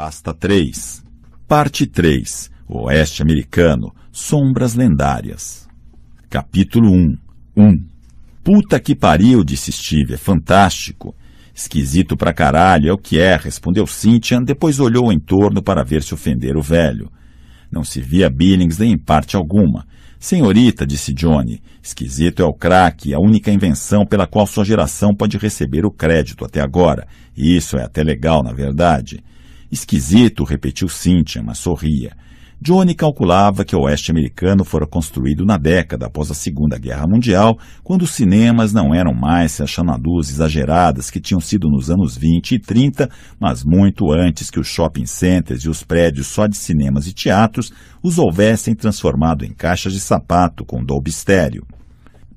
Pasta 3. Parte 3. Oeste Americano. Sombras Lendárias. Capítulo 1. 1. Puta que pariu, disse Steve. É fantástico. Esquisito pra caralho, é o que é, respondeu Cynthia, depois olhou em torno para ver se ofender o velho. Não se via Billings nem em parte alguma. Senhorita, disse Johnny, esquisito é o crack, a única invenção pela qual sua geração pode receber o crédito até agora. e Isso é até legal, na verdade. Esquisito, repetiu Cynthia, mas sorria. Johnny calculava que o oeste americano fora construído na década após a Segunda Guerra Mundial, quando os cinemas não eram mais se achando exageradas que tinham sido nos anos 20 e 30, mas muito antes que os shopping centers e os prédios só de cinemas e teatros os houvessem transformado em caixas de sapato com dobe estéreo.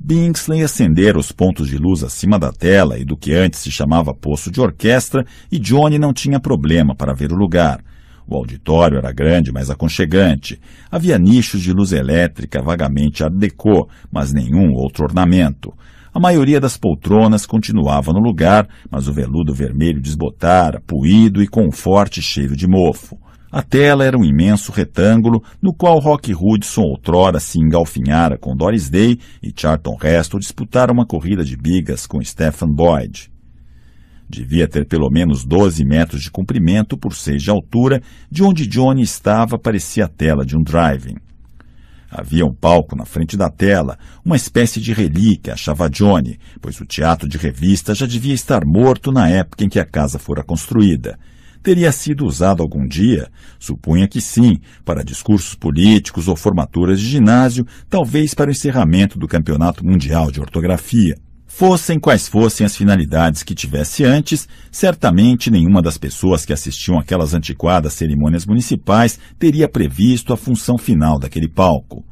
Bingsley acendera os pontos de luz acima da tela e do que antes se chamava poço de orquestra, e Johnny não tinha problema para ver o lugar. O auditório era grande, mas aconchegante. Havia nichos de luz elétrica vagamente art déco, mas nenhum outro ornamento. A maioria das poltronas continuava no lugar, mas o veludo vermelho desbotara, puído e com um forte cheiro de mofo. A tela era um imenso retângulo no qual Rock Hudson outrora se engalfinhara com Doris Day e Charlton Heston disputaram uma corrida de bigas com Stephen Boyd. Devia ter pelo menos 12 metros de comprimento por seis de altura, de onde Johnny estava parecia a tela de um driving. Havia um palco na frente da tela, uma espécie de relíquia, achava Johnny, pois o teatro de revista já devia estar morto na época em que a casa fora construída, teria sido usado algum dia? Supunha que sim, para discursos políticos ou formaturas de ginásio, talvez para o encerramento do Campeonato Mundial de Ortografia. Fossem quais fossem as finalidades que tivesse antes, certamente nenhuma das pessoas que assistiam aquelas antiquadas cerimônias municipais teria previsto a função final daquele palco.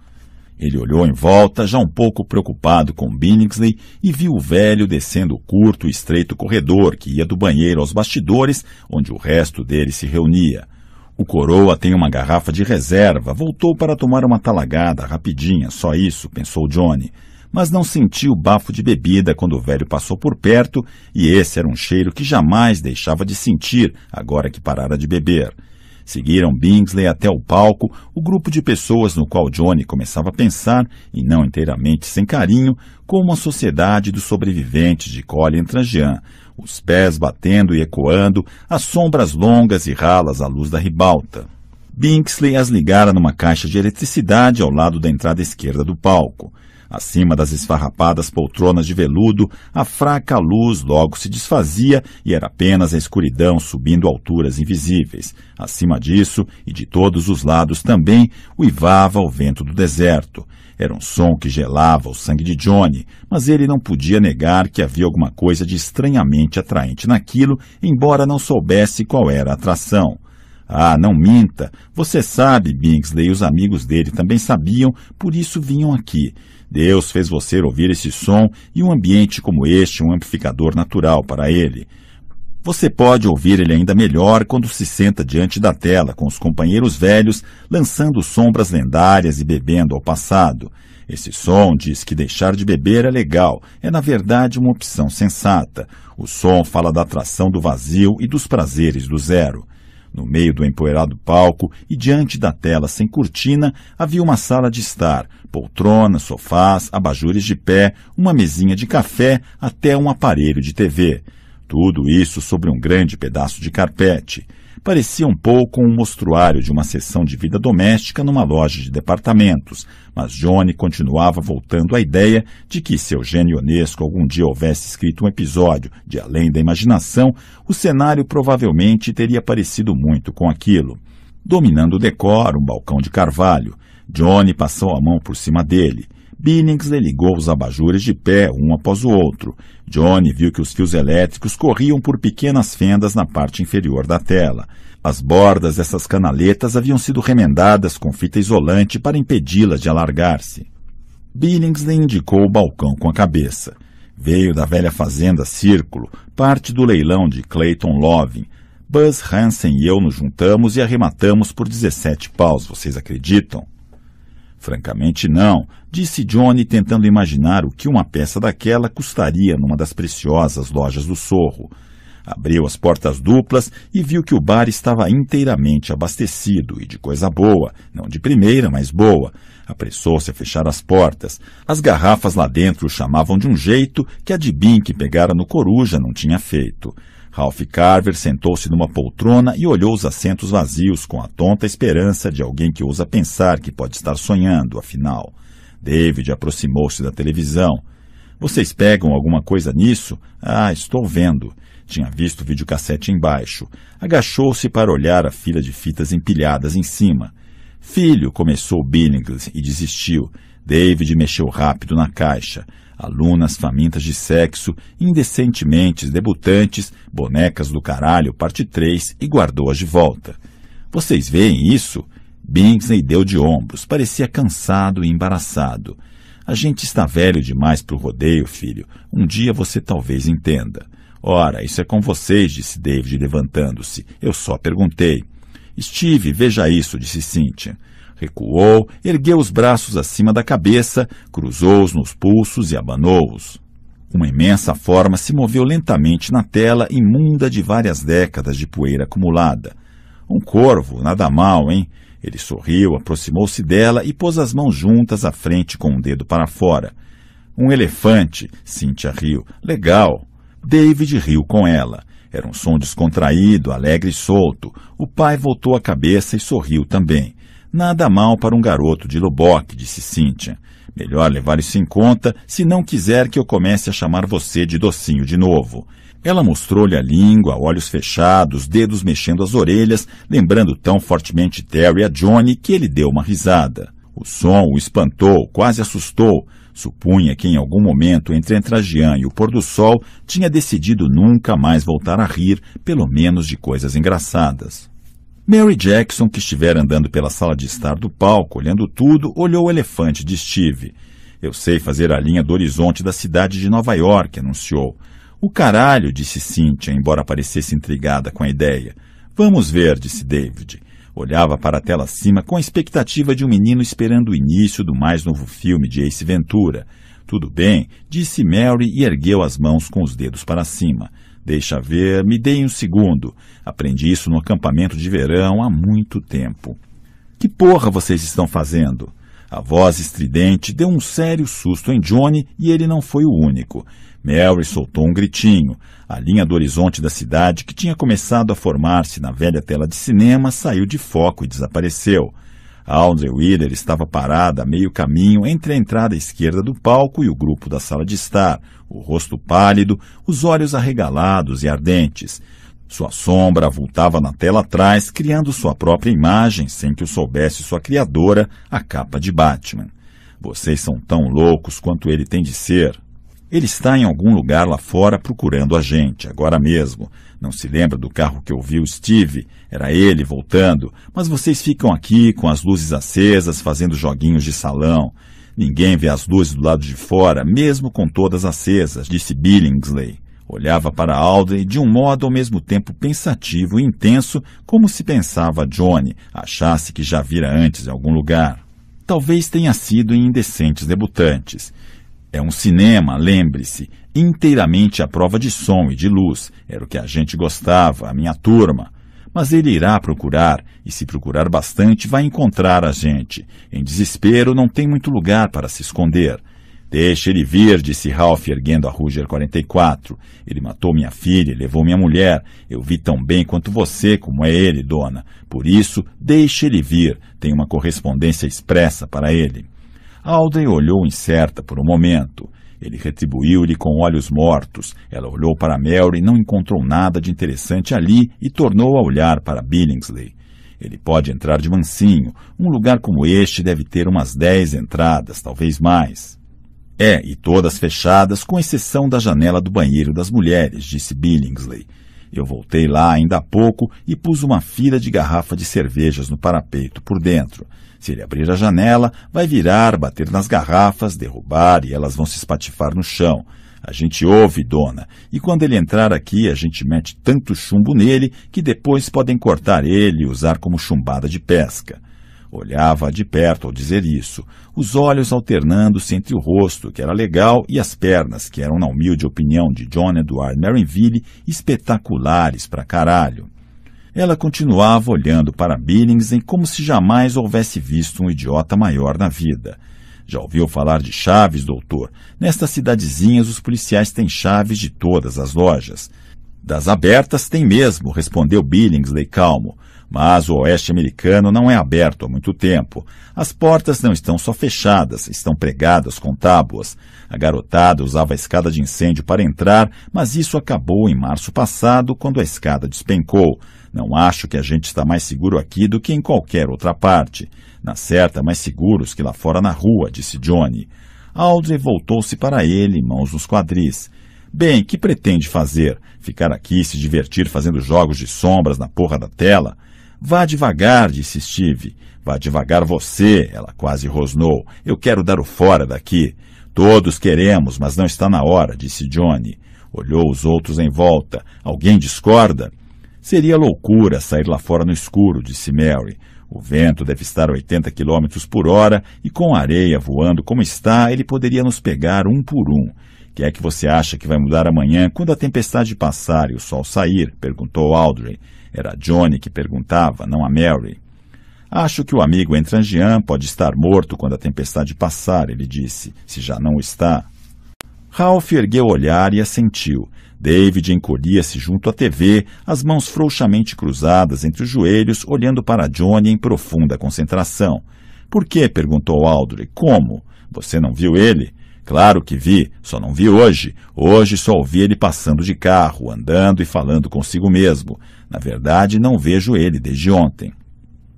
Ele olhou em volta, já um pouco preocupado com Billingsley, e viu o velho descendo o curto e estreito corredor que ia do banheiro aos bastidores, onde o resto dele se reunia. O coroa tem uma garrafa de reserva, voltou para tomar uma talagada rapidinha, só isso, pensou Johnny. Mas não sentiu bafo de bebida quando o velho passou por perto, e esse era um cheiro que jamais deixava de sentir agora que parara de beber. Seguiram Bingsley até o palco, o grupo de pessoas no qual Johnny começava a pensar, e não inteiramente sem carinho, como a sociedade dos sobreviventes de Colin Trajan, os pés batendo e ecoando, as sombras longas e ralas à luz da ribalta. Bingsley as ligara numa caixa de eletricidade ao lado da entrada esquerda do palco. Acima das esfarrapadas poltronas de veludo, a fraca luz logo se desfazia e era apenas a escuridão subindo alturas invisíveis. Acima disso, e de todos os lados também, uivava o vento do deserto. Era um som que gelava o sangue de Johnny, mas ele não podia negar que havia alguma coisa de estranhamente atraente naquilo, embora não soubesse qual era a atração. Ah, não minta. Você sabe, Bingsley, os amigos dele também sabiam, por isso vinham aqui. Deus fez você ouvir esse som e um ambiente como este um amplificador natural para ele. Você pode ouvir ele ainda melhor quando se senta diante da tela com os companheiros velhos, lançando sombras lendárias e bebendo ao passado. Esse som diz que deixar de beber é legal, é na verdade uma opção sensata. O som fala da atração do vazio e dos prazeres do zero. No meio do empoeirado palco e diante da tela sem cortina havia uma sala de estar, poltronas, sofás, abajures de pé, uma mesinha de café, até um aparelho de TV. Tudo isso sobre um grande pedaço de carpete. Parecia um pouco um mostruário de uma sessão de vida doméstica numa loja de departamentos, mas Johnny continuava voltando à ideia de que se Eugênio Ionesco algum dia houvesse escrito um episódio de Além da Imaginação, o cenário provavelmente teria parecido muito com aquilo. Dominando o decor, um balcão de carvalho, Johnny passou a mão por cima dele — Billings ligou os abajures de pé, um após o outro. Johnny viu que os fios elétricos corriam por pequenas fendas na parte inferior da tela. As bordas dessas canaletas haviam sido remendadas com fita isolante para impedi-las de alargar-se. Billings lhe indicou o balcão com a cabeça. Veio da velha fazenda Círculo, parte do leilão de Clayton Loving. Buzz Hansen e eu nos juntamos e arrematamos por 17 paus, vocês acreditam? Francamente, não, disse Johnny, tentando imaginar o que uma peça daquela custaria numa das preciosas lojas do Sorro. Abriu as portas duplas e viu que o bar estava inteiramente abastecido e de coisa boa, não de primeira, mas boa. Apressou-se a fechar as portas. As garrafas lá dentro o chamavam de um jeito que a de Bim que pegara no coruja não tinha feito. Ralph Carver sentou-se numa poltrona e olhou os assentos vazios com a tonta esperança de alguém que ousa pensar que pode estar sonhando, afinal. David aproximou-se da televisão. Vocês pegam alguma coisa nisso? Ah, estou vendo. Tinha visto o videocassete embaixo. Agachou-se para olhar a fila de fitas empilhadas em cima. Filho, começou Billings e desistiu. David mexeu rápido na caixa alunas famintas de sexo, indecentemente, debutantes, bonecas do caralho, parte 3, e guardou-as de volta. Vocês veem isso? Bingsley deu de ombros, parecia cansado e embaraçado. A gente está velho demais para o rodeio, filho. Um dia você talvez entenda. Ora, isso é com vocês, disse David, levantando-se. Eu só perguntei. Steve, veja isso, disse Cynthia. Recuou, ergueu os braços acima da cabeça, cruzou-os nos pulsos e abanou-os. Uma imensa forma se moveu lentamente na tela imunda de várias décadas de poeira acumulada. Um corvo, nada mal, hein? Ele sorriu, aproximou-se dela e pôs as mãos juntas à frente com um dedo para fora. Um elefante, Cynthia riu. Legal. David riu com ela. Era um som descontraído, alegre e solto. O pai voltou a cabeça e sorriu também. Nada mal para um garoto de Lubbock, disse Cíntia. Melhor levar isso em conta se não quiser que eu comece a chamar você de docinho de novo. Ela mostrou-lhe a língua, olhos fechados, dedos mexendo as orelhas, lembrando tão fortemente Terry a Johnny que ele deu uma risada. O som o espantou, quase assustou. Supunha que em algum momento entre a Entragian e o pôr do sol tinha decidido nunca mais voltar a rir, pelo menos de coisas engraçadas. Mary Jackson, que estivera andando pela sala de estar do palco, olhando tudo, olhou o elefante de Steve. Eu sei fazer a linha do horizonte da cidade de Nova York, anunciou. O caralho, disse Cynthia, embora parecesse intrigada com a ideia. Vamos ver, disse David. Olhava para a tela acima com a expectativa de um menino esperando o início do mais novo filme de Ace Ventura. Tudo bem, disse Mary e ergueu as mãos com os dedos para cima. Deixa ver, me dei um segundo. Aprendi isso no acampamento de verão há muito tempo. Que porra vocês estão fazendo? A voz estridente deu um sério susto em Johnny e ele não foi o único. Mary soltou um gritinho. A linha do horizonte da cidade, que tinha começado a formar-se na velha tela de cinema, saiu de foco e desapareceu. Audrey Wheeler estava parada a meio caminho entre a entrada esquerda do palco e o grupo da sala de estar, o rosto pálido, os olhos arregalados e ardentes. Sua sombra avultava na tela atrás, criando sua própria imagem sem que o soubesse sua criadora, a capa de Batman. Vocês são tão loucos quanto ele tem de ser. Ele está em algum lugar lá fora procurando a gente, agora mesmo. Não se lembra do carro que ouviu Steve? Era ele voltando. Mas vocês ficam aqui com as luzes acesas, fazendo joguinhos de salão. Ninguém vê as luzes do lado de fora, mesmo com todas acesas, disse Billingsley. Olhava para Audrey de um modo ao mesmo tempo pensativo e intenso, como se pensava Johnny, achasse que já vira antes em algum lugar. Talvez tenha sido em Indecentes Debutantes. É um cinema, lembre-se, inteiramente à prova de som e de luz. Era o que a gente gostava, a minha turma. Mas ele irá procurar, e se procurar bastante, vai encontrar a gente. Em desespero, não tem muito lugar para se esconder. Deixe ele vir, disse Ralph, erguendo a Ruger 44. Ele matou minha filha, levou minha mulher. Eu vi tão bem quanto você, como é ele, dona. Por isso, deixe ele vir. Tem uma correspondência expressa para ele. Alden olhou incerta por um momento. Ele retribuiu-lhe com olhos mortos. Ela olhou para Mary e não encontrou nada de interessante ali e tornou a olhar para Billingsley. Ele pode entrar de mansinho. Um lugar como este deve ter umas dez entradas, talvez mais. É, e todas fechadas, com exceção da janela do banheiro das mulheres, disse Billingsley. Eu voltei lá ainda há pouco e pus uma fila de garrafa de cervejas no parapeito por dentro. Se ele abrir a janela, vai virar, bater nas garrafas, derrubar e elas vão se espatifar no chão. A gente ouve, dona, e quando ele entrar aqui, a gente mete tanto chumbo nele que depois podem cortar ele e usar como chumbada de pesca. Olhava de perto ao dizer isso, os olhos alternando-se entre o rosto, que era legal, e as pernas, que eram, na humilde opinião de John Edward Marinville, espetaculares para caralho. Ela continuava olhando para em como se jamais houvesse visto um idiota maior na vida. Já ouviu falar de chaves, doutor? Nestas cidadezinhas os policiais têm chaves de todas as lojas. Das abertas tem mesmo, respondeu lei calmo. Mas o oeste americano não é aberto há muito tempo. As portas não estão só fechadas, estão pregadas com tábuas. A garotada usava a escada de incêndio para entrar, mas isso acabou em março passado, quando a escada despencou. Não acho que a gente está mais seguro aqui do que em qualquer outra parte. Na certa, mais seguros que lá fora na rua, disse Johnny. Audrey voltou-se para ele, mãos nos quadris. Bem, que pretende fazer? Ficar aqui e se divertir fazendo jogos de sombras na porra da tela? Vá devagar, disse Steve. Vá devagar você, ela quase rosnou. Eu quero dar o fora daqui. Todos queremos, mas não está na hora, disse Johnny. Olhou os outros em volta. Alguém discorda? Seria loucura sair lá fora no escuro, disse Mary. O vento deve estar a 80 km por hora e com a areia voando como está, ele poderia nos pegar um por um. Que é que você acha que vai mudar amanhã quando a tempestade passar e o sol sair? perguntou Audrey. Era Johnny que perguntava, não a Mary. Acho que o amigo Entrangian pode estar morto quando a tempestade passar, ele disse, se já não está. Ralph ergueu o olhar e assentiu. David encolhia-se junto à TV, as mãos frouxamente cruzadas entre os joelhos, olhando para Johnny em profunda concentração. Por que? perguntou Aldrich. Como? Você não viu ele? Claro que vi, só não vi hoje. Hoje só ouvi ele passando de carro, andando e falando consigo mesmo. Na verdade, não vejo ele desde ontem.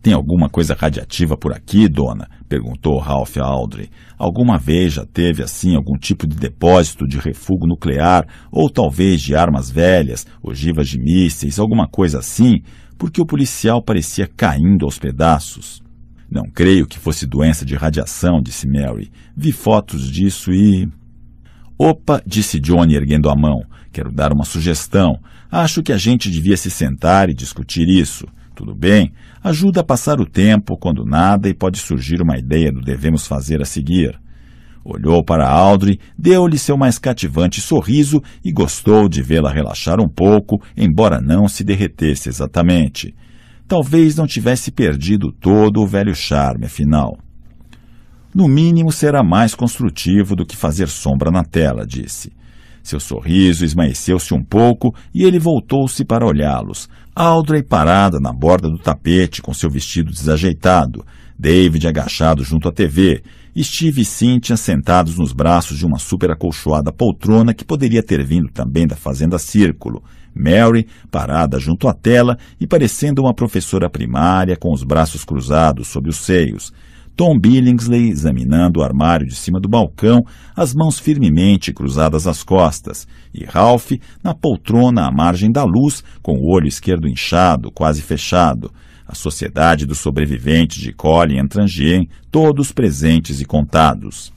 Tem alguma coisa radiativa por aqui, dona? perguntou Ralph a Aldrin. Alguma vez já teve assim algum tipo de depósito de refúgio nuclear, ou talvez de armas velhas, ogivas de mísseis, alguma coisa assim? Porque o policial parecia caindo aos pedaços. Não creio que fosse doença de radiação, disse Mary. Vi fotos disso e. Opa, disse Johnny erguendo a mão. Quero dar uma sugestão. Acho que a gente devia se sentar e discutir isso. Tudo bem, ajuda a passar o tempo quando nada e pode surgir uma ideia do devemos fazer a seguir. Olhou para Audrey, deu-lhe seu mais cativante sorriso e gostou de vê-la relaxar um pouco, embora não se derretesse exatamente. Talvez não tivesse perdido todo o velho charme, afinal. No mínimo será mais construtivo do que fazer sombra na tela, disse. Seu sorriso esmaeceu-se um pouco e ele voltou-se para olhá-los. Audrey parada na borda do tapete com seu vestido desajeitado, David agachado junto à TV, Steve e Cynthia sentados nos braços de uma superacolchoada poltrona que poderia ter vindo também da Fazenda Círculo, Mary parada junto à tela e parecendo uma professora primária com os braços cruzados sobre os seios, Tom Billingsley examinando o armário de cima do balcão, as mãos firmemente cruzadas às costas, e Ralph na poltrona à margem da luz, com o olho esquerdo inchado, quase fechado. A sociedade dos sobreviventes de Colin Entrangien, todos presentes e contados.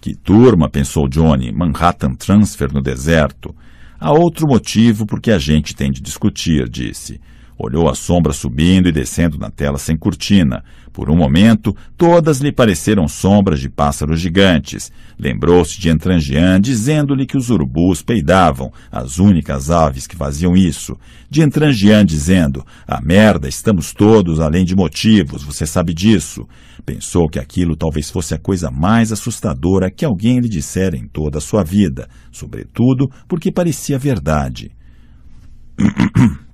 Que turma, pensou Johnny, Manhattan Transfer no deserto. Há outro motivo por que a gente tem de discutir, disse. Olhou a sombra subindo e descendo na tela sem cortina. Por um momento, todas lhe pareceram sombras de pássaros gigantes. Lembrou-se de Entrangian dizendo-lhe que os urubus peidavam, as únicas aves que faziam isso. De Entrangian dizendo, a merda, estamos todos além de motivos, você sabe disso. Pensou que aquilo talvez fosse a coisa mais assustadora que alguém lhe dissera em toda a sua vida, sobretudo porque parecia verdade.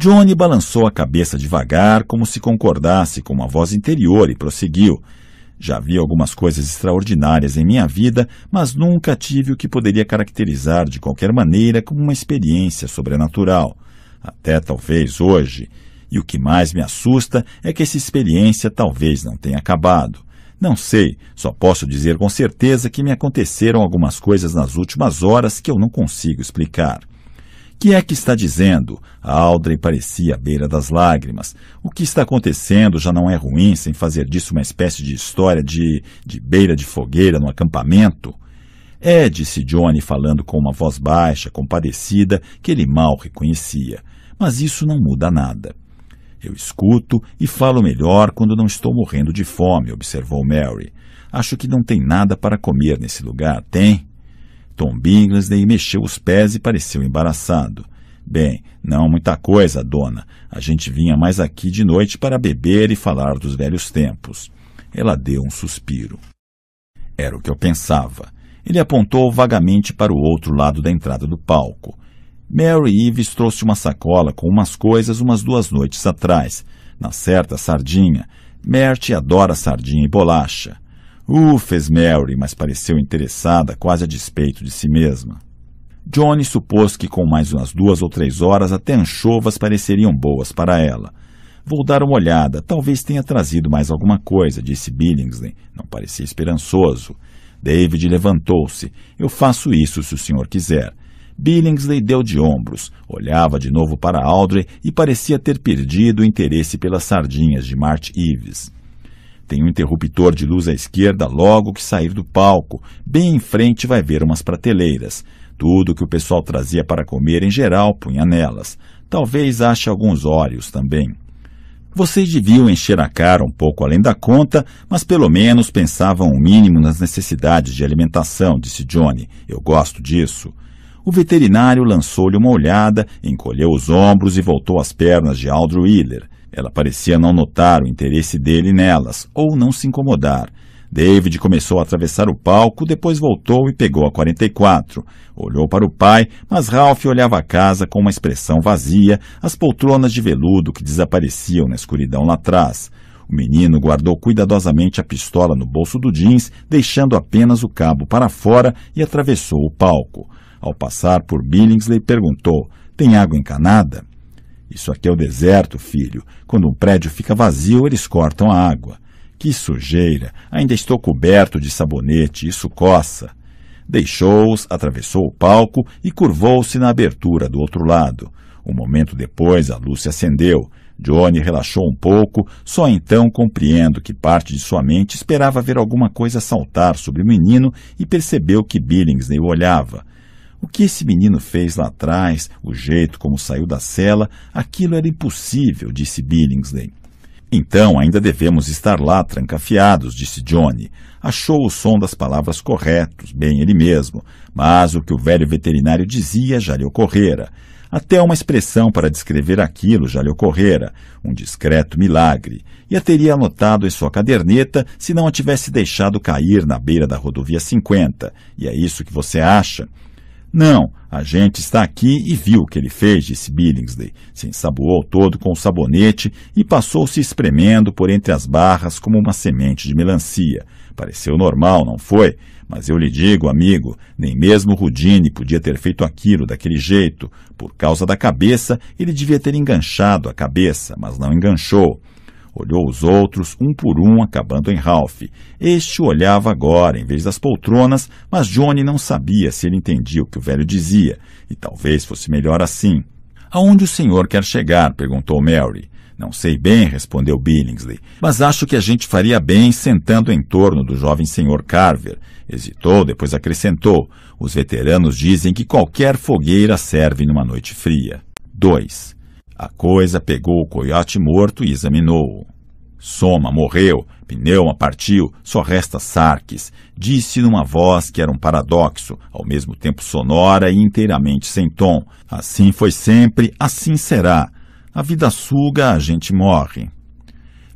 Johnny balançou a cabeça devagar, como se concordasse com uma voz interior, e prosseguiu. Já vi algumas coisas extraordinárias em minha vida, mas nunca tive o que poderia caracterizar de qualquer maneira como uma experiência sobrenatural. Até talvez hoje. E o que mais me assusta é que essa experiência talvez não tenha acabado. Não sei, só posso dizer com certeza que me aconteceram algumas coisas nas últimas horas que eu não consigo explicar que é que está dizendo? A Aldrin parecia à beira das lágrimas. O que está acontecendo já não é ruim sem fazer disso uma espécie de história de, de beira de fogueira no acampamento? É, disse Johnny, falando com uma voz baixa, compadecida, que ele mal reconhecia. Mas isso não muda nada. Eu escuto e falo melhor quando não estou morrendo de fome, observou Mary. Acho que não tem nada para comer nesse lugar, tem? Tom nem mexeu os pés e pareceu embaraçado. Bem, não muita coisa, dona. A gente vinha mais aqui de noite para beber e falar dos velhos tempos. Ela deu um suspiro. Era o que eu pensava. Ele apontou vagamente para o outro lado da entrada do palco. Mary Ives trouxe uma sacola com umas coisas umas duas noites atrás. Na certa, sardinha. Mert adora sardinha e bolacha. Uh, fez Mary, mas pareceu interessada, quase a despeito de si mesma. Johnny supôs que com mais umas duas ou três horas até anchovas pareceriam boas para ela. Vou dar uma olhada, talvez tenha trazido mais alguma coisa, disse Billingsley. Não parecia esperançoso. David levantou-se. Eu faço isso se o senhor quiser. Billingsley deu de ombros, olhava de novo para Audrey e parecia ter perdido o interesse pelas sardinhas de Mart Ives. Tem um interruptor de luz à esquerda logo que sair do palco. Bem em frente vai ver umas prateleiras. Tudo que o pessoal trazia para comer em geral punha nelas. Talvez ache alguns óleos também. Vocês deviam encher a cara um pouco além da conta, mas pelo menos pensavam o um mínimo nas necessidades de alimentação, disse Johnny. Eu gosto disso. O veterinário lançou-lhe uma olhada, encolheu os ombros e voltou as pernas de Aldro Wheeler. Ela parecia não notar o interesse dele nelas, ou não se incomodar. David começou a atravessar o palco, depois voltou e pegou a 44. Olhou para o pai, mas Ralph olhava a casa com uma expressão vazia, as poltronas de veludo que desapareciam na escuridão lá atrás. O menino guardou cuidadosamente a pistola no bolso do jeans, deixando apenas o cabo para fora e atravessou o palco. Ao passar por Billingsley, perguntou: Tem água encanada? Isso aqui é o deserto, filho. Quando um prédio fica vazio, eles cortam a água. Que sujeira! Ainda estou coberto de sabonete, isso coça. Deixou-os, atravessou o palco e curvou-se na abertura do outro lado. Um momento depois, a luz se acendeu. Johnny relaxou um pouco, só então compreendo que parte de sua mente esperava ver alguma coisa saltar sobre o menino e percebeu que Billings nem o olhava. O que esse menino fez lá atrás, o jeito como saiu da cela, aquilo era impossível, disse Billingsley. Então ainda devemos estar lá trancafiados, disse Johnny. Achou o som das palavras corretos, bem ele mesmo, mas o que o velho veterinário dizia já lhe ocorrera. Até uma expressão para descrever aquilo já lhe ocorrera, um discreto milagre, e a teria anotado em sua caderneta se não a tivesse deixado cair na beira da rodovia 50. E é isso que você acha? Não, a gente está aqui e viu o que ele fez, disse Billingsley. Se ensaboou todo com o sabonete e passou se espremendo por entre as barras como uma semente de melancia. Pareceu normal, não foi? Mas eu lhe digo, amigo, nem mesmo Rudine podia ter feito aquilo daquele jeito. Por causa da cabeça, ele devia ter enganchado a cabeça, mas não enganchou. Olhou os outros, um por um, acabando em Ralph. Este olhava agora, em vez das poltronas, mas Johnny não sabia se ele entendia o que o velho dizia, e talvez fosse melhor assim. Aonde o senhor quer chegar? perguntou Mary. Não sei bem, respondeu Billingsley, mas acho que a gente faria bem sentando em torno do jovem senhor Carver. Hesitou, depois acrescentou: Os veteranos dizem que qualquer fogueira serve numa noite fria. 2. A coisa pegou o coiote morto e examinou-o. Soma morreu, Pneuma partiu, só resta Sarques, disse numa voz que era um paradoxo, ao mesmo tempo sonora e inteiramente sem tom. Assim foi sempre, assim será. A vida suga, a gente morre.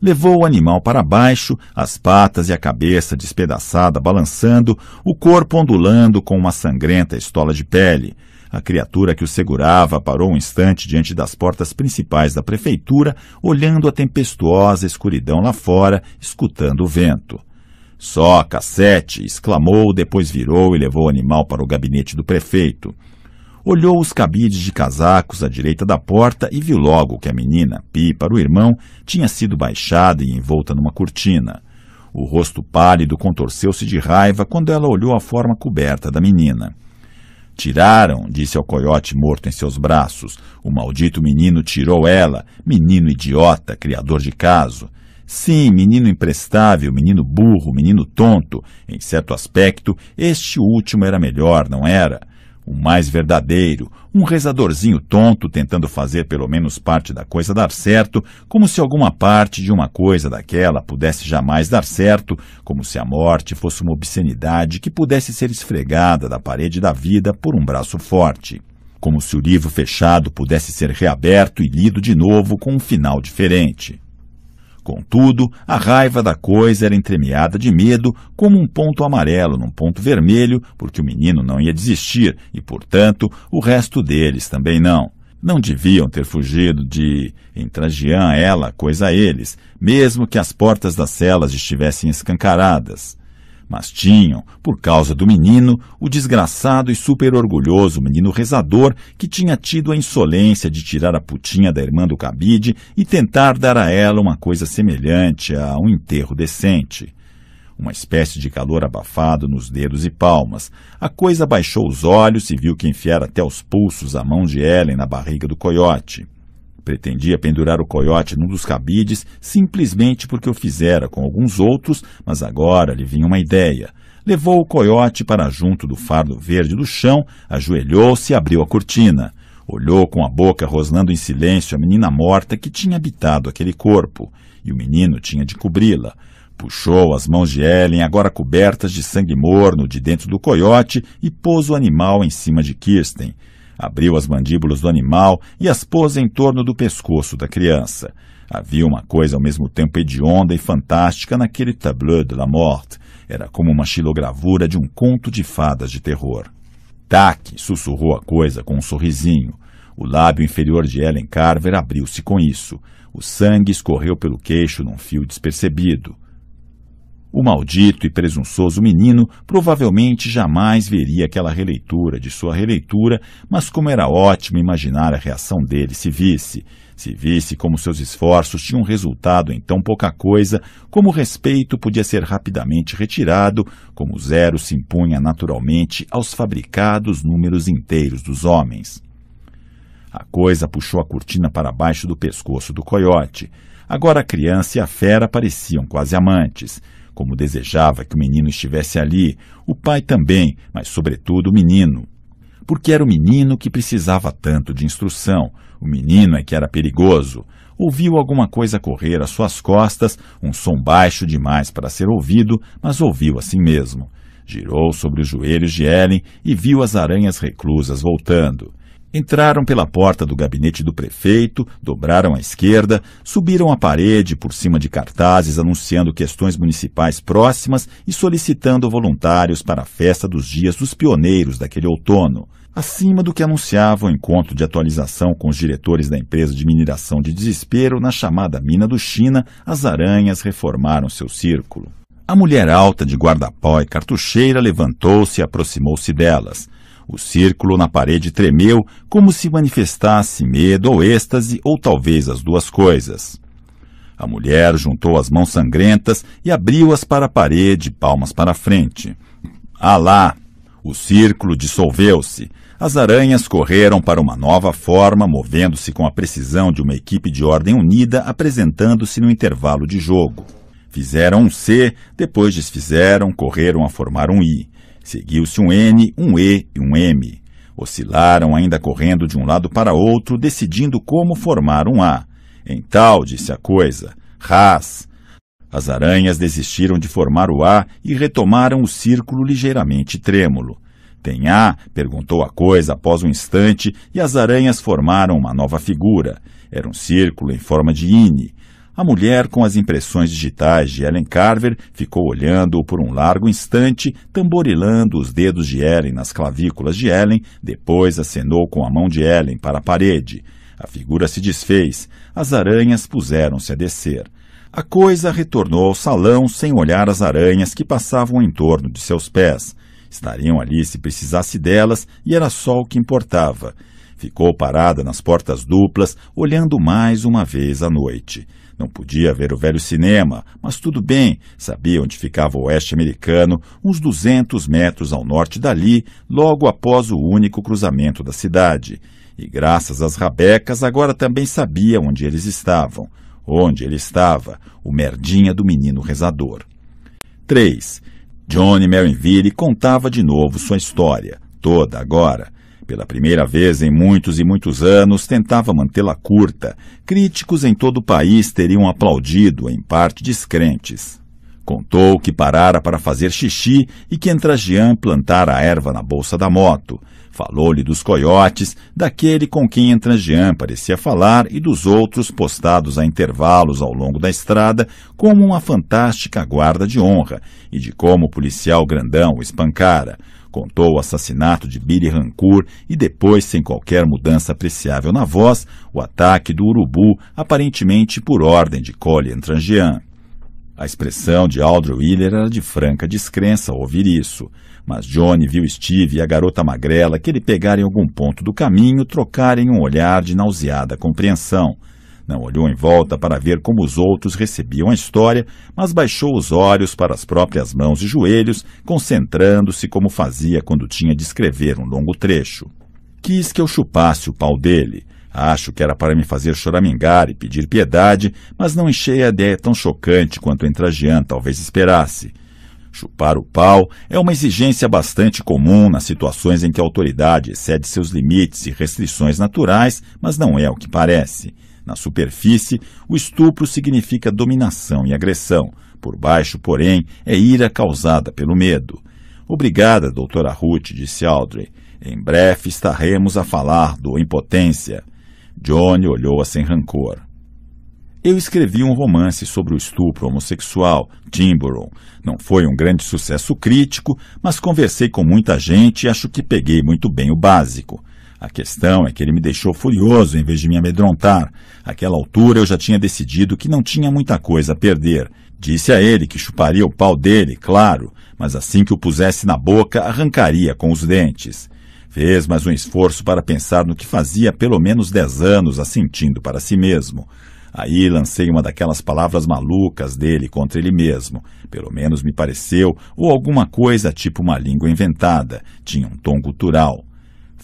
Levou o animal para baixo, as patas e a cabeça despedaçada balançando, o corpo ondulando com uma sangrenta estola de pele. A criatura que o segurava parou um instante diante das portas principais da prefeitura, olhando a tempestuosa escuridão lá fora, escutando o vento. Só cassete! exclamou, depois virou e levou o animal para o gabinete do prefeito. Olhou os cabides de casacos à direita da porta e viu logo que a menina, Pi, para o irmão, tinha sido baixada e envolta numa cortina. O rosto pálido contorceu-se de raiva quando ela olhou a forma coberta da menina. Tiraram, disse ao coiote morto em seus braços. O maldito menino tirou ela. Menino idiota, criador de caso. Sim, menino imprestável, menino burro, menino tonto. Em certo aspecto, este último era melhor, não era? o mais verdadeiro, um rezadorzinho tonto tentando fazer pelo menos parte da coisa dar certo, como se alguma parte de uma coisa daquela pudesse jamais dar certo, como se a morte fosse uma obscenidade que pudesse ser esfregada da parede da vida por um braço forte, como se o livro fechado pudesse ser reaberto e lido de novo com um final diferente. Contudo, a raiva da coisa era entremeada de medo, como um ponto amarelo num ponto vermelho, porque o menino não ia desistir e, portanto, o resto deles também não. Não deviam ter fugido de em Trajan ela, coisa a eles, mesmo que as portas das celas estivessem escancaradas mas tinham, por causa do menino, o desgraçado e superorgulhoso menino rezador que tinha tido a insolência de tirar a putinha da irmã do cabide e tentar dar a ela uma coisa semelhante a um enterro decente. Uma espécie de calor abafado nos dedos e palmas. A coisa baixou os olhos e viu que enfiara até os pulsos a mão de Ellen na barriga do coiote. Pretendia pendurar o coiote num dos cabides simplesmente porque o fizera com alguns outros, mas agora lhe vinha uma ideia. Levou o coiote para junto do fardo verde do chão, ajoelhou-se e abriu a cortina. Olhou com a boca rosnando em silêncio a menina morta que tinha habitado aquele corpo, e o menino tinha de cobri-la. Puxou as mãos de Ellen, agora cobertas de sangue morno, de dentro do coiote, e pôs o animal em cima de Kirsten abriu as mandíbulas do animal e as pôs em torno do pescoço da criança. Havia uma coisa ao mesmo tempo hedionda e fantástica naquele tableau de la morte. Era como uma xilogravura de um conto de fadas de terror. Tac sussurrou a coisa com um sorrisinho. O lábio inferior de Ellen Carver abriu-se com isso. O sangue escorreu pelo queixo num fio despercebido. O maldito e presunçoso menino provavelmente jamais veria aquela releitura de sua releitura, mas como era ótimo imaginar a reação dele se visse, se visse como seus esforços tinham resultado em tão pouca coisa, como o respeito podia ser rapidamente retirado, como o zero se impunha naturalmente aos fabricados números inteiros dos homens. A coisa puxou a cortina para baixo do pescoço do coiote. Agora a criança e a fera pareciam quase amantes. Como desejava que o menino estivesse ali, o pai também, mas sobretudo o menino. Porque era o menino que precisava tanto de instrução, o menino é que era perigoso. Ouviu alguma coisa correr às suas costas, um som baixo demais para ser ouvido, mas ouviu assim mesmo. Girou sobre os joelhos de Ellen e viu as aranhas reclusas voltando. Entraram pela porta do gabinete do prefeito, dobraram à esquerda, subiram a parede por cima de cartazes anunciando questões municipais próximas e solicitando voluntários para a festa dos Dias dos Pioneiros daquele outono, acima do que anunciava o encontro de atualização com os diretores da empresa de mineração de desespero na chamada Mina do China, as aranhas reformaram seu círculo. A mulher alta de guarda-pó e cartucheira levantou-se e aproximou-se delas. O círculo na parede tremeu como se manifestasse medo ou êxtase, ou talvez as duas coisas. A mulher juntou as mãos sangrentas e abriu-as para a parede, palmas para a frente. Alá! Ah o círculo dissolveu-se. As aranhas correram para uma nova forma, movendo-se com a precisão de uma equipe de ordem unida, apresentando-se no intervalo de jogo. Fizeram um C, depois desfizeram, correram a formar um I. Seguiu-se um N, um E e um M. Oscilaram ainda correndo de um lado para outro, decidindo como formar um A. Em tal, disse a coisa, ras. As aranhas desistiram de formar o A e retomaram o círculo ligeiramente trêmulo. Tem A? perguntou a coisa após um instante e as aranhas formaram uma nova figura. Era um círculo em forma de ine. A mulher com as impressões digitais de Ellen Carver ficou olhando-o por um largo instante, tamborilando os dedos de Ellen nas clavículas de Ellen, depois acenou com a mão de Ellen para a parede. A figura se desfez, as aranhas puseram-se a descer. A coisa retornou ao salão sem olhar as aranhas que passavam em torno de seus pés. Estariam ali se precisasse delas e era só o que importava. Ficou parada nas portas duplas, olhando mais uma vez à noite. Não podia ver o velho cinema, mas tudo bem, sabia onde ficava o oeste americano, uns 200 metros ao norte dali, logo após o único cruzamento da cidade. E graças às rabecas, agora também sabia onde eles estavam. Onde ele estava, o merdinha do menino rezador. 3. Johnny Marinville contava de novo sua história, toda agora pela primeira vez em muitos e muitos anos, tentava mantê-la curta. Críticos em todo o país teriam aplaudido, em parte descrentes. Contou que parara para fazer xixi e que Entragian plantara a erva na bolsa da moto. Falou-lhe dos coiotes, daquele com quem Entragian parecia falar e dos outros postados a intervalos ao longo da estrada como uma fantástica guarda de honra e de como o policial grandão o espancara contou o assassinato de Billy Rancourt e depois, sem qualquer mudança apreciável na voz, o ataque do urubu, aparentemente por ordem de Colin Trangian. A expressão de Aldro Wheeler era de franca descrença ao ouvir isso, mas Johnny viu Steve e a garota magrela que ele pegarem algum ponto do caminho trocarem um olhar de nauseada compreensão — não olhou em volta para ver como os outros recebiam a história, mas baixou os olhos para as próprias mãos e joelhos, concentrando-se como fazia quando tinha de escrever um longo trecho. Quis que eu chupasse o pau dele. Acho que era para me fazer choramingar e pedir piedade, mas não enchei a ideia tão chocante quanto Entragian talvez esperasse. Chupar o pau é uma exigência bastante comum nas situações em que a autoridade excede seus limites e restrições naturais, mas não é o que parece. Na superfície, o estupro significa dominação e agressão. Por baixo, porém, é ira causada pelo medo. Obrigada, doutora Ruth, disse Audrey. Em breve estaremos a falar do impotência. Johnny olhou-a sem rancor. Eu escrevi um romance sobre o estupro homossexual, Timburon. Não foi um grande sucesso crítico, mas conversei com muita gente e acho que peguei muito bem o básico. A questão é que ele me deixou furioso em vez de me amedrontar. Aquela altura eu já tinha decidido que não tinha muita coisa a perder. Disse a ele que chuparia o pau dele, claro, mas assim que o pusesse na boca, arrancaria com os dentes. Fez mais um esforço para pensar no que fazia pelo menos dez anos, assentindo para si mesmo. Aí lancei uma daquelas palavras malucas dele contra ele mesmo, pelo menos me pareceu, ou alguma coisa tipo uma língua inventada, tinha um tom gutural.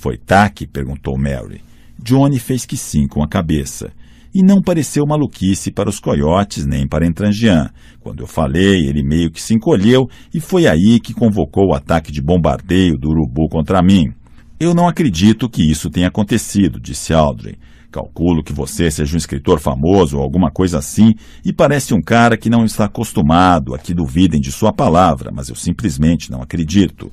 Foi taque? perguntou Mary. Johnny fez que sim com a cabeça. E não pareceu maluquice para os coiotes nem para Entrangian. Quando eu falei, ele meio que se encolheu e foi aí que convocou o ataque de bombardeio do urubu contra mim. Eu não acredito que isso tenha acontecido, disse Aldrin. Calculo que você seja um escritor famoso ou alguma coisa assim, e parece um cara que não está acostumado a que duvidem de sua palavra, mas eu simplesmente não acredito.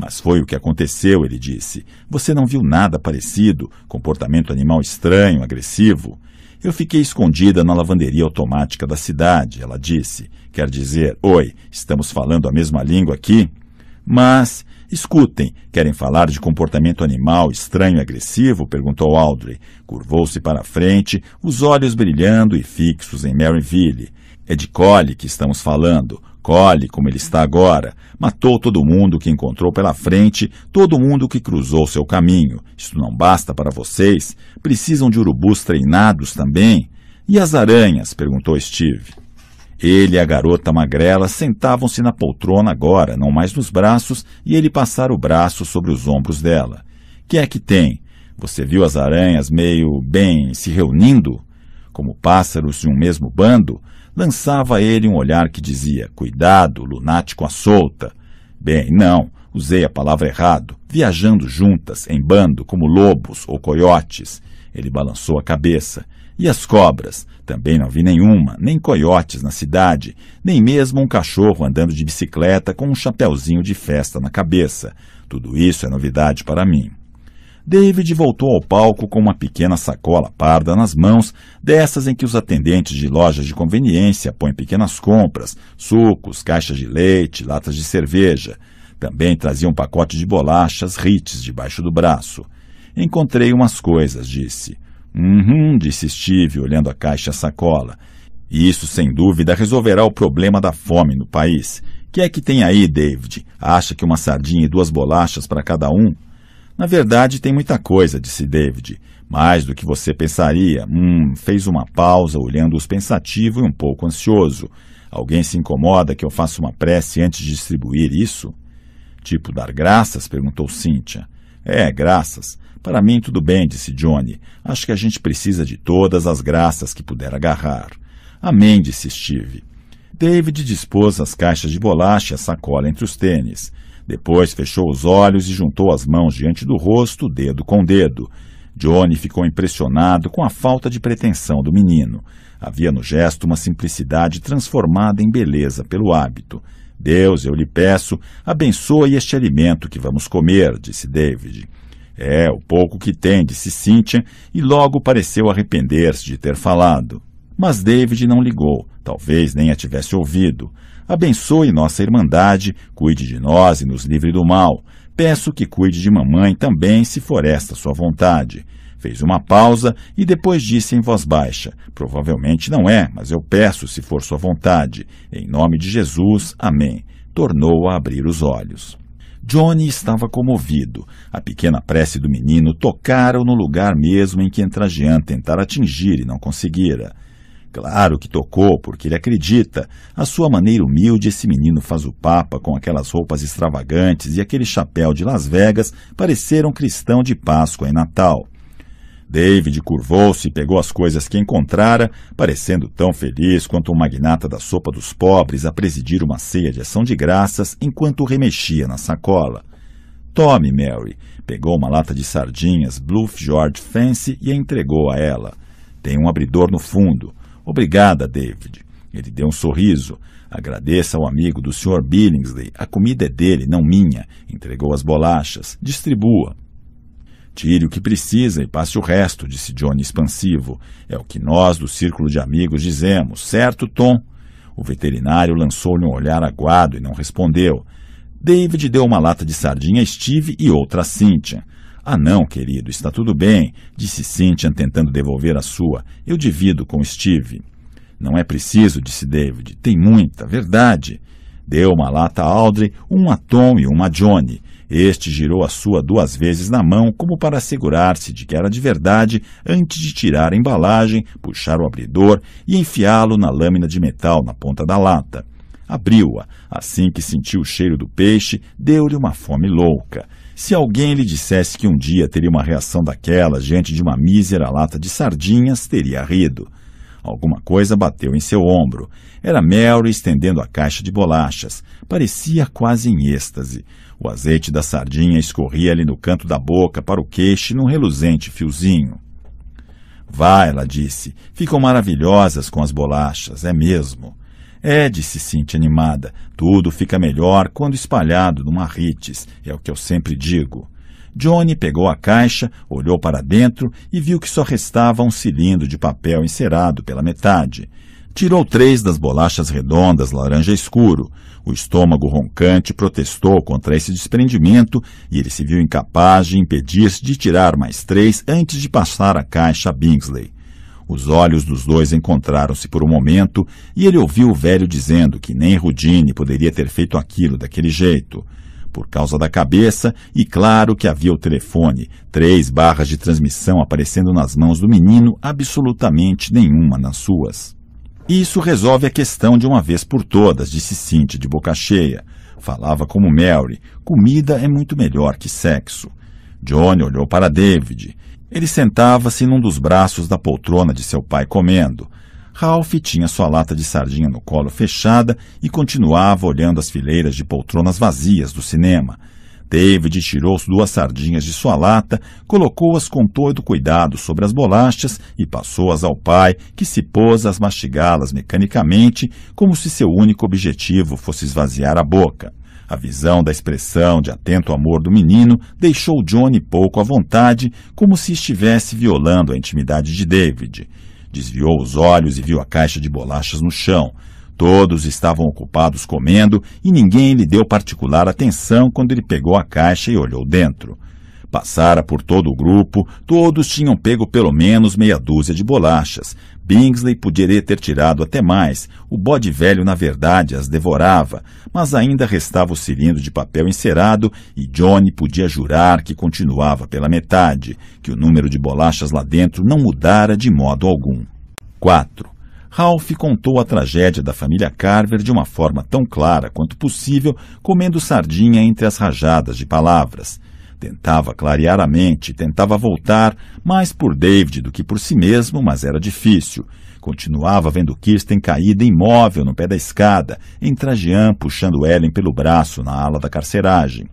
Mas foi o que aconteceu, ele disse. Você não viu nada parecido, comportamento animal estranho, agressivo. Eu fiquei escondida na lavanderia automática da cidade, ela disse. Quer dizer, oi, estamos falando a mesma língua aqui? Mas, escutem, querem falar de comportamento animal estranho e agressivo? perguntou Audrey. Curvou-se para a frente, os olhos brilhando e fixos em Maryville. É de Cole que estamos falando, Colhe como ele está agora. Matou todo mundo que encontrou pela frente, todo mundo que cruzou seu caminho. Isso não basta para vocês. Precisam de urubus treinados também. E as aranhas? perguntou Steve. Ele e a garota magrela sentavam-se na poltrona agora, não mais nos braços, e ele passara o braço sobre os ombros dela. Que é que tem? Você viu as aranhas meio, bem, se reunindo? Como pássaros de um mesmo bando? lançava a ele um olhar que dizia: Cuidado, lunático à solta. Bem, não, usei a palavra errado. Viajando juntas, em bando, como lobos ou coiotes. Ele balançou a cabeça. E as cobras? Também não vi nenhuma, nem coiotes na cidade, nem mesmo um cachorro andando de bicicleta com um chapéuzinho de festa na cabeça. Tudo isso é novidade para mim. David voltou ao palco com uma pequena sacola parda nas mãos, dessas em que os atendentes de lojas de conveniência põem pequenas compras, sucos, caixas de leite, latas de cerveja. Também trazia um pacote de bolachas Ritz debaixo do braço. Encontrei umas coisas, disse. Uhum, disse Steve, olhando a caixa sacola. E isso, sem dúvida, resolverá o problema da fome no país. Que é que tem aí, David? Acha que uma sardinha e duas bolachas para cada um na verdade, tem muita coisa, disse David. Mais do que você pensaria. Hum, fez uma pausa, olhando-os pensativo e um pouco ansioso. Alguém se incomoda que eu faça uma prece antes de distribuir isso? Tipo dar graças? perguntou Cynthia. É, graças. Para mim, tudo bem, disse Johnny. Acho que a gente precisa de todas as graças que puder agarrar. Amém, disse Steve. David dispôs as caixas de bolacha e a sacola entre os tênis. Depois fechou os olhos e juntou as mãos diante do rosto, dedo com dedo. Johnny ficou impressionado com a falta de pretensão do menino. Havia no gesto uma simplicidade transformada em beleza pelo hábito. Deus, eu lhe peço, abençoe este alimento que vamos comer, disse David. É, o pouco que tem, disse Cynthia, e logo pareceu arrepender-se de ter falado. Mas David não ligou, talvez nem a tivesse ouvido. Abençoe nossa Irmandade, cuide de nós e nos livre do mal. Peço que cuide de mamãe também, se for esta sua vontade. Fez uma pausa e depois disse em voz baixa: Provavelmente não é, mas eu peço, se for sua vontade. Em nome de Jesus, amém. Tornou a abrir os olhos. Johnny estava comovido. A pequena prece do menino tocara-o no lugar mesmo em que Entrajean tentara atingir e não conseguira. Claro que tocou, porque ele acredita. A sua maneira humilde, esse menino faz o papa com aquelas roupas extravagantes e aquele chapéu de Las Vegas pareceram um cristão de Páscoa e Natal. David curvou-se e pegou as coisas que encontrara, parecendo tão feliz quanto um magnata da sopa dos pobres a presidir uma ceia de ação de graças enquanto remexia na sacola. Tome, Mary. Pegou uma lata de sardinhas Bluff George Fancy e a entregou a ela. Tem um abridor no fundo. Obrigada, David. Ele deu um sorriso. Agradeça ao amigo do Sr. Billingsley. A comida é dele, não minha. Entregou as bolachas. Distribua. Tire o que precisa e passe o resto, disse Johnny expansivo. É o que nós do círculo de amigos dizemos, certo, Tom? O veterinário lançou-lhe um olhar aguado e não respondeu. David deu uma lata de sardinha a Steve e outra a Cynthia. Ah, não, querido, está tudo bem, disse Cynthia, tentando devolver a sua. Eu divido com Steve. Não é preciso, disse David. Tem muita, verdade. Deu uma lata a Audrey, uma a Tom e uma a Johnny. Este girou a sua duas vezes na mão, como para assegurar-se de que era de verdade, antes de tirar a embalagem, puxar o abridor e enfiá-lo na lâmina de metal na ponta da lata. Abriu-a. Assim que sentiu o cheiro do peixe, deu-lhe uma fome louca. Se alguém lhe dissesse que um dia teria uma reação daquela diante de uma mísera lata de sardinhas, teria rido. Alguma coisa bateu em seu ombro. Era Mary estendendo a caixa de bolachas. Parecia quase em êxtase. O azeite da sardinha escorria-lhe no canto da boca para o queixo num reluzente fiozinho. Vá, ela disse. Ficam maravilhosas com as bolachas, é mesmo. É, disse Cintia animada, tudo fica melhor quando espalhado numa rites, é o que eu sempre digo. Johnny pegou a caixa, olhou para dentro e viu que só restava um cilindro de papel encerado pela metade. Tirou três das bolachas redondas laranja escuro. O estômago roncante protestou contra esse desprendimento e ele se viu incapaz de impedir-se de tirar mais três antes de passar a caixa a Bingsley. Os olhos dos dois encontraram-se por um momento e ele ouviu o velho dizendo que nem Rudine poderia ter feito aquilo daquele jeito. Por causa da cabeça, e claro que havia o telefone, três barras de transmissão aparecendo nas mãos do menino, absolutamente nenhuma nas suas. Isso resolve a questão de uma vez por todas, disse Cintia de boca cheia. Falava como Mary: comida é muito melhor que sexo. Johnny olhou para David. Ele sentava-se num dos braços da poltrona de seu pai comendo. Ralph tinha sua lata de sardinha no colo fechada e continuava olhando as fileiras de poltronas vazias do cinema. David tirou duas sardinhas de sua lata, colocou-as com todo cuidado sobre as bolachas e passou-as ao pai, que se pôs a mastigá-las mecanicamente, como se seu único objetivo fosse esvaziar a boca. A visão da expressão de atento amor do menino deixou Johnny pouco à vontade, como se estivesse violando a intimidade de David. Desviou os olhos e viu a caixa de bolachas no chão. Todos estavam ocupados comendo e ninguém lhe deu particular atenção quando ele pegou a caixa e olhou dentro. Passara por todo o grupo, todos tinham pego pelo menos meia dúzia de bolachas, Bingsley poderia ter tirado até mais. O bode velho, na verdade, as devorava, mas ainda restava o cilindro de papel encerado e Johnny podia jurar que continuava pela metade, que o número de bolachas lá dentro não mudara de modo algum. 4. Ralph contou a tragédia da família Carver de uma forma tão clara quanto possível, comendo sardinha entre as rajadas de palavras. Tentava clarear a mente, tentava voltar, mais por David do que por si mesmo, mas era difícil. Continuava vendo Kirsten caída imóvel no pé da escada, em Trajean puxando Ellen pelo braço na ala da carceragem.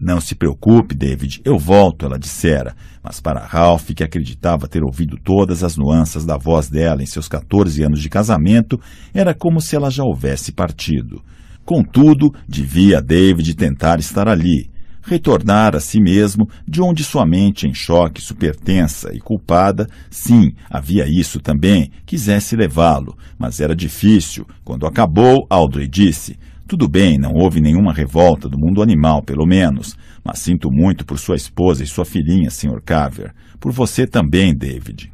Não se preocupe, David, eu volto, ela dissera, mas para Ralph, que acreditava ter ouvido todas as nuances da voz dela em seus 14 anos de casamento, era como se ela já houvesse partido. Contudo, devia David tentar estar ali, retornar a si mesmo de onde sua mente em choque, supertensa e culpada, sim, havia isso também, quisesse levá-lo, mas era difícil. Quando acabou, Audrey disse: tudo bem, não houve nenhuma revolta do mundo animal, pelo menos, mas sinto muito por sua esposa e sua filhinha, Sr. Carver. Por você também, David.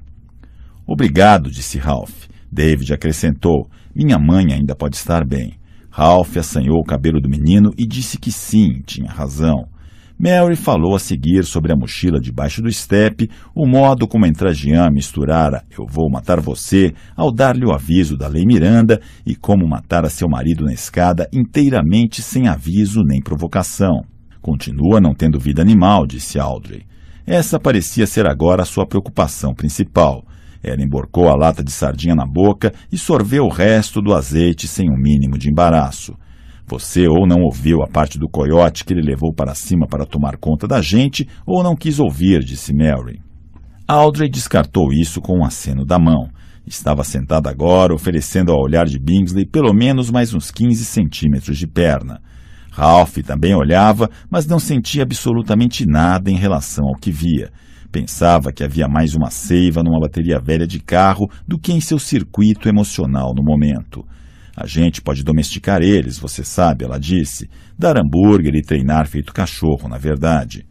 Obrigado, disse Ralph. David acrescentou: Minha mãe ainda pode estar bem. Ralph assanhou o cabelo do menino e disse que sim, tinha razão. Mary falou a seguir sobre a mochila debaixo do estepe, o modo como a Entragian misturara Eu Vou Matar Você ao dar-lhe o aviso da Lei Miranda e como matara seu marido na escada inteiramente sem aviso nem provocação. Continua não tendo vida animal, disse Audrey. Essa parecia ser agora a sua preocupação principal. Ela emborcou a lata de sardinha na boca e sorveu o resto do azeite sem o um mínimo de embaraço. Você ou não ouviu a parte do coiote que ele levou para cima para tomar conta da gente, ou não quis ouvir, disse Mary. Audrey descartou isso com um aceno da mão. Estava sentada agora, oferecendo ao olhar de Bingsley pelo menos mais uns 15 centímetros de perna. Ralph também olhava, mas não sentia absolutamente nada em relação ao que via. Pensava que havia mais uma seiva numa bateria velha de carro do que em seu circuito emocional no momento. A gente pode domesticar eles, você sabe, ela disse. Dar hambúrguer e treinar feito cachorro, na verdade.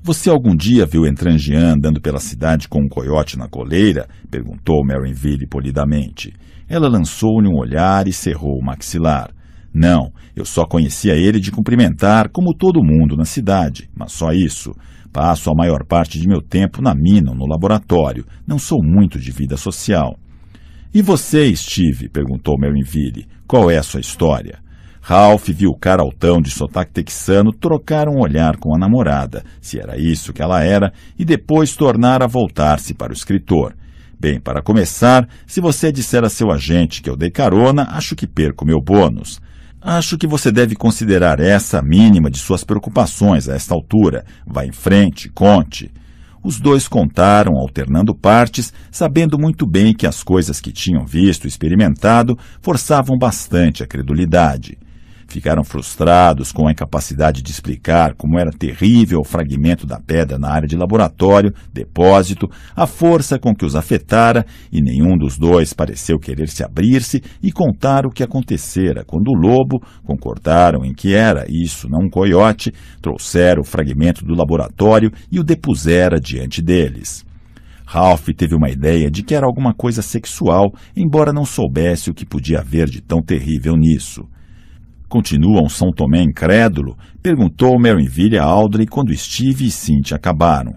Você algum dia viu Entrangian andando pela cidade com um coiote na coleira? perguntou Marinville polidamente. Ela lançou-lhe um olhar e cerrou o maxilar. Não, eu só conhecia ele de cumprimentar, como todo mundo na cidade, mas só isso. Passo a maior parte de meu tempo na mina ou no laboratório. Não sou muito de vida social. E você, Steve? perguntou Melville. Qual é a sua história? Ralph viu o caraltão de sotaque texano trocar um olhar com a namorada, se era isso que ela era, e depois tornar a voltar-se para o escritor. Bem, para começar, se você disser a seu agente que eu dei carona, acho que perco meu bônus. Acho que você deve considerar essa a mínima de suas preocupações a esta altura. Vá em frente, conte. Os dois contaram, alternando partes, sabendo muito bem que as coisas que tinham visto e experimentado forçavam bastante a credulidade. Ficaram frustrados com a incapacidade de explicar como era terrível o fragmento da pedra na área de laboratório, depósito, a força com que os afetara, e nenhum dos dois pareceu querer se abrir-se e contar o que acontecera quando o lobo, concordaram em que era isso, não um coiote, trouxera o fragmento do laboratório e o depusera diante deles. Ralph teve uma ideia de que era alguma coisa sexual, embora não soubesse o que podia haver de tão terrível nisso. Continua um São Tomé incrédulo, perguntou Marinville a Audrey quando Steve e Cynthia acabaram.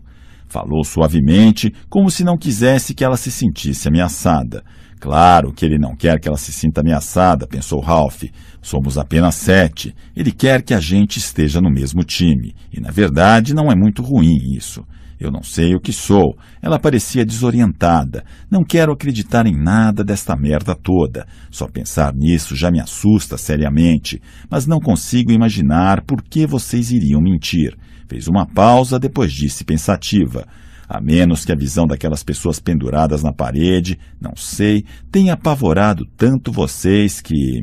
Falou suavemente, como se não quisesse que ela se sentisse ameaçada. Claro que ele não quer que ela se sinta ameaçada, pensou Ralph. Somos apenas sete. Ele quer que a gente esteja no mesmo time. E, na verdade, não é muito ruim isso. Eu não sei o que sou. Ela parecia desorientada. Não quero acreditar em nada desta merda toda. Só pensar nisso já me assusta seriamente, mas não consigo imaginar por que vocês iriam mentir. Fez uma pausa, depois disse pensativa. A menos que a visão daquelas pessoas penduradas na parede, não sei, tenha apavorado tanto vocês que.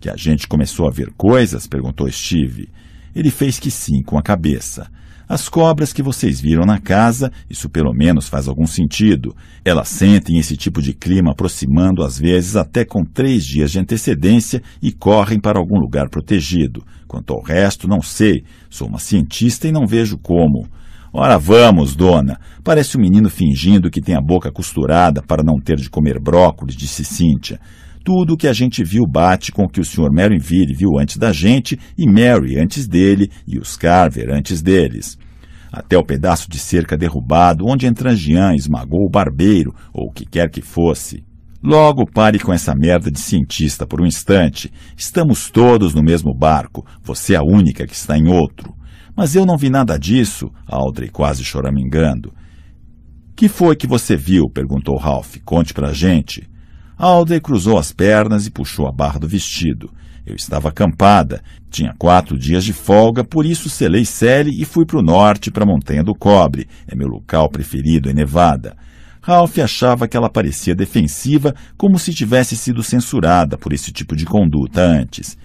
que a gente começou a ver coisas? perguntou Steve. Ele fez que sim com a cabeça. As cobras que vocês viram na casa, isso pelo menos faz algum sentido. Elas sentem esse tipo de clima aproximando às vezes até com três dias de antecedência e correm para algum lugar protegido. Quanto ao resto, não sei. Sou uma cientista e não vejo como. Ora vamos, dona. Parece um menino fingindo que tem a boca costurada para não ter de comer brócolis, disse Cíntia. Tudo o que a gente viu bate com o que o Sr. Merrinville viu antes da gente e Mary antes dele e os Carver antes deles. Até o pedaço de cerca derrubado onde Entrangian esmagou o barbeiro ou o que quer que fosse. Logo pare com essa merda de cientista por um instante. Estamos todos no mesmo barco. Você é a única que está em outro. Mas eu não vi nada disso, Audrey quase choramingando. Que foi que você viu? perguntou Ralph. Conte pra gente. Alder cruzou as pernas e puxou a barra do vestido. Eu estava acampada, tinha quatro dias de folga, por isso selei Sele e fui para o norte, para a Montanha do Cobre. É meu local preferido em Nevada. Ralph achava que ela parecia defensiva, como se tivesse sido censurada por esse tipo de conduta antes.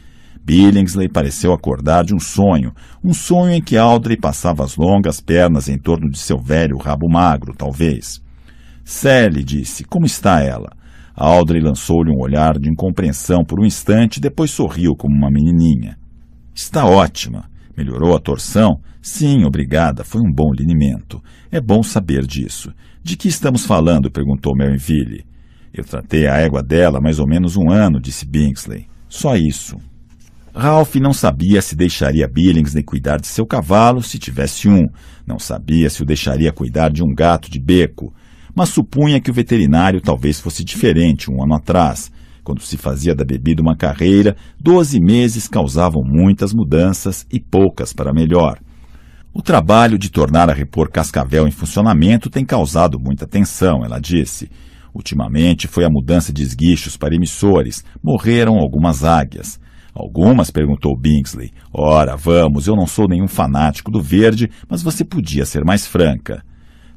Billingsley pareceu acordar de um sonho, um sonho em que Audrey passava as longas pernas em torno de seu velho rabo magro, talvez. Sally disse, como está ela? A Audrey lançou-lhe um olhar de incompreensão por um instante, depois sorriu como uma menininha. Está ótima. Melhorou a torção? Sim, obrigada. Foi um bom linimento. É bom saber disso. De que estamos falando? perguntou Melville. Eu tratei a égua dela mais ou menos um ano, disse Bingsley. Só isso. Ralph não sabia se deixaria Billingsley cuidar de seu cavalo, se tivesse um. Não sabia se o deixaria cuidar de um gato de beco mas supunha que o veterinário talvez fosse diferente um ano atrás. Quando se fazia da bebida uma carreira, doze meses causavam muitas mudanças e poucas para melhor. O trabalho de tornar a repor Cascavel em funcionamento tem causado muita tensão, ela disse. Ultimamente foi a mudança de esguichos para emissores. Morreram algumas águias. Algumas? perguntou Bingsley. Ora, vamos, eu não sou nenhum fanático do verde, mas você podia ser mais franca.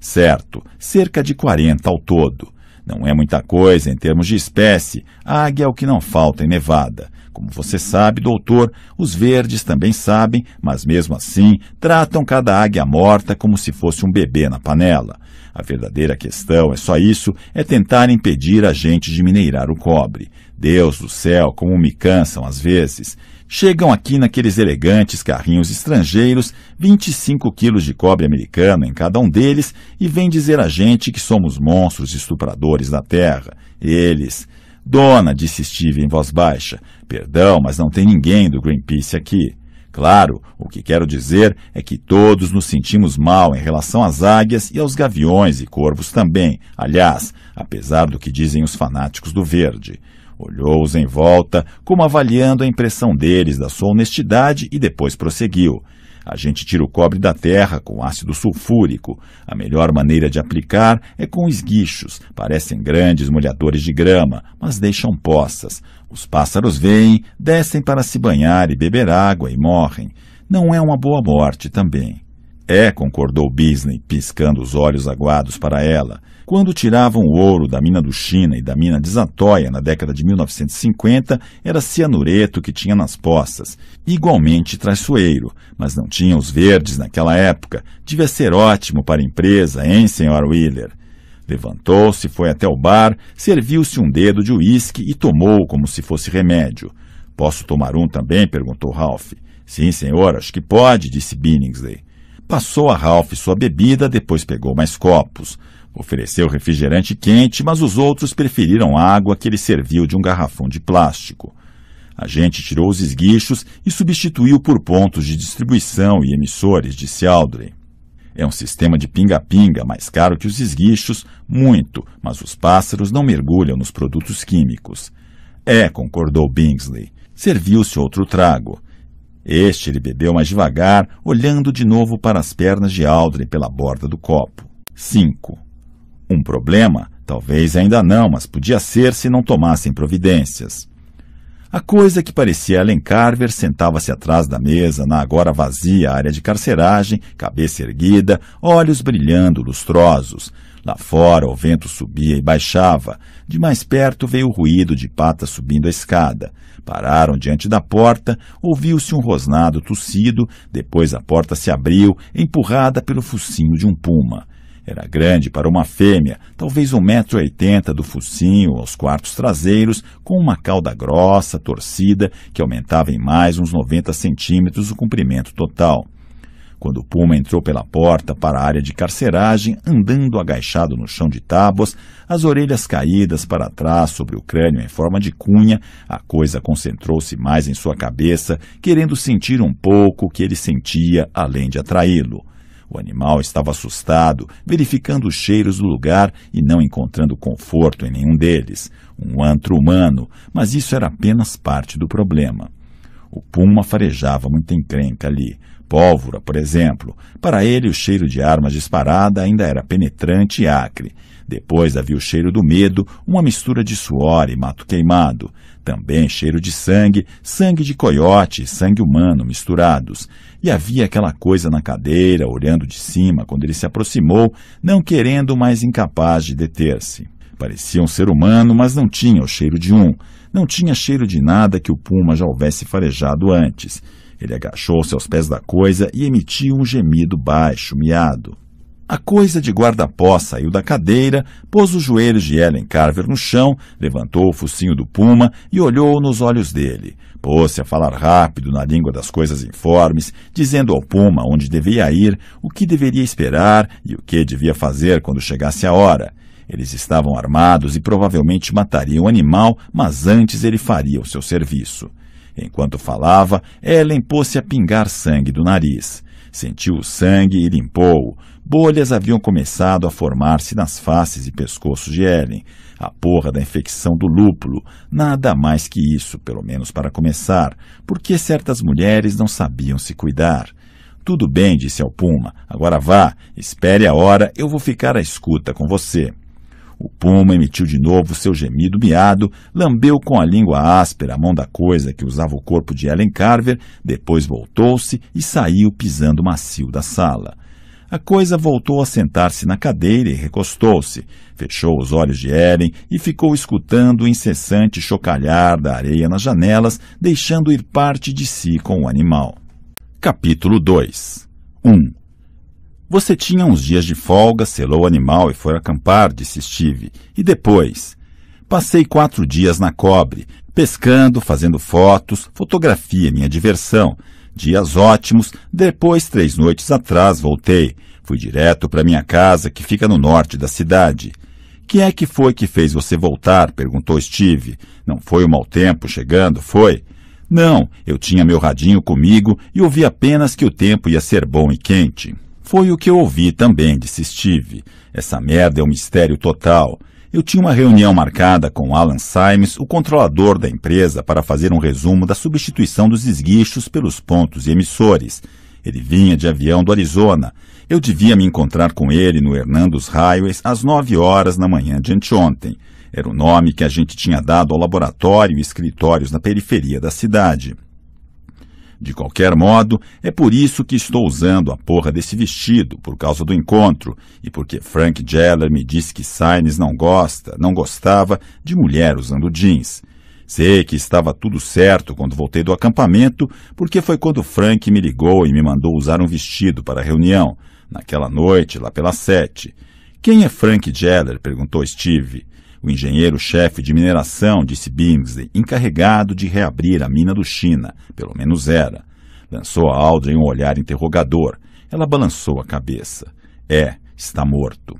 Certo, cerca de 40 ao todo. Não é muita coisa em termos de espécie, a águia é o que não falta em Nevada. Como você sabe, doutor, os verdes também sabem, mas mesmo assim tratam cada águia morta como se fosse um bebê na panela. A verdadeira questão é só isso, é tentar impedir a gente de mineirar o cobre. Deus do céu, como me cansam às vezes. Chegam aqui naqueles elegantes carrinhos estrangeiros, 25 quilos de cobre americano em cada um deles, e vêm dizer a gente que somos monstros estupradores da terra. Eles. Dona, disse Steve em voz baixa, perdão, mas não tem ninguém do Greenpeace aqui. Claro, o que quero dizer é que todos nos sentimos mal em relação às águias e aos gaviões e corvos também, aliás, apesar do que dizem os fanáticos do verde. Olhou-os em volta, como avaliando a impressão deles da sua honestidade, e depois prosseguiu. A gente tira o cobre da terra com ácido sulfúrico. A melhor maneira de aplicar é com esguichos. Parecem grandes molhadores de grama, mas deixam poças. Os pássaros vêm, descem para se banhar e beber água e morrem. Não é uma boa morte também. É, concordou Bisley, piscando os olhos aguados para ela. Quando tiravam o ouro da mina do China e da mina de Zatóia na década de 1950, era cianureto que tinha nas postas, igualmente traiçoeiro, mas não tinha os verdes naquela época. Devia ser ótimo para a empresa, hein, Sr. Wheeler? Levantou-se, foi até o bar, serviu-se um dedo de uísque e tomou como se fosse remédio. Posso tomar um também? perguntou Ralph. Sim, senhor, acho que pode, disse Binningsley. Passou a Ralph sua bebida, depois pegou mais copos. Ofereceu refrigerante quente, mas os outros preferiram água que ele serviu de um garrafão de plástico. A gente tirou os esguichos e substituiu por pontos de distribuição e emissores, disse Aldrin. É um sistema de pinga-pinga mais caro que os esguichos, muito, mas os pássaros não mergulham nos produtos químicos. É, concordou Bingsley. Serviu-se outro trago. Este ele bebeu mais devagar, olhando de novo para as pernas de Aldrin pela borda do copo. 5. Um problema? Talvez ainda não, mas podia ser se não tomassem providências. A coisa que parecia Ellen Carver sentava-se atrás da mesa, na agora vazia área de carceragem, cabeça erguida, olhos brilhando, lustrosos. Lá fora o vento subia e baixava. De mais perto veio o ruído de patas subindo a escada. Pararam diante da porta, ouviu-se um rosnado tossido, depois a porta se abriu, empurrada pelo focinho de um puma. Era grande para uma fêmea, talvez 1,80m do focinho aos quartos traseiros, com uma cauda grossa, torcida, que aumentava em mais uns 90 centímetros o comprimento total. Quando o Puma entrou pela porta para a área de carceragem, andando agachado no chão de tábuas, as orelhas caídas para trás sobre o crânio em forma de cunha, a coisa concentrou-se mais em sua cabeça, querendo sentir um pouco o que ele sentia além de atraí-lo. O animal estava assustado, verificando os cheiros do lugar e não encontrando conforto em nenhum deles. Um antro humano, mas isso era apenas parte do problema. O Puma farejava muita encrenca ali. Pólvora, por exemplo. Para ele, o cheiro de armas disparada ainda era penetrante e acre. Depois havia o cheiro do medo, uma mistura de suor e mato queimado. Também cheiro de sangue, sangue de coiote e sangue humano misturados. E havia aquela coisa na cadeira, olhando de cima quando ele se aproximou, não querendo, mas incapaz de deter-se. Parecia um ser humano, mas não tinha o cheiro de um. Não tinha cheiro de nada que o puma já houvesse farejado antes. Ele agachou-se aos pés da coisa e emitiu um gemido baixo, miado. A coisa de guarda-pó saiu da cadeira, pôs os joelhos de Ellen Carver no chão, levantou o focinho do puma e olhou nos olhos dele. Pôs-se a falar rápido na língua das coisas informes, dizendo ao puma onde devia ir, o que deveria esperar e o que devia fazer quando chegasse a hora. Eles estavam armados e provavelmente matariam o animal, mas antes ele faria o seu serviço. Enquanto falava, Ellen pôs-se a pingar sangue do nariz. Sentiu o sangue e limpou-o. Bolhas haviam começado a formar-se nas faces e pescoços de Ellen. A porra da infecção do lúpulo. Nada mais que isso, pelo menos para começar, porque certas mulheres não sabiam se cuidar. Tudo bem, disse ao Puma. Agora vá, espere a hora, eu vou ficar à escuta com você. O puma emitiu de novo seu gemido miado, lambeu com a língua áspera a mão da coisa que usava o corpo de Ellen Carver, depois voltou-se e saiu pisando macio da sala. A coisa voltou a sentar-se na cadeira e recostou-se. Fechou os olhos de Ellen e ficou escutando o incessante chocalhar da areia nas janelas, deixando ir parte de si com o animal. Capítulo 2 1. Um, você tinha uns dias de folga, selou o animal e foi acampar, disse Steve. E depois? Passei quatro dias na cobre, pescando, fazendo fotos, fotografia, minha diversão. Dias ótimos, depois, três noites atrás, voltei. Fui direto para minha casa, que fica no norte da cidade. Que é que foi que fez você voltar? perguntou Steve. Não foi o mau tempo chegando, foi? Não, eu tinha meu radinho comigo e ouvi apenas que o tempo ia ser bom e quente. Foi o que eu ouvi também, disse Steve. Essa merda é um mistério total. Eu tinha uma reunião marcada com Alan Symes, o controlador da empresa, para fazer um resumo da substituição dos esguichos pelos pontos e emissores. Ele vinha de avião do Arizona. Eu devia me encontrar com ele no Hernando's Highways às nove horas na manhã de anteontem. Era o nome que a gente tinha dado ao laboratório e escritórios na periferia da cidade. De qualquer modo, é por isso que estou usando a porra desse vestido, por causa do encontro, e porque Frank Jeller me disse que Sainz não gosta, não gostava de mulher usando jeans. Sei que estava tudo certo quando voltei do acampamento, porque foi quando Frank me ligou e me mandou usar um vestido para a reunião, naquela noite, lá pelas sete. Quem é Frank Jeller? perguntou Steve o engenheiro-chefe de mineração, disse Bimsley, encarregado de reabrir a mina do China, pelo menos era. Lançou a Aldrin um olhar interrogador. Ela balançou a cabeça. É, está morto.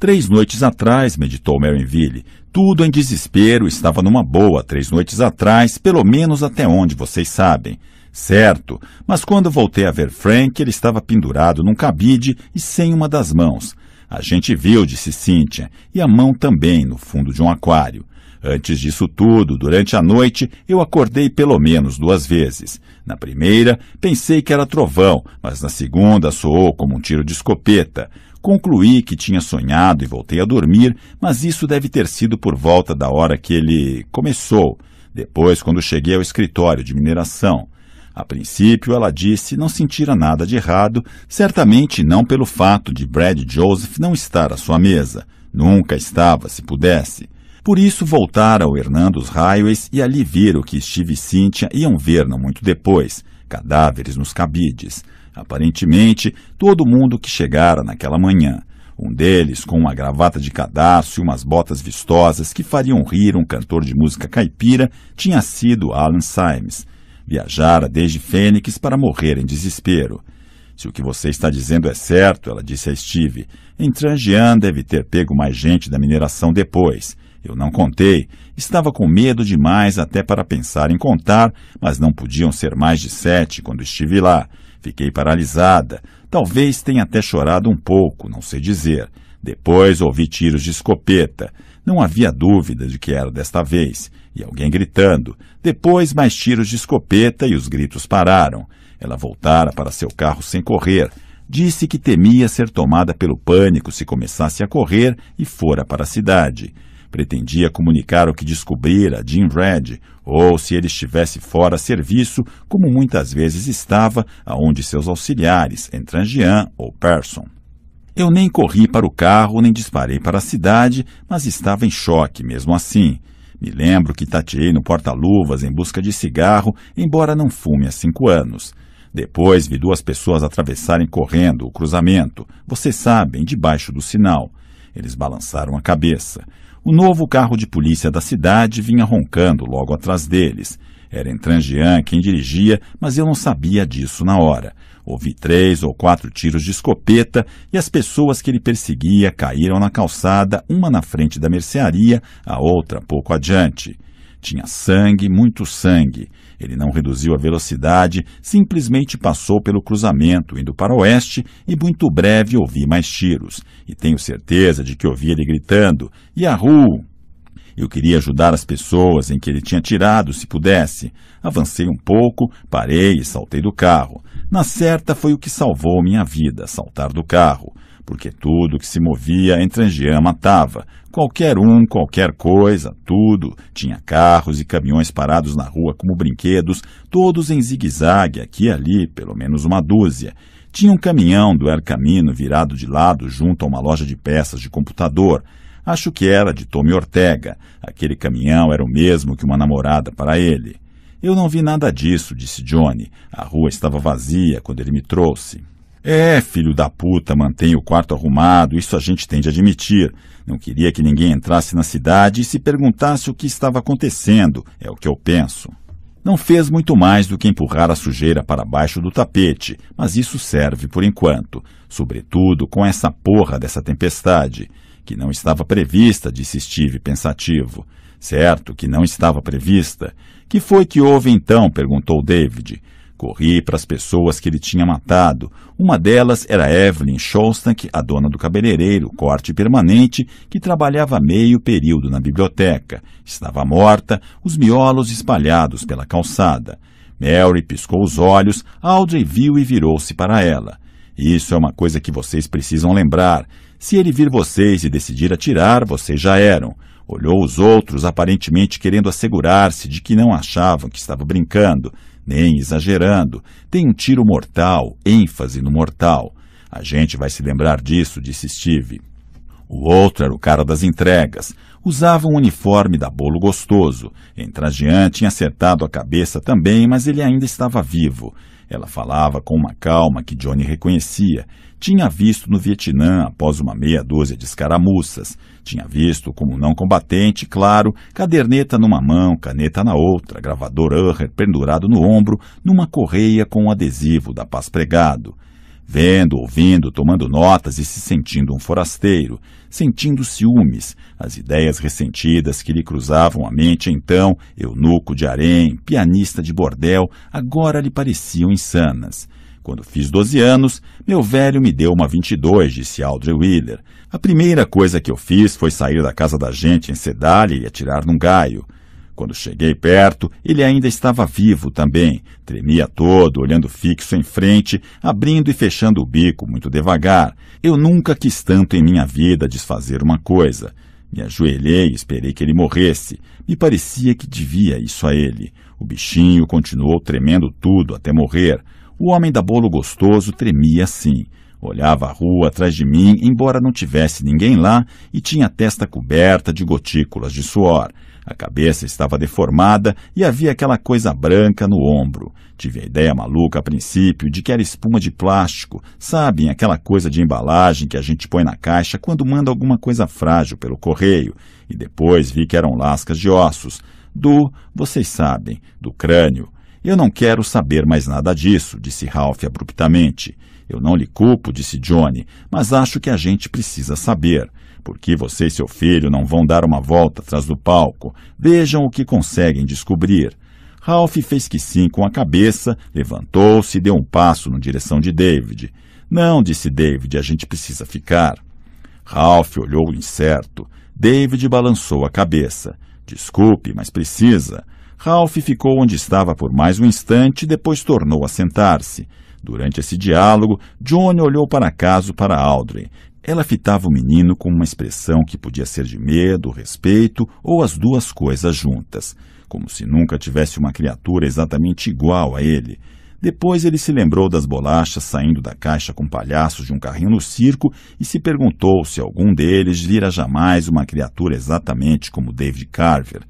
Três noites atrás, meditou Marinville, tudo em desespero estava numa boa três noites atrás, pelo menos até onde vocês sabem. Certo, mas quando voltei a ver Frank, ele estava pendurado num cabide e sem uma das mãos. A gente viu, disse Cíntia, e a mão também no fundo de um aquário. Antes disso tudo, durante a noite, eu acordei pelo menos duas vezes. Na primeira, pensei que era trovão, mas na segunda soou como um tiro de escopeta. Concluí que tinha sonhado e voltei a dormir, mas isso deve ter sido por volta da hora que ele começou. Depois, quando cheguei ao escritório de mineração, a princípio, ela disse não sentira nada de errado, certamente não pelo fato de Brad Joseph não estar à sua mesa. Nunca estava, se pudesse. Por isso, voltaram ao Hernando's Highways e ali viram o que Steve e Cynthia iam ver não muito depois, cadáveres nos cabides. Aparentemente, todo mundo que chegara naquela manhã. Um deles com uma gravata de cadarço e umas botas vistosas que fariam rir um cantor de música caipira tinha sido Alan Symes. Viajara desde Fênix para morrer em desespero. Se o que você está dizendo é certo, ela disse a Steve, Trangian deve ter pego mais gente da mineração depois. Eu não contei. Estava com medo demais até para pensar em contar, mas não podiam ser mais de sete quando estive lá. Fiquei paralisada. Talvez tenha até chorado um pouco, não sei dizer. Depois ouvi tiros de escopeta. Não havia dúvida de que era desta vez e alguém gritando. Depois, mais tiros de escopeta e os gritos pararam. Ela voltara para seu carro sem correr. Disse que temia ser tomada pelo pânico se começasse a correr e fora para a cidade. Pretendia comunicar o que descobrira a Jim Red, ou se ele estivesse fora a serviço, como muitas vezes estava, a um de seus auxiliares, Entrangian ou Person. Eu nem corri para o carro, nem disparei para a cidade, mas estava em choque mesmo assim. Me lembro que tateei no porta-luvas em busca de cigarro, embora não fume há cinco anos. Depois vi duas pessoas atravessarem correndo o cruzamento, vocês sabem, debaixo do sinal. Eles balançaram a cabeça. O novo carro de polícia da cidade vinha roncando logo atrás deles. Era Entrangean quem dirigia, mas eu não sabia disso na hora ouvi três ou quatro tiros de escopeta e as pessoas que ele perseguia caíram na calçada, uma na frente da mercearia, a outra pouco adiante. Tinha sangue, muito sangue. Ele não reduziu a velocidade, simplesmente passou pelo cruzamento, indo para o oeste, e muito breve ouvi mais tiros. E tenho certeza de que ouvi ele gritando: Yahoo! Eu queria ajudar as pessoas em que ele tinha tirado, se pudesse. Avancei um pouco, parei e saltei do carro. Na certa foi o que salvou minha vida, saltar do carro. Porque tudo que se movia em Trangian matava. Qualquer um, qualquer coisa, tudo. Tinha carros e caminhões parados na rua como brinquedos, todos em zigue-zague, aqui e ali, pelo menos uma dúzia. Tinha um caminhão do Air Camino virado de lado junto a uma loja de peças de computador. Acho que era de Tommy Ortega. Aquele caminhão era o mesmo que uma namorada para ele. Eu não vi nada disso, disse Johnny. A rua estava vazia quando ele me trouxe. É, filho da puta, mantém o quarto arrumado, isso a gente tem de admitir. Não queria que ninguém entrasse na cidade e se perguntasse o que estava acontecendo, é o que eu penso. Não fez muito mais do que empurrar a sujeira para baixo do tapete, mas isso serve por enquanto, sobretudo com essa porra dessa tempestade que não estava prevista, disse Steve, pensativo. Certo que não estava prevista. Que foi que houve então? perguntou David. Corri para as pessoas que ele tinha matado. Uma delas era Evelyn Scholstank, a dona do cabeleireiro, corte permanente, que trabalhava meio período na biblioteca. Estava morta, os miolos espalhados pela calçada. Mary piscou os olhos, Audrey viu e virou-se para ela. Isso é uma coisa que vocês precisam lembrar. Se ele vir vocês e decidir atirar, vocês já eram. Olhou os outros, aparentemente querendo assegurar-se de que não achavam que estava brincando, nem exagerando. Tem um tiro mortal, ênfase no mortal. A gente vai se lembrar disso, disse Steve. O outro era o cara das entregas. Usava um uniforme da Bolo Gostoso. Entrajean tinha acertado a cabeça também, mas ele ainda estava vivo. Ela falava com uma calma que Johnny reconhecia. Tinha visto no Vietnã, após uma meia dúzia de escaramuças. Tinha visto como não combatente, claro, caderneta numa mão, caneta na outra, gravador Urher pendurado no ombro, numa correia com um adesivo da paz pregado. Vendo, ouvindo, tomando notas e se sentindo um forasteiro, sentindo ciúmes, as ideias ressentidas que lhe cruzavam a mente então, eunuco de harém, pianista de bordel, agora lhe pareciam insanas. Quando fiz 12 anos, meu velho me deu uma 22, disse Audrey Wheeler. A primeira coisa que eu fiz foi sair da casa da gente em Sedalha e atirar num gaio. Quando cheguei perto, ele ainda estava vivo também. Tremia todo, olhando fixo em frente, abrindo e fechando o bico muito devagar. Eu nunca quis tanto em minha vida desfazer uma coisa. Me ajoelhei e esperei que ele morresse. Me parecia que devia isso a ele. O bichinho continuou tremendo tudo até morrer. O homem da bolo gostoso tremia assim. Olhava a rua atrás de mim, embora não tivesse ninguém lá, e tinha a testa coberta de gotículas de suor. A cabeça estava deformada e havia aquela coisa branca no ombro. Tive a ideia maluca a princípio de que era espuma de plástico, sabem, aquela coisa de embalagem que a gente põe na caixa quando manda alguma coisa frágil pelo correio, e depois vi que eram lascas de ossos. Do, vocês sabem, do crânio. Eu não quero saber mais nada disso, disse Ralph abruptamente. Eu não lhe culpo, disse Johnny, mas acho que a gente precisa saber. Porque você e seu filho não vão dar uma volta atrás do palco. Vejam o que conseguem descobrir. Ralph fez que sim com a cabeça, levantou-se e deu um passo na direção de David. Não, disse David, a gente precisa ficar. Ralph olhou incerto. David balançou a cabeça. Desculpe, mas precisa. Ralph ficou onde estava por mais um instante e depois tornou a sentar-se. Durante esse diálogo, Johnny olhou para acaso para Audrey. Ela fitava o menino com uma expressão que podia ser de medo, respeito ou as duas coisas juntas, como se nunca tivesse uma criatura exatamente igual a ele. Depois ele se lembrou das bolachas saindo da caixa com palhaços de um carrinho no circo e se perguntou se algum deles vira jamais uma criatura exatamente como David Carver.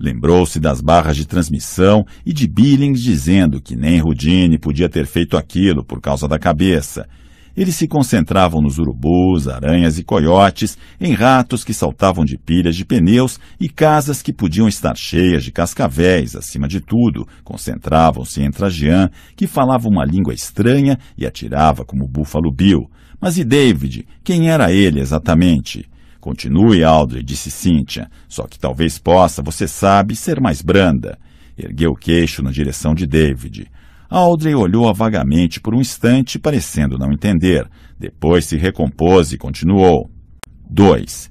Lembrou-se das barras de transmissão e de Billings dizendo que nem Rudine podia ter feito aquilo por causa da cabeça. Eles se concentravam nos urubus, aranhas e coiotes, em ratos que saltavam de pilhas de pneus e casas que podiam estar cheias de cascavéis, acima de tudo. Concentravam-se em Trajan, que falava uma língua estranha e atirava como Búfalo Bill. Mas e David? Quem era ele exatamente? Continue, Aldre, disse Cynthia, só que talvez possa, você sabe, ser mais branda. Ergueu o queixo na direção de David. Audrey olhou-a vagamente por um instante, parecendo não entender. Depois se recompôs e continuou. 2.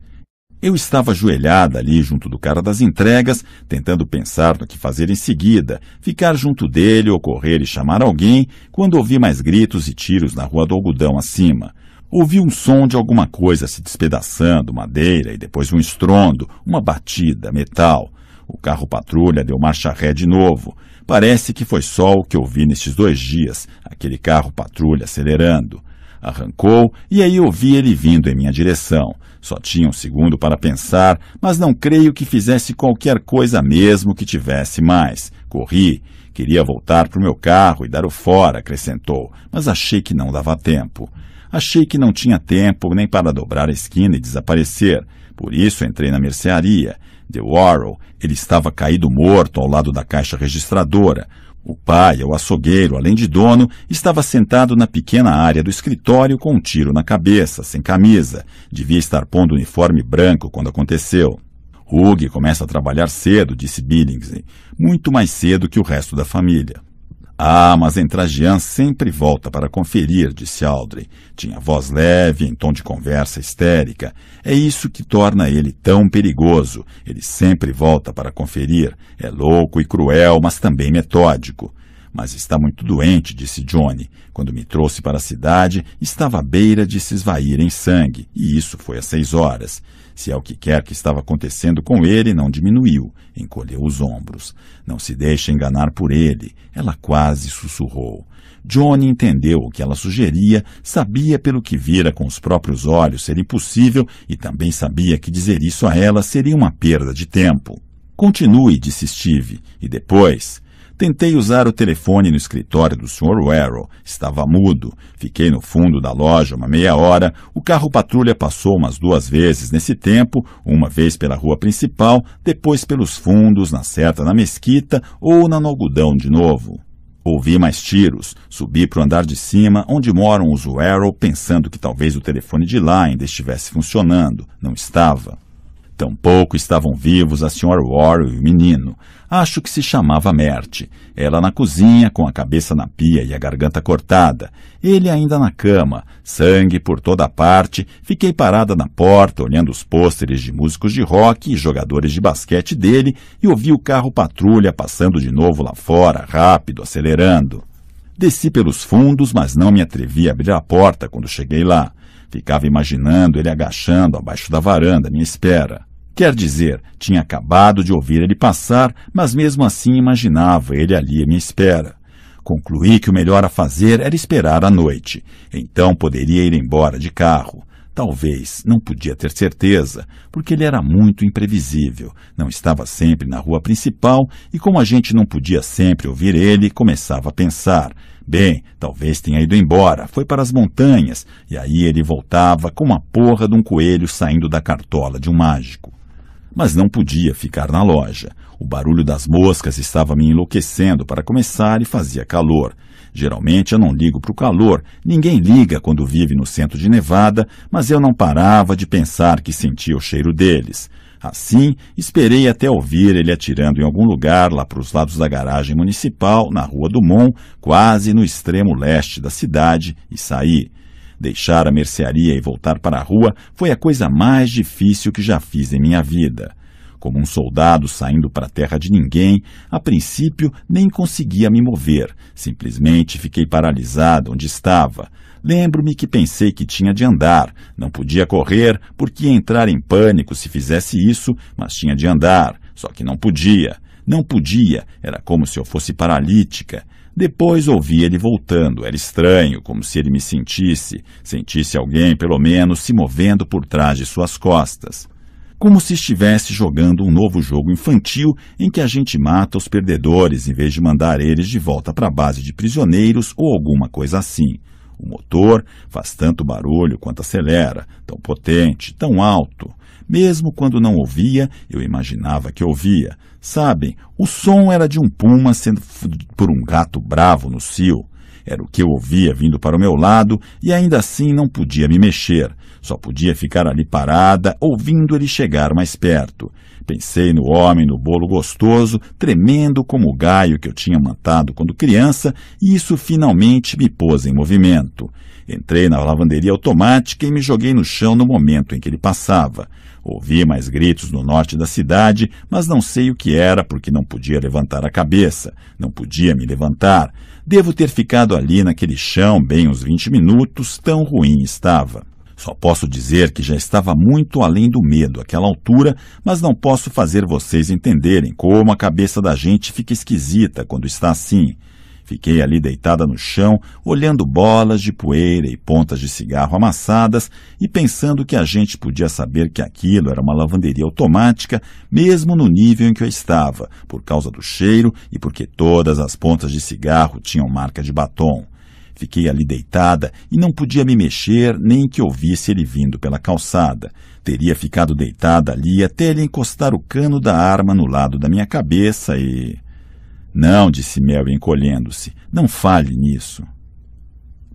Eu estava ajoelhada ali junto do cara das entregas, tentando pensar no que fazer em seguida, ficar junto dele ou correr e chamar alguém, quando ouvi mais gritos e tiros na rua do algodão acima. Ouvi um som de alguma coisa se despedaçando, madeira, e depois um estrondo, uma batida, metal. O carro patrulha deu marcha ré de novo. Parece que foi só o que eu vi nestes dois dias, aquele carro patrulha acelerando. Arrancou e aí eu vi ele vindo em minha direção. Só tinha um segundo para pensar, mas não creio que fizesse qualquer coisa mesmo que tivesse mais. Corri. Queria voltar para o meu carro e dar o fora, acrescentou, mas achei que não dava tempo. Achei que não tinha tempo nem para dobrar a esquina e desaparecer. Por isso entrei na mercearia. The Warhol, ele estava caído morto ao lado da caixa registradora. O pai, o açougueiro, além de dono, estava sentado na pequena área do escritório com um tiro na cabeça, sem camisa. Devia estar pondo uniforme branco quando aconteceu. Hugh começa a trabalhar cedo, disse Billingsley, muito mais cedo que o resto da família. Ah, mas Entragian sempre volta para conferir, disse Aldrin. Tinha voz leve, em tom de conversa histérica. É isso que torna ele tão perigoso. Ele sempre volta para conferir. É louco e cruel, mas também metódico. Mas está muito doente, disse Johnny. Quando me trouxe para a cidade, estava à beira de se esvair em sangue, e isso foi às seis horas. Se ao é que quer que estava acontecendo com ele, não diminuiu, encolheu os ombros. Não se deixe enganar por ele, ela quase sussurrou. Johnny entendeu o que ela sugeria, sabia pelo que vira com os próprios olhos ser impossível e também sabia que dizer isso a ela seria uma perda de tempo. Continue, disse Steve, e depois Tentei usar o telefone no escritório do Sr. Warrell. Estava mudo. Fiquei no fundo da loja uma meia hora. O carro patrulha passou umas duas vezes nesse tempo, uma vez pela rua principal, depois pelos fundos, na certa na mesquita ou na no algodão de novo. Ouvi mais tiros. Subi para o andar de cima, onde moram os Warrell, pensando que talvez o telefone de lá ainda estivesse funcionando. Não estava. Tampouco estavam vivos a senhora Warren e o menino. Acho que se chamava Merte. Ela na cozinha, com a cabeça na pia e a garganta cortada. Ele ainda na cama, sangue por toda parte. Fiquei parada na porta, olhando os pôsteres de músicos de rock e jogadores de basquete dele e ouvi o carro patrulha passando de novo lá fora, rápido, acelerando. Desci pelos fundos, mas não me atrevi a abrir a porta quando cheguei lá. Ficava imaginando ele agachando abaixo da varanda, à minha espera. Quer dizer, tinha acabado de ouvir ele passar, mas mesmo assim imaginava ele ali à minha espera. Concluí que o melhor a fazer era esperar a noite. Então poderia ir embora de carro. Talvez, não podia ter certeza, porque ele era muito imprevisível, não estava sempre na rua principal e, como a gente não podia sempre ouvir ele, começava a pensar: Bem, talvez tenha ido embora, foi para as montanhas, e aí ele voltava com a porra de um coelho saindo da cartola de um mágico. Mas não podia ficar na loja. O barulho das moscas estava me enlouquecendo para começar e fazia calor. Geralmente eu não ligo para o calor, ninguém liga quando vive no centro de Nevada, mas eu não parava de pensar que sentia o cheiro deles. Assim, esperei até ouvir ele atirando em algum lugar lá para os lados da garagem municipal, na Rua do Mon, quase no extremo leste da cidade, e saí. Deixar a mercearia e voltar para a rua foi a coisa mais difícil que já fiz em minha vida. Como um soldado saindo para a terra de ninguém, a princípio nem conseguia me mover. Simplesmente fiquei paralisado onde estava. Lembro-me que pensei que tinha de andar. Não podia correr, porque ia entrar em pânico se fizesse isso, mas tinha de andar. Só que não podia. Não podia. Era como se eu fosse paralítica. Depois ouvi ele voltando. Era estranho, como se ele me sentisse, sentisse alguém, pelo menos, se movendo por trás de suas costas como se estivesse jogando um novo jogo infantil em que a gente mata os perdedores em vez de mandar eles de volta para a base de prisioneiros ou alguma coisa assim. O motor faz tanto barulho quanto acelera, tão potente, tão alto. Mesmo quando não ouvia, eu imaginava que ouvia. Sabem, o som era de um puma sendo por um gato bravo no cio. Era o que eu ouvia vindo para o meu lado e ainda assim não podia me mexer. Só podia ficar ali parada, ouvindo ele chegar mais perto. Pensei no homem no bolo gostoso, tremendo como o gaio que eu tinha matado quando criança, e isso finalmente me pôs em movimento. Entrei na lavanderia automática e me joguei no chão no momento em que ele passava. Ouvi mais gritos no norte da cidade, mas não sei o que era porque não podia levantar a cabeça, não podia me levantar. Devo ter ficado ali naquele chão bem uns 20 minutos, tão ruim estava. Só posso dizer que já estava muito além do medo àquela altura, mas não posso fazer vocês entenderem como a cabeça da gente fica esquisita quando está assim. Fiquei ali deitada no chão, olhando bolas de poeira e pontas de cigarro amassadas e pensando que a gente podia saber que aquilo era uma lavanderia automática, mesmo no nível em que eu estava, por causa do cheiro e porque todas as pontas de cigarro tinham marca de batom. Fiquei ali deitada e não podia me mexer nem que ouvisse ele vindo pela calçada. Teria ficado deitada ali até ele encostar o cano da arma no lado da minha cabeça e. Não, disse Mel, encolhendo-se, não fale nisso.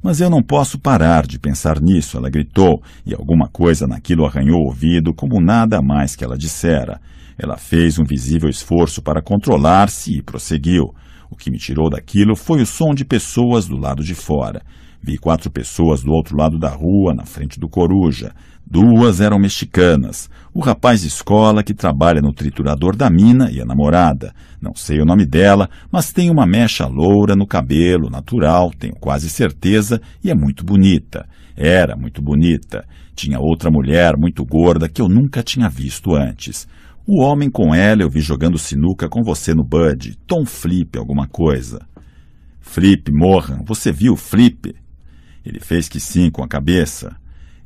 Mas eu não posso parar de pensar nisso, ela gritou, e alguma coisa naquilo arranhou o ouvido como nada mais que ela dissera. Ela fez um visível esforço para controlar-se e prosseguiu. O que me tirou daquilo foi o som de pessoas do lado de fora. Vi quatro pessoas do outro lado da rua, na frente do Coruja. Duas eram mexicanas. O rapaz de escola que trabalha no triturador da mina e a namorada. Não sei o nome dela, mas tem uma mecha loura no cabelo, natural, tenho quase certeza, e é muito bonita. Era muito bonita. Tinha outra mulher muito gorda que eu nunca tinha visto antes. O homem com ela eu vi jogando sinuca com você no Bud. Tom Flip, alguma coisa. Flip, Morran, você viu Flip? Ele fez que sim com a cabeça.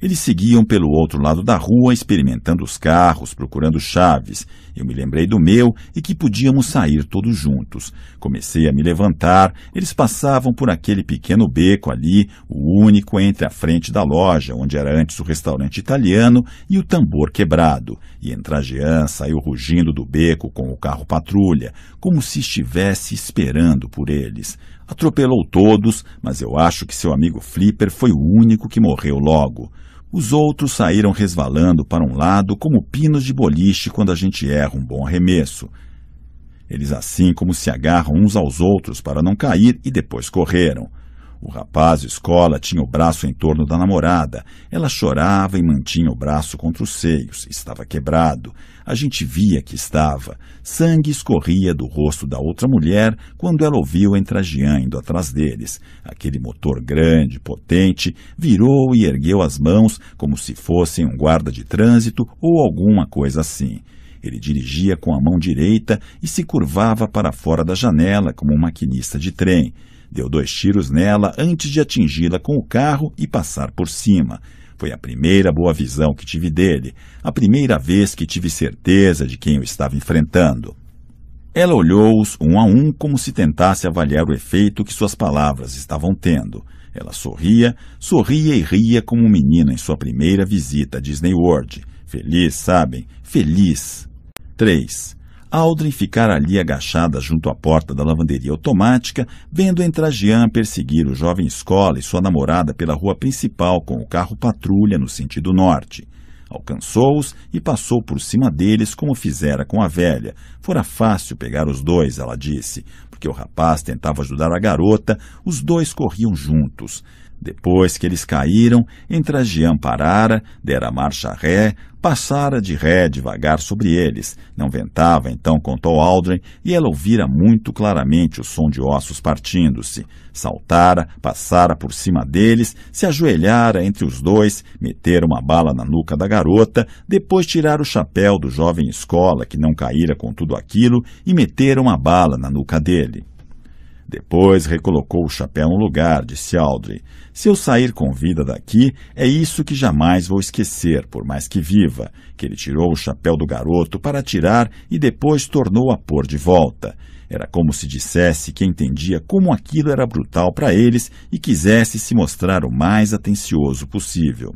Eles seguiam pelo outro lado da rua, experimentando os carros, procurando chaves. Eu me lembrei do meu e que podíamos sair todos juntos. Comecei a me levantar. Eles passavam por aquele pequeno beco ali, o único entre a frente da loja, onde era antes o restaurante italiano, e o tambor quebrado. E Jean, saiu rugindo do beco com o carro patrulha, como se estivesse esperando por eles. Atropelou todos, mas eu acho que seu amigo Flipper foi o único que morreu logo. Os outros saíram resvalando para um lado como pinos de boliche quando a gente erra um bom arremesso. Eles assim como se agarram uns aos outros para não cair e depois correram. O rapaz escola tinha o braço em torno da namorada. Ela chorava e mantinha o braço contra os seios. Estava quebrado. A gente via que estava. Sangue escorria do rosto da outra mulher quando ela ouviu a Entragian indo atrás deles. Aquele motor grande, potente, virou e ergueu as mãos como se fossem um guarda de trânsito ou alguma coisa assim. Ele dirigia com a mão direita e se curvava para fora da janela como um maquinista de trem. Deu dois tiros nela antes de atingi-la com o carro e passar por cima. Foi a primeira boa visão que tive dele, a primeira vez que tive certeza de quem eu estava enfrentando. Ela olhou-os um a um como se tentasse avaliar o efeito que suas palavras estavam tendo. Ela sorria, sorria e ria como um menino em sua primeira visita a Disney World. Feliz, sabem? Feliz. 3. Aldrin ficara ali agachada junto à porta da lavanderia automática, vendo entrar Jean perseguir o jovem escola e sua namorada pela rua principal com o carro patrulha no sentido norte. Alcançou-os e passou por cima deles como fizera com a velha. Fora fácil pegar os dois, ela disse, porque o rapaz tentava ajudar a garota, os dois corriam juntos. Depois que eles caíram, Jean parara, dera marcha ré, passara de ré devagar sobre eles. Não ventava, então, contou Aldrin, e ela ouvira muito claramente o som de ossos partindo-se. Saltara, passara por cima deles, se ajoelhara entre os dois, metera uma bala na nuca da garota, depois tirara o chapéu do jovem escola que não caíra com tudo aquilo e metera uma bala na nuca dele. Depois recolocou o chapéu no lugar, disse Aldry. Se eu sair com vida daqui, é isso que jamais vou esquecer, por mais que viva. Que ele tirou o chapéu do garoto para tirar e depois tornou a pôr de volta. Era como se dissesse que entendia como aquilo era brutal para eles e quisesse se mostrar o mais atencioso possível.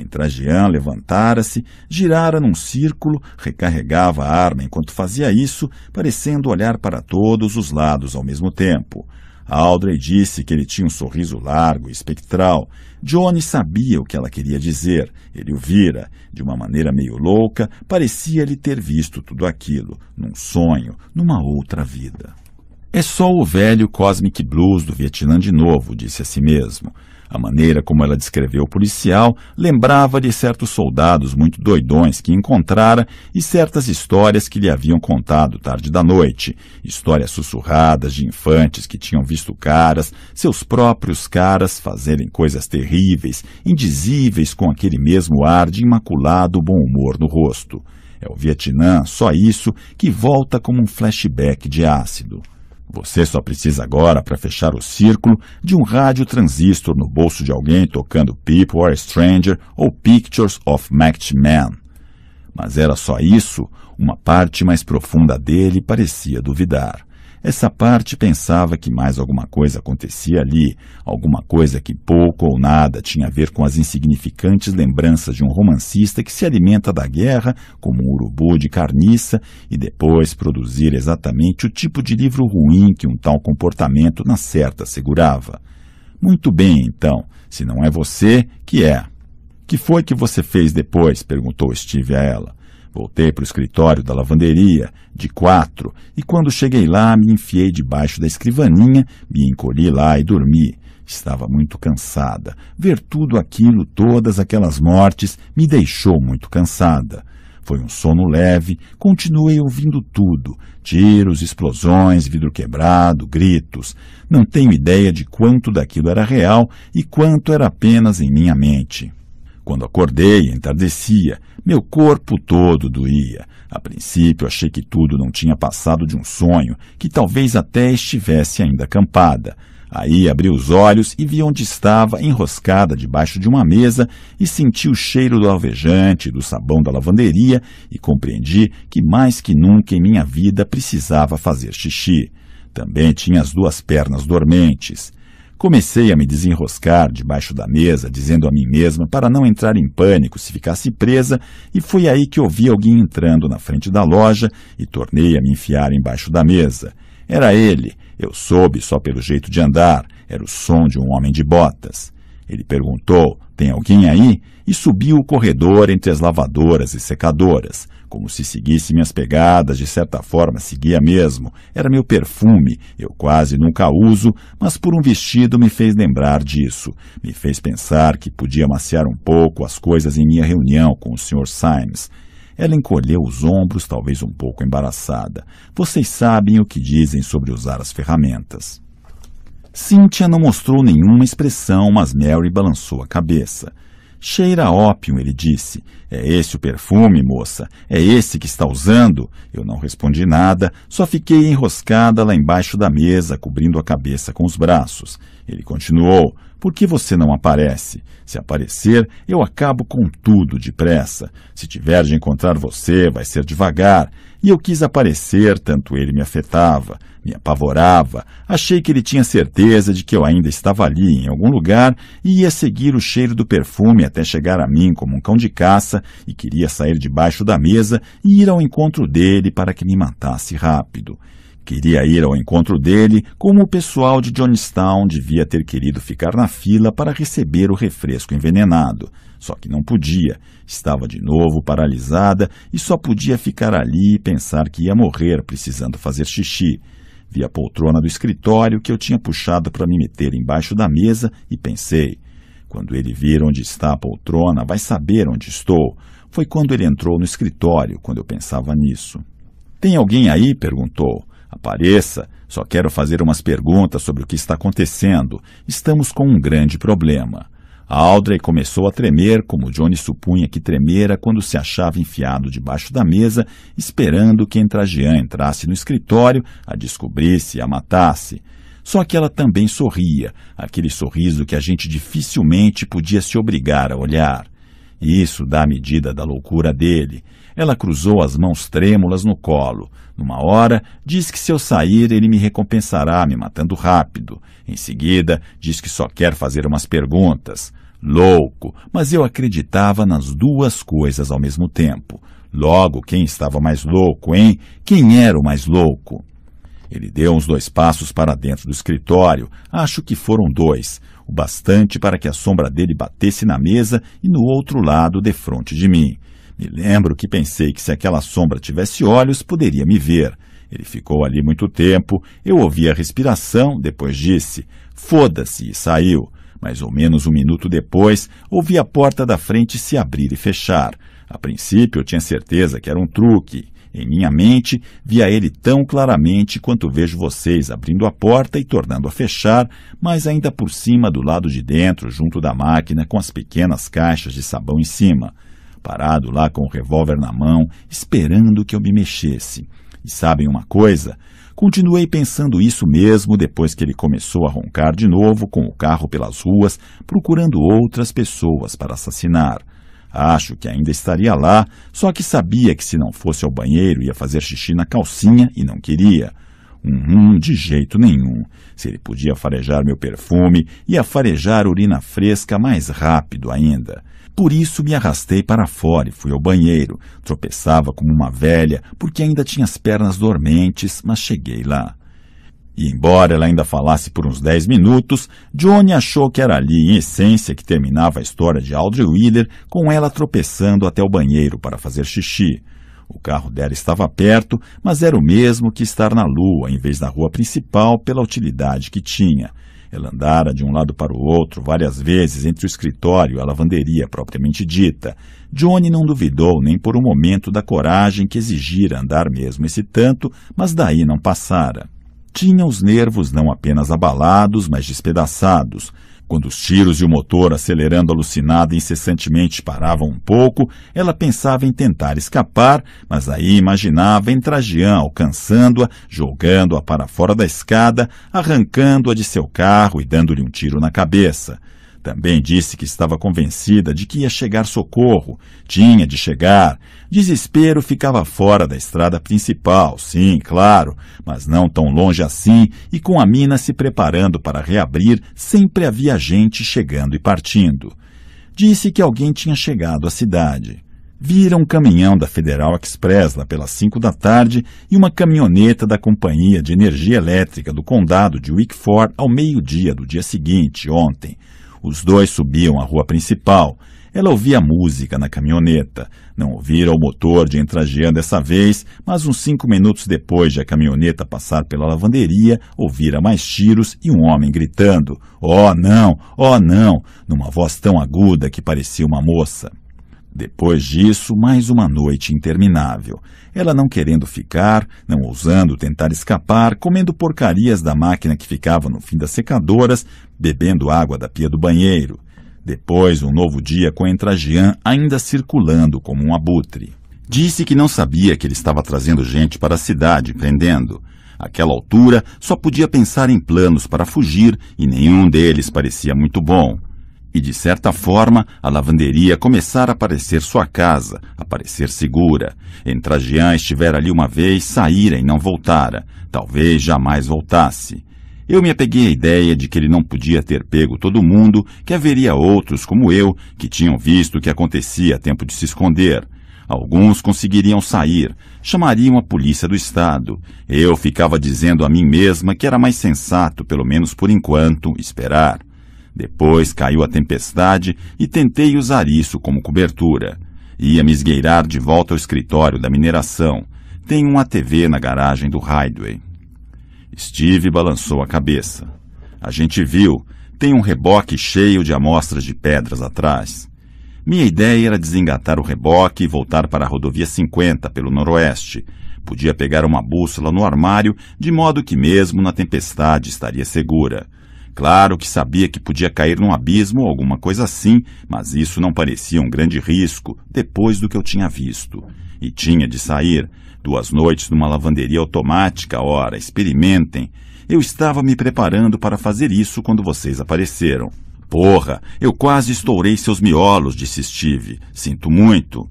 Entrar Jean levantara-se, girara num círculo, recarregava a arma enquanto fazia isso, parecendo olhar para todos os lados ao mesmo tempo. Aldrey disse que ele tinha um sorriso largo e espectral. Johnny sabia o que ela queria dizer. Ele o vira. De uma maneira meio louca, parecia-lhe ter visto tudo aquilo, num sonho, numa outra vida. É só o velho Cosmic Blues do Vietnã de novo, disse a si mesmo. A maneira como ela descreveu o policial lembrava de certos soldados muito doidões que encontrara e certas histórias que lhe haviam contado tarde da noite, histórias sussurradas de infantes que tinham visto caras, seus próprios caras fazerem coisas terríveis, indizíveis com aquele mesmo ar de imaculado bom humor no rosto. É o Vietnã, só isso, que volta como um flashback de ácido. Você só precisa agora, para fechar o círculo, de um rádio transistor no bolso de alguém tocando People or Stranger ou Pictures of Macked Man. Mas era só isso, uma parte mais profunda dele parecia duvidar. Essa parte pensava que mais alguma coisa acontecia ali, alguma coisa que pouco ou nada tinha a ver com as insignificantes lembranças de um romancista que se alimenta da guerra como um urubu de carniça e depois produzir exatamente o tipo de livro ruim que um tal comportamento na certa segurava. Muito bem, então, se não é você, que é? Que foi que você fez depois? perguntou Steve a ela. Voltei para o escritório da lavanderia, de quatro, e quando cheguei lá me enfiei debaixo da escrivaninha, me encolhi lá e dormi. Estava muito cansada. Ver tudo aquilo, todas aquelas mortes, me deixou muito cansada. Foi um sono leve, continuei ouvindo tudo: tiros, explosões, vidro quebrado, gritos. Não tenho ideia de quanto daquilo era real e quanto era apenas em minha mente. Quando acordei, entardecia, meu corpo todo doía. A princípio, achei que tudo não tinha passado de um sonho, que talvez até estivesse ainda acampada. Aí abri os olhos e vi onde estava, enroscada debaixo de uma mesa, e senti o cheiro do alvejante, do sabão da lavanderia, e compreendi que mais que nunca em minha vida precisava fazer xixi. Também tinha as duas pernas dormentes. Comecei a me desenroscar debaixo da mesa, dizendo a mim mesma para não entrar em pânico se ficasse presa, e foi aí que ouvi alguém entrando na frente da loja e tornei a me enfiar embaixo da mesa. Era ele, eu soube só pelo jeito de andar, era o som de um homem de botas. Ele perguntou: Tem alguém aí? e subiu o corredor entre as lavadoras e secadoras como se seguisse minhas pegadas, de certa forma seguia mesmo. Era meu perfume, eu quase nunca uso, mas por um vestido me fez lembrar disso. Me fez pensar que podia maciar um pouco as coisas em minha reunião com o Sr. Symes. Ela encolheu os ombros, talvez um pouco embaraçada. Vocês sabem o que dizem sobre usar as ferramentas. Cynthia não mostrou nenhuma expressão, mas Mary balançou a cabeça. Cheira a ópio, ele disse. É esse o perfume, moça? É esse que está usando? Eu não respondi nada, só fiquei enroscada lá embaixo da mesa, cobrindo a cabeça com os braços. Ele continuou. Por que você não aparece? Se aparecer, eu acabo com tudo depressa. Se tiver de encontrar você, vai ser devagar. E eu quis aparecer, tanto ele me afetava, me apavorava. Achei que ele tinha certeza de que eu ainda estava ali, em algum lugar, e ia seguir o cheiro do perfume até chegar a mim como um cão de caça, e queria sair debaixo da mesa e ir ao encontro dele para que me matasse rápido. Queria ir ao encontro dele, como o pessoal de Johnstown devia ter querido ficar na fila para receber o refresco envenenado. Só que não podia. Estava de novo paralisada e só podia ficar ali e pensar que ia morrer precisando fazer xixi. Vi a poltrona do escritório que eu tinha puxado para me meter embaixo da mesa e pensei: quando ele vir onde está a poltrona, vai saber onde estou. Foi quando ele entrou no escritório quando eu pensava nisso. Tem alguém aí? perguntou. Apareça, só quero fazer umas perguntas sobre o que está acontecendo. Estamos com um grande problema. A Audrey começou a tremer, como Johnny supunha que tremera quando se achava enfiado debaixo da mesa, esperando que Entragian entrasse no escritório, a descobrisse e a matasse. Só que ela também sorria, aquele sorriso que a gente dificilmente podia se obrigar a olhar. Isso dá a medida da loucura dele. Ela cruzou as mãos trêmulas no colo. Numa hora, diz que se eu sair, ele me recompensará, me matando rápido. Em seguida, diz que só quer fazer umas perguntas. Louco, mas eu acreditava nas duas coisas ao mesmo tempo. Logo, quem estava mais louco, hein? Quem era o mais louco? Ele deu uns dois passos para dentro do escritório, acho que foram dois, o bastante para que a sombra dele batesse na mesa e no outro lado, defronte de mim. Me lembro que pensei que se aquela sombra tivesse olhos, poderia me ver. Ele ficou ali muito tempo, eu ouvi a respiração, depois disse: Foda-se, e saiu. Mais ou menos um minuto depois, ouvi a porta da frente se abrir e fechar. A princípio, eu tinha certeza que era um truque. Em minha mente, via ele tão claramente quanto vejo vocês abrindo a porta e tornando a fechar, mas ainda por cima do lado de dentro, junto da máquina, com as pequenas caixas de sabão em cima parado lá com o revólver na mão, esperando que eu me mexesse. E sabem uma coisa? Continuei pensando isso mesmo depois que ele começou a roncar de novo com o carro pelas ruas, procurando outras pessoas para assassinar. Acho que ainda estaria lá, só que sabia que se não fosse ao banheiro ia fazer xixi na calcinha e não queria. Uhum, de jeito nenhum. Se ele podia farejar meu perfume, ia farejar urina fresca mais rápido ainda. Por isso me arrastei para fora e fui ao banheiro. Tropeçava como uma velha, porque ainda tinha as pernas dormentes, mas cheguei lá. E embora ela ainda falasse por uns dez minutos, Johnny achou que era ali, em essência, que terminava a história de Audrey Wheeler, com ela tropeçando até o banheiro para fazer xixi. O carro dela estava perto, mas era o mesmo que estar na Lua, em vez da rua principal, pela utilidade que tinha. Ela andara de um lado para o outro várias vezes entre o escritório e a lavanderia propriamente dita. Johnny não duvidou nem por um momento da coragem que exigira andar mesmo esse tanto, mas daí não passara. Tinha os nervos não apenas abalados, mas despedaçados. Quando os tiros e o motor acelerando alucinada incessantemente paravam um pouco, ela pensava em tentar escapar, mas aí imaginava Entragian alcançando-a, jogando-a para fora da escada, arrancando-a de seu carro e dando-lhe um tiro na cabeça. Também disse que estava convencida de que ia chegar socorro, tinha de chegar. Desespero ficava fora da estrada principal, sim, claro, mas não tão longe assim, e com a mina se preparando para reabrir, sempre havia gente chegando e partindo. Disse que alguém tinha chegado à cidade. Viram um caminhão da Federal Express lá pelas cinco da tarde e uma caminhoneta da Companhia de Energia Elétrica do Condado de Wickford ao meio-dia do dia seguinte, ontem. Os dois subiam a rua principal. Ela ouvia música na caminhoneta. Não ouvira o motor de Entrajean dessa vez, mas uns cinco minutos depois de a caminhoneta passar pela lavanderia, ouvira mais tiros e um homem gritando: Oh não! Oh não! numa voz tão aguda que parecia uma moça. Depois disso, mais uma noite interminável. Ela não querendo ficar, não ousando tentar escapar, comendo porcarias da máquina que ficava no fim das secadoras, bebendo água da pia do banheiro. Depois, um novo dia com a Entragian ainda circulando como um abutre. Disse que não sabia que ele estava trazendo gente para a cidade, prendendo. Aquela altura, só podia pensar em planos para fugir e nenhum deles parecia muito bom. E de certa forma, a lavanderia começara a parecer sua casa, a parecer segura. Entragian estivera ali uma vez, saíra e não voltara. Talvez jamais voltasse. Eu me apeguei à ideia de que ele não podia ter pego todo mundo, que haveria outros como eu, que tinham visto o que acontecia a tempo de se esconder. Alguns conseguiriam sair, chamariam a polícia do Estado. Eu ficava dizendo a mim mesma que era mais sensato, pelo menos por enquanto, esperar. Depois caiu a tempestade e tentei usar isso como cobertura. Ia me esgueirar de volta ao escritório da mineração. Tem uma TV na garagem do Highway. Steve balançou a cabeça. A gente viu, tem um reboque cheio de amostras de pedras atrás. Minha ideia era desengatar o reboque e voltar para a rodovia 50 pelo noroeste. Podia pegar uma bússola no armário, de modo que mesmo na tempestade estaria segura. Claro que sabia que podia cair num abismo ou alguma coisa assim, mas isso não parecia um grande risco depois do que eu tinha visto. E tinha de sair. Duas noites numa lavanderia automática, ora, experimentem. Eu estava me preparando para fazer isso quando vocês apareceram. Porra, eu quase estourei seus miolos, disse Steve. Sinto muito.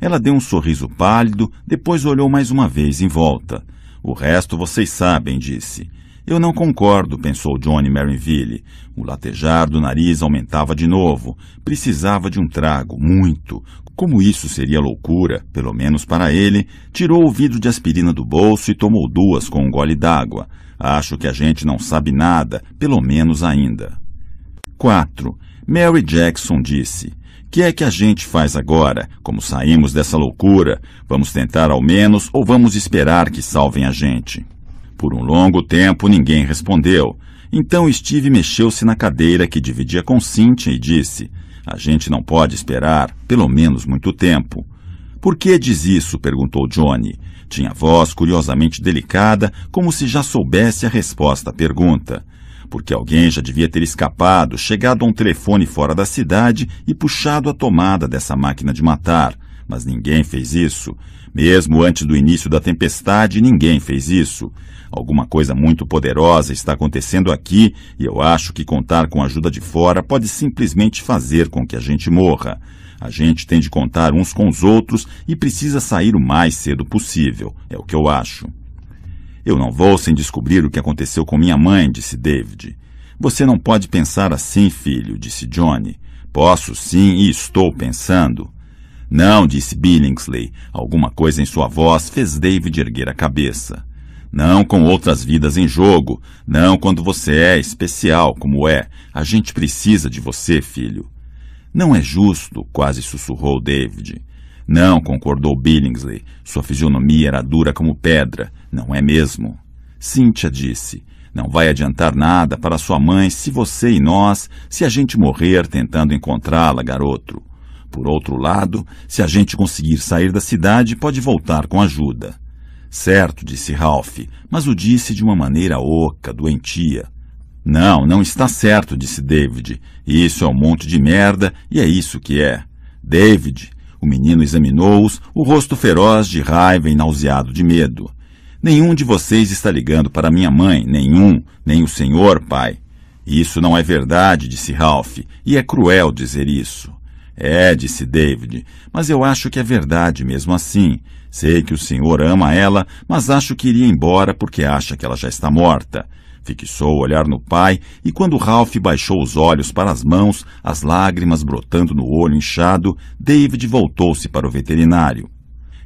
Ela deu um sorriso pálido, depois olhou mais uma vez em volta. O resto vocês sabem, disse. Eu não concordo, pensou Johnny Merrinville. O latejar do nariz aumentava de novo. Precisava de um trago, muito. Como isso seria loucura, pelo menos para ele, tirou o vidro de aspirina do bolso e tomou duas com um gole d'água. Acho que a gente não sabe nada, pelo menos ainda. 4. Mary Jackson disse: Que é que a gente faz agora? Como saímos dessa loucura? Vamos tentar ao menos ou vamos esperar que salvem a gente? Por um longo tempo ninguém respondeu. Então Steve mexeu-se na cadeira que dividia com Cynthia e disse: A gente não pode esperar, pelo menos muito tempo. Por que diz isso? perguntou Johnny. Tinha voz curiosamente delicada, como se já soubesse a resposta à pergunta. Porque alguém já devia ter escapado, chegado a um telefone fora da cidade e puxado a tomada dessa máquina de matar. Mas ninguém fez isso. Mesmo antes do início da tempestade, ninguém fez isso. Alguma coisa muito poderosa está acontecendo aqui e eu acho que contar com a ajuda de fora pode simplesmente fazer com que a gente morra. A gente tem de contar uns com os outros e precisa sair o mais cedo possível. É o que eu acho. Eu não vou sem descobrir o que aconteceu com minha mãe, disse David. Você não pode pensar assim, filho, disse Johnny. Posso sim e estou pensando. Não, disse Billingsley. Alguma coisa em sua voz fez David erguer a cabeça. Não com outras vidas em jogo. Não quando você é especial, como é. A gente precisa de você, filho. Não é justo, quase sussurrou David. Não, concordou Billingsley. Sua fisionomia era dura como pedra. Não é mesmo? Cynthia disse. Não vai adiantar nada para sua mãe se você e nós, se a gente morrer tentando encontrá-la, garoto. Por outro lado, se a gente conseguir sair da cidade, pode voltar com ajuda. Certo, disse Ralph, mas o disse de uma maneira oca, doentia. Não, não está certo, disse David. Isso é um monte de merda e é isso que é. David, o menino examinou-os, o rosto feroz de raiva e nauseado de medo. Nenhum de vocês está ligando para minha mãe, nenhum, nem o senhor, pai. Isso não é verdade, disse Ralph, e é cruel dizer isso. É, disse David, mas eu acho que é verdade mesmo assim. Sei que o senhor ama ela, mas acho que iria embora porque acha que ela já está morta. Fixou o olhar no pai, e quando Ralph baixou os olhos para as mãos, as lágrimas brotando no olho inchado, David voltou-se para o veterinário.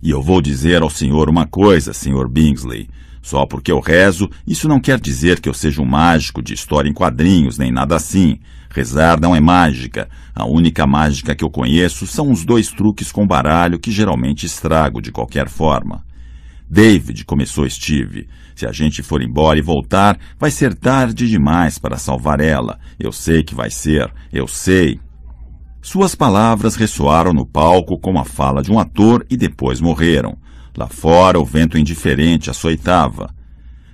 E eu vou dizer ao senhor uma coisa, senhor Bingsley. Só porque eu rezo, isso não quer dizer que eu seja um mágico de história em quadrinhos, nem nada assim. Rezar não é mágica. A única mágica que eu conheço são os dois truques com baralho que geralmente estrago de qualquer forma. David, começou Steve. Se a gente for embora e voltar, vai ser tarde demais para salvar ela. Eu sei que vai ser, eu sei. Suas palavras ressoaram no palco como a fala de um ator e depois morreram. Lá fora, o vento indiferente açoitava.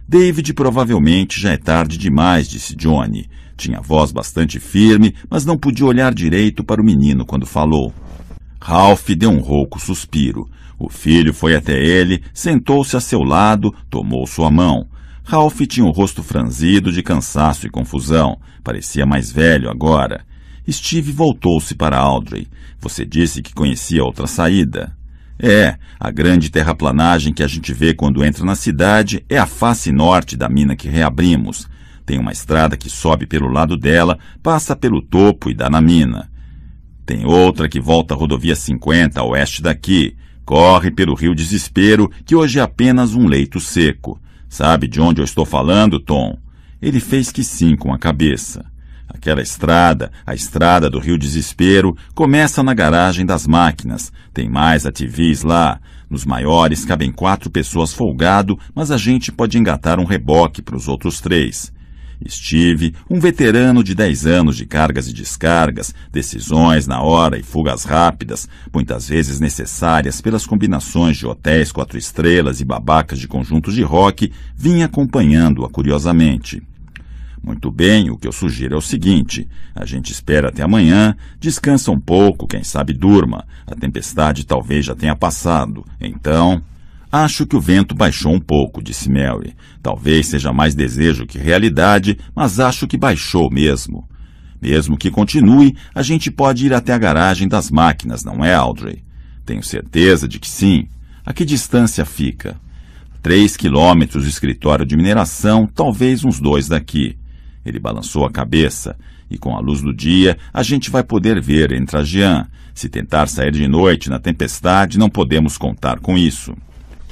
David, provavelmente já é tarde demais, disse Johnny. Tinha voz bastante firme, mas não podia olhar direito para o menino quando falou. Ralph deu um rouco suspiro. O filho foi até ele, sentou-se a seu lado, tomou sua mão. Ralph tinha o rosto franzido de cansaço e confusão. Parecia mais velho agora. Steve voltou-se para Audrey. Você disse que conhecia outra saída. É, a grande terraplanagem que a gente vê quando entra na cidade é a face norte da mina que reabrimos. Tem uma estrada que sobe pelo lado dela, passa pelo topo e dá na mina. Tem outra que volta à rodovia 50, a oeste daqui. Corre pelo rio Desespero, que hoje é apenas um leito seco. Sabe de onde eu estou falando, Tom? Ele fez que sim com a cabeça. Aquela estrada, a estrada do Rio Desespero, começa na garagem das máquinas. Tem mais ativis lá. Nos maiores cabem quatro pessoas folgado, mas a gente pode engatar um reboque para os outros três. Steve, um veterano de 10 anos de cargas e descargas, decisões na hora e fugas rápidas, muitas vezes necessárias pelas combinações de hotéis quatro estrelas e babacas de conjuntos de rock, vinha acompanhando-a curiosamente. Muito bem, o que eu sugiro é o seguinte: a gente espera até amanhã, descansa um pouco, quem sabe durma. A tempestade talvez já tenha passado. Então. Acho que o vento baixou um pouco, disse Mary. Talvez seja mais desejo que realidade, mas acho que baixou mesmo. Mesmo que continue, a gente pode ir até a garagem das máquinas, não é, Audrey? Tenho certeza de que sim. A que distância fica? Três quilômetros do escritório de mineração, talvez uns dois daqui. Ele balançou a cabeça. E com a luz do dia, a gente vai poder ver entre Jean. Se tentar sair de noite na tempestade, não podemos contar com isso.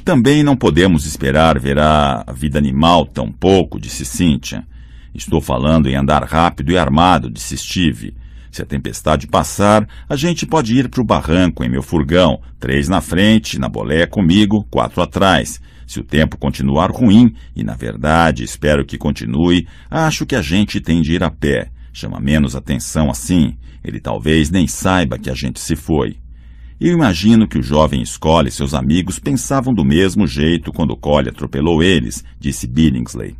Também não podemos esperar ver a vida animal tão pouco, disse Cynthia. Estou falando em andar rápido e armado, disse Steve. Se a tempestade passar, a gente pode ir para o barranco em meu furgão, três na frente, na boleia comigo, quatro atrás. Se o tempo continuar ruim, e na verdade espero que continue, acho que a gente tem de ir a pé. Chama menos atenção assim. Ele talvez nem saiba que a gente se foi. Eu imagino que o jovem Scully e seus amigos pensavam do mesmo jeito quando Cole atropelou eles, disse Billingsley.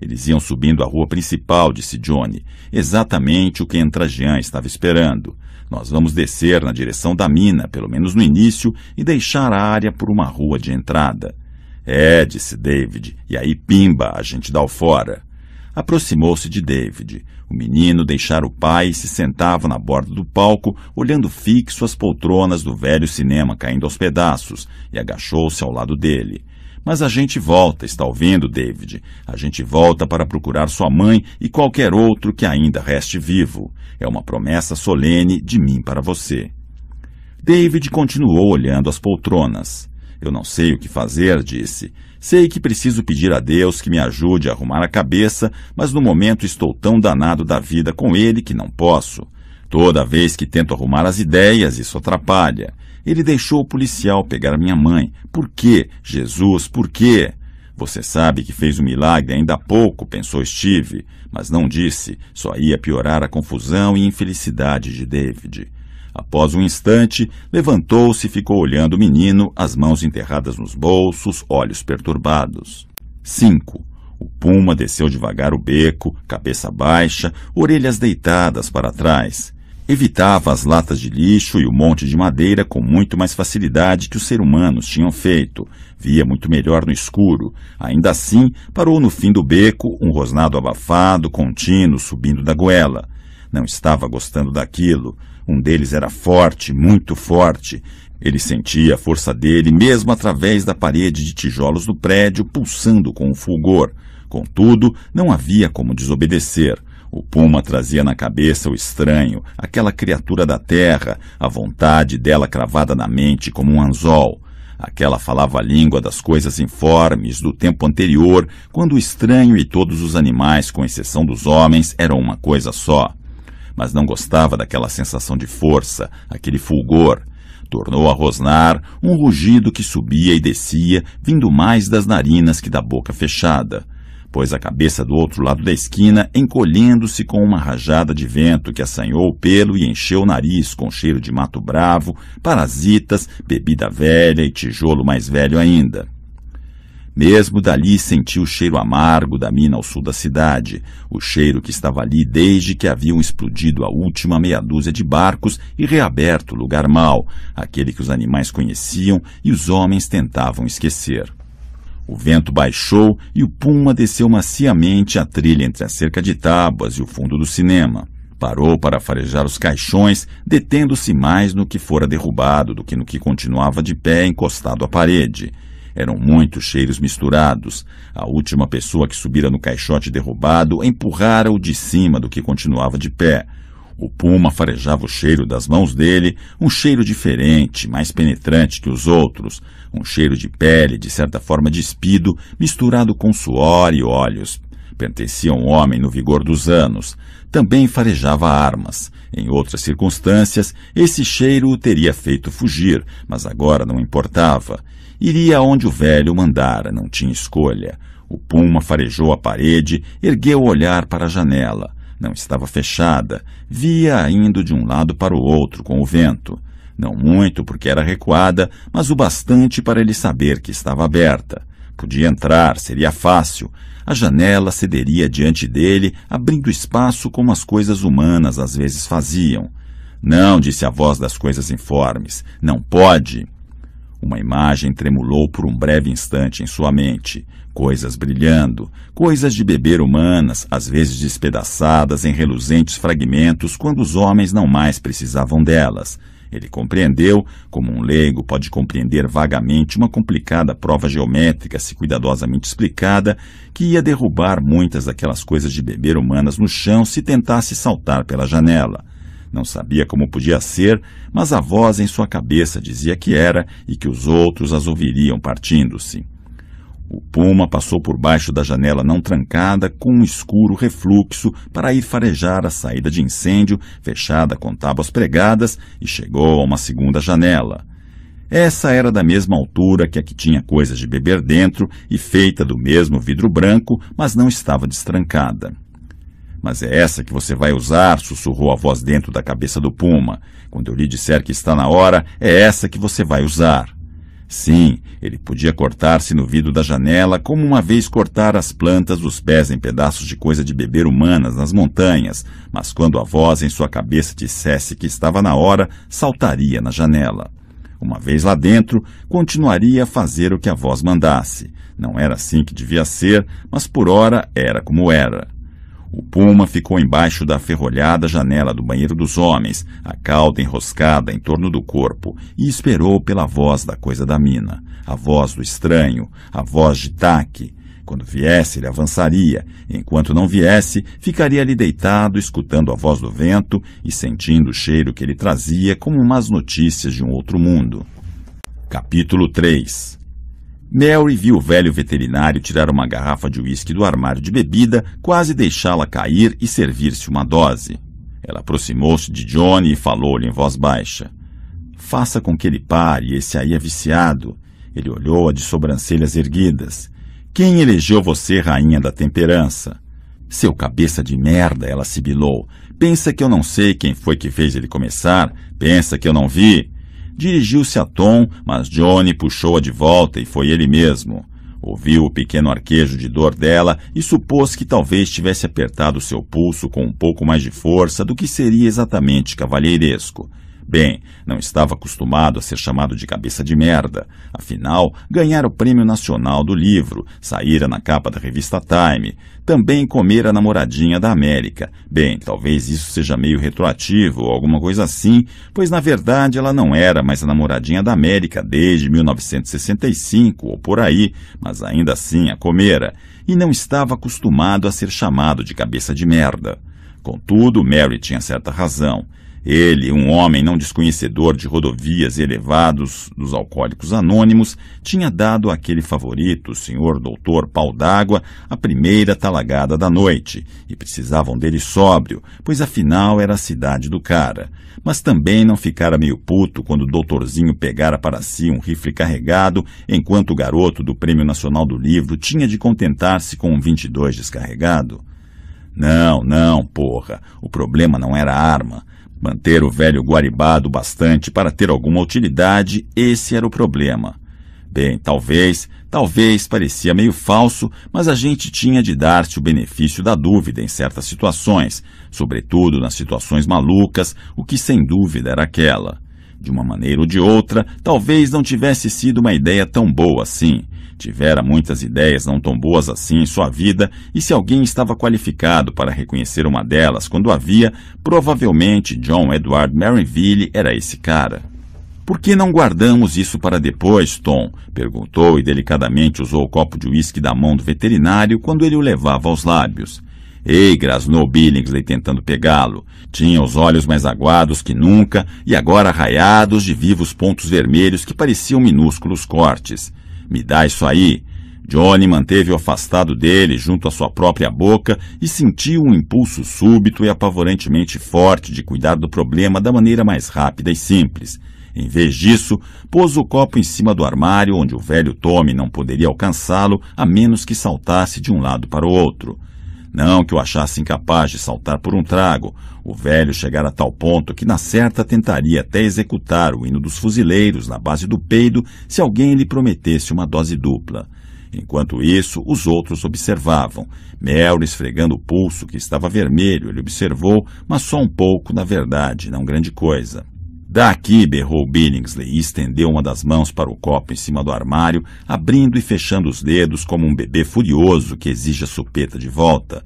Eles iam subindo a rua principal, disse Johnny. Exatamente o que Entragian estava esperando. Nós vamos descer na direção da mina, pelo menos no início, e deixar a área por uma rua de entrada. É, disse David, e aí pimba, a gente dá o fora aproximou-se de David. O menino deixara o pai e se sentava na borda do palco, olhando fixo as poltronas do velho cinema caindo aos pedaços, e agachou-se ao lado dele. Mas a gente volta, está ouvindo, David? A gente volta para procurar sua mãe e qualquer outro que ainda reste vivo. É uma promessa solene de mim para você. David continuou olhando as poltronas. Eu não sei o que fazer, disse. Sei que preciso pedir a Deus que me ajude a arrumar a cabeça, mas no momento estou tão danado da vida com ele que não posso. Toda vez que tento arrumar as ideias, isso atrapalha. Ele deixou o policial pegar minha mãe. Por quê? Jesus, por quê? Você sabe que fez um milagre ainda há pouco, pensou Steve, mas não disse. Só ia piorar a confusão e infelicidade de David. Após um instante, levantou-se e ficou olhando o menino, as mãos enterradas nos bolsos, olhos perturbados. 5. O Puma desceu devagar o beco, cabeça baixa, orelhas deitadas para trás. Evitava as latas de lixo e o monte de madeira com muito mais facilidade que os seres humanos tinham feito. Via muito melhor no escuro. Ainda assim, parou no fim do beco, um rosnado abafado, contínuo, subindo da goela. Não estava gostando daquilo. Um deles era forte, muito forte. Ele sentia a força dele mesmo através da parede de tijolos do prédio pulsando com o fulgor. Contudo, não havia como desobedecer. O puma trazia na cabeça o estranho, aquela criatura da terra, a vontade dela cravada na mente como um anzol. Aquela falava a língua das coisas informes do tempo anterior, quando o estranho e todos os animais, com exceção dos homens, eram uma coisa só mas não gostava daquela sensação de força, aquele fulgor. Tornou a rosnar um rugido que subia e descia, vindo mais das narinas que da boca fechada. Pôs a cabeça do outro lado da esquina, encolhendo-se com uma rajada de vento que assanhou o pelo e encheu o nariz com cheiro de mato bravo, parasitas, bebida velha e tijolo mais velho ainda. Mesmo dali senti o cheiro amargo da mina ao sul da cidade, o cheiro que estava ali desde que haviam explodido a última meia dúzia de barcos e reaberto o lugar mau, aquele que os animais conheciam e os homens tentavam esquecer. O vento baixou e o Puma desceu maciamente a trilha entre a cerca de tábuas e o fundo do cinema. Parou para farejar os caixões, detendo-se mais no que fora derrubado do que no que continuava de pé encostado à parede. Eram muitos cheiros misturados. A última pessoa que subira no caixote derrubado empurrara-o de cima do que continuava de pé. O puma farejava o cheiro das mãos dele, um cheiro diferente, mais penetrante que os outros, um cheiro de pele, de certa forma despido, misturado com suor e olhos. Pertencia a um homem no vigor dos anos. Também farejava armas. Em outras circunstâncias, esse cheiro o teria feito fugir, mas agora não importava. Iria onde o velho mandara, não tinha escolha. O Puma farejou a parede, ergueu o olhar para a janela. Não estava fechada, via indo de um lado para o outro com o vento. Não muito, porque era recuada, mas o bastante para ele saber que estava aberta. Podia entrar, seria fácil. A janela cederia diante dele, abrindo espaço como as coisas humanas às vezes faziam. Não, disse a voz das coisas informes, não pode. Uma imagem tremulou por um breve instante em sua mente. Coisas brilhando, coisas de beber humanas, às vezes despedaçadas em reluzentes fragmentos quando os homens não mais precisavam delas. Ele compreendeu, como um leigo pode compreender vagamente uma complicada prova geométrica se cuidadosamente explicada, que ia derrubar muitas daquelas coisas de beber humanas no chão se tentasse saltar pela janela. Não sabia como podia ser, mas a voz em sua cabeça dizia que era e que os outros as ouviriam partindo-se. O puma passou por baixo da janela não trancada com um escuro refluxo para ir farejar a saída de incêndio, fechada com tábuas pregadas, e chegou a uma segunda janela. Essa era da mesma altura que a que tinha coisas de beber dentro e feita do mesmo vidro branco, mas não estava destrancada. Mas é essa que você vai usar, sussurrou a voz dentro da cabeça do puma. Quando eu lhe disser que está na hora, é essa que você vai usar. Sim, ele podia cortar-se no vidro da janela, como uma vez cortar as plantas dos pés em pedaços de coisa de beber humanas nas montanhas, mas quando a voz em sua cabeça dissesse que estava na hora, saltaria na janela. Uma vez lá dentro, continuaria a fazer o que a voz mandasse. Não era assim que devia ser, mas por hora era como era. O puma ficou embaixo da ferrolhada janela do banheiro dos homens, a cauda enroscada em torno do corpo, e esperou pela voz da coisa da mina, a voz do estranho, a voz de Taque. Quando viesse, ele avançaria. Enquanto não viesse, ficaria ali deitado, escutando a voz do vento e sentindo o cheiro que ele trazia como más notícias de um outro mundo. Capítulo 3 Mary viu o velho veterinário tirar uma garrafa de uísque do armário de bebida, quase deixá-la cair e servir-se uma dose. Ela aproximou-se de Johnny e falou-lhe em voz baixa. Faça com que ele pare, esse aí é viciado. Ele olhou-a de sobrancelhas erguidas. Quem elegeu você rainha da temperança? Seu cabeça de merda, ela sibilou. Pensa que eu não sei quem foi que fez ele começar? Pensa que eu não vi? Dirigiu-se a Tom, mas Johnny puxou-a de volta e foi ele mesmo. Ouviu o pequeno arquejo de dor dela e supôs que talvez tivesse apertado seu pulso com um pouco mais de força do que seria exatamente cavalheiresco. Bem, não estava acostumado a ser chamado de cabeça de merda. Afinal, ganhara o Prêmio Nacional do Livro, saíra na capa da revista Time, também comera a namoradinha da América. Bem, talvez isso seja meio retroativo ou alguma coisa assim, pois na verdade ela não era mais a namoradinha da América desde 1965 ou por aí, mas ainda assim a comera, e não estava acostumado a ser chamado de cabeça de merda. Contudo, Mary tinha certa razão. Ele, um homem não desconhecedor de rodovias e elevados dos alcoólicos anônimos, tinha dado àquele favorito, o senhor doutor Pau d'Água, a primeira talagada da noite, e precisavam dele sóbrio, pois afinal era a cidade do cara. Mas também não ficara meio puto quando o doutorzinho pegara para si um rifle carregado, enquanto o garoto do Prêmio Nacional do Livro tinha de contentar-se com um 22 descarregado. Não, não, porra, o problema não era a arma. Manter o velho guaribado bastante para ter alguma utilidade, esse era o problema. Bem, talvez, talvez parecia meio falso, mas a gente tinha de dar-se o benefício da dúvida em certas situações, sobretudo nas situações malucas, o que sem dúvida era aquela. De uma maneira ou de outra, talvez não tivesse sido uma ideia tão boa assim. Tivera muitas ideias não tão boas assim em sua vida, e se alguém estava qualificado para reconhecer uma delas quando havia, provavelmente John Edward Merrinville era esse cara. Por que não guardamos isso para depois, Tom? perguntou e delicadamente usou o copo de uísque da mão do veterinário quando ele o levava aos lábios. Ei, grasnou Billingsley tentando pegá-lo. Tinha os olhos mais aguados que nunca e agora raiados de vivos pontos vermelhos que pareciam minúsculos cortes. Me dá isso aí. Johnny manteve-o afastado dele junto à sua própria boca e sentiu um impulso súbito e apavorantemente forte de cuidar do problema da maneira mais rápida e simples. Em vez disso, pôs o copo em cima do armário onde o velho Tommy não poderia alcançá-lo a menos que saltasse de um lado para o outro. Não que o achasse incapaz de saltar por um trago, o velho chegara a tal ponto que na certa tentaria até executar o hino dos fuzileiros na base do peido se alguém lhe prometesse uma dose dupla. Enquanto isso, os outros observavam. Mel esfregando o pulso, que estava vermelho, ele observou, mas só um pouco, na verdade, não grande coisa. Daqui, berrou Billingsley e estendeu uma das mãos para o copo em cima do armário, abrindo e fechando os dedos como um bebê furioso que exige a supeta de volta.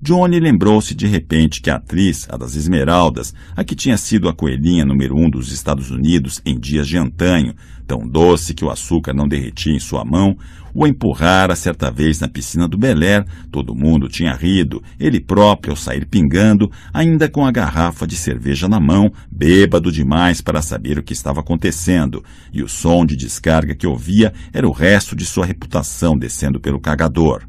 Johnny lembrou-se de repente que a atriz, a das Esmeraldas, a que tinha sido a coelhinha número um dos Estados Unidos em dias de antanho, tão doce que o açúcar não derretia em sua mão, o empurrara certa vez na piscina do Beler, todo mundo tinha rido, ele próprio ao sair pingando, ainda com a garrafa de cerveja na mão, bêbado demais para saber o que estava acontecendo, e o som de descarga que ouvia era o resto de sua reputação descendo pelo cagador.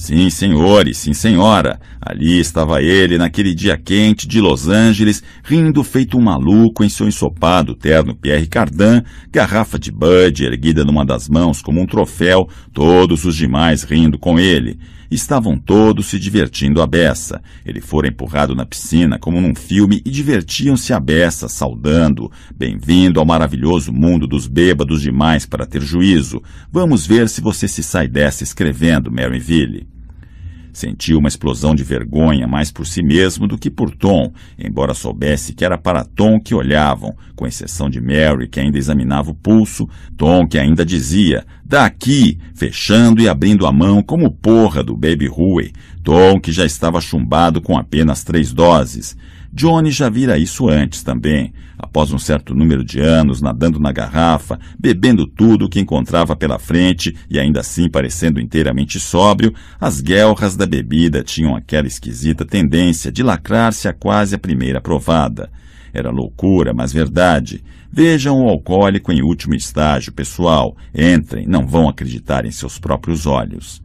Sim, senhores, sim, senhora. Ali estava ele, naquele dia quente de Los Angeles, rindo feito um maluco em seu ensopado terno Pierre Cardin, garrafa de Bud erguida numa das mãos como um troféu, todos os demais rindo com ele. Estavam todos se divertindo à beça. Ele fora empurrado na piscina como num filme e divertiam-se à beça, saudando. Bem-vindo ao maravilhoso mundo dos bêbados demais para ter juízo. Vamos ver se você se sai dessa escrevendo, Maryville. Sentiu uma explosão de vergonha mais por si mesmo do que por Tom, embora soubesse que era para Tom que olhavam, com exceção de Mary, que ainda examinava o pulso, Tom que ainda dizia, daqui, fechando e abrindo a mão como porra do Baby Huey, Tom que já estava chumbado com apenas três doses. Johnny já vira isso antes também, após um certo número de anos nadando na garrafa, bebendo tudo o que encontrava pela frente e ainda assim parecendo inteiramente sóbrio, as guelras da bebida tinham aquela esquisita tendência de lacrar-se a quase a primeira provada. Era loucura, mas verdade. Vejam o alcoólico em último estágio, pessoal. Entrem, não vão acreditar em seus próprios olhos.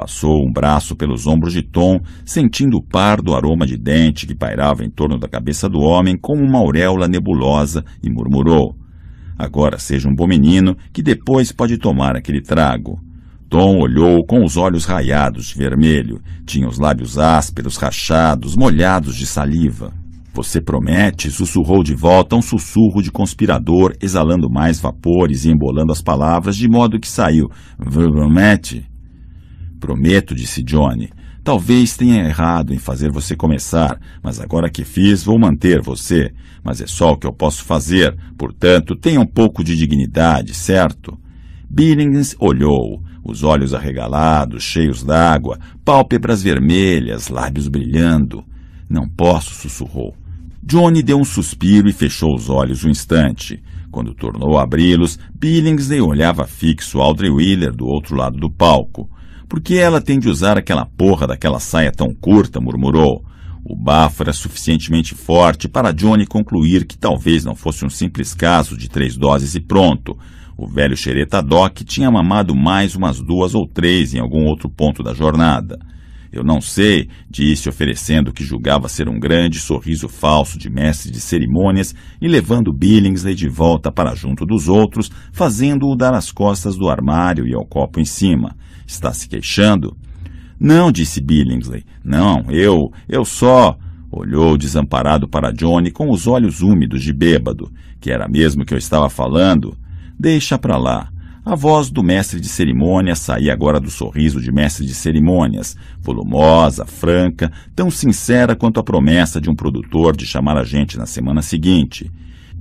Passou um braço pelos ombros de Tom, sentindo o pardo aroma de dente que pairava em torno da cabeça do homem como uma auréola nebulosa e murmurou: Agora seja um bom menino que depois pode tomar aquele trago. Tom olhou com os olhos raiados de vermelho. Tinha os lábios ásperos, rachados, molhados de saliva. Você promete? sussurrou de volta um sussurro de conspirador, exalando mais vapores e embolando as palavras, de modo que saiu. Promete? Prometo, disse Johnny. Talvez tenha errado em fazer você começar, mas agora que fiz, vou manter você. Mas é só o que eu posso fazer, portanto, tenha um pouco de dignidade, certo? Billings olhou, os olhos arregalados, cheios d'água, pálpebras vermelhas, lábios brilhando. Não posso, sussurrou. Johnny deu um suspiro e fechou os olhos um instante. Quando tornou a abri-los, Billingsley olhava fixo Audrey Wheeler do outro lado do palco. Por que ela tem de usar aquela porra daquela saia tão curta? murmurou. O bafo era suficientemente forte para Johnny concluir que talvez não fosse um simples caso de três doses e pronto. O velho xereta Doc tinha mamado mais umas duas ou três em algum outro ponto da jornada. Eu não sei, disse, oferecendo o que julgava ser um grande sorriso falso de mestre de cerimônias e levando Billingsley de volta para junto dos outros, fazendo-o dar as costas do armário e ao copo em cima. Está se queixando? Não, disse Billingsley. Não, eu, eu só. Olhou desamparado para Johnny com os olhos úmidos de bêbado, que era mesmo que eu estava falando. Deixa para lá. A voz do mestre de cerimônias saía agora do sorriso de mestre de cerimônias, volumosa, franca, tão sincera quanto a promessa de um produtor de chamar a gente na semana seguinte.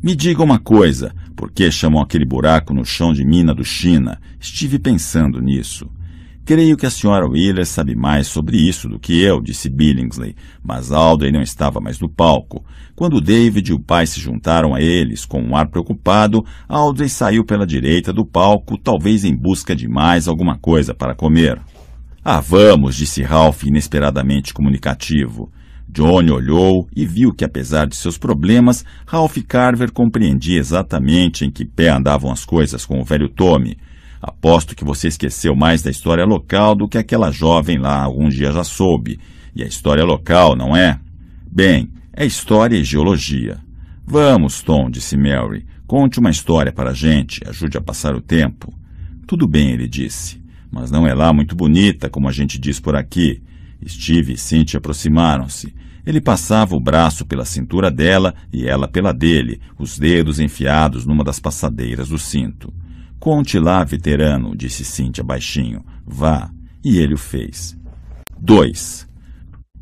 Me diga uma coisa, por que chamam aquele buraco no chão de mina do China? Estive pensando nisso. Creio que a senhora Wheeler sabe mais sobre isso do que eu, disse Billingsley, mas Alden não estava mais no palco. Quando David e o pai se juntaram a eles com um ar preocupado, Alden saiu pela direita do palco, talvez em busca de mais alguma coisa para comer. Ah, vamos, disse Ralph, inesperadamente comunicativo. Johnny olhou e viu que, apesar de seus problemas, Ralph Carver compreendia exatamente em que pé andavam as coisas com o velho Tommy. Aposto que você esqueceu mais da história local do que aquela jovem lá alguns dias já soube. E a história local, não é? Bem, é história e geologia. Vamos, Tom, disse Mary. Conte uma história para a gente, ajude a passar o tempo. Tudo bem, ele disse, mas não é lá muito bonita, como a gente diz por aqui. Steve e Cynthia aproximaram-se. Ele passava o braço pela cintura dela e ela pela dele, os dedos enfiados numa das passadeiras do cinto. Conte lá, veterano, disse Cíntia baixinho. Vá. E ele o fez. 2.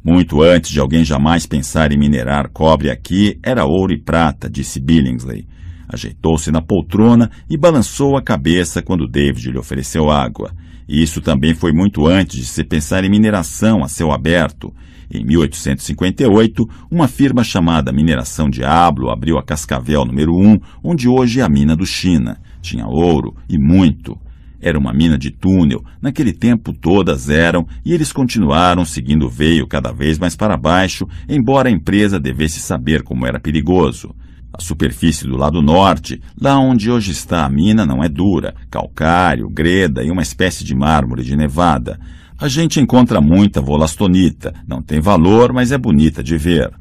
Muito antes de alguém jamais pensar em minerar cobre aqui, era ouro e prata, disse Billingsley. Ajeitou-se na poltrona e balançou a cabeça quando David lhe ofereceu água. Isso também foi muito antes de se pensar em mineração a céu aberto. Em 1858, uma firma chamada Mineração Diablo abriu a Cascavel número 1, onde hoje é a mina do China. Tinha ouro, e muito. Era uma mina de túnel, naquele tempo todas eram, e eles continuaram seguindo o veio cada vez mais para baixo, embora a empresa devesse saber como era perigoso. A superfície do lado norte, lá onde hoje está a mina, não é dura, calcário, greda e uma espécie de mármore de nevada. A gente encontra muita volastonita, não tem valor, mas é bonita de ver.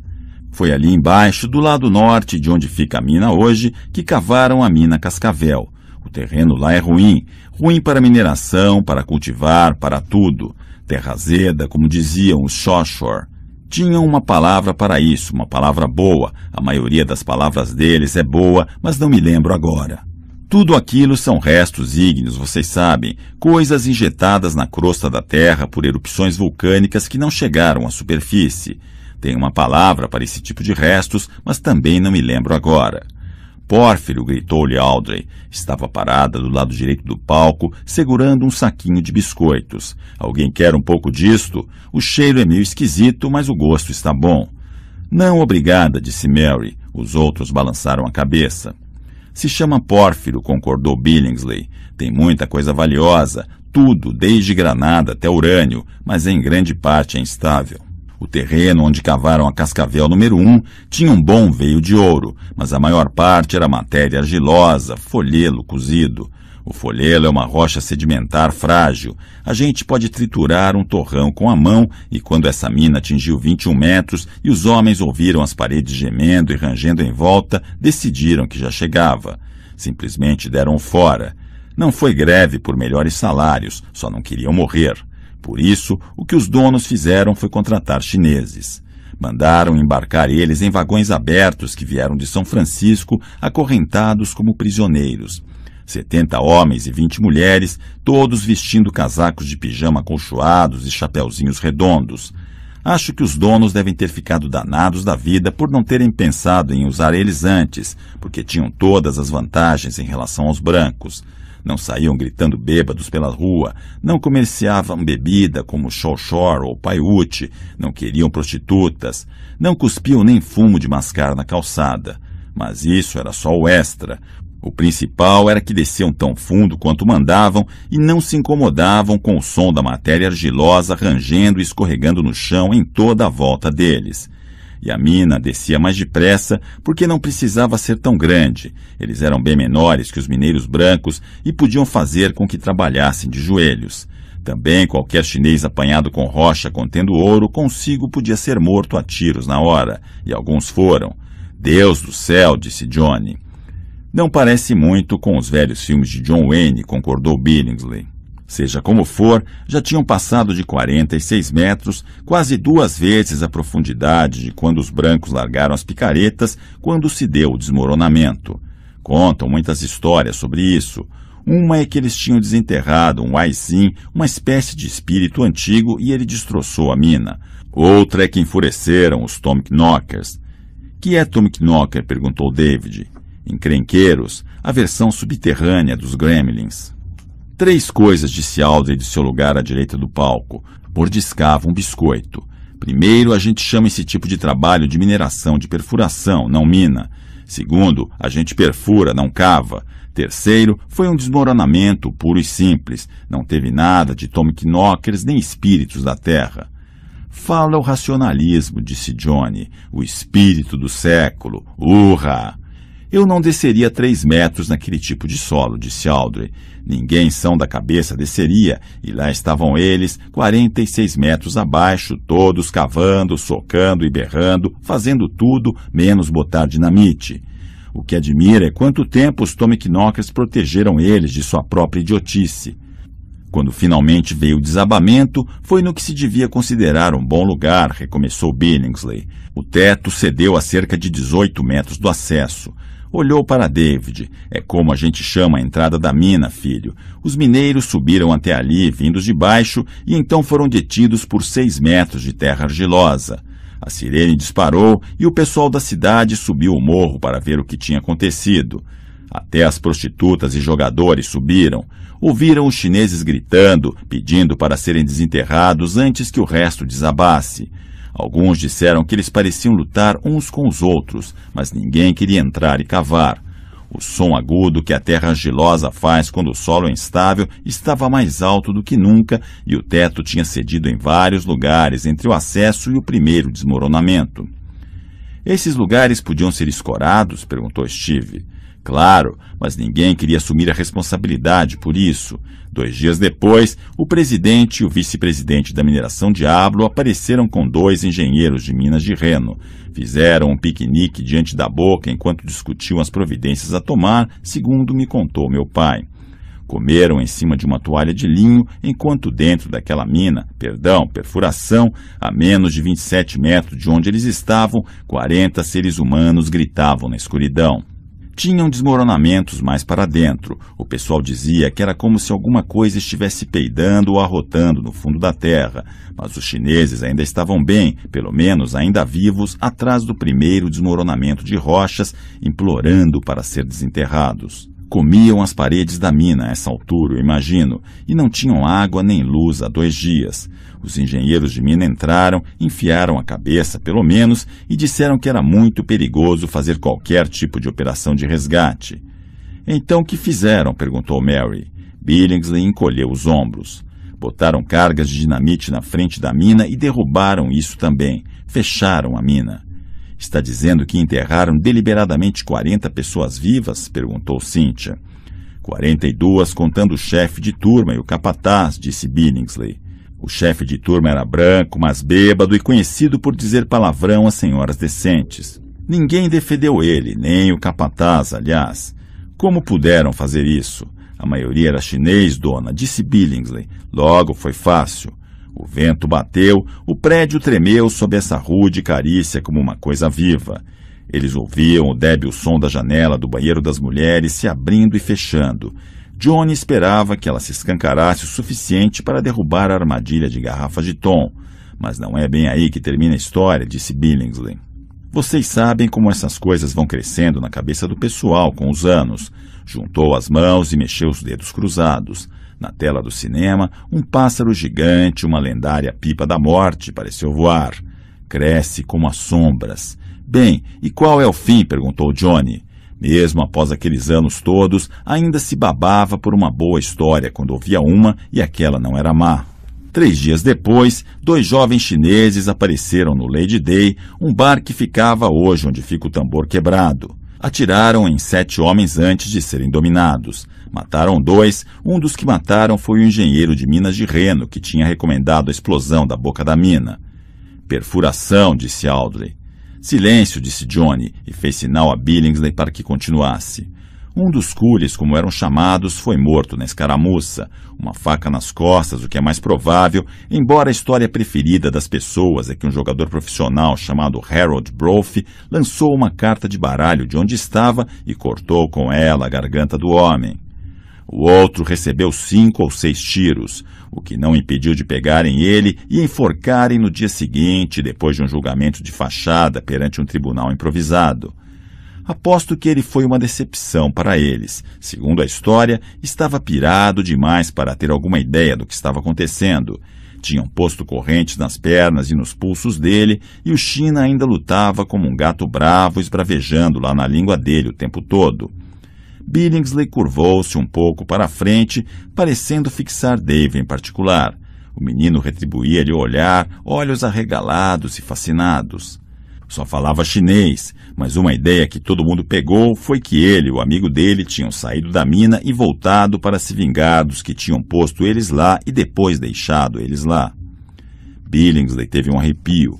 Foi ali embaixo, do lado norte de onde fica a mina hoje, que cavaram a mina Cascavel. O terreno lá é ruim, ruim para mineração, para cultivar, para tudo. Terra azeda, como diziam os Shoshore. Tinham uma palavra para isso, uma palavra boa. A maioria das palavras deles é boa, mas não me lembro agora. Tudo aquilo são restos ígneos, vocês sabem, coisas injetadas na crosta da terra por erupções vulcânicas que não chegaram à superfície. Tem uma palavra para esse tipo de restos, mas também não me lembro agora. Pórfiro, gritou-lhe Audrey. Estava parada do lado direito do palco, segurando um saquinho de biscoitos. Alguém quer um pouco disto? O cheiro é meio esquisito, mas o gosto está bom. Não, obrigada, disse Mary. Os outros balançaram a cabeça. Se chama Pórfiro, concordou Billingsley. Tem muita coisa valiosa, tudo, desde granada até urânio, mas em grande parte é instável. O terreno onde cavaram a cascavel número 1 tinha um bom veio de ouro, mas a maior parte era matéria argilosa, folhelo cozido. O folhelo é uma rocha sedimentar frágil. A gente pode triturar um torrão com a mão, e quando essa mina atingiu 21 metros e os homens ouviram as paredes gemendo e rangendo em volta, decidiram que já chegava. Simplesmente deram fora. Não foi greve por melhores salários, só não queriam morrer. Por isso, o que os donos fizeram foi contratar chineses. Mandaram embarcar eles em vagões abertos que vieram de São Francisco, acorrentados como prisioneiros. setenta homens e vinte mulheres, todos vestindo casacos de pijama colchoados e chapeuzinhos redondos. Acho que os donos devem ter ficado danados da vida por não terem pensado em usar eles antes, porque tinham todas as vantagens em relação aos brancos não saíam gritando bêbados pela rua, não comerciavam bebida como xoxor ou paiute, não queriam prostitutas, não cuspiam nem fumo de mascar na calçada. Mas isso era só o extra. O principal era que desciam tão fundo quanto mandavam e não se incomodavam com o som da matéria argilosa rangendo e escorregando no chão em toda a volta deles e a mina descia mais depressa porque não precisava ser tão grande. Eles eram bem menores que os mineiros brancos e podiam fazer com que trabalhassem de joelhos. Também qualquer chinês apanhado com rocha contendo ouro consigo podia ser morto a tiros na hora, e alguns foram. Deus do céu, disse Johnny. Não parece muito com os velhos filmes de John Wayne, concordou Billingsley. Seja como for, já tinham passado de 46 metros, quase duas vezes a profundidade de quando os brancos largaram as picaretas quando se deu o desmoronamento. Contam muitas histórias sobre isso. Uma é que eles tinham desenterrado um aicim, uma espécie de espírito antigo, e ele destroçou a mina. Outra é que enfureceram os Knockers. Que é Knocker? perguntou David. Encrenqueiros, a versão subterrânea dos Gremlins. Três coisas, disse Aldrin do seu lugar à direita do palco. Mordiscava um biscoito. Primeiro, a gente chama esse tipo de trabalho de mineração, de perfuração, não mina. Segundo, a gente perfura, não cava. Terceiro, foi um desmoronamento puro e simples. Não teve nada de Atomic Knockers nem espíritos da Terra. Fala o racionalismo, disse Johnny, o espírito do século. Urra! Eu não desceria três metros naquele tipo de solo, disse Aldrey. Ninguém são da cabeça desceria, e lá estavam eles, 46 metros abaixo, todos cavando, socando e berrando, fazendo tudo, menos botar dinamite. O que admira é quanto tempo os Tomiknockers protegeram eles de sua própria idiotice. Quando finalmente veio o desabamento, foi no que se devia considerar um bom lugar, recomeçou Billingsley. O teto cedeu a cerca de 18 metros do acesso. Olhou para David. É como a gente chama a entrada da mina, filho. Os mineiros subiram até ali, vindos de baixo, e então foram detidos por seis metros de terra argilosa. A sirene disparou e o pessoal da cidade subiu o morro para ver o que tinha acontecido. Até as prostitutas e jogadores subiram. Ouviram os chineses gritando, pedindo para serem desenterrados antes que o resto desabasse. Alguns disseram que eles pareciam lutar uns com os outros, mas ninguém queria entrar e cavar. O som agudo que a terra argilosa faz quando o solo é instável estava mais alto do que nunca e o teto tinha cedido em vários lugares entre o acesso e o primeiro desmoronamento. Esses lugares podiam ser escorados? perguntou Steve. Claro, mas ninguém queria assumir a responsabilidade por isso. Dois dias depois, o presidente e o vice-presidente da mineração Diablo apareceram com dois engenheiros de Minas de Reno. Fizeram um piquenique diante da boca enquanto discutiam as providências a tomar, segundo me contou meu pai. Comeram em cima de uma toalha de linho, enquanto dentro daquela mina, perdão, perfuração, a menos de 27 metros de onde eles estavam, 40 seres humanos gritavam na escuridão tinham desmoronamentos mais para dentro. O pessoal dizia que era como se alguma coisa estivesse peidando ou arrotando no fundo da terra, mas os chineses ainda estavam bem, pelo menos ainda vivos, atrás do primeiro desmoronamento de rochas, implorando para ser desenterrados comiam as paredes da mina a essa altura, imagino, e não tinham água nem luz há dois dias. Os engenheiros de mina entraram, enfiaram a cabeça, pelo menos, e disseram que era muito perigoso fazer qualquer tipo de operação de resgate. Então, que fizeram? perguntou Mary. Billingsley encolheu os ombros. Botaram cargas de dinamite na frente da mina e derrubaram isso também. Fecharam a mina. Está dizendo que enterraram deliberadamente 40 pessoas vivas? perguntou Cynthia. 42 contando o chefe de turma e o capataz, disse Billingsley. O chefe de turma era branco, mas bêbado e conhecido por dizer palavrão às senhoras decentes. Ninguém defendeu ele, nem o capataz, aliás. Como puderam fazer isso? A maioria era chinês, dona, disse Billingsley. Logo foi fácil. O vento bateu, o prédio tremeu sob essa rude carícia como uma coisa viva. Eles ouviam o débil som da janela do banheiro das mulheres se abrindo e fechando. Johnny esperava que ela se escancarasse o suficiente para derrubar a armadilha de garrafas de tom. Mas não é bem aí que termina a história, disse Billingsley. Vocês sabem como essas coisas vão crescendo na cabeça do pessoal com os anos. Juntou as mãos e mexeu os dedos cruzados. Na tela do cinema, um pássaro gigante, uma lendária pipa da morte, pareceu voar. Cresce como as sombras. Bem, e qual é o fim? perguntou Johnny. Mesmo após aqueles anos todos, ainda se babava por uma boa história quando ouvia uma e aquela não era má. Três dias depois, dois jovens chineses apareceram no Lady Day, um bar que ficava hoje onde fica o tambor quebrado. Atiraram em sete homens antes de serem dominados. Mataram dois, um dos que mataram foi o engenheiro de minas de Reno, que tinha recomendado a explosão da boca da mina. Perfuração, disse Audley. Silêncio, disse Johnny, e fez sinal a Billingsley para que continuasse. Um dos cules, como eram chamados, foi morto na escaramuça, uma faca nas costas, o que é mais provável, embora a história preferida das pessoas é que um jogador profissional chamado Harold Brophy lançou uma carta de baralho de onde estava e cortou com ela a garganta do homem. O outro recebeu cinco ou seis tiros, o que não impediu de pegarem ele e enforcarem no dia seguinte, depois de um julgamento de fachada perante um tribunal improvisado. Aposto que ele foi uma decepção para eles. Segundo a história, estava pirado demais para ter alguma ideia do que estava acontecendo. Tinham posto correntes nas pernas e nos pulsos dele, e o China ainda lutava como um gato bravo esbravejando lá na língua dele o tempo todo. Billingsley curvou-se um pouco para a frente, parecendo fixar Dave em particular. O menino retribuía-lhe o olhar, olhos arregalados e fascinados. Só falava chinês, mas uma ideia que todo mundo pegou foi que ele e o amigo dele tinham saído da mina e voltado para se vingar dos que tinham posto eles lá e depois deixado eles lá. Billingsley teve um arrepio.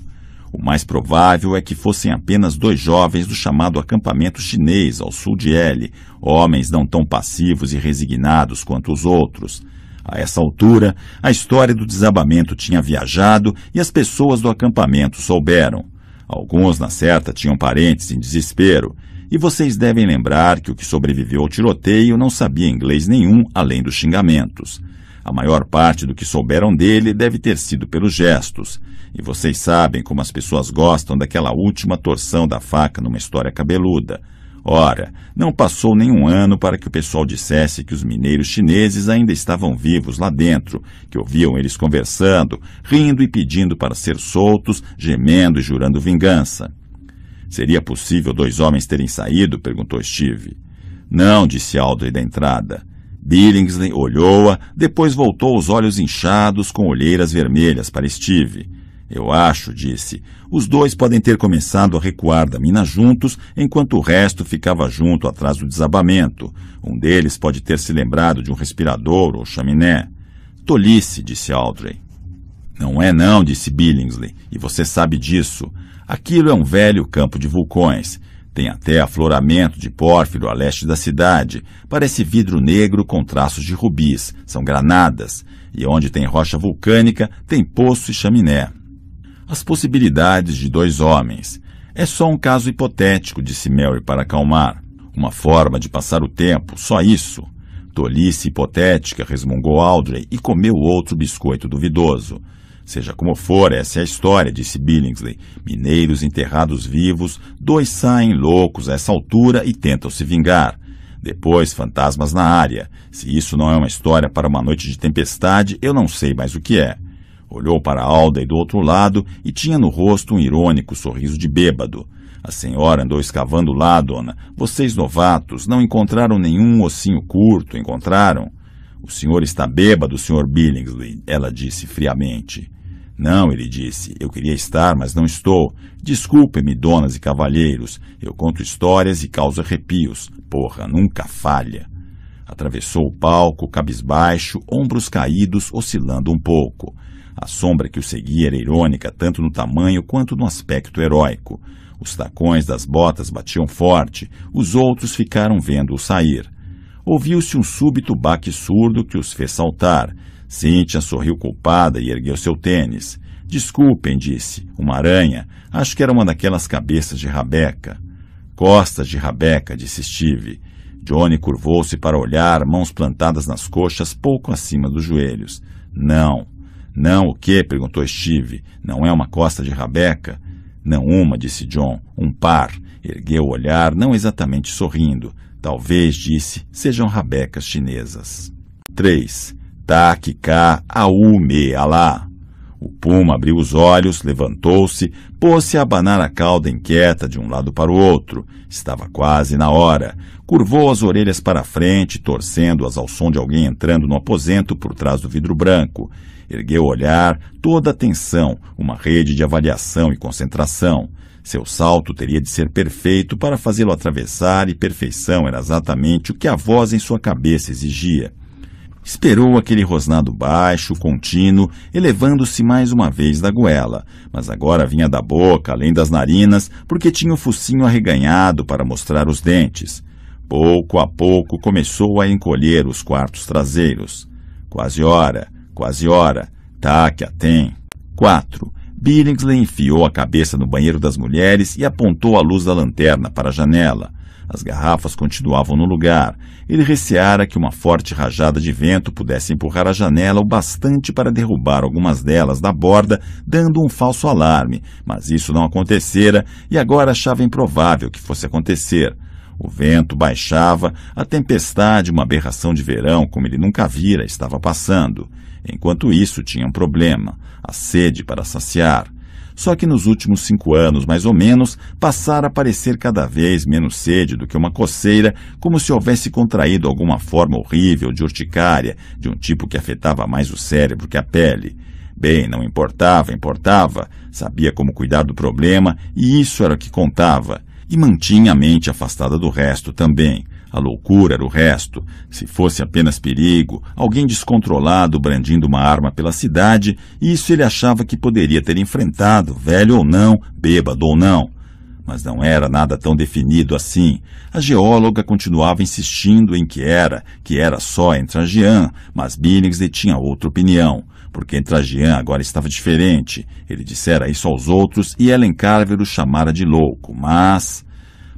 O mais provável é que fossem apenas dois jovens do chamado acampamento chinês ao sul de L, homens não tão passivos e resignados quanto os outros. A essa altura, a história do desabamento tinha viajado e as pessoas do acampamento souberam. Alguns na certa tinham parentes em desespero, e vocês devem lembrar que o que sobreviveu ao tiroteio não sabia inglês nenhum além dos xingamentos. A maior parte do que souberam dele deve ter sido pelos gestos. E vocês sabem como as pessoas gostam daquela última torção da faca numa história cabeluda. Ora, não passou nenhum ano para que o pessoal dissesse que os mineiros chineses ainda estavam vivos lá dentro, que ouviam eles conversando, rindo e pedindo para ser soltos, gemendo e jurando vingança. Seria possível dois homens terem saído? perguntou Steve. Não, disse Aldrey da entrada. Billingsley olhou-a, depois voltou os olhos inchados com olheiras vermelhas para Steve. Eu acho, disse. Os dois podem ter começado a recuar da mina juntos, enquanto o resto ficava junto atrás do desabamento. Um deles pode ter se lembrado de um respirador ou chaminé. Tolice, disse Audrey. Não é não, disse Billingsley, e você sabe disso. Aquilo é um velho campo de vulcões. Tem até afloramento de pórfiro a leste da cidade. Parece vidro negro com traços de rubis. São granadas. E onde tem rocha vulcânica, tem poço e chaminé as possibilidades de dois homens. É só um caso hipotético, disse Mary para acalmar. Uma forma de passar o tempo, só isso. Tolice hipotética, resmungou Aldrey e comeu outro biscoito duvidoso. Seja como for, essa é a história, disse Billingsley. Mineiros enterrados vivos, dois saem loucos a essa altura e tentam se vingar. Depois, fantasmas na área. Se isso não é uma história para uma noite de tempestade, eu não sei mais o que é. Olhou para Alda e do outro lado e tinha no rosto um irônico sorriso de bêbado. A senhora andou escavando lá, dona. Vocês novatos não encontraram nenhum ossinho curto, encontraram? O senhor está bêbado, senhor Billingsley, ela disse friamente. Não, ele disse. Eu queria estar, mas não estou. Desculpe-me, donas e cavalheiros. Eu conto histórias e causo arrepios. Porra, nunca falha. Atravessou o palco, cabisbaixo, ombros caídos, oscilando um pouco. A sombra que o seguia era irônica tanto no tamanho quanto no aspecto heróico. Os tacões das botas batiam forte, os outros ficaram vendo-o sair. Ouviu-se um súbito baque surdo que os fez saltar. Cíntia sorriu culpada e ergueu seu tênis. Desculpem, disse, uma aranha. Acho que era uma daquelas cabeças de rabeca. Costas de rabeca, disse Steve. Johnny curvou-se para olhar, mãos plantadas nas coxas pouco acima dos joelhos. Não, não o quê? perguntou Steve. Não é uma costa de rabeca? Não uma, disse John. Um par. Ergueu o olhar, não exatamente sorrindo. Talvez, disse, sejam rabecas chinesas. 3. u me, aume, alá. O puma abriu os olhos, levantou-se, pôs-se a abanar a cauda inquieta de um lado para o outro. Estava quase na hora. Curvou as orelhas para a frente, torcendo-as ao som de alguém entrando no aposento por trás do vidro branco. Ergueu o olhar, toda atenção, uma rede de avaliação e concentração. Seu salto teria de ser perfeito para fazê-lo atravessar, e perfeição era exatamente o que a voz em sua cabeça exigia. Esperou aquele rosnado baixo, contínuo, elevando-se mais uma vez da goela, mas agora vinha da boca, além das narinas, porque tinha o focinho arreganhado para mostrar os dentes. Pouco a pouco começou a encolher os quartos traseiros. Quase hora. Quase hora. Tá, que a tem. 4. Billingsley enfiou a cabeça no banheiro das mulheres e apontou a luz da lanterna para a janela. As garrafas continuavam no lugar. Ele receara que uma forte rajada de vento pudesse empurrar a janela o bastante para derrubar algumas delas da borda, dando um falso alarme, mas isso não acontecera e agora achava improvável que fosse acontecer. O vento baixava, a tempestade, uma aberração de verão como ele nunca vira, estava passando. Enquanto isso, tinha um problema: a sede para saciar. Só que nos últimos cinco anos, mais ou menos, passara a parecer cada vez menos sede do que uma coceira, como se houvesse contraído alguma forma horrível de urticária, de um tipo que afetava mais o cérebro que a pele. Bem, não importava, importava, sabia como cuidar do problema, e isso era o que contava. E mantinha a mente afastada do resto também. A loucura era o resto. Se fosse apenas perigo, alguém descontrolado brandindo uma arma pela cidade, isso ele achava que poderia ter enfrentado, velho ou não, bêbado ou não. Mas não era nada tão definido assim. A geóloga continuava insistindo em que era, que era só Entragian, mas Billingsley tinha outra opinião, porque Entragian agora estava diferente. Ele dissera isso aos outros e Ellen Carver o chamara de louco, mas...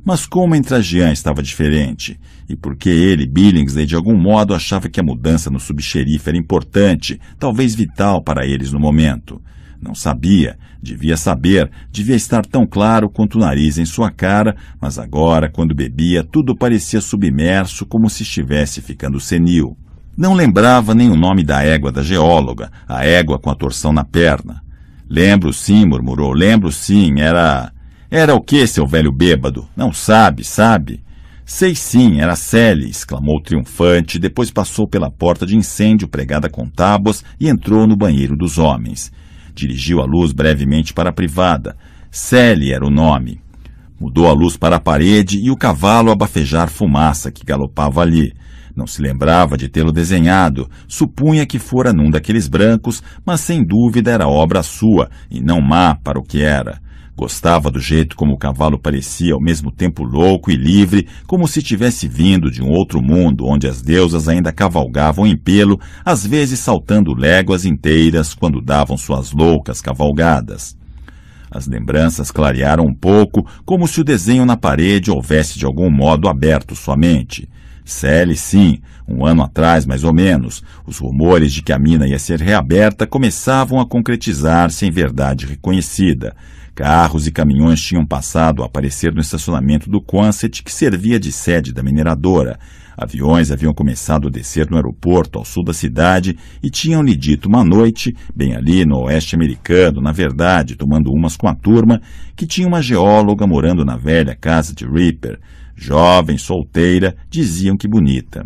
Mas como em Jean estava diferente, e porque ele, Billingsley, de algum modo achava que a mudança no subxerife era importante, talvez vital para eles no momento. Não sabia, devia saber, devia estar tão claro quanto o nariz em sua cara, mas agora, quando bebia, tudo parecia submerso como se estivesse ficando senil. Não lembrava nem o nome da égua da geóloga, a égua com a torção na perna. Lembro sim, murmurou, lembro sim, era. Era o que, seu velho bêbado? Não sabe, sabe? Sei sim, era Celle, exclamou triunfante, depois passou pela porta de incêndio pregada com tábuas e entrou no banheiro dos homens. Dirigiu a luz brevemente para a privada. Celle era o nome. Mudou a luz para a parede e o cavalo a bafejar fumaça que galopava ali. Não se lembrava de tê-lo desenhado, supunha que fora num daqueles brancos, mas sem dúvida era obra sua, e não má para o que era. Gostava do jeito como o cavalo parecia ao mesmo tempo louco e livre, como se tivesse vindo de um outro mundo onde as deusas ainda cavalgavam em pelo, às vezes saltando léguas inteiras quando davam suas loucas cavalgadas. As lembranças clarearam um pouco, como se o desenho na parede houvesse de algum modo aberto sua mente. Cele, sim, um ano atrás mais ou menos, os rumores de que a mina ia ser reaberta começavam a concretizar-se em verdade reconhecida. Carros e caminhões tinham passado a aparecer no estacionamento do Quonset, que servia de sede da mineradora. Aviões haviam começado a descer no aeroporto ao sul da cidade e tinham lhe dito uma noite, bem ali no oeste americano, na verdade, tomando umas com a turma, que tinha uma geóloga morando na velha casa de Reaper. Jovem, solteira, diziam que bonita.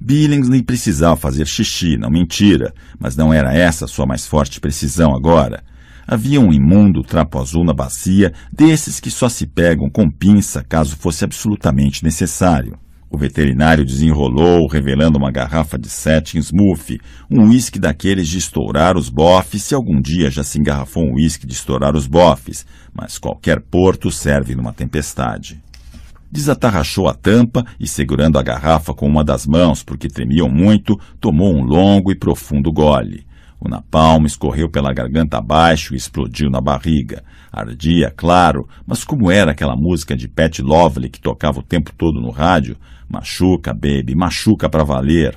Billingsley precisava fazer xixi, não mentira, mas não era essa sua mais forte precisão agora. Havia um imundo trapo azul na bacia, desses que só se pegam com pinça caso fosse absolutamente necessário. O veterinário desenrolou, revelando uma garrafa de Setting Smooth, um uísque daqueles de estourar os bofes, se algum dia já se engarrafou um uísque de estourar os bofes, mas qualquer porto serve numa tempestade. Desatarrachou a tampa e, segurando a garrafa com uma das mãos, porque tremiam muito, tomou um longo e profundo gole. O napalm escorreu pela garganta abaixo e explodiu na barriga. Ardia, claro, mas como era aquela música de Pat Lovely que tocava o tempo todo no rádio? Machuca, baby, machuca para valer.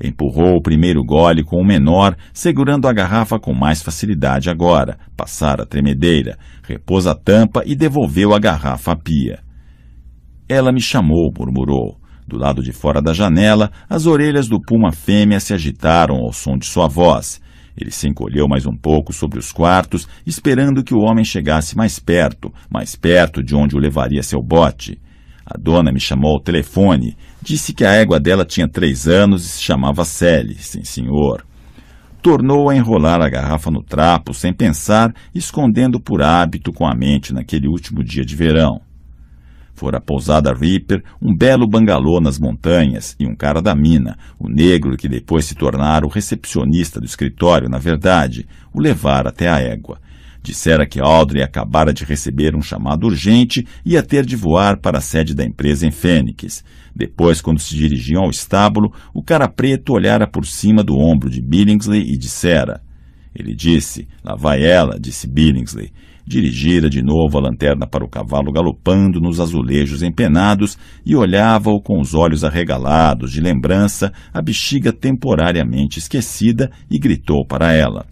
Empurrou o primeiro gole com o menor, segurando a garrafa com mais facilidade agora. Passara a tremedeira, repôs a tampa e devolveu a garrafa à pia. Ela me chamou, murmurou. Do lado de fora da janela, as orelhas do puma fêmea se agitaram ao som de sua voz. Ele se encolheu mais um pouco sobre os quartos, esperando que o homem chegasse mais perto, mais perto de onde o levaria seu bote. A dona me chamou ao telefone, disse que a égua dela tinha três anos e se chamava Sally, sim senhor. Tornou a enrolar a garrafa no trapo, sem pensar, escondendo por hábito com a mente naquele último dia de verão. Fora a pousada Reaper, um belo bangalô nas montanhas e um cara da mina, o negro que depois se tornara o recepcionista do escritório, na verdade, o levara até a égua. Dissera que Audrey acabara de receber um chamado urgente e ia ter de voar para a sede da empresa em Fênix. Depois, quando se dirigiam ao estábulo, o cara preto olhara por cima do ombro de Billingsley e dissera. Ele disse, lá vai ela, disse Billingsley dirigira de novo a lanterna para o cavalo galopando nos azulejos empenados e olhava-o com os olhos arregalados de lembrança, a bexiga temporariamente esquecida, e gritou para ela.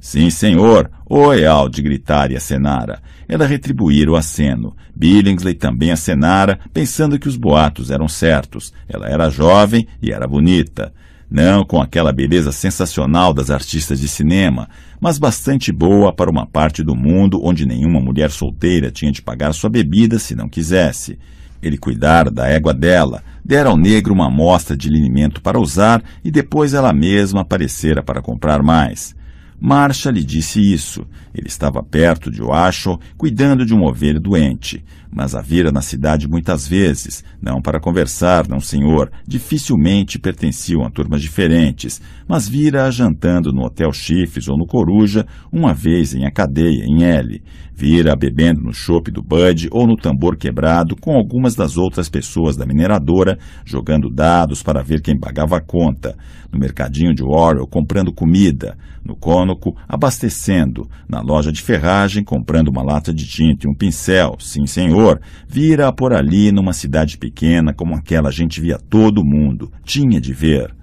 Sim, senhor! Oi, Aldi! gritara e acenara. Ela retribuíra o aceno. Billingsley também acenara, pensando que os boatos eram certos. Ela era jovem e era bonita não com aquela beleza sensacional das artistas de cinema, mas bastante boa para uma parte do mundo onde nenhuma mulher solteira tinha de pagar sua bebida se não quisesse. Ele cuidara da égua dela, dera ao negro uma amostra de linimento para usar e depois ela mesma aparecera para comprar mais. Marcha lhe disse isso. Ele estava perto de Washo, cuidando de uma ovelha doente. Mas a vira na cidade muitas vezes, não para conversar, não senhor, dificilmente pertenciam a turmas diferentes, mas vira-a jantando no Hotel Chifres ou no Coruja, uma vez em a cadeia, em L. Vira-a bebendo no chope do Bud ou no tambor quebrado com algumas das outras pessoas da mineradora, jogando dados para ver quem pagava a conta. No mercadinho de Orwell, comprando comida. No Con Mônaco abastecendo, na loja de ferragem comprando uma lata de tinta e um pincel, sim senhor, vira a por ali numa cidade pequena como aquela a gente via todo mundo, tinha de ver.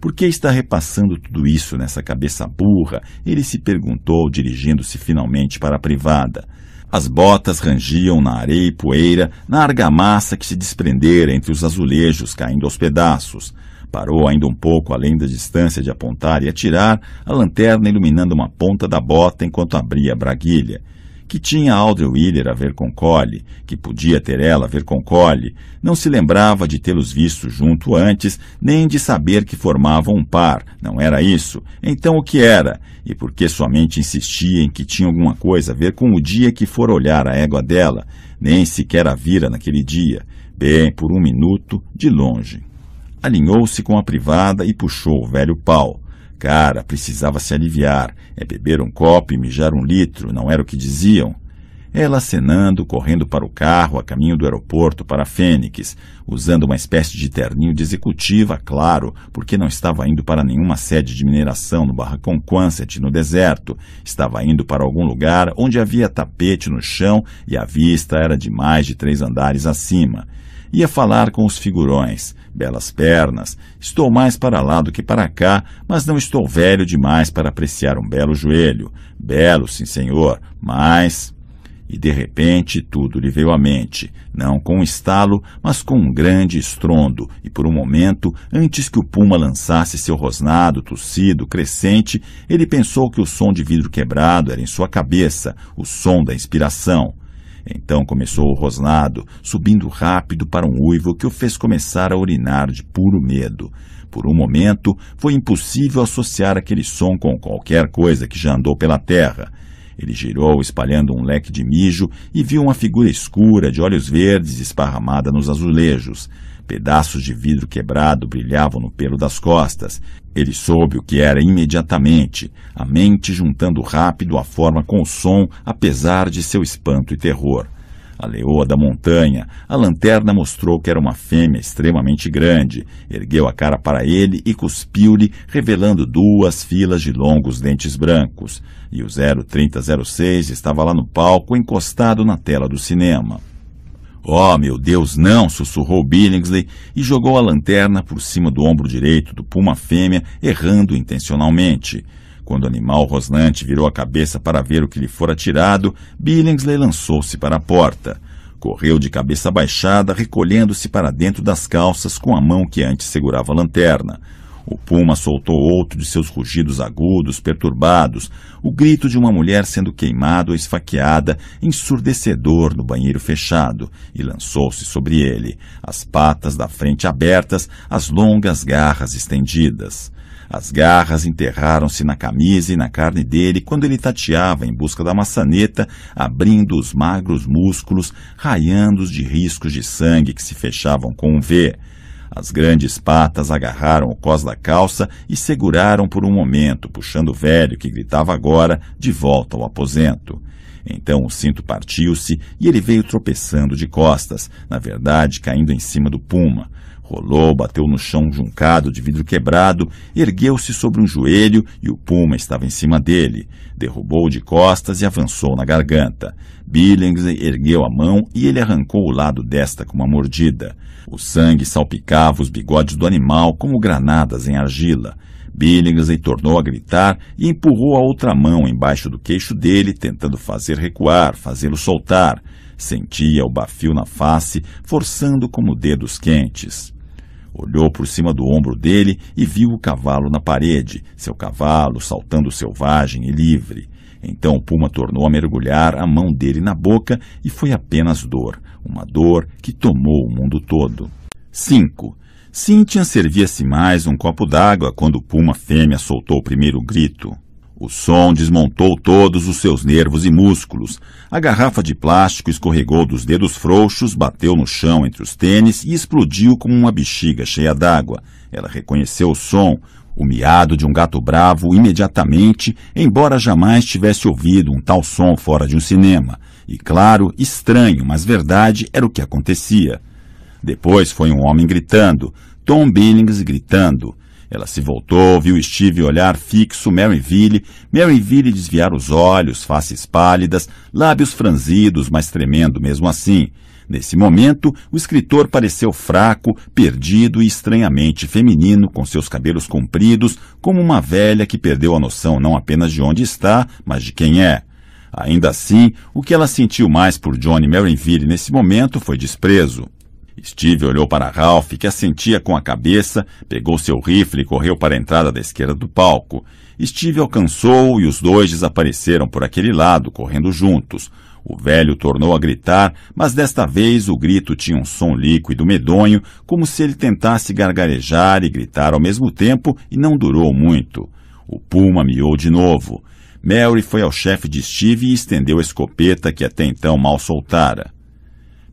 Por que está repassando tudo isso nessa cabeça burra? Ele se perguntou, dirigindo-se finalmente para a privada. As botas rangiam na areia e poeira, na argamassa que se desprendera entre os azulejos, caindo aos pedaços. Parou ainda um pouco além da distância de apontar e atirar, a lanterna iluminando uma ponta da bota enquanto abria a braguilha. Que tinha Audrey Wheeler a ver com Cole, que podia ter ela a ver com Cole, não se lembrava de tê-los visto junto antes, nem de saber que formavam um par, não era isso. Então o que era? E por que somente insistia em que tinha alguma coisa a ver com o dia que for olhar a égua dela? Nem sequer a vira naquele dia, bem por um minuto, de longe. Alinhou-se com a privada e puxou o velho pau. Cara, precisava se aliviar. É beber um copo e mijar um litro, não era o que diziam? Ela acenando, correndo para o carro a caminho do aeroporto para Fênix, usando uma espécie de terninho de executiva, claro, porque não estava indo para nenhuma sede de mineração no barracão Quanset, no deserto. Estava indo para algum lugar onde havia tapete no chão e a vista era de mais de três andares acima. Ia falar com os figurões belas pernas. Estou mais para lá do que para cá, mas não estou velho demais para apreciar um belo joelho. Belo, sim, senhor, mas. E de repente tudo lhe veio à mente, não com um estalo, mas com um grande estrondo, e por um momento, antes que o puma lançasse seu rosnado, tossido, crescente, ele pensou que o som de vidro quebrado era em sua cabeça, o som da inspiração. Então começou o rosnado, subindo rápido para um uivo que o fez começar a urinar de puro medo. Por um momento, foi impossível associar aquele som com qualquer coisa que já andou pela terra. Ele girou, espalhando um leque de mijo, e viu uma figura escura, de olhos verdes, esparramada nos azulejos. Pedaços de vidro quebrado brilhavam no pelo das costas, ele soube o que era imediatamente, a mente juntando rápido a forma com o som, apesar de seu espanto e terror. A leoa da montanha, a lanterna mostrou que era uma fêmea extremamente grande, ergueu a cara para ele e cuspiu-lhe, revelando duas filas de longos dentes brancos. E o 03006 estava lá no palco, encostado na tela do cinema. Oh, meu Deus, não! sussurrou Billingsley e jogou a lanterna por cima do ombro direito do puma fêmea, errando intencionalmente. Quando o animal rosnante virou a cabeça para ver o que lhe fora tirado, Billingsley lançou-se para a porta. Correu de cabeça baixada, recolhendo-se para dentro das calças com a mão que antes segurava a lanterna. O puma soltou outro de seus rugidos agudos, perturbados, o grito de uma mulher sendo queimada ou esfaqueada, ensurdecedor no banheiro fechado, e lançou-se sobre ele, as patas da frente abertas, as longas garras estendidas. As garras enterraram-se na camisa e na carne dele quando ele tateava em busca da maçaneta, abrindo os magros músculos, raiando-os de riscos de sangue que se fechavam com um V as grandes patas agarraram o cós da calça e seguraram por um momento, puxando o velho, que gritava agora, de volta ao aposento. Então o cinto partiu-se e ele veio tropeçando de costas, na verdade caindo em cima do puma. Rolou, bateu no chão juncado de vidro quebrado, ergueu-se sobre um joelho e o puma estava em cima dele. Derrubou de costas e avançou na garganta. Billings ergueu a mão e ele arrancou o lado desta com uma mordida. O sangue salpicava os bigodes do animal como granadas em argila. Billings tornou a gritar e empurrou a outra mão embaixo do queixo dele, tentando fazer recuar, fazê-lo soltar. Sentia o bafio na face, forçando como dedos quentes. Olhou por cima do ombro dele e viu o cavalo na parede, seu cavalo saltando selvagem e livre. Então o Puma tornou a mergulhar a mão dele na boca e foi apenas dor, uma dor que tomou o mundo todo. 5. Cintia servia-se mais um copo d'água quando o Puma fêmea soltou o primeiro grito. O som desmontou todos os seus nervos e músculos. A garrafa de plástico escorregou dos dedos frouxos, bateu no chão entre os tênis e explodiu como uma bexiga cheia d'água. Ela reconheceu o som, o miado de um gato bravo imediatamente, embora jamais tivesse ouvido um tal som fora de um cinema. E claro, estranho, mas verdade era o que acontecia. Depois foi um homem gritando, Tom Billings gritando. Ela se voltou, viu Steve olhar fixo Mary Ville desviar os olhos, faces pálidas, lábios franzidos, mas tremendo mesmo assim. Nesse momento, o escritor pareceu fraco, perdido e estranhamente feminino, com seus cabelos compridos, como uma velha que perdeu a noção não apenas de onde está, mas de quem é. Ainda assim, o que ela sentiu mais por Johnny Maryville nesse momento foi desprezo. Steve olhou para Ralph, que assentia com a cabeça, pegou seu rifle e correu para a entrada da esquerda do palco. Steve alcançou e os dois desapareceram por aquele lado, correndo juntos. O velho tornou a gritar, mas desta vez o grito tinha um som líquido medonho, como se ele tentasse gargarejar e gritar ao mesmo tempo, e não durou muito. O puma miou de novo. Mary foi ao chefe de Steve e estendeu a escopeta que até então mal soltara.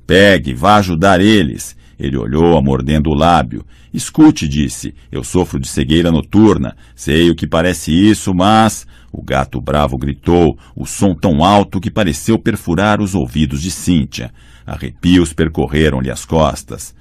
Pegue, vá ajudar eles. Ele olhou-a mordendo o lábio. Escute, disse. Eu sofro de cegueira noturna. Sei o que parece isso, mas. O gato bravo gritou, o som tão alto que pareceu perfurar os ouvidos de Cíntia. Arrepios percorreram-lhe as costas.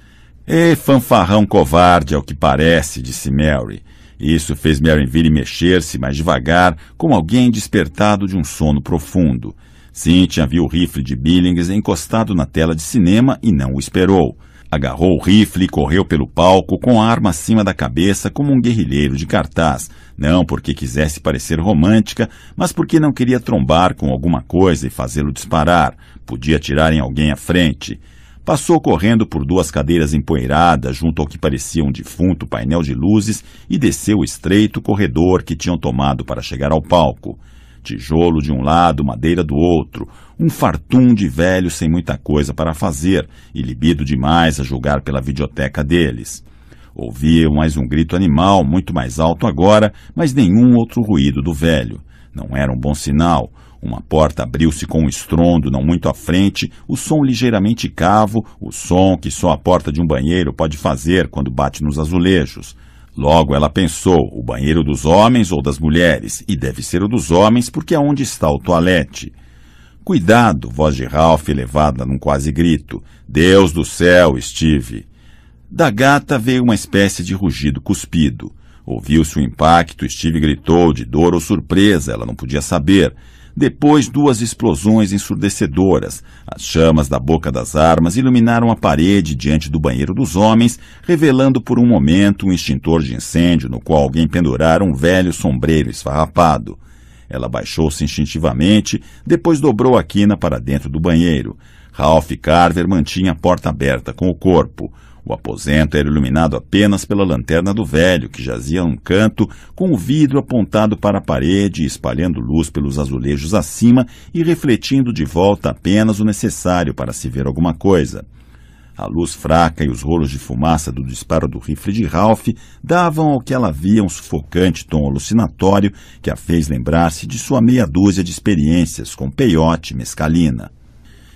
E fanfarrão covarde, ao que parece, disse Mary. Isso fez Maryville mexer-se mais devagar, como alguém despertado de um sono profundo. Cynthia viu o rifle de Billings encostado na tela de cinema e não o esperou. Agarrou o rifle e correu pelo palco com a arma acima da cabeça como um guerrilheiro de cartaz, não porque quisesse parecer romântica, mas porque não queria trombar com alguma coisa e fazê-lo disparar. Podia atirar em alguém à frente. Passou correndo por duas cadeiras empoeiradas junto ao que parecia um defunto painel de luzes e desceu o estreito corredor que tinham tomado para chegar ao palco. Tijolo de um lado, madeira do outro. Um fartum de velho sem muita coisa para fazer e libido demais a julgar pela videoteca deles. Ouviam mais um grito animal, muito mais alto agora, mas nenhum outro ruído do velho. Não era um bom sinal. Uma porta abriu-se com um estrondo não muito à frente, o som ligeiramente cavo, o som que só a porta de um banheiro pode fazer quando bate nos azulejos. Logo, ela pensou: o banheiro dos homens ou das mulheres, e deve ser o dos homens porque é onde está o toalete. Cuidado, voz de Ralph elevada num quase grito. Deus do céu, Steve! Da gata veio uma espécie de rugido cuspido. Ouviu-se o impacto, Steve gritou de dor ou surpresa, ela não podia saber. Depois, duas explosões ensurdecedoras. As chamas da boca das armas iluminaram a parede diante do banheiro dos homens, revelando por um momento um extintor de incêndio no qual alguém pendurara um velho sombreiro esfarrapado. Ela baixou-se instintivamente, depois dobrou a quina para dentro do banheiro. Ralph Carver mantinha a porta aberta com o corpo. O aposento era iluminado apenas pela lanterna do velho, que jazia num canto, com o vidro apontado para a parede, espalhando luz pelos azulejos acima e refletindo de volta apenas o necessário para se ver alguma coisa. A luz fraca e os rolos de fumaça do disparo do rifle de Ralph davam ao que ela via um sufocante tom alucinatório que a fez lembrar-se de sua meia dúzia de experiências com peiote e mescalina.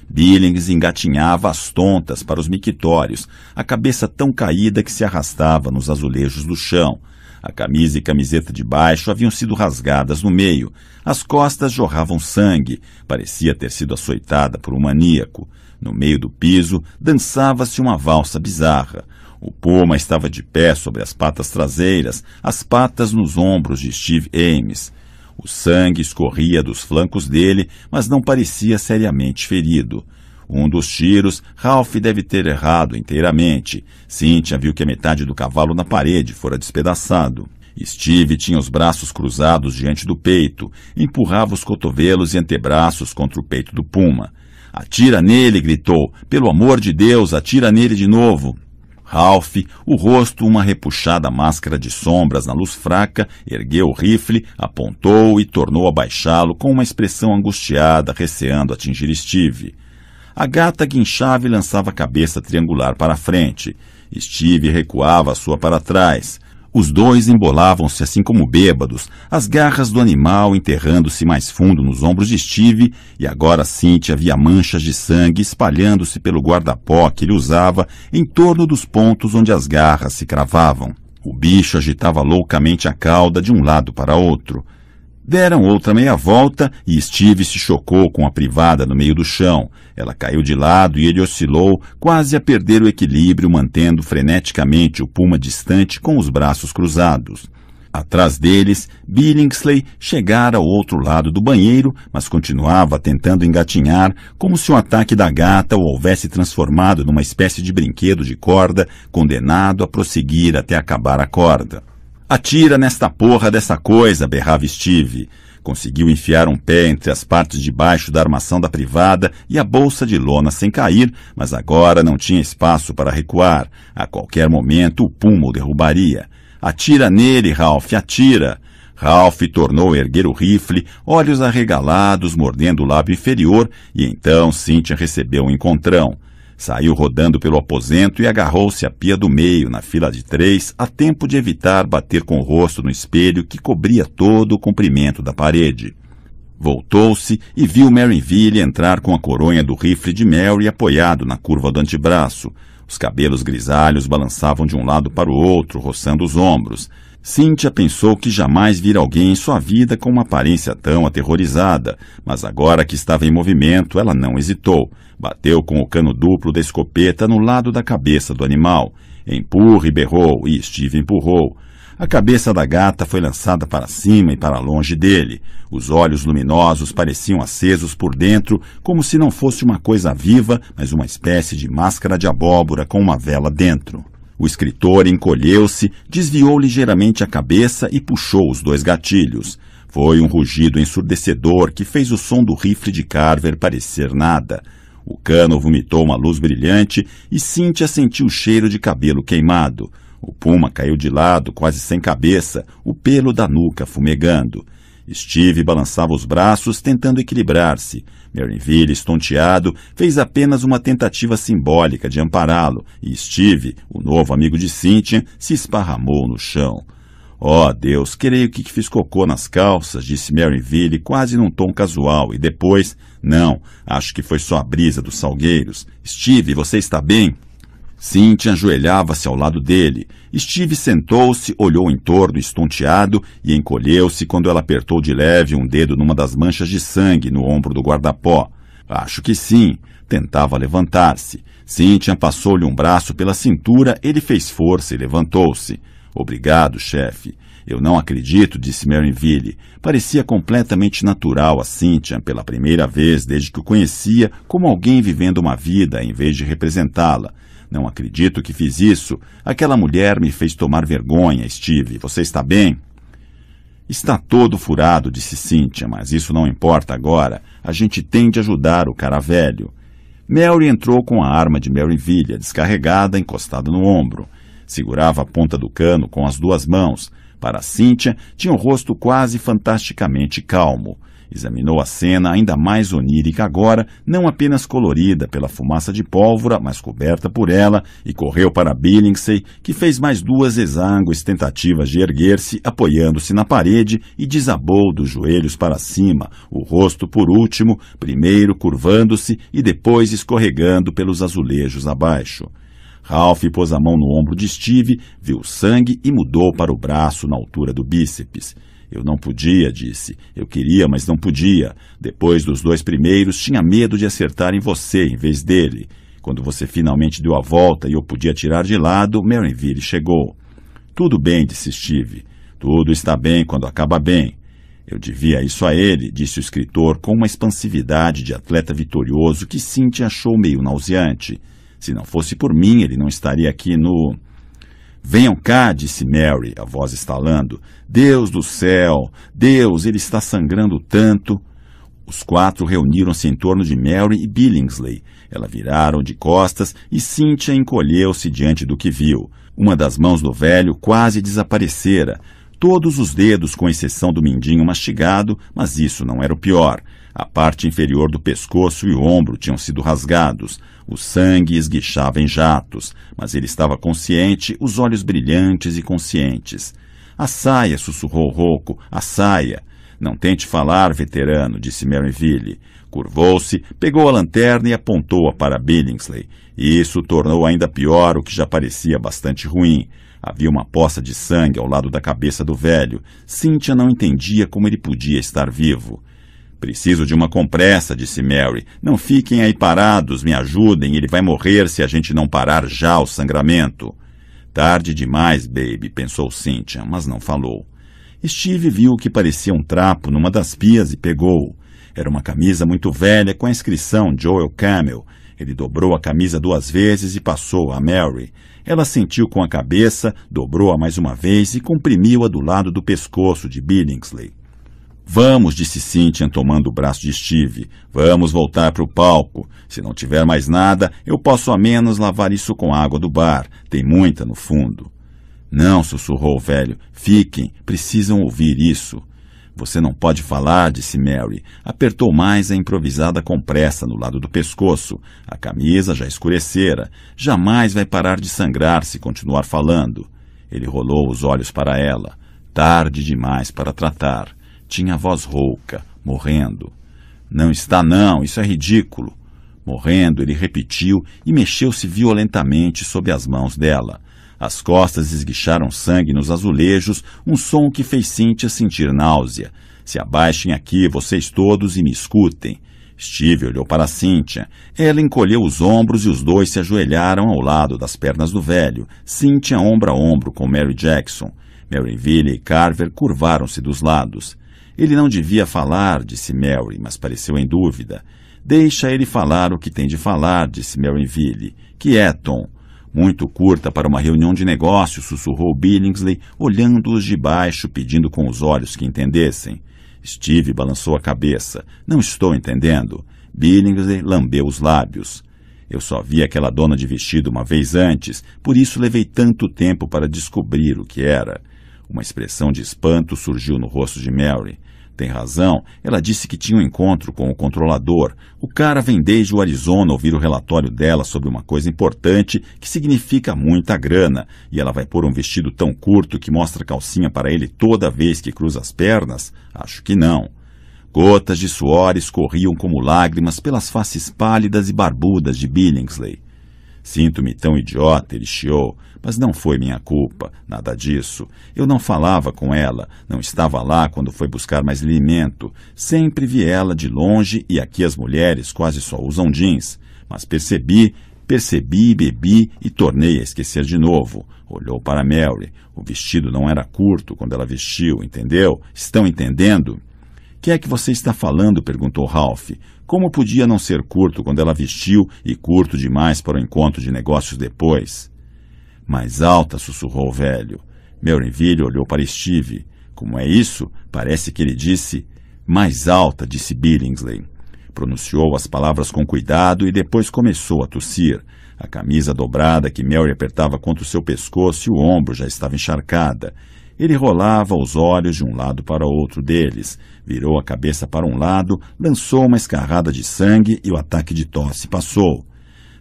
Billings engatinhava às tontas para os mictórios, a cabeça tão caída que se arrastava nos azulejos do chão. A camisa e camiseta de baixo haviam sido rasgadas no meio. As costas jorravam sangue. Parecia ter sido açoitada por um maníaco. No meio do piso, dançava-se uma valsa bizarra. O Puma estava de pé sobre as patas traseiras, as patas nos ombros de Steve Ames. O sangue escorria dos flancos dele, mas não parecia seriamente ferido. Um dos tiros, Ralph deve ter errado inteiramente. Cynthia viu que a metade do cavalo na parede fora despedaçado. Steve tinha os braços cruzados diante do peito, empurrava os cotovelos e antebraços contra o peito do puma. Atira nele, gritou. Pelo amor de Deus, atira nele de novo. Ralph, o rosto uma repuxada máscara de sombras na luz fraca, ergueu o rifle, apontou e tornou a baixá-lo com uma expressão angustiada, receando atingir Steve. A gata guinchava e lançava a cabeça triangular para frente. Steve recuava a sua para trás. Os dois embolavam-se assim como bêbados, as garras do animal enterrando-se mais fundo nos ombros de Steve, e agora Cynthia via manchas de sangue espalhando-se pelo guardapó que ele usava em torno dos pontos onde as garras se cravavam. O bicho agitava loucamente a cauda de um lado para outro. Deram outra meia volta e Steve se chocou com a privada no meio do chão. Ela caiu de lado e ele oscilou, quase a perder o equilíbrio, mantendo freneticamente o puma distante com os braços cruzados. Atrás deles, Billingsley chegara ao outro lado do banheiro, mas continuava tentando engatinhar, como se o ataque da gata o houvesse transformado numa espécie de brinquedo de corda, condenado a prosseguir até acabar a corda. Atira nesta porra dessa coisa, berrava Steve. Conseguiu enfiar um pé entre as partes de baixo da armação da privada e a bolsa de lona sem cair, mas agora não tinha espaço para recuar. A qualquer momento o puma o derrubaria. Atira nele, Ralph, atira! Ralph tornou a erguer o rifle, olhos arregalados, mordendo o lábio inferior, e então Cynthia recebeu um encontrão. Saiu rodando pelo aposento e agarrou-se à pia do meio, na fila de três, a tempo de evitar bater com o rosto no espelho que cobria todo o comprimento da parede. Voltou-se e viu Maryville entrar com a coronha do rifle de Mary apoiado na curva do antebraço. Os cabelos grisalhos balançavam de um lado para o outro, roçando os ombros. Cíntia pensou que jamais vira alguém em sua vida com uma aparência tão aterrorizada, mas agora que estava em movimento, ela não hesitou. Bateu com o cano duplo da escopeta no lado da cabeça do animal. Empurre, berrou, e Steve empurrou. A cabeça da gata foi lançada para cima e para longe dele. Os olhos luminosos pareciam acesos por dentro, como se não fosse uma coisa viva, mas uma espécie de máscara de abóbora com uma vela dentro. O escritor encolheu-se, desviou ligeiramente a cabeça e puxou os dois gatilhos. Foi um rugido ensurdecedor que fez o som do rifle de Carver parecer nada. O cano vomitou uma luz brilhante e Cynthia sentiu o cheiro de cabelo queimado. O puma caiu de lado, quase sem cabeça, o pelo da nuca fumegando. Steve balançava os braços, tentando equilibrar-se. Maryville, estonteado, fez apenas uma tentativa simbólica de ampará-lo, e Steve, o novo amigo de Cynthia, se esparramou no chão. Oh, Deus, creio que fiz cocô nas calças, disse Maryville, quase num tom casual, e depois, não, acho que foi só a brisa dos salgueiros. Steve, você está bem? Cynthia ajoelhava-se ao lado dele. Steve sentou-se, olhou em torno, estonteado, e encolheu-se quando ela apertou de leve um dedo numa das manchas de sangue no ombro do guardapó. Acho que sim. Tentava levantar-se. Cynthia passou-lhe um braço pela cintura, ele fez força e levantou-se. Obrigado, chefe. Eu não acredito, disse Maryville. Parecia completamente natural a Cynthia, pela primeira vez desde que o conhecia, como alguém vivendo uma vida em vez de representá-la. Não acredito que fiz isso. Aquela mulher me fez tomar vergonha, Steve. Você está bem? Está todo furado, disse Cynthia, mas isso não importa agora. A gente tem de ajudar o cara velho. Mary entrou com a arma de Maryville descarregada, encostada no ombro. Segurava a ponta do cano com as duas mãos. Para Cynthia, tinha o um rosto quase fantasticamente calmo. Examinou a cena ainda mais onírica agora, não apenas colorida pela fumaça de pólvora, mas coberta por ela, e correu para Billingsey, que fez mais duas exáguas tentativas de erguer-se, apoiando-se na parede e desabou dos joelhos para cima, o rosto por último, primeiro curvando-se e depois escorregando pelos azulejos abaixo. Ralph pôs a mão no ombro de Steve, viu sangue e mudou para o braço na altura do bíceps. Eu não podia, disse. Eu queria, mas não podia. Depois dos dois primeiros, tinha medo de acertar em você em vez dele. Quando você finalmente deu a volta e eu podia tirar de lado, Maryville chegou. Tudo bem, disse Steve. Tudo está bem quando acaba bem. Eu devia isso a ele, disse o escritor com uma expansividade de atleta vitorioso que Cynthia achou meio nauseante. Se não fosse por mim, ele não estaria aqui no. Venham cá, disse Mary, a voz estalando. Deus do céu! Deus, ele está sangrando tanto! Os quatro reuniram-se em torno de Mary e Billingsley. Ela viraram de costas e Cynthia encolheu-se diante do que viu. Uma das mãos do velho quase desaparecera. Todos os dedos, com exceção do mindinho mastigado, mas isso não era o pior. A parte inferior do pescoço e o ombro tinham sido rasgados. O sangue esguichava em jatos, mas ele estava consciente, os olhos brilhantes e conscientes. A saia, sussurrou rouco, a saia. Não tente falar, veterano, disse Merrinville. Curvou-se, pegou a lanterna e apontou-a para Billingsley. isso tornou ainda pior o que já parecia bastante ruim. Havia uma poça de sangue ao lado da cabeça do velho. Cynthia não entendia como ele podia estar vivo. Preciso de uma compressa, disse Mary. Não fiquem aí parados, me ajudem, ele vai morrer se a gente não parar já o sangramento. Tarde demais, baby, pensou Cynthia, mas não falou. Steve viu o que parecia um trapo numa das pias e pegou. Era uma camisa muito velha com a inscrição Joel Camel. Ele dobrou a camisa duas vezes e passou a Mary. Ela sentiu com a cabeça, dobrou-a mais uma vez e comprimiu-a do lado do pescoço de Billingsley. Vamos, disse Cynthia, tomando o braço de Steve. Vamos voltar para o palco. Se não tiver mais nada, eu posso a menos lavar isso com água do bar. Tem muita no fundo. Não, sussurrou o velho. Fiquem, precisam ouvir isso. Você não pode falar, disse Mary. Apertou mais a improvisada compressa no lado do pescoço. A camisa já escurecera. Jamais vai parar de sangrar se continuar falando. Ele rolou os olhos para ela. Tarde demais para tratar. Tinha a voz rouca, morrendo. Não está, não, isso é ridículo. Morrendo, ele repetiu e mexeu-se violentamente sob as mãos dela. As costas esguicharam sangue nos azulejos, um som que fez Cíntia sentir náusea. Se abaixem aqui, vocês todos, e me escutem. Steve olhou para Cíntia. Ela encolheu os ombros e os dois se ajoelharam ao lado das pernas do velho, Cíntia ombro a ombro com Mary Jackson. Maryville e Carver curvaram-se dos lados. Ele não devia falar, disse Mary, mas pareceu em dúvida. Deixa ele falar o que tem de falar, disse Maryville. Que é, Tom? Muito curta para uma reunião de negócios, sussurrou Billingsley, olhando-os de baixo, pedindo com os olhos que entendessem. Steve balançou a cabeça. Não estou entendendo. Billingsley lambeu os lábios. Eu só vi aquela dona de vestido uma vez antes, por isso levei tanto tempo para descobrir o que era. Uma expressão de espanto surgiu no rosto de Mary. Tem razão, ela disse que tinha um encontro com o controlador. O cara vem desde o Arizona ouvir o relatório dela sobre uma coisa importante que significa muita grana. E ela vai pôr um vestido tão curto que mostra calcinha para ele toda vez que cruza as pernas? Acho que não. Gotas de suor escorriam como lágrimas pelas faces pálidas e barbudas de Billingsley. Sinto-me tão idiota, ele chiou, mas não foi minha culpa, nada disso. Eu não falava com ela, não estava lá quando foi buscar mais alimento. Sempre vi ela de longe e aqui as mulheres quase só usam jeans. Mas percebi, percebi, bebi e tornei a esquecer de novo. Olhou para Mary. O vestido não era curto quando ela vestiu, entendeu? Estão entendendo? que é que você está falando? perguntou Ralph. Como podia não ser curto quando ela vestiu e curto demais para o encontro de negócios depois? Mais alta, sussurrou o velho. Merenville olhou para Steve. Como é isso? Parece que ele disse. Mais alta, disse Billingsley. Pronunciou as palavras com cuidado e depois começou a tossir. A camisa dobrada que Mary apertava contra o seu pescoço e o ombro já estava encharcada. Ele rolava os olhos de um lado para outro deles, virou a cabeça para um lado, lançou uma escarrada de sangue e o ataque de tosse passou.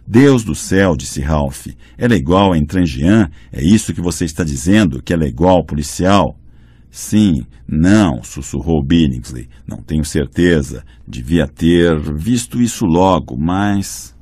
Deus do céu, disse Ralph, ela é igual a Entrangian? É isso que você está dizendo, que ela é igual ao policial? Sim, não, sussurrou Billingsley. Não tenho certeza. Devia ter visto isso logo, mas.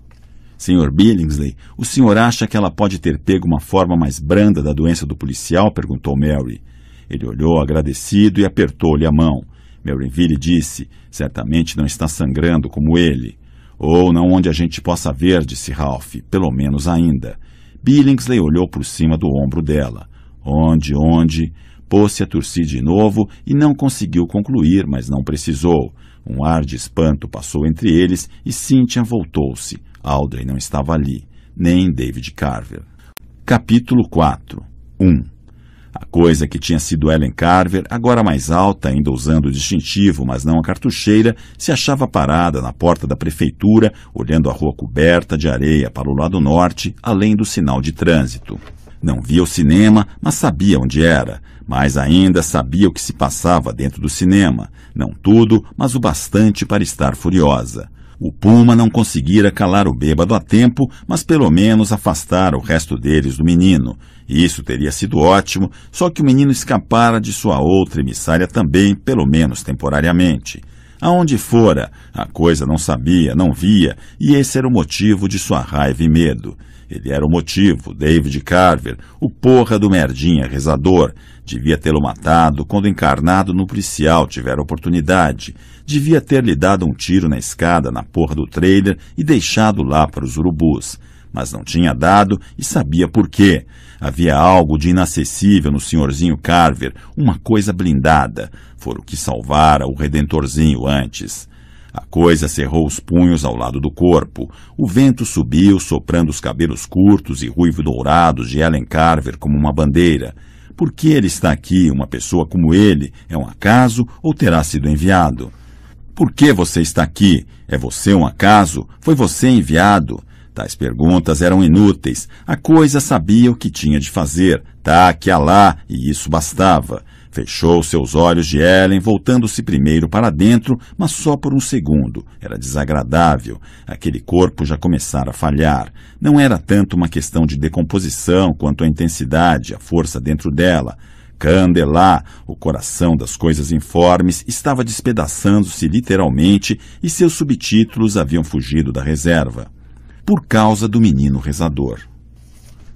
Senhor Billingsley, o senhor acha que ela pode ter pego uma forma mais branda da doença do policial? perguntou Mary. Ele olhou agradecido e apertou-lhe a mão. Maryville disse: Certamente não está sangrando como ele. Ou não onde a gente possa ver, disse Ralph, pelo menos ainda. Billingsley olhou por cima do ombro dela. Onde, onde? Pôs-se a torcer de novo e não conseguiu concluir, mas não precisou. Um ar de espanto passou entre eles e Cynthia voltou-se. Audrey não estava ali, nem David Carver. Capítulo 4 1 A coisa que tinha sido Ellen Carver, agora mais alta, ainda usando o distintivo, mas não a cartucheira, se achava parada na porta da prefeitura, olhando a rua coberta de areia para o lado norte, além do sinal de trânsito. Não via o cinema, mas sabia onde era. Mais ainda sabia o que se passava dentro do cinema. Não tudo, mas o bastante para estar furiosa. O Puma não conseguira calar o bêbado a tempo, mas pelo menos afastar o resto deles do menino. Isso teria sido ótimo, só que o menino escapara de sua outra emissária também, pelo menos temporariamente. Aonde fora, a coisa não sabia, não via, e esse era o motivo de sua raiva e medo. Ele era o motivo, David Carver, o porra do merdinha rezador. Devia tê-lo matado quando encarnado no policial tiver oportunidade. Devia ter lhe dado um tiro na escada na porra do trailer e deixado lá para os urubus mas não tinha dado e sabia por quê. Havia algo de inacessível no senhorzinho Carver, uma coisa blindada. Fora o que salvara o redentorzinho antes. A coisa cerrou os punhos ao lado do corpo. O vento subiu, soprando os cabelos curtos e ruivo-dourados de Ellen Carver como uma bandeira. Por que ele está aqui, uma pessoa como ele? É um acaso ou terá sido enviado? Por que você está aqui? É você um acaso? Foi você enviado? Tais perguntas eram inúteis. A coisa sabia o que tinha de fazer. Tá a alá, e isso bastava. Fechou seus olhos de Ellen, voltando-se primeiro para dentro, mas só por um segundo. Era desagradável. Aquele corpo já começara a falhar. Não era tanto uma questão de decomposição quanto a intensidade, a força dentro dela. Candelá, o coração das coisas informes, estava despedaçando-se literalmente e seus subtítulos haviam fugido da reserva. Por causa do menino rezador.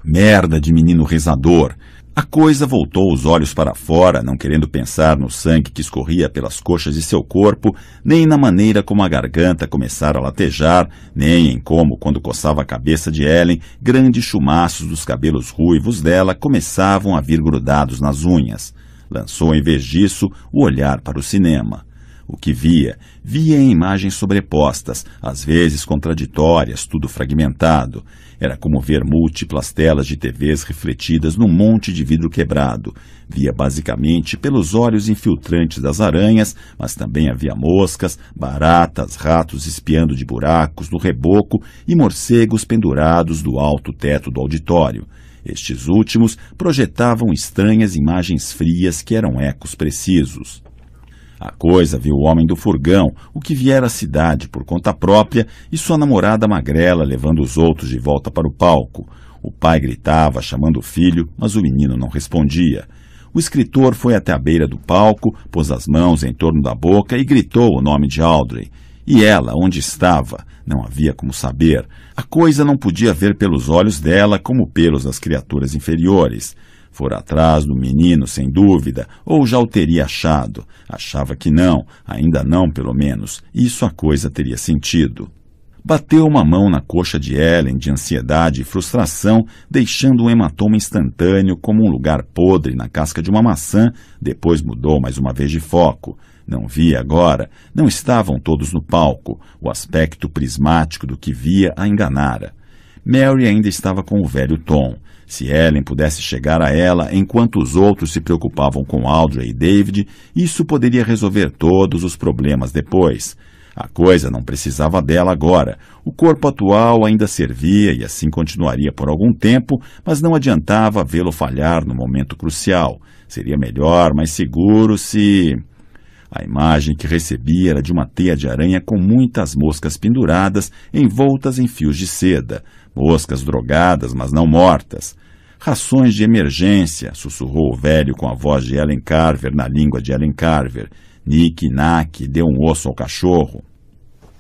Merda de menino rezador! A coisa voltou os olhos para fora, não querendo pensar no sangue que escorria pelas coxas de seu corpo, nem na maneira como a garganta começara a latejar, nem em como, quando coçava a cabeça de Ellen, grandes chumaços dos cabelos ruivos dela começavam a vir grudados nas unhas. Lançou, em vez disso, o olhar para o cinema. O que via, via em imagens sobrepostas, às vezes contraditórias, tudo fragmentado. Era como ver múltiplas telas de TVs refletidas num monte de vidro quebrado. Via basicamente pelos olhos infiltrantes das aranhas, mas também havia moscas, baratas, ratos espiando de buracos no reboco e morcegos pendurados do alto teto do auditório. Estes últimos projetavam estranhas imagens frias que eram ecos precisos. A coisa viu o homem do furgão, o que viera à cidade por conta própria, e sua namorada magrela levando os outros de volta para o palco. O pai gritava, chamando o filho, mas o menino não respondia. O escritor foi até a beira do palco, pôs as mãos em torno da boca e gritou o nome de Audrey. E ela, onde estava? Não havia como saber. A coisa não podia ver pelos olhos dela como pelos das criaturas inferiores. Fora atrás do menino, sem dúvida, ou já o teria achado. Achava que não, ainda não, pelo menos. Isso a coisa teria sentido. Bateu uma mão na coxa de Ellen de ansiedade e frustração, deixando um hematoma instantâneo como um lugar podre na casca de uma maçã, depois mudou mais uma vez de foco. Não via agora, não estavam todos no palco. O aspecto prismático do que via a enganara. Mary ainda estava com o velho Tom. Se Ellen pudesse chegar a ela enquanto os outros se preocupavam com Audrey e David, isso poderia resolver todos os problemas depois. A coisa não precisava dela agora. O corpo atual ainda servia e assim continuaria por algum tempo, mas não adiantava vê-lo falhar no momento crucial. Seria melhor, mais seguro se. A imagem que recebia era de uma teia de aranha com muitas moscas penduradas, envoltas em fios de seda, moscas drogadas, mas não mortas. Rações de emergência, sussurrou o velho com a voz de Ellen Carver na língua de Ellen Carver. Nick Nack deu um osso ao cachorro.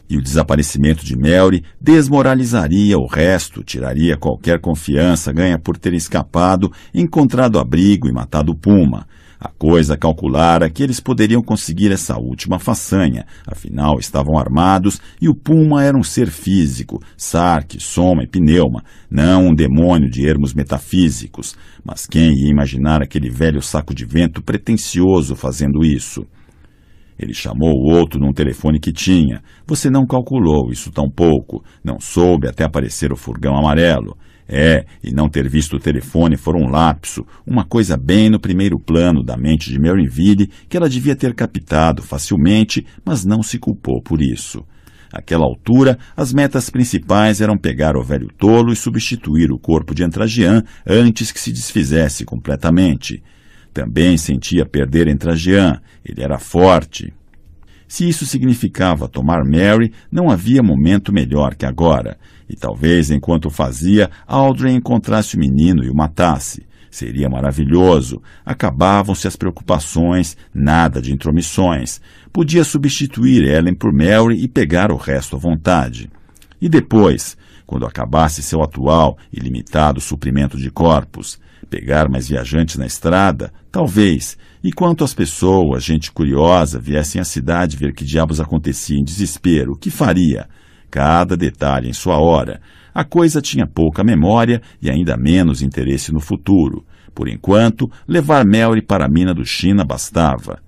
E o desaparecimento de Melry desmoralizaria o resto, tiraria qualquer confiança ganha por ter escapado, encontrado abrigo e matado o Puma. A coisa calculara que eles poderiam conseguir essa última façanha, afinal estavam armados e o Puma era um ser físico, sarque, soma e pneuma, não um demônio de ermos metafísicos. Mas quem ia imaginar aquele velho saco de vento pretensioso fazendo isso? Ele chamou o outro num telefone que tinha. Você não calculou isso tão pouco. Não soube até aparecer o furgão amarelo. É, e não ter visto o telefone foi um lapso, uma coisa bem no primeiro plano da mente de Maryville que ela devia ter captado facilmente, mas não se culpou por isso. Aquela altura, as metas principais eram pegar o velho tolo e substituir o corpo de Entragian antes que se desfizesse completamente. Também sentia perder Entragian. Ele era forte, se isso significava tomar Mary, não havia momento melhor que agora. E talvez, enquanto o fazia, Audrey encontrasse o menino e o matasse. Seria maravilhoso. Acabavam-se as preocupações, nada de intromissões. Podia substituir Ellen por Mary e pegar o resto à vontade. E depois, quando acabasse seu atual e limitado suprimento de corpos, Pegar mais viajantes na estrada? Talvez. E quanto às pessoas, gente curiosa, viessem à cidade ver que diabos acontecia em desespero, o que faria? Cada detalhe em sua hora. A coisa tinha pouca memória e ainda menos interesse no futuro. Por enquanto, levar Melry para a mina do China bastava.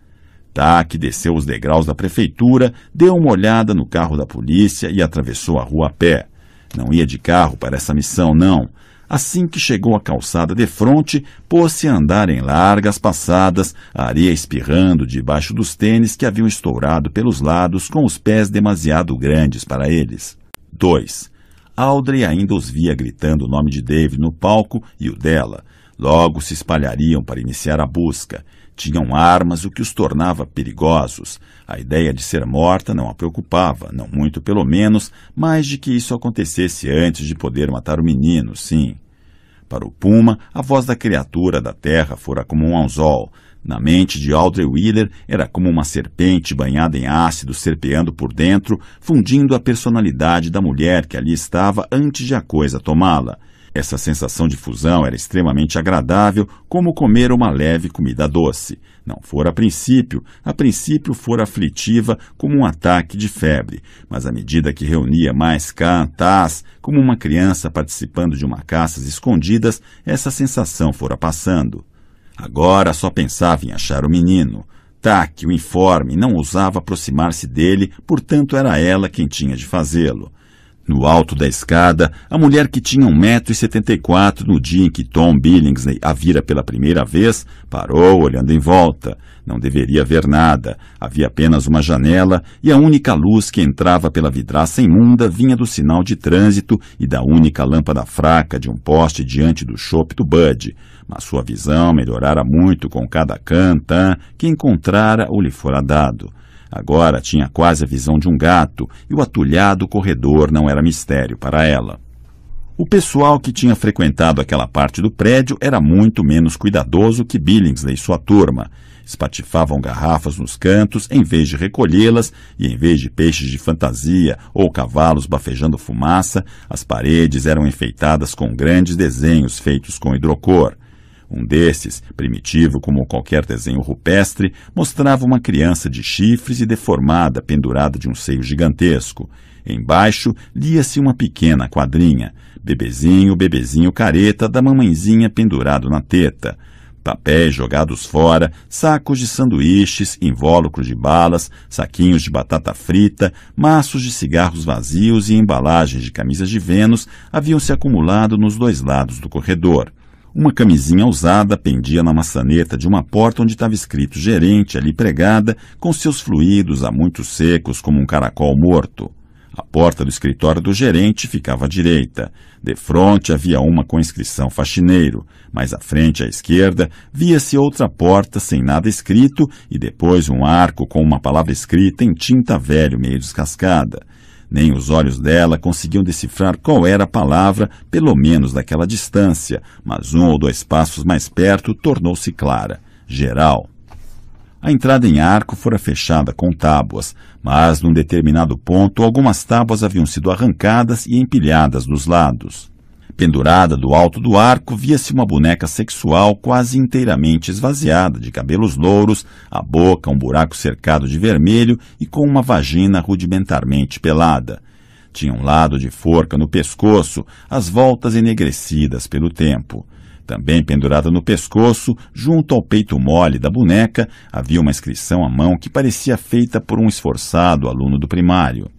Tac desceu os degraus da prefeitura, deu uma olhada no carro da polícia e atravessou a rua a pé. Não ia de carro para essa missão, não. Assim que chegou à calçada de frente, pôs-se a andar em largas passadas, a areia espirrando debaixo dos tênis que haviam estourado pelos lados com os pés demasiado grandes para eles. 2. Audrey ainda os via gritando o nome de Dave no palco e o dela. Logo se espalhariam para iniciar a busca. Tinham armas, o que os tornava perigosos. A ideia de ser morta não a preocupava, não muito pelo menos, mas de que isso acontecesse antes de poder matar o menino, sim. Para o Puma, a voz da criatura da terra fora como um anzol. Na mente de Audrey Wheeler, era como uma serpente banhada em ácido serpeando por dentro, fundindo a personalidade da mulher que ali estava antes de a coisa tomá-la. Essa sensação de fusão era extremamente agradável, como comer uma leve comida doce. Não fora a princípio, a princípio fora aflitiva, como um ataque de febre, mas à medida que reunia mais cantas, como uma criança participando de uma caça escondidas, essa sensação fora passando. Agora só pensava em achar o menino. Taque, o informe, não ousava aproximar-se dele, portanto era ela quem tinha de fazê-lo. No alto da escada, a mulher que tinha 1,74m no dia em que Tom Billingsley a vira pela primeira vez, parou olhando em volta. Não deveria ver nada. Havia apenas uma janela e a única luz que entrava pela vidraça imunda vinha do sinal de trânsito e da única lâmpada fraca de um poste diante do chope do Bud. Mas sua visão melhorara muito com cada canta que encontrara ou lhe fora dado. Agora tinha quase a visão de um gato e o atulhado corredor não era mistério para ela. O pessoal que tinha frequentado aquela parte do prédio era muito menos cuidadoso que Billingsley e sua turma. Espatifavam garrafas nos cantos em vez de recolhê-las, e em vez de peixes de fantasia ou cavalos bafejando fumaça, as paredes eram enfeitadas com grandes desenhos feitos com hidrocor. Um desses, primitivo como qualquer desenho rupestre, mostrava uma criança de chifres e deformada, pendurada de um seio gigantesco. Embaixo lia-se uma pequena quadrinha: Bebezinho, bebezinho careta da mamãezinha pendurado na teta papéis jogados fora, sacos de sanduíches, invólucros de balas, saquinhos de batata frita, maços de cigarros vazios e embalagens de camisas de Vênus haviam se acumulado nos dois lados do corredor. Uma camisinha usada pendia na maçaneta de uma porta onde estava escrito gerente ali pregada, com seus fluidos há muito secos como um caracol morto. A porta do escritório do gerente ficava à direita. De frente havia uma com inscrição faxineiro, mas à frente à esquerda via-se outra porta sem nada escrito e depois um arco com uma palavra escrita em tinta velho meio descascada. Nem os olhos dela conseguiam decifrar qual era a palavra, pelo menos daquela distância, mas um ou dois passos mais perto tornou-se clara. Geral. A entrada em arco fora fechada com tábuas, mas num determinado ponto algumas tábuas haviam sido arrancadas e empilhadas dos lados. Pendurada do alto do arco, via-se uma boneca sexual quase inteiramente esvaziada, de cabelos louros, a boca um buraco cercado de vermelho e com uma vagina rudimentarmente pelada. Tinha um lado de forca no pescoço, as voltas enegrecidas pelo tempo. Também pendurada no pescoço, junto ao peito mole da boneca, havia uma inscrição à mão que parecia feita por um esforçado aluno do primário.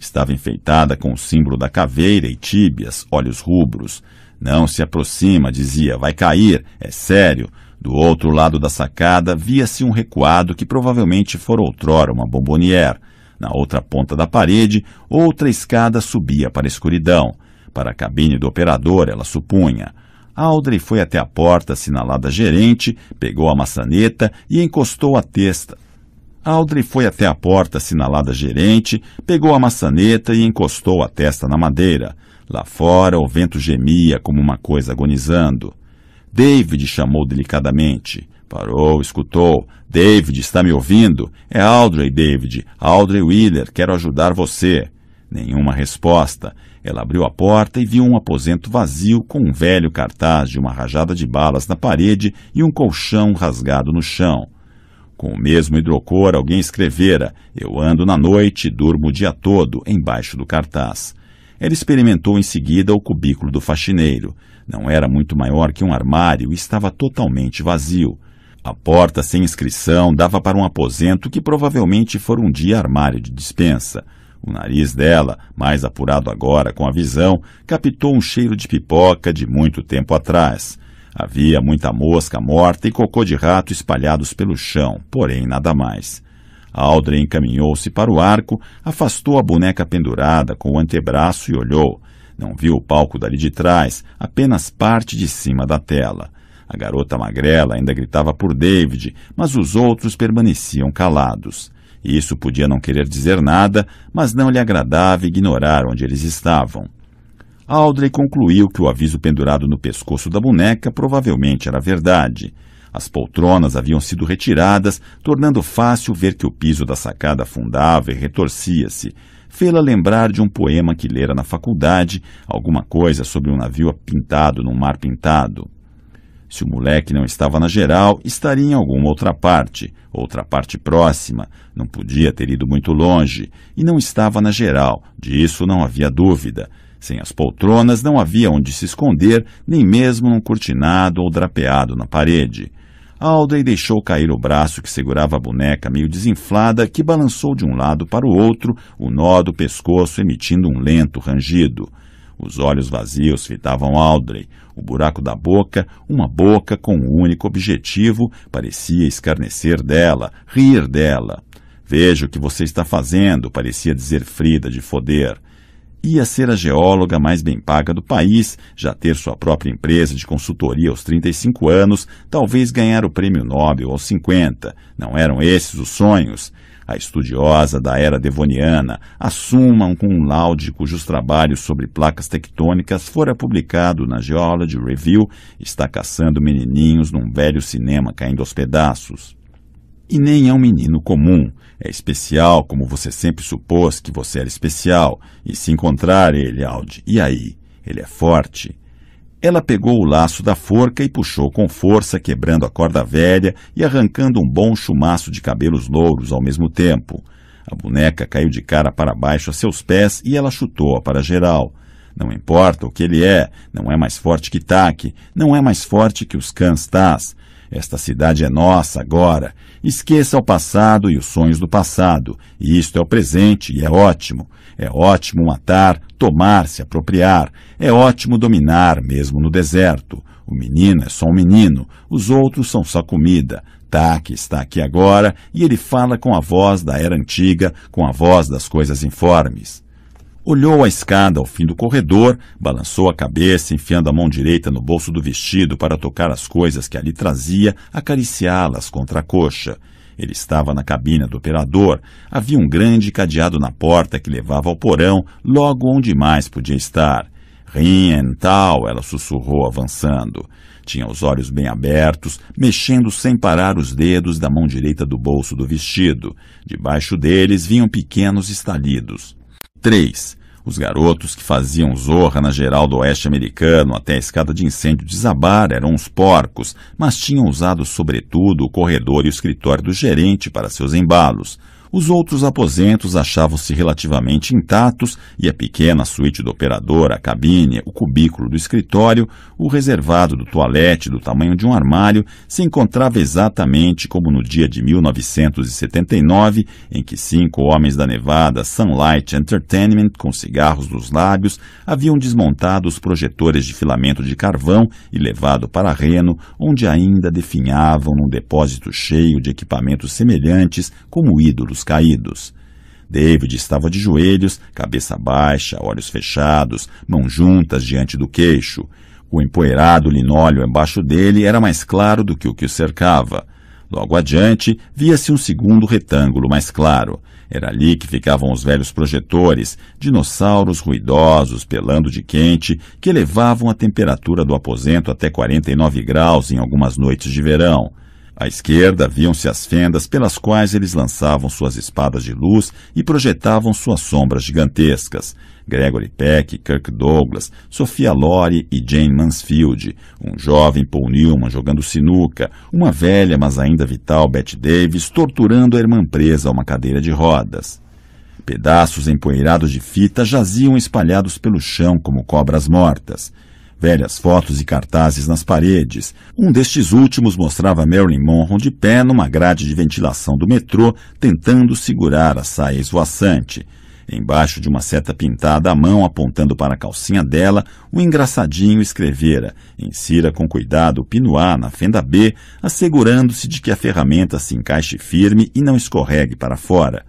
Estava enfeitada com o símbolo da caveira e tíbias, olhos rubros. Não se aproxima, dizia, vai cair, é sério. Do outro lado da sacada via-se um recuado que provavelmente fora outrora uma bombonière. Na outra ponta da parede, outra escada subia para a escuridão. Para a cabine do operador, ela supunha. Aldre foi até a porta assinalada gerente, pegou a maçaneta e encostou a testa, Audrey foi até a porta assinalada gerente, pegou a maçaneta e encostou a testa na madeira. Lá fora, o vento gemia como uma coisa agonizando. David chamou delicadamente. Parou, escutou. David, está me ouvindo? É Audrey, David. Audrey Wheeler, quero ajudar você. Nenhuma resposta. Ela abriu a porta e viu um aposento vazio com um velho cartaz de uma rajada de balas na parede e um colchão rasgado no chão. Com o mesmo hidrocor, alguém escrevera: Eu ando na noite e durmo o dia todo, embaixo do cartaz. Ela experimentou em seguida o cubículo do faxineiro. Não era muito maior que um armário e estava totalmente vazio. A porta sem inscrição dava para um aposento que provavelmente fora um dia armário de dispensa. O nariz dela, mais apurado agora com a visão, captou um cheiro de pipoca de muito tempo atrás. Havia muita mosca morta e cocô de rato espalhados pelo chão, porém nada mais. Aldrin encaminhou-se para o arco, afastou a boneca pendurada com o antebraço e olhou. Não viu o palco dali de trás, apenas parte de cima da tela. A garota magrela ainda gritava por David, mas os outros permaneciam calados. Isso podia não querer dizer nada, mas não lhe agradava ignorar onde eles estavam. Audrey concluiu que o aviso pendurado no pescoço da boneca provavelmente era verdade. As poltronas haviam sido retiradas, tornando fácil ver que o piso da sacada afundava e retorcia-se. Fê-la lembrar de um poema que lera na faculdade, alguma coisa sobre um navio pintado num mar pintado. Se o moleque não estava na geral, estaria em alguma outra parte, outra parte próxima. Não podia ter ido muito longe, e não estava na geral, disso não havia dúvida. Sem as poltronas, não havia onde se esconder, nem mesmo num cortinado ou drapeado na parede. Aldrey deixou cair o braço que segurava a boneca meio desinflada, que balançou de um lado para o outro, o nó do pescoço emitindo um lento rangido. Os olhos vazios fitavam Aldrey. O buraco da boca, uma boca com um único objetivo, parecia escarnecer dela, rir dela. Veja o que você está fazendo, parecia dizer Frida de foder ia ser a geóloga mais bem paga do país, já ter sua própria empresa de consultoria aos 35 anos, talvez ganhar o prêmio Nobel aos 50. Não eram esses os sonhos? A estudiosa da era devoniana assuma com um laude cujos trabalhos sobre placas tectônicas fora publicado na Geology Review, está caçando menininhos num velho cinema caindo aos pedaços. E nem é um menino comum. É especial como você sempre supôs que você era especial, e se encontrar ele, Aldi, e aí? Ele é forte. Ela pegou o laço da forca e puxou com força, quebrando a corda velha e arrancando um bom chumaço de cabelos louros ao mesmo tempo. A boneca caiu de cara para baixo a seus pés e ela chutou-a para geral. Não importa o que ele é, não é mais forte que Taque, não é mais forte que os cãs Tás, esta cidade é nossa agora. Esqueça o passado e os sonhos do passado. E isto é o presente e é ótimo. É ótimo matar, tomar, se apropriar. É ótimo dominar, mesmo no deserto. O menino é só um menino, os outros são só comida. Taque está aqui agora e ele fala com a voz da era antiga, com a voz das coisas informes. Olhou a escada ao fim do corredor, balançou a cabeça, enfiando a mão direita no bolso do vestido para tocar as coisas que ali trazia, acariciá-las contra a coxa. Ele estava na cabina do operador. Havia um grande cadeado na porta que levava ao porão, logo onde mais podia estar. Riental, ela sussurrou avançando. Tinha os olhos bem abertos, mexendo sem parar os dedos da mão direita do bolso do vestido. Debaixo deles vinham pequenos estalidos. Três. Os garotos que faziam zorra na geral do oeste americano até a escada de incêndio desabar eram os porcos, mas tinham usado sobretudo o corredor e o escritório do gerente para seus embalos. Os outros aposentos achavam-se relativamente intactos e a pequena suíte do operador, a cabine, o cubículo do escritório, o reservado do toalete do tamanho de um armário se encontrava exatamente como no dia de 1979, em que cinco homens da Nevada Sunlight Entertainment, com cigarros nos lábios, haviam desmontado os projetores de filamento de carvão e levado para Reno, onde ainda definhavam num depósito cheio de equipamentos semelhantes como ídolos caídos. David estava de joelhos, cabeça baixa, olhos fechados, mãos juntas diante do queixo. O empoeirado linóleo embaixo dele era mais claro do que o que o cercava. Logo adiante, via-se um segundo retângulo mais claro. Era ali que ficavam os velhos projetores, dinossauros ruidosos, pelando de quente, que elevavam a temperatura do aposento até 49 graus em algumas noites de verão. À esquerda viam-se as fendas pelas quais eles lançavam suas espadas de luz e projetavam suas sombras gigantescas. Gregory Peck, Kirk Douglas, Sofia Lore e Jane Mansfield, um jovem Paul Newman jogando sinuca, uma velha mas ainda vital Bette Davis torturando a irmã presa a uma cadeira de rodas. Pedaços empoeirados de fita jaziam espalhados pelo chão como cobras mortas velhas fotos e cartazes nas paredes. Um destes últimos mostrava Marilyn Monroe de pé numa grade de ventilação do metrô, tentando segurar a saia esvoaçante. Embaixo de uma seta pintada à mão apontando para a calcinha dela, o engraçadinho escrevera: insira com cuidado o pinoar na fenda B, assegurando-se de que a ferramenta se encaixe firme e não escorregue para fora.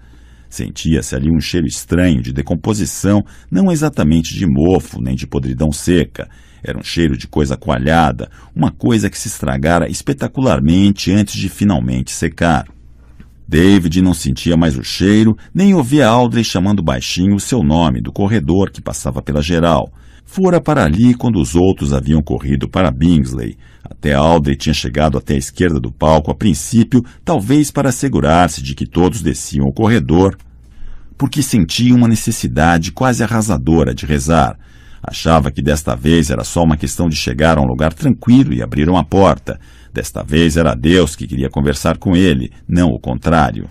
Sentia-se ali um cheiro estranho de decomposição, não exatamente de mofo nem de podridão seca. Era um cheiro de coisa coalhada, uma coisa que se estragara espetacularmente antes de finalmente secar. David não sentia mais o cheiro, nem ouvia Aldrey chamando baixinho o seu nome do corredor que passava pela geral. Fora para ali quando os outros haviam corrido para Bingsley. Até Aldrey tinha chegado até a esquerda do palco a princípio, talvez para assegurar-se de que todos desciam o corredor, porque sentia uma necessidade quase arrasadora de rezar, Achava que desta vez era só uma questão de chegar a um lugar tranquilo e abrir uma porta. Desta vez era Deus que queria conversar com ele, não o contrário.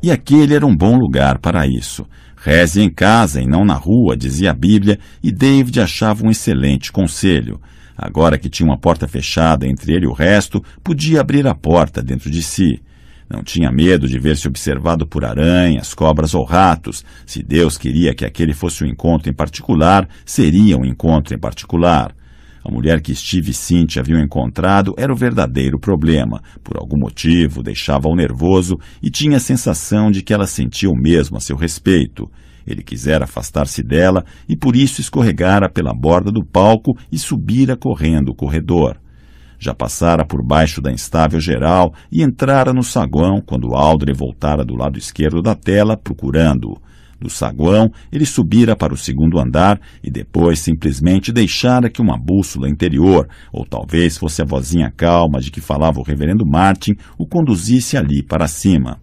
E aquele era um bom lugar para isso. Reze em casa e não na rua, dizia a Bíblia, e David achava um excelente conselho. Agora que tinha uma porta fechada entre ele e o resto, podia abrir a porta dentro de si. Não tinha medo de ver-se observado por aranhas, cobras ou ratos. Se Deus queria que aquele fosse um encontro em particular, seria um encontro em particular. A mulher que Steve e Cynthia haviam encontrado era o verdadeiro problema. Por algum motivo, deixava-o nervoso e tinha a sensação de que ela sentia o mesmo a seu respeito. Ele quisera afastar-se dela e por isso escorregara pela borda do palco e subira correndo o corredor. Já passara por baixo da instável geral e entrara no saguão quando Aldre voltara do lado esquerdo da tela procurando-o. Do saguão, ele subira para o segundo andar e depois simplesmente deixara que uma bússola interior, ou talvez fosse a vozinha calma de que falava o reverendo Martin, o conduzisse ali para cima.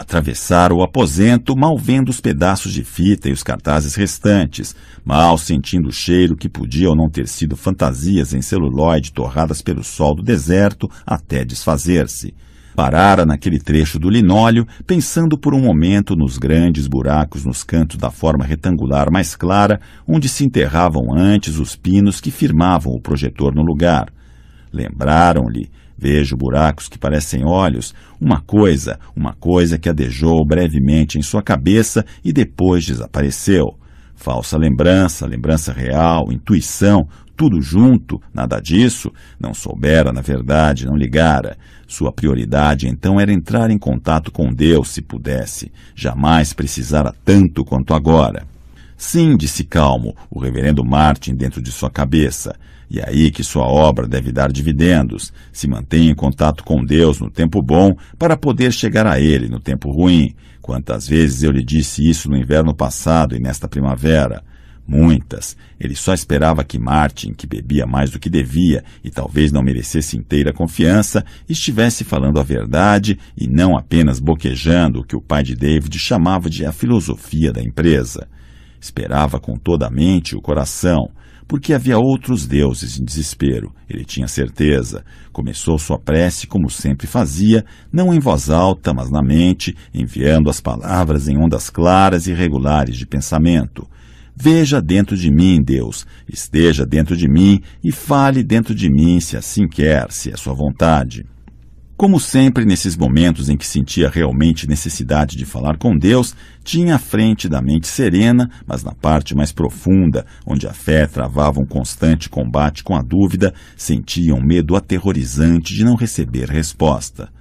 Atravessara o aposento, mal vendo os pedaços de fita e os cartazes restantes, mal sentindo o cheiro que podia ou não ter sido fantasias em celuloide torradas pelo sol do deserto até desfazer-se. Parara naquele trecho do linóleo, pensando por um momento nos grandes buracos nos cantos da forma retangular mais clara, onde se enterravam antes os pinos que firmavam o projetor no lugar. Lembraram-lhe Vejo buracos que parecem olhos, uma coisa, uma coisa que adejou brevemente em sua cabeça e depois desapareceu. Falsa lembrança, lembrança real, intuição, tudo junto, nada disso, não soubera, na verdade, não ligara. Sua prioridade então era entrar em contato com Deus, se pudesse. Jamais precisara tanto quanto agora. Sim, disse calmo o reverendo Martin dentro de sua cabeça, e é aí que sua obra deve dar dividendos. Se mantenha em contato com Deus no tempo bom para poder chegar a Ele no tempo ruim. Quantas vezes eu lhe disse isso no inverno passado e nesta primavera? Muitas. Ele só esperava que Martin, que bebia mais do que devia e talvez não merecesse inteira confiança, estivesse falando a verdade e não apenas boquejando o que o pai de David chamava de a filosofia da empresa. Esperava com toda a mente e o coração, porque havia outros deuses em desespero. Ele tinha certeza. Começou sua prece como sempre fazia, não em voz alta, mas na mente, enviando as palavras em ondas claras e regulares de pensamento. Veja dentro de mim, Deus, esteja dentro de mim e fale dentro de mim, se assim quer, se é sua vontade. Como sempre, nesses momentos em que sentia realmente necessidade de falar com Deus, tinha à frente da mente serena, mas na parte mais profunda, onde a fé travava um constante combate com a dúvida, sentia um medo aterrorizante de não receber resposta.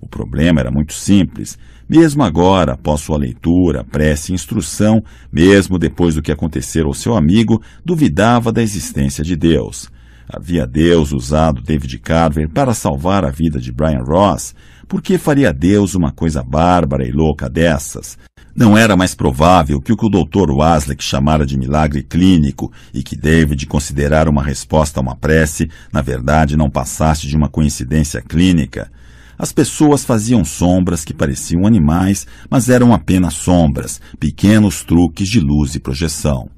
O problema era muito simples. Mesmo agora, após sua leitura, prece e instrução, mesmo depois do que aconteceu ao seu amigo, duvidava da existência de Deus havia Deus usado David Carver para salvar a vida de Brian Ross, por que faria Deus uma coisa bárbara e louca dessas? Não era mais provável que o que o Dr. Wasley chamara de milagre clínico e que David considerara uma resposta a uma prece, na verdade não passasse de uma coincidência clínica. As pessoas faziam sombras que pareciam animais, mas eram apenas sombras, pequenos truques de luz e projeção.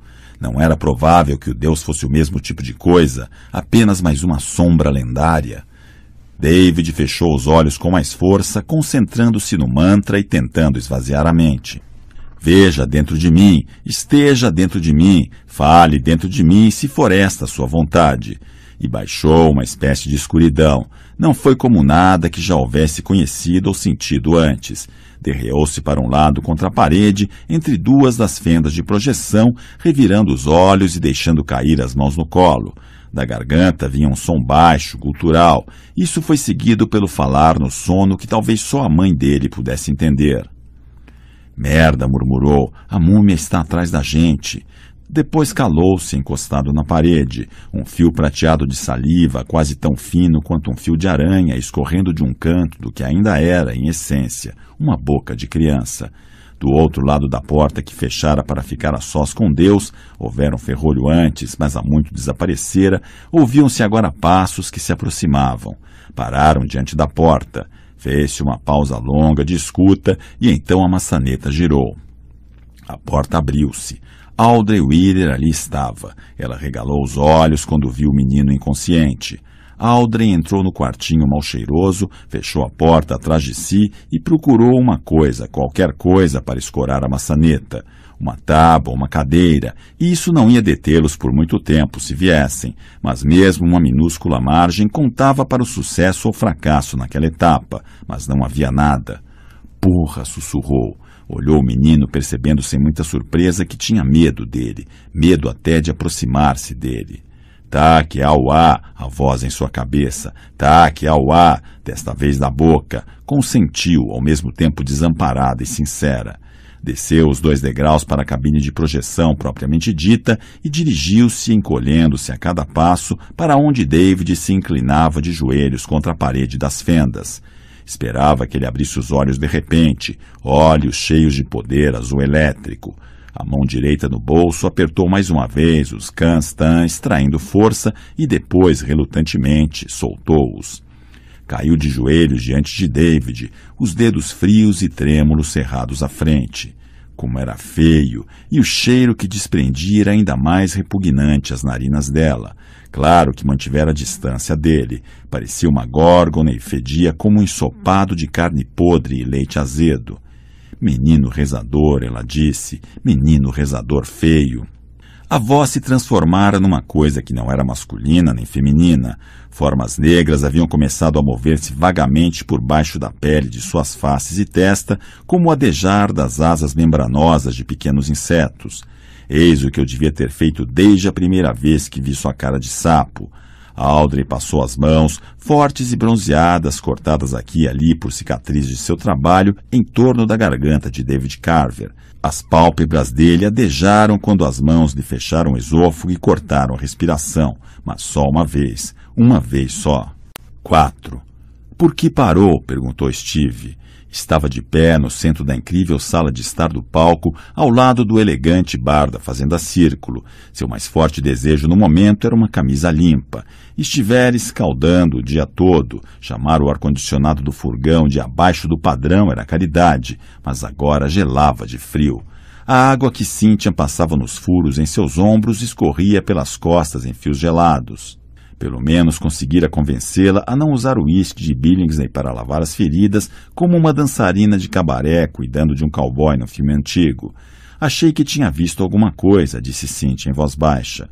Não era provável que o deus fosse o mesmo tipo de coisa, apenas mais uma sombra lendária. David fechou os olhos com mais força, concentrando-se no mantra e tentando esvaziar a mente. Veja dentro de mim, esteja dentro de mim, fale dentro de mim, se for esta a sua vontade. E baixou uma espécie de escuridão. Não foi como nada que já houvesse conhecido ou sentido antes. Derreou-se para um lado contra a parede, entre duas das fendas de projeção, revirando os olhos e deixando cair as mãos no colo. Da garganta vinha um som baixo, cultural. Isso foi seguido pelo falar no sono que talvez só a mãe dele pudesse entender. Merda, murmurou. A múmia está atrás da gente. Depois calou-se encostado na parede, um fio prateado de saliva, quase tão fino quanto um fio de aranha, escorrendo de um canto do que ainda era, em essência, uma boca de criança. Do outro lado da porta que fechara para ficar a sós com Deus, houvera um ferrolho antes, mas há muito desaparecera, ouviam-se agora passos que se aproximavam. Pararam diante da porta. Fez-se uma pausa longa de escuta e então a maçaneta girou. A porta abriu-se. Audrey Wheeler ali estava. Ela regalou os olhos quando viu o menino inconsciente. Audrey entrou no quartinho mal cheiroso, fechou a porta atrás de si e procurou uma coisa, qualquer coisa, para escorar a maçaneta. Uma tábua, uma cadeira, e isso não ia detê-los por muito tempo se viessem, mas mesmo uma minúscula margem contava para o sucesso ou fracasso naquela etapa, mas não havia nada. Porra, sussurrou. Olhou o menino, percebendo sem muita surpresa que tinha medo dele, medo até de aproximar-se dele. Taque tá, ao ar, a voz em sua cabeça. Taque tá, ao ar, desta vez da boca. Consentiu, ao mesmo tempo desamparada e sincera. Desceu os dois degraus para a cabine de projeção propriamente dita e dirigiu-se, encolhendo-se a cada passo, para onde David se inclinava de joelhos contra a parede das fendas. Esperava que ele abrisse os olhos de repente, olhos cheios de poder azul elétrico. A mão direita no bolso apertou mais uma vez os cãs-tãs, extraindo força, e depois, relutantemente, soltou-os. Caiu de joelhos diante de David, os dedos frios e trêmulos cerrados à frente. Como era feio, e o cheiro que desprendia era ainda mais repugnante às narinas dela — Claro que mantivera a distância dele. Parecia uma górgona e fedia como um ensopado de carne podre e leite azedo. Menino rezador, ela disse, menino rezador feio. A voz se transformara numa coisa que não era masculina nem feminina. Formas negras haviam começado a mover-se vagamente por baixo da pele de suas faces e testa, como o adejar das asas membranosas de pequenos insetos. Eis o que eu devia ter feito desde a primeira vez que vi sua cara de sapo. A Audrey passou as mãos, fortes e bronzeadas, cortadas aqui e ali por cicatrizes de seu trabalho, em torno da garganta de David Carver. As pálpebras dele adejaram quando as mãos lhe fecharam o esôfago e cortaram a respiração, mas só uma vez, uma vez só. 4. Por que parou? perguntou Steve. Estava de pé no centro da incrível sala de estar do palco, ao lado do elegante Barda fazendo Fazenda Círculo. Seu mais forte desejo no momento era uma camisa limpa. Estivera escaldando o dia todo. Chamar o ar-condicionado do furgão de abaixo do padrão era caridade, mas agora gelava de frio. A água que Cíntia passava nos furos em seus ombros escorria pelas costas em fios gelados. Pelo menos conseguira convencê-la a não usar o uísque de Billingsley para lavar as feridas, como uma dançarina de cabaré cuidando de um cowboy no filme antigo. Achei que tinha visto alguma coisa, disse Cynthia em voz baixa.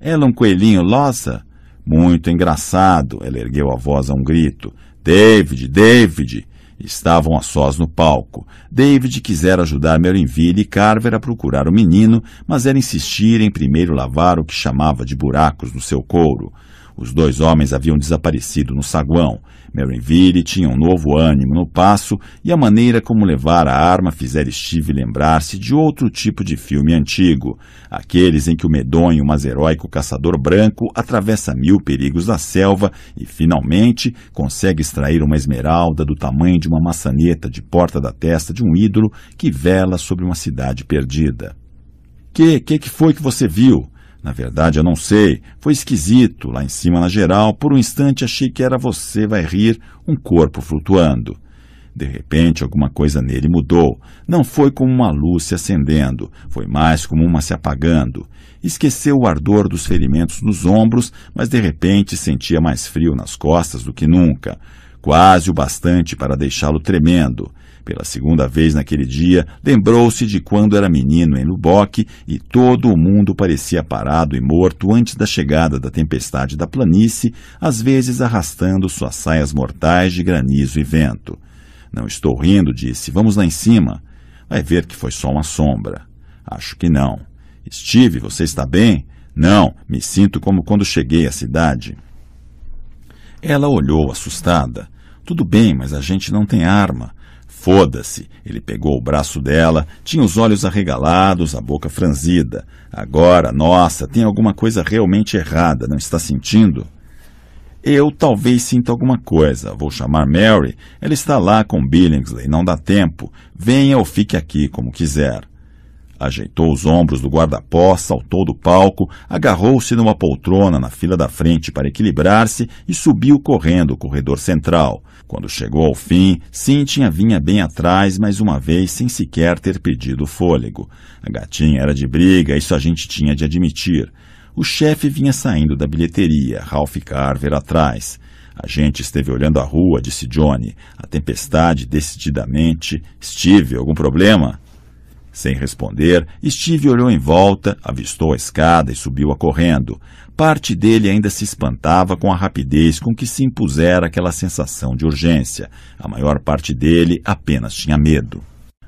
Ela é um coelhinho loza, Muito engraçado, ela ergueu a voz a um grito. David, David! Estavam a sós no palco. David quisera ajudar Melville e Carver a procurar o menino, mas ela insistir em primeiro lavar o que chamava de buracos no seu couro. Os dois homens haviam desaparecido no saguão. Merrinville tinha um novo ânimo no passo e a maneira como levar a arma fizer Steve lembrar-se de outro tipo de filme antigo, aqueles em que o medonho mas heróico caçador branco atravessa mil perigos da selva e finalmente consegue extrair uma esmeralda do tamanho de uma maçaneta de porta da testa de um ídolo que vela sobre uma cidade perdida. Que, que que foi que você viu? Na verdade, eu não sei. Foi esquisito. Lá em cima, na geral, por um instante achei que era você vai rir, um corpo flutuando. De repente, alguma coisa nele mudou. Não foi como uma luz se acendendo, foi mais como uma se apagando. Esqueceu o ardor dos ferimentos nos ombros, mas de repente sentia mais frio nas costas do que nunca quase o bastante para deixá-lo tremendo. Pela segunda vez naquele dia, lembrou-se de quando era menino em Luboque e todo o mundo parecia parado e morto antes da chegada da tempestade da planície, às vezes arrastando suas saias mortais de granizo e vento. Não estou rindo, disse. Vamos lá em cima. Vai ver que foi só uma sombra. Acho que não. Steve, você está bem? Não, me sinto como quando cheguei à cidade. Ela olhou assustada. Tudo bem, mas a gente não tem arma. Foda-se! Ele pegou o braço dela, tinha os olhos arregalados, a boca franzida. Agora, nossa, tem alguma coisa realmente errada, não está sentindo? Eu talvez sinta alguma coisa. Vou chamar Mary. Ela está lá com Billingsley. Não dá tempo. Venha ou fique aqui, como quiser. Ajeitou os ombros do guarda-pó, saltou do palco, agarrou-se numa poltrona na fila da frente para equilibrar-se e subiu correndo o corredor central. Quando chegou ao fim, Cintia vinha bem atrás mais uma vez sem sequer ter pedido fôlego. A gatinha era de briga, isso a gente tinha de admitir. O chefe vinha saindo da bilheteria, Ralph Carver atrás. A gente esteve olhando a rua, disse Johnny. A tempestade, decididamente. Steve, algum problema? Sem responder, Steve olhou em volta, avistou a escada e subiu-a correndo. Parte dele ainda se espantava com a rapidez com que se impusera aquela sensação de urgência. A maior parte dele apenas tinha medo.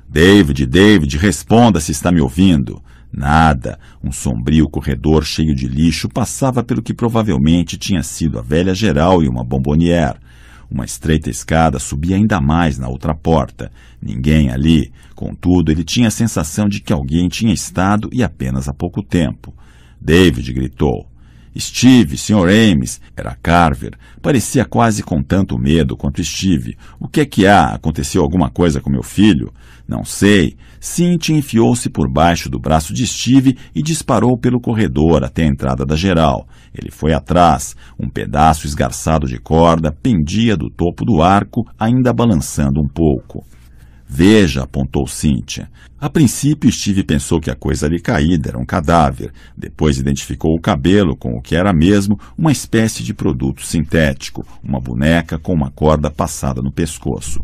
David, David, responda se está me ouvindo. Nada. Um sombrio corredor cheio de lixo passava pelo que provavelmente tinha sido a velha geral e uma bombonière. Uma estreita escada subia ainda mais na outra porta. Ninguém ali. Contudo, ele tinha a sensação de que alguém tinha estado e apenas há pouco tempo. David gritou. Steve, Sr. Ames, era Carver. Parecia quase com tanto medo quanto Steve. O que é que há? Aconteceu alguma coisa com meu filho? Não sei. Cintia enfiou-se por baixo do braço de Steve e disparou pelo corredor até a entrada da geral. Ele foi atrás. Um pedaço esgarçado de corda pendia do topo do arco, ainda balançando um pouco. Veja, apontou Cynthia. A princípio, Steve pensou que a coisa ali caída era um cadáver. Depois identificou o cabelo com o que era mesmo uma espécie de produto sintético, uma boneca com uma corda passada no pescoço.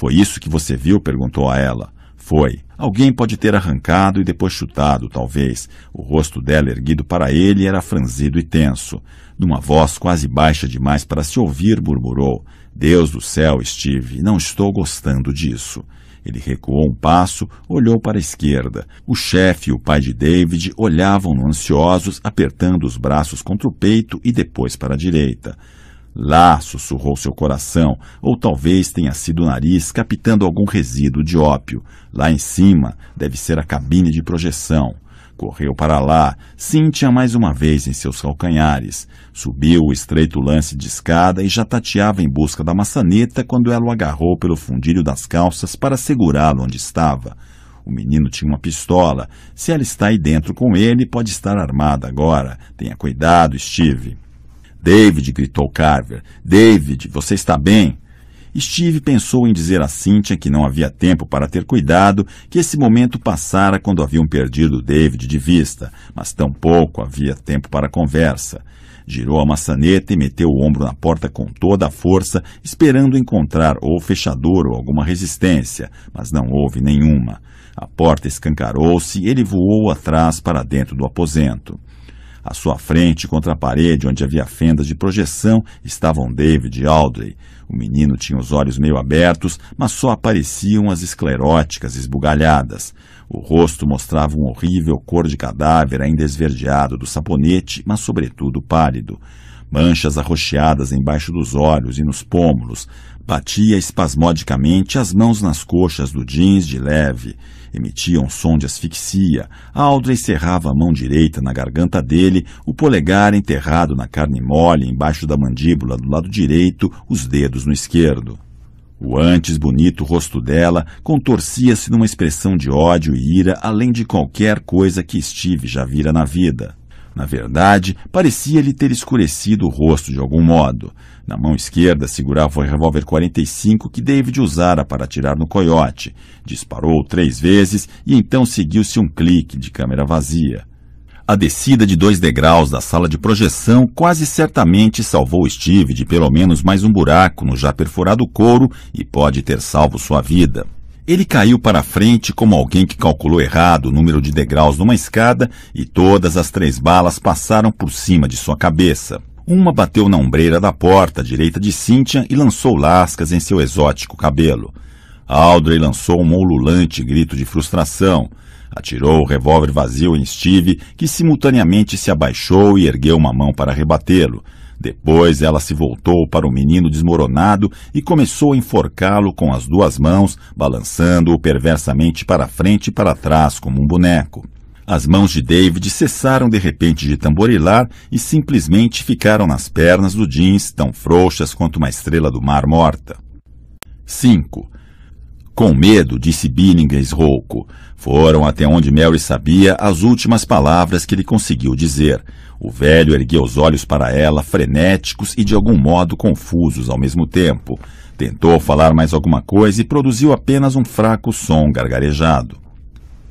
Foi isso que você viu? perguntou a ela. Foi. Alguém pode ter arrancado e depois chutado, talvez. O rosto dela erguido para ele era franzido e tenso. Numa voz quase baixa demais para se ouvir, murmurou: Deus do céu, Steve, não estou gostando disso. Ele recuou um passo, olhou para a esquerda. O chefe e o pai de David olhavam-no ansiosos, apertando os braços contra o peito e depois para a direita. Lá, sussurrou seu coração, ou talvez tenha sido o nariz captando algum resíduo de ópio. Lá em cima, deve ser a cabine de projeção. Correu para lá, Cíntia mais uma vez em seus calcanhares. Subiu o estreito lance de escada e já tateava em busca da maçaneta quando ela o agarrou pelo fundilho das calças para segurá-lo onde estava. O menino tinha uma pistola. Se ela está aí dentro com ele, pode estar armada agora. Tenha cuidado, Steve. David, gritou Carver. David, você está bem? Steve pensou em dizer a Cynthia que não havia tempo para ter cuidado, que esse momento passara quando haviam perdido David de vista, mas tampouco havia tempo para conversa. Girou a maçaneta e meteu o ombro na porta com toda a força, esperando encontrar ou fechador ou alguma resistência, mas não houve nenhuma. A porta escancarou-se e ele voou atrás para dentro do aposento. À sua frente, contra a parede onde havia fendas de projeção, estavam David e Audrey. O menino tinha os olhos meio abertos, mas só apareciam as escleróticas esbugalhadas. O rosto mostrava um horrível cor de cadáver ainda esverdeado do saponete, mas sobretudo pálido. Manchas arroxeadas embaixo dos olhos e nos pômulos. Batia espasmodicamente as mãos nas coxas do jeans de leve emitia um som de asfixia. A Aldra encerrava a mão direita na garganta dele, o polegar enterrado na carne mole embaixo da mandíbula do lado direito, os dedos no esquerdo. O antes bonito rosto dela contorcia-se numa expressão de ódio e ira além de qualquer coisa que Steve já vira na vida. Na verdade, parecia-lhe ter escurecido o rosto de algum modo. Na mão esquerda segurava o revólver 45 que David usara para atirar no coiote. Disparou três vezes e então seguiu-se um clique de câmera vazia. A descida de dois degraus da sala de projeção quase certamente salvou Steve de pelo menos mais um buraco no já perfurado couro e pode ter salvo sua vida. Ele caiu para frente como alguém que calculou errado o número de degraus numa escada e todas as três balas passaram por cima de sua cabeça. Uma bateu na ombreira da porta direita de Cynthia e lançou lascas em seu exótico cabelo. Audrey lançou um ululante grito de frustração. Atirou o revólver vazio em Steve, que simultaneamente se abaixou e ergueu uma mão para rebatê-lo. Depois ela se voltou para o menino desmoronado e começou a enforcá-lo com as duas mãos, balançando-o perversamente para frente e para trás como um boneco. As mãos de David cessaram de repente de tamborilar e simplesmente ficaram nas pernas do jeans, tão frouxas quanto uma estrela do mar morta. 5. Com medo, disse Billings rouco. Foram até onde Mary sabia as últimas palavras que ele conseguiu dizer. O velho ergueu os olhos para ela, frenéticos e de algum modo confusos ao mesmo tempo. Tentou falar mais alguma coisa e produziu apenas um fraco som gargarejado.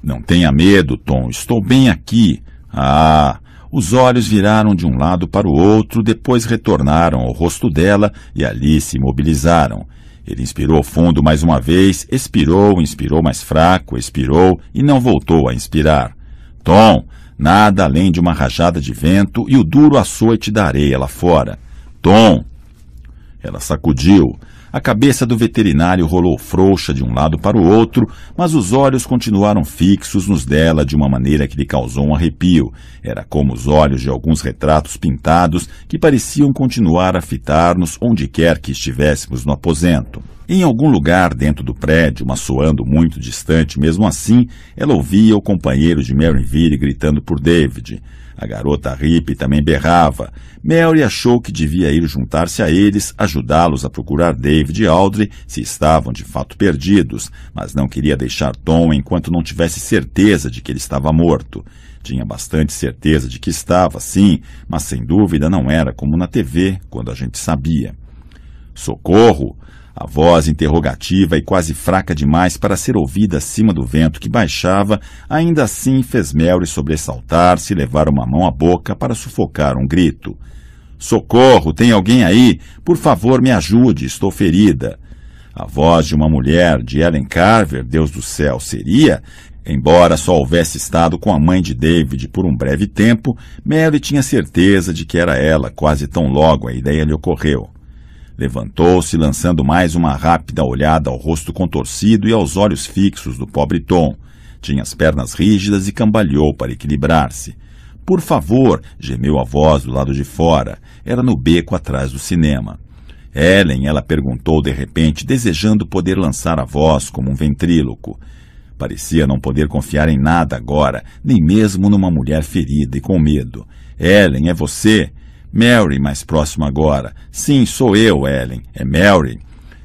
Não tenha medo, Tom, estou bem aqui. Ah! Os olhos viraram de um lado para o outro, depois retornaram ao rosto dela e ali se imobilizaram. Ele inspirou fundo mais uma vez, expirou, inspirou mais fraco, expirou e não voltou a inspirar. Tom, nada além de uma rajada de vento e o duro açoite da areia lá fora. Tom! Ela sacudiu. A cabeça do veterinário rolou frouxa de um lado para o outro, mas os olhos continuaram fixos nos dela de uma maneira que lhe causou um arrepio. Era como os olhos de alguns retratos pintados que pareciam continuar a fitar-nos onde quer que estivéssemos no aposento. Em algum lugar dentro do prédio, mas soando muito distante, mesmo assim, ela ouvia o companheiro de Vire gritando por David. A garota hippie também berrava. Mary achou que devia ir juntar-se a eles, ajudá-los a procurar David e Audrey se estavam de fato perdidos, mas não queria deixar Tom enquanto não tivesse certeza de que ele estava morto. Tinha bastante certeza de que estava, sim, mas sem dúvida não era como na TV, quando a gente sabia. Socorro! a voz interrogativa e quase fraca demais para ser ouvida acima do vento que baixava, ainda assim fez Mary sobressaltar-se e levar uma mão à boca para sufocar um grito. Socorro, tem alguém aí? Por favor, me ajude, estou ferida. A voz de uma mulher, de Ellen Carver, Deus do céu, seria? Embora só houvesse estado com a mãe de David por um breve tempo, Mary tinha certeza de que era ela, quase tão logo a ideia lhe ocorreu. Levantou-se, lançando mais uma rápida olhada ao rosto contorcido e aos olhos fixos do pobre Tom. Tinha as pernas rígidas e cambalhou para equilibrar-se. Por favor, gemeu a voz do lado de fora. Era no beco atrás do cinema. Ellen, ela perguntou de repente, desejando poder lançar a voz como um ventríloco. Parecia não poder confiar em nada agora, nem mesmo numa mulher ferida e com medo. Ellen, é você? Mary, mais próximo agora. Sim, sou eu, Ellen. É Mary.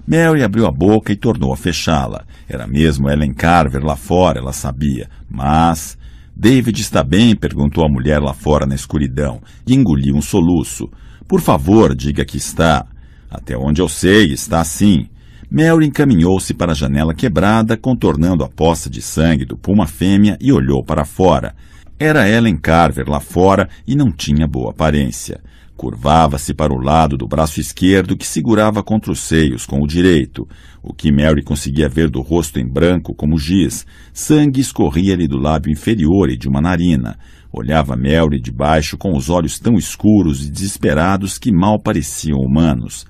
Mary abriu a boca e tornou a fechá-la. Era mesmo Ellen Carver lá fora, ela sabia. Mas. David está bem? perguntou a mulher lá fora na escuridão e engoliu um soluço. Por favor, diga que está. Até onde eu sei, está sim. Mary encaminhou-se para a janela quebrada, contornando a poça de sangue do puma fêmea e olhou para fora. Era Ellen Carver lá fora e não tinha boa aparência. Curvava-se para o lado do braço esquerdo que segurava contra os seios com o direito, o que Mary conseguia ver do rosto em branco como giz. Sangue escorria-lhe do lábio inferior e de uma narina. Olhava Mary de baixo com os olhos tão escuros e desesperados que mal pareciam humanos.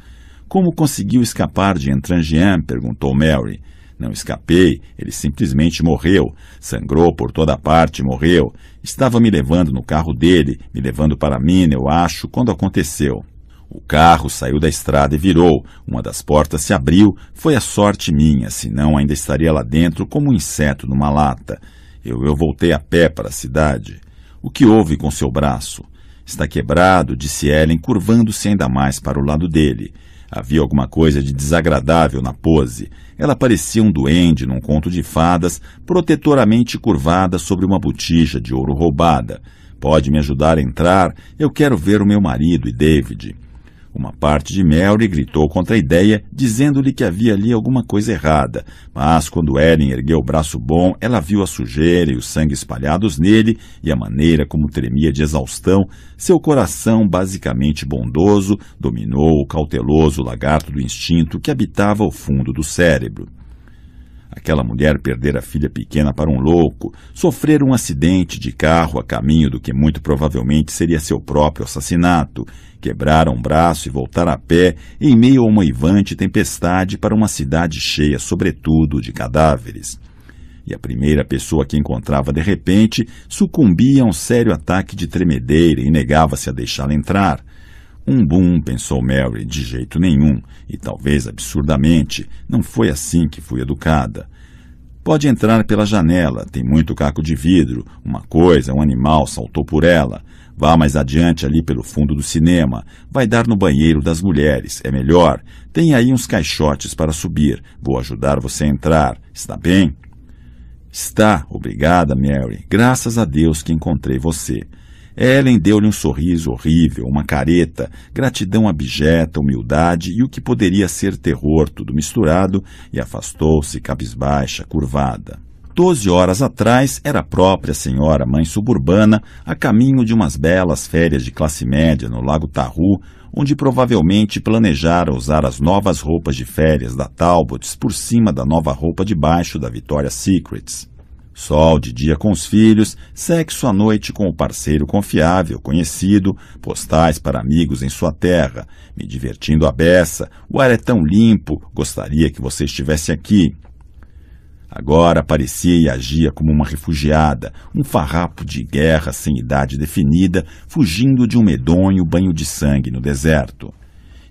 Como conseguiu escapar de Entrangean? perguntou Mary. Não escapei, ele simplesmente morreu. Sangrou por toda parte, morreu. Estava me levando no carro dele, me levando para mina, eu acho, quando aconteceu. O carro saiu da estrada e virou. Uma das portas se abriu. Foi a sorte minha, senão ainda estaria lá dentro como um inseto numa lata. Eu, eu voltei a pé para a cidade. O que houve com seu braço? Está quebrado, disse Ellen, curvando-se ainda mais para o lado dele. Havia alguma coisa de desagradável na pose. Ela parecia um duende num conto de fadas, protetoramente curvada sobre uma botija de ouro roubada. Pode me ajudar a entrar? Eu quero ver o meu marido e David. Uma parte de Mary gritou contra a ideia, dizendo-lhe que havia ali alguma coisa errada, mas quando Ellen ergueu o braço bom, ela viu a sujeira e o sangue espalhados nele e a maneira como tremia de exaustão. Seu coração, basicamente bondoso, dominou o cauteloso lagarto do instinto que habitava o fundo do cérebro. Aquela mulher perder a filha pequena para um louco, sofrer um acidente de carro a caminho do que muito provavelmente seria seu próprio assassinato, quebrar um braço e voltar a pé em meio a uma ivante tempestade para uma cidade cheia, sobretudo, de cadáveres. E a primeira pessoa que encontrava de repente sucumbia a um sério ataque de tremedeira e negava-se a deixá-la entrar. Um boom, pensou Mary, de jeito nenhum, e talvez absurdamente, não foi assim que fui educada. Pode entrar pela janela, tem muito caco de vidro, uma coisa, um animal saltou por ela. Vá mais adiante ali pelo fundo do cinema. Vai dar no banheiro das mulheres, é melhor. Tem aí uns caixotes para subir. Vou ajudar você a entrar. Está bem? Está, obrigada, Mary. Graças a Deus que encontrei você. Ellen deu-lhe um sorriso horrível, uma careta, gratidão abjeta, humildade e o que poderia ser terror, tudo misturado, e afastou-se cabisbaixa, curvada. 14 horas atrás, era a própria senhora mãe suburbana a caminho de umas belas férias de classe média no Lago Tarru, onde provavelmente planejara usar as novas roupas de férias da Talbots por cima da nova roupa de baixo da Vitória Secrets. Sol de dia com os filhos, sexo à noite com o parceiro confiável, conhecido, postais para amigos em sua terra, me divertindo à beça, o ar é tão limpo, gostaria que você estivesse aqui. Agora aparecia e agia como uma refugiada, um farrapo de guerra sem idade definida, fugindo de um medonho banho de sangue no deserto.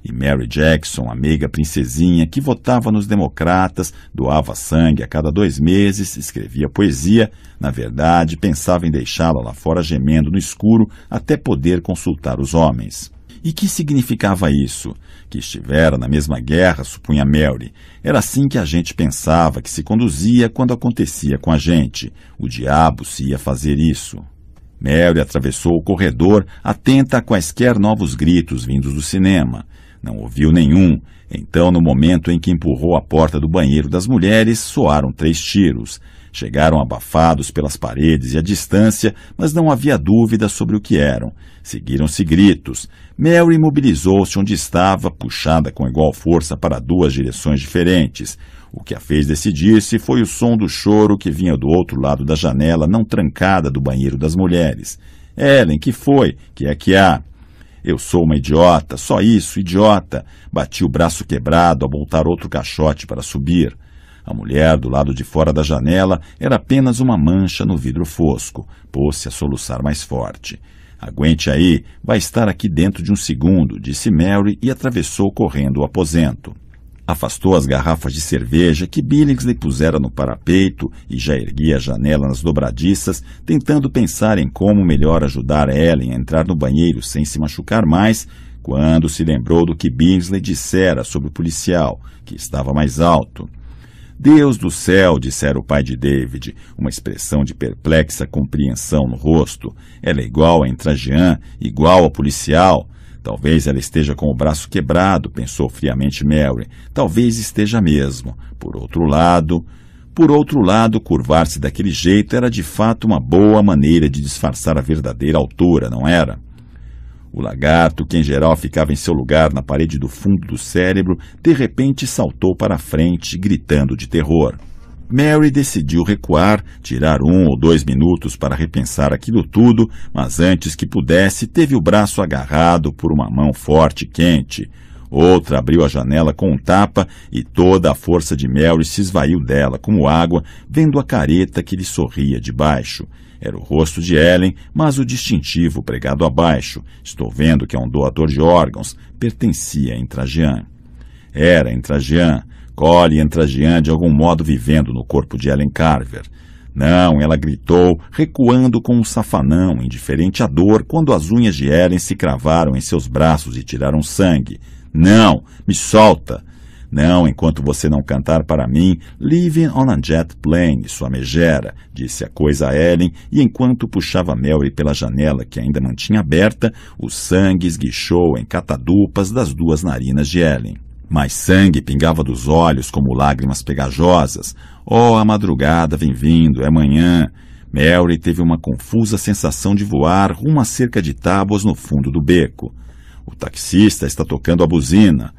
E Mary Jackson, amiga princesinha que votava nos democratas, doava sangue a cada dois meses, escrevia poesia, na verdade pensava em deixá-la lá fora gemendo no escuro até poder consultar os homens. E que significava isso? Que estivera na mesma guerra, supunha Mary. Era assim que a gente pensava que se conduzia quando acontecia com a gente. O diabo se ia fazer isso. Mary atravessou o corredor, atenta a quaisquer novos gritos vindos do cinema. Não ouviu nenhum. Então, no momento em que empurrou a porta do banheiro das mulheres, soaram três tiros. Chegaram abafados pelas paredes e a distância, mas não havia dúvida sobre o que eram. Seguiram-se gritos. Mary mobilizou-se onde estava, puxada com igual força para duas direções diferentes. O que a fez decidir-se foi o som do choro que vinha do outro lado da janela não trancada do banheiro das mulheres. Ellen, que foi? Que é que há? Eu sou uma idiota, só isso, idiota. Bati o braço quebrado ao montar outro caixote para subir. A mulher, do lado de fora da janela, era apenas uma mancha no vidro fosco. Pôs-se a soluçar mais forte. Aguente aí, vai estar aqui dentro de um segundo, disse Mary e atravessou correndo o aposento. Afastou as garrafas de cerveja que Billings lhe pusera no parapeito e já erguia a janela nas dobradiças, tentando pensar em como melhor ajudar Ellen a entrar no banheiro sem se machucar mais, quando se lembrou do que Billings lhe dissera sobre o policial, que estava mais alto. Deus do céu, dissera o pai de David, uma expressão de perplexa compreensão no rosto. Ela é igual a Entrajean, igual ao policial. Talvez ela esteja com o braço quebrado, pensou friamente Mary. Talvez esteja mesmo. Por outro lado, por outro lado, curvar-se daquele jeito era de fato uma boa maneira de disfarçar a verdadeira altura, não era? O lagarto, que em geral ficava em seu lugar na parede do fundo do cérebro, de repente saltou para a frente, gritando de terror. Mary decidiu recuar, tirar um ou dois minutos para repensar aquilo tudo, mas antes que pudesse, teve o braço agarrado por uma mão forte e quente. Outra abriu a janela com um tapa e toda a força de Mary se esvaiu dela, como água, vendo a careta que lhe sorria de baixo. Era o rosto de Ellen, mas o distintivo pregado abaixo. Estou vendo que é um doador de órgãos. Pertencia a Entrajean. Era Entrajean. Cole Entrajean de algum modo vivendo no corpo de Ellen Carver. Não, ela gritou, recuando com um safanão, indiferente à dor, quando as unhas de Ellen se cravaram em seus braços e tiraram sangue. Não, me solta. Não, enquanto você não cantar para mim, Living on a Jet Plane, sua megera, disse a coisa a Ellen, e enquanto puxava Mary pela janela que ainda não tinha aberta, o sangue esguichou em catadupas das duas narinas de Ellen. Mas sangue pingava dos olhos como lágrimas pegajosas. Oh, a madrugada vem vindo, é manhã. Mary teve uma confusa sensação de voar rumo a cerca de tábuas no fundo do beco. O taxista está tocando a buzina.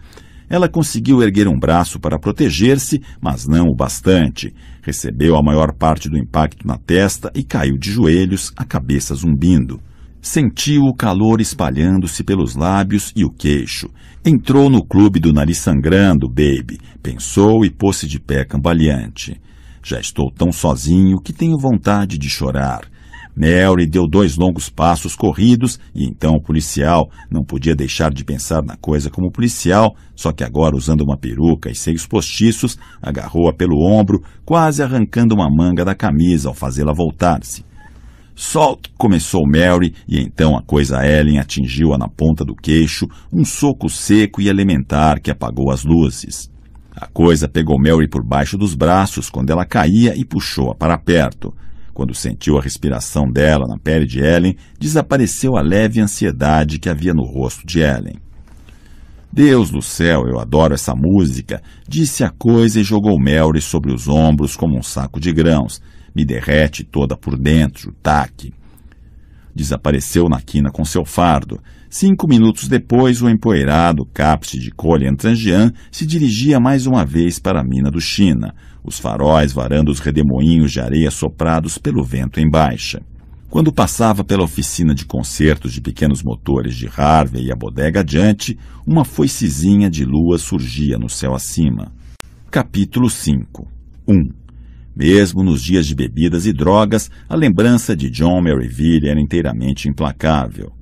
Ela conseguiu erguer um braço para proteger-se, mas não o bastante. Recebeu a maior parte do impacto na testa e caiu de joelhos, a cabeça zumbindo. Sentiu o calor espalhando-se pelos lábios e o queixo. Entrou no clube do nariz sangrando, baby, pensou e pôs-se de pé cambaleante. Já estou tão sozinho que tenho vontade de chorar. Nelly deu dois longos passos corridos e então o policial não podia deixar de pensar na coisa como policial, só que agora usando uma peruca e seios postiços, agarrou-a pelo ombro, quase arrancando uma manga da camisa ao fazê-la voltar-se. Solte! começou Mary, e então a coisa Ellen atingiu-a na ponta do queixo, um soco seco e elementar que apagou as luzes. A coisa pegou Mary por baixo dos braços quando ela caía e puxou-a para perto. Quando sentiu a respiração dela na pele de Ellen, desapareceu a leve ansiedade que havia no rosto de Ellen. Deus do céu, eu adoro essa música, disse a coisa e jogou Melry sobre os ombros como um saco de grãos. Me derrete toda por dentro, taque. Desapareceu na quina com seu fardo. Cinco minutos depois, o empoeirado cápsule de Colhe Antrangian se dirigia mais uma vez para a mina do China os faróis varando os redemoinhos de areia soprados pelo vento em baixa. Quando passava pela oficina de concertos de pequenos motores de Harvey e a bodega adiante, uma foicezinha de lua surgia no céu acima. Capítulo 5 1. Mesmo nos dias de bebidas e drogas, a lembrança de John Merivale era inteiramente implacável.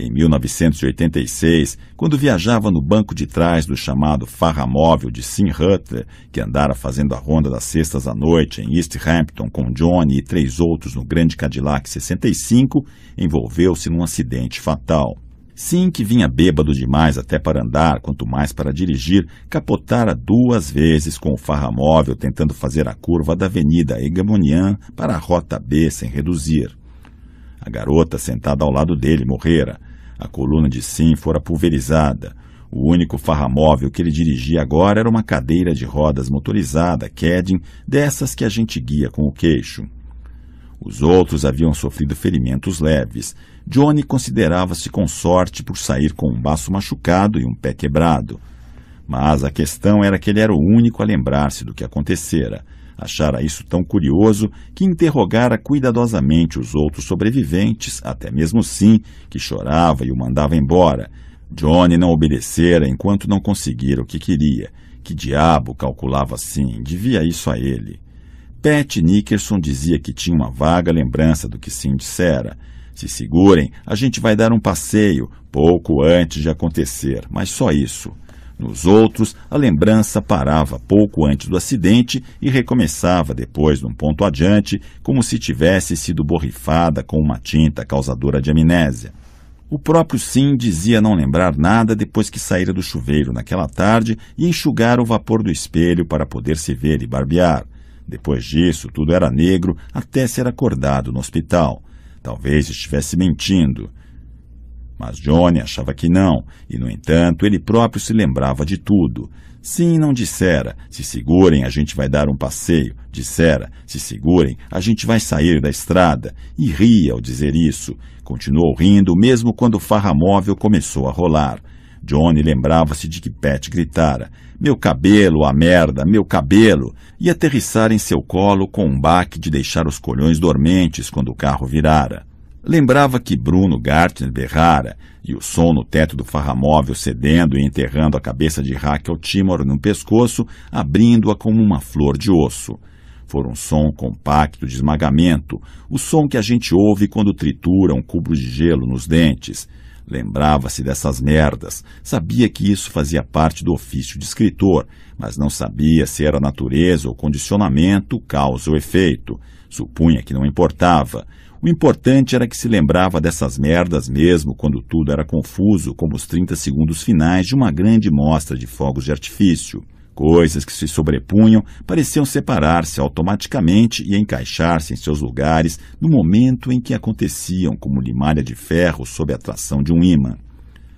Em 1986, quando viajava no banco de trás do chamado farra móvel de Sim Hutter, que andara fazendo a ronda das sextas à noite em East Hampton com Johnny e três outros no grande Cadillac 65, envolveu-se num acidente fatal. Sim, que vinha bêbado demais até para andar, quanto mais para dirigir, capotara duas vezes com o farramóvel tentando fazer a curva da Avenida Egamonian para a Rota B sem reduzir. A garota sentada ao lado dele morrera. A coluna de sim fora pulverizada. O único farramóvel que ele dirigia agora era uma cadeira de rodas motorizada, Kedin, dessas que a gente guia com o queixo. Os outros haviam sofrido ferimentos leves. Johnny considerava-se com sorte por sair com um baço machucado e um pé quebrado. Mas a questão era que ele era o único a lembrar-se do que acontecera. Achara isso tão curioso que interrogara cuidadosamente os outros sobreviventes, até mesmo Sim, que chorava e o mandava embora. Johnny não obedecera enquanto não conseguira o que queria. Que diabo, calculava Sim, devia isso a ele. Pat Nickerson dizia que tinha uma vaga lembrança do que Sim dissera. Se segurem, a gente vai dar um passeio, pouco antes de acontecer, mas só isso. Nos outros, a lembrança parava pouco antes do acidente e recomeçava depois de um ponto adiante, como se tivesse sido borrifada com uma tinta causadora de amnésia. O próprio Sim dizia não lembrar nada depois que saíra do chuveiro naquela tarde e enxugara o vapor do espelho para poder se ver e barbear. Depois disso, tudo era negro até ser acordado no hospital. Talvez estivesse mentindo. Mas Johnny achava que não, e, no entanto, ele próprio se lembrava de tudo. Sim, não dissera. Se segurem, a gente vai dar um passeio. Dissera. Se segurem, a gente vai sair da estrada. E ria ao dizer isso. Continuou rindo, mesmo quando o farramóvel começou a rolar. Johnny lembrava-se de que Pat gritara: Meu cabelo, a merda, meu cabelo! e aterrissara em seu colo com um baque de deixar os colhões dormentes quando o carro virara. Lembrava que Bruno Gartner berrara e o som no teto do farramóvel cedendo e enterrando a cabeça de Raquel Timor no pescoço, abrindo-a como uma flor de osso. For um som compacto de esmagamento, o som que a gente ouve quando tritura um cubo de gelo nos dentes. Lembrava-se dessas merdas, sabia que isso fazia parte do ofício de escritor, mas não sabia se era natureza ou condicionamento, causa ou efeito. Supunha que não importava. O importante era que se lembrava dessas merdas mesmo quando tudo era confuso, como os 30 segundos finais de uma grande mostra de fogos de artifício. Coisas que se sobrepunham pareciam separar-se automaticamente e encaixar-se em seus lugares no momento em que aconteciam, como limalha de ferro sob a tração de um ímã.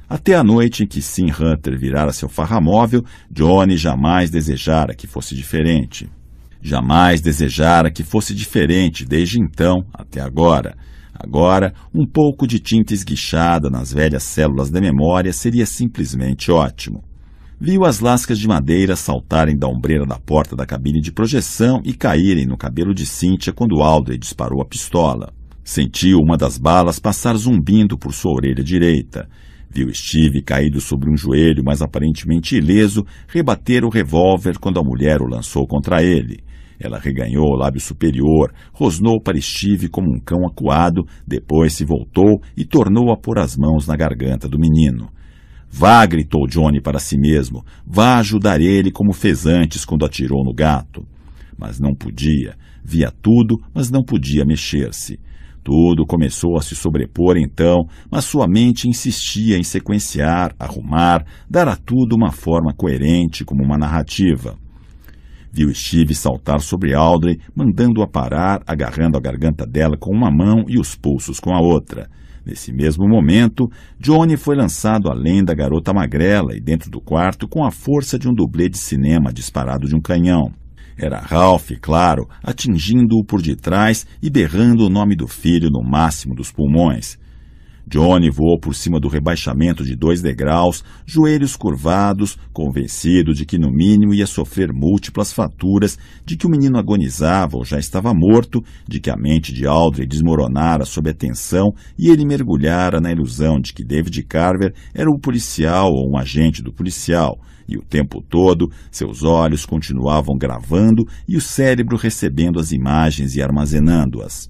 Até a noite em que Sim Hunter virara seu farramóvel, Johnny jamais desejara que fosse diferente. Jamais desejara que fosse diferente desde então até agora. Agora, um pouco de tinta esguichada nas velhas células da memória seria simplesmente ótimo. Viu as lascas de madeira saltarem da ombreira da porta da cabine de projeção e caírem no cabelo de Cynthia quando Aldrey disparou a pistola. Sentiu uma das balas passar zumbindo por sua orelha direita. Viu Steve, caído sobre um joelho, mas aparentemente ileso, rebater o revólver quando a mulher o lançou contra ele. Ela reganhou o lábio superior, rosnou para Steve como um cão acuado, depois se voltou e tornou a pôr as mãos na garganta do menino. Vá, gritou Johnny para si mesmo, vá ajudar ele como fez antes quando atirou no gato. Mas não podia. Via tudo, mas não podia mexer-se. Tudo começou a se sobrepor então, mas sua mente insistia em sequenciar, arrumar, dar a tudo uma forma coerente como uma narrativa. Viu Steve saltar sobre Audrey, mandando-a parar, agarrando a garganta dela com uma mão e os pulsos com a outra. Nesse mesmo momento, Johnny foi lançado além da garota magrela e dentro do quarto com a força de um dublê de cinema disparado de um canhão. Era Ralph, claro, atingindo-o por detrás e berrando o nome do filho no máximo dos pulmões. Johnny voou por cima do rebaixamento de dois degraus, joelhos curvados, convencido de que no mínimo ia sofrer múltiplas faturas, de que o menino agonizava ou já estava morto, de que a mente de Audrey desmoronara sob a tensão e ele mergulhara na ilusão de que David Carver era um policial ou um agente do policial, e o tempo todo seus olhos continuavam gravando e o cérebro recebendo as imagens e armazenando-as.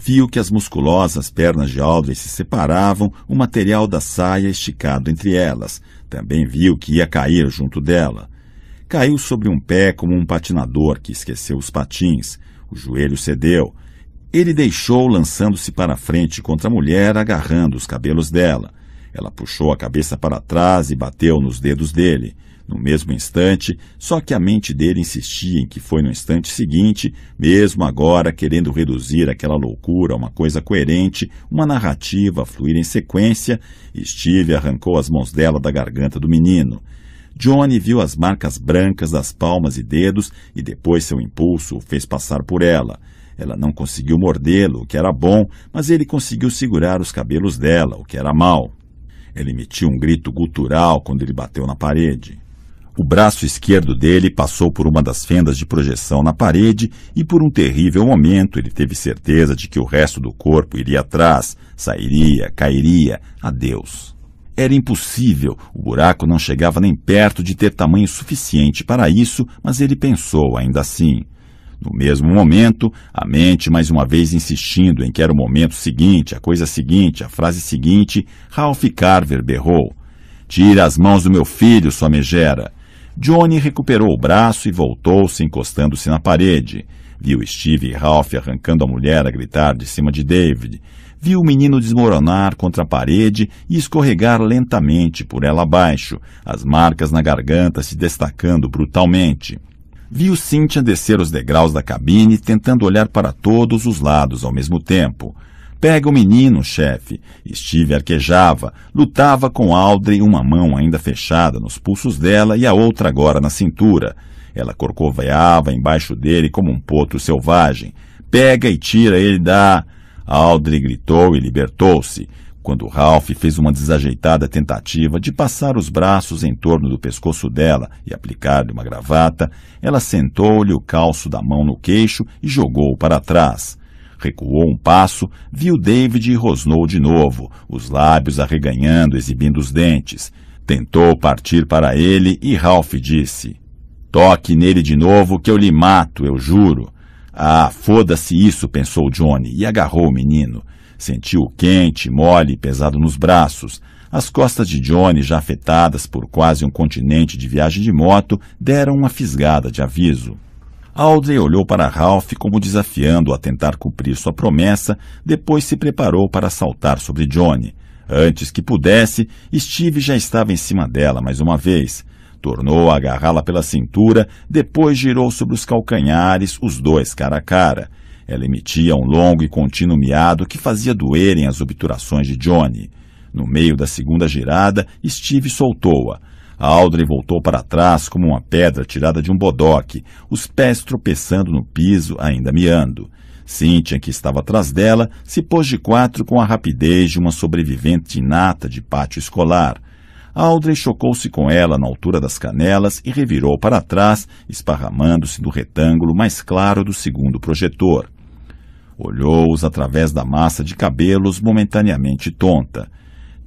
Viu que as musculosas pernas de Audrey se separavam, o material da saia esticado entre elas. Também viu que ia cair junto dela. Caiu sobre um pé como um patinador que esqueceu os patins. O joelho cedeu. Ele deixou, lançando-se para frente contra a mulher, agarrando os cabelos dela. Ela puxou a cabeça para trás e bateu nos dedos dele. No mesmo instante, só que a mente dele insistia em que foi no instante seguinte, mesmo agora querendo reduzir aquela loucura a uma coisa coerente, uma narrativa a fluir em sequência, Steve arrancou as mãos dela da garganta do menino. Johnny viu as marcas brancas das palmas e dedos e depois seu impulso o fez passar por ela. Ela não conseguiu mordê-lo, o que era bom, mas ele conseguiu segurar os cabelos dela, o que era mal. Ele emitiu um grito gutural quando ele bateu na parede. O braço esquerdo dele passou por uma das fendas de projeção na parede e por um terrível momento ele teve certeza de que o resto do corpo iria atrás, sairia, cairia, adeus. Era impossível, o buraco não chegava nem perto de ter tamanho suficiente para isso, mas ele pensou ainda assim. No mesmo momento, a mente mais uma vez insistindo em que era o momento seguinte, a coisa seguinte, a frase seguinte, Ralph Carver berrou: Tira as mãos do meu filho, sua megera! Johnny recuperou o braço e voltou-se encostando-se na parede. Viu Steve e Ralph arrancando a mulher a gritar de cima de David. Viu o menino desmoronar contra a parede e escorregar lentamente por ela abaixo, as marcas na garganta se destacando brutalmente. Viu Cynthia descer os degraus da cabine, tentando olhar para todos os lados ao mesmo tempo. Pega o menino, chefe. Steve arquejava, lutava com Audrey, uma mão ainda fechada nos pulsos dela e a outra agora na cintura. Ela corcoveava embaixo dele como um potro selvagem. Pega e tira ele da. Audrey gritou e libertou-se. Quando Ralph fez uma desajeitada tentativa de passar os braços em torno do pescoço dela e aplicar-lhe uma gravata, ela sentou-lhe o calço da mão no queixo e jogou-o para trás. Recuou um passo, viu David e rosnou de novo, os lábios arreganhando, exibindo os dentes. Tentou partir para ele e Ralph disse: Toque nele de novo que eu lhe mato, eu juro. Ah, foda-se isso, pensou Johnny e agarrou o menino. Sentiu quente, mole e pesado nos braços. As costas de Johnny, já afetadas por quase um continente de viagem de moto, deram uma fisgada de aviso. Audrey olhou para Ralph como desafiando-o a tentar cumprir sua promessa, depois se preparou para saltar sobre Johnny. Antes que pudesse, Steve já estava em cima dela mais uma vez. Tornou a agarrá-la pela cintura, depois girou sobre os calcanhares, os dois cara a cara. Ela emitia um longo e contínuo miado que fazia doerem as obturações de Johnny. No meio da segunda girada, Steve soltou-a. A Audrey voltou para trás como uma pedra tirada de um bodoque, os pés tropeçando no piso, ainda miando. Cynthia, que estava atrás dela, se pôs de quatro com a rapidez de uma sobrevivente inata de pátio escolar. Audrey chocou-se com ela na altura das canelas e revirou para trás, esparramando-se no retângulo mais claro do segundo projetor. Olhou-os através da massa de cabelos momentaneamente tonta.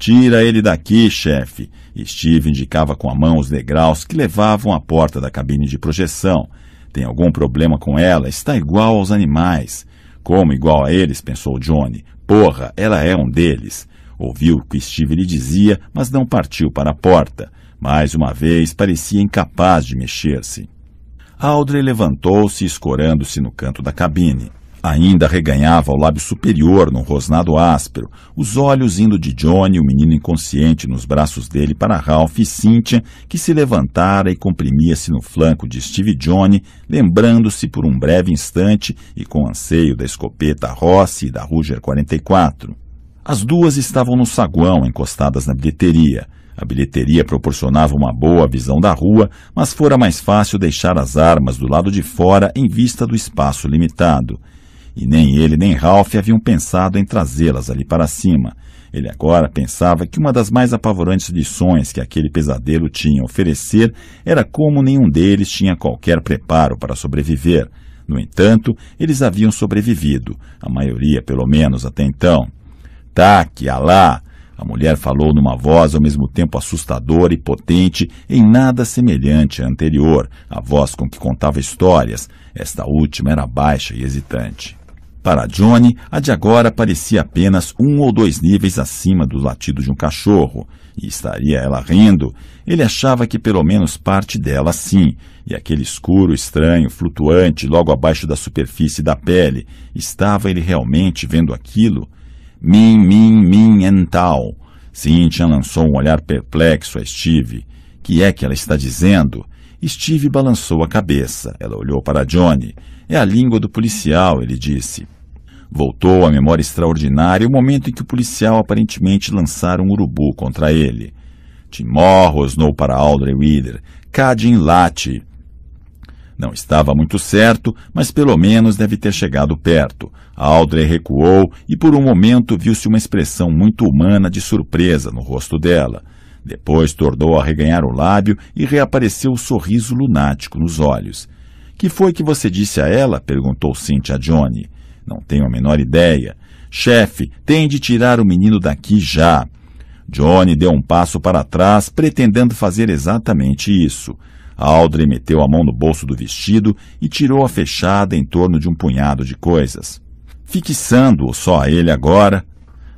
Tira ele daqui, chefe. Steve indicava com a mão os degraus que levavam à porta da cabine de projeção. Tem algum problema com ela? Está igual aos animais. Como igual a eles? pensou Johnny. Porra, ela é um deles. Ouviu o que Steve lhe dizia, mas não partiu para a porta. Mais uma vez, parecia incapaz de mexer-se. Audrey levantou-se, escorando-se no canto da cabine. Ainda reganhava o lábio superior num rosnado áspero, os olhos indo de Johnny, o menino inconsciente, nos braços dele para Ralph e Cynthia, que se levantara e comprimia-se no flanco de Steve Johnny, lembrando-se por um breve instante e com anseio da escopeta Rossi e da Ruger 44. As duas estavam no saguão, encostadas na bilheteria. A bilheteria proporcionava uma boa visão da rua, mas fora mais fácil deixar as armas do lado de fora em vista do espaço limitado e nem ele nem Ralph haviam pensado em trazê-las ali para cima. Ele agora pensava que uma das mais apavorantes lições que aquele pesadelo tinha a oferecer era como nenhum deles tinha qualquer preparo para sobreviver. No entanto, eles haviam sobrevivido, a maioria pelo menos até então. a alá! A mulher falou numa voz ao mesmo tempo assustadora e potente, em nada semelhante à anterior, a voz com que contava histórias. Esta última era baixa e hesitante. Para Johnny, a de agora parecia apenas um ou dois níveis acima do latido de um cachorro, e estaria ela rindo. Ele achava que pelo menos parte dela sim, e aquele escuro estranho, flutuante, logo abaixo da superfície da pele. Estava ele realmente vendo aquilo? Min, min, min, ental. Cynthia lançou um olhar perplexo a Steve. Que é que ela está dizendo? Steve balançou a cabeça. Ela olhou para Johnny. É a língua do policial, ele disse. Voltou à memória extraordinária o momento em que o policial aparentemente lançara um urubu contra ele. Timor rosnou para Audrey Wheeler. Cadin late. Não estava muito certo, mas pelo menos deve ter chegado perto. Audrey recuou e por um momento viu-se uma expressão muito humana de surpresa no rosto dela. Depois tornou a reganhar o lábio e reapareceu o sorriso lunático nos olhos. Que foi que você disse a ela? perguntou Cynthia a Johnny. Não tenho a menor ideia. Chefe, tem de tirar o menino daqui já. Johnny deu um passo para trás, pretendendo fazer exatamente isso. Aldrin meteu a mão no bolso do vestido e tirou a fechada em torno de um punhado de coisas. Fixando-o só a ele agora,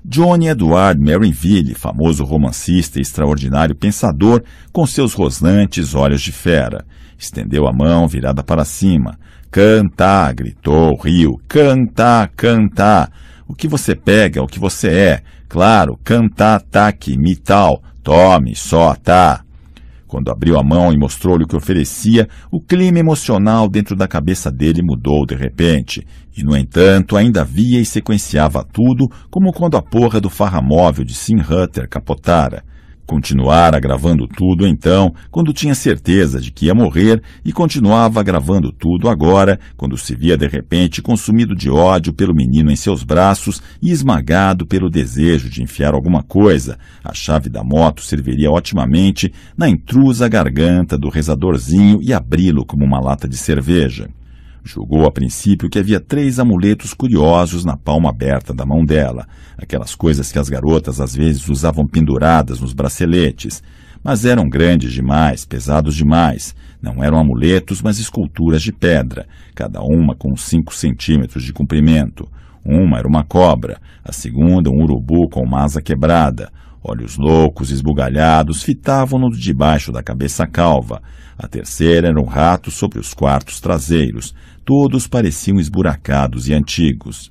Johnny Edward Merrinville, famoso romancista e extraordinário pensador, com seus rosnantes olhos de fera, estendeu a mão virada para cima. Canta, gritou, riu. Canta, canta. O que você pega, o que você é. Claro, canta, taque, tá mital. Tome, só, tá. Quando abriu a mão e mostrou-lhe o que oferecia, o clima emocional dentro da cabeça dele mudou de repente. E, no entanto, ainda via e sequenciava tudo, como quando a porra do farra móvel de Sim Hutter capotara. Continuara gravando tudo então, quando tinha certeza de que ia morrer, e continuava gravando tudo agora, quando se via de repente consumido de ódio pelo menino em seus braços e esmagado pelo desejo de enfiar alguma coisa. A chave da moto serviria otimamente na intrusa garganta do rezadorzinho e abri-lo como uma lata de cerveja. Julgou a princípio que havia três amuletos curiosos na palma aberta da mão dela, aquelas coisas que as garotas às vezes usavam penduradas nos braceletes, mas eram grandes demais, pesados demais. Não eram amuletos, mas esculturas de pedra, cada uma com cinco centímetros de comprimento. Uma era uma cobra, a segunda um urubu com uma asa quebrada. Olhos loucos, esbugalhados, fitavam-no debaixo da cabeça calva. A terceira era um rato sobre os quartos traseiros. Todos pareciam esburacados e antigos.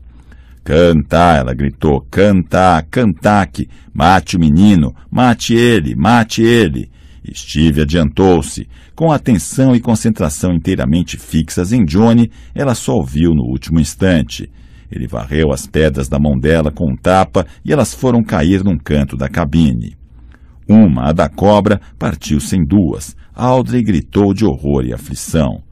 Canta, ela gritou, canta, cantaque, mate o menino, mate ele, mate ele. Steve adiantou-se. Com atenção e concentração inteiramente fixas em Johnny, ela só ouviu no último instante. Ele varreu as pedras da mão dela com um tapa e elas foram cair num canto da cabine. Uma, a da cobra, partiu sem -se duas. Audrey gritou de horror e aflição.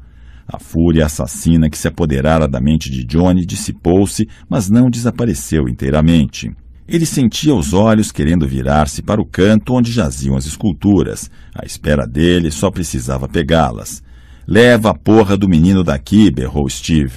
A fúria assassina que se apoderara da mente de Johnny dissipou-se, mas não desapareceu inteiramente. Ele sentia os olhos querendo virar-se para o canto onde jaziam as esculturas. À espera dele, só precisava pegá-las. Leva a porra do menino daqui, berrou Steve.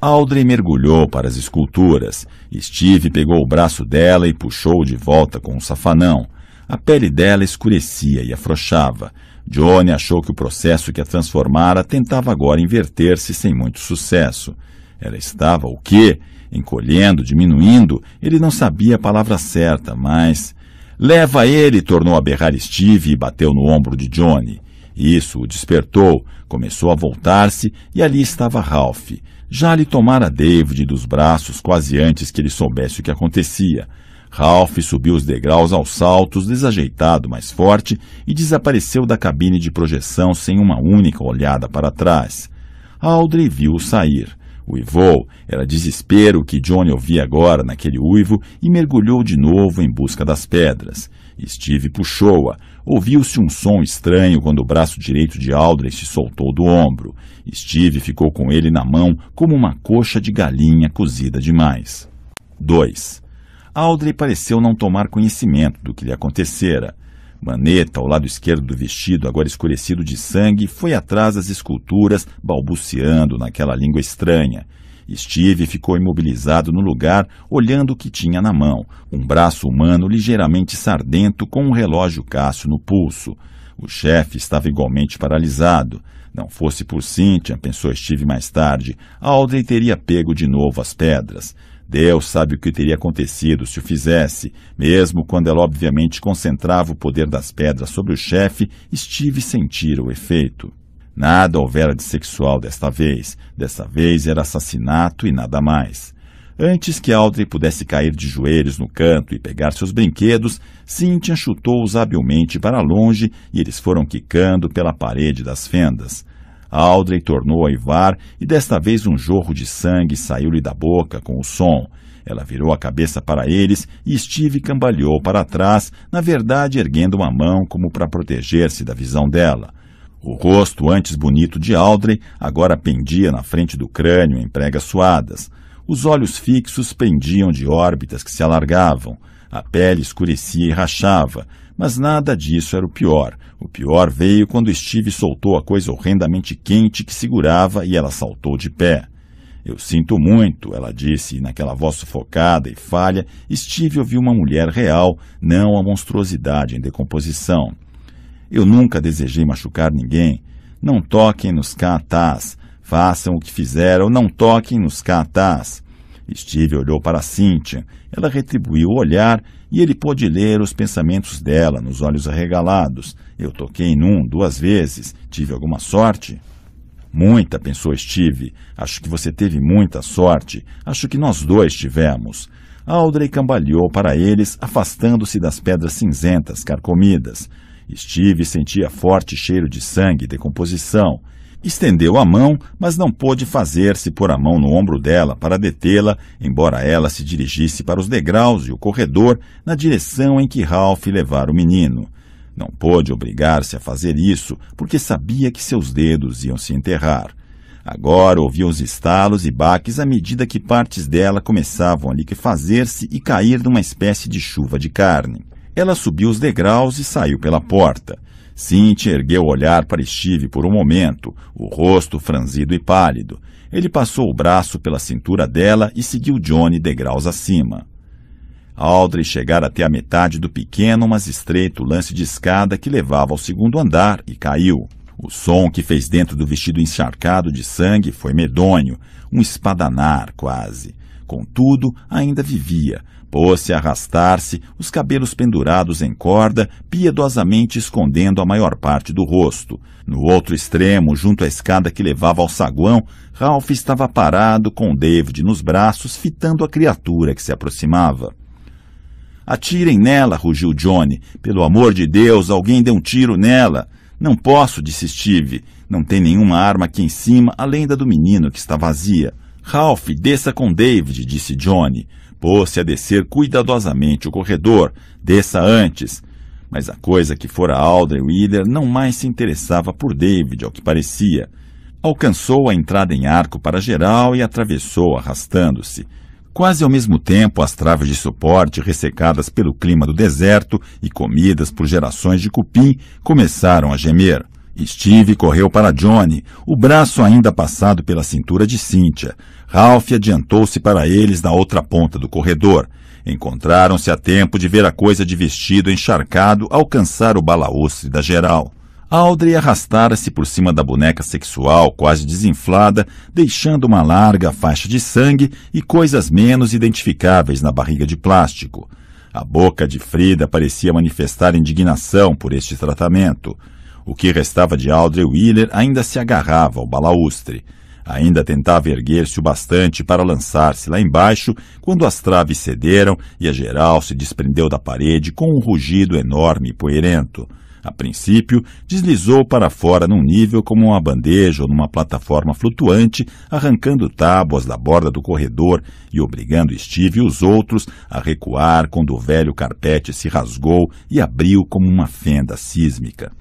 Audrey mergulhou para as esculturas. Steve pegou o braço dela e puxou de volta com um safanão. A pele dela escurecia e afrouxava. Johnny achou que o processo que a transformara tentava agora inverter-se sem muito sucesso. Ela estava o quê? Encolhendo, diminuindo. Ele não sabia a palavra certa, mas. Leva ele! tornou a berrar Steve e bateu no ombro de Johnny. Isso o despertou, começou a voltar-se e ali estava Ralph. Já lhe tomara David dos braços quase antes que ele soubesse o que acontecia. Ralph subiu os degraus aos saltos, desajeitado, mas forte, e desapareceu da cabine de projeção sem uma única olhada para trás. Audrey viu-o sair. O Uivou era desespero que Johnny ouvia agora naquele uivo e mergulhou de novo em busca das pedras. Steve puxou-a. Ouviu-se um som estranho quando o braço direito de Aldrey se soltou do ombro. Steve ficou com ele na mão como uma coxa de galinha cozida demais. 2. Audrey pareceu não tomar conhecimento do que lhe acontecera. Maneta, ao lado esquerdo do vestido, agora escurecido de sangue, foi atrás das esculturas, balbuciando naquela língua estranha. Steve ficou imobilizado no lugar, olhando o que tinha na mão, um braço humano ligeiramente sardento com um relógio cássio no pulso. O chefe estava igualmente paralisado. Não fosse por Cynthia, pensou Steve mais tarde, Audrey teria pego de novo as pedras. Deus sabe o que teria acontecido se o fizesse, mesmo quando ela obviamente concentrava o poder das pedras sobre o chefe, Steve sentira o efeito. Nada houvera de sexual desta vez. Desta vez era assassinato e nada mais. Antes que Audrey pudesse cair de joelhos no canto e pegar seus brinquedos, Cynthia chutou-os habilmente para longe e eles foram quicando pela parede das fendas. Audrey tornou a uivar e desta vez um jorro de sangue saiu-lhe da boca com o som. Ela virou a cabeça para eles e Steve cambaleou para trás, na verdade erguendo uma mão como para proteger-se da visão dela. O rosto antes bonito de Audrey agora pendia na frente do crânio em pregas suadas. Os olhos fixos pendiam de órbitas que se alargavam. A pele escurecia e rachava, mas nada disso era o pior. O pior veio quando Steve soltou a coisa horrendamente quente que segurava e ela saltou de pé. Eu sinto muito, ela disse, e naquela voz sufocada e falha, Steve ouviu uma mulher real, não a monstruosidade em decomposição. Eu nunca desejei machucar ninguém. Não toquem nos catás. Façam o que fizeram, não toquem nos catás. Steve olhou para Cynthia. Ela retribuiu o olhar e ele pôde ler os pensamentos dela nos olhos arregalados. Eu toquei num duas vezes. Tive alguma sorte? Muita, pensou Steve. Acho que você teve muita sorte. Acho que nós dois tivemos. Audrey cambalhou para eles, afastando-se das pedras cinzentas carcomidas. Steve sentia forte cheiro de sangue e decomposição. Estendeu a mão, mas não pôde fazer-se pôr a mão no ombro dela para detê-la, embora ela se dirigisse para os degraus e o corredor na direção em que Ralph levara o menino. Não pôde obrigar-se a fazer isso, porque sabia que seus dedos iam se enterrar. Agora ouvia os estalos e baques à medida que partes dela começavam a liquefazer-se e cair numa espécie de chuva de carne. Ela subiu os degraus e saiu pela porta. Cinti ergueu o olhar para Steve por um momento, o rosto franzido e pálido. Ele passou o braço pela cintura dela e seguiu Johnny degraus acima. Audrey chegara até a metade do pequeno, mas estreito lance de escada que levava ao segundo andar e caiu. O som que fez dentro do vestido encharcado de sangue foi medonho, um espadanar quase. Contudo, ainda vivia, Pôs-se a arrastar-se, os cabelos pendurados em corda, piedosamente escondendo a maior parte do rosto. No outro extremo, junto à escada que levava ao saguão, Ralph estava parado com David nos braços, fitando a criatura que se aproximava. Atirem nela, rugiu Johnny. Pelo amor de Deus, alguém dê um tiro nela. Não posso, disse Steve. Não tem nenhuma arma aqui em cima, além da do menino que está vazia. Ralph, desça com David, disse Johnny. Pôs-se a descer cuidadosamente o corredor, desça antes. Mas a coisa que fora Aldrin Wheeler não mais se interessava por David, ao que parecia. Alcançou a entrada em arco para geral e atravessou, arrastando-se. Quase ao mesmo tempo, as traves de suporte, ressecadas pelo clima do deserto e comidas por gerações de cupim, começaram a gemer. Steve correu para Johnny, o braço ainda passado pela cintura de Cynthia. Ralph adiantou-se para eles na outra ponta do corredor. Encontraram-se a tempo de ver a coisa de vestido encharcado alcançar o balaústre da geral. Audrey arrastara-se por cima da boneca sexual quase desinflada, deixando uma larga faixa de sangue e coisas menos identificáveis na barriga de plástico. A boca de Frida parecia manifestar indignação por este tratamento. O que restava de Audrey Wheeler ainda se agarrava ao balaustre. Ainda tentava erguer-se o bastante para lançar-se lá embaixo quando as traves cederam e a geral se desprendeu da parede com um rugido enorme e poeirento. A princípio, deslizou para fora num nível como uma bandeja ou numa plataforma flutuante, arrancando tábuas da borda do corredor e obrigando Steve e os outros a recuar quando o velho carpete se rasgou e abriu como uma fenda sísmica.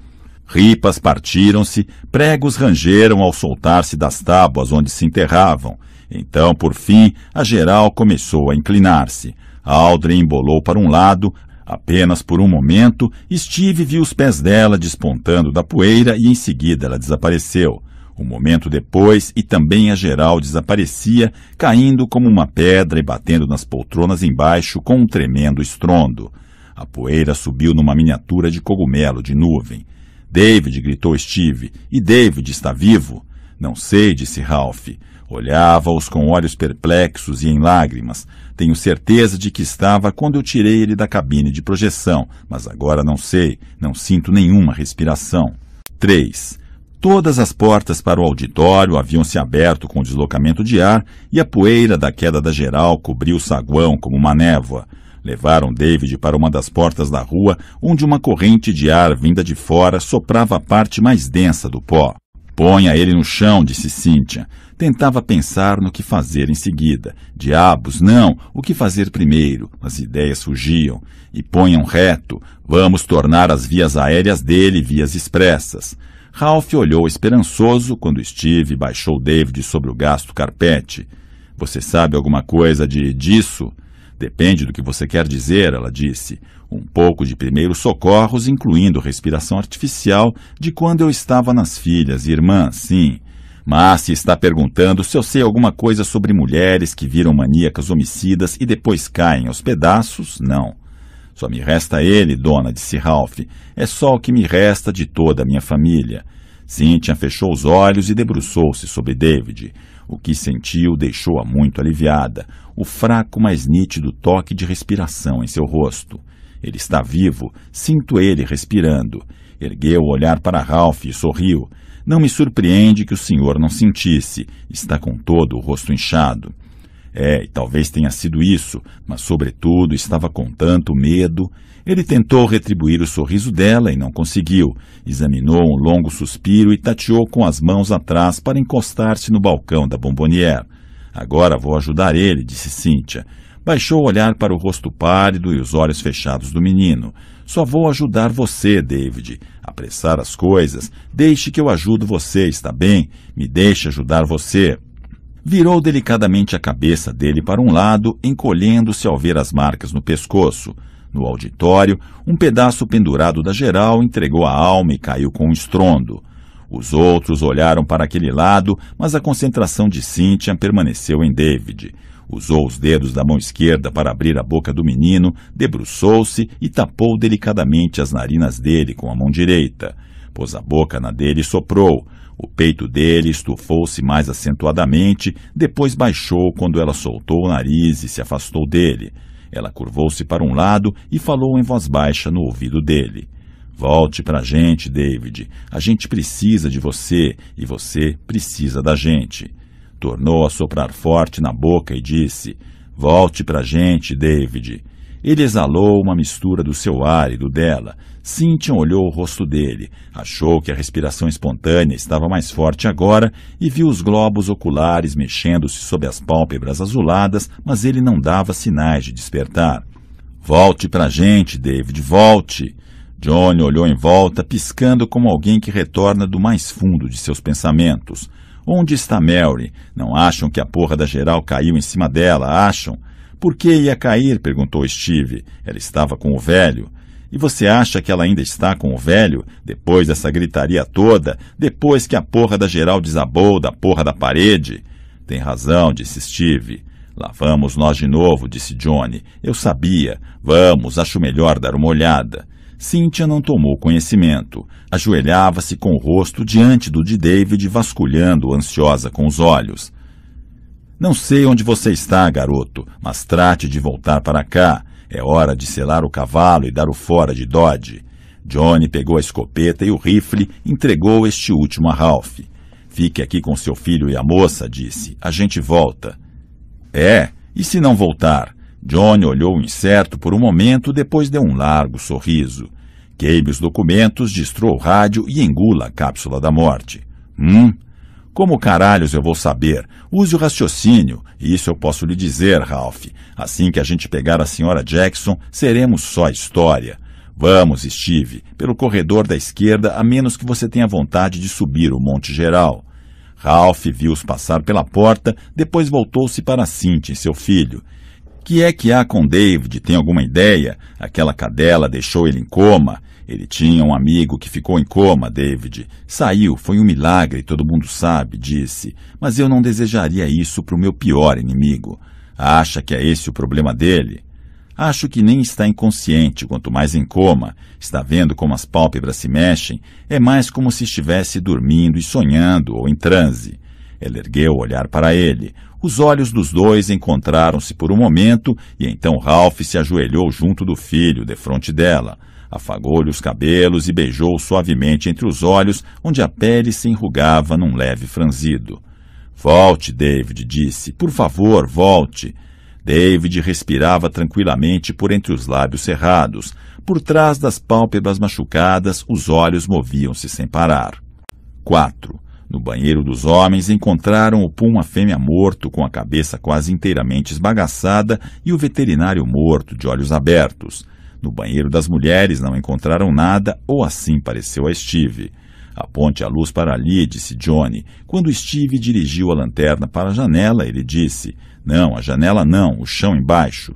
Ripas partiram-se, pregos rangeram ao soltar-se das tábuas onde se enterravam. Então, por fim, a geral começou a inclinar-se. Aldrin embolou para um lado, Apenas por um momento, Steve viu os pés dela despontando da poeira e em seguida ela desapareceu. Um momento depois, e também a geral desaparecia, caindo como uma pedra e batendo nas poltronas embaixo com um tremendo estrondo. A poeira subiu numa miniatura de cogumelo de nuvem. David, gritou Steve, e David está vivo. Não sei, disse Ralph. Olhava-os com olhos perplexos e em lágrimas. Tenho certeza de que estava quando eu tirei ele da cabine de projeção, mas agora não sei, não sinto nenhuma respiração. 3. Todas as portas para o auditório haviam se aberto com o deslocamento de ar e a poeira da queda da geral cobriu o saguão como uma névoa. Levaram David para uma das portas da rua, onde uma corrente de ar vinda de fora soprava a parte mais densa do pó. Ponha ele no chão, disse Cíntia. Tentava pensar no que fazer em seguida. Diabos, não, o que fazer primeiro? As ideias fugiam. E ponham reto. Vamos tornar as vias aéreas dele vias expressas. Ralph olhou esperançoso quando Steve baixou David sobre o gasto carpete. Você sabe alguma coisa de disso? Depende do que você quer dizer, ela disse. Um pouco de primeiros socorros, incluindo respiração artificial, de quando eu estava nas filhas, irmã, sim. Mas se está perguntando se eu sei alguma coisa sobre mulheres que viram maníacas homicidas e depois caem aos pedaços, não. Só me resta ele, dona, disse Ralph. É só o que me resta de toda a minha família. Cynthia fechou os olhos e debruçou-se sobre David. O que sentiu deixou-a muito aliviada, o fraco mas nítido toque de respiração em seu rosto. Ele está vivo, sinto ele respirando. Ergueu o olhar para Ralph e sorriu. Não me surpreende que o senhor não sentisse. Está com todo o rosto inchado. É, e talvez tenha sido isso, mas sobretudo estava com tanto medo. Ele tentou retribuir o sorriso dela e não conseguiu. Examinou um longo suspiro e tateou com as mãos atrás para encostar-se no balcão da bombonière. Agora vou ajudar ele, disse Cíntia. Baixou o olhar para o rosto pálido e os olhos fechados do menino. Só vou ajudar você, David. Apressar as coisas. Deixe que eu ajudo você, está bem? Me deixe ajudar você virou delicadamente a cabeça dele para um lado, encolhendo-se ao ver as marcas no pescoço. No auditório, um pedaço pendurado da geral entregou a alma e caiu com um estrondo. Os outros olharam para aquele lado, mas a concentração de Cynthia permaneceu em David. Usou os dedos da mão esquerda para abrir a boca do menino, debruçou-se e tapou delicadamente as narinas dele com a mão direita. Pôs a boca na dele e soprou. O peito dele estufou-se mais acentuadamente, depois baixou quando ela soltou o nariz e se afastou dele. Ela curvou-se para um lado e falou em voz baixa no ouvido dele. Volte para a gente, David. A gente precisa de você e você precisa da gente. Tornou a soprar forte na boca e disse: Volte para a gente, David. Ele exalou uma mistura do seu ar e do dela, Cynthia olhou o rosto dele, achou que a respiração espontânea estava mais forte agora e viu os globos oculares mexendo-se sob as pálpebras azuladas, mas ele não dava sinais de despertar. Volte pra gente, David, volte! Johnny olhou em volta, piscando como alguém que retorna do mais fundo de seus pensamentos. Onde está Mary? Não acham que a porra da geral caiu em cima dela, acham? Por que ia cair? perguntou Steve. Ela estava com o velho. E você acha que ela ainda está com o velho, depois dessa gritaria toda, depois que a porra da geral desabou da porra da parede? Tem razão, disse Steve. Lá vamos nós de novo, disse Johnny. Eu sabia. Vamos, acho melhor dar uma olhada. Cynthia não tomou conhecimento. Ajoelhava-se com o rosto diante do de David, vasculhando, ansiosa com os olhos. Não sei onde você está, garoto, mas trate de voltar para cá. É hora de selar o cavalo e dar o fora de Dodge. Johnny pegou a escopeta e o rifle entregou este último a Ralph. Fique aqui com seu filho e a moça, disse. A gente volta. É, e se não voltar? Johnny olhou incerto por um momento, depois deu um largo sorriso. Queime os documentos, destrou o rádio e engula a cápsula da morte. Hum, como caralhos eu vou saber? Use o raciocínio. E isso eu posso lhe dizer, Ralph. Assim que a gente pegar a senhora Jackson, seremos só história. Vamos, Steve, pelo corredor da esquerda, a menos que você tenha vontade de subir o Monte Geral. Ralph viu-os passar pela porta, depois voltou-se para Cinti, seu filho que é que há com David? Tem alguma ideia? Aquela cadela deixou ele em coma. Ele tinha um amigo que ficou em coma, David. Saiu, foi um milagre, todo mundo sabe, disse. Mas eu não desejaria isso para o meu pior inimigo. Acha que é esse o problema dele? Acho que nem está inconsciente, quanto mais em coma. Está vendo como as pálpebras se mexem? É mais como se estivesse dormindo e sonhando ou em transe. Ela ergueu o olhar para ele. Os olhos dos dois encontraram-se por um momento e então Ralph se ajoelhou junto do filho, defronte dela. Afagou-lhe os cabelos e beijou suavemente entre os olhos, onde a pele se enrugava num leve franzido. Volte, David, disse. Por favor, volte. David respirava tranquilamente por entre os lábios cerrados. Por trás das pálpebras machucadas, os olhos moviam-se sem parar. 4. No banheiro dos homens encontraram o puma fêmea morto com a cabeça quase inteiramente esbagaçada e o veterinário morto de olhos abertos. No banheiro das mulheres não encontraram nada, ou assim pareceu a Steve. Aponte a luz para ali, disse Johnny. Quando Steve dirigiu a lanterna para a janela, ele disse: Não, a janela não, o chão embaixo.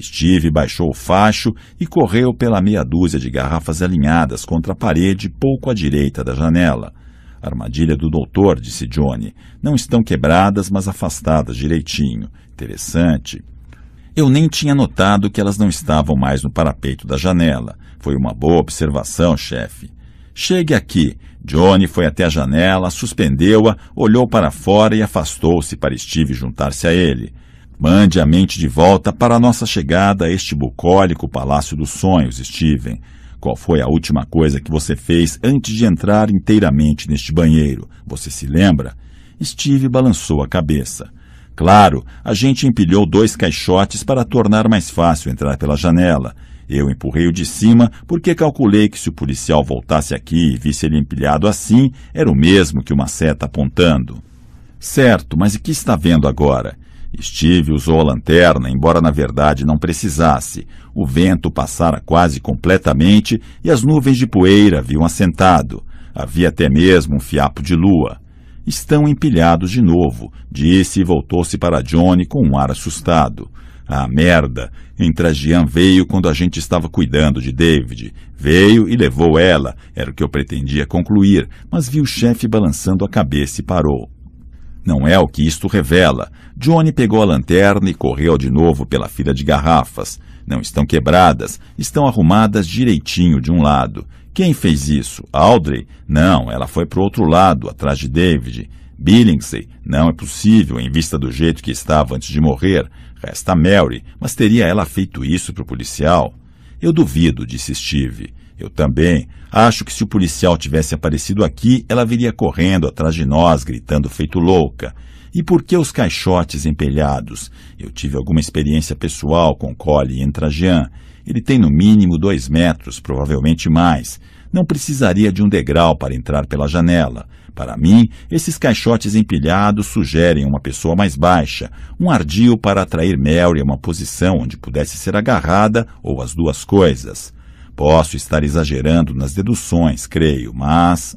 Steve baixou o facho e correu pela meia dúzia de garrafas alinhadas contra a parede pouco à direita da janela. Armadilha do doutor, disse Johnny. Não estão quebradas, mas afastadas direitinho. Interessante. Eu nem tinha notado que elas não estavam mais no parapeito da janela. Foi uma boa observação, chefe. Chegue aqui. Johnny foi até a janela, suspendeu-a, olhou para fora e afastou-se para Steve juntar-se a ele. Mande a mente de volta para a nossa chegada a este bucólico Palácio dos Sonhos, Steven. Qual foi a última coisa que você fez antes de entrar inteiramente neste banheiro? Você se lembra? Steve balançou a cabeça. Claro, a gente empilhou dois caixotes para tornar mais fácil entrar pela janela. Eu empurrei o de cima porque calculei que se o policial voltasse aqui e visse ele empilhado assim, era o mesmo que uma seta apontando. Certo, mas o que está vendo agora? Steve usou a lanterna, embora na verdade não precisasse. O vento passara quase completamente e as nuvens de poeira haviam assentado. Havia até mesmo um fiapo de lua. Estão empilhados de novo, disse e voltou-se para Johnny com um ar assustado. Ah, merda! Entragian veio quando a gente estava cuidando de David. Veio e levou ela, era o que eu pretendia concluir, mas vi o chefe balançando a cabeça e parou. Não é o que isto revela. Johnny pegou a lanterna e correu de novo pela fila de garrafas. Não estão quebradas, estão arrumadas direitinho de um lado. Quem fez isso? Audrey? Não, ela foi para o outro lado, atrás de David. Billingsley? Não é possível, em vista do jeito que estava antes de morrer. Resta Mary, mas teria ela feito isso para o policial? Eu duvido, disse Steve. Eu também. Acho que se o policial tivesse aparecido aqui, ela viria correndo atrás de nós, gritando feito louca. E por que os caixotes empelhados? Eu tive alguma experiência pessoal com Cole e Jean. Ele tem no mínimo dois metros, provavelmente mais. Não precisaria de um degrau para entrar pela janela. Para mim, esses caixotes empilhados sugerem uma pessoa mais baixa, um ardil para atrair Mary a uma posição onde pudesse ser agarrada ou as duas coisas. Posso estar exagerando nas deduções, creio, mas.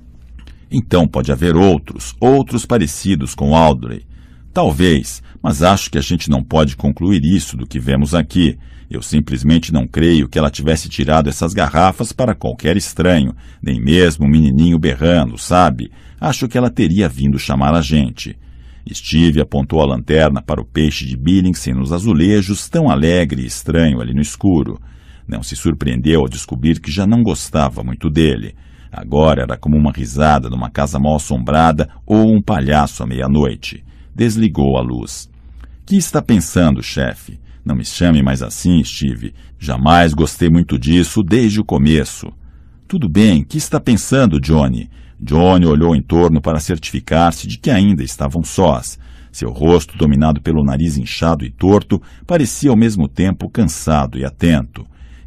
Então pode haver outros, outros parecidos com Audrey. Talvez, mas acho que a gente não pode concluir isso do que vemos aqui. Eu simplesmente não creio que ela tivesse tirado essas garrafas para qualquer estranho, nem mesmo um menininho berrando, sabe? Acho que ela teria vindo chamar a gente. Steve apontou a lanterna para o peixe de Billingsen nos azulejos, tão alegre e estranho ali no escuro. Não se surpreendeu ao descobrir que já não gostava muito dele. Agora era como uma risada numa casa mal assombrada ou um palhaço à meia-noite. Desligou a luz. Que está pensando, chefe? Não me chame mais assim, Steve. Jamais gostei muito disso desde o começo. Tudo bem, que está pensando, Johnny? Johnny olhou em torno para certificar-se de que ainda estavam sós. Seu rosto, dominado pelo nariz inchado e torto, parecia ao mesmo tempo cansado e atento.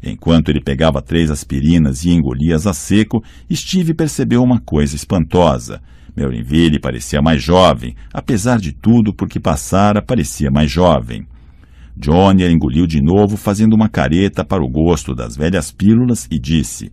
Enquanto ele pegava três aspirinas e engolia-as a seco, Steve percebeu uma coisa espantosa. Melville parecia mais jovem, apesar de tudo porque passara parecia mais jovem. Johnny engoliu de novo, fazendo uma careta para o gosto das velhas pílulas, e disse: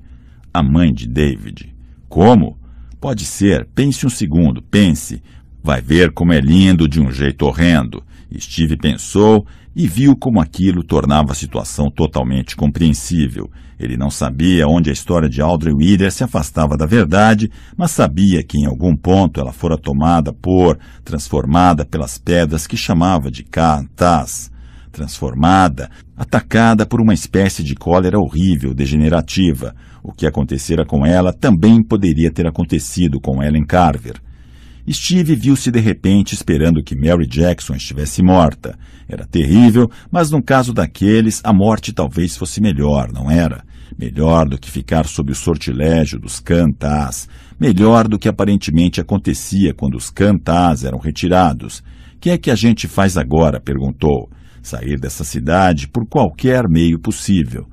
A mãe de David. Como? Pode ser, pense um segundo, pense. Vai ver como é lindo de um jeito horrendo. Steve pensou e viu como aquilo tornava a situação totalmente compreensível. Ele não sabia onde a história de Audrey Wheeler se afastava da verdade, mas sabia que em algum ponto ela fora tomada por, transformada pelas pedras que chamava de Kaantaz transformada, atacada por uma espécie de cólera horrível, degenerativa. O que acontecera com ela também poderia ter acontecido com Ellen Carver. Steve viu-se de repente esperando que Mary Jackson estivesse morta. Era terrível, mas no caso daqueles, a morte talvez fosse melhor, não era? Melhor do que ficar sob o sortilégio dos cantás. Melhor do que aparentemente acontecia quando os cantás eram retirados. O que é que a gente faz agora? perguntou. Sair dessa cidade por qualquer meio possível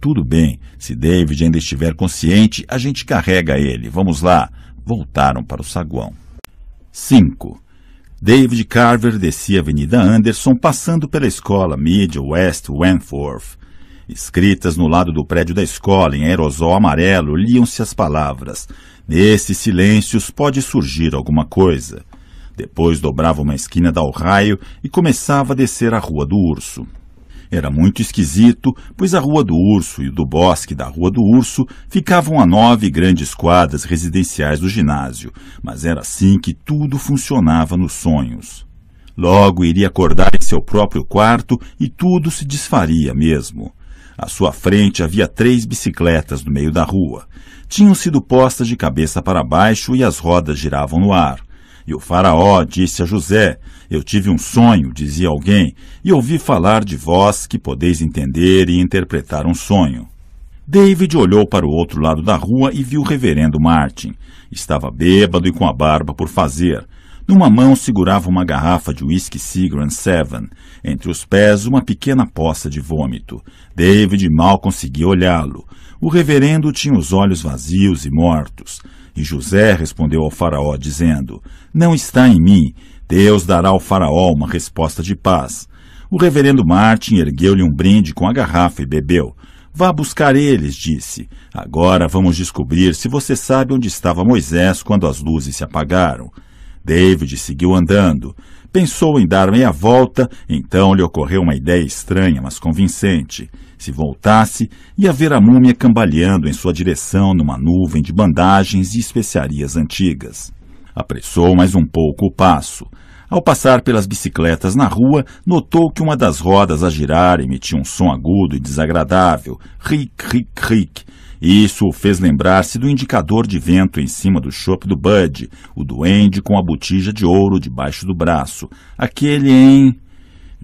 tudo bem. Se David ainda estiver consciente, a gente carrega ele. Vamos lá. Voltaram para o saguão. 5. David Carver descia a Avenida Anderson passando pela escola Mid West Wentworth. Escritas no lado do prédio da escola, em aerosol amarelo, liam-se as palavras. Nesses silêncios pode surgir alguma coisa. Depois dobrava uma esquina da Ohio e começava a descer a Rua do Urso. Era muito esquisito, pois a Rua do Urso e o do Bosque da Rua do Urso ficavam a nove grandes quadras residenciais do ginásio, mas era assim que tudo funcionava nos sonhos. Logo iria acordar em seu próprio quarto e tudo se desfaria mesmo. À sua frente havia três bicicletas no meio da rua. Tinham sido postas de cabeça para baixo e as rodas giravam no ar. E o faraó disse a José: eu tive um sonho, dizia alguém, e ouvi falar de vós que podeis entender e interpretar um sonho. David olhou para o outro lado da rua e viu o reverendo Martin. Estava bêbado e com a barba por fazer. Numa mão segurava uma garrafa de whisky Seagram Seven, entre os pés uma pequena poça de vômito. David mal conseguia olhá-lo. O reverendo tinha os olhos vazios e mortos. E José respondeu ao faraó, dizendo, Não está em mim, Deus dará ao faraó uma resposta de paz. O reverendo Martin ergueu-lhe um brinde com a garrafa e bebeu. Vá buscar eles, disse. Agora vamos descobrir se você sabe onde estava Moisés quando as luzes se apagaram. David seguiu andando. Pensou em dar meia volta, então lhe ocorreu uma ideia estranha, mas convincente. Se voltasse, ia ver a múmia cambaleando em sua direção numa nuvem de bandagens e especiarias antigas. Apressou mais um pouco o passo. Ao passar pelas bicicletas na rua, notou que uma das rodas a girar emitia um som agudo e desagradável. Ric, ric, ric. Isso o fez lembrar-se do indicador de vento em cima do chope do Bud, o duende com a botija de ouro debaixo do braço. Aquele em...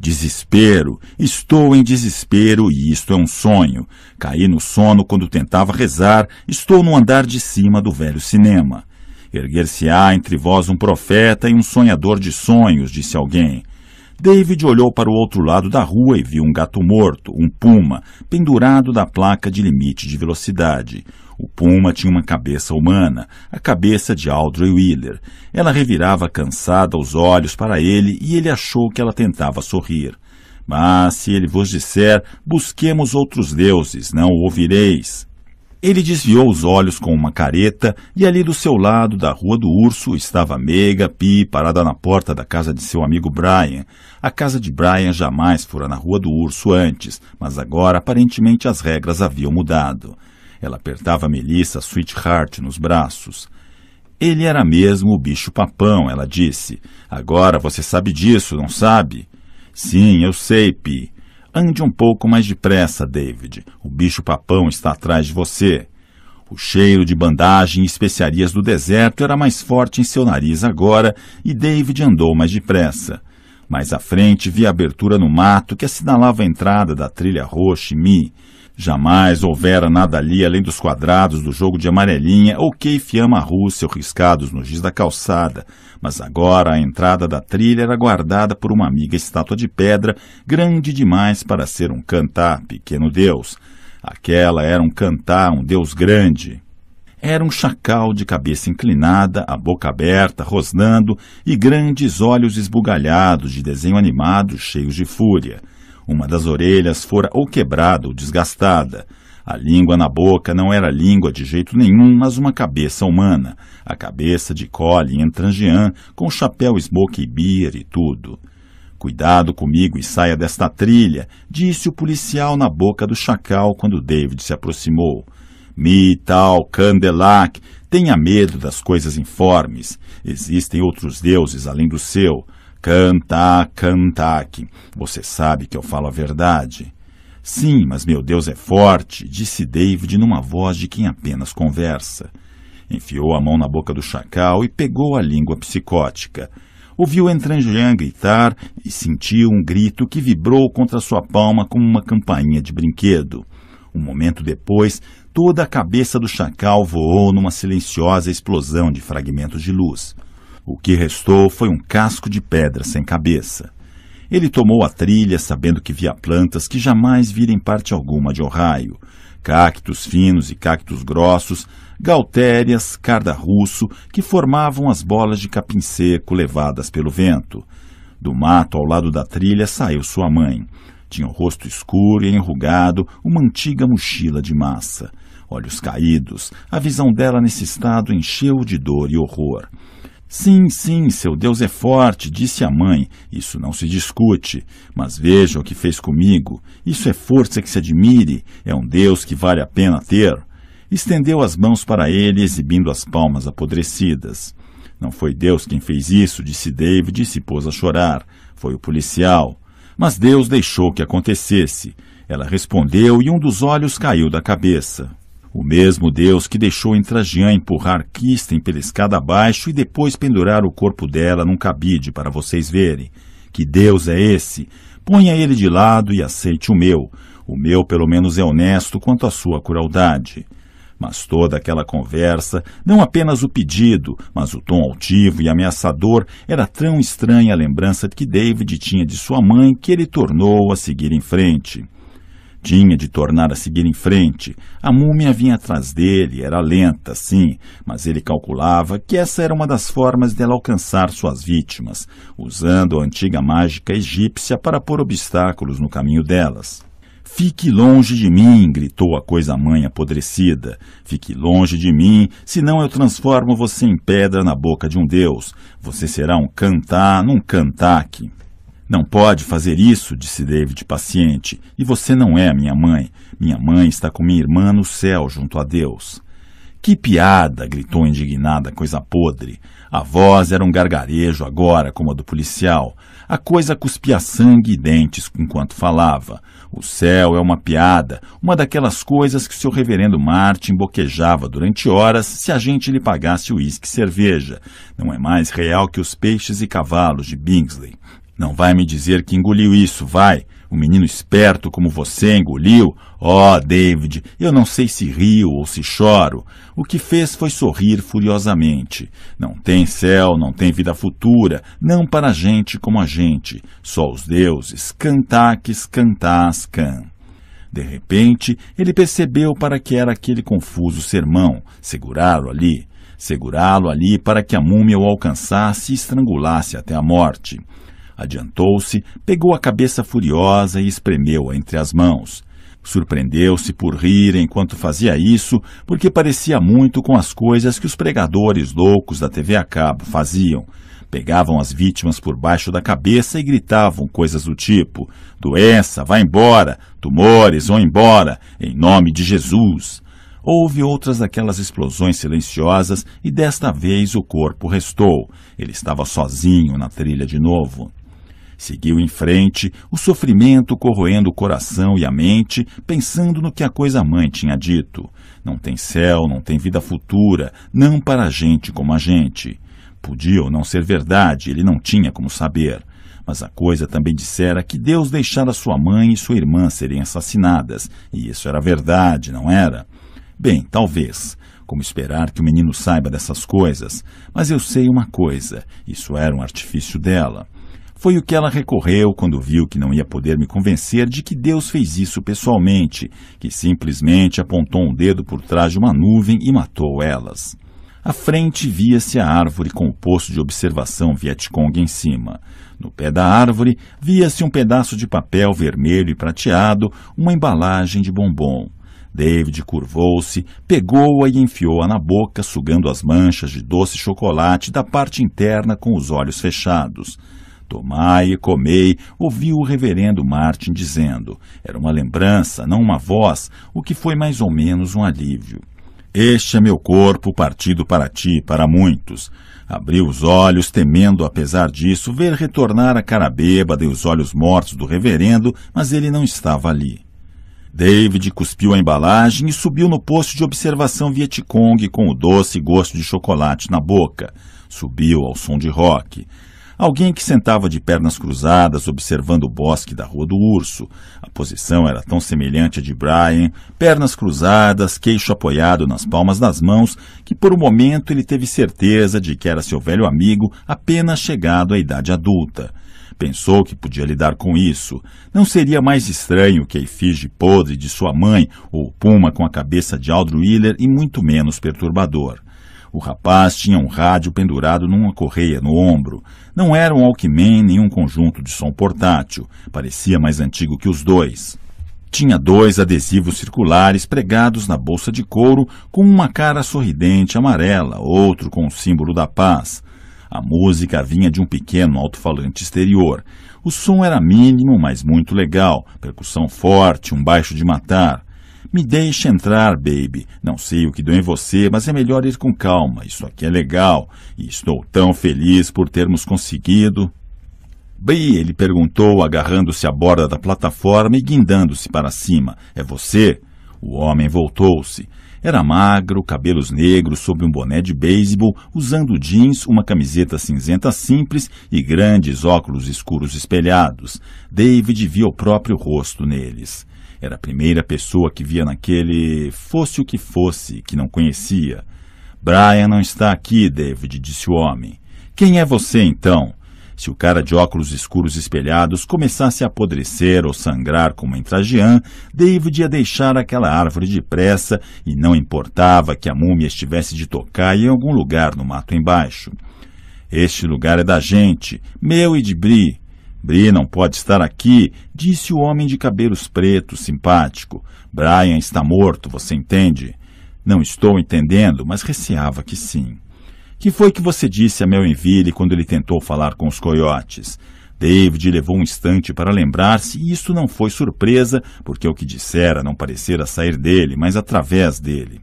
Desespero, estou em desespero e isto é um sonho. Caí no sono quando tentava rezar, estou no andar de cima do velho cinema. Erguer-se-á entre vós um profeta e um sonhador de sonhos, disse alguém. David olhou para o outro lado da rua e viu um gato morto, um puma, pendurado da placa de limite de velocidade. O puma tinha uma cabeça humana, a cabeça de Audrey Wheeler. Ela revirava cansada os olhos para ele e ele achou que ela tentava sorrir. Mas se ele vos disser, busquemos outros deuses, não o ouvireis. Ele desviou os olhos com uma careta e ali do seu lado, da Rua do Urso, estava Meiga Pi parada na porta da casa de seu amigo Brian. A casa de Brian jamais fora na Rua do Urso antes, mas agora aparentemente as regras haviam mudado. Ela apertava Melissa Sweetheart nos braços. Ele era mesmo o bicho papão, ela disse. Agora você sabe disso, não sabe? Sim, eu sei, Pi. Ande um pouco mais depressa, David. O bicho-papão está atrás de você. O cheiro de bandagem e especiarias do deserto era mais forte em seu nariz agora e David andou mais depressa. Mais à frente, via abertura no mato que assinalava a entrada da trilha roxa e mi. Jamais houvera nada ali além dos quadrados do jogo de amarelinha ou queifiama rússia riscados no giz da calçada, mas agora a entrada da trilha era guardada por uma amiga estátua de pedra, grande demais para ser um cantar, pequeno deus. Aquela era um cantar, um deus grande. Era um chacal de cabeça inclinada, a boca aberta, rosnando, e grandes olhos esbugalhados de desenho animado, cheios de fúria. Uma das orelhas fora ou quebrada ou desgastada. A língua na boca não era língua de jeito nenhum, mas uma cabeça humana. A cabeça de Colin Entrangean, com chapéu smoke e beer e tudo. Cuidado comigo e saia desta trilha, disse o policial na boca do chacal quando David se aproximou. Mi tal Candelac, tenha medo das coisas informes. Existem outros deuses além do seu. Canta, Kantak, você sabe que eu falo a verdade. Sim, mas meu Deus é forte, disse David numa voz de quem apenas conversa. Enfiou a mão na boca do chacal e pegou a língua psicótica. Ouviu Entranjan gritar e sentiu um grito que vibrou contra sua palma como uma campainha de brinquedo. Um momento depois, toda a cabeça do chacal voou numa silenciosa explosão de fragmentos de luz. O que restou foi um casco de pedra sem cabeça. Ele tomou a trilha, sabendo que via plantas que jamais virem parte alguma de Ohio. Cactos finos e cactos grossos, galtérias, carda-russo, que formavam as bolas de capim seco levadas pelo vento. Do mato ao lado da trilha saiu sua mãe. Tinha o rosto escuro e enrugado, uma antiga mochila de massa. Olhos caídos, a visão dela nesse estado encheu de dor e horror. Sim, sim, seu Deus é forte, disse a mãe. Isso não se discute. Mas veja o que fez comigo. Isso é força que se admire. É um Deus que vale a pena ter. Estendeu as mãos para ele, exibindo as palmas apodrecidas. Não foi Deus quem fez isso, disse David e se pôs a chorar. Foi o policial. Mas Deus deixou que acontecesse. Ela respondeu e um dos olhos caiu da cabeça. O mesmo Deus que deixou em Trajan empurrar Kirsten pela escada abaixo e depois pendurar o corpo dela num cabide para vocês verem. Que Deus é esse? Ponha ele de lado e aceite o meu. O meu, pelo menos, é honesto quanto à sua crueldade. Mas toda aquela conversa, não apenas o pedido, mas o tom altivo e ameaçador, era tão estranha a lembrança que David tinha de sua mãe que ele tornou a seguir em frente. Tinha de tornar a seguir em frente. A múmia vinha atrás dele, era lenta, sim, mas ele calculava que essa era uma das formas dela alcançar suas vítimas, usando a antiga mágica egípcia para pôr obstáculos no caminho delas. Fique longe de mim, gritou a coisa-mãe apodrecida. Fique longe de mim, senão eu transformo você em pedra na boca de um deus. Você será um cantá num cantaque. Não pode fazer isso, disse David paciente, e você não é minha mãe. Minha mãe está com minha irmã no céu, junto a Deus. Que piada! gritou indignada, coisa podre. A voz era um gargarejo agora, como a do policial. A coisa cuspia sangue e dentes enquanto falava. O céu é uma piada, uma daquelas coisas que o seu reverendo Martin boquejava durante horas se a gente lhe pagasse uísque e cerveja. Não é mais real que os peixes e cavalos de Bingsley. Não vai me dizer que engoliu isso, vai. Um menino esperto como você engoliu? Oh, David, eu não sei se rio ou se choro. O que fez foi sorrir furiosamente. Não tem céu, não tem vida futura, não para gente como a gente. Só os deuses, cantaques, cantás, can. De repente, ele percebeu para que era aquele confuso sermão, segurá-lo ali, segurá-lo ali para que a múmia o alcançasse e estrangulasse até a morte. Adiantou-se, pegou a cabeça furiosa e espremeu-a entre as mãos. Surpreendeu-se por rir enquanto fazia isso, porque parecia muito com as coisas que os pregadores loucos da TV a cabo faziam. Pegavam as vítimas por baixo da cabeça e gritavam coisas do tipo: doença, vá embora, tumores, vão embora, em nome de Jesus. Houve outras daquelas explosões silenciosas e desta vez o corpo restou. Ele estava sozinho na trilha de novo. Seguiu em frente, o sofrimento corroendo o coração e a mente, pensando no que a coisa mãe tinha dito. Não tem céu, não tem vida futura, não para gente como a gente. Podia ou não ser verdade, ele não tinha como saber. Mas a coisa também dissera que Deus deixara sua mãe e sua irmã serem assassinadas, e isso era verdade, não era? Bem, talvez. Como esperar que o menino saiba dessas coisas? Mas eu sei uma coisa: isso era um artifício dela. Foi o que ela recorreu quando viu que não ia poder me convencer de que Deus fez isso pessoalmente, que simplesmente apontou um dedo por trás de uma nuvem e matou elas. À frente via-se a árvore com o posto de observação Vietcong em cima. No pé da árvore via-se um pedaço de papel vermelho e prateado, uma embalagem de bombom. David curvou-se, pegou-a e enfiou-a na boca, sugando as manchas de doce chocolate da parte interna com os olhos fechados. Tomai e comei, ouviu o reverendo Martin dizendo. Era uma lembrança, não uma voz, o que foi mais ou menos um alívio. Este é meu corpo partido para ti, para muitos. Abriu os olhos, temendo, apesar disso, ver retornar a cara bêbada e os olhos mortos do reverendo, mas ele não estava ali. David cuspiu a embalagem e subiu no posto de observação Vietcong com o doce gosto de chocolate na boca. Subiu ao som de rock. Alguém que sentava de pernas cruzadas observando o bosque da Rua do Urso. A posição era tão semelhante à de Brian, pernas cruzadas, queixo apoiado nas palmas das mãos, que por um momento ele teve certeza de que era seu velho amigo apenas chegado à idade adulta. Pensou que podia lidar com isso. Não seria mais estranho que a efígie podre de sua mãe ou o puma com a cabeça de Aldro Wheeler e muito menos perturbador. O rapaz tinha um rádio pendurado numa correia no ombro. Não era um Walkman nem um conjunto de som portátil. Parecia mais antigo que os dois. Tinha dois adesivos circulares pregados na bolsa de couro com uma cara sorridente amarela, outro com o símbolo da paz. A música vinha de um pequeno alto-falante exterior. O som era mínimo, mas muito legal. Percussão forte, um baixo de matar. Me deixe entrar, baby. Não sei o que deu em você, mas é melhor ir com calma. Isso aqui é legal. E estou tão feliz por termos conseguido. Bri, ele perguntou, agarrando-se à borda da plataforma e guindando-se para cima. É você? O homem voltou-se. Era magro, cabelos negros, sob um boné de beisebol, usando jeans, uma camiseta cinzenta simples e grandes óculos escuros espelhados. David via o próprio rosto neles. Era a primeira pessoa que via naquele fosse o que fosse, que não conhecia. Brian não está aqui, David, disse o homem. Quem é você então? Se o cara de óculos escuros espelhados começasse a apodrecer ou sangrar como em Trajan, David ia deixar aquela árvore depressa e não importava que a múmia estivesse de tocar em algum lugar no mato embaixo. Este lugar é da gente, meu e de Bri. Bri não pode estar aqui, disse o homem de cabelos pretos, simpático. Brian está morto, você entende? Não estou entendendo, mas receava que sim. Que foi que você disse a Melville quando ele tentou falar com os coiotes? David levou um instante para lembrar-se e isso não foi surpresa, porque o que dissera não parecera sair dele, mas através dele.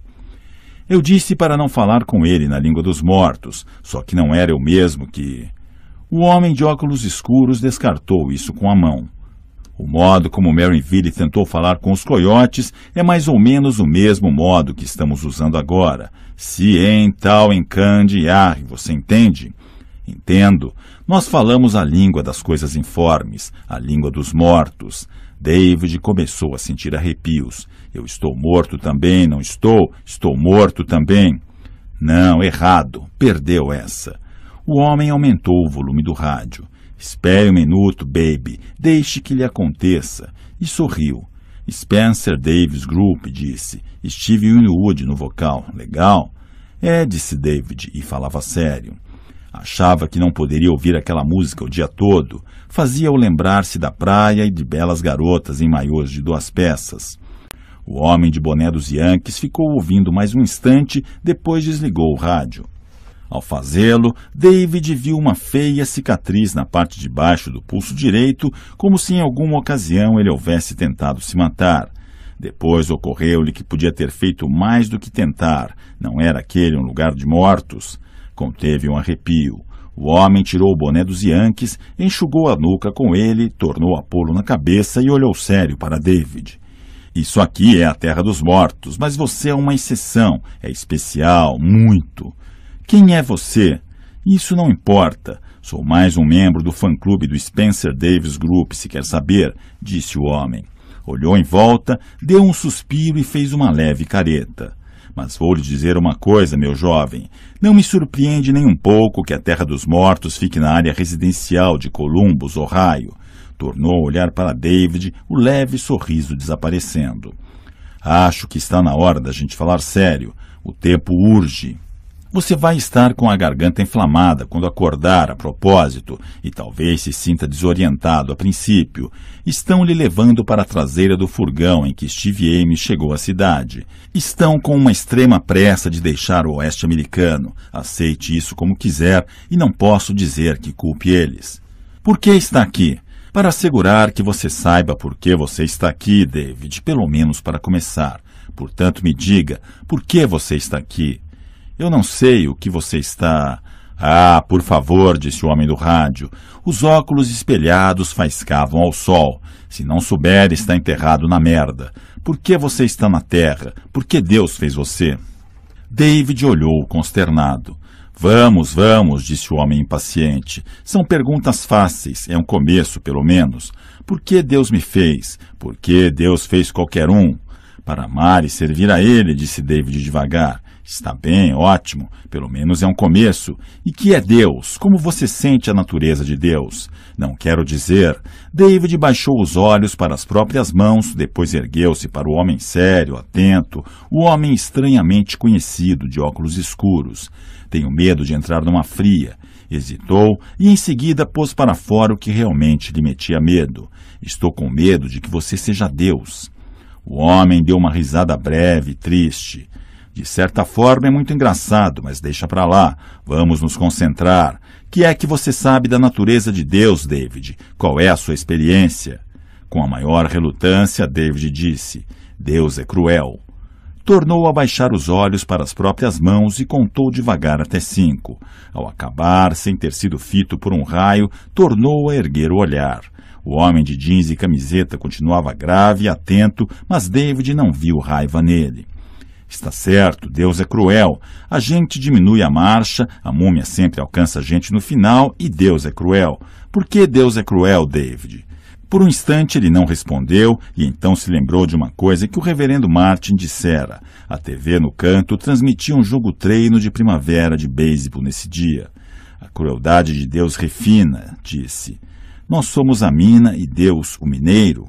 Eu disse para não falar com ele na língua dos mortos, só que não era eu mesmo que. O homem de óculos escuros descartou isso com a mão. O modo como Maryville tentou falar com os coiotes é mais ou menos o mesmo modo que estamos usando agora. Se em tal encande você entende? Entendo. Nós falamos a língua das coisas informes, a língua dos mortos. David começou a sentir arrepios. Eu estou morto também, não estou? Estou morto também. Não, errado. Perdeu essa. O homem aumentou o volume do rádio. Espere um minuto, baby. Deixe que lhe aconteça. E sorriu. Spencer Davis Group disse. Steve Winwood no vocal. Legal. É, disse David, e falava sério. Achava que não poderia ouvir aquela música o dia todo. Fazia-o lembrar-se da praia e de belas garotas em maiôs de duas peças. O homem de boné dos Yankees ficou ouvindo mais um instante, depois desligou o rádio. Ao fazê-lo, David viu uma feia cicatriz na parte de baixo do pulso direito, como se em alguma ocasião ele houvesse tentado se matar. Depois ocorreu-lhe que podia ter feito mais do que tentar, não era aquele um lugar de mortos. Conteve um arrepio. O homem tirou o boné dos Yankees, enxugou a nuca com ele, tornou a pô-lo na cabeça e olhou sério para David. Isso aqui é a terra dos mortos, mas você é uma exceção, é especial, muito. Quem é você? Isso não importa. Sou mais um membro do fã-clube do Spencer Davis Group, se quer saber, disse o homem. Olhou em volta, deu um suspiro e fez uma leve careta. Mas vou lhe dizer uma coisa, meu jovem. Não me surpreende nem um pouco que a Terra dos Mortos fique na área residencial de Columbus, Ohio. Tornou a olhar para David, o leve sorriso desaparecendo. Acho que está na hora da gente falar sério. O tempo urge. Você vai estar com a garganta inflamada quando acordar a propósito e talvez se sinta desorientado a princípio. Estão lhe levando para a traseira do furgão em que Steve Ames chegou à cidade. Estão com uma extrema pressa de deixar o oeste americano. Aceite isso como quiser e não posso dizer que culpe eles. Por que está aqui? Para assegurar que você saiba por que você está aqui, David, pelo menos para começar. Portanto, me diga, por que você está aqui? Eu não sei o que você está. Ah, por favor, disse o homem do rádio. Os óculos espelhados faiscavam ao sol. Se não souber, está enterrado na merda. Por que você está na terra? Por que Deus fez você? David olhou consternado. Vamos, vamos, disse o homem impaciente. São perguntas fáceis, é um começo, pelo menos. Por que Deus me fez? Por que Deus fez qualquer um? Para amar e servir a ele, disse David devagar. Está bem, ótimo, pelo menos é um começo. E que é Deus? Como você sente a natureza de Deus? Não quero dizer. David baixou os olhos para as próprias mãos, depois ergueu-se para o homem sério, atento, o homem estranhamente conhecido, de óculos escuros. Tenho medo de entrar numa fria. Hesitou e em seguida pôs para fora o que realmente lhe metia medo. Estou com medo de que você seja Deus. O homem deu uma risada breve e triste. De certa forma é muito engraçado, mas deixa para lá. Vamos nos concentrar. Que é que você sabe da natureza de Deus, David? Qual é a sua experiência? Com a maior relutância, David disse: Deus é cruel. Tornou a baixar os olhos para as próprias mãos e contou devagar até cinco. Ao acabar, sem ter sido fito por um raio, tornou a erguer o olhar. O homem de jeans e camiseta continuava grave e atento, mas David não viu raiva nele. Está certo, Deus é cruel. A gente diminui a marcha, a múmia sempre alcança a gente no final e Deus é cruel. Por que Deus é cruel, David? Por um instante ele não respondeu e então se lembrou de uma coisa que o reverendo Martin dissera. A TV no canto transmitia um jogo treino de primavera de beisebol nesse dia. A crueldade de Deus refina, disse. Nós somos a mina e Deus o mineiro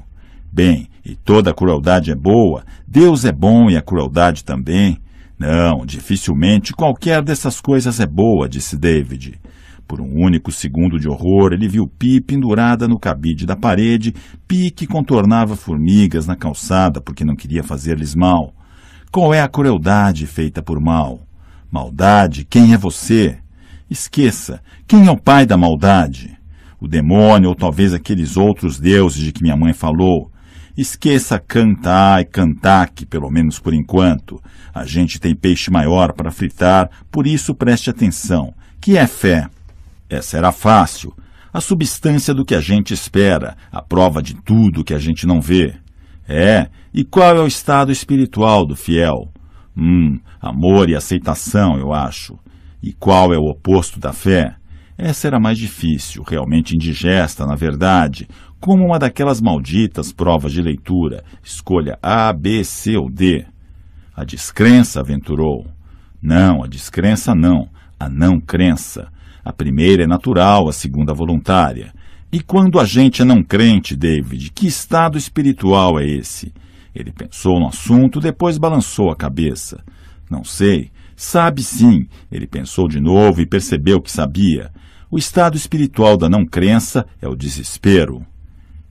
bem e toda crueldade é boa, Deus é bom e a crueldade também. Não, dificilmente qualquer dessas coisas é boa, disse David. Por um único segundo de horror, ele viu Pi pendurada no cabide da parede, Pi que contornava formigas na calçada porque não queria fazer-lhes mal. Qual é a crueldade feita por mal? Maldade, quem é você? Esqueça, quem é o pai da maldade? O demônio ou talvez aqueles outros deuses de que minha mãe falou. Esqueça cantar e cantar, que pelo menos por enquanto. A gente tem peixe maior para fritar, por isso preste atenção. Que é fé? Essa é, era fácil. A substância do que a gente espera, a prova de tudo que a gente não vê. É, e qual é o estado espiritual do fiel? Hum, amor e aceitação, eu acho. E qual é o oposto da fé? Essa é, era mais difícil, realmente indigesta, na verdade, como uma daquelas malditas provas de leitura, escolha A, B, C ou D. A descrença aventurou. Não, a descrença não, a não crença. A primeira é natural, a segunda voluntária. E quando a gente é não crente, David, que estado espiritual é esse? Ele pensou no assunto, depois balançou a cabeça. Não sei. Sabe sim. Ele pensou de novo e percebeu que sabia. O estado espiritual da não crença é o desespero.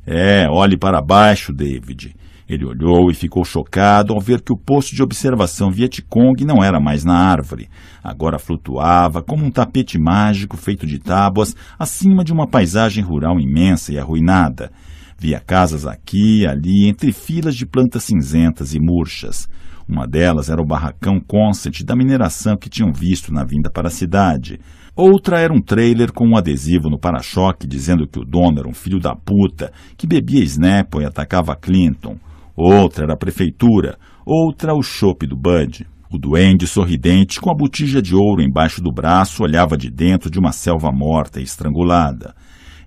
É, olhe para baixo, David. Ele olhou e ficou chocado ao ver que o posto de observação Vietcong não era mais na árvore. Agora flutuava como um tapete mágico feito de tábuas acima de uma paisagem rural imensa e arruinada. Via casas aqui e ali entre filas de plantas cinzentas e murchas. Uma delas era o barracão Consett da mineração que tinham visto na vinda para a cidade. Outra era um trailer com um adesivo no para-choque dizendo que o dono era um filho da puta, que bebia Snapple e atacava Clinton. Outra era a prefeitura, outra o chope do Bud. O duende sorridente, com a botija de ouro embaixo do braço, olhava de dentro de uma selva morta e estrangulada.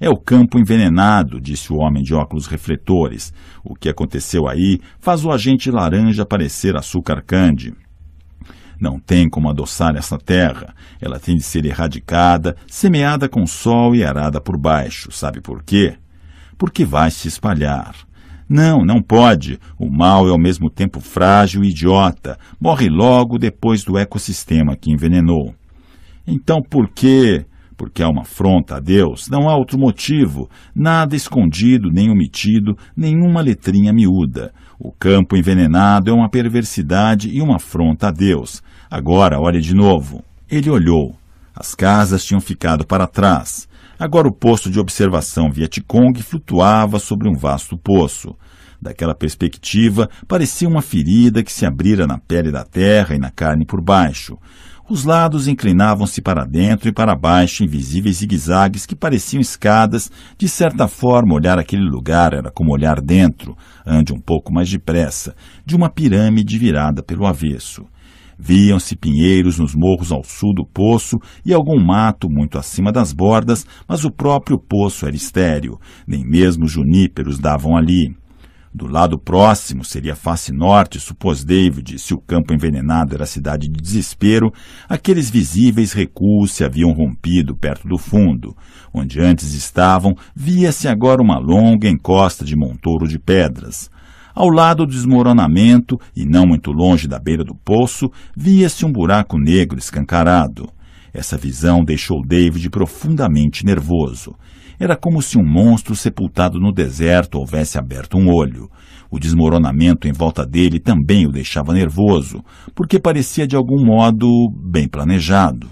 É o campo envenenado, disse o homem de óculos refletores. O que aconteceu aí faz o agente laranja parecer açúcar candy. Não tem como adoçar essa terra. Ela tem de ser erradicada, semeada com sol e arada por baixo. Sabe por quê? Porque vai se espalhar. Não, não pode. O mal é ao mesmo tempo frágil e idiota. Morre logo depois do ecossistema que envenenou. Então por quê? Porque há uma afronta a Deus, não há outro motivo, nada escondido nem omitido, nenhuma letrinha miúda. O campo envenenado é uma perversidade e uma afronta a Deus. Agora olhe de novo. Ele olhou. As casas tinham ficado para trás. Agora o posto de observação Vietcong flutuava sobre um vasto poço. Daquela perspectiva, parecia uma ferida que se abrira na pele da terra e na carne por baixo. Os lados inclinavam-se para dentro e para baixo, invisíveis zigue-zagues que pareciam escadas. De certa forma, olhar aquele lugar era como olhar dentro, ande um pouco mais depressa, de uma pirâmide virada pelo avesso. Viam-se pinheiros nos morros ao sul do poço e algum mato muito acima das bordas, mas o próprio poço era estéril. Nem mesmo juníperos davam ali. Do lado próximo seria a face norte, supôs David, se o campo envenenado era a cidade de desespero, aqueles visíveis recuos se haviam rompido perto do fundo. Onde antes estavam, via-se agora uma longa encosta de montouro de pedras. Ao lado do desmoronamento, e não muito longe da beira do poço, via-se um buraco negro escancarado. Essa visão deixou David profundamente nervoso. Era como se um monstro sepultado no deserto houvesse aberto um olho. O desmoronamento em volta dele também o deixava nervoso, porque parecia de algum modo bem planejado.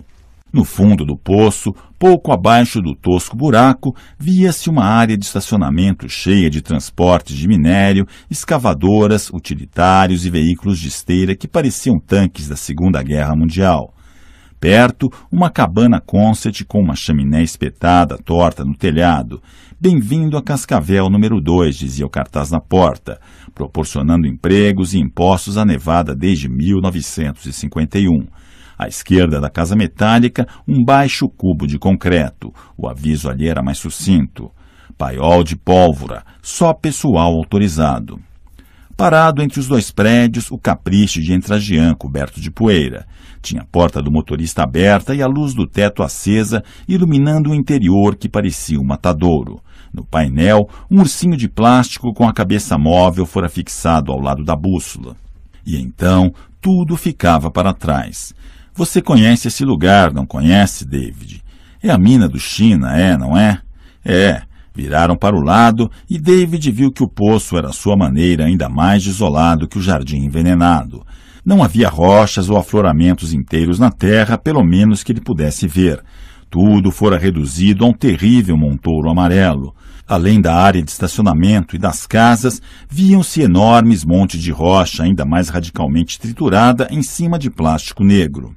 No fundo do poço, pouco abaixo do tosco buraco, via-se uma área de estacionamento cheia de transportes de minério, escavadoras, utilitários e veículos de esteira que pareciam tanques da Segunda Guerra Mundial perto uma cabana concert com uma chaminé espetada torta no telhado. Bem-vindo a Cascavel número 2, dizia o cartaz na porta, proporcionando empregos e impostos à Nevada desde 1951. À esquerda da casa metálica, um baixo cubo de concreto. O aviso ali era mais sucinto. Paiol de pólvora, só pessoal autorizado. Parado entre os dois prédios, o capricho de Entragian, coberto de poeira. Tinha a porta do motorista aberta e a luz do teto acesa, iluminando o interior que parecia um matadouro. No painel, um ursinho de plástico com a cabeça móvel fora fixado ao lado da bússola. E então, tudo ficava para trás. Você conhece esse lugar, não conhece, David? É a mina do China, é, não é? É, Viraram para o lado e David viu que o poço era sua maneira ainda mais desolado que o jardim envenenado. Não havia rochas ou afloramentos inteiros na terra, pelo menos que ele pudesse ver. Tudo fora reduzido a um terrível montouro amarelo. Além da área de estacionamento e das casas, viam-se enormes montes de rocha ainda mais radicalmente triturada em cima de plástico negro.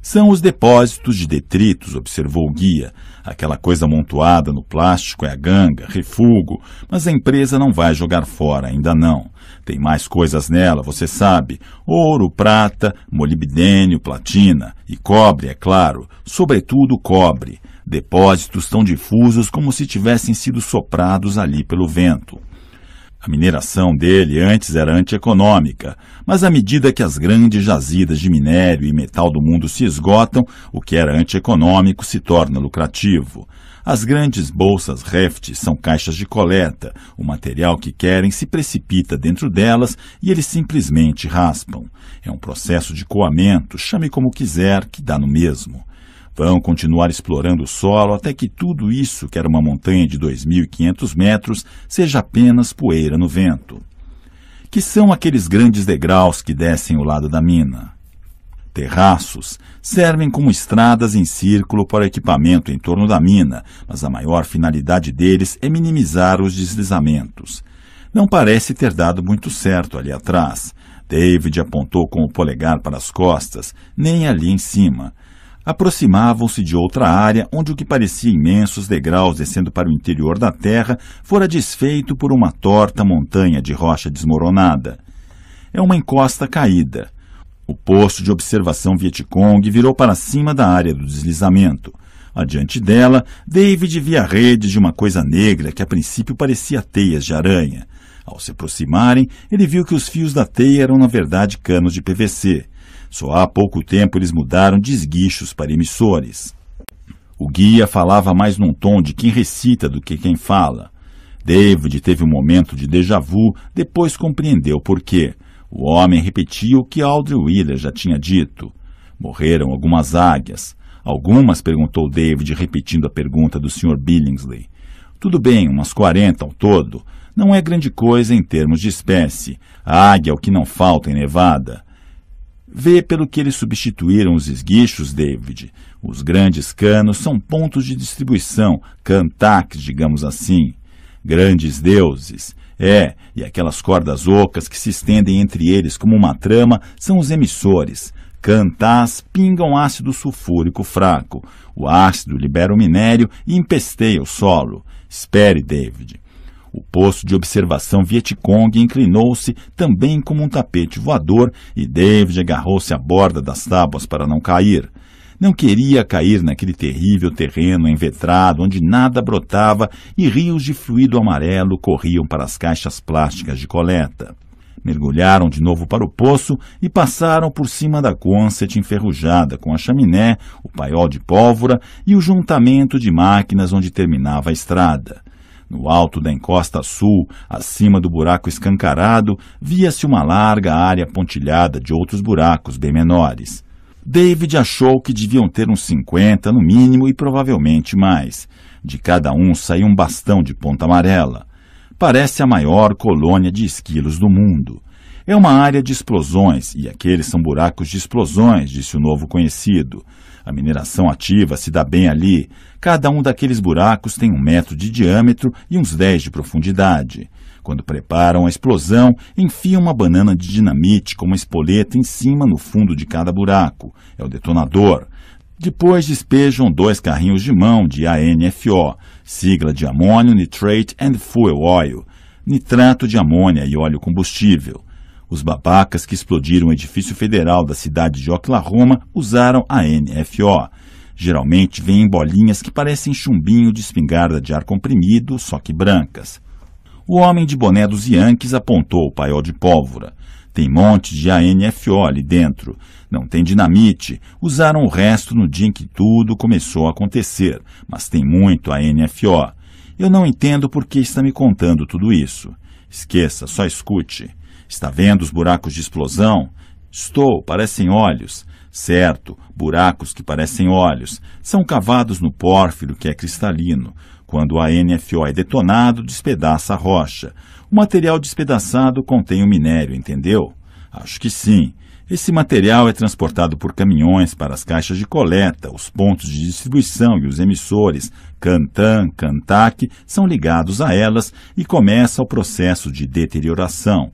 São os depósitos de detritos, observou o guia. Aquela coisa amontoada no plástico é a ganga, refúgio, mas a empresa não vai jogar fora, ainda não. Tem mais coisas nela, você sabe: ouro, prata, molibdênio, platina e cobre, é claro, sobretudo cobre. Depósitos tão difusos como se tivessem sido soprados ali pelo vento. A mineração dele antes era antieconômica, mas à medida que as grandes jazidas de minério e metal do mundo se esgotam, o que era antieconômico se torna lucrativo. As grandes bolsas REFT são caixas de coleta. O material que querem se precipita dentro delas e eles simplesmente raspam. É um processo de coamento, chame como quiser, que dá no mesmo. Vão continuar explorando o solo até que tudo isso, que era uma montanha de 2.500 metros, seja apenas poeira no vento. Que são aqueles grandes degraus que descem o lado da mina? Terraços servem como estradas em círculo para o equipamento em torno da mina, mas a maior finalidade deles é minimizar os deslizamentos. Não parece ter dado muito certo ali atrás. David apontou com o polegar para as costas, nem ali em cima aproximavam-se de outra área onde o que parecia imensos degraus descendo para o interior da terra fora desfeito por uma torta montanha de rocha desmoronada. É uma encosta caída. O posto de observação Vietcong virou para cima da área do deslizamento. Adiante dela, David via redes de uma coisa negra que a princípio parecia teias de aranha. Ao se aproximarem, ele viu que os fios da teia eram, na verdade, canos de PVC. Só há pouco tempo eles mudaram de esguichos para emissores. O guia falava mais num tom de quem recita do que quem fala. David teve um momento de déjà vu, depois compreendeu por quê. O homem repetia o que Audrey Wheeler já tinha dito. Morreram algumas águias. Algumas? perguntou David, repetindo a pergunta do Sr. Billingsley. Tudo bem, umas 40 ao todo. Não é grande coisa em termos de espécie. A águia é o que não falta em Nevada. Vê pelo que eles substituíram os esguichos, David. Os grandes canos são pontos de distribuição, cantaques, digamos assim. Grandes deuses. É, e aquelas cordas ocas que se estendem entre eles como uma trama são os emissores. Cantás pingam ácido sulfúrico fraco. O ácido libera o minério e empesteia o solo. Espere, David. O posto de observação Vietcong inclinou-se também como um tapete voador e David agarrou-se à borda das tábuas para não cair. Não queria cair naquele terrível terreno envetrado onde nada brotava e rios de fluido amarelo corriam para as caixas plásticas de coleta. Mergulharam de novo para o poço e passaram por cima da Conset enferrujada com a chaminé, o paiol de pólvora e o juntamento de máquinas onde terminava a estrada. No alto da encosta sul, acima do buraco escancarado, via-se uma larga área pontilhada de outros buracos bem menores. David achou que deviam ter uns 50 no mínimo e provavelmente mais. De cada um saía um bastão de ponta amarela. Parece a maior colônia de esquilos do mundo. É uma área de explosões, e aqueles são buracos de explosões, disse o novo conhecido. A mineração ativa se dá bem ali. Cada um daqueles buracos tem um metro de diâmetro e uns 10 de profundidade. Quando preparam a explosão, enfiam uma banana de dinamite com uma espoleta em cima no fundo de cada buraco. É o detonador. Depois despejam dois carrinhos de mão de ANFO, sigla de amônio nitrate and fuel oil, nitrato de amônia e óleo combustível. Os babacas que explodiram o edifício federal da cidade de Oklahoma usaram a NFO. Geralmente vêm em bolinhas que parecem chumbinho de espingarda de ar comprimido, só que brancas. O homem de boné dos Yankees apontou o paiol de pólvora. Tem montes de ANFO ali dentro. Não tem dinamite. Usaram o resto no dia em que tudo começou a acontecer, mas tem muito ANFO. Eu não entendo por que está me contando tudo isso. Esqueça, só escute. Está vendo os buracos de explosão? Estou, parecem olhos. Certo, buracos que parecem olhos. São cavados no pórfiro, que é cristalino. Quando o ANFO é detonado, despedaça a rocha. O material despedaçado contém o minério, entendeu? Acho que sim. Esse material é transportado por caminhões para as caixas de coleta, os pontos de distribuição e os emissores, Cantan, Cantac, são ligados a elas e começa o processo de deterioração.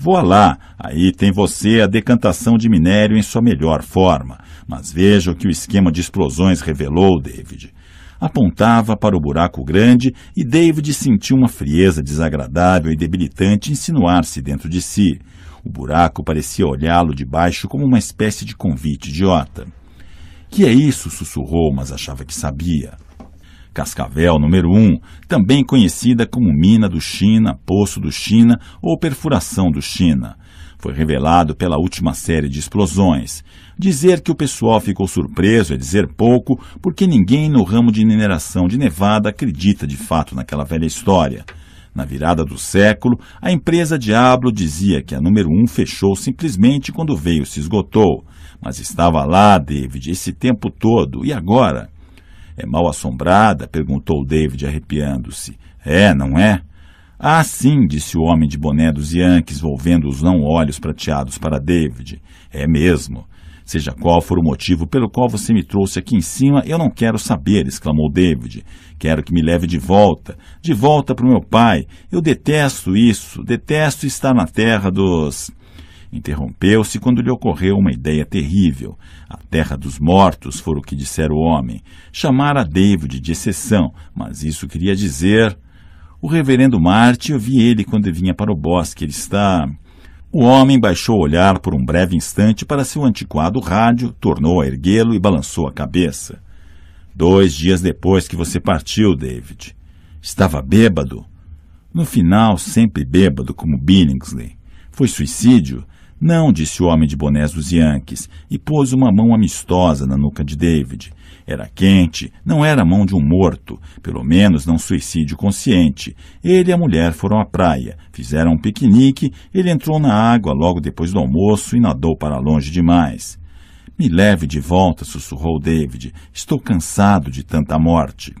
Voa lá, aí tem você a decantação de minério em sua melhor forma. Mas veja o que o esquema de explosões revelou, David. Apontava para o buraco grande e David sentiu uma frieza desagradável e debilitante insinuar-se dentro de si. O buraco parecia olhá-lo de baixo como uma espécie de convite idiota. Que é isso? sussurrou, mas achava que sabia. Cascavel número 1, também conhecida como Mina do China, Poço do China ou Perfuração do China. Foi revelado pela última série de explosões. Dizer que o pessoal ficou surpreso é dizer pouco, porque ninguém no ramo de mineração de Nevada acredita de fato naquela velha história. Na virada do século, a empresa Diablo dizia que a número 1 fechou simplesmente quando veio se esgotou. Mas estava lá, David, esse tempo todo, e agora? É mal assombrada? perguntou David, arrepiando-se. É, não é? Ah, sim, disse o homem de boné dos Yankees, volvendo os não olhos prateados para David. É mesmo. Seja qual for o motivo pelo qual você me trouxe aqui em cima, eu não quero saber, exclamou David. Quero que me leve de volta, de volta para o meu pai. Eu detesto isso, detesto estar na terra dos. Interrompeu-se quando lhe ocorreu uma ideia terrível. A terra dos mortos fora o que dissera o homem. Chamara David de exceção, mas isso queria dizer. O reverendo Marte, eu vi ele quando vinha para o bosque. Ele está. O homem baixou o olhar por um breve instante para seu antiquado rádio, tornou a erguê-lo e balançou a cabeça. Dois dias depois que você partiu, David. Estava bêbado? No final, sempre bêbado, como Billingsley. Foi suicídio? Não, disse o homem de bonés dos Yankees, e pôs uma mão amistosa na nuca de David. Era quente, não era a mão de um morto, pelo menos não suicídio consciente. Ele e a mulher foram à praia, fizeram um piquenique, ele entrou na água logo depois do almoço e nadou para longe demais. Me leve de volta, sussurrou David. Estou cansado de tanta morte.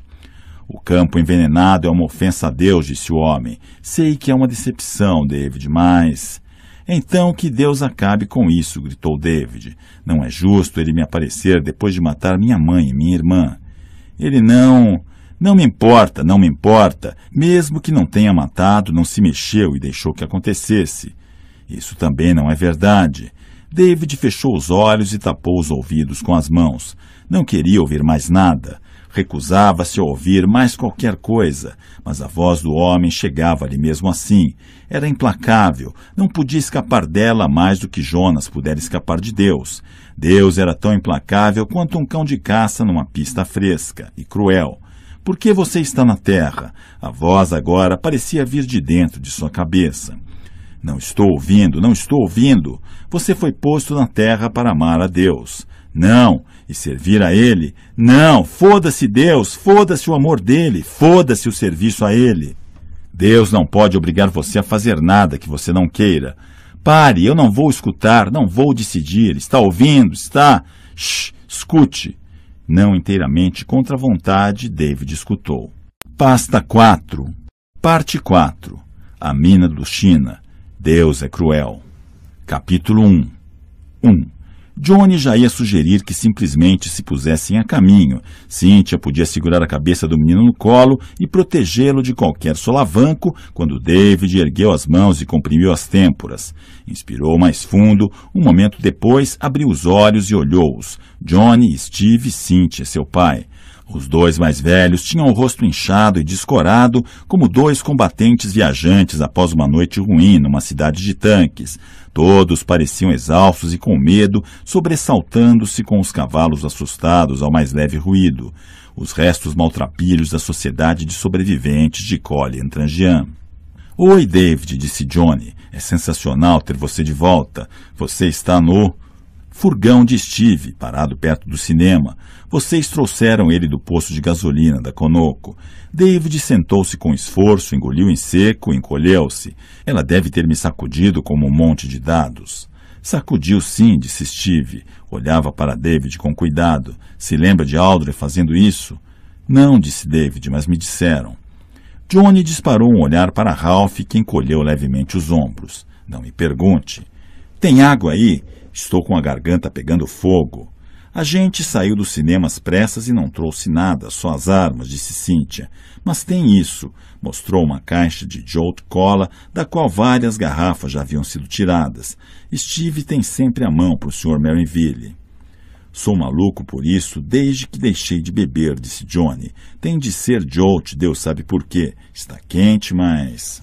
O campo envenenado é uma ofensa a Deus, disse o homem. Sei que é uma decepção, David, mas. Então que Deus acabe com isso, gritou David. Não é justo ele me aparecer depois de matar minha mãe e minha irmã. Ele não. Não me importa, não me importa. Mesmo que não tenha matado, não se mexeu e deixou que acontecesse. Isso também não é verdade. David fechou os olhos e tapou os ouvidos com as mãos. Não queria ouvir mais nada. Recusava-se a ouvir mais qualquer coisa, mas a voz do homem chegava-lhe mesmo assim. Era implacável, não podia escapar dela mais do que Jonas pudera escapar de Deus. Deus era tão implacável quanto um cão de caça numa pista fresca e cruel. Por que você está na terra? A voz agora parecia vir de dentro de sua cabeça. Não estou ouvindo, não estou ouvindo. Você foi posto na terra para amar a Deus. Não, e servir a Ele. Não, foda-se Deus, foda-se o amor dele, foda-se o serviço a Ele. Deus não pode obrigar você a fazer nada que você não queira. Pare, eu não vou escutar, não vou decidir. Está ouvindo? Está? Shh, escute. Não inteiramente contra a vontade, David escutou. Pasta 4. Parte 4. A mina do China. Deus é cruel. Capítulo 1. 1. Johnny já ia sugerir que simplesmente se pusessem a caminho. Cynthia podia segurar a cabeça do menino no colo e protegê-lo de qualquer solavanco quando David ergueu as mãos e comprimiu as têmporas. Inspirou mais fundo, um momento depois abriu os olhos e olhou-os. Johnny, Steve e Cynthia, seu pai. Os dois mais velhos tinham o rosto inchado e descorado, como dois combatentes viajantes após uma noite ruim numa cidade de tanques. Todos pareciam exaustos e com medo, sobressaltando-se com os cavalos assustados ao mais leve ruído. Os restos maltrapilhos da sociedade de sobreviventes de Cole Entrangian. Oi, David, disse Johnny. É sensacional ter você de volta. Você está no furgão de Steve, parado perto do cinema. Vocês trouxeram ele do posto de gasolina da Conoco. David sentou-se com esforço, engoliu em seco, encolheu-se. Ela deve ter me sacudido como um monte de dados. Sacudiu sim, disse Steve. Olhava para David com cuidado. Se lembra de Aldrin fazendo isso? Não, disse David, mas me disseram. Johnny disparou um olhar para Ralph, que encolheu levemente os ombros. Não me pergunte. Tem água aí? Estou com a garganta pegando fogo. A gente saiu do cinema às pressas e não trouxe nada, só as armas, disse Cíntia. Mas tem isso. Mostrou uma caixa de Jolt Cola, da qual várias garrafas já haviam sido tiradas. Steve tem sempre a mão para o Sr. Maryville. Sou maluco por isso desde que deixei de beber, disse Johnny. Tem de ser Jolt, Deus sabe por quê. Está quente, mas.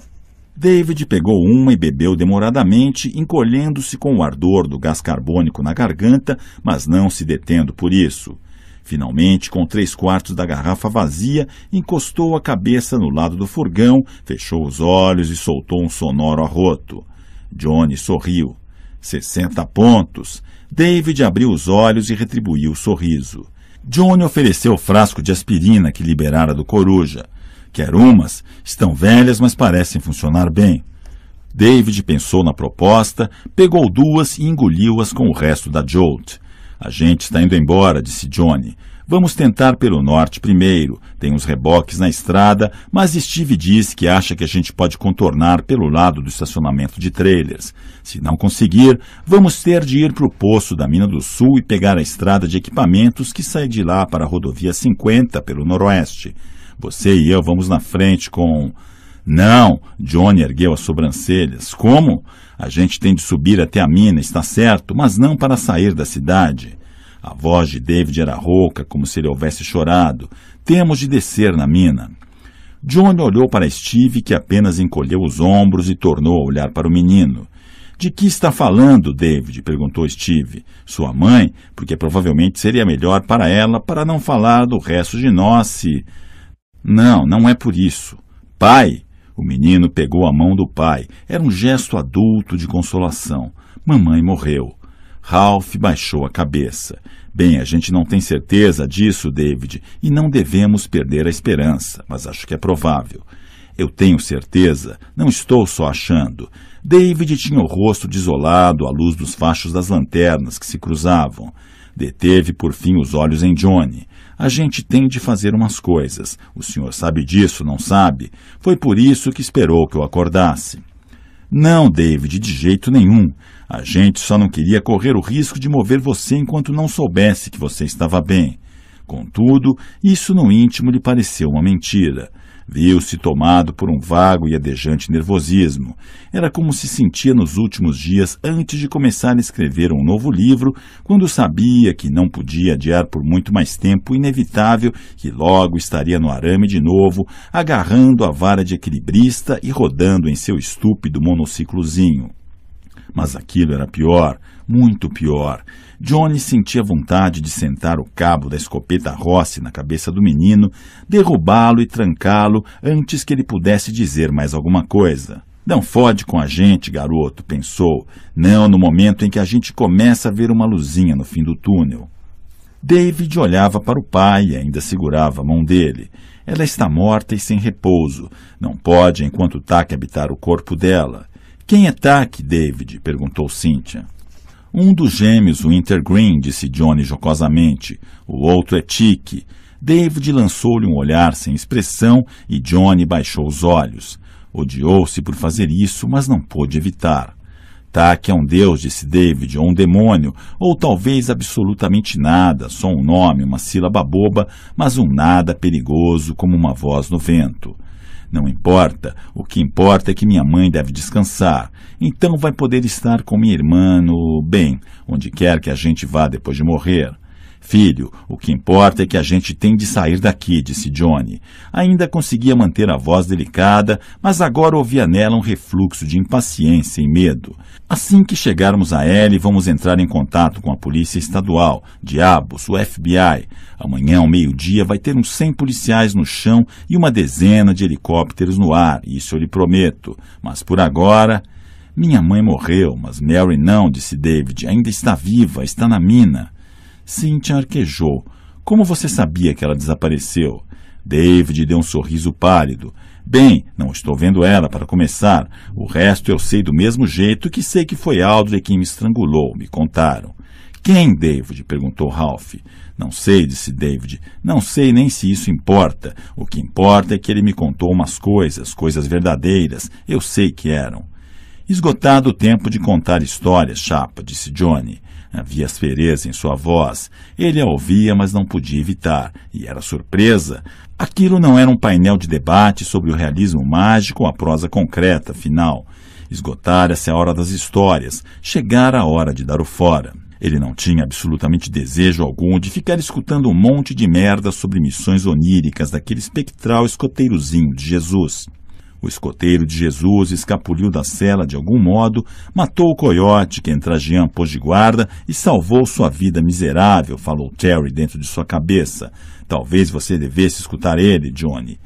David pegou uma e bebeu demoradamente, encolhendo-se com o ardor do gás carbônico na garganta, mas não se detendo por isso. Finalmente, com três quartos da garrafa vazia, encostou a cabeça no lado do furgão, fechou os olhos e soltou um sonoro arroto. Johnny sorriu. Sessenta pontos. David abriu os olhos e retribuiu o sorriso. Johnny ofereceu o frasco de aspirina que liberara do coruja quer umas, estão velhas, mas parecem funcionar bem. David pensou na proposta, pegou duas e engoliu-as com o resto da Jolt. A gente está indo embora, disse Johnny. Vamos tentar pelo norte primeiro. Tem uns reboques na estrada, mas Steve diz que acha que a gente pode contornar pelo lado do estacionamento de trailers. Se não conseguir, vamos ter de ir para o poço da Mina do Sul e pegar a estrada de equipamentos que sai de lá para a rodovia 50 pelo noroeste. Você e eu vamos na frente com. Não! Johnny ergueu as sobrancelhas. Como? A gente tem de subir até a mina, está certo, mas não para sair da cidade. A voz de David era rouca, como se ele houvesse chorado. Temos de descer na mina. Johnny olhou para Steve, que apenas encolheu os ombros e tornou a olhar para o menino. De que está falando, David? perguntou Steve. Sua mãe, porque provavelmente seria melhor para ela para não falar do resto de nós se. Não, não é por isso. Pai! O menino pegou a mão do pai. Era um gesto adulto de consolação. Mamãe morreu. Ralph baixou a cabeça. Bem, a gente não tem certeza disso, David, e não devemos perder a esperança, mas acho que é provável. Eu tenho certeza, não estou só achando. David tinha o rosto desolado à luz dos fachos das lanternas que se cruzavam. Deteve por fim os olhos em Johnny a gente tem de fazer umas coisas. O senhor sabe disso, não sabe? Foi por isso que esperou que eu acordasse. Não, David, de jeito nenhum. A gente só não queria correr o risco de mover você enquanto não soubesse que você estava bem. Contudo, isso no íntimo lhe pareceu uma mentira. Viu-se tomado por um vago e adejante nervosismo. Era como se sentia nos últimos dias antes de começar a escrever um novo livro, quando sabia que não podia adiar por muito mais tempo o inevitável que logo estaria no arame de novo, agarrando a vara de equilibrista e rodando em seu estúpido monociclozinho. Mas aquilo era pior, muito pior. Johnny sentia vontade de sentar o cabo da escopeta Rossi na cabeça do menino, derrubá-lo e trancá-lo antes que ele pudesse dizer mais alguma coisa. Não fode com a gente, garoto, pensou. Não no momento em que a gente começa a ver uma luzinha no fim do túnel. David olhava para o pai e ainda segurava a mão dele. Ela está morta e sem repouso. Não pode enquanto Tac habitar o corpo dela. Quem é Tac, David? perguntou Cynthia. Um dos gêmeos, o Intergreen, disse Johnny jocosamente. O outro é Tique. David lançou-lhe um olhar sem expressão e Johnny baixou os olhos. Odiou-se por fazer isso, mas não pôde evitar. Taque é um deus, disse David, ou um demônio, ou talvez absolutamente nada, só um nome, uma sílaba boba, mas um nada perigoso como uma voz no vento. Não importa. O que importa é que minha mãe deve descansar. Então vai poder estar com minha irmã no. bem, onde quer que a gente vá depois de morrer. Filho, o que importa é que a gente tem de sair daqui, disse Johnny. Ainda conseguia manter a voz delicada, mas agora ouvia nela um refluxo de impaciência e medo. Assim que chegarmos a L, vamos entrar em contato com a polícia estadual, diabos, o FBI. Amanhã, ao meio-dia, vai ter uns 100 policiais no chão e uma dezena de helicópteros no ar, isso eu lhe prometo. Mas por agora. Minha mãe morreu, mas Mary não, disse David. Ainda está viva, está na mina. Cynthia arquejou. Como você sabia que ela desapareceu? David deu um sorriso pálido. Bem, não estou vendo ela para começar. O resto eu sei do mesmo jeito que sei que foi Audrey quem me estrangulou, me contaram. Quem, David? perguntou Ralph. Não sei, disse David. Não sei nem se isso importa. O que importa é que ele me contou umas coisas, coisas verdadeiras. Eu sei que eram. Esgotado o tempo de contar histórias, chapa, disse Johnny. Havia aspereza em sua voz. Ele a ouvia, mas não podia evitar, e era surpresa. Aquilo não era um painel de debate sobre o realismo mágico ou a prosa concreta, final. Esgotara-se a hora das histórias, chegara a hora de dar o fora. Ele não tinha absolutamente desejo algum de ficar escutando um monte de merda sobre missões oníricas daquele espectral escoteirozinho de Jesus. O escoteiro de Jesus escapuliu da cela de algum modo, matou o coiote que Entragian pôs de guarda e salvou sua vida miserável, falou Terry dentro de sua cabeça. Talvez você devesse escutar ele, Johnny.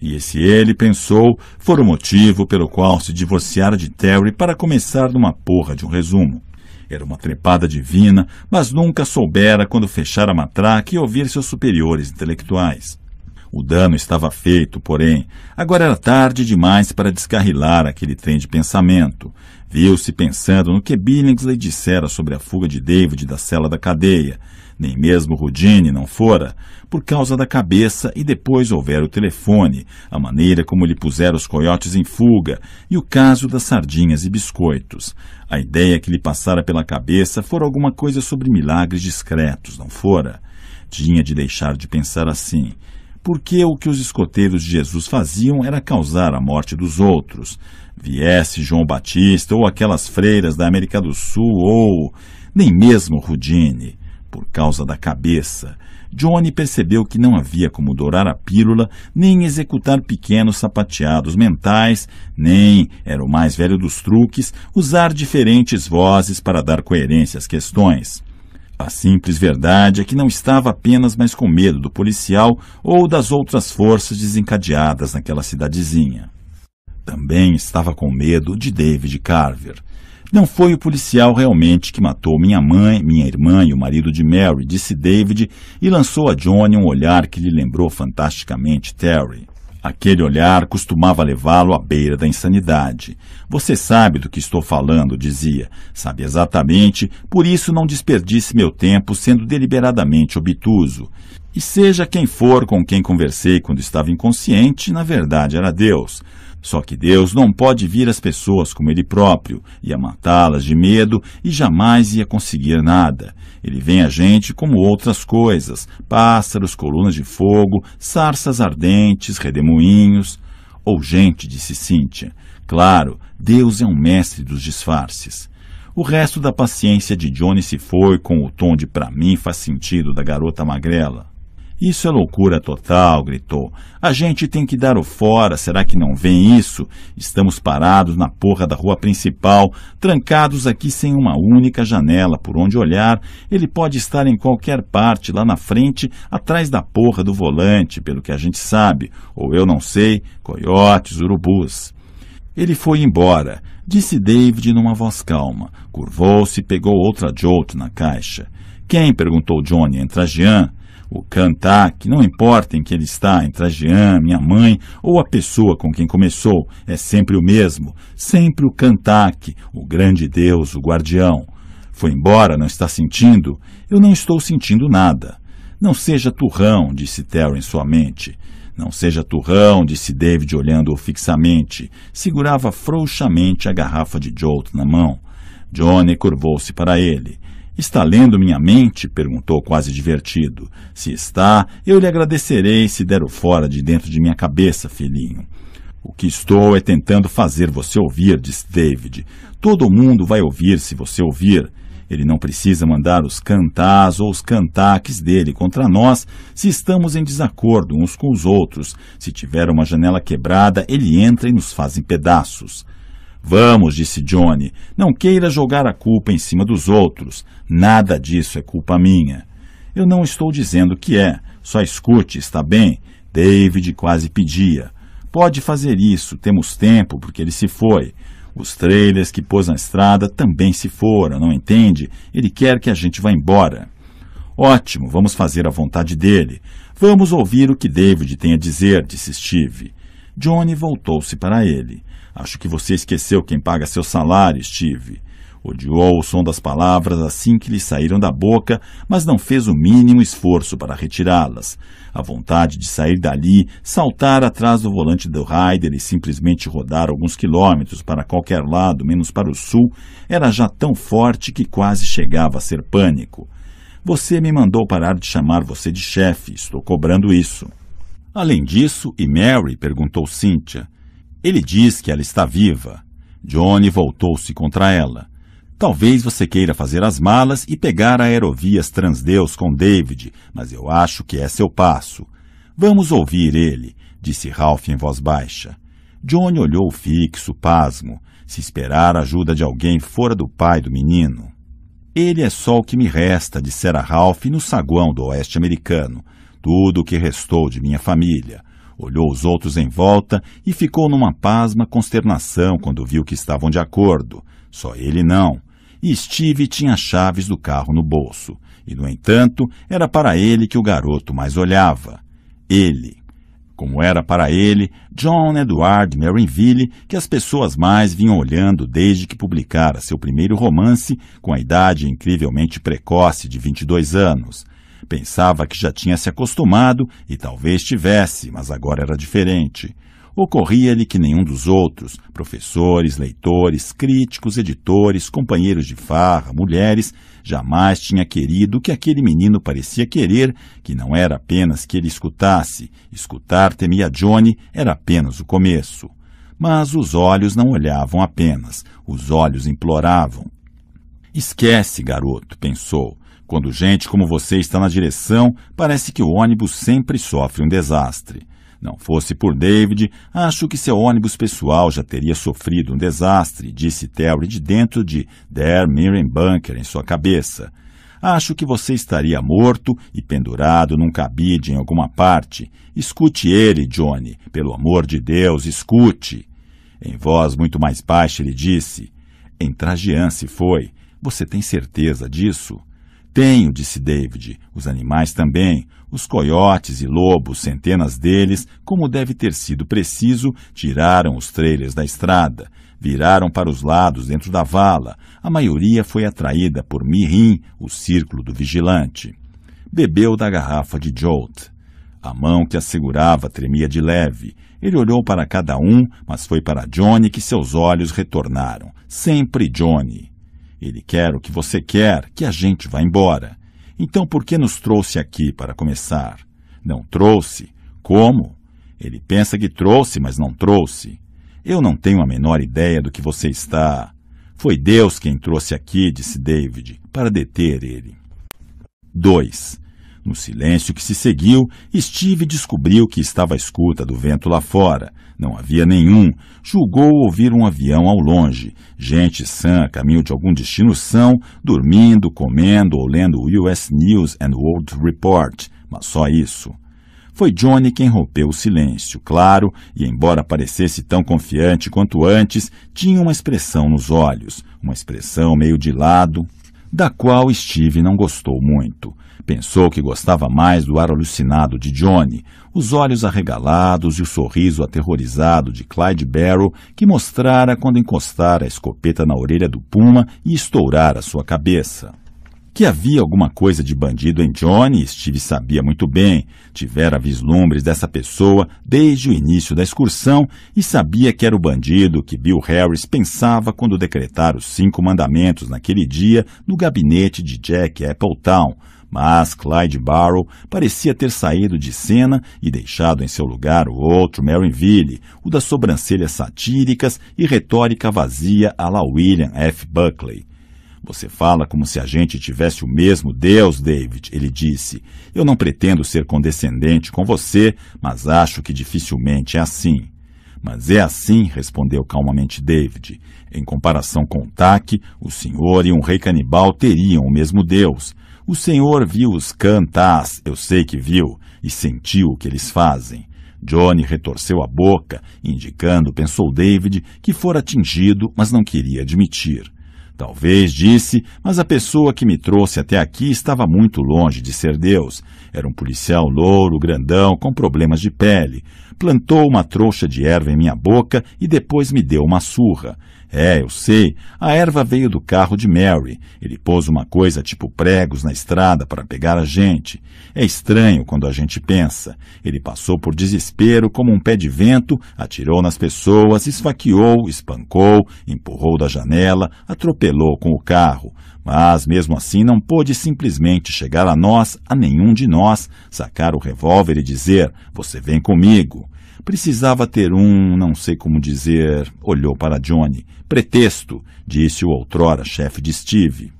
E esse ele, pensou, foi o motivo pelo qual se divorciara de Terry para começar numa porra de um resumo. Era uma trepada divina, mas nunca soubera quando fechar a matraca e ouvir seus superiores intelectuais. O dano estava feito, porém, agora era tarde demais para descarrilar aquele trem de pensamento. Viu-se pensando no que Billings lhe dissera sobre a fuga de David da cela da cadeia. Nem mesmo Rudine não fora, por causa da cabeça, e depois houvera o telefone, a maneira como lhe pusera os coiotes em fuga, e o caso das sardinhas e biscoitos. A ideia que lhe passara pela cabeça fora alguma coisa sobre milagres discretos, não fora? Tinha de deixar de pensar assim porque o que os escoteiros de Jesus faziam era causar a morte dos outros. Viesse João Batista ou aquelas freiras da América do Sul ou nem mesmo Rudine, por causa da cabeça, Johnny percebeu que não havia como dourar a pílula, nem executar pequenos sapateados mentais, nem, era o mais velho dos truques, usar diferentes vozes para dar coerência às questões. A simples verdade é que não estava apenas mais com medo do policial ou das outras forças desencadeadas naquela cidadezinha. Também estava com medo de David Carver. Não foi o policial realmente que matou minha mãe, minha irmã e o marido de Mary, disse David e lançou a Johnny um olhar que lhe lembrou fantasticamente Terry. Aquele olhar costumava levá-lo à beira da insanidade. Você sabe do que estou falando, dizia. Sabe exatamente, por isso não desperdice meu tempo sendo deliberadamente obtuso. E seja quem for com quem conversei quando estava inconsciente, na verdade era Deus. Só que Deus não pode vir às pessoas como Ele próprio, ia matá-las de medo e jamais ia conseguir nada. Ele vem a gente como outras coisas: pássaros, colunas de fogo, sarças ardentes, redemoinhos. Ou gente, disse Cíntia. Claro, Deus é um mestre dos disfarces. O resto da paciência de Johnny se foi com o tom de pra mim faz sentido da garota magrela. Isso é loucura total, gritou. A gente tem que dar o fora, será que não vem isso? Estamos parados na porra da rua principal, trancados aqui sem uma única janela por onde olhar. Ele pode estar em qualquer parte, lá na frente, atrás da porra do volante, pelo que a gente sabe, ou eu não sei, coiotes, urubus. Ele foi embora, disse David numa voz calma. Curvou-se e pegou outra jolt na caixa. Quem? perguntou Johnny, entra Jean o que não importa em que ele está, em Trajan, minha mãe ou a pessoa com quem começou, é sempre o mesmo, sempre o Kantak, o grande Deus, o guardião. Foi embora, não está sentindo? Eu não estou sentindo nada. Não seja turrão, disse Terry em sua mente. Não seja turrão, disse David olhando-o fixamente. Segurava frouxamente a garrafa de Jolt na mão. Johnny curvou-se para ele. Está lendo minha mente? perguntou, quase divertido. Se está, eu lhe agradecerei se der o fora de dentro de minha cabeça, filhinho. O que estou é tentando fazer você ouvir, disse David. Todo mundo vai ouvir se você ouvir. Ele não precisa mandar os cantás ou os cantaques dele contra nós se estamos em desacordo uns com os outros. Se tiver uma janela quebrada, ele entra e nos faz em pedaços. Vamos, disse Johnny, não queira jogar a culpa em cima dos outros. Nada disso é culpa minha. Eu não estou dizendo que é. Só escute, está bem? David quase pedia. Pode fazer isso, temos tempo, porque ele se foi. Os trailers que pôs na estrada também se foram, não entende? Ele quer que a gente vá embora. Ótimo, vamos fazer a vontade dele. Vamos ouvir o que David tem a dizer, disse Steve. Johnny voltou-se para ele. Acho que você esqueceu quem paga seu salário, Steve. Odiou o som das palavras assim que lhe saíram da boca, mas não fez o mínimo esforço para retirá-las. A vontade de sair dali, saltar atrás do volante do Raider e simplesmente rodar alguns quilômetros para qualquer lado, menos para o sul, era já tão forte que quase chegava a ser pânico. Você me mandou parar de chamar você de chefe, estou cobrando isso. Além disso, e Mary? perguntou Cynthia. Ele diz que ela está viva. Johnny voltou-se contra ela. Talvez você queira fazer as malas e pegar a aerovias Transdeus com David, mas eu acho que é seu passo. Vamos ouvir ele, disse Ralph em voz baixa. Johnny olhou fixo, pasmo, se esperar a ajuda de alguém fora do pai do menino. Ele é só o que me resta, dissera Ralph no saguão do oeste americano, tudo o que restou de minha família olhou os outros em volta e ficou numa pasma consternação quando viu que estavam de acordo. Só ele não. E Steve tinha as chaves do carro no bolso. E, no entanto, era para ele que o garoto mais olhava. Ele. Como era para ele, John Edward Merrinville, que as pessoas mais vinham olhando desde que publicara seu primeiro romance, com a idade incrivelmente precoce de 22 anos. Pensava que já tinha se acostumado e talvez tivesse, mas agora era diferente. Ocorria-lhe que nenhum dos outros, professores, leitores, críticos, editores, companheiros de farra, mulheres, jamais tinha querido o que aquele menino parecia querer, que não era apenas que ele escutasse. Escutar, temia Johnny, era apenas o começo. Mas os olhos não olhavam apenas, os olhos imploravam. Esquece, garoto, pensou. Quando gente como você está na direção, parece que o ônibus sempre sofre um desastre. Não fosse por David, acho que seu ônibus pessoal já teria sofrido um desastre, disse Terry de dentro de Der Mirren Bunker em sua cabeça. Acho que você estaria morto e pendurado num cabide em alguma parte. Escute ele, Johnny. Pelo amor de Deus, escute. Em voz muito mais baixa, ele disse. Entrajean se foi. Você tem certeza disso? tenho, disse David. Os animais também, os coiotes e lobos, centenas deles, como deve ter sido preciso, tiraram os trailers da estrada, viraram para os lados dentro da vala. A maioria foi atraída por Mirim, o círculo do vigilante. Bebeu da garrafa de Jolt. A mão que a segurava tremia de leve. Ele olhou para cada um, mas foi para Johnny que seus olhos retornaram. Sempre Johnny. Ele quer o que você quer, que a gente vá embora. Então por que nos trouxe aqui para começar? Não trouxe? Como? Ele pensa que trouxe, mas não trouxe. Eu não tenho a menor ideia do que você está. Foi Deus quem trouxe aqui, disse David, para deter ele. 2. No silêncio que se seguiu, Steve descobriu que estava à escuta do vento lá fora. Não havia nenhum. Julgou ouvir um avião ao longe. Gente sã a caminho de algum destino são, dormindo, comendo ou lendo o US News and World Report. Mas só isso. Foi Johnny quem rompeu o silêncio, claro, e embora parecesse tão confiante quanto antes, tinha uma expressão nos olhos, uma expressão meio de lado, da qual Steve não gostou muito. Pensou que gostava mais do ar alucinado de Johnny, os olhos arregalados e o sorriso aterrorizado de Clyde Barrow, que mostrara quando encostara a escopeta na orelha do Puma e estourara sua cabeça. Que havia alguma coisa de bandido em Johnny, Steve sabia muito bem. Tivera vislumbres dessa pessoa desde o início da excursão e sabia que era o bandido que Bill Harris pensava quando decretara os cinco mandamentos naquele dia no gabinete de Jack Appletown, mas Clyde Barrow parecia ter saído de cena e deixado em seu lugar o outro Marinville, o das sobrancelhas satíricas e retórica vazia à la William F. Buckley. Você fala como se a gente tivesse o mesmo Deus, David, ele disse. Eu não pretendo ser condescendente com você, mas acho que dificilmente é assim. Mas é assim, respondeu calmamente David. Em comparação com Taque, o senhor e um rei canibal teriam o mesmo Deus. O Senhor viu-os cantas, eu sei que viu, e sentiu o que eles fazem. Johnny retorceu a boca, indicando, pensou David, que fora atingido, mas não queria admitir. Talvez, disse, mas a pessoa que me trouxe até aqui estava muito longe de ser Deus. Era um policial louro, grandão, com problemas de pele. Plantou uma trouxa de erva em minha boca e depois me deu uma surra. É, eu sei. A erva veio do carro de Mary. Ele pôs uma coisa tipo pregos na estrada para pegar a gente. É estranho quando a gente pensa. Ele passou por desespero como um pé de vento, atirou nas pessoas, esfaqueou, espancou, empurrou da janela, atropelou com o carro. Mas, mesmo assim, não pôde simplesmente chegar a nós, a nenhum de nós, sacar o revólver e dizer: Você vem comigo. Precisava ter um, não sei como dizer, olhou para Johnny. Pretexto, disse o outrora chefe de Steve.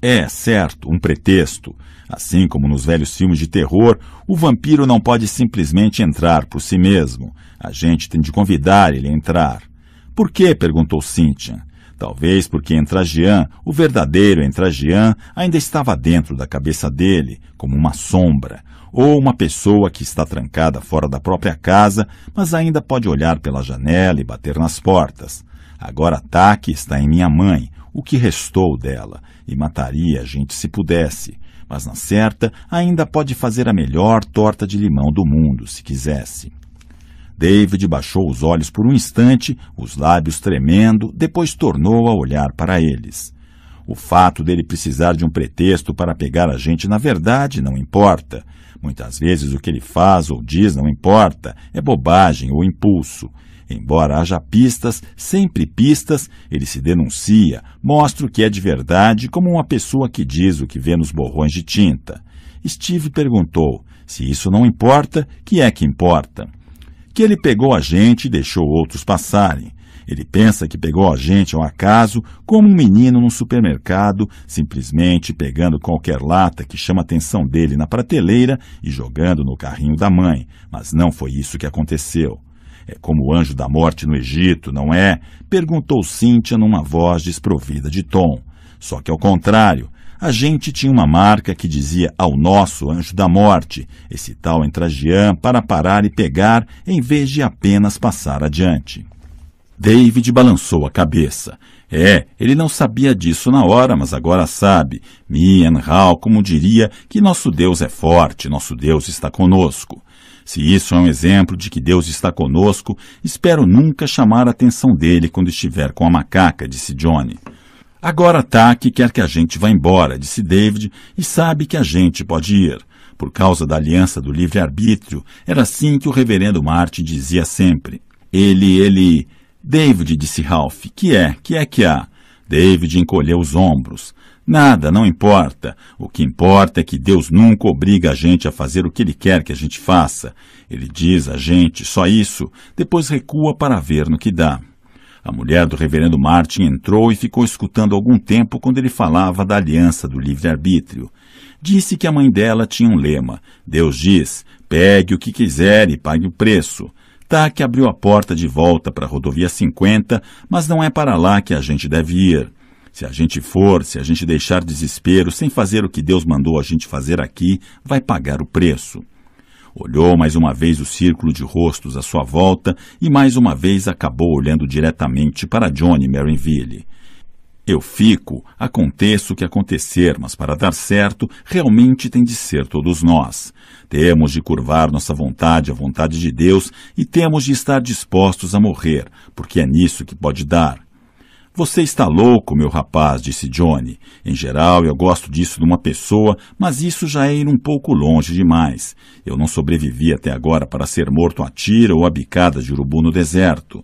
É, certo, um pretexto. Assim como nos velhos filmes de terror, o vampiro não pode simplesmente entrar por si mesmo. A gente tem de convidar ele a entrar. Por quê? perguntou Cynthia. Talvez porque Entragian, o verdadeiro Entragian, ainda estava dentro da cabeça dele, como uma sombra, ou uma pessoa que está trancada fora da própria casa, mas ainda pode olhar pela janela e bater nas portas. Agora ataque está em minha mãe, o que restou dela, e mataria a gente se pudesse. Mas na certa, ainda pode fazer a melhor torta de limão do mundo, se quisesse. David baixou os olhos por um instante, os lábios tremendo, depois tornou a olhar para eles. O fato dele precisar de um pretexto para pegar a gente, na verdade, não importa. Muitas vezes o que ele faz ou diz não importa, é bobagem ou impulso. Embora haja pistas, sempre pistas, ele se denuncia, mostra o que é de verdade, como uma pessoa que diz o que vê nos borrões de tinta. Steve perguntou: se isso não importa, que é que importa? Que ele pegou a gente e deixou outros passarem. Ele pensa que pegou a gente ao acaso, como um menino num supermercado, simplesmente pegando qualquer lata que chama a atenção dele na prateleira e jogando no carrinho da mãe. Mas não foi isso que aconteceu. É como o anjo da morte no Egito, não é? Perguntou Cíntia numa voz desprovida de tom. Só que ao contrário, a gente tinha uma marca que dizia ao nosso anjo da morte, esse tal Entragian, para parar e pegar, em vez de apenas passar adiante. David balançou a cabeça. É, ele não sabia disso na hora, mas agora sabe. Mian Hal, como diria, que nosso Deus é forte, nosso Deus está conosco. Se isso é um exemplo de que Deus está conosco, espero nunca chamar a atenção dele quando estiver com a macaca, disse Johnny. Agora Taki quer que a gente vá embora, disse David, e sabe que a gente pode ir. Por causa da aliança do livre-arbítrio, era assim que o reverendo Martin dizia sempre. Ele, ele, David, disse Ralph, que é, que é que há? David encolheu os ombros. Nada, não importa. O que importa é que Deus nunca obriga a gente a fazer o que Ele quer que a gente faça. Ele diz a gente só isso, depois recua para ver no que dá. A mulher do reverendo Martin entrou e ficou escutando algum tempo quando ele falava da aliança do livre-arbítrio. Disse que a mãe dela tinha um lema. Deus diz: pegue o que quiser e pague o preço. TAC tá abriu a porta de volta para a rodovia 50, mas não é para lá que a gente deve ir. Se a gente for, se a gente deixar desespero sem fazer o que Deus mandou a gente fazer aqui, vai pagar o preço. Olhou mais uma vez o círculo de rostos à sua volta e mais uma vez acabou olhando diretamente para Johnny Merrinville. Eu fico, aconteça o que acontecer, mas para dar certo, realmente tem de ser todos nós. Temos de curvar nossa vontade à vontade de Deus e temos de estar dispostos a morrer, porque é nisso que pode dar. Você está louco, meu rapaz, disse Johnny. Em geral, eu gosto disso de uma pessoa, mas isso já é ir um pouco longe demais. Eu não sobrevivi até agora para ser morto a tiro ou a bicada de urubu no deserto.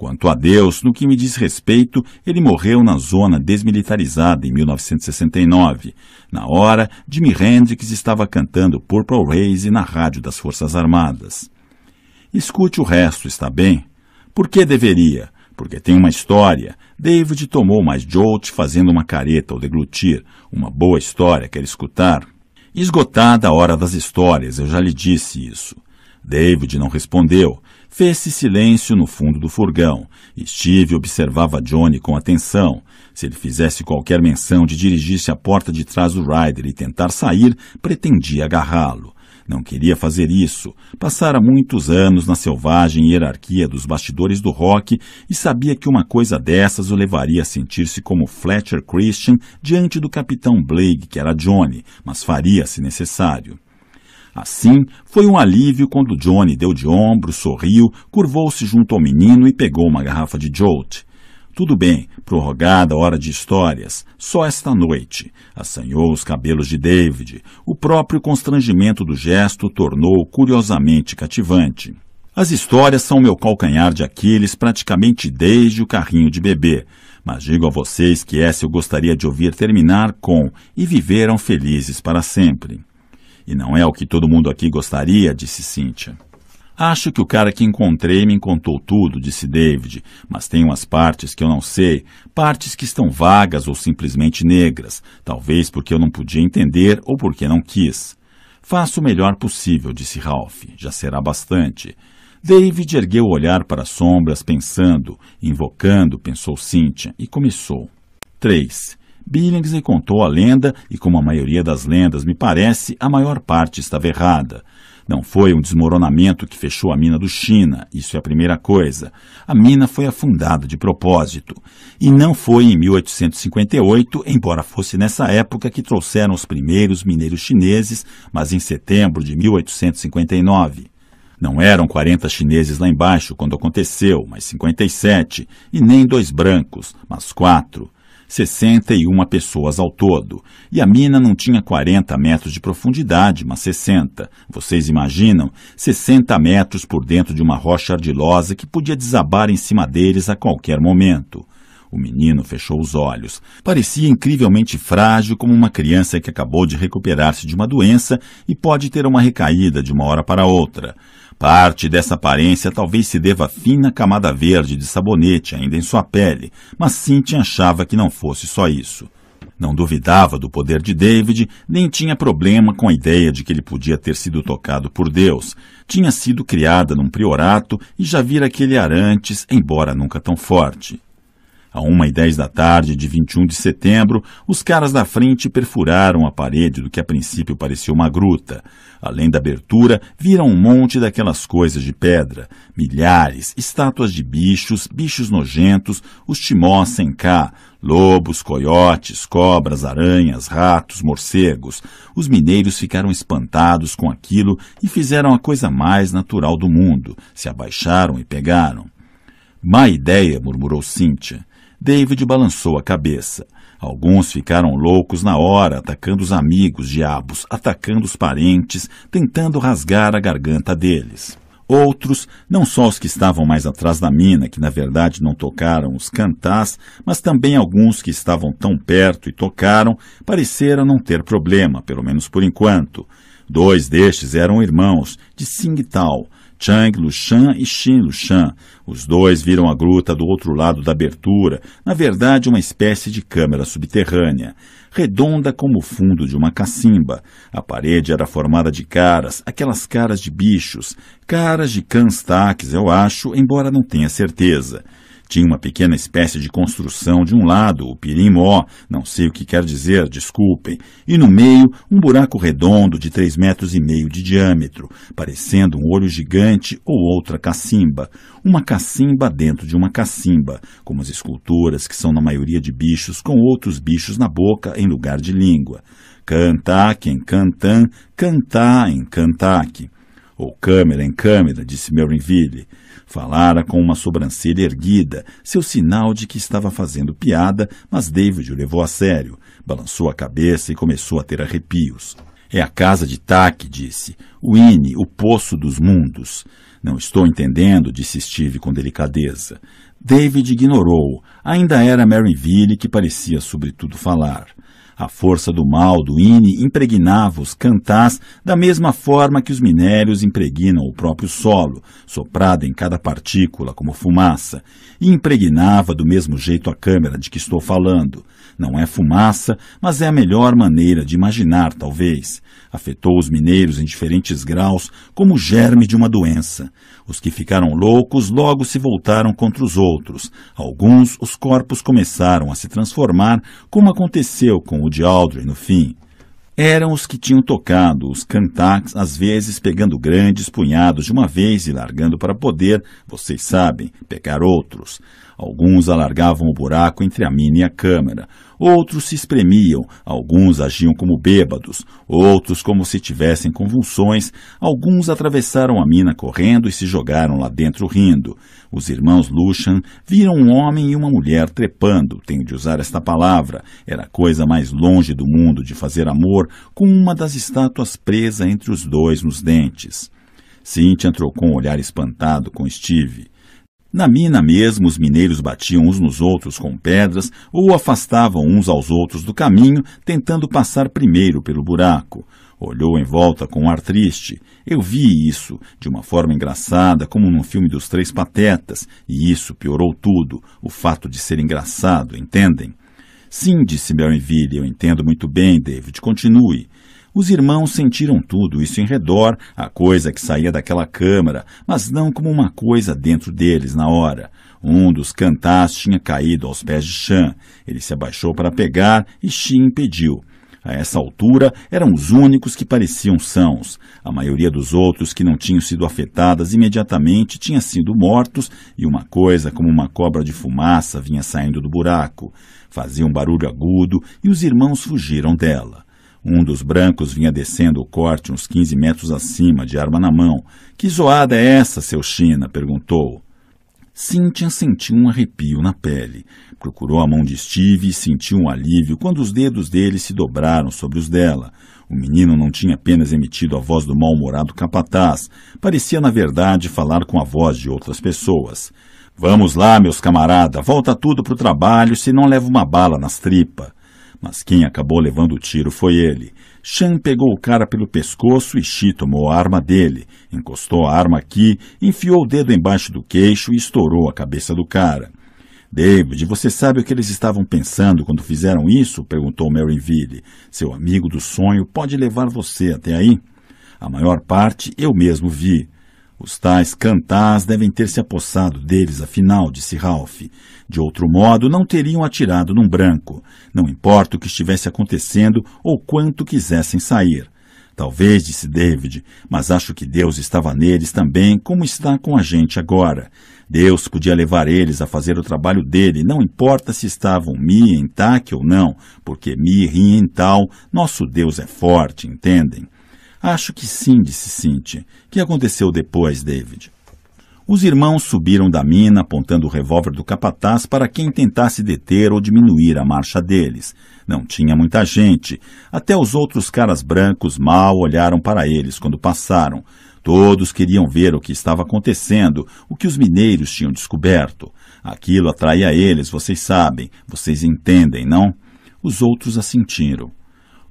Quanto a Deus, no que me diz respeito, ele morreu na zona desmilitarizada em 1969, na hora Jimi Hendrix estava cantando Purple Raze na rádio das Forças Armadas. Escute o resto, está bem? Por que deveria? Porque tem uma história. David tomou mais Jolt fazendo uma careta ao deglutir. Uma boa história, quer escutar? Esgotada a hora das histórias, eu já lhe disse isso. David não respondeu. Fez-se silêncio no fundo do furgão. Steve observava Johnny com atenção. Se ele fizesse qualquer menção de dirigir-se à porta de trás do Ryder e tentar sair, pretendia agarrá-lo. Não queria fazer isso. Passara muitos anos na selvagem hierarquia dos bastidores do rock e sabia que uma coisa dessas o levaria a sentir-se como Fletcher Christian diante do capitão Blake, que era Johnny, mas faria se necessário. Assim, foi um alívio quando Johnny deu de ombro, sorriu, curvou-se junto ao menino e pegou uma garrafa de Jolt. Tudo bem, prorrogada a hora de histórias, só esta noite. Assanhou os cabelos de David. O próprio constrangimento do gesto tornou-o curiosamente cativante. As histórias são meu calcanhar de Aquiles praticamente desde o carrinho de bebê, mas digo a vocês que essa eu gostaria de ouvir terminar com e viveram felizes para sempre. E não é o que todo mundo aqui gostaria, disse Cynthia. Acho que o cara que encontrei me contou tudo, disse David, mas tem umas partes que eu não sei, partes que estão vagas ou simplesmente negras, talvez porque eu não podia entender ou porque não quis. Faço o melhor possível, disse Ralph, já será bastante. David ergueu o olhar para as sombras, pensando, invocando, pensou Cynthia, e começou. 3. Billings Billingsley contou a lenda, e como a maioria das lendas me parece, a maior parte estava errada. Não foi um desmoronamento que fechou a mina do China, isso é a primeira coisa. A mina foi afundada de propósito. E não foi em 1858, embora fosse nessa época que trouxeram os primeiros mineiros chineses, mas em setembro de 1859. Não eram 40 chineses lá embaixo quando aconteceu, mas 57, e nem dois brancos, mas quatro. 61 pessoas ao todo. E a mina não tinha 40 metros de profundidade, mas 60. Vocês imaginam? 60 metros por dentro de uma rocha ardilosa que podia desabar em cima deles a qualquer momento. O menino fechou os olhos. Parecia incrivelmente frágil, como uma criança que acabou de recuperar-se de uma doença e pode ter uma recaída de uma hora para outra. Parte dessa aparência talvez se deva à fina camada verde de sabonete ainda em sua pele, mas Cynthia achava que não fosse só isso. Não duvidava do poder de David, nem tinha problema com a ideia de que ele podia ter sido tocado por Deus. Tinha sido criada num priorato e já vira aquele antes, embora nunca tão forte. A uma e dez da tarde de 21 de setembro, os caras da frente perfuraram a parede do que a princípio parecia uma gruta. Além da abertura, viram um monte daquelas coisas de pedra, milhares, estátuas de bichos, bichos nojentos, os timós sem cá, lobos, coiotes, cobras, aranhas, ratos, morcegos. Os mineiros ficaram espantados com aquilo e fizeram a coisa mais natural do mundo, se abaixaram e pegaram. Má ideia, murmurou Cíntia. David balançou a cabeça. Alguns ficaram loucos na hora, atacando os amigos, diabos, atacando os parentes, tentando rasgar a garganta deles. Outros, não só os que estavam mais atrás da mina, que na verdade não tocaram os cantás, mas também alguns que estavam tão perto e tocaram, pareceram não ter problema, pelo menos por enquanto. Dois destes eram irmãos, de Singtal, Chang Lushan e Xin Lushan. Os dois viram a gruta do outro lado da abertura, na verdade uma espécie de câmara subterrânea, redonda como o fundo de uma cacimba. A parede era formada de caras, aquelas caras de bichos, caras de cãs táques, eu acho, embora não tenha certeza. Tinha uma pequena espécie de construção de um lado, o pirimó, não sei o que quer dizer, desculpem, e no meio um buraco redondo de três metros e meio de diâmetro, parecendo um olho gigante ou outra cacimba, uma cacimba dentro de uma cacimba, como as esculturas que são na maioria de bichos com outros bichos na boca em lugar de língua. Cantac em cantan, cantá em cantaque. Ou câmera em câmera, disse Merinville. Falara com uma sobrancelha erguida, seu sinal de que estava fazendo piada, mas David o levou a sério. Balançou a cabeça e começou a ter arrepios. É a casa de Taque, disse. O Ine, o poço dos mundos. Não estou entendendo, disse Steve com delicadeza. David ignorou. Ainda era Maryville que parecia sobretudo falar. A força do mal do INE impregnava os cantás da mesma forma que os minérios impregnam o próprio solo, soprado em cada partícula como fumaça, e impregnava do mesmo jeito a câmera de que estou falando. Não é fumaça, mas é a melhor maneira de imaginar, talvez. Afetou os mineiros em diferentes graus, como o germe de uma doença. Os que ficaram loucos logo se voltaram contra os outros. Alguns, os corpos começaram a se transformar, como aconteceu com o de Aldrin no fim. Eram os que tinham tocado os cantax, às vezes pegando grandes punhados de uma vez e largando para poder, vocês sabem, pegar outros. Alguns alargavam o buraco entre a mina e a câmara. Outros se espremiam, alguns agiam como bêbados, outros como se tivessem convulsões, alguns atravessaram a mina correndo e se jogaram lá dentro rindo. Os irmãos Lushan viram um homem e uma mulher trepando, tenho de usar esta palavra. Era a coisa mais longe do mundo de fazer amor com uma das estátuas presa entre os dois nos dentes. Cynthia trocou um olhar espantado com Steve. Na mina mesmo, os mineiros batiam uns nos outros com pedras ou afastavam uns aos outros do caminho, tentando passar primeiro pelo buraco. Olhou em volta com um ar triste. Eu vi isso, de uma forma engraçada, como num filme dos Três Patetas, e isso piorou tudo, o fato de ser engraçado, entendem? Sim, disse Melville, eu entendo muito bem, David, continue. Os irmãos sentiram tudo isso em redor, a coisa que saía daquela câmara, mas não como uma coisa dentro deles na hora. Um dos cantás tinha caído aos pés de Chan. Ele se abaixou para pegar e Xin impediu. A essa altura, eram os únicos que pareciam sãos. A maioria dos outros que não tinham sido afetadas imediatamente tinha sido mortos e uma coisa como uma cobra de fumaça vinha saindo do buraco. Fazia um barulho agudo e os irmãos fugiram dela. Um dos brancos vinha descendo o corte uns 15 metros acima, de arma na mão. Que zoada é essa, seu China? perguntou. Cynthia sentiu um arrepio na pele. Procurou a mão de Steve e sentiu um alívio quando os dedos dele se dobraram sobre os dela. O menino não tinha apenas emitido a voz do mal-humorado capataz, parecia, na verdade, falar com a voz de outras pessoas. Vamos lá, meus camarada, volta tudo pro trabalho, se não leva uma bala nas tripas. Mas quem acabou levando o tiro foi ele. Shan pegou o cara pelo pescoço e Shi tomou a arma dele, encostou a arma aqui, enfiou o dedo embaixo do queixo e estourou a cabeça do cara. David, você sabe o que eles estavam pensando quando fizeram isso? perguntou Maryville. Seu amigo do sonho pode levar você até aí? A maior parte eu mesmo vi. Os tais cantás devem ter se apossado deles, afinal, disse Ralph. De outro modo, não teriam atirado num branco. Não importa o que estivesse acontecendo ou quanto quisessem sair. Talvez, disse David, mas acho que Deus estava neles também, como está com a gente agora. Deus podia levar eles a fazer o trabalho dele, não importa se estavam Mi em Taque ou não, porque Mi em Tal, nosso Deus é forte, entendem? Acho que sim, disse Cintia. que aconteceu depois, David? Os irmãos subiram da mina, apontando o revólver do capataz para quem tentasse deter ou diminuir a marcha deles. Não tinha muita gente. Até os outros caras brancos mal olharam para eles quando passaram. Todos queriam ver o que estava acontecendo, o que os mineiros tinham descoberto. Aquilo atraía eles, vocês sabem, vocês entendem, não? Os outros assentiram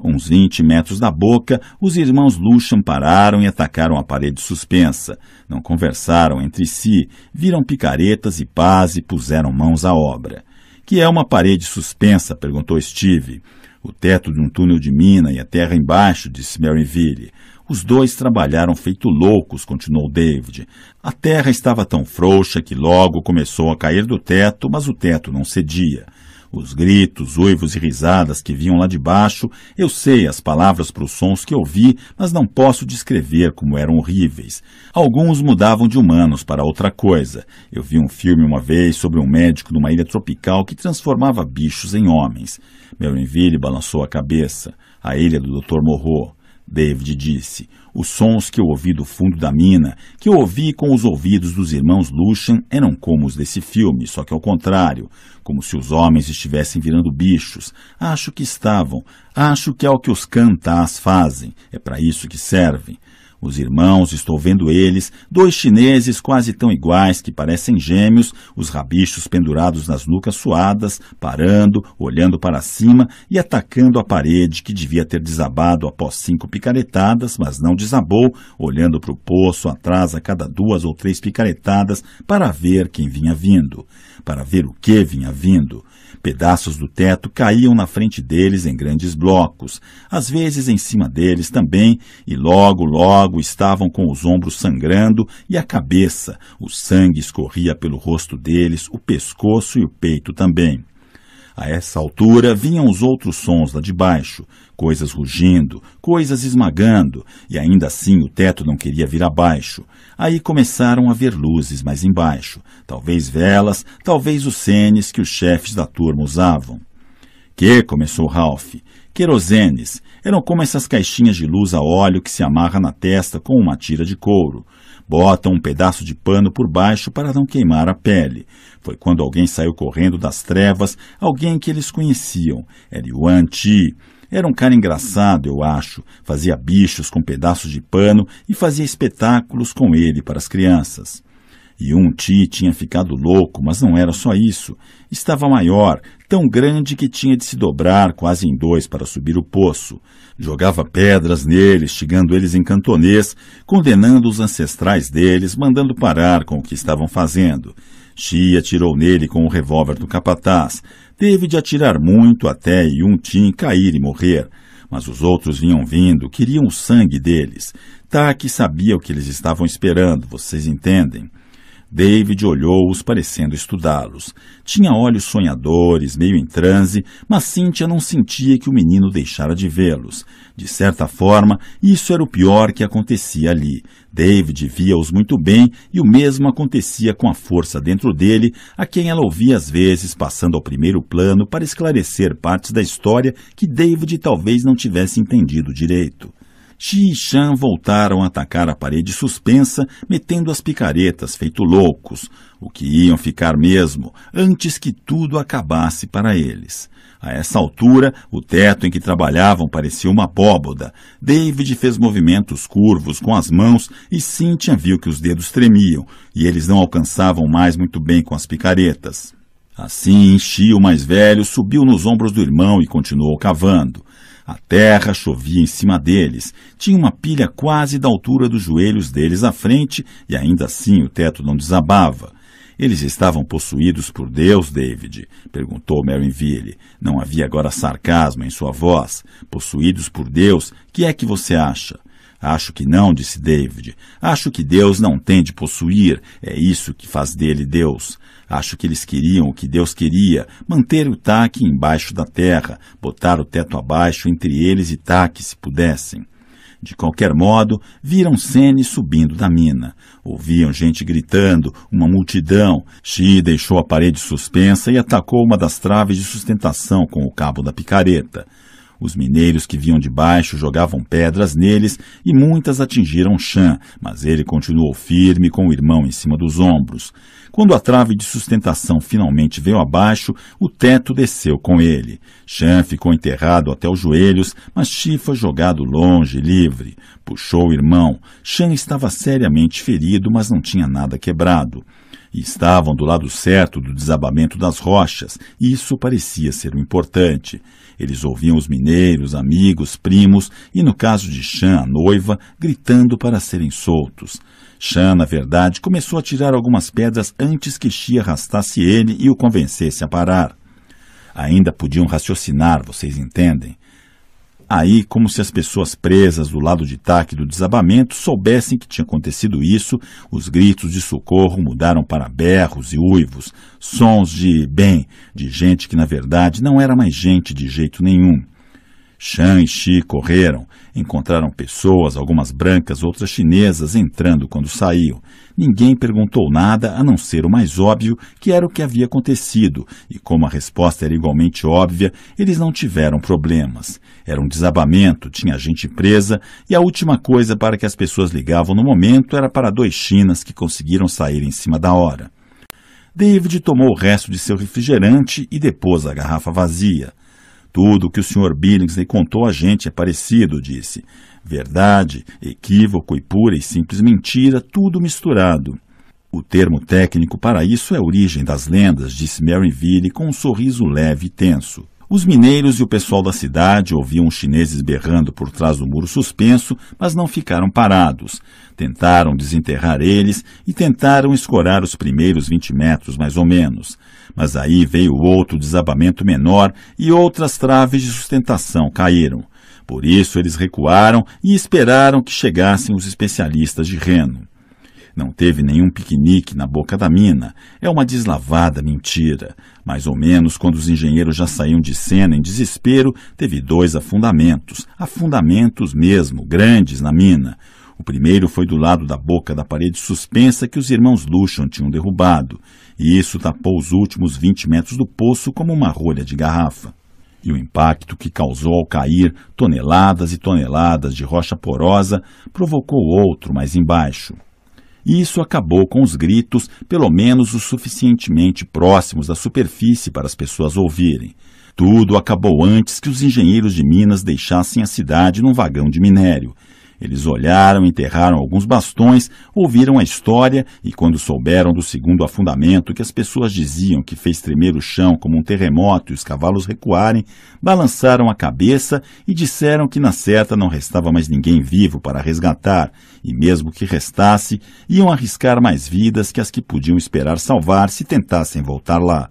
uns 20 metros da boca, os irmãos Lucham pararam e atacaram a parede suspensa. Não conversaram entre si, viram picaretas e pás e puseram mãos à obra. Que é uma parede suspensa? perguntou Steve. O teto de um túnel de mina e a terra embaixo, disse Maryville. Os dois trabalharam feito loucos, continuou David. A terra estava tão frouxa que logo começou a cair do teto, mas o teto não cedia. Os gritos, uivos e risadas que vinham lá de baixo, eu sei as palavras para os sons que ouvi, mas não posso descrever como eram horríveis. Alguns mudavam de humanos para outra coisa. Eu vi um filme uma vez sobre um médico numa ilha tropical que transformava bichos em homens. Meu balançou a cabeça. A ilha do Dr. Morro. David disse: os sons que eu ouvi do fundo da mina, que eu ouvi com os ouvidos dos irmãos Luchan, eram como os desse filme, só que ao contrário, como se os homens estivessem virando bichos. Acho que estavam, acho que é o que os cantas fazem, é para isso que servem. Os irmãos, estou vendo eles, dois chineses quase tão iguais que parecem gêmeos, os rabichos pendurados nas nucas suadas, parando, olhando para cima e atacando a parede que devia ter desabado após cinco picaretadas, mas não desabou, olhando para o poço atrás a cada duas ou três picaretadas para ver quem vinha vindo, para ver o que vinha vindo. Pedaços do teto caíam na frente deles em grandes blocos, às vezes em cima deles também, e logo, logo estavam com os ombros sangrando e a cabeça. O sangue escorria pelo rosto deles, o pescoço e o peito também. A essa altura vinham os outros sons lá de baixo, coisas rugindo, coisas esmagando, e ainda assim o teto não queria vir abaixo. Aí começaram a ver luzes mais embaixo, talvez velas, talvez os senes que os chefes da turma usavam. Que, começou Ralph, querosenes, eram como essas caixinhas de luz a óleo que se amarra na testa com uma tira de couro. Botam um pedaço de pano por baixo para não queimar a pele. Foi quando alguém saiu correndo das trevas, alguém que eles conheciam. Era Yuan Ti. Era um cara engraçado, eu acho. Fazia bichos com pedaços de pano e fazia espetáculos com ele para as crianças. Yun-Ti tinha ficado louco, mas não era só isso. Estava maior, tão grande que tinha de se dobrar quase em dois para subir o poço. Jogava pedras neles, xingando eles em cantonês, condenando os ancestrais deles, mandando parar com o que estavam fazendo. Xi atirou nele com o revólver do capataz. Teve de atirar muito até Yun-Ti cair e morrer mas os outros vinham vindo, queriam o sangue deles. Taki sabia o que eles estavam esperando, vocês entendem? David olhou-os, parecendo estudá-los. Tinha olhos sonhadores, meio em transe, mas Cíntia não sentia que o menino deixara de vê-los. De certa forma, isso era o pior que acontecia ali. David via-os muito bem e o mesmo acontecia com a força dentro dele, a quem ela ouvia às vezes passando ao primeiro plano para esclarecer partes da história que David talvez não tivesse entendido direito. Xi e Shan voltaram a atacar a parede suspensa, metendo as picaretas, feito loucos, o que iam ficar mesmo, antes que tudo acabasse para eles. A essa altura, o teto em que trabalhavam parecia uma abóboda. David fez movimentos curvos com as mãos e Cynthia viu que os dedos tremiam e eles não alcançavam mais muito bem com as picaretas. Assim, Chi, o mais velho, subiu nos ombros do irmão e continuou cavando. A terra chovia em cima deles, tinha uma pilha quase da altura dos joelhos deles à frente, e ainda assim o teto não desabava. Eles estavam possuídos por Deus, David? perguntou Marinville. Não havia agora sarcasmo em sua voz. Possuídos por Deus, que é que você acha? Acho que não, disse David. Acho que Deus não tem de possuir. É isso que faz dele Deus. Acho que eles queriam o que Deus queria, manter o taque embaixo da terra, botar o teto abaixo entre eles e taque, se pudessem. De qualquer modo, viram Sene subindo da mina. Ouviam gente gritando, uma multidão. Xi deixou a parede suspensa e atacou uma das traves de sustentação com o cabo da picareta. Os mineiros que vinham de baixo jogavam pedras neles e muitas atingiram Chan, mas ele continuou firme com o irmão em cima dos ombros. Quando a trave de sustentação finalmente veio abaixo, o teto desceu com ele. Chan ficou enterrado até os joelhos, mas Chi foi jogado longe, livre. Puxou o irmão. Chan estava seriamente ferido, mas não tinha nada quebrado. E estavam do lado certo do desabamento das rochas, e isso parecia ser o importante. Eles ouviam os mineiros, amigos, primos e, no caso de Chan, a noiva, gritando para serem soltos. Chan, na verdade, começou a tirar algumas pedras antes que Xi arrastasse ele e o convencesse a parar. Ainda podiam raciocinar, vocês entendem? aí como se as pessoas presas do lado de ataque do desabamento soubessem que tinha acontecido isso, os gritos de socorro mudaram para berros e uivos, sons de bem, de gente que na verdade não era mais gente de jeito nenhum. Shan e Xi correram. Encontraram pessoas, algumas brancas, outras chinesas, entrando quando saíam. Ninguém perguntou nada a não ser o mais óbvio, que era o que havia acontecido, e como a resposta era igualmente óbvia, eles não tiveram problemas. Era um desabamento, tinha gente presa, e a última coisa para que as pessoas ligavam no momento era para dois chinas que conseguiram sair em cima da hora. David tomou o resto de seu refrigerante e depôs a garrafa vazia. Tudo o que o Sr. Billingsley contou a gente é parecido, disse. Verdade, equívoco e pura e simples mentira, tudo misturado. O termo técnico para isso é a origem das lendas, disse Maryville com um sorriso leve e tenso. Os mineiros e o pessoal da cidade ouviam os chineses berrando por trás do muro suspenso, mas não ficaram parados. Tentaram desenterrar eles e tentaram escorar os primeiros 20 metros, mais ou menos. Mas aí veio outro desabamento menor e outras traves de sustentação caíram. Por isso eles recuaram e esperaram que chegassem os especialistas de Reno. Não teve nenhum piquenique na boca da mina. É uma deslavada mentira. Mais ou menos quando os engenheiros já saíam de cena em desespero, teve dois afundamentos, afundamentos mesmo, grandes na mina. O primeiro foi do lado da boca da parede suspensa que os irmãos Luchon tinham derrubado e isso tapou os últimos 20 metros do poço como uma rolha de garrafa. E o impacto que causou ao cair toneladas e toneladas de rocha porosa provocou outro mais embaixo. E isso acabou com os gritos, pelo menos o suficientemente próximos da superfície para as pessoas ouvirem. Tudo acabou antes que os engenheiros de Minas deixassem a cidade num vagão de minério, eles olharam, enterraram alguns bastões, ouviram a história e, quando souberam do segundo afundamento, que as pessoas diziam que fez tremer o chão como um terremoto e os cavalos recuarem, balançaram a cabeça e disseram que na certa não restava mais ninguém vivo para resgatar, e mesmo que restasse, iam arriscar mais vidas que as que podiam esperar salvar se tentassem voltar lá.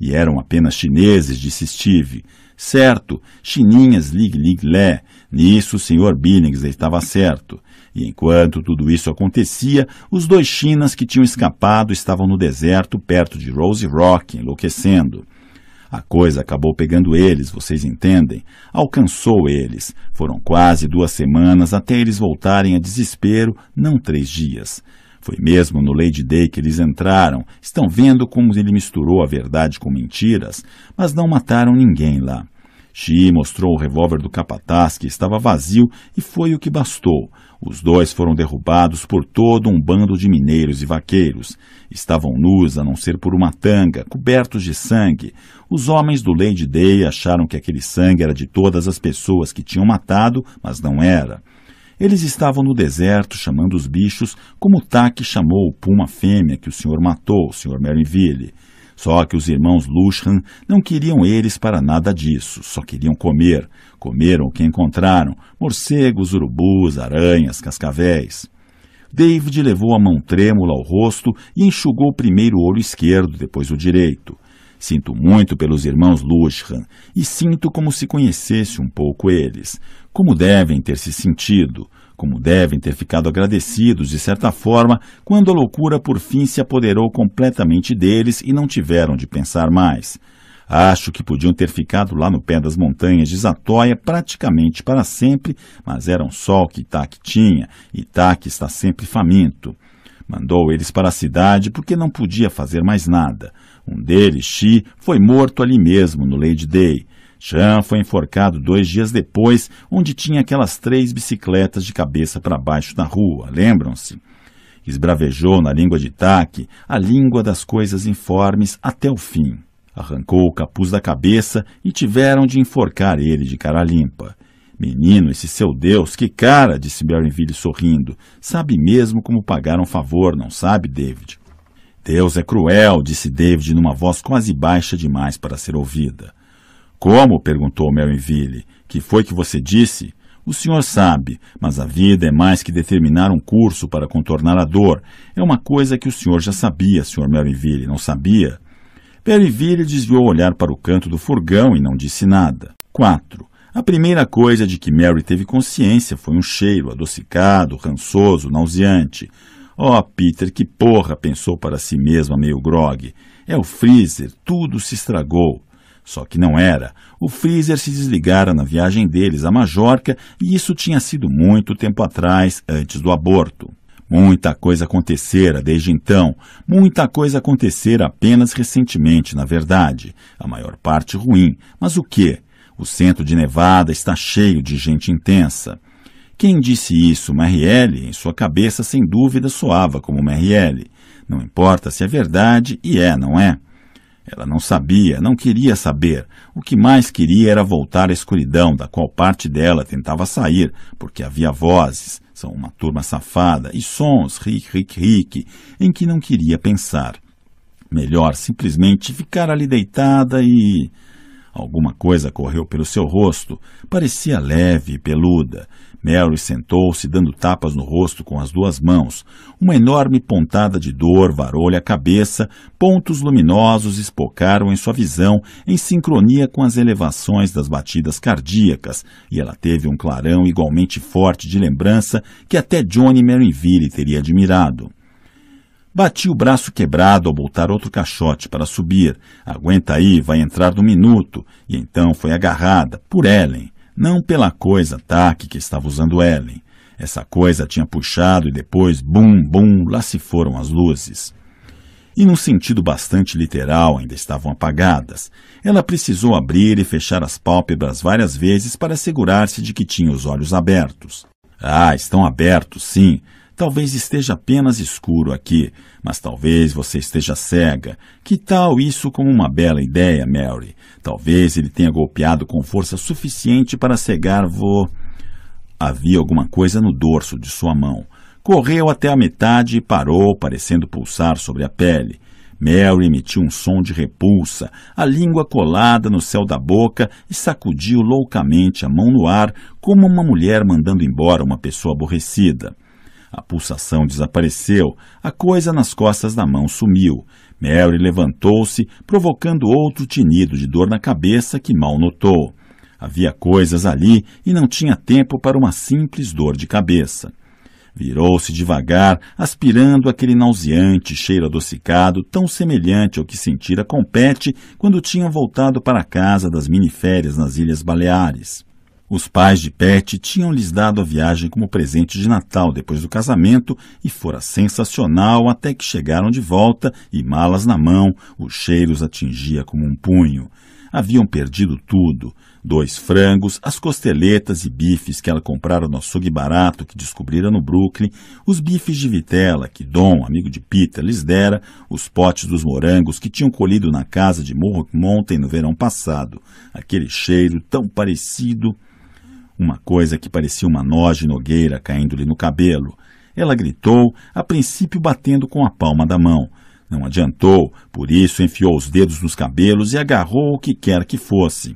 E eram apenas chineses, disse Steve. Certo, chininhas lig-lig-lé. Nisso o Sr. Billings estava certo. E enquanto tudo isso acontecia, os dois chinas que tinham escapado estavam no deserto perto de Rose Rock, enlouquecendo. A coisa acabou pegando eles, vocês entendem? Alcançou eles. Foram quase duas semanas até eles voltarem a desespero, não três dias. Foi mesmo no Lady Day que eles entraram. Estão vendo como ele misturou a verdade com mentiras, mas não mataram ninguém lá. Xi mostrou o revólver do capataz que estava vazio e foi o que bastou. Os dois foram derrubados por todo um bando de mineiros e vaqueiros. Estavam nus, a não ser por uma tanga, cobertos de sangue. Os homens do Lady Day acharam que aquele sangue era de todas as pessoas que tinham matado, mas não era. Eles estavam no deserto chamando os bichos, como o Taki chamou o puma fêmea que o senhor matou, o senhor Maryville. Só que os irmãos Lushan não queriam eles para nada disso, só queriam comer. Comeram o que encontraram: morcegos, urubus, aranhas, cascavéis. David levou a mão trêmula ao rosto e enxugou primeiro o olho esquerdo, depois o direito. Sinto muito pelos irmãos Lushan e sinto como se conhecesse um pouco eles, como devem ter se sentido, como devem ter ficado agradecidos, de certa forma, quando a loucura por fim se apoderou completamente deles e não tiveram de pensar mais. Acho que podiam ter ficado lá no pé das montanhas de Zatoia praticamente para sempre, mas eram só o que Itaque tinha, e Itaque está sempre faminto. Mandou eles para a cidade porque não podia fazer mais nada. Um deles, Xi, foi morto ali mesmo, no Lady Day. Chan foi enforcado dois dias depois, onde tinha aquelas três bicicletas de cabeça para baixo na rua, lembram-se? Esbravejou na língua de Taque, a língua das coisas informes, até o fim. Arrancou o capuz da cabeça e tiveram de enforcar ele de cara limpa. Menino, esse seu Deus, que cara! disse Barrenville sorrindo. Sabe mesmo como pagar um favor, não sabe, David? Deus é cruel, disse David numa voz quase baixa demais para ser ouvida. Como? perguntou Melville. Que foi que você disse? O senhor sabe, mas a vida é mais que determinar um curso para contornar a dor. É uma coisa que o senhor já sabia, senhor Melville, não sabia? Melville desviou o olhar para o canto do furgão e não disse nada. 4. A primeira coisa de que Mary teve consciência foi um cheiro adocicado, rançoso, nauseante. Oh, Peter, que porra! pensou para si mesma meio grogue. É o freezer, tudo se estragou. Só que não era. O freezer se desligara na viagem deles a Majorca e isso tinha sido muito tempo atrás, antes do aborto. Muita coisa acontecera desde então, muita coisa acontecera apenas recentemente, na verdade. A maior parte ruim, mas o que? O centro de Nevada está cheio de gente intensa. Quem disse isso, Marielle, em sua cabeça sem dúvida soava como Marielle. Não importa se é verdade, e é, não é? Ela não sabia, não queria saber. O que mais queria era voltar à escuridão, da qual parte dela tentava sair, porque havia vozes, são uma turma safada, e sons, ric, ric, ric, em que não queria pensar. Melhor simplesmente ficar ali deitada e. Alguma coisa correu pelo seu rosto, parecia leve e peluda. Mary sentou-se, dando tapas no rosto com as duas mãos. Uma enorme pontada de dor varou-lhe a cabeça, pontos luminosos espocaram em sua visão, em sincronia com as elevações das batidas cardíacas, e ela teve um clarão igualmente forte de lembrança que até Johnny Maryville teria admirado. Bati o braço quebrado ao botar outro caixote para subir. Aguenta aí, vai entrar no minuto. E então foi agarrada por Ellen. Não pela coisa TAC que estava usando Ellen. Essa coisa tinha puxado e depois, bum, bum, lá se foram as luzes. E num sentido bastante literal, ainda estavam apagadas. Ela precisou abrir e fechar as pálpebras várias vezes para assegurar-se de que tinha os olhos abertos. Ah, estão abertos, sim, Talvez esteja apenas escuro aqui, mas talvez você esteja cega. Que tal isso como uma bela ideia, Mary? Talvez ele tenha golpeado com força suficiente para cegar vo. Havia alguma coisa no dorso de sua mão. Correu até a metade e parou, parecendo pulsar sobre a pele. Mary emitiu um som de repulsa, a língua colada no céu da boca e sacudiu loucamente a mão no ar, como uma mulher mandando embora uma pessoa aborrecida. A pulsação desapareceu, a coisa nas costas da mão sumiu. Mary levantou-se, provocando outro tinido de dor na cabeça que mal notou. Havia coisas ali e não tinha tempo para uma simples dor de cabeça. Virou-se devagar, aspirando aquele nauseante cheiro adocicado, tão semelhante ao que sentira com Pete quando tinham voltado para a casa das miniférias nas Ilhas Baleares. Os pais de Pet tinham-lhes dado a viagem como presente de Natal depois do casamento e fora sensacional até que chegaram de volta e malas na mão, o cheiro os atingia como um punho. Haviam perdido tudo: dois frangos, as costeletas e bifes que ela comprara no açougue barato que descobrira no Brooklyn, os bifes de vitela que Dom, amigo de Peter, lhes dera, os potes dos morangos que tinham colhido na casa de Morro Mountain no verão passado. Aquele cheiro tão parecido uma coisa que parecia uma noz de nogueira caindo-lhe no cabelo. Ela gritou, a princípio batendo com a palma da mão. Não adiantou, por isso enfiou os dedos nos cabelos e agarrou o que quer que fosse.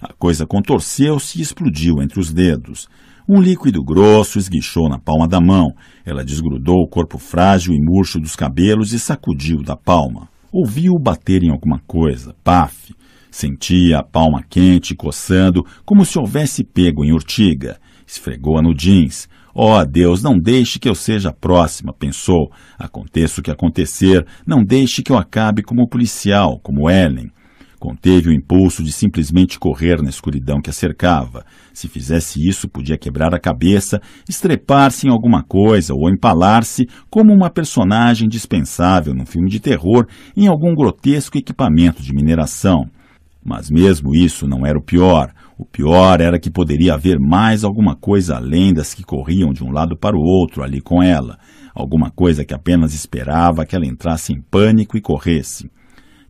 A coisa contorceu-se e explodiu entre os dedos. Um líquido grosso esguichou na palma da mão. Ela desgrudou o corpo frágil e murcho dos cabelos e sacudiu da palma. Ouviu-o bater em alguma coisa, paf. Sentia a palma quente, coçando, como se houvesse pego em urtiga. Esfregou-a no jeans. oh, Deus, não deixe que eu seja próxima, pensou. Aconteça o que acontecer, não deixe que eu acabe como policial, como Ellen. Conteve o impulso de simplesmente correr na escuridão que a cercava. Se fizesse isso, podia quebrar a cabeça, estrepar-se em alguma coisa ou empalar-se como uma personagem dispensável num filme de terror em algum grotesco equipamento de mineração. Mas mesmo isso não era o pior. O pior era que poderia haver mais alguma coisa além das que corriam de um lado para o outro ali com ela, alguma coisa que apenas esperava que ela entrasse em pânico e corresse.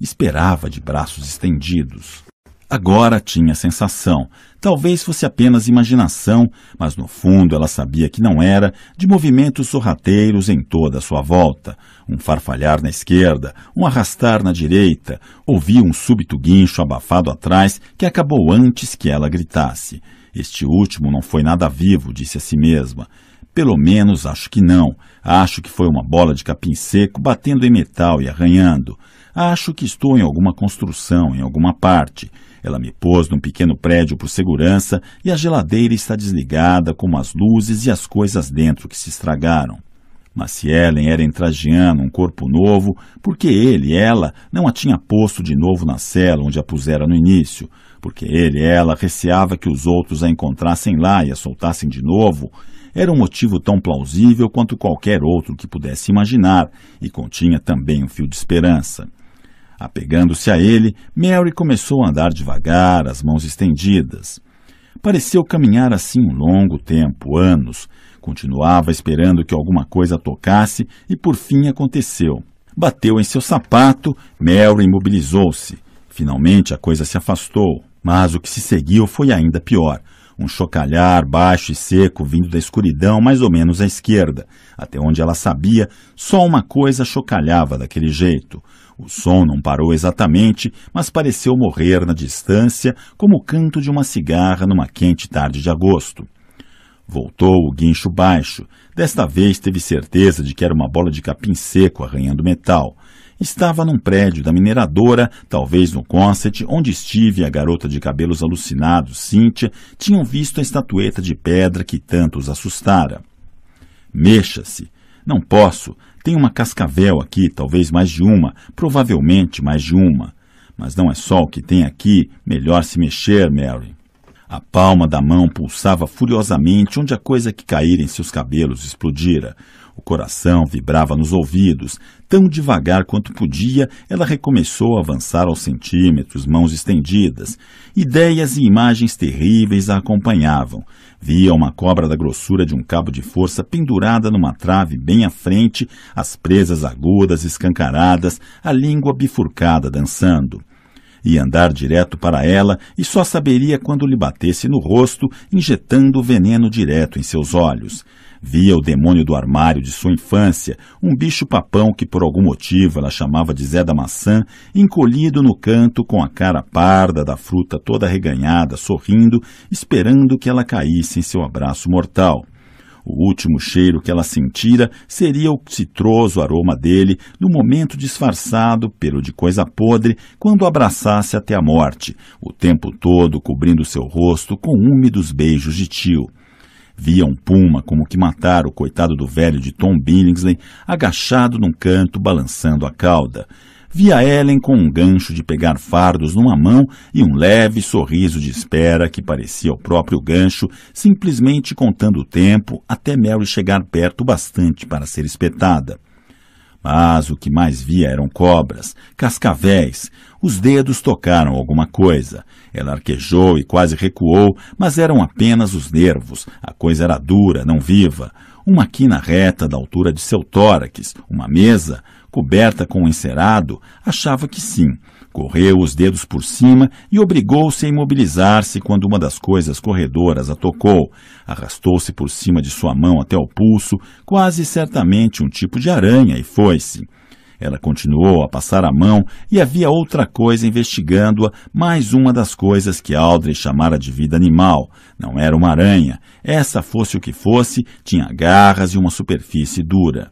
Esperava de braços estendidos. Agora tinha a sensação Talvez fosse apenas imaginação, mas no fundo ela sabia que não era, de movimentos sorrateiros em toda a sua volta. Um farfalhar na esquerda, um arrastar na direita, ouvia um súbito guincho abafado atrás que acabou antes que ela gritasse. Este último não foi nada vivo, disse a si mesma. Pelo menos acho que não. Acho que foi uma bola de capim seco batendo em metal e arranhando. Acho que estou em alguma construção, em alguma parte. Ela me pôs num pequeno prédio por segurança e a geladeira está desligada, como as luzes e as coisas dentro que se estragaram. Mas se Ellen era em um corpo novo, porque ele, ela, não a tinha posto de novo na cela onde a pusera no início, porque ele, ela, receava que os outros a encontrassem lá e a soltassem de novo, era um motivo tão plausível quanto qualquer outro que pudesse imaginar, e continha também um fio de esperança. Apegando-se a ele, Mary começou a andar devagar, as mãos estendidas. Pareceu caminhar assim um longo tempo, anos. Continuava esperando que alguma coisa tocasse e por fim aconteceu. Bateu em seu sapato, Mary imobilizou-se. Finalmente a coisa se afastou, mas o que se seguiu foi ainda pior. Um chocalhar baixo e seco vindo da escuridão mais ou menos à esquerda. Até onde ela sabia, só uma coisa chocalhava daquele jeito o som não parou exatamente, mas pareceu morrer na distância, como o canto de uma cigarra numa quente tarde de agosto. Voltou o guincho baixo. Desta vez teve certeza de que era uma bola de capim seco arranhando metal. Estava num prédio da mineradora, talvez no Consett, onde Steve e a garota de cabelos alucinados, Cynthia, tinham visto a estatueta de pedra que tanto os assustara. Mexa-se. Não posso. Tem uma cascavel aqui, talvez mais de uma, provavelmente mais de uma. Mas não é só o que tem aqui, melhor se mexer, Mary. A palma da mão pulsava furiosamente onde a coisa que caíra em seus cabelos explodira. O coração vibrava nos ouvidos. Tão devagar quanto podia, ela recomeçou a avançar aos centímetros, mãos estendidas. Ideias e imagens terríveis a acompanhavam. Via uma cobra da grossura de um cabo de força pendurada numa trave bem à frente, as presas agudas, escancaradas, a língua bifurcada dançando ia andar direto para ela e só saberia quando lhe batesse no rosto, injetando o veneno direto em seus olhos. Via o demônio do armário de sua infância, um bicho-papão que por algum motivo ela chamava de Zé da Maçã, encolhido no canto com a cara parda da fruta toda reganhada, sorrindo, esperando que ela caísse em seu abraço mortal. O último cheiro que ela sentira seria o citroso aroma dele, no momento disfarçado pelo de coisa podre, quando abraçasse até a morte, o tempo todo cobrindo seu rosto com úmidos beijos de tio. Viam Puma como que matar o coitado do velho de Tom Billingsley, agachado num canto, balançando a cauda. Via Ellen com um gancho de pegar fardos numa mão e um leve sorriso de espera que parecia o próprio gancho, simplesmente contando o tempo até Mary chegar perto bastante para ser espetada. Mas o que mais via eram cobras, cascavéis. Os dedos tocaram alguma coisa. Ela arquejou e quase recuou, mas eram apenas os nervos. A coisa era dura, não viva. Uma quina reta da altura de seu tórax, uma mesa, coberta com um encerado, achava que sim, Correu os dedos por cima e obrigou-se a imobilizar-se quando uma das coisas corredoras a tocou. Arrastou-se por cima de sua mão até o pulso, quase certamente um tipo de aranha, e foi-se. Ela continuou a passar a mão e havia outra coisa investigando-a, mais uma das coisas que Aldrich chamara de vida animal. Não era uma aranha. Essa fosse o que fosse, tinha garras e uma superfície dura.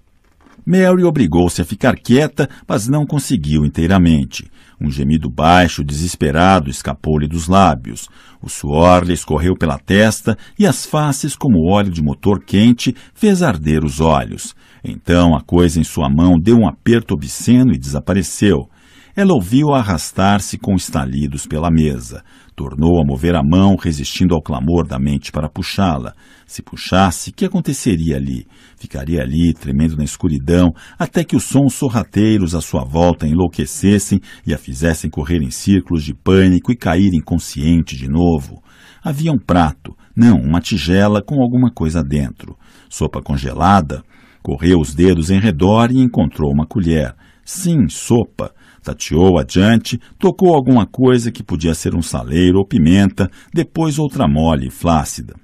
Mary obrigou-se a ficar quieta, mas não conseguiu inteiramente. Um gemido baixo, desesperado, escapou-lhe dos lábios. O suor lhe escorreu pela testa e as faces, como óleo de motor quente, fez arder os olhos. Então a coisa em sua mão deu um aperto obsceno e desapareceu. Ela ouviu-a arrastar-se com estalidos pela mesa. Tornou a mover a mão, resistindo ao clamor da mente para puxá-la. Se puxasse, que aconteceria ali? Ficaria ali, tremendo na escuridão, até que os sons sorrateiros à sua volta enlouquecessem e a fizessem correr em círculos de pânico e cair inconsciente de novo. Havia um prato, não, uma tigela com alguma coisa dentro. Sopa congelada? Correu os dedos em redor e encontrou uma colher. Sim, sopa. Tateou adiante, tocou alguma coisa que podia ser um saleiro ou pimenta, depois outra mole e flácida.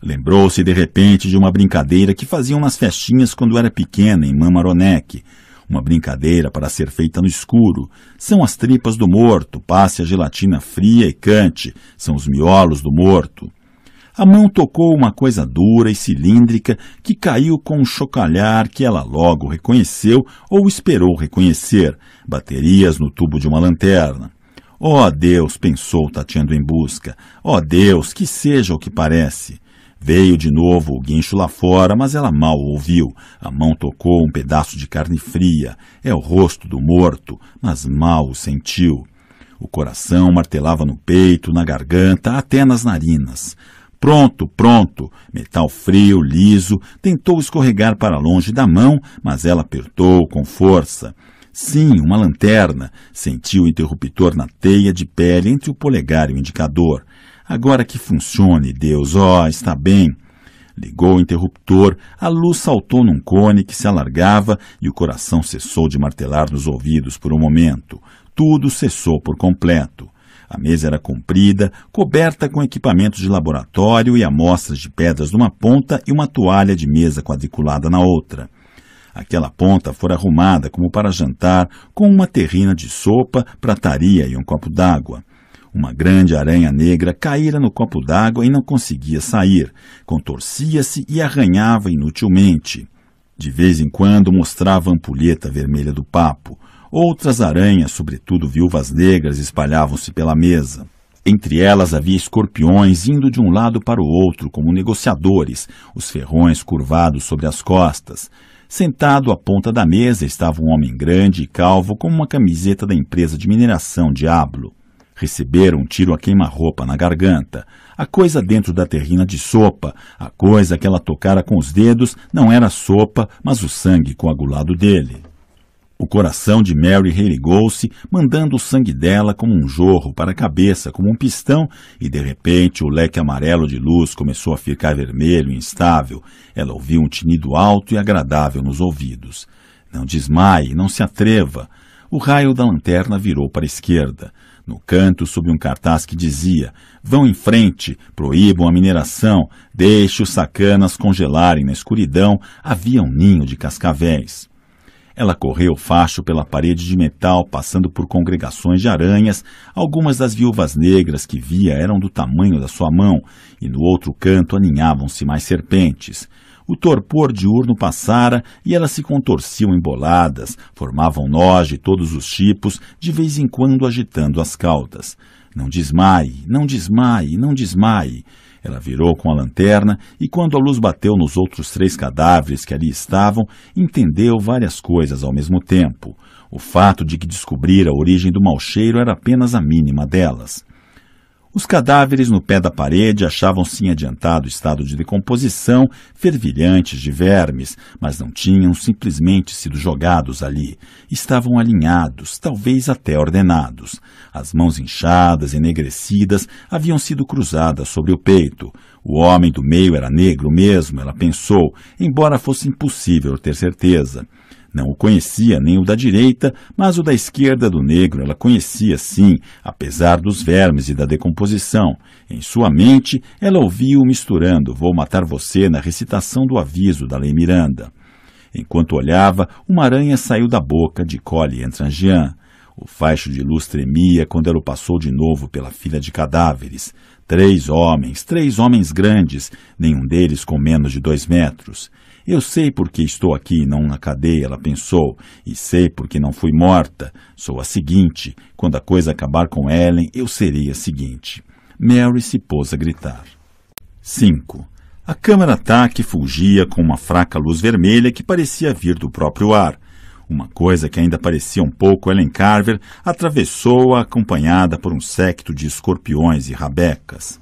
Lembrou-se de repente de uma brincadeira que faziam nas festinhas quando era pequena em Mamaroneque, Uma brincadeira para ser feita no escuro. São as tripas do morto, passe a gelatina fria e cante, são os miolos do morto. A mão tocou uma coisa dura e cilíndrica que caiu com um chocalhar que ela logo reconheceu ou esperou reconhecer, baterias no tubo de uma lanterna. oh, Deus, pensou tateando em busca. oh, Deus, que seja o que parece. Veio de novo o guincho lá fora, mas ela mal ouviu. A mão tocou um pedaço de carne fria. É o rosto do morto, mas mal o sentiu. O coração martelava no peito, na garganta, até nas narinas. Pronto, pronto! Metal frio, liso, tentou escorregar para longe da mão, mas ela apertou com força. Sim, uma lanterna. Sentiu o interruptor na teia de pele entre o polegar e o indicador. Agora que funcione, Deus, ó, oh, está bem. Ligou o interruptor, a luz saltou num cone que se alargava e o coração cessou de martelar nos ouvidos por um momento. Tudo cessou por completo. A mesa era comprida, coberta com equipamentos de laboratório e amostras de pedras numa ponta e uma toalha de mesa quadriculada na outra. Aquela ponta fora arrumada como para jantar, com uma terrina de sopa, prataria e um copo d'água. Uma grande aranha negra caíra no copo d'água e não conseguia sair. Contorcia-se e arranhava inutilmente. De vez em quando mostrava a ampulheta vermelha do papo. Outras aranhas, sobretudo viúvas negras, espalhavam-se pela mesa. Entre elas havia escorpiões indo de um lado para o outro, como negociadores, os ferrões curvados sobre as costas. Sentado à ponta da mesa estava um homem grande e calvo com uma camiseta da empresa de mineração Diablo. Receberam um tiro a queima-roupa na garganta. A coisa dentro da terrina de sopa, a coisa que ela tocara com os dedos, não era sopa, mas o sangue coagulado dele. O coração de Mary religou-se, mandando o sangue dela como um jorro para a cabeça, como um pistão, e de repente o leque amarelo de luz começou a ficar vermelho e instável. Ela ouviu um tinido alto e agradável nos ouvidos. Não desmaie, não se atreva. O raio da lanterna virou para a esquerda. No canto, sob um cartaz que dizia: Vão em frente, proíbam a mineração, deixe os sacanas congelarem na escuridão, havia um ninho de cascavéis. Ela correu facho pela parede de metal, passando por congregações de aranhas. Algumas das viúvas negras que via eram do tamanho da sua mão, e no outro canto aninhavam-se mais serpentes. O torpor diurno passara e elas se contorciam emboladas, formavam nós de todos os tipos, de vez em quando agitando as caudas. Não desmaie, não desmaie, não desmaie. Ela virou com a lanterna e, quando a luz bateu nos outros três cadáveres que ali estavam, entendeu várias coisas ao mesmo tempo. O fato de que descobrir a origem do mau cheiro era apenas a mínima delas. Os cadáveres no pé da parede achavam-se em adiantado estado de decomposição, fervilhantes de vermes, mas não tinham simplesmente sido jogados ali. Estavam alinhados, talvez até ordenados. As mãos inchadas, enegrecidas, haviam sido cruzadas sobre o peito. O homem do meio era negro mesmo, ela pensou, embora fosse impossível ter certeza. Não o conhecia nem o da direita, mas o da esquerda do negro ela conhecia sim, apesar dos vermes e da decomposição. Em sua mente, ela ouvia-o misturando Vou matar você na recitação do aviso da Lei Miranda. Enquanto olhava, uma aranha saiu da boca de Cole Entrangian. O faixo de luz tremia quando ela passou de novo pela fila de cadáveres. Três homens, três homens grandes, nenhum deles com menos de dois metros. Eu sei porque estou aqui e não na cadeia, ela pensou, e sei porque não fui morta. Sou a seguinte. Quando a coisa acabar com Ellen, eu serei a seguinte. Mary se pôs a gritar. 5. A câmara ataque fulgia com uma fraca luz vermelha que parecia vir do próprio ar. Uma coisa que ainda parecia um pouco Ellen Carver atravessou-a acompanhada por um séquito de escorpiões e rabecas.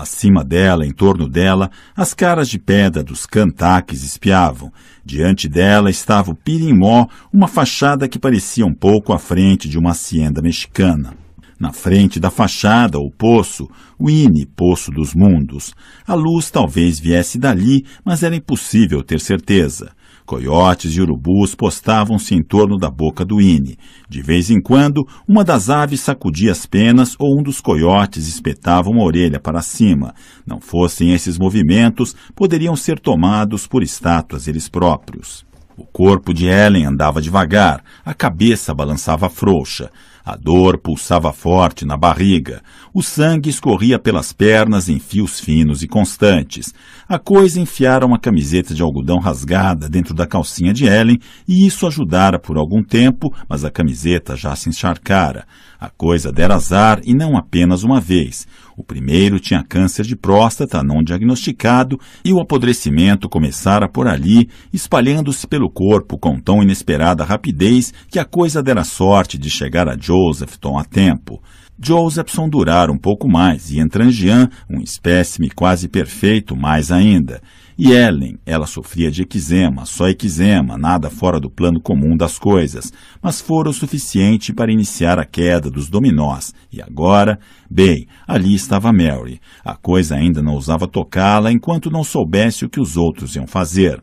Acima dela, em torno dela, as caras de pedra dos cantaques espiavam. Diante dela estava o Pirimó, uma fachada que parecia um pouco à frente de uma hacienda mexicana. Na frente da fachada, o poço, o Ine, Poço dos Mundos. A luz talvez viesse dali, mas era impossível ter certeza. Coiotes e urubus postavam-se em torno da boca do ine. De vez em quando, uma das aves sacudia as penas ou um dos coiotes espetava uma orelha para cima. Não fossem esses movimentos, poderiam ser tomados por estátuas eles próprios. O corpo de Helen andava devagar, a cabeça balançava frouxa. A dor pulsava forte na barriga, o sangue escorria pelas pernas em fios finos e constantes. A coisa enfiara uma camiseta de algodão rasgada dentro da calcinha de Ellen e isso ajudara por algum tempo, mas a camiseta já se encharcara. A coisa dera azar e não apenas uma vez. O primeiro tinha câncer de próstata não diagnosticado e o apodrecimento começara por ali, espalhando-se pelo corpo com tão inesperada rapidez que a coisa dera sorte de chegar a Josephson a tempo. Josephson durara um pouco mais e Entrangian, um espécime quase perfeito, mais ainda. E Ellen, ela sofria de eczema, só eczema, nada fora do plano comum das coisas, mas fora o suficiente para iniciar a queda dos dominós. E agora, bem, ali estava Mary. A coisa ainda não ousava tocá-la enquanto não soubesse o que os outros iam fazer.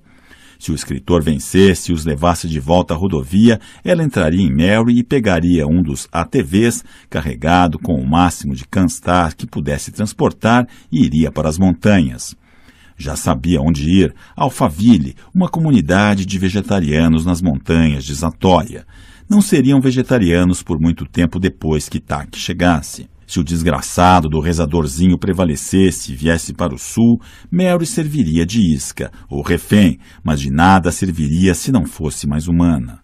Se o escritor vencesse e os levasse de volta à rodovia, ela entraria em Mary e pegaria um dos ATVs, carregado com o máximo de canstar que pudesse transportar, e iria para as montanhas. Já sabia onde ir, Alphaville, uma comunidade de vegetarianos nas montanhas de Zatória. Não seriam vegetarianos por muito tempo depois que Tak chegasse. Se o desgraçado do rezadorzinho prevalecesse e viesse para o sul, Mary serviria de isca, ou refém, mas de nada serviria se não fosse mais humana.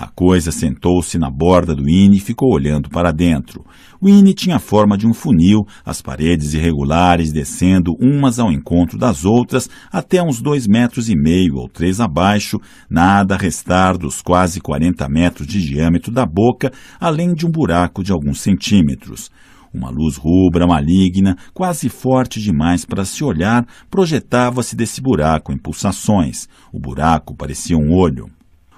A coisa sentou-se na borda do ine e ficou olhando para dentro. O ine tinha a forma de um funil, as paredes irregulares descendo umas ao encontro das outras até uns dois metros e meio ou três abaixo, nada a restar dos quase 40 metros de diâmetro da boca, além de um buraco de alguns centímetros. Uma luz rubra, maligna, quase forte demais para se olhar, projetava-se desse buraco em pulsações. O buraco parecia um olho.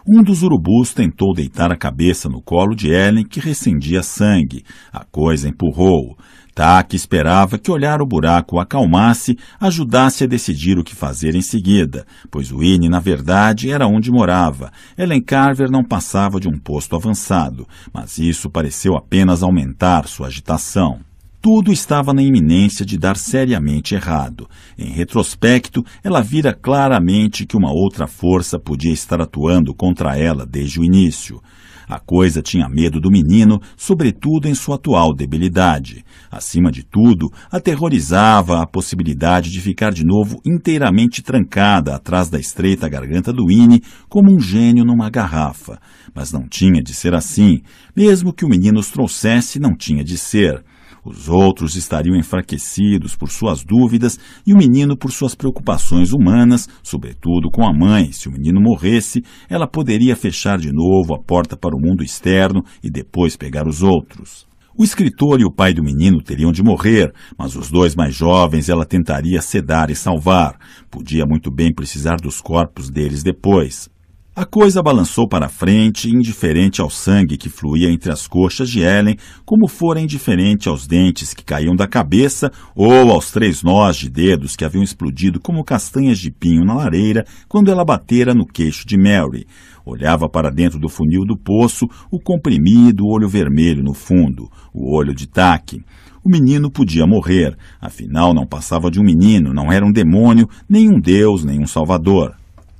Um dos urubus tentou deitar a cabeça no colo de Ellen, que recendia sangue. A coisa empurrou. Tak esperava que olhar o buraco o acalmasse, ajudasse a decidir o que fazer em seguida, pois Ine, na verdade, era onde morava. Ellen Carver não passava de um posto avançado, mas isso pareceu apenas aumentar sua agitação. Tudo estava na iminência de dar seriamente errado. Em retrospecto, ela vira claramente que uma outra força podia estar atuando contra ela desde o início. A coisa tinha medo do menino, sobretudo em sua atual debilidade. Acima de tudo, aterrorizava a possibilidade de ficar de novo inteiramente trancada atrás da estreita garganta do Ine, como um gênio numa garrafa. Mas não tinha de ser assim. Mesmo que o menino os trouxesse, não tinha de ser. Os outros estariam enfraquecidos por suas dúvidas e o menino por suas preocupações humanas, sobretudo com a mãe. Se o menino morresse, ela poderia fechar de novo a porta para o mundo externo e depois pegar os outros. O escritor e o pai do menino teriam de morrer, mas os dois mais jovens ela tentaria sedar e salvar. Podia muito bem precisar dos corpos deles depois. A coisa balançou para a frente, indiferente ao sangue que fluía entre as coxas de Ellen, como fora indiferente aos dentes que caíam da cabeça ou aos três nós de dedos que haviam explodido como castanhas de pinho na lareira quando ela batera no queixo de Mary. Olhava para dentro do funil do poço, o comprimido olho vermelho no fundo, o olho de taque. O menino podia morrer, afinal não passava de um menino, não era um demônio, nem um deus, nem um salvador.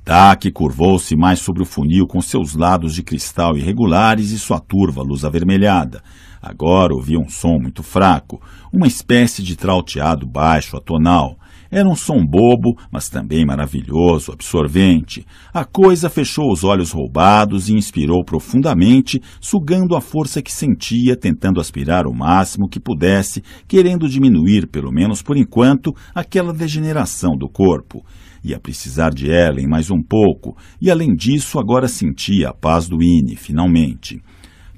Taque curvou-se mais sobre o funil com seus lados de cristal irregulares e sua turva luz avermelhada. Agora ouvia um som muito fraco, uma espécie de trauteado baixo atonal. Era um som bobo, mas também maravilhoso, absorvente. A coisa fechou os olhos roubados e inspirou profundamente, sugando a força que sentia, tentando aspirar o máximo que pudesse, querendo diminuir, pelo menos por enquanto, aquela degeneração do corpo. Ia precisar de Ellen mais um pouco, e além disso agora sentia a paz do Ine, finalmente.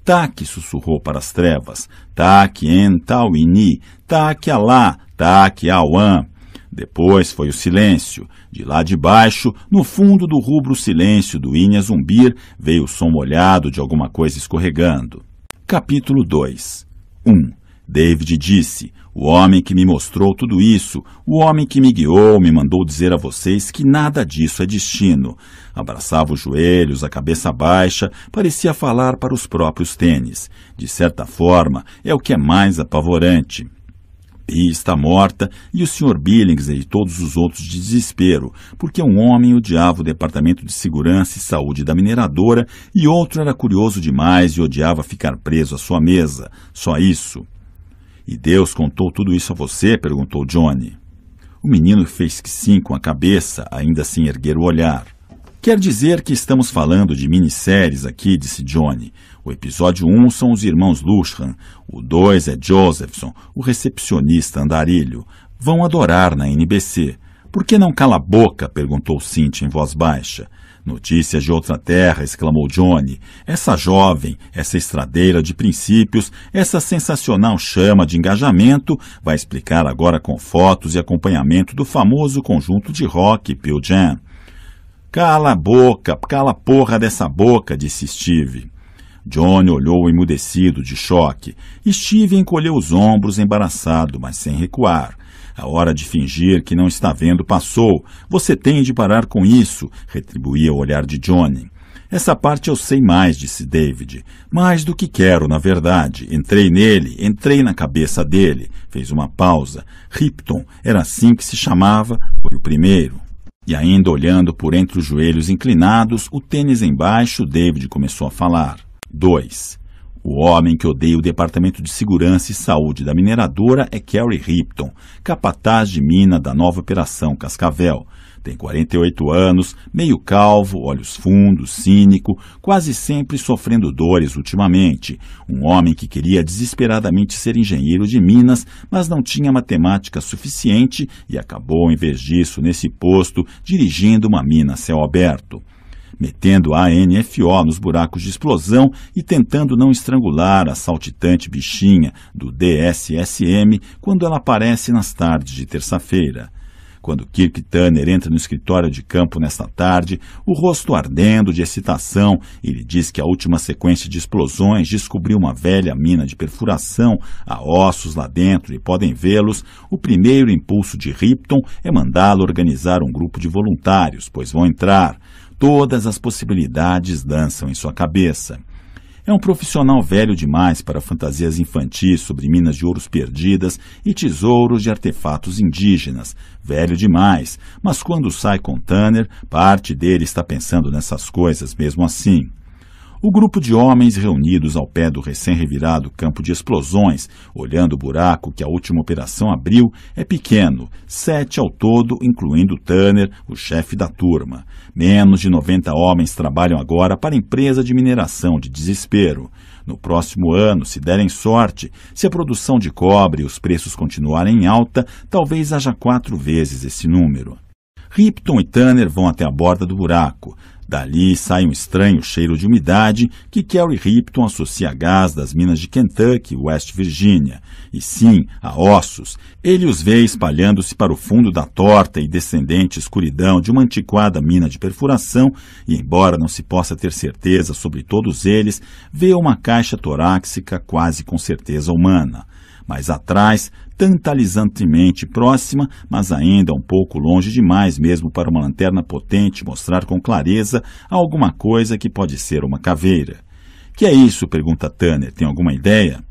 Taque sussurrou para as trevas. Taque en tal ini, taque alá, taque auan. Depois foi o silêncio. De lá de baixo, no fundo do rubro silêncio do a Zumbir, veio o som molhado de alguma coisa escorregando. Capítulo 2 1. Um, David disse: o homem que me mostrou tudo isso, o homem que me guiou, me mandou dizer a vocês que nada disso é destino. Abraçava os joelhos, a cabeça baixa, parecia falar para os próprios tênis. De certa forma, é o que é mais apavorante. Pi está morta e o Sr. Billings e todos os outros de desespero, porque um homem odiava o Departamento de Segurança e Saúde da mineradora e outro era curioso demais e odiava ficar preso à sua mesa. Só isso. E Deus contou tudo isso a você? perguntou Johnny. O menino fez que sim com a cabeça, ainda sem erguer o olhar. Quer dizer que estamos falando de minisséries aqui, disse Johnny. O episódio 1 são os irmãos Lushan. o 2 é Josephson, o recepcionista andarilho. Vão adorar na NBC. Por que não cala a boca? perguntou Cynthia em voz baixa. Notícias de outra terra, exclamou Johnny. Essa jovem, essa estradeira de princípios, essa sensacional chama de engajamento, vai explicar agora com fotos e acompanhamento do famoso conjunto de rock Pearl Jam. Cala a boca, cala a porra dessa boca, disse Steve. Johnny olhou emudecido de choque. Steve encolheu os ombros, embaraçado, mas sem recuar. A hora de fingir que não está vendo passou. Você tem de parar com isso, retribuía o olhar de Johnny. Essa parte eu sei mais, disse David. Mais do que quero, na verdade. Entrei nele, entrei na cabeça dele. Fez uma pausa. Ripton, era assim que se chamava, foi o primeiro. E ainda olhando por entre os joelhos inclinados, o tênis embaixo, David começou a falar. 2. O homem que odeia o Departamento de Segurança e Saúde da mineradora é Kerry Ripton, capataz de mina da nova Operação Cascavel. Tem 48 anos, meio calvo, olhos fundos, cínico, quase sempre sofrendo dores ultimamente. Um homem que queria desesperadamente ser engenheiro de minas, mas não tinha matemática suficiente e acabou, em vez disso, nesse posto, dirigindo uma mina a céu aberto metendo a NFO nos buracos de explosão e tentando não estrangular a saltitante bichinha do DSSM quando ela aparece nas tardes de terça-feira. Quando Kirk Tanner entra no escritório de campo nesta tarde, o rosto ardendo de excitação, ele diz que a última sequência de explosões descobriu uma velha mina de perfuração, há ossos lá dentro e podem vê-los. O primeiro impulso de Ripton é mandá-lo organizar um grupo de voluntários, pois vão entrar. Todas as possibilidades dançam em sua cabeça. É um profissional velho demais para fantasias infantis sobre minas de ouros perdidas e tesouros de artefatos indígenas. Velho demais, mas quando sai com Tanner, parte dele está pensando nessas coisas mesmo assim. O grupo de homens reunidos ao pé do recém-revirado campo de explosões, olhando o buraco que a última operação abriu, é pequeno, sete ao todo, incluindo Tanner, o chefe da turma. Menos de 90 homens trabalham agora para a empresa de mineração de desespero. No próximo ano, se derem sorte, se a produção de cobre e os preços continuarem em alta, talvez haja quatro vezes esse número. Ripton e Tanner vão até a borda do buraco. Dali sai um estranho cheiro de umidade que Kerry Ripton associa a gás das minas de Kentucky e West Virginia, e sim a ossos. Ele os vê espalhando-se para o fundo da torta e descendente escuridão de uma antiquada mina de perfuração, e embora não se possa ter certeza sobre todos eles, vê uma caixa torácica quase com certeza humana. Mas atrás tantalizantemente próxima, mas ainda um pouco longe demais mesmo para uma lanterna potente mostrar com clareza alguma coisa que pode ser uma caveira. Que é isso? pergunta Tanner. Tem alguma ideia?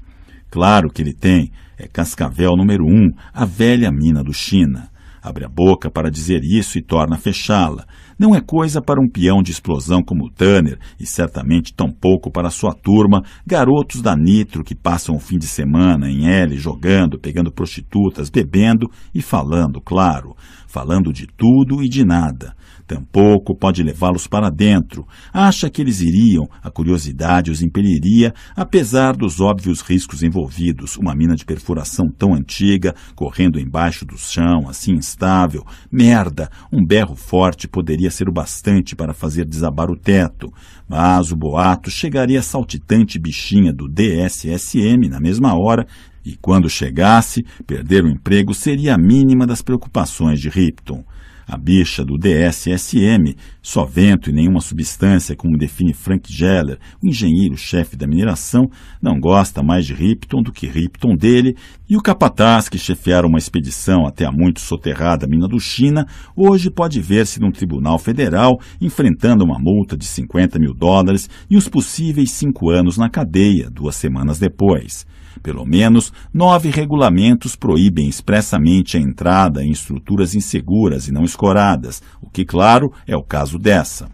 Claro que ele tem. É Cascavel número um, a velha mina do China. Abre a boca para dizer isso e torna a fechá-la. Não é coisa para um peão de explosão como o Tanner, e certamente tampouco para sua turma, garotos da Nitro que passam o fim de semana em L jogando, pegando prostitutas, bebendo e falando, claro, falando de tudo e de nada. Tampouco pode levá-los para dentro. Acha que eles iriam, a curiosidade os impeliria, apesar dos óbvios riscos envolvidos. Uma mina de perfuração tão antiga, correndo embaixo do chão, assim instável. Merda! Um berro forte poderia ser o bastante para fazer desabar o teto. Mas o boato chegaria saltitante bichinha do DSSM na mesma hora, e quando chegasse, perder o emprego seria a mínima das preocupações de Ripton. A bicha do DSSM, só vento e nenhuma substância, como define Frank Geller, o engenheiro-chefe da mineração, não gosta mais de Ripton do que Ripton dele, e o capataz que chefiara uma expedição até a muito soterrada mina do China, hoje pode ver-se num tribunal federal enfrentando uma multa de 50 mil dólares e os possíveis cinco anos na cadeia, duas semanas depois. Pelo menos nove regulamentos proíbem expressamente a entrada em estruturas inseguras e não escoradas, o que, claro, é o caso dessa.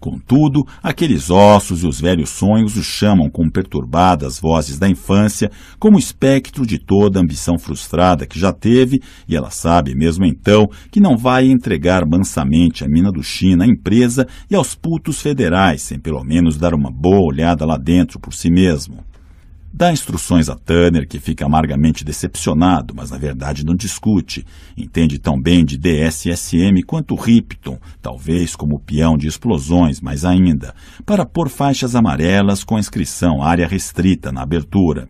Contudo, aqueles ossos e os velhos sonhos o chamam com perturbadas vozes da infância, como espectro de toda a ambição frustrada que já teve, e ela sabe mesmo então que não vai entregar mansamente a mina do China à empresa e aos putos federais, sem pelo menos dar uma boa olhada lá dentro por si mesmo. Dá instruções a Tanner, que fica amargamente decepcionado, mas na verdade não discute. Entende tão bem de DSSM quanto Ripton, talvez como peão de explosões, mas ainda, para pôr faixas amarelas com a inscrição área restrita na abertura.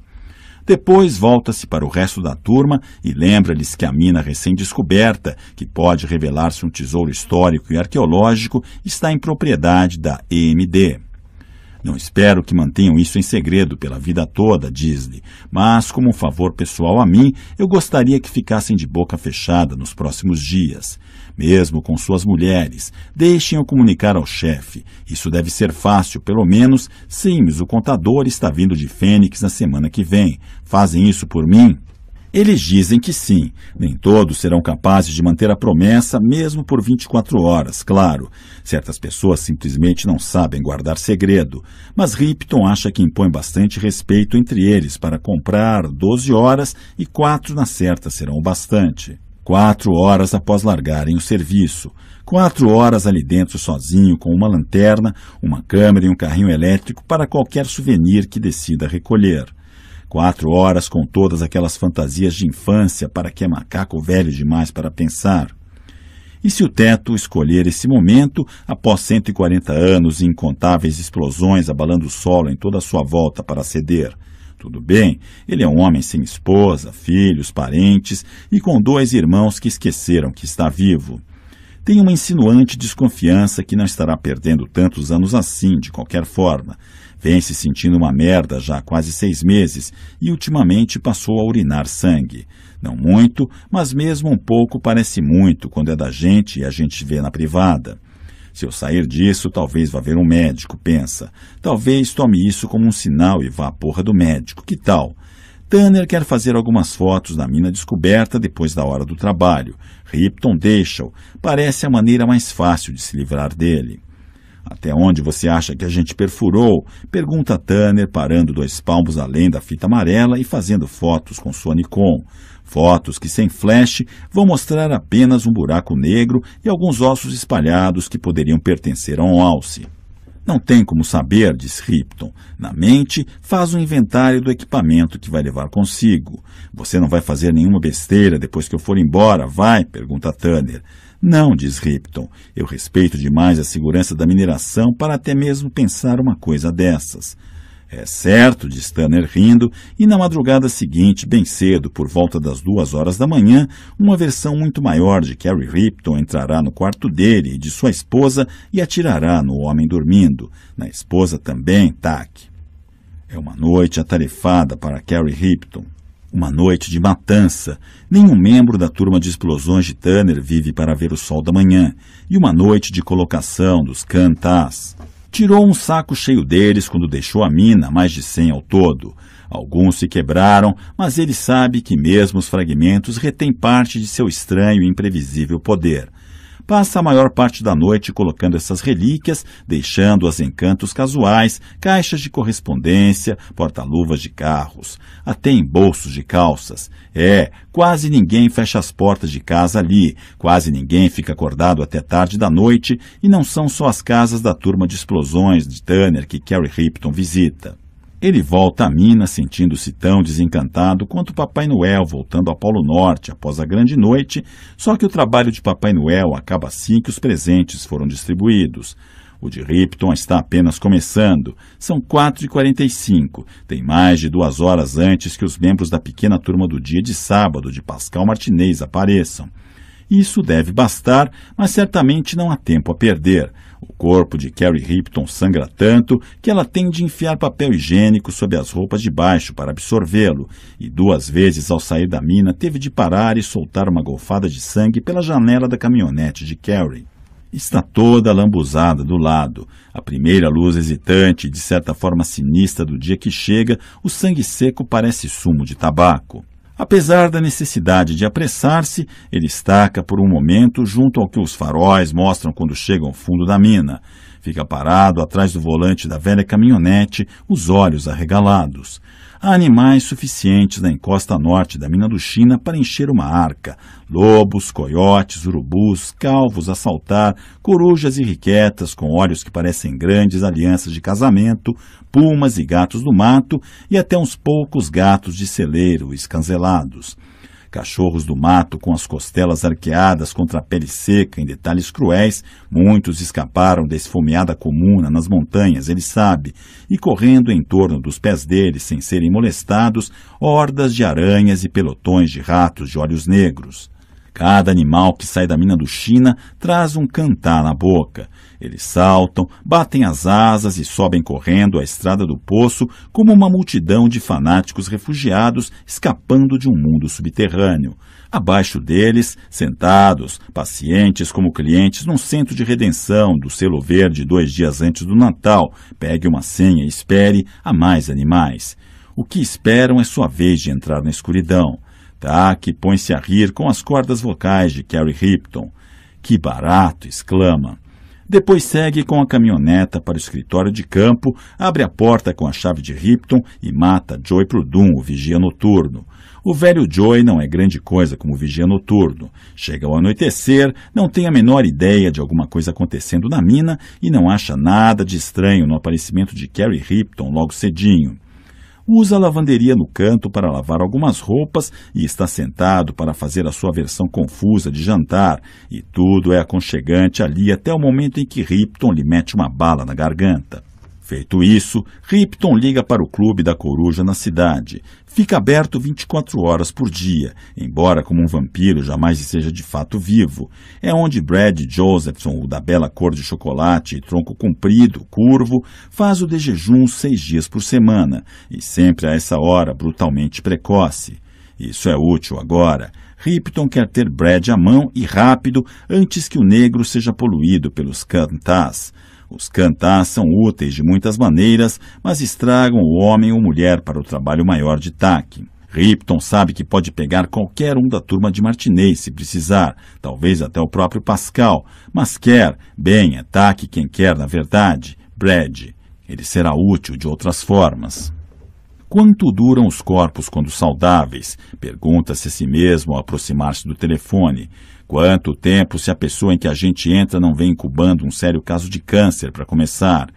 Depois volta-se para o resto da turma e lembra-lhes que a mina recém-descoberta, que pode revelar-se um tesouro histórico e arqueológico, está em propriedade da EMD. Não espero que mantenham isso em segredo pela vida toda, diz-lhe, mas, como um favor pessoal a mim, eu gostaria que ficassem de boca fechada nos próximos dias. Mesmo com suas mulheres, deixem-o comunicar ao chefe. Isso deve ser fácil, pelo menos, mas o contador, está vindo de Fênix na semana que vem. Fazem isso por mim? Eles dizem que sim. Nem todos serão capazes de manter a promessa, mesmo por 24 horas, claro. Certas pessoas simplesmente não sabem guardar segredo. Mas Ripton acha que impõe bastante respeito entre eles para comprar 12 horas e quatro na certa serão o bastante. Quatro horas após largarem o serviço. Quatro horas ali dentro sozinho, com uma lanterna, uma câmera e um carrinho elétrico para qualquer souvenir que decida recolher. Quatro horas com todas aquelas fantasias de infância para que é macaco velho demais para pensar. E se o teto escolher esse momento, após 140 anos e incontáveis explosões abalando o solo em toda a sua volta para ceder? Tudo bem, ele é um homem sem esposa, filhos, parentes e com dois irmãos que esqueceram que está vivo. Tem uma insinuante desconfiança que não estará perdendo tantos anos assim, de qualquer forma, Vem se sentindo uma merda já há quase seis meses e ultimamente passou a urinar sangue. Não muito, mas mesmo um pouco parece muito quando é da gente e a gente vê na privada. Se eu sair disso, talvez vá ver um médico, pensa. Talvez tome isso como um sinal e vá à porra do médico. Que tal? Tanner quer fazer algumas fotos da mina descoberta depois da hora do trabalho. Ripton deixa-o. Parece a maneira mais fácil de se livrar dele. Até onde você acha que a gente perfurou? Pergunta Tanner, parando dois palmos além da fita amarela e fazendo fotos com sua Nikon. Fotos que, sem flash, vão mostrar apenas um buraco negro e alguns ossos espalhados que poderiam pertencer a um alce. Não tem como saber, diz Ripton. Na mente, faz um inventário do equipamento que vai levar consigo. Você não vai fazer nenhuma besteira depois que eu for embora, vai? pergunta Tanner. Não, diz Ripton, eu respeito demais a segurança da mineração para até mesmo pensar uma coisa dessas. É certo, diz Tanner rindo, e na madrugada seguinte, bem cedo, por volta das duas horas da manhã, uma versão muito maior de Carrie Ripton entrará no quarto dele e de sua esposa e atirará no homem dormindo. Na esposa também, tac. É uma noite atarefada para Carrie Ripton. Uma noite de matança. Nenhum membro da turma de explosões de Tanner vive para ver o sol da manhã. E uma noite de colocação dos cantas. Tirou um saco cheio deles quando deixou a mina, mais de cem ao todo. Alguns se quebraram, mas ele sabe que mesmo os fragmentos retêm parte de seu estranho e imprevisível poder passa a maior parte da noite colocando essas relíquias, deixando-as em cantos casuais, caixas de correspondência, porta-luvas de carros, até em bolsos de calças. É, quase ninguém fecha as portas de casa ali, quase ninguém fica acordado até tarde da noite, e não são só as casas da turma de explosões de Tanner que Carrie Ripton visita. Ele volta a Minas sentindo-se tão desencantado quanto Papai Noel voltando ao Polo Norte após a grande noite, só que o trabalho de Papai Noel acaba assim que os presentes foram distribuídos. O de Ripton está apenas começando. São 4h45. Tem mais de duas horas antes que os membros da pequena turma do dia de sábado de Pascal Martinez apareçam. Isso deve bastar, mas certamente não há tempo a perder. O corpo de Carrie Ripton sangra tanto que ela tem de enfiar papel higiênico sob as roupas de baixo para absorvê-lo, e duas vezes ao sair da mina teve de parar e soltar uma golfada de sangue pela janela da caminhonete de Carrie está toda lambuzada do lado. A primeira luz hesitante e de certa forma sinistra do dia que chega, o sangue seco parece sumo de tabaco. Apesar da necessidade de apressar-se, ele estaca por um momento junto ao que os faróis mostram quando chega ao fundo da mina. Fica parado atrás do volante da velha caminhonete, os olhos arregalados. Há animais suficientes na encosta norte da mina do China para encher uma arca. Lobos, coiotes, urubus, calvos a saltar, corujas irrequietas com olhos que parecem grandes alianças de casamento, pumas e gatos do mato e até uns poucos gatos de celeiro escancelados cachorros do mato com as costelas arqueadas contra a pele seca em detalhes cruéis. Muitos escaparam da esfomeada comuna nas montanhas, ele sabe, e correndo em torno dos pés deles sem serem molestados, hordas de aranhas e pelotões de ratos de olhos negros. Cada animal que sai da mina do China traz um cantar na boca. Eles saltam, batem as asas e sobem correndo a estrada do poço como uma multidão de fanáticos refugiados escapando de um mundo subterrâneo. Abaixo deles, sentados, pacientes como clientes num centro de redenção do selo verde dois dias antes do Natal, pegue uma senha e espere a mais animais. O que esperam é sua vez de entrar na escuridão. Tack põe-se a rir com as cordas vocais de Carrie Ripton. Que barato! exclama. Depois segue com a caminhoneta para o escritório de campo, abre a porta com a chave de Ripton e mata Joey Prudum, o vigia noturno. O velho Joey não é grande coisa como vigia noturno. Chega ao anoitecer, não tem a menor ideia de alguma coisa acontecendo na mina e não acha nada de estranho no aparecimento de Carrie Ripton logo cedinho usa a lavanderia no canto para lavar algumas roupas e está sentado para fazer a sua versão confusa de jantar, e tudo é aconchegante ali até o momento em que Ripton lhe mete uma bala na garganta. Feito isso, Ripton liga para o Clube da Coruja na cidade. Fica aberto 24 horas por dia, embora como um vampiro jamais seja de fato vivo. É onde Brad Josephson, o da bela cor de chocolate e tronco comprido, curvo, faz o de jejum seis dias por semana, e sempre a essa hora brutalmente precoce. Isso é útil agora. Ripton quer ter Brad à mão e rápido antes que o negro seja poluído pelos Kantas. Os cantar são úteis de muitas maneiras, mas estragam o homem ou mulher para o trabalho maior de taque. Ripton sabe que pode pegar qualquer um da turma de Martinez se precisar, talvez até o próprio Pascal, mas quer, bem, é taque quem quer na verdade, Brad. Ele será útil de outras formas. Quanto duram os corpos quando saudáveis? Pergunta-se a si mesmo ao aproximar-se do telefone. Quanto tempo se a pessoa em que a gente entra não vem incubando um sério caso de câncer, para começar?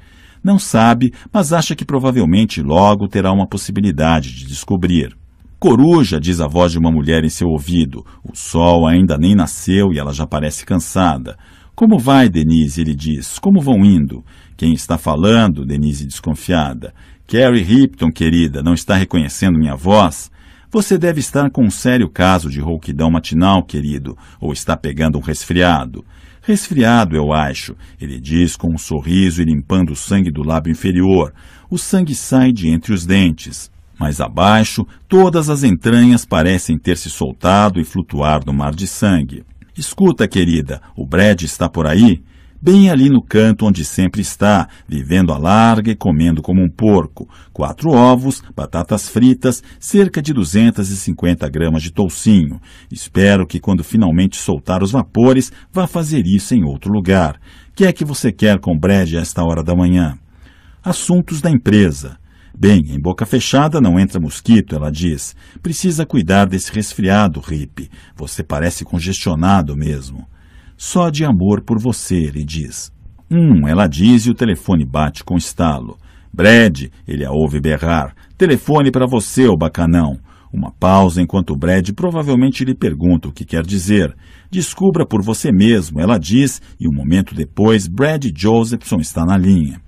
Não sabe, mas acha que provavelmente logo terá uma possibilidade de descobrir. Coruja, diz a voz de uma mulher em seu ouvido. O sol ainda nem nasceu e ela já parece cansada. Como vai, Denise? Ele diz. Como vão indo? Quem está falando? Denise desconfiada. Carrie Ripton, querida, não está reconhecendo minha voz? Você deve estar com um sério caso de rouquidão matinal, querido, ou está pegando um resfriado. Resfriado, eu acho, ele diz com um sorriso e limpando o sangue do lábio inferior. O sangue sai de entre os dentes. Mais abaixo, todas as entranhas parecem ter se soltado e flutuar no mar de sangue. Escuta, querida, o Brad está por aí? bem ali no canto onde sempre está, vivendo à larga e comendo como um porco. Quatro ovos, batatas fritas, cerca de 250 gramas de toucinho. Espero que quando finalmente soltar os vapores, vá fazer isso em outro lugar. Que é que você quer com Brad a esta hora da manhã? Assuntos da empresa. Bem, em boca fechada não entra mosquito, ela diz. Precisa cuidar desse resfriado, Rip. Você parece congestionado mesmo só de amor por você, ele diz. Hum, ela diz e o telefone bate com estalo. Brad, ele a ouve berrar. Telefone para você, o bacanão. Uma pausa enquanto Brad provavelmente lhe pergunta o que quer dizer. Descubra por você mesmo, ela diz, e um momento depois Brad Josephson está na linha.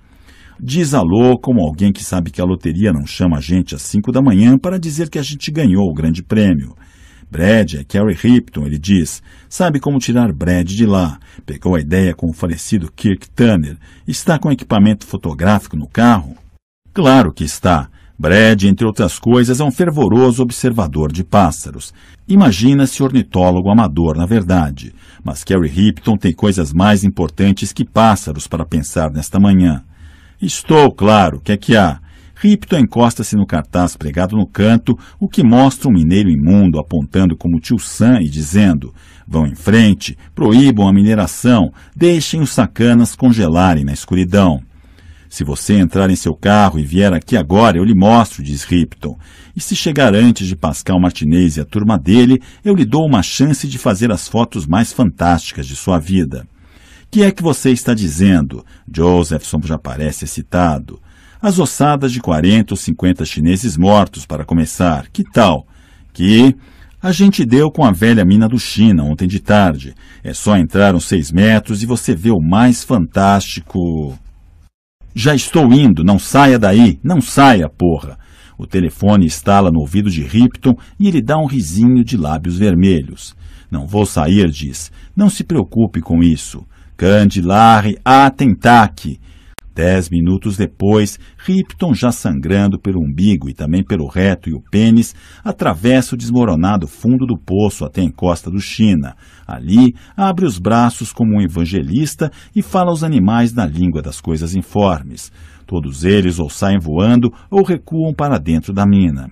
Diz alô como alguém que sabe que a loteria não chama a gente às cinco da manhã para dizer que a gente ganhou o grande prêmio. Brad é Kerry Ripton, ele diz. Sabe como tirar Brad de lá. Pegou a ideia com o falecido Kirk Tanner. Está com equipamento fotográfico no carro? Claro que está. Brad, entre outras coisas, é um fervoroso observador de pássaros. Imagina-se ornitólogo amador, na verdade. Mas Kerry Ripton tem coisas mais importantes que pássaros para pensar nesta manhã. Estou, claro, o que é que há? Ripton encosta-se no cartaz pregado no canto, o que mostra um mineiro imundo apontando como tio Sam e dizendo: Vão em frente, proíbam a mineração, deixem os sacanas congelarem na escuridão. Se você entrar em seu carro e vier aqui agora, eu lhe mostro, diz Ripton. E se chegar antes de Pascal Martinez e a turma dele, eu lhe dou uma chance de fazer as fotos mais fantásticas de sua vida. Que é que você está dizendo? Josephson já parece excitado. As ossadas de 40 ou 50 chineses mortos, para começar. Que tal? Que a gente deu com a velha mina do China ontem de tarde. É só entrar uns seis metros e você vê o mais fantástico. Já estou indo, não saia daí, não saia, porra. O telefone estala no ouvido de Ripton e ele dá um risinho de lábios vermelhos. Não vou sair, diz. Não se preocupe com isso. Candilare atentaque. Dez minutos depois, Ripton, já sangrando pelo umbigo e também pelo reto e o pênis, atravessa o desmoronado fundo do poço até a encosta do China. Ali, abre os braços como um evangelista e fala aos animais na língua das coisas informes. Todos eles ou saem voando ou recuam para dentro da mina.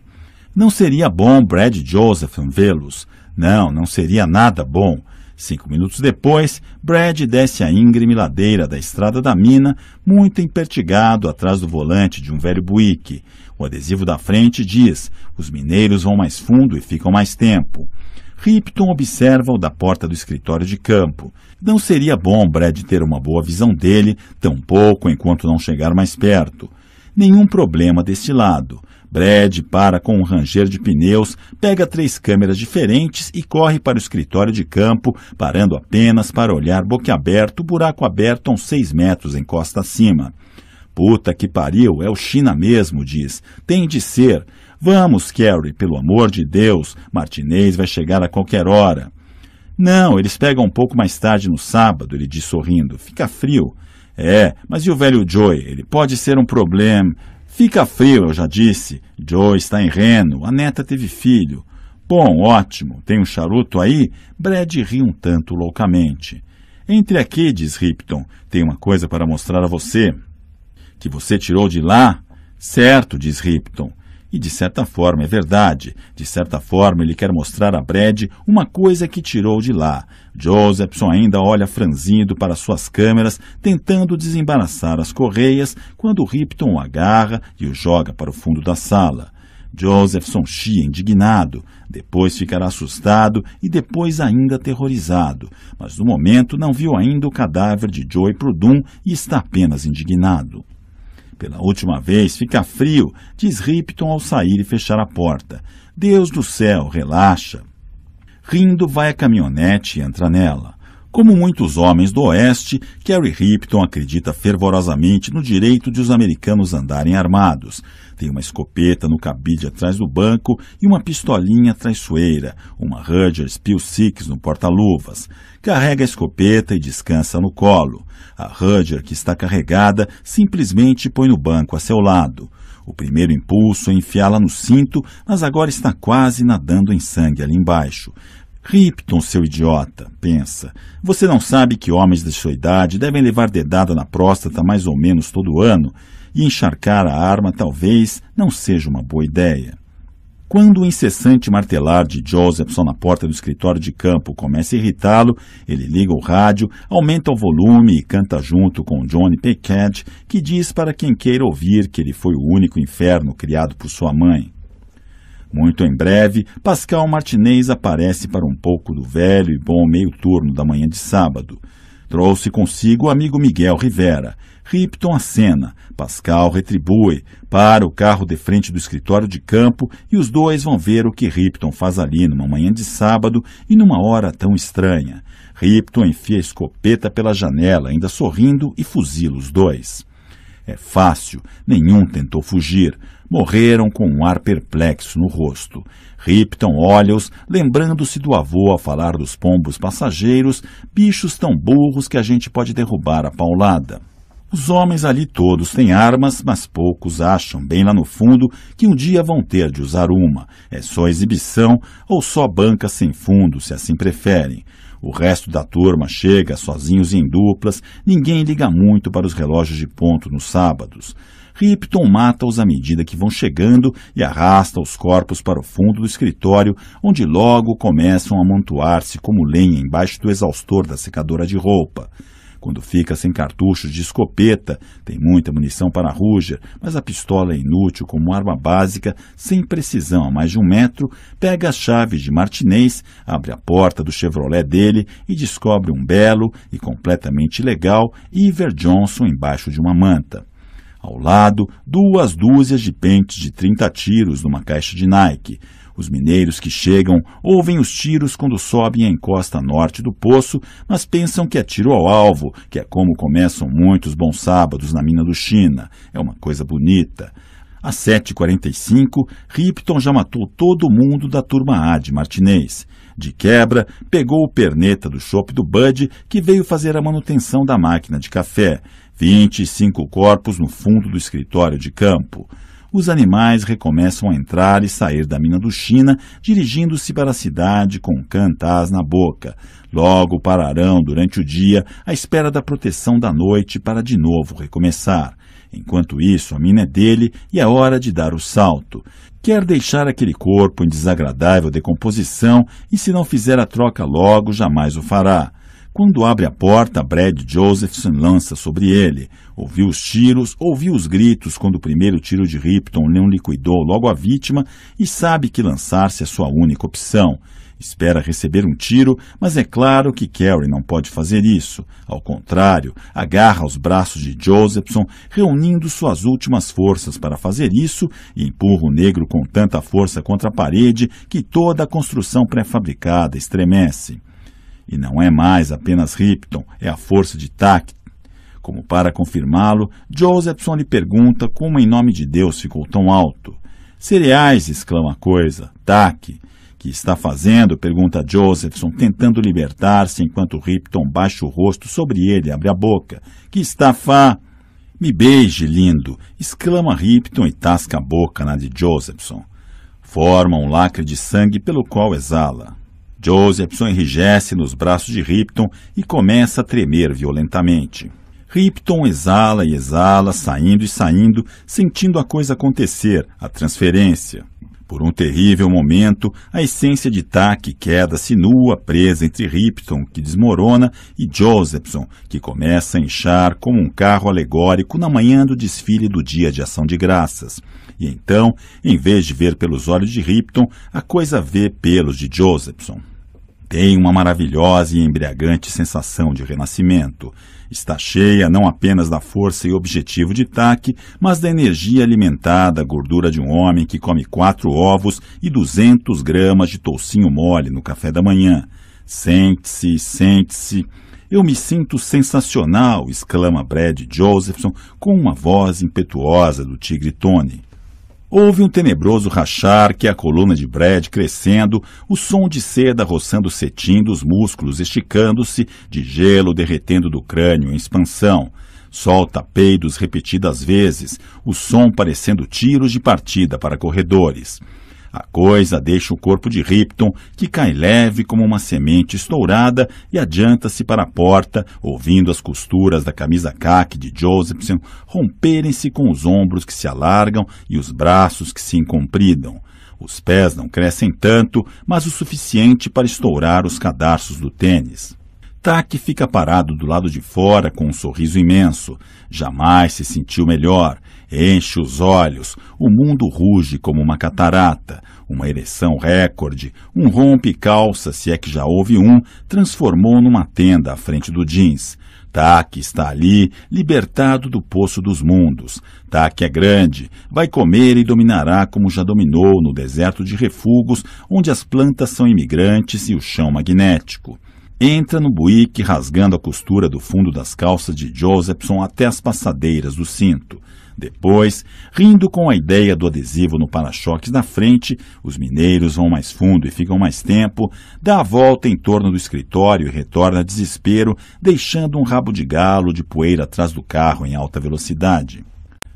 Não seria bom Brad Joseph, vê-los. Não, não seria nada bom. Cinco minutos depois, Brad desce a íngreme ladeira da estrada da mina, muito empertigado atrás do volante de um velho Buick. O adesivo da frente diz: os mineiros vão mais fundo e ficam mais tempo. Ripton observa-o da porta do escritório de campo. Não seria bom Brad ter uma boa visão dele, tampouco enquanto não chegar mais perto. Nenhum problema deste lado. Brad para com um ranger de pneus, pega três câmeras diferentes e corre para o escritório de campo, parando apenas para olhar boquiaberto o buraco aberto a uns seis metros em costa acima. Puta que pariu, é o China mesmo, diz. Tem de ser. Vamos, Carrie, pelo amor de Deus, Martinez vai chegar a qualquer hora. Não, eles pegam um pouco mais tarde no sábado, ele diz sorrindo. Fica frio. É, mas e o velho Joy? Ele pode ser um problema. Fica frio, eu já disse. Joe está em Reno, a neta teve filho. Bom, ótimo, tem um charuto aí? Brad ri um tanto loucamente. Entre aqui, diz Ripton, tem uma coisa para mostrar a você. Que você tirou de lá? Certo, diz Ripton. E de certa forma é verdade, de certa forma ele quer mostrar a Brad uma coisa que tirou de lá. Josephson ainda olha franzindo para suas câmeras, tentando desembaraçar as correias, quando Ripton o agarra e o joga para o fundo da sala. Josephson chia indignado, depois ficará assustado e depois ainda aterrorizado, mas no momento não viu ainda o cadáver de Joey Prudhomme e está apenas indignado. Pela última vez, fica frio, diz Ripton ao sair e fechar a porta. Deus do céu, relaxa. Rindo, vai à caminhonete e entra nela. Como muitos homens do Oeste, Kerry Ripton acredita fervorosamente no direito de os americanos andarem armados, tem uma escopeta no cabide atrás do banco e uma pistolinha traiçoeira, uma Rudger Spill Six no porta-luvas. Carrega a escopeta e descansa no colo. A Rudger, que está carregada, simplesmente põe no banco a seu lado. O primeiro impulso é enfiá-la no cinto, mas agora está quase nadando em sangue ali embaixo. Ripton, seu idiota, pensa. Você não sabe que homens de sua idade devem levar dedada na próstata mais ou menos todo ano e encharcar a arma talvez não seja uma boa ideia. Quando o incessante martelar de Josephson na porta do escritório de campo começa a irritá-lo, ele liga o rádio, aumenta o volume e canta junto com Johnny Peckett, que diz para quem queira ouvir que ele foi o único inferno criado por sua mãe. Muito em breve, Pascal Martinez aparece para um pouco do velho e bom meio turno da manhã de sábado. Trouxe consigo o amigo Miguel Rivera, Ripton acena, Pascal retribui, para o carro de frente do escritório de campo e os dois vão ver o que Ripton faz ali numa manhã de sábado e numa hora tão estranha. Ripton enfia a escopeta pela janela, ainda sorrindo, e fuzila os dois. É fácil, nenhum tentou fugir. Morreram com um ar perplexo no rosto. Ripton olha-os, lembrando-se do avô a falar dos pombos passageiros, bichos tão burros que a gente pode derrubar a paulada. Os homens ali todos têm armas, mas poucos acham bem lá no fundo que um dia vão ter de usar uma. É só exibição ou só banca sem fundo, se assim preferem. O resto da turma chega sozinhos em duplas, ninguém liga muito para os relógios de ponto nos sábados. Ripton mata-os à medida que vão chegando e arrasta os corpos para o fundo do escritório, onde logo começam a amontoar-se como lenha embaixo do exaustor da secadora de roupa. Quando fica sem cartuchos de escopeta, tem muita munição para a Ruger, mas a pistola é inútil como arma básica, sem precisão a mais de um metro, pega as chaves de Martinez, abre a porta do Chevrolet dele e descobre um belo e completamente legal Iver Johnson embaixo de uma manta. Ao lado, duas dúzias de pentes de 30 tiros numa caixa de Nike. Os mineiros que chegam ouvem os tiros quando sobem a encosta norte do poço, mas pensam que é tiro ao alvo, que é como começam muitos bons sábados na mina do China. É uma coisa bonita. Às 7h45, Ripton já matou todo mundo da turma A de Martinez. De quebra, pegou o perneta do chope do Bud, que veio fazer a manutenção da máquina de café. 25 corpos no fundo do escritório de campo os animais recomeçam a entrar e sair da mina do China, dirigindo-se para a cidade com cantaz na boca. Logo pararão durante o dia, à espera da proteção da noite para de novo recomeçar. Enquanto isso, a mina é dele e é hora de dar o salto. Quer deixar aquele corpo em desagradável decomposição e, se não fizer a troca logo, jamais o fará. Quando abre a porta, Brad Josephson lança sobre ele. Ouviu os tiros, ouviu os gritos quando o primeiro tiro de Ripton não liquidou logo a vítima e sabe que lançar-se é sua única opção. Espera receber um tiro, mas é claro que Carrie não pode fazer isso. Ao contrário, agarra os braços de Josephson, reunindo suas últimas forças para fazer isso, e empurra o negro com tanta força contra a parede que toda a construção pré-fabricada estremece. E não é mais apenas Ripton, é a força de Tact. Como para confirmá-lo, Josephson lhe pergunta como em nome de Deus ficou tão alto. Cereais, exclama a coisa. Tac. Que está fazendo? pergunta Josephson, tentando libertar-se enquanto Ripton baixa o rosto sobre ele e abre a boca. Que está fa. Me beije, lindo! exclama Ripton e tasca a boca na de Josephson. Forma um lacre de sangue pelo qual exala. Josephson enrijece nos braços de Ripton e começa a tremer violentamente. Ripton exala e exala, saindo e saindo, sentindo a coisa acontecer, a transferência. Por um terrível momento, a essência de taque queda se nua, presa entre Ripton, que desmorona, e Josephson, que começa a inchar como um carro alegórico na manhã do desfile do Dia de Ação de Graças. E então, em vez de ver pelos olhos de Ripton, a coisa vê pelos de Josephson tem uma maravilhosa e embriagante sensação de renascimento. Está cheia não apenas da força e objetivo de Taque, mas da energia alimentada, a gordura de um homem que come quatro ovos e 200 gramas de toucinho mole no café da manhã. Sente-se, sente-se. Eu me sinto sensacional, exclama Brad Josephson com uma voz impetuosa do Tigre Tony. Houve um tenebroso rachar que a coluna de Brad crescendo, o som de seda roçando o cetim dos músculos esticando-se, de gelo derretendo do crânio em expansão. Solta peidos repetidas vezes, o som parecendo tiros de partida para corredores. A coisa deixa o corpo de Ripton, que cai leve como uma semente estourada e adianta-se para a porta, ouvindo as costuras da camisa caque de Josephson romperem-se com os ombros que se alargam e os braços que se encompridam. Os pés não crescem tanto, mas o suficiente para estourar os cadarços do tênis. Tak fica parado do lado de fora com um sorriso imenso. Jamais se sentiu melhor. Enche os olhos, o mundo ruge como uma catarata, uma ereção recorde, um rompe-calça, se é que já houve um, transformou numa tenda à frente do jeans. Taque está ali, libertado do poço dos mundos. Taque é grande, vai comer e dominará como já dominou no deserto de refugos, onde as plantas são imigrantes e o chão magnético. Entra no buíque rasgando a costura do fundo das calças de Josephson até as passadeiras do cinto. Depois, rindo com a ideia do adesivo no para-choques na frente, os mineiros vão mais fundo e ficam mais tempo, dá a volta em torno do escritório e retorna a desespero, deixando um rabo de galo de poeira atrás do carro em alta velocidade.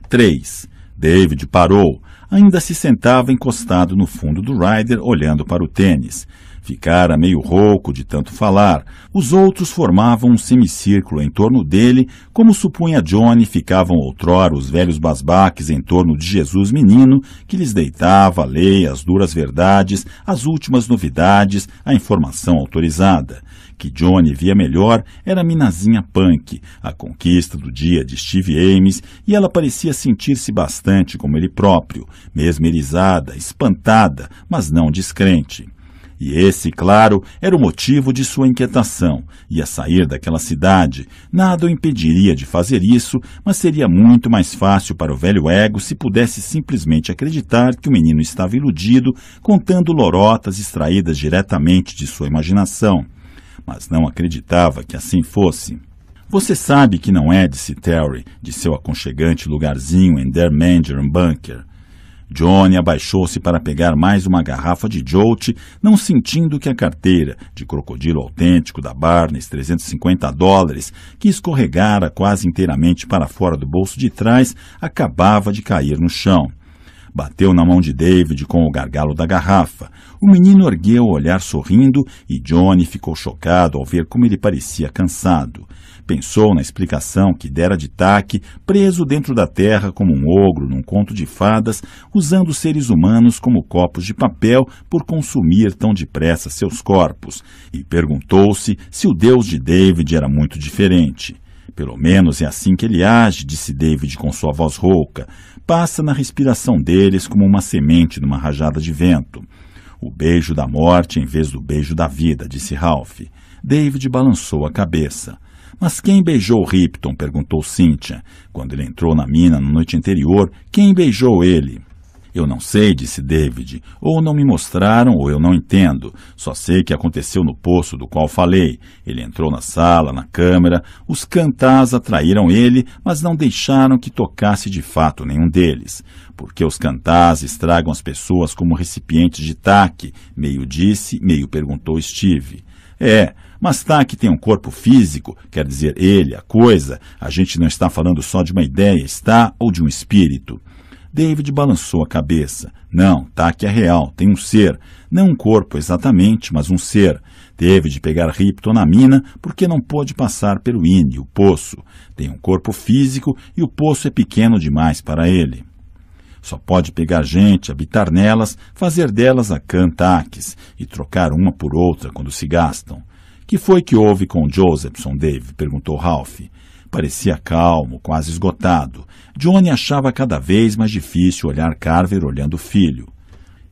3. David parou. Ainda se sentava encostado no fundo do rider, olhando para o tênis. Ficara meio rouco de tanto falar. Os outros formavam um semicírculo em torno dele, como supunha Johnny ficavam outrora os velhos basbaques em torno de Jesus menino, que lhes deitava a lei, as duras verdades, as últimas novidades, a informação autorizada que Johnny via melhor era a Minazinha Punk, a conquista do dia de Steve Ames, e ela parecia sentir-se bastante como ele próprio, mesmerizada, espantada, mas não descrente. E esse, claro, era o motivo de sua inquietação. Ia sair daquela cidade. Nada o impediria de fazer isso, mas seria muito mais fácil para o velho ego se pudesse simplesmente acreditar que o menino estava iludido, contando lorotas extraídas diretamente de sua imaginação. Mas não acreditava que assim fosse. Você sabe que não é, disse Terry, de seu aconchegante lugarzinho em Der Manger Bunker. Johnny abaixou-se para pegar mais uma garrafa de Jolt, não sentindo que a carteira de crocodilo autêntico da Barnes 350 dólares, que escorregara quase inteiramente para fora do bolso de trás, acabava de cair no chão. Bateu na mão de David com o gargalo da garrafa. O menino ergueu o olhar sorrindo e Johnny ficou chocado ao ver como ele parecia cansado. Pensou na explicação que dera de Taque, preso dentro da terra como um ogro num conto de fadas, usando seres humanos como copos de papel por consumir tão depressa seus corpos, e perguntou-se se o Deus de David era muito diferente. Pelo menos é assim que ele age, disse David com sua voz rouca. Passa na respiração deles como uma semente numa rajada de vento. O beijo da morte em vez do beijo da vida, disse Ralph. David balançou a cabeça. Mas quem beijou Ripton? perguntou Cynthia. Quando ele entrou na mina na noite anterior, quem beijou ele? Eu não sei, disse David. Ou não me mostraram, ou eu não entendo. Só sei que aconteceu no poço do qual falei. Ele entrou na sala, na câmara. Os cantás atraíram ele, mas não deixaram que tocasse de fato nenhum deles. Porque os cantás estragam as pessoas como recipientes de taque, meio disse, meio perguntou Steve. É, mas Tak tá tem um corpo físico, quer dizer, ele, a coisa, a gente não está falando só de uma ideia, está, ou de um espírito. David balançou a cabeça. Não, Tak tá é real, tem um ser. Não um corpo exatamente, mas um ser. Teve de pegar na mina porque não pôde passar pelo INE, o poço. Tem um corpo físico e o poço é pequeno demais para ele. Só pode pegar gente, habitar nelas, fazer delas a cantaques e trocar uma por outra quando se gastam. Que foi que houve com Josephson, Dave? perguntou Ralph. Parecia calmo, quase esgotado. Johnny achava cada vez mais difícil olhar Carver olhando o filho.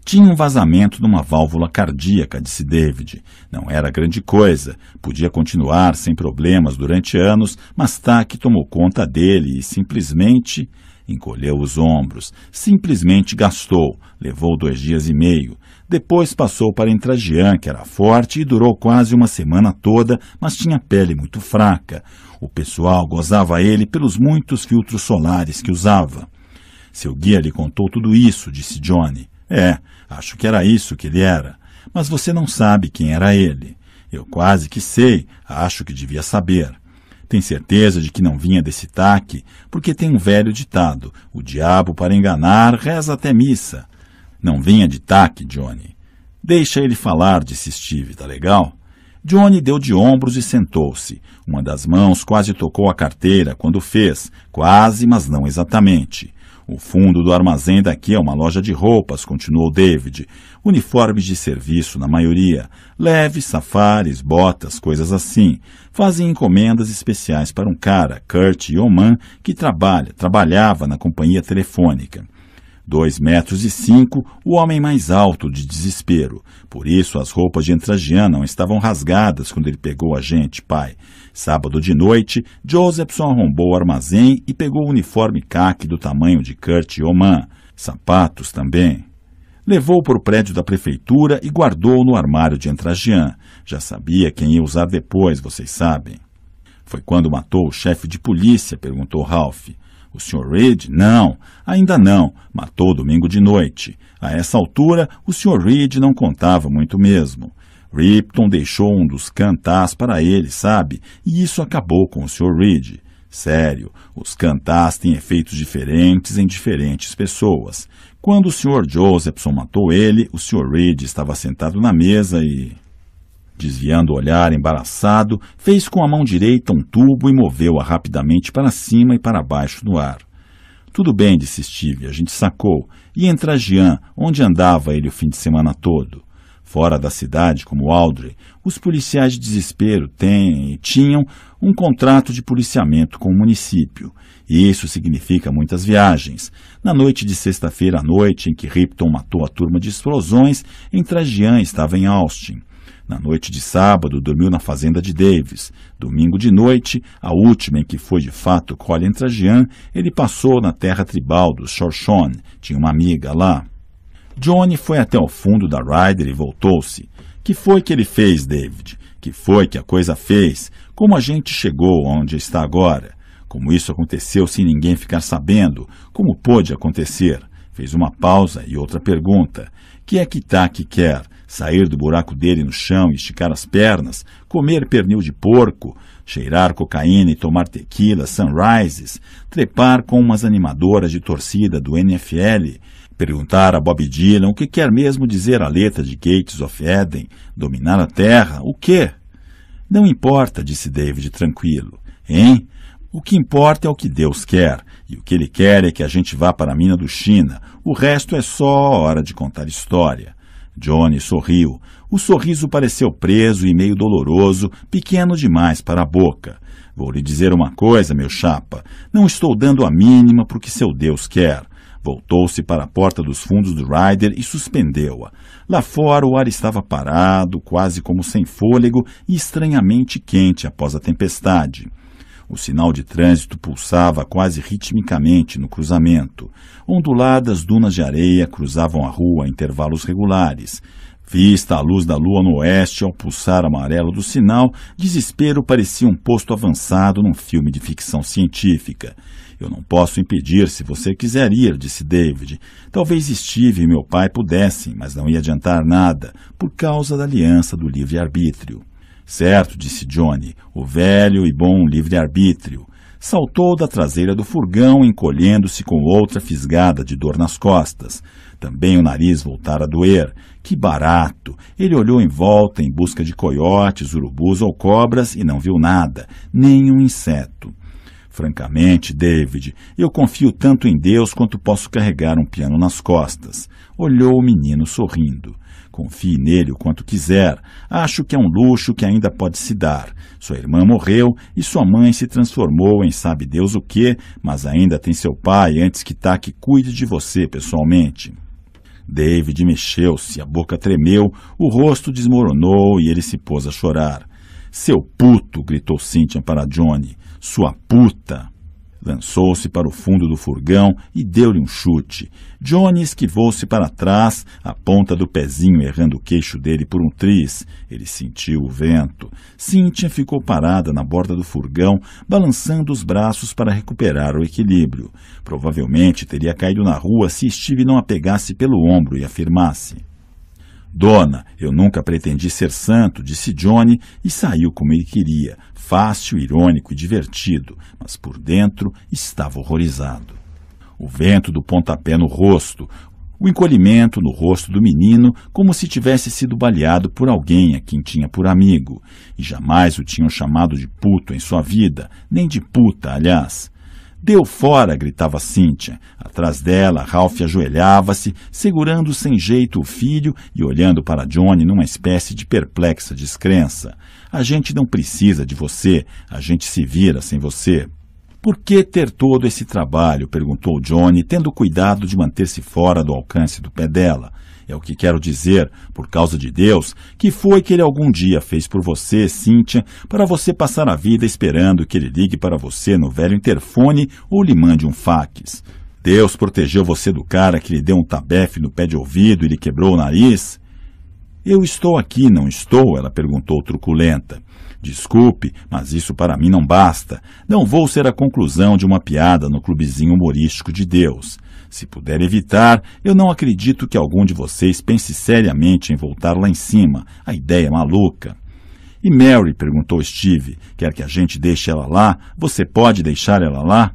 Tinha um vazamento numa válvula cardíaca, disse David. Não era grande coisa. Podia continuar sem problemas durante anos, mas Tack tomou conta dele e simplesmente encolheu os ombros. Simplesmente gastou. Levou dois dias e meio. Depois passou para Entragian, que era forte e durou quase uma semana toda, mas tinha pele muito fraca. O pessoal gozava ele pelos muitos filtros solares que usava. Seu guia lhe contou tudo isso, disse Johnny. É, acho que era isso que ele era. Mas você não sabe quem era ele. Eu quase que sei, acho que devia saber. Tem certeza de que não vinha desse taque, porque tem um velho ditado: o diabo para enganar reza até missa. Não vinha de taque, Johnny. Deixa ele falar, disse Steve, tá legal? Johnny deu de ombros e sentou-se. Uma das mãos quase tocou a carteira quando fez, quase, mas não exatamente. O fundo do armazém daqui é uma loja de roupas, continuou David. Uniformes de serviço, na maioria. Leves, safares, botas, coisas assim. Fazem encomendas especiais para um cara, Kurt Yoman, que trabalha, trabalhava na companhia telefônica. Dois metros e cinco, o homem mais alto de desespero. Por isso, as roupas de não estavam rasgadas quando ele pegou a gente, pai. Sábado de noite, Josephson arrombou o armazém e pegou o uniforme caque do tamanho de Kurt e Oman. Sapatos também levou para o prédio da prefeitura e guardou no armário de Entragian. Já sabia quem ia usar depois, vocês sabem. Foi quando matou o chefe de polícia, perguntou Ralph. O Sr. Reed? Não, ainda não. Matou domingo de noite. A essa altura, o Sr. Reed não contava muito mesmo. Ripton deixou um dos cantás para ele, sabe? E isso acabou com o Sr. Reed. Sério, os cantás têm efeitos diferentes em diferentes pessoas. Quando o Sr. Josephson matou ele, o Sr. Reed estava sentado na mesa e... Desviando o olhar embaraçado, fez com a mão direita um tubo e moveu-a rapidamente para cima e para baixo no ar. Tudo bem, disse Steve, a gente sacou. E entra Jean, onde andava ele o fim de semana todo. Fora da cidade, como Aldrey, os policiais de desespero têm, tinham um contrato de policiamento com o município. E isso significa muitas viagens. Na noite de sexta-feira à noite, em que Ripton matou a turma de explosões, Entragian estava em Austin. Na noite de sábado, dormiu na fazenda de Davis. Domingo de noite, a última em que foi de fato Colin Trajan, ele passou na terra tribal dos Shorshon. Tinha uma amiga lá. Johnny foi até o fundo da Ryder e voltou-se. Que foi que ele fez, David? Que foi que a coisa fez? Como a gente chegou onde está agora? Como isso aconteceu sem ninguém ficar sabendo? Como pôde acontecer? Fez uma pausa e outra pergunta. Que é que tá que quer? sair do buraco dele no chão e esticar as pernas, comer pernil de porco, cheirar cocaína e tomar tequila, sunrises, trepar com umas animadoras de torcida do NFL, perguntar a Bob Dylan o que quer mesmo dizer a letra de Gates of Eden, dominar a terra, o quê? Não importa, disse David tranquilo. Hein? O que importa é o que Deus quer, e o que ele quer é que a gente vá para a mina do China. O resto é só hora de contar história. Johnny sorriu. O sorriso pareceu preso e meio doloroso, pequeno demais para a boca. Vou lhe dizer uma coisa, meu chapa. Não estou dando a mínima para o que seu Deus quer. Voltou-se para a porta dos fundos do Rider e suspendeu-a. Lá fora o ar estava parado, quase como sem fôlego e estranhamente quente após a tempestade. O sinal de trânsito pulsava quase ritmicamente no cruzamento. Onduladas dunas de areia cruzavam a rua a intervalos regulares. Vista à luz da lua no oeste, ao pulsar amarelo do sinal, desespero parecia um posto avançado num filme de ficção científica. Eu não posso impedir se você quiser ir, disse David. Talvez Steve e meu pai pudessem, mas não ia adiantar nada, por causa da aliança do livre-arbítrio. Certo, disse Johnny, o velho e bom livre-arbítrio. Saltou da traseira do furgão, encolhendo-se com outra fisgada de dor nas costas. Também o nariz voltara a doer. Que barato! Ele olhou em volta em busca de coiotes, urubus ou cobras e não viu nada, nem um inseto. Francamente, David, eu confio tanto em Deus quanto posso carregar um piano nas costas. Olhou o menino sorrindo. Confie nele o quanto quiser. Acho que é um luxo que ainda pode se dar. Sua irmã morreu e sua mãe se transformou em sabe Deus o que, mas ainda tem seu pai antes que Taki tá cuide de você pessoalmente. David mexeu-se, a boca tremeu, o rosto desmoronou e ele se pôs a chorar. Seu puto! gritou Cynthia para Johnny. Sua puta! Lançou-se para o fundo do furgão e deu-lhe um chute. Johnny esquivou-se para trás, a ponta do pezinho errando o queixo dele por um triz. Ele sentiu o vento. Cynthia ficou parada na borda do furgão, balançando os braços para recuperar o equilíbrio. Provavelmente teria caído na rua se Steve não a pegasse pelo ombro e afirmasse. Dona, eu nunca pretendi ser santo, disse Johnny e saiu como ele queria, fácil, irônico e divertido, mas por dentro estava horrorizado. O vento do pontapé no rosto, o encolhimento no rosto do menino, como se tivesse sido baleado por alguém a quem tinha por amigo, e jamais o tinham chamado de puto em sua vida, nem de puta, aliás. Deu fora! gritava Cíntia. Atrás dela, Ralph ajoelhava-se, segurando sem jeito o filho e olhando para Johnny numa espécie de perplexa descrença. A gente não precisa de você, a gente se vira sem você. Por que ter todo esse trabalho? perguntou Johnny, tendo cuidado de manter-se fora do alcance do pé dela. É o que quero dizer, por causa de Deus, que foi que ele algum dia fez por você, Cíntia, para você passar a vida esperando que ele ligue para você no velho interfone ou lhe mande um fax. Deus protegeu você do cara que lhe deu um tabefe no pé de ouvido e lhe quebrou o nariz? Eu estou aqui, não estou? Ela perguntou truculenta. Desculpe, mas isso para mim não basta. Não vou ser a conclusão de uma piada no clubezinho humorístico de Deus. Se puder evitar, eu não acredito que algum de vocês pense seriamente em voltar lá em cima. A ideia é maluca. E Mary? perguntou Steve. Quer que a gente deixe ela lá? Você pode deixar ela lá?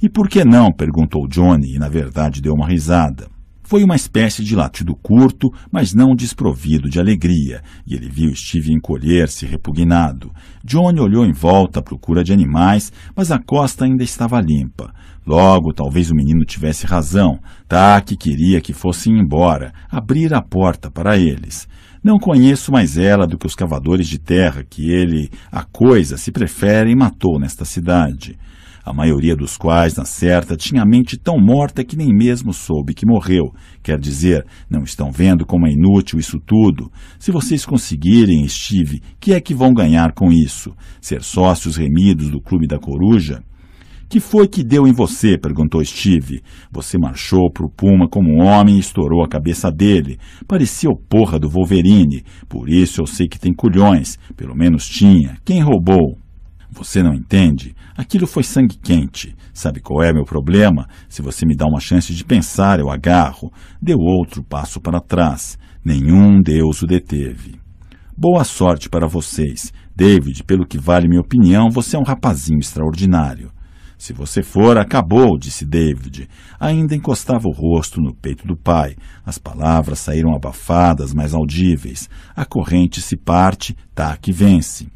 E por que não? perguntou Johnny, e na verdade deu uma risada. Foi uma espécie de latido curto, mas não desprovido de alegria, e ele viu Steve encolher-se repugnado. Johnny olhou em volta à procura de animais, mas a costa ainda estava limpa. Logo, talvez o menino tivesse razão. Taque queria que fossem embora, abrir a porta para eles. Não conheço mais ela do que os cavadores de terra que ele, a coisa, se prefere e matou nesta cidade a maioria dos quais, na certa, tinha a mente tão morta que nem mesmo soube que morreu. Quer dizer, não estão vendo como é inútil isso tudo? Se vocês conseguirem, Steve, que é que vão ganhar com isso? Ser sócios remidos do Clube da Coruja? Que foi que deu em você? perguntou Steve. Você marchou pro Puma como um homem e estourou a cabeça dele. Parecia o porra do Wolverine. Por isso eu sei que tem culhões. Pelo menos tinha. Quem roubou? Você não entende? Aquilo foi sangue quente. Sabe qual é meu problema? Se você me dá uma chance de pensar, eu agarro. Deu outro passo para trás. Nenhum Deus o deteve. Boa sorte para vocês. David, pelo que vale minha opinião, você é um rapazinho extraordinário. Se você for, acabou, disse David. Ainda encostava o rosto no peito do pai. As palavras saíram abafadas, mas audíveis. A corrente se parte, tá que vence.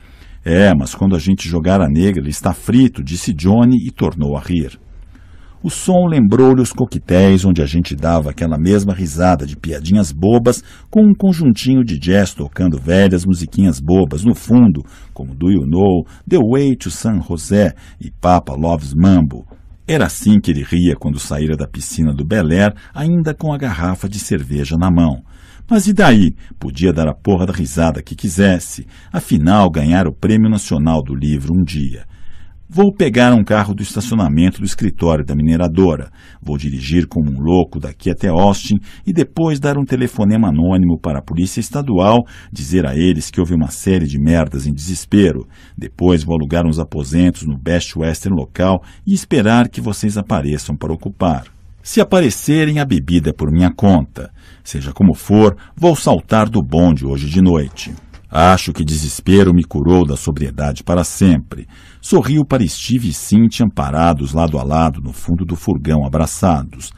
É, mas quando a gente jogar a negra, ele está frito, disse Johnny e tornou a rir. O som lembrou-lhe os coquetéis onde a gente dava aquela mesma risada de piadinhas bobas com um conjuntinho de jazz tocando velhas musiquinhas bobas no fundo, como Do You Know, The Way to San José e Papa Loves Mambo. Era assim que ele ria quando saíra da piscina do Bel Air, ainda com a garrafa de cerveja na mão. Mas e daí? Podia dar a porra da risada que quisesse. Afinal, ganhar o Prêmio Nacional do Livro um dia. Vou pegar um carro do estacionamento do escritório da mineradora. Vou dirigir como um louco daqui até Austin e depois dar um telefonema anônimo para a polícia estadual, dizer a eles que houve uma série de merdas em desespero. Depois vou alugar uns aposentos no Best Western local e esperar que vocês apareçam para ocupar. Se aparecerem, a bebida é por minha conta. Seja como for, vou saltar do bonde hoje de noite. Acho que desespero me curou da sobriedade para sempre. Sorriu para Steve e Cynthia amparados lado a lado no fundo do furgão, abraçados.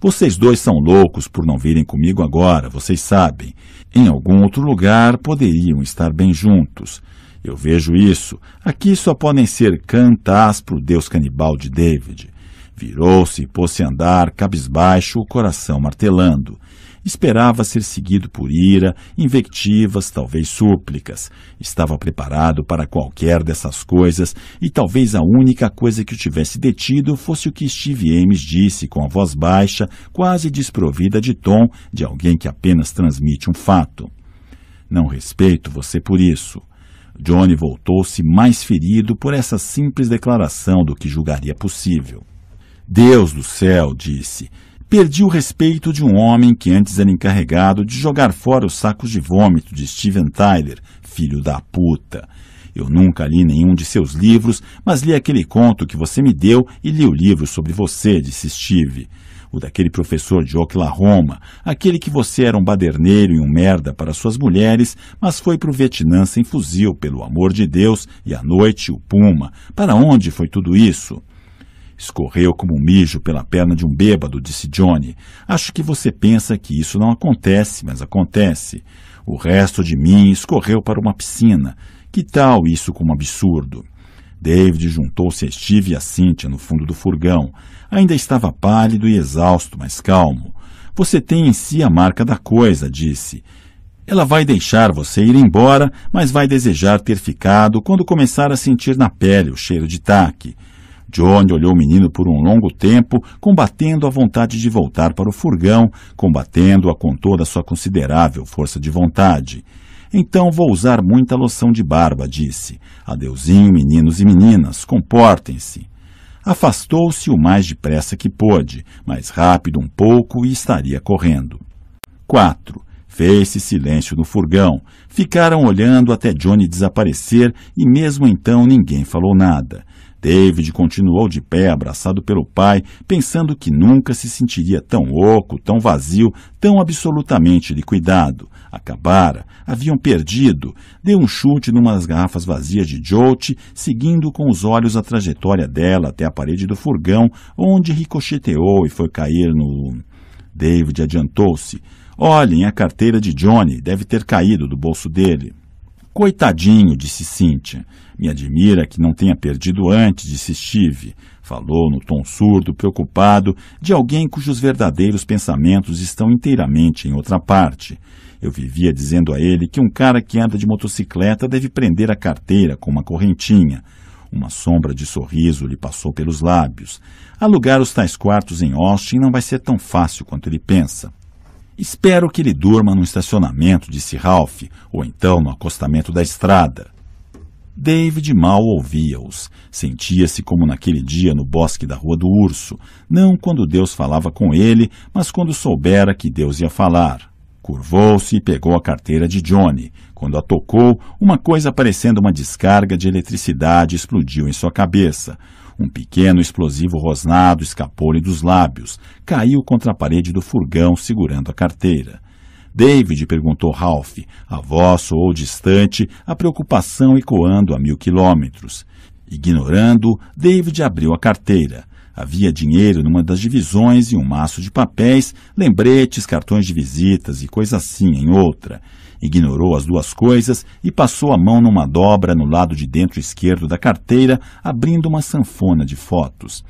Vocês dois são loucos por não virem comigo agora, vocês sabem. Em algum outro lugar poderiam estar bem juntos. Eu vejo isso. Aqui só podem ser cantas pro deus canibal de David. Virou-se e pôs-se a andar, cabisbaixo, o coração martelando. Esperava ser seguido por ira, invectivas, talvez súplicas. Estava preparado para qualquer dessas coisas e talvez a única coisa que o tivesse detido fosse o que Steve Ames disse com a voz baixa, quase desprovida de tom, de alguém que apenas transmite um fato. Não respeito você por isso. Johnny voltou-se mais ferido por essa simples declaração do que julgaria possível. Deus do céu, disse, perdi o respeito de um homem que antes era encarregado de jogar fora os sacos de vômito de Steven Tyler, filho da puta. Eu nunca li nenhum de seus livros, mas li aquele conto que você me deu e li o livro sobre você, disse Steve. O daquele professor de Oklahoma, aquele que você era um baderneiro e um merda para suas mulheres, mas foi para o Vietnã sem fuzil, pelo amor de Deus, e à noite o Puma. Para onde foi tudo isso? Escorreu como um mijo pela perna de um bêbado, disse Johnny. Acho que você pensa que isso não acontece, mas acontece. O resto de mim escorreu para uma piscina. Que tal isso como absurdo? David juntou-se a Steve e a Cynthia no fundo do furgão. Ainda estava pálido e exausto, mas calmo. Você tem em si a marca da coisa, disse. Ela vai deixar você ir embora, mas vai desejar ter ficado quando começar a sentir na pele o cheiro de taque. Johnny olhou o menino por um longo tempo, combatendo a vontade de voltar para o furgão, combatendo-a com toda a sua considerável força de vontade. Então vou usar muita loção de barba, disse. Adeusinho, meninos e meninas, comportem-se. Afastou-se o mais depressa que pôde, mais rápido um pouco e estaria correndo. 4. Fez-se silêncio no furgão. Ficaram olhando até Johnny desaparecer e mesmo então ninguém falou nada. David continuou de pé, abraçado pelo pai, pensando que nunca se sentiria tão oco, tão vazio, tão absolutamente liquidado. Acabara, haviam perdido. Deu um chute numa das garrafas vazias de Jolt, seguindo com os olhos a trajetória dela até a parede do furgão, onde ricocheteou e foi cair no. David adiantou-se. Olhem, a carteira de Johnny deve ter caído do bolso dele. Coitadinho, disse Cynthia. Me admira que não tenha perdido antes, disse Steve. Falou no tom surdo, preocupado, de alguém cujos verdadeiros pensamentos estão inteiramente em outra parte. Eu vivia dizendo a ele que um cara que anda de motocicleta deve prender a carteira com uma correntinha. Uma sombra de sorriso lhe passou pelos lábios. Alugar os tais quartos em Austin não vai ser tão fácil quanto ele pensa. Espero que ele durma no estacionamento, disse Ralph, ou então no acostamento da estrada. David mal ouvia-os. Sentia-se como naquele dia no bosque da Rua do Urso, não quando Deus falava com ele, mas quando soubera que Deus ia falar. Curvou-se e pegou a carteira de Johnny. Quando a tocou, uma coisa parecendo uma descarga de eletricidade explodiu em sua cabeça. Um pequeno explosivo rosnado escapou-lhe dos lábios. Caiu contra a parede do furgão, segurando a carteira. David, perguntou Ralph. A voz soou distante, a preocupação ecoando a mil quilômetros. Ignorando, David abriu a carteira. Havia dinheiro numa das divisões e um maço de papéis, lembretes, cartões de visitas e coisa assim em outra. Ignorou as duas coisas e passou a mão numa dobra no lado de dentro esquerdo da carteira, abrindo uma sanfona de fotos.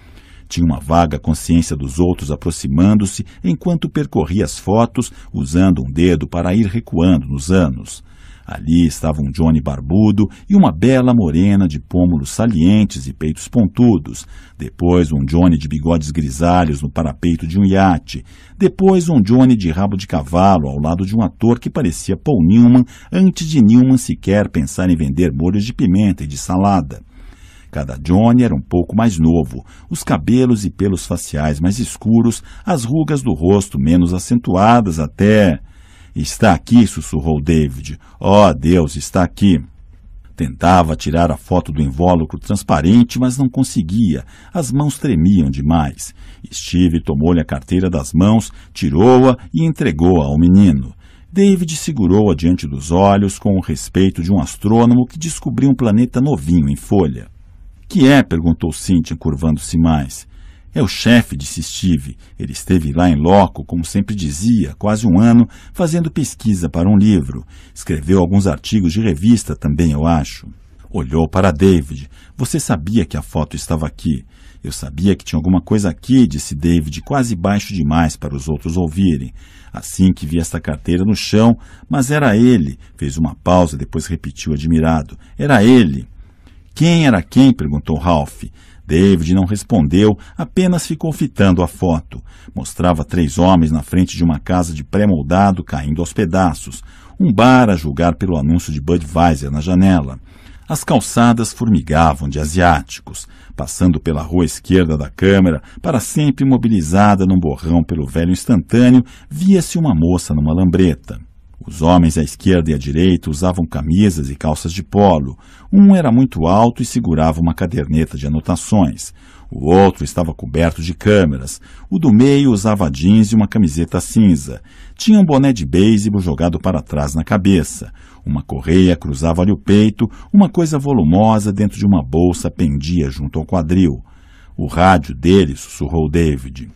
Tinha uma vaga consciência dos outros aproximando-se enquanto percorria as fotos, usando um dedo para ir recuando nos anos. Ali estavam um Johnny barbudo e uma bela morena de pômulos salientes e peitos pontudos. Depois um Johnny de bigodes grisalhos no parapeito de um iate. Depois um Johnny de rabo de cavalo ao lado de um ator que parecia Paul Newman antes de Newman sequer pensar em vender molhos de pimenta e de salada cada Johnny era um pouco mais novo, os cabelos e pelos faciais mais escuros, as rugas do rosto menos acentuadas até. Está aqui, sussurrou David. Oh, Deus, está aqui. Tentava tirar a foto do invólucro transparente, mas não conseguia. As mãos tremiam demais. Steve tomou-lhe a carteira das mãos, tirou-a e entregou-a ao menino. David segurou-a diante dos olhos com o respeito de um astrônomo que descobriu um planeta novinho em folha. Que é? perguntou Cynthia, curvando-se mais. É o chefe, disse Steve. Ele esteve lá em loco, como sempre dizia, quase um ano, fazendo pesquisa para um livro. Escreveu alguns artigos de revista também, eu acho. Olhou para David. Você sabia que a foto estava aqui. Eu sabia que tinha alguma coisa aqui, disse David, quase baixo demais para os outros ouvirem. Assim que vi esta carteira no chão, mas era ele. Fez uma pausa, depois repetiu admirado. Era ele. Quem era quem? perguntou Ralph. David não respondeu, apenas ficou fitando a foto. Mostrava três homens na frente de uma casa de pré-moldado caindo aos pedaços, um bar a julgar pelo anúncio de Budweiser na janela. As calçadas formigavam de asiáticos, passando pela rua esquerda da câmera, para sempre imobilizada num borrão pelo velho instantâneo, via-se uma moça numa lambreta. Os homens à esquerda e à direita usavam camisas e calças de polo. Um era muito alto e segurava uma caderneta de anotações. O outro estava coberto de câmeras. O do meio usava jeans e uma camiseta cinza. Tinha um boné de beisebol jogado para trás na cabeça. Uma correia cruzava-lhe o peito, uma coisa volumosa dentro de uma bolsa pendia junto ao quadril. O rádio dele, sussurrou David.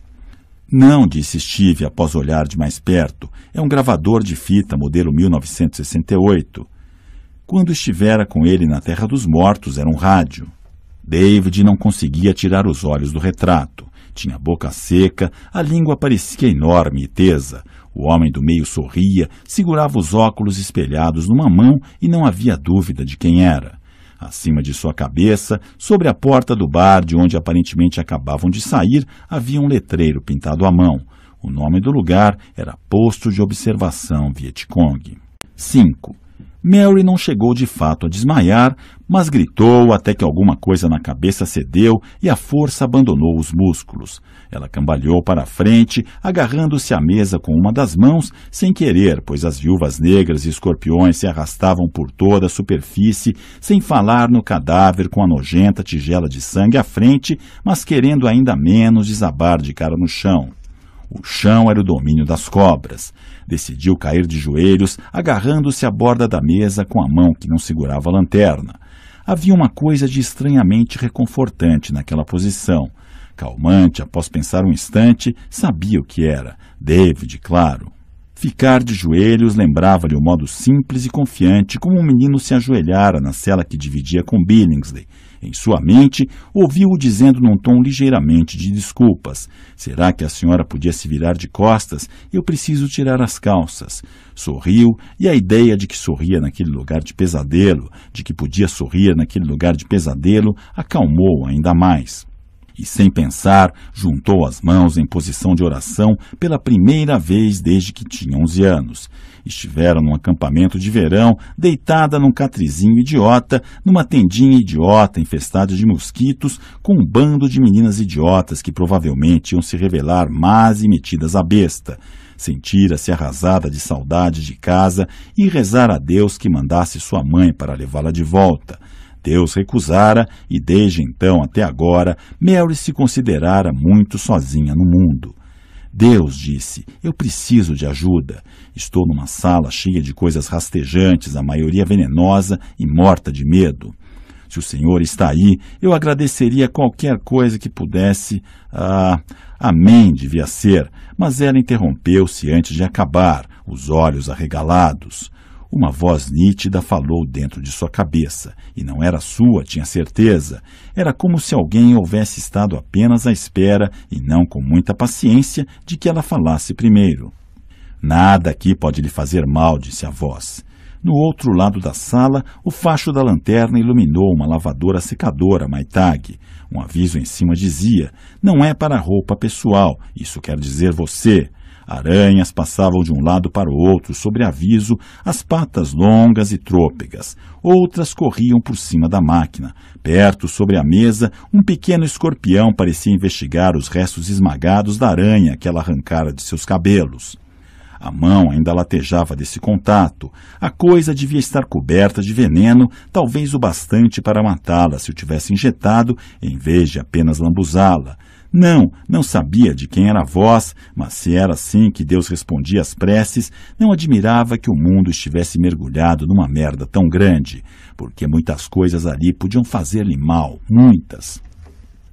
Não, disse Steve após olhar de mais perto. É um gravador de fita modelo 1968. Quando estivera com ele na Terra dos Mortos, era um rádio. David não conseguia tirar os olhos do retrato. Tinha a boca seca, a língua parecia enorme e tesa. O homem do meio sorria, segurava os óculos espelhados numa mão e não havia dúvida de quem era. Acima de sua cabeça, sobre a porta do bar de onde aparentemente acabavam de sair, havia um letreiro pintado à mão. O nome do lugar era Posto de Observação Vietcong. 5. Mary não chegou de fato a desmaiar, mas gritou até que alguma coisa na cabeça cedeu e a força abandonou os músculos. Ela cambaleou para a frente, agarrando-se à mesa com uma das mãos, sem querer, pois as viúvas negras e escorpiões se arrastavam por toda a superfície, sem falar no cadáver com a nojenta tigela de sangue à frente, mas querendo ainda menos desabar de cara no chão. O chão era o domínio das cobras. Decidiu cair de joelhos, agarrando-se à borda da mesa com a mão que não segurava a lanterna. Havia uma coisa de estranhamente reconfortante naquela posição. Calmante, após pensar um instante, sabia o que era. David, claro. Ficar de joelhos lembrava-lhe o modo simples e confiante como um menino se ajoelhara na cela que dividia com Billingsley em sua mente, ouviu-o dizendo num tom ligeiramente de desculpas: Será que a senhora podia se virar de costas? Eu preciso tirar as calças. Sorriu, e a ideia de que sorria naquele lugar de pesadelo, de que podia sorrir naquele lugar de pesadelo, acalmou ainda mais e, sem pensar, juntou as mãos em posição de oração pela primeira vez desde que tinha onze anos. Estiveram num acampamento de verão, deitada num catrizinho idiota, numa tendinha idiota infestada de mosquitos, com um bando de meninas idiotas que provavelmente iam se revelar más e metidas à besta. Sentira-se arrasada de saudade de casa e rezar a Deus que mandasse sua mãe para levá-la de volta. Deus recusara e desde então até agora Mary se considerara muito sozinha no mundo. Deus disse: Eu preciso de ajuda. Estou numa sala cheia de coisas rastejantes, a maioria venenosa e morta de medo. Se o Senhor está aí, eu agradeceria qualquer coisa que pudesse. Ah, amém, devia ser. Mas ela interrompeu-se antes de acabar, os olhos arregalados. Uma voz nítida falou dentro de sua cabeça, e não era sua, tinha certeza. Era como se alguém houvesse estado apenas à espera, e não com muita paciência, de que ela falasse primeiro. Nada aqui pode lhe fazer mal, disse a voz. No outro lado da sala, o facho da lanterna iluminou uma lavadora secadora Maitag. Um aviso em cima dizia: Não é para roupa pessoal, isso quer dizer você. Aranhas passavam de um lado para o outro, sobre aviso, as patas longas e trôpegas. Outras corriam por cima da máquina. Perto, sobre a mesa, um pequeno escorpião parecia investigar os restos esmagados da aranha que ela arrancara de seus cabelos. A mão ainda latejava desse contato. A coisa devia estar coberta de veneno, talvez o bastante para matá-la se o tivesse injetado, em vez de apenas lambuzá-la. Não, não sabia de quem era a voz, mas se era assim que Deus respondia às preces, não admirava que o mundo estivesse mergulhado numa merda tão grande, porque muitas coisas ali podiam fazer-lhe mal, muitas.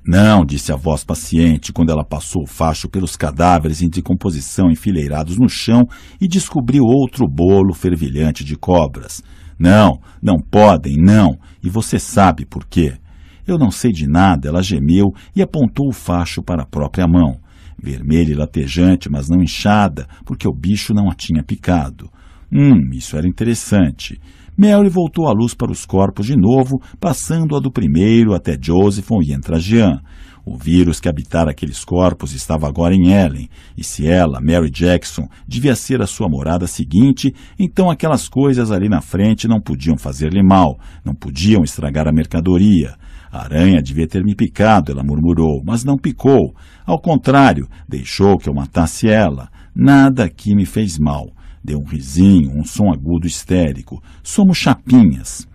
Não, disse a voz paciente quando ela passou o facho pelos cadáveres em decomposição enfileirados no chão e descobriu outro bolo fervilhante de cobras. Não, não podem, não, e você sabe por quê. Eu não sei de nada, ela gemeu e apontou o facho para a própria mão, vermelha e latejante, mas não inchada, porque o bicho não a tinha picado. Hum, isso era interessante. Mary voltou a luz para os corpos de novo, passando-a do primeiro até Josephon e Jean. O vírus que habitara aqueles corpos estava agora em Ellen, e se ela, Mary Jackson, devia ser a sua morada seguinte, então aquelas coisas ali na frente não podiam fazer-lhe mal, não podiam estragar a mercadoria. A aranha devia ter me picado, ela murmurou, mas não picou. Ao contrário, deixou que eu matasse ela. Nada aqui me fez mal. Deu um risinho, um som agudo histérico. Somos chapinhas.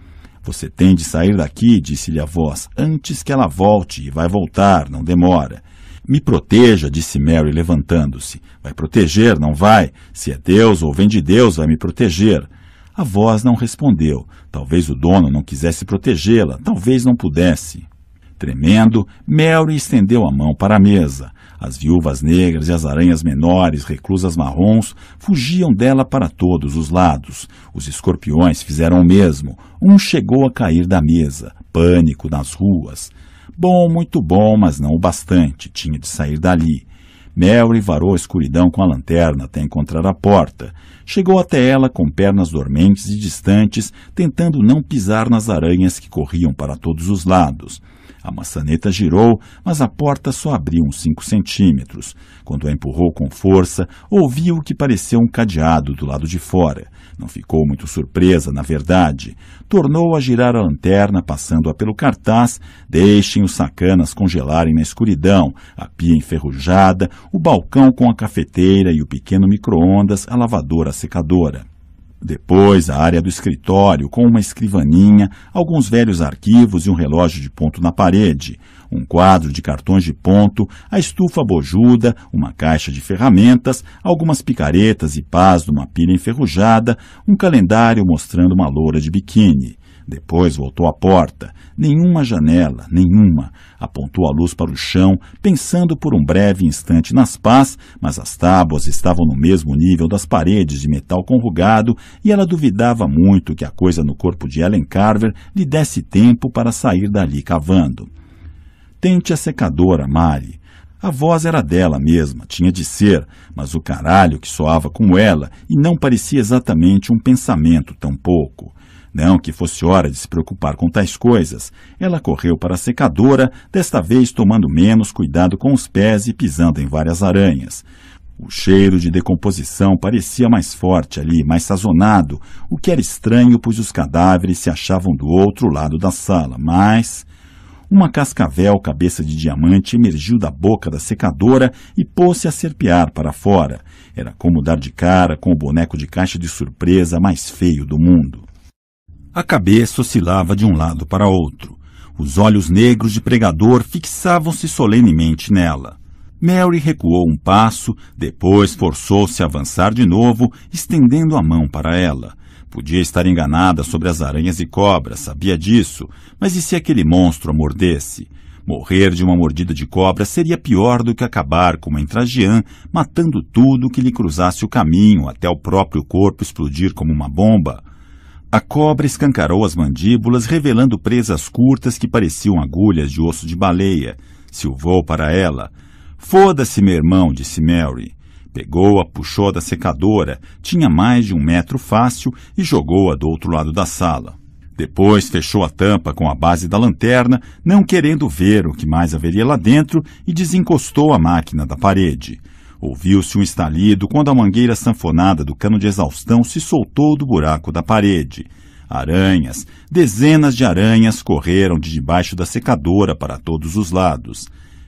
Você tem de sair daqui, disse-lhe a voz, antes que ela volte, e vai voltar, não demora. Me proteja, disse Mary, levantando-se. Vai proteger, não vai? Se é Deus ou vem de Deus, vai me proteger. A voz não respondeu. Talvez o dono não quisesse protegê-la, talvez não pudesse. Tremendo, Mary estendeu a mão para a mesa. As viúvas negras e as aranhas menores, reclusas marrons, fugiam dela para todos os lados. Os escorpiões fizeram o mesmo. Um chegou a cair da mesa. Pânico nas ruas. Bom, muito bom, mas não o bastante. Tinha de sair dali. Mary varou a escuridão com a lanterna até encontrar a porta. Chegou até ela com pernas dormentes e distantes, tentando não pisar nas aranhas que corriam para todos os lados. A maçaneta girou, mas a porta só abriu uns cinco centímetros. Quando a empurrou com força, ouviu o que pareceu um cadeado do lado de fora. Não ficou muito surpresa, na verdade. Tornou a girar a lanterna, passando-a pelo cartaz. Deixem os sacanas congelarem na escuridão. A pia enferrujada, o balcão com a cafeteira e o pequeno micro-ondas, a lavadora a secadora. Depois, a área do escritório, com uma escrivaninha, alguns velhos arquivos e um relógio de ponto na parede, um quadro de cartões de ponto, a estufa bojuda, uma caixa de ferramentas, algumas picaretas e pás de uma pilha enferrujada, um calendário mostrando uma loura de biquíni. Depois voltou à porta. Nenhuma janela, nenhuma. Apontou a luz para o chão, pensando por um breve instante nas pás, mas as tábuas estavam no mesmo nível das paredes de metal conrugado e ela duvidava muito que a coisa no corpo de Ellen Carver lhe desse tempo para sair dali cavando. Tente a secadora, Mari. A voz era dela mesma, tinha de ser, mas o caralho que soava como ela e não parecia exatamente um pensamento tampouco. Não que fosse hora de se preocupar com tais coisas. Ela correu para a secadora, desta vez tomando menos cuidado com os pés e pisando em várias aranhas. O cheiro de decomposição parecia mais forte ali, mais sazonado, o que era estranho, pois os cadáveres se achavam do outro lado da sala, mas. Uma cascavel cabeça de diamante emergiu da boca da secadora e pôs-se a serpear para fora. Era como dar de cara com o boneco de caixa de surpresa mais feio do mundo. A cabeça oscilava de um lado para outro. Os olhos negros de pregador fixavam-se solenemente nela. Mary recuou um passo, depois forçou-se a avançar de novo, estendendo a mão para ela. Podia estar enganada sobre as aranhas e cobras, sabia disso, mas e se aquele monstro a mordesse? Morrer de uma mordida de cobra seria pior do que acabar como em Trajan, matando tudo que lhe cruzasse o caminho até o próprio corpo explodir como uma bomba. A cobra escancarou as mandíbulas, revelando presas curtas que pareciam agulhas de osso de baleia. Silvou para ela. Foda-se, meu irmão, disse Mary. Pegou-a, puxou da secadora, tinha mais de um metro fácil, e jogou-a do outro lado da sala. Depois fechou a tampa com a base da lanterna, não querendo ver o que mais haveria lá dentro, e desencostou a máquina da parede. Ouviu-se um estalido quando a mangueira sanfonada do cano de exaustão se soltou do buraco da parede. Aranhas, dezenas de aranhas correram de debaixo da secadora para todos os lados.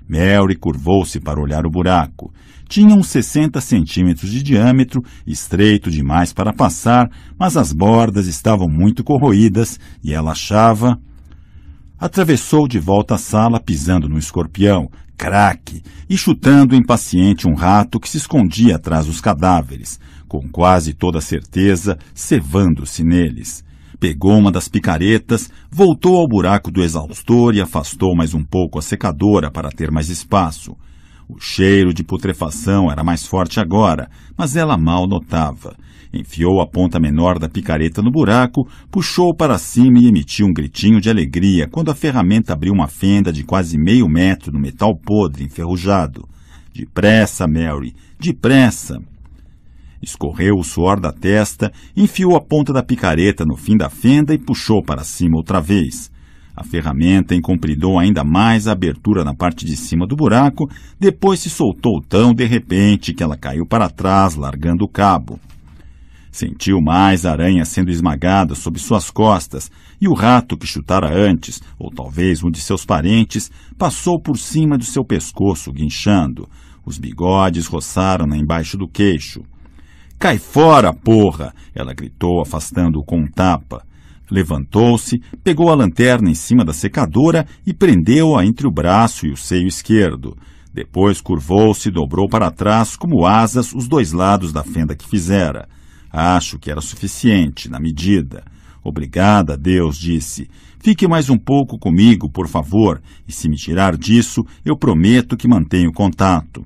Mary curvou-se para olhar o buraco. Tinha uns 60 centímetros de diâmetro, estreito demais para passar, mas as bordas estavam muito corroídas e ela achava. Atravessou de volta a sala pisando no escorpião, craque, e chutando impaciente um rato que se escondia atrás dos cadáveres, com quase toda certeza cevando-se neles. Pegou uma das picaretas, voltou ao buraco do exaustor e afastou mais um pouco a secadora para ter mais espaço. O cheiro de putrefação era mais forte agora, mas ela mal notava enfiou a ponta menor da picareta no buraco, puxou para cima e emitiu um gritinho de alegria quando a ferramenta abriu uma fenda de quase meio metro no metal podre enferrujado. Depressa, Mary, depressa! Escorreu o suor da testa, enfiou a ponta da picareta no fim da fenda e puxou para cima outra vez. A ferramenta encompridou ainda mais a abertura na parte de cima do buraco, depois se soltou tão de repente que ela caiu para trás, largando o cabo. Sentiu mais a aranha sendo esmagada sob suas costas e o rato que chutara antes, ou talvez um de seus parentes, passou por cima do seu pescoço, guinchando. Os bigodes roçaram-na embaixo do queixo. Cai fora, porra! Ela gritou, afastando-o com um tapa. Levantou-se, pegou a lanterna em cima da secadora e prendeu-a entre o braço e o seio esquerdo. Depois curvou-se e dobrou para trás, como asas, os dois lados da fenda que fizera. Acho que era suficiente, na medida. Obrigada, Deus, disse. Fique mais um pouco comigo, por favor, e se me tirar disso, eu prometo que mantenho contato.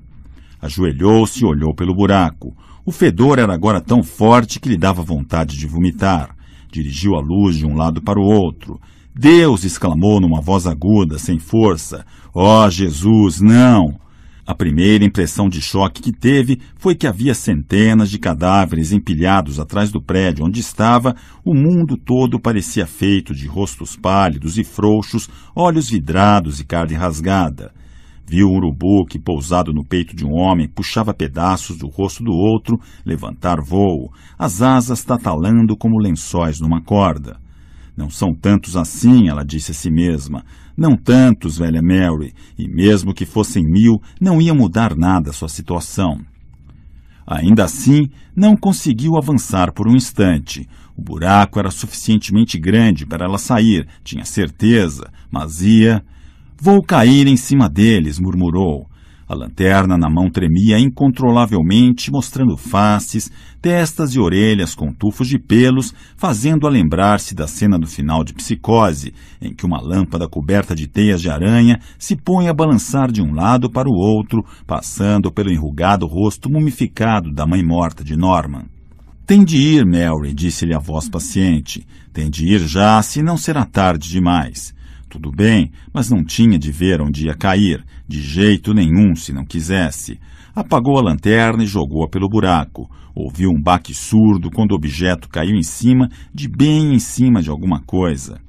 Ajoelhou-se e olhou pelo buraco. O fedor era agora tão forte que lhe dava vontade de vomitar. Dirigiu a luz de um lado para o outro. Deus! exclamou numa voz aguda, sem força. Ó oh, Jesus, não! A primeira impressão de choque que teve foi que havia centenas de cadáveres empilhados atrás do prédio onde estava. O mundo todo parecia feito de rostos pálidos e frouxos, olhos vidrados e carne rasgada. Viu um urubu que, pousado no peito de um homem, puxava pedaços do rosto do outro, levantar voo, as asas tatalando como lençóis numa corda. Não são tantos assim, ela disse a si mesma. Não tantos, velha Mary, e mesmo que fossem mil, não ia mudar nada sua situação. Ainda assim, não conseguiu avançar por um instante. O buraco era suficientemente grande para ela sair, tinha certeza, mas ia. Vou cair em cima deles, murmurou. A lanterna na mão tremia incontrolavelmente, mostrando faces, testas e orelhas com tufos de pelos, fazendo-a lembrar-se da cena do final de Psicose, em que uma lâmpada coberta de teias de aranha se põe a balançar de um lado para o outro, passando pelo enrugado rosto mumificado da mãe morta de Norman. Tem de ir, Mary, disse-lhe a voz paciente. Tem de ir já, se não será tarde demais tudo bem, mas não tinha de ver onde ia cair, de jeito nenhum se não quisesse. Apagou a lanterna e jogou-a pelo buraco. Ouviu um baque surdo quando o objeto caiu em cima, de bem em cima de alguma coisa.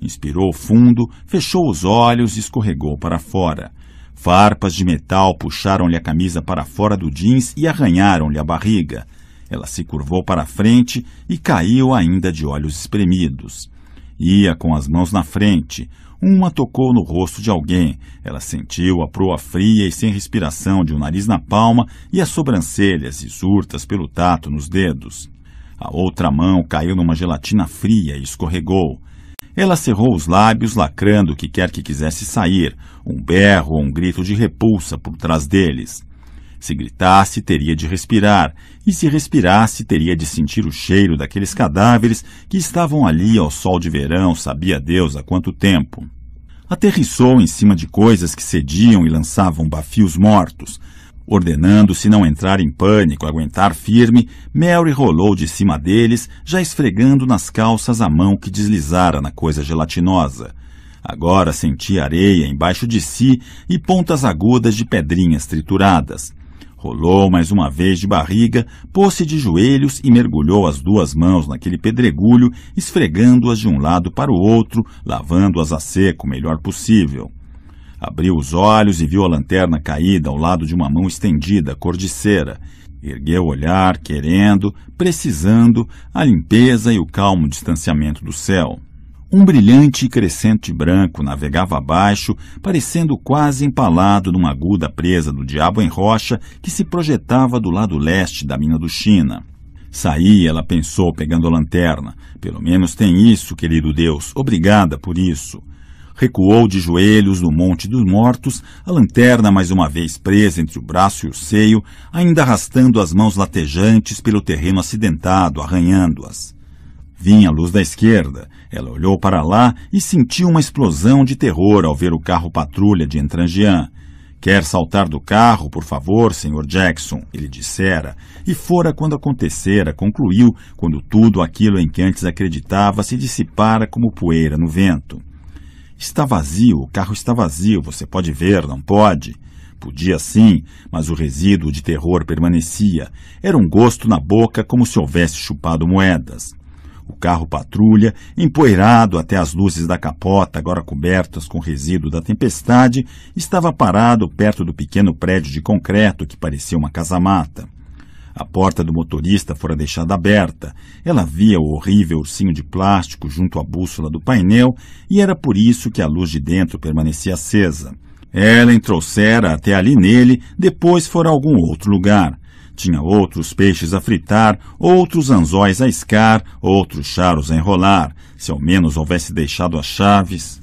Inspirou fundo, fechou os olhos e escorregou para fora. Farpas de metal puxaram-lhe a camisa para fora do jeans e arranharam-lhe a barriga. Ela se curvou para a frente e caiu ainda de olhos espremidos. Ia com as mãos na frente, uma tocou no rosto de alguém. Ela sentiu a proa fria e sem respiração de um nariz na palma e as sobrancelhas isurtas pelo tato nos dedos. A outra mão caiu numa gelatina fria e escorregou. Ela cerrou os lábios, lacrando o que quer que quisesse sair, um berro ou um grito de repulsa por trás deles. Se gritasse, teria de respirar, e se respirasse, teria de sentir o cheiro daqueles cadáveres que estavam ali ao sol de verão, sabia Deus há quanto tempo. Aterrissou em cima de coisas que cediam e lançavam bafios mortos. Ordenando-se não entrar em pânico, aguentar firme, Mary rolou de cima deles, já esfregando nas calças a mão que deslizara na coisa gelatinosa. Agora sentia areia embaixo de si e pontas agudas de pedrinhas trituradas. Rolou mais uma vez de barriga, pôs-se de joelhos e mergulhou as duas mãos naquele pedregulho, esfregando-as de um lado para o outro, lavando-as a seco o melhor possível. Abriu os olhos e viu a lanterna caída ao lado de uma mão estendida, cor de cera. Ergueu o olhar, querendo, precisando, a limpeza e o calmo distanciamento do céu. Um brilhante crescente branco navegava abaixo, parecendo quase empalado numa aguda presa do diabo em rocha que se projetava do lado leste da mina do China. Saí, ela pensou, pegando a lanterna. Pelo menos tem isso, querido Deus. Obrigada por isso. Recuou de joelhos no Monte dos Mortos, a lanterna mais uma vez presa entre o braço e o seio, ainda arrastando as mãos latejantes pelo terreno acidentado, arranhando-as. Vinha a luz da esquerda. Ela olhou para lá e sentiu uma explosão de terror ao ver o carro patrulha de Entrangian. Quer saltar do carro, por favor, Sr. Jackson, ele dissera, e fora quando acontecera, concluiu, quando tudo aquilo em que antes acreditava se dissipara como poeira no vento. Está vazio, o carro está vazio, você pode ver, não pode? Podia sim, mas o resíduo de terror permanecia. Era um gosto na boca como se houvesse chupado moedas. O carro patrulha, empoeirado até as luzes da capota, agora cobertas com resíduo da tempestade, estava parado perto do pequeno prédio de concreto que parecia uma casamata. A porta do motorista fora deixada aberta. Ela via o horrível ursinho de plástico junto à bússola do painel e era por isso que a luz de dentro permanecia acesa. Ellen trouxera até ali nele, depois fora a algum outro lugar. Tinha outros peixes a fritar, outros anzóis a escar, outros charos a enrolar. Se ao menos houvesse deixado as chaves.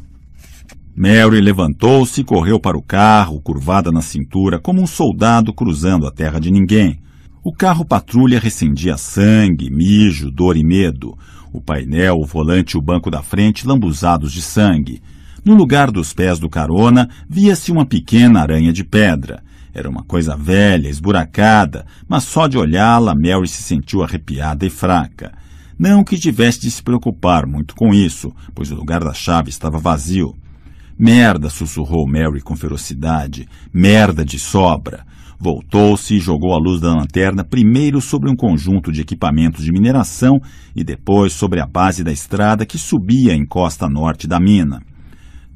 Mary levantou-se e correu para o carro, curvada na cintura, como um soldado cruzando a terra de ninguém. O carro patrulha recendia sangue, mijo, dor e medo. O painel, o volante e o banco da frente lambuzados de sangue. No lugar dos pés do carona, via-se uma pequena aranha de pedra. Era uma coisa velha, esburacada, mas só de olhá-la Mary se sentiu arrepiada e fraca. Não que tivesse de se preocupar muito com isso, pois o lugar da chave estava vazio. Merda, sussurrou Mary com ferocidade. Merda de sobra. Voltou-se e jogou a luz da lanterna primeiro sobre um conjunto de equipamentos de mineração e depois sobre a base da estrada que subia a encosta norte da mina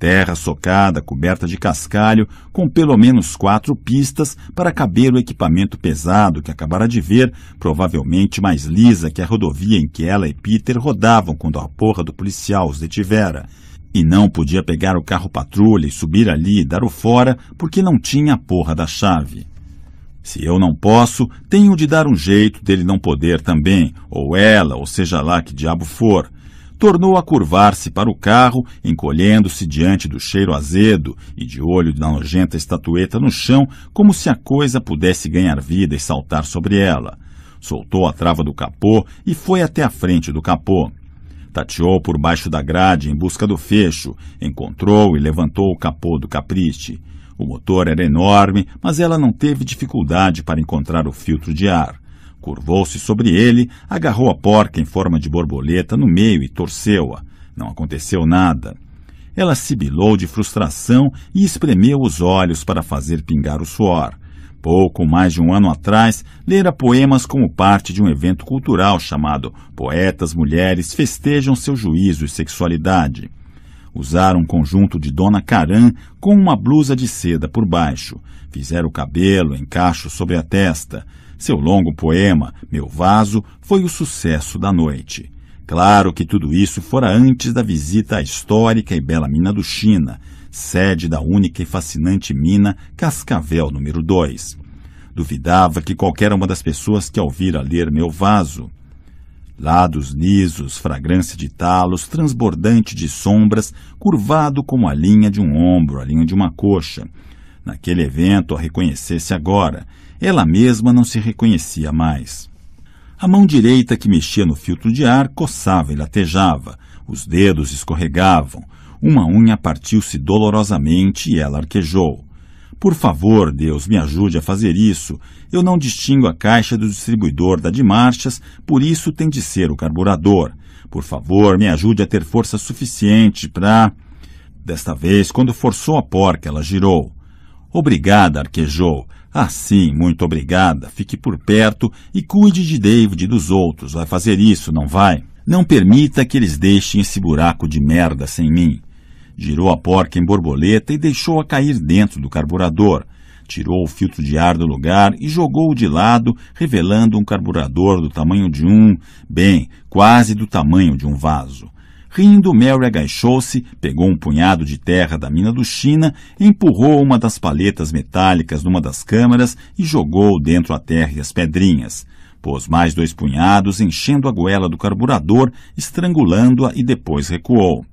terra socada, coberta de cascalho, com pelo menos quatro pistas para caber o equipamento pesado que acabara de ver, provavelmente mais lisa que a rodovia em que ela e Peter rodavam quando a porra do policial os detivera. E não podia pegar o carro patrulha e subir ali e dar o fora porque não tinha a porra da chave. Se eu não posso, tenho de dar um jeito dele não poder também, ou ela, ou seja lá que diabo for tornou a curvar-se para o carro, encolhendo-se diante do cheiro azedo e de olho na nojenta estatueta no chão, como se a coisa pudesse ganhar vida e saltar sobre ela. Soltou a trava do capô e foi até a frente do capô. Tateou por baixo da grade em busca do fecho, encontrou e levantou o capô do capriste. O motor era enorme, mas ela não teve dificuldade para encontrar o filtro de ar. Curvou-se sobre ele, agarrou a porca em forma de borboleta no meio e torceu-a. Não aconteceu nada. Ela sibilou de frustração e espremeu os olhos para fazer pingar o suor. Pouco mais de um ano atrás, lera poemas como parte de um evento cultural chamado Poetas Mulheres Festejam Seu Juízo e Sexualidade. Usaram um conjunto de Dona Caran com uma blusa de seda por baixo. Fizeram o cabelo, encaixo sobre a testa. Seu longo poema, Meu Vaso, foi o sucesso da noite. Claro que tudo isso fora antes da visita à histórica e bela mina do China, sede da única e fascinante mina Cascavel número 2. Duvidava que qualquer uma das pessoas que ouvira ler meu vaso. Lados lisos, fragrância de talos, transbordante de sombras, curvado como a linha de um ombro, a linha de uma coxa. Naquele evento a reconhecesse agora, ela mesma não se reconhecia mais. A mão direita que mexia no filtro de ar coçava e latejava, os dedos escorregavam, uma unha partiu-se dolorosamente e ela arquejou. Por favor, Deus, me ajude a fazer isso. Eu não distingo a caixa do distribuidor da de marchas, por isso tem de ser o carburador. Por favor, me ajude a ter força suficiente para. Desta vez, quando forçou a porca, ela girou. Obrigada, arquejou. Ah, sim, muito obrigada. Fique por perto e cuide de David e dos outros. Vai fazer isso, não vai? Não permita que eles deixem esse buraco de merda sem mim. Girou a porca em borboleta e deixou-a cair dentro do carburador. Tirou o filtro de ar do lugar e jogou-o de lado, revelando um carburador do tamanho de um, bem, quase do tamanho de um vaso. Rindo, Mary agachou-se, pegou um punhado de terra da mina do China, empurrou uma das paletas metálicas numa das câmaras e jogou dentro a terra e as pedrinhas. Pôs mais dois punhados, enchendo a goela do carburador, estrangulando-a e depois recuou.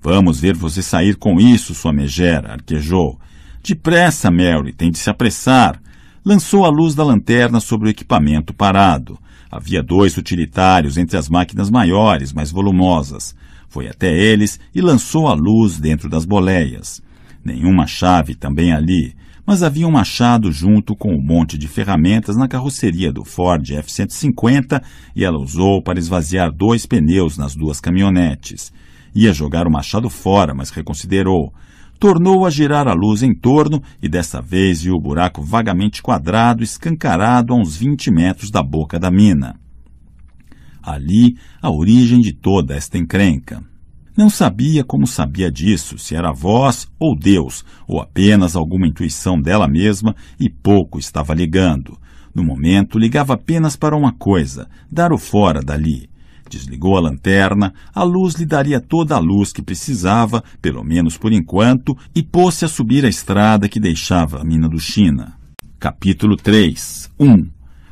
Vamos ver você sair com isso, sua megera, arquejou. Depressa, Mary, tem de se apressar. Lançou a luz da lanterna sobre o equipamento parado. Havia dois utilitários entre as máquinas maiores, mais volumosas. Foi até eles e lançou a luz dentro das boleias. Nenhuma chave também ali, mas havia um machado junto com um monte de ferramentas na carroceria do Ford F-150 e ela usou para esvaziar dois pneus nas duas caminhonetes. Ia jogar o machado fora, mas reconsiderou tornou a girar a luz em torno e desta vez viu o buraco vagamente quadrado, escancarado a uns 20 metros da boca da mina. Ali, a origem de toda esta encrenca. Não sabia como sabia disso, se era a voz ou Deus, ou apenas alguma intuição dela mesma, e pouco estava ligando. No momento, ligava apenas para uma coisa: dar o fora dali. Desligou a lanterna, a luz lhe daria toda a luz que precisava, pelo menos por enquanto, e pôs-se a subir a estrada que deixava a mina do China. Capítulo 3 1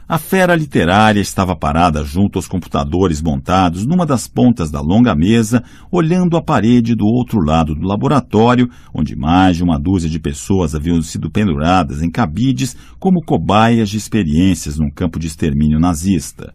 A fera literária estava parada junto aos computadores montados numa das pontas da longa mesa, olhando a parede do outro lado do laboratório, onde mais de uma dúzia de pessoas haviam sido penduradas em cabides como cobaias de experiências num campo de extermínio nazista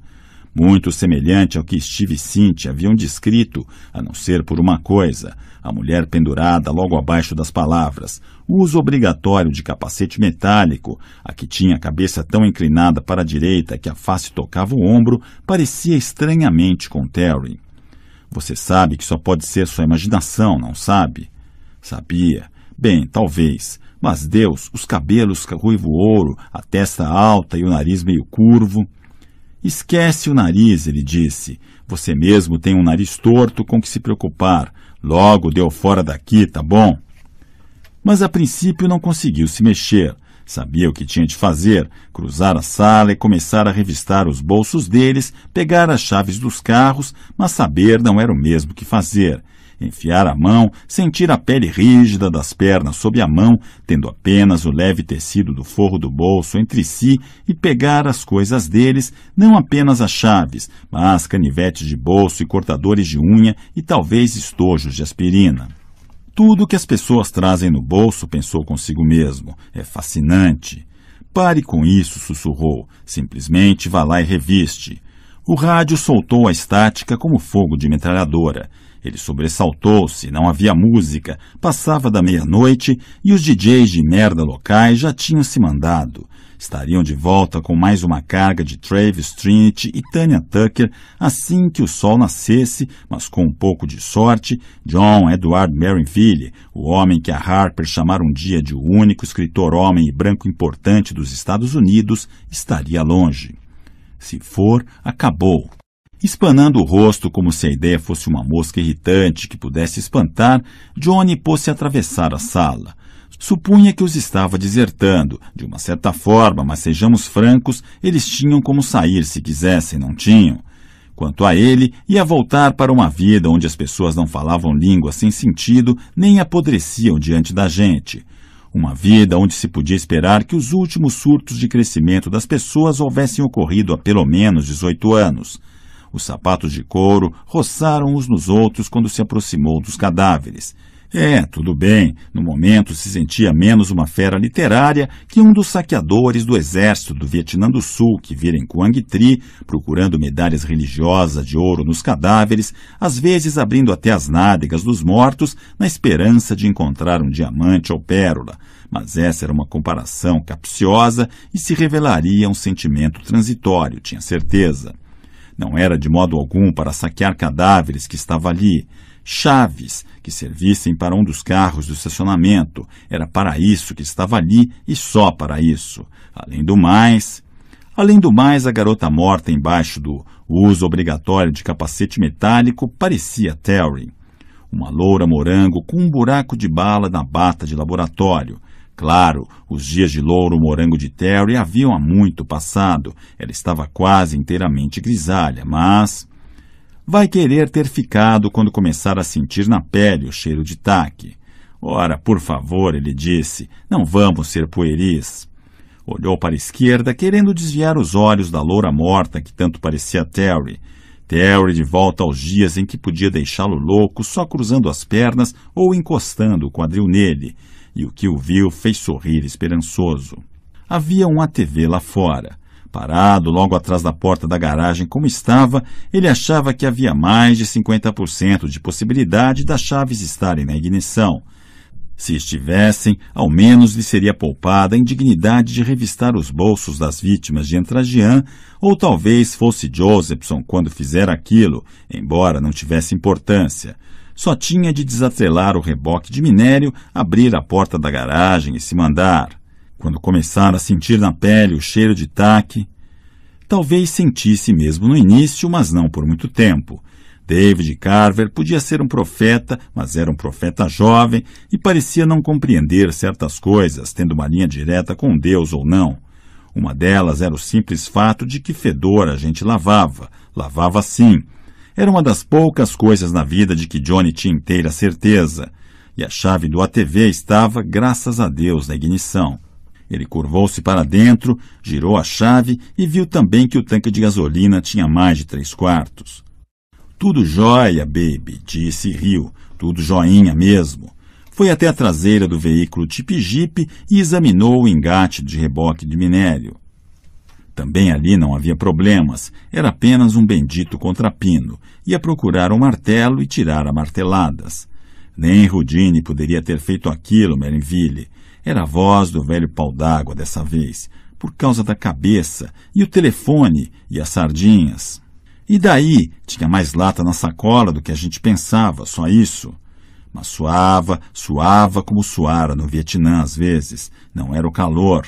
muito semelhante ao que Steve e Cynthia haviam descrito, a não ser por uma coisa: a mulher pendurada logo abaixo das palavras, o uso obrigatório de capacete metálico, a que tinha a cabeça tão inclinada para a direita que a face tocava o ombro, parecia estranhamente com Terry. Você sabe que só pode ser sua imaginação, não sabe? Sabia. Bem, talvez. Mas Deus, os cabelos ruivo ouro, a testa alta e o nariz meio curvo. Esquece o nariz, ele disse. Você mesmo tem um nariz torto com que se preocupar. Logo deu fora daqui, tá bom? Mas a princípio não conseguiu se mexer. Sabia o que tinha de fazer: cruzar a sala e começar a revistar os bolsos deles, pegar as chaves dos carros, mas saber não era o mesmo que fazer enfiar a mão, sentir a pele rígida das pernas sob a mão, tendo apenas o leve tecido do forro do bolso entre si e pegar as coisas deles, não apenas as chaves, mas canivetes de bolso e cortadores de unha e talvez estojos de aspirina. Tudo que as pessoas trazem no bolso, pensou consigo mesmo, é fascinante. Pare com isso, sussurrou. Simplesmente vá lá e reviste. O rádio soltou a estática como fogo de metralhadora. Ele sobressaltou-se, não havia música, passava da meia-noite e os DJs de merda locais já tinham se mandado. Estariam de volta com mais uma carga de Travis Trinity e Tanya Tucker assim que o sol nascesse, mas com um pouco de sorte, John Edward Merrinville, o homem que a Harper chamara um dia de o único escritor homem e branco importante dos Estados Unidos, estaria longe. Se for, acabou. Espanando o rosto como se a ideia fosse uma mosca irritante que pudesse espantar, Johnny pôs-se a atravessar a sala. Supunha que os estava desertando, de uma certa forma, mas sejamos francos, eles tinham como sair se quisessem, não tinham. Quanto a ele, ia voltar para uma vida onde as pessoas não falavam língua sem sentido nem apodreciam diante da gente. Uma vida onde se podia esperar que os últimos surtos de crescimento das pessoas houvessem ocorrido há pelo menos 18 anos. Os sapatos de couro roçaram uns nos outros quando se aproximou dos cadáveres. É, tudo bem, no momento se sentia menos uma fera literária que um dos saqueadores do exército do Vietnã do Sul que vira em Quang Tri, procurando medalhas religiosas de ouro nos cadáveres, às vezes abrindo até as nádegas dos mortos na esperança de encontrar um diamante ou pérola. Mas essa era uma comparação capciosa e se revelaria um sentimento transitório, tinha certeza. Não era de modo algum para saquear cadáveres que estava ali. Chaves que servissem para um dos carros do estacionamento. Era para isso que estava ali e só para isso. Além do mais. Além do mais, a garota morta embaixo do uso obrigatório de capacete metálico parecia Terry. Uma loura morango com um buraco de bala na bata de laboratório, Claro, os dias de louro morango de Terry haviam há muito passado. Ela estava quase inteiramente grisalha, mas. Vai querer ter ficado quando começar a sentir na pele o cheiro de taque. Ora, por favor, ele disse, não vamos ser pueris. Olhou para a esquerda, querendo desviar os olhos da loura morta que tanto parecia Terry. Terry de volta aos dias em que podia deixá-lo louco só cruzando as pernas ou encostando o quadril nele e o que o viu fez sorrir esperançoso. Havia um ATV lá fora. Parado logo atrás da porta da garagem como estava, ele achava que havia mais de 50% de possibilidade das chaves estarem na ignição. Se estivessem, ao menos lhe seria poupada a indignidade de revistar os bolsos das vítimas de Entragian, ou talvez fosse Josephson quando fizera aquilo, embora não tivesse importância. Só tinha de desatrelar o reboque de minério, abrir a porta da garagem e se mandar. Quando começara a sentir na pele o cheiro de taque, talvez sentisse mesmo no início, mas não por muito tempo. David Carver podia ser um profeta, mas era um profeta jovem e parecia não compreender certas coisas, tendo uma linha direta com Deus ou não. Uma delas era o simples fato de que fedor a gente lavava, lavava sim, era uma das poucas coisas na vida de que Johnny tinha inteira certeza, e a chave do ATV estava, graças a Deus, na ignição. Ele curvou-se para dentro, girou a chave e viu também que o tanque de gasolina tinha mais de três quartos. Tudo jóia, baby, disse e riu. Tudo joinha mesmo. Foi até a traseira do veículo tipo Jeep e examinou o engate de reboque de minério. Também ali não havia problemas, era apenas um bendito contrapino. Ia procurar um martelo e tirar a marteladas. Nem Rudine poderia ter feito aquilo, Meriville. Era a voz do velho pau d'água dessa vez, por causa da cabeça, e o telefone, e as sardinhas. E daí? Tinha mais lata na sacola do que a gente pensava, só isso. Mas suava, suava como suara no Vietnã às vezes. Não era o calor,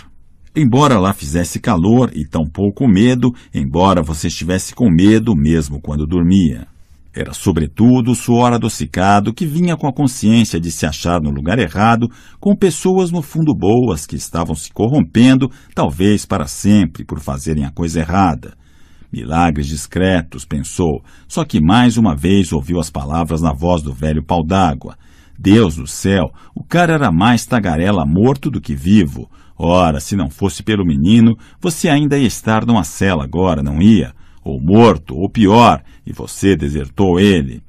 Embora lá fizesse calor e tão pouco medo, embora você estivesse com medo mesmo quando dormia. Era sobretudo o suor adocicado que vinha com a consciência de se achar no lugar errado, com pessoas no fundo boas que estavam se corrompendo, talvez para sempre, por fazerem a coisa errada. Milagres discretos, pensou, só que mais uma vez ouviu as palavras na voz do velho pau d'água. Deus do céu, o cara era mais tagarela morto do que vivo. Ora, se não fosse pelo menino, você ainda ia estar numa cela agora, não ia? Ou morto, ou pior, e você desertou ele.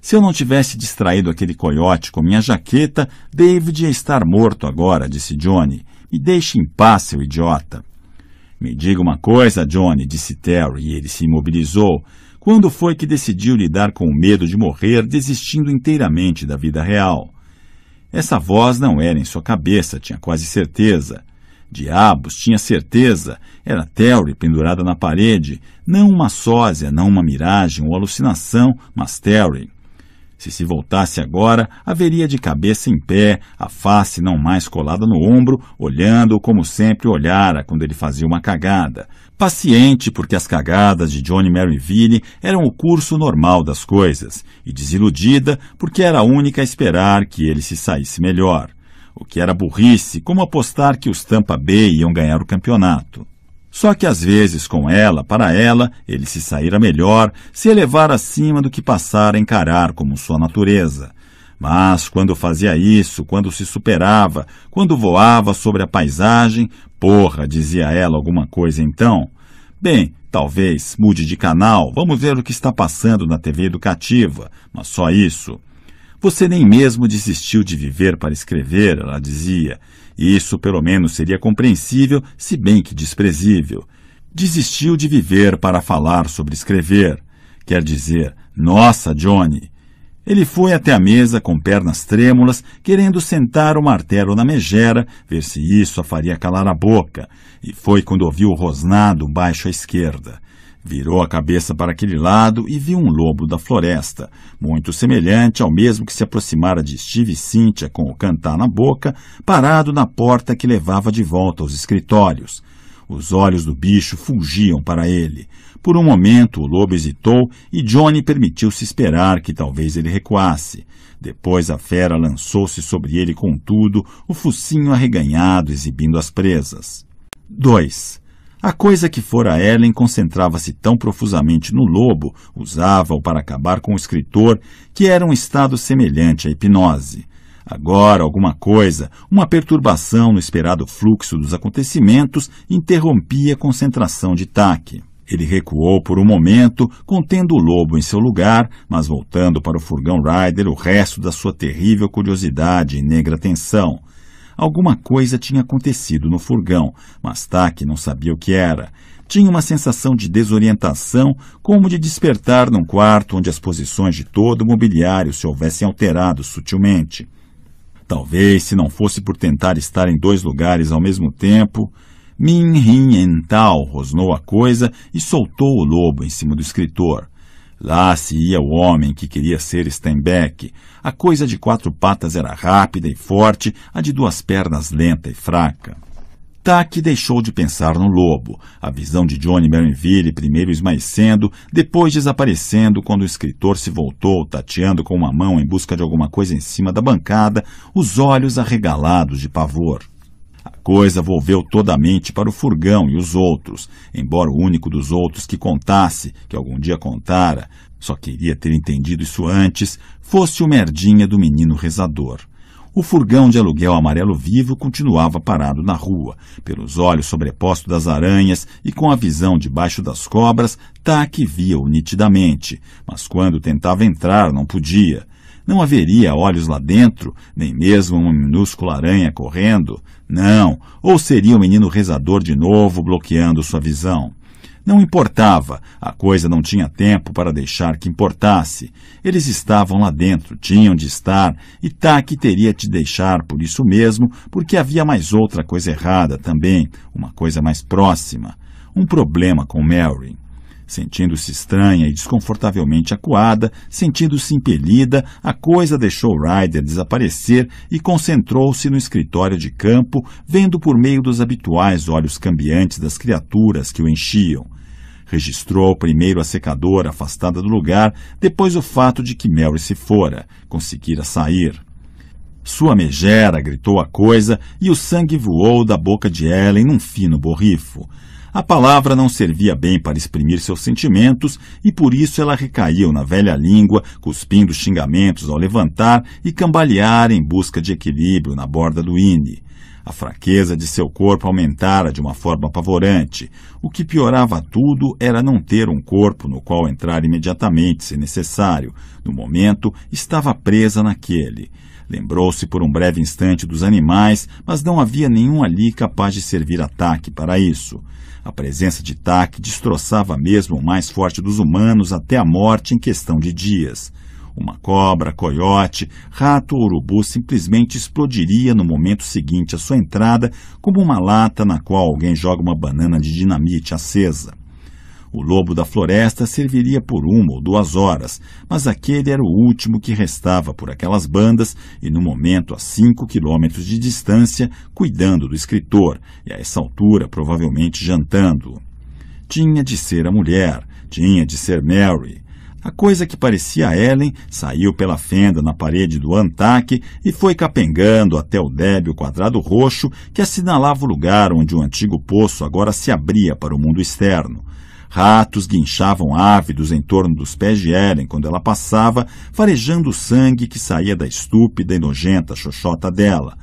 Se eu não tivesse distraído aquele coiote com minha jaqueta, David ia estar morto agora, disse Johnny. Me deixe em paz, seu idiota. Me diga uma coisa, Johnny, disse Terry, e ele se imobilizou. Quando foi que decidiu lidar com o medo de morrer, desistindo inteiramente da vida real? Essa voz não era em sua cabeça, tinha quase certeza. Diabos, tinha certeza. Era Terry pendurada na parede. Não uma sósia, não uma miragem ou alucinação, mas Terry. Se se voltasse agora, haveria de cabeça em pé, a face não mais colada no ombro, olhando como sempre olhara quando ele fazia uma cagada, Paciente porque as cagadas de Johnny Maryville eram o curso normal das coisas, e desiludida porque era a única a esperar que ele se saísse melhor. O que era burrice, como apostar que os Tampa Bay iam ganhar o campeonato. Só que às vezes, com ela, para ela, ele se saíra melhor, se elevar acima do que passara a encarar como sua natureza. Mas quando fazia isso, quando se superava, quando voava sobre a paisagem, porra, dizia ela alguma coisa então. Bem, talvez mude de canal, vamos ver o que está passando na TV educativa, mas só isso. Você nem mesmo desistiu de viver para escrever, ela dizia. Isso pelo menos seria compreensível, se bem que desprezível. Desistiu de viver para falar sobre escrever. Quer dizer, nossa, Johnny, ele foi até a mesa com pernas trêmulas, querendo sentar o martelo na megera, ver se isso a faria calar a boca, e foi quando ouviu o rosnado baixo à esquerda. Virou a cabeça para aquele lado e viu um lobo da floresta, muito semelhante ao mesmo que se aproximara de Steve e Cynthia com o cantar na boca, parado na porta que levava de volta aos escritórios. Os olhos do bicho fugiam para ele. Por um momento, o lobo hesitou e Johnny permitiu-se esperar que talvez ele recuasse. Depois a fera lançou-se sobre ele com tudo, o focinho arreganhado exibindo as presas. 2. A coisa que fora Ellen concentrava-se tão profusamente no lobo, usava-o para acabar com o escritor, que era um estado semelhante à hipnose. Agora, alguma coisa, uma perturbação no esperado fluxo dos acontecimentos, interrompia a concentração de Taque. Ele recuou por um momento, contendo o lobo em seu lugar, mas voltando para o furgão Ryder o resto da sua terrível curiosidade e negra tensão. Alguma coisa tinha acontecido no furgão, mas Tack não sabia o que era. Tinha uma sensação de desorientação, como de despertar num quarto onde as posições de todo o mobiliário se houvessem alterado sutilmente. Talvez, se não fosse por tentar estar em dois lugares ao mesmo tempo, Minhinhental rosnou a coisa e soltou o lobo em cima do escritor. Lá se ia o homem que queria ser Steinbeck. A coisa de quatro patas era rápida e forte, a de duas pernas lenta e fraca. Taque deixou de pensar no lobo, a visão de Johnny Merrinville primeiro esmaecendo, depois desaparecendo quando o escritor se voltou, tateando com uma mão em busca de alguma coisa em cima da bancada, os olhos arregalados de pavor coisa volveu toda a mente para o furgão e os outros, embora o único dos outros que contasse, que algum dia contara, só queria ter entendido isso antes, fosse o merdinha do menino rezador. O furgão de aluguel amarelo vivo continuava parado na rua, pelos olhos sobrepostos das aranhas e com a visão debaixo das cobras, Taque tá via-o nitidamente, mas quando tentava entrar não podia. Não haveria olhos lá dentro, nem mesmo uma minúscula aranha correndo. Não, ou seria o menino rezador de novo bloqueando sua visão. Não importava, a coisa não tinha tempo para deixar que importasse. Eles estavam lá dentro, tinham de estar, e Taki teria de deixar por isso mesmo, porque havia mais outra coisa errada também, uma coisa mais próxima. Um problema com Mary. Sentindo-se estranha e desconfortavelmente acuada, sentindo-se impelida, a coisa deixou Ryder desaparecer e concentrou-se no escritório de campo, vendo por meio dos habituais olhos cambiantes das criaturas que o enchiam. Registrou primeiro a secadora afastada do lugar, depois o fato de que Mary se fora, conseguira sair. Sua megera gritou a coisa e o sangue voou da boca de Ellen num fino borrifo. A palavra não servia bem para exprimir seus sentimentos e por isso ela recaiu na velha língua, cuspindo xingamentos ao levantar e cambalear em busca de equilíbrio na borda do ine. A fraqueza de seu corpo aumentara de uma forma apavorante. O que piorava tudo era não ter um corpo no qual entrar imediatamente, se necessário. No momento, estava presa naquele. Lembrou-se por um breve instante dos animais, mas não havia nenhum ali capaz de servir ataque para isso. A presença de Tac destroçava mesmo o mais forte dos humanos até a morte em questão de dias. Uma cobra, coiote, rato ou urubu simplesmente explodiria no momento seguinte à sua entrada, como uma lata na qual alguém joga uma banana de dinamite acesa. O lobo da floresta serviria por uma ou duas horas, mas aquele era o último que restava por aquelas bandas e, no momento, a cinco quilômetros de distância, cuidando do escritor e, a essa altura, provavelmente jantando. Tinha de ser a mulher, tinha de ser Mary. A coisa que parecia a Ellen saiu pela fenda na parede do antaque e foi capengando até o débil quadrado roxo que assinalava o lugar onde o antigo poço agora se abria para o mundo externo. Ratos guinchavam ávidos em torno dos pés de Ellen quando ela passava, farejando o sangue que saía da estúpida e nojenta xoxota dela.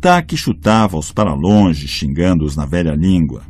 Taque chutava-os para longe, xingando-os na velha língua.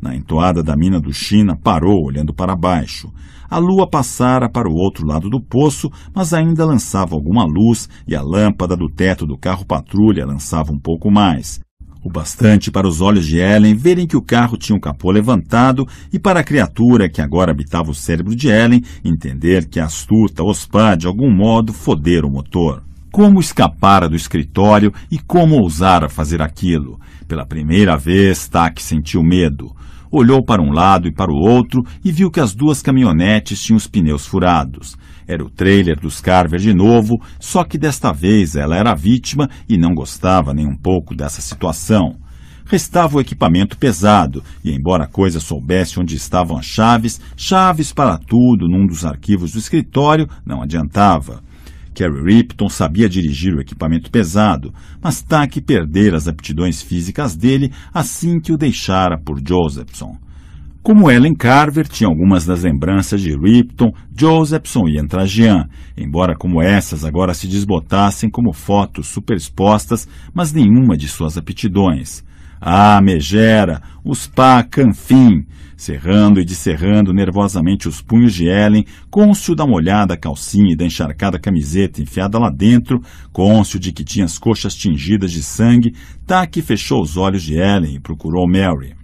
Na entoada da mina do China, parou, olhando para baixo. A lua passara para o outro lado do poço, mas ainda lançava alguma luz e a lâmpada do teto do carro patrulha lançava um pouco mais o bastante para os olhos de Ellen verem que o carro tinha o capô levantado e para a criatura que agora habitava o cérebro de Ellen entender que a astuta Ospa de algum modo foder o motor. Como escapara do escritório e como ousara fazer aquilo? Pela primeira vez, Tack sentiu medo. Olhou para um lado e para o outro e viu que as duas caminhonetes tinham os pneus furados. Era o trailer dos Carver de novo, só que desta vez ela era a vítima e não gostava nem um pouco dessa situação. Restava o equipamento pesado, e embora a coisa soubesse onde estavam as chaves, chaves para tudo num dos arquivos do escritório, não adiantava. Carrie Ripton sabia dirigir o equipamento pesado, mas Tack tá perdera as aptidões físicas dele assim que o deixara por Josephson como Ellen Carver tinha algumas das lembranças de Ripton, Josephson e Entragian, embora como essas agora se desbotassem como fotos superexpostas, mas nenhuma de suas aptidões. Ah, megera, os pá, canfim! Cerrando e descerrando nervosamente os punhos de Ellen, côncio da molhada calcinha e da encharcada camiseta enfiada lá dentro, côncio de que tinha as coxas tingidas de sangue, Tak tá fechou os olhos de Ellen e procurou Mary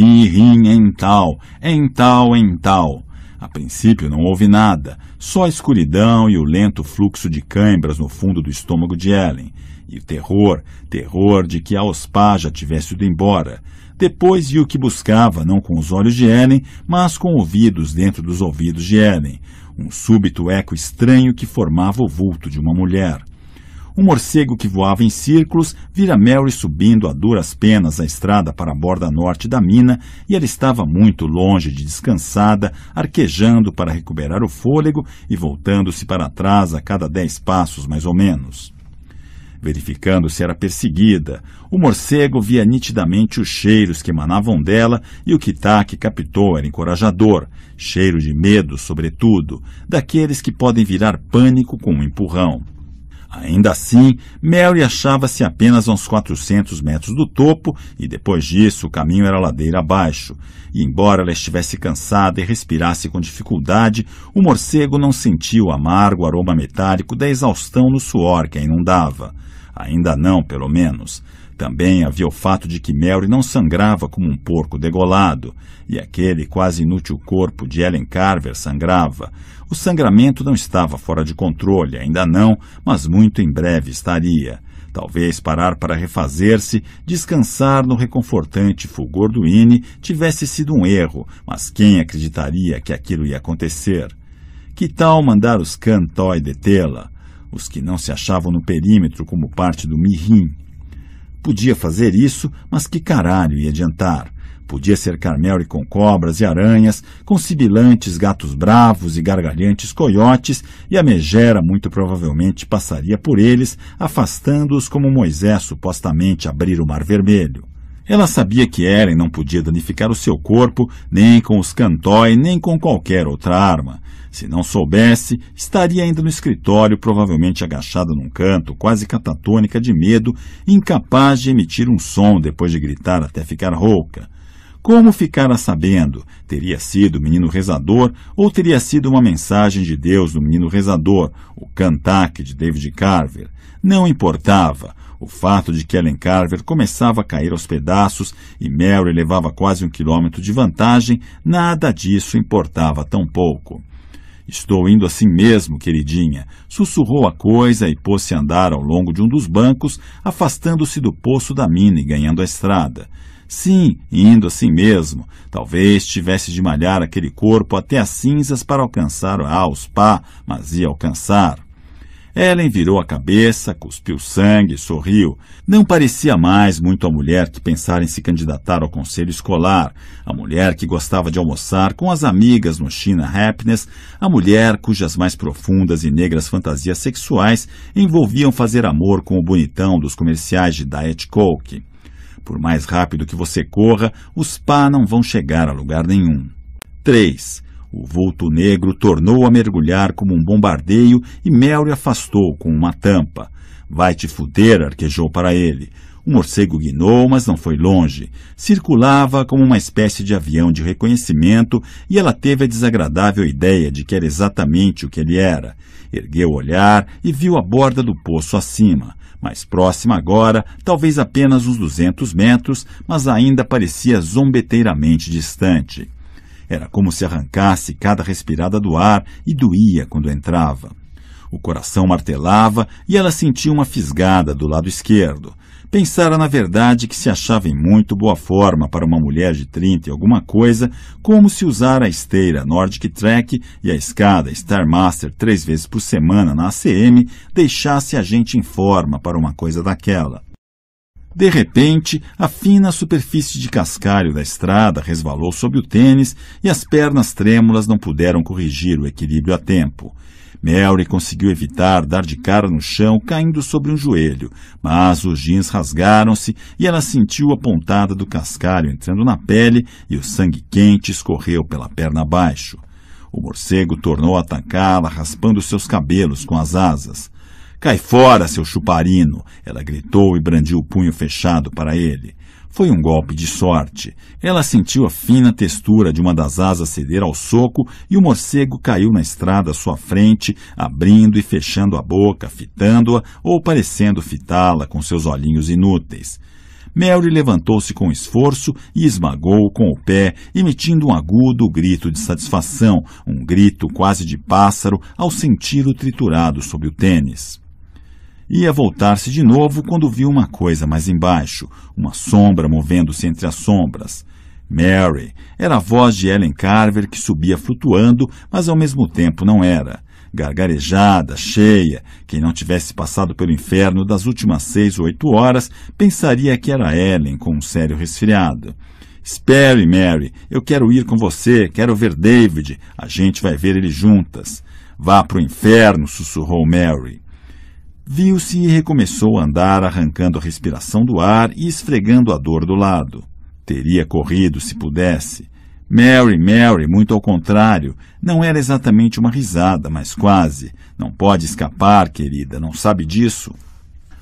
rim, em tal, em tal, em tal. A princípio não houve nada, só a escuridão e o lento fluxo de cãibras no fundo do estômago de Ellen, e o terror, terror de que a ospá já tivesse ido embora. Depois viu que buscava, não com os olhos de Ellen, mas com ouvidos dentro dos ouvidos de Ellen, um súbito eco estranho que formava o vulto de uma mulher. Um morcego que voava em círculos vira Mary subindo a duras penas a estrada para a borda norte da mina e ela estava muito longe de descansada, arquejando para recuperar o fôlego e voltando-se para trás a cada dez passos mais ou menos verificando se era perseguida. O morcego via nitidamente os cheiros que emanavam dela e o Kitake tá captou era encorajador, cheiro de medo, sobretudo, daqueles que podem virar pânico com um empurrão. Ainda assim, Mary achava-se apenas a uns 400 metros do topo e depois disso o caminho era ladeira abaixo. E embora ela estivesse cansada e respirasse com dificuldade, o morcego não sentiu o amargo aroma metálico da exaustão no suor que a inundava. Ainda não, pelo menos. Também havia o fato de que Mary não sangrava como um porco degolado, e aquele quase inútil corpo de Ellen Carver sangrava. O sangramento não estava fora de controle, ainda não, mas muito em breve estaria. Talvez parar para refazer-se, descansar no reconfortante fulgor do Ine tivesse sido um erro, mas quem acreditaria que aquilo ia acontecer? Que tal mandar os Cantoy detê-la? Os que não se achavam no perímetro como parte do Mirim Podia fazer isso, mas que caralho ia adiantar? Podia ser Carmel com cobras e aranhas, com sibilantes gatos bravos e gargalhantes coiotes, e a megera muito provavelmente passaria por eles, afastando-os como Moisés supostamente abrir o Mar Vermelho. Ela sabia que Eren não podia danificar o seu corpo, nem com os cantói, nem com qualquer outra arma. Se não soubesse, estaria ainda no escritório, provavelmente agachada num canto, quase catatônica de medo, incapaz de emitir um som depois de gritar até ficar rouca. Como ficara sabendo? Teria sido o menino rezador ou teria sido uma mensagem de Deus do menino rezador, o cantaque de David Carver? Não importava. O fato de que Ellen Carver começava a cair aos pedaços e Mary levava quase um quilômetro de vantagem, nada disso importava tão pouco. Estou indo assim mesmo, queridinha. Sussurrou a coisa e pôs-se a andar ao longo de um dos bancos, afastando-se do poço da mina e ganhando a estrada. Sim, indo assim mesmo. Talvez tivesse de malhar aquele corpo até as cinzas para alcançar a pá, mas ia alcançar. Ellen virou a cabeça, cuspiu sangue, sorriu. Não parecia mais muito a mulher que pensara em se candidatar ao conselho escolar, a mulher que gostava de almoçar com as amigas no China Happiness, a mulher cujas mais profundas e negras fantasias sexuais envolviam fazer amor com o bonitão dos comerciais de Diet Coke. Por mais rápido que você corra, os pá não vão chegar a lugar nenhum. 3. O vulto negro tornou a mergulhar como um bombardeio e Melry afastou com uma tampa. Vai te fuder, arquejou para ele. O morcego guinou, mas não foi longe. Circulava como uma espécie de avião de reconhecimento e ela teve a desagradável ideia de que era exatamente o que ele era. Ergueu o olhar e viu a borda do poço acima. Mais próxima agora, talvez apenas uns duzentos metros, mas ainda parecia zombeteiramente distante. Era como se arrancasse cada respirada do ar e doía quando entrava. O coração martelava e ela sentia uma fisgada do lado esquerdo. Pensara, na verdade, que se achava em muito boa forma para uma mulher de trinta e alguma coisa, como se usar a esteira Nordic Trek e a escada Star Master três vezes por semana na ACM deixasse a gente em forma para uma coisa daquela. De repente, a fina superfície de cascalho da estrada resvalou sobre o tênis e as pernas trêmulas não puderam corrigir o equilíbrio a tempo. Mary conseguiu evitar dar de cara no chão, caindo sobre um joelho, mas os jeans rasgaram-se e ela sentiu a pontada do cascalho entrando na pele e o sangue quente escorreu pela perna abaixo. O morcego tornou a atacá-la, raspando seus cabelos com as asas. Cai fora, seu chuparino! Ela gritou e brandiu o punho fechado para ele. Foi um golpe de sorte. Ela sentiu a fina textura de uma das asas ceder ao soco e o morcego caiu na estrada à sua frente, abrindo e fechando a boca, fitando-a ou parecendo fitá-la com seus olhinhos inúteis. Mary levantou-se com esforço e esmagou com o pé, emitindo um agudo grito de satisfação, um grito quase de pássaro ao sentir o triturado sob o tênis. Ia voltar-se de novo quando viu uma coisa mais embaixo, uma sombra movendo-se entre as sombras. Mary era a voz de Ellen Carver que subia flutuando, mas ao mesmo tempo não era. Gargarejada, cheia, quem não tivesse passado pelo inferno das últimas seis ou oito horas pensaria que era Ellen com um sério resfriado. Espere, Mary, eu quero ir com você, quero ver David, a gente vai ver ele juntas. Vá para o inferno, sussurrou Mary. Viu-se e recomeçou a andar, arrancando a respiração do ar e esfregando a dor do lado. Teria corrido se pudesse. Mary, Mary, muito ao contrário, não era exatamente uma risada, mas quase. Não pode escapar, querida, não sabe disso.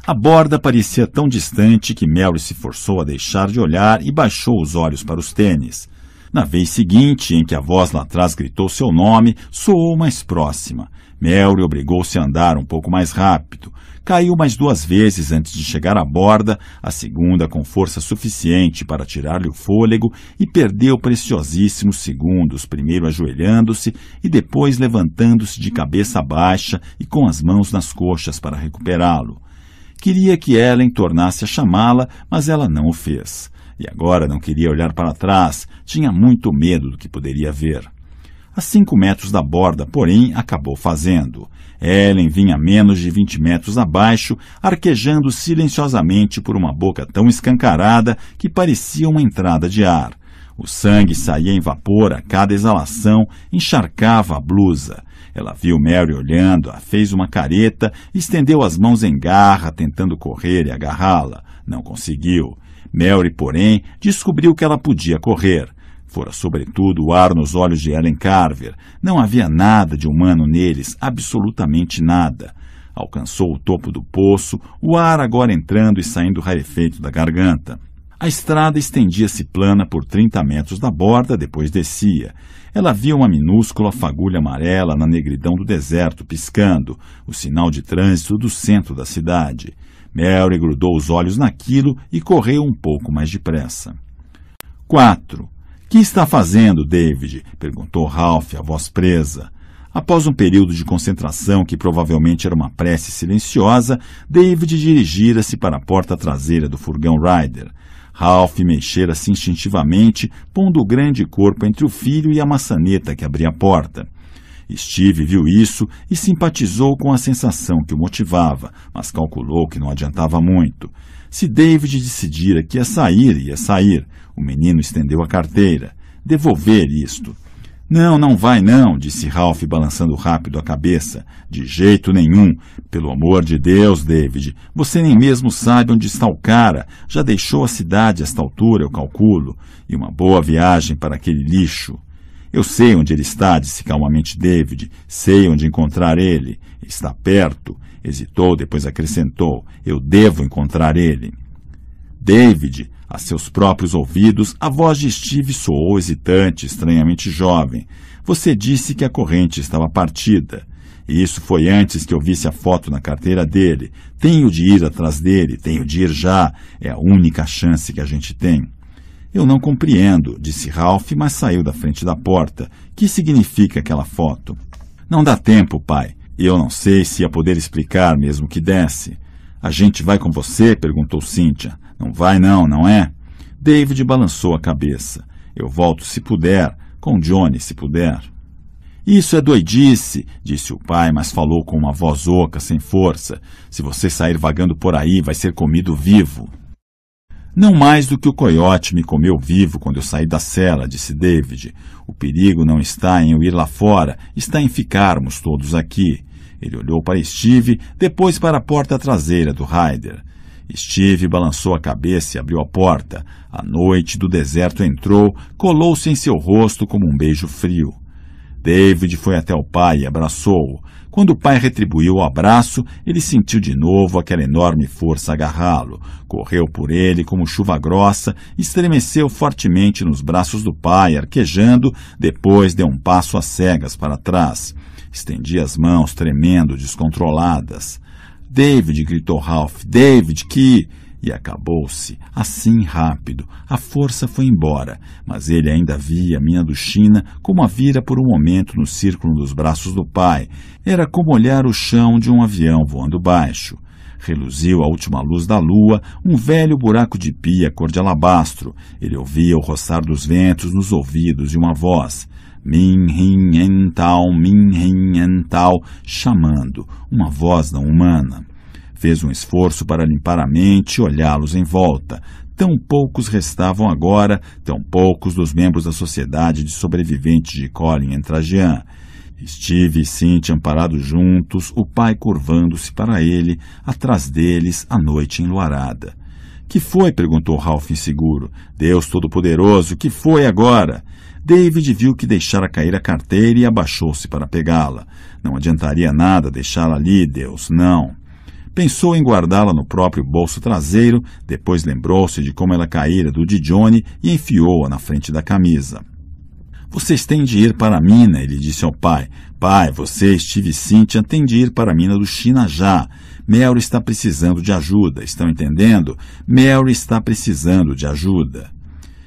A borda parecia tão distante que Mary se forçou a deixar de olhar e baixou os olhos para os tênis. Na vez seguinte, em que a voz lá atrás gritou seu nome, soou mais próxima. Melry obrigou-se a andar um pouco mais rápido. Caiu mais duas vezes antes de chegar à borda, a segunda com força suficiente para tirar-lhe o fôlego, e perdeu preciosíssimos segundos, primeiro ajoelhando-se e depois levantando-se de cabeça baixa e com as mãos nas coxas para recuperá-lo. Queria que Ellen tornasse a chamá-la, mas ela não o fez. E agora não queria olhar para trás, tinha muito medo do que poderia ver a 5 metros da borda, porém acabou fazendo. Ellen vinha a menos de 20 metros abaixo, arquejando silenciosamente por uma boca tão escancarada que parecia uma entrada de ar. O sangue saía em vapor a cada exalação, encharcava a blusa. Ela viu Mary olhando, a fez uma careta, estendeu as mãos em garra, tentando correr e agarrá-la. Não conseguiu. Mary, porém, descobriu que ela podia correr. Fora sobretudo o ar nos olhos de Ellen Carver. Não havia nada de humano neles, absolutamente nada. Alcançou o topo do poço, o ar agora entrando e saindo rarefeito da garganta. A estrada estendia-se plana por 30 metros da borda, depois descia. Ela via uma minúscula fagulha amarela na negridão do deserto, piscando, o sinal de trânsito do centro da cidade. Mary grudou os olhos naquilo e correu um pouco mais depressa. 4. Que está fazendo, David? perguntou Ralph, a voz presa. Após um período de concentração que provavelmente era uma prece silenciosa, David dirigira-se para a porta traseira do furgão Ryder. Ralph mexera-se instintivamente, pondo o grande corpo entre o filho e a maçaneta que abria a porta. Steve viu isso e simpatizou com a sensação que o motivava, mas calculou que não adiantava muito. Se David decidira que ia é sair, ia é sair. O menino estendeu a carteira. Devolver isto. Não, não vai não, disse Ralph, balançando rápido a cabeça. De jeito nenhum. Pelo amor de Deus, David, você nem mesmo sabe onde está o cara. Já deixou a cidade a esta altura, eu calculo. E uma boa viagem para aquele lixo. Eu sei onde ele está, disse calmamente David. Sei onde encontrar ele. Está perto. Hesitou, depois acrescentou: Eu devo encontrar ele. David, a seus próprios ouvidos, a voz de Steve soou hesitante, estranhamente jovem. Você disse que a corrente estava partida. E isso foi antes que eu visse a foto na carteira dele. Tenho de ir atrás dele, tenho de ir já. É a única chance que a gente tem. Eu não compreendo, disse Ralph, mas saiu da frente da porta. Que significa aquela foto? Não dá tempo, pai. E eu não sei se ia poder explicar mesmo que desse. A gente vai com você? perguntou Cynthia. Não vai não, não é? David balançou a cabeça. Eu volto se puder, com Johnny se puder. Isso é doidice, disse o pai, mas falou com uma voz oca, sem força. Se você sair vagando por aí, vai ser comido vivo. Não mais do que o coiote me comeu vivo quando eu saí da cela, disse David. O perigo não está em eu ir lá fora, está em ficarmos todos aqui. Ele olhou para Steve, depois para a porta traseira do Ryder. Steve balançou a cabeça e abriu a porta. A noite do deserto entrou, colou-se em seu rosto como um beijo frio. David foi até o pai e abraçou-o. Quando o pai retribuiu o abraço, ele sentiu de novo aquela enorme força agarrá-lo. Correu por ele como chuva grossa, estremeceu fortemente nos braços do pai, arquejando, depois deu um passo às cegas para trás. Estendi as mãos, tremendo, descontroladas. David, gritou Ralph, David, que. E acabou-se, assim rápido. A força foi embora, mas ele ainda via a minha duchina como a vira por um momento no círculo dos braços do pai. Era como olhar o chão de um avião voando baixo reluziu à última luz da lua um velho buraco de pia cor de alabastro. Ele ouvia o roçar dos ventos nos ouvidos de uma voz rin Minhinhental, chamando, uma voz não humana. Fez um esforço para limpar a mente e olhá-los em volta. Tão poucos restavam agora, tão poucos dos membros da sociedade de sobreviventes de Colin em Steve e Cynthia amparados juntos, o pai curvando-se para ele, atrás deles, a noite enluarada. Que foi? perguntou Ralph inseguro. Deus Todo-Poderoso, que foi agora? David viu que deixara cair a carteira e abaixou-se para pegá-la. Não adiantaria nada deixá-la ali, Deus, não. Pensou em guardá-la no próprio bolso traseiro, depois lembrou-se de como ela caíra do de Johnny e enfiou-a na frente da camisa. Vocês têm de ir para a mina, ele disse ao pai. Pai, você, Steve e Cynthia têm de ir para a mina do China já. Mary está precisando de ajuda, estão entendendo? Mary está precisando de ajuda.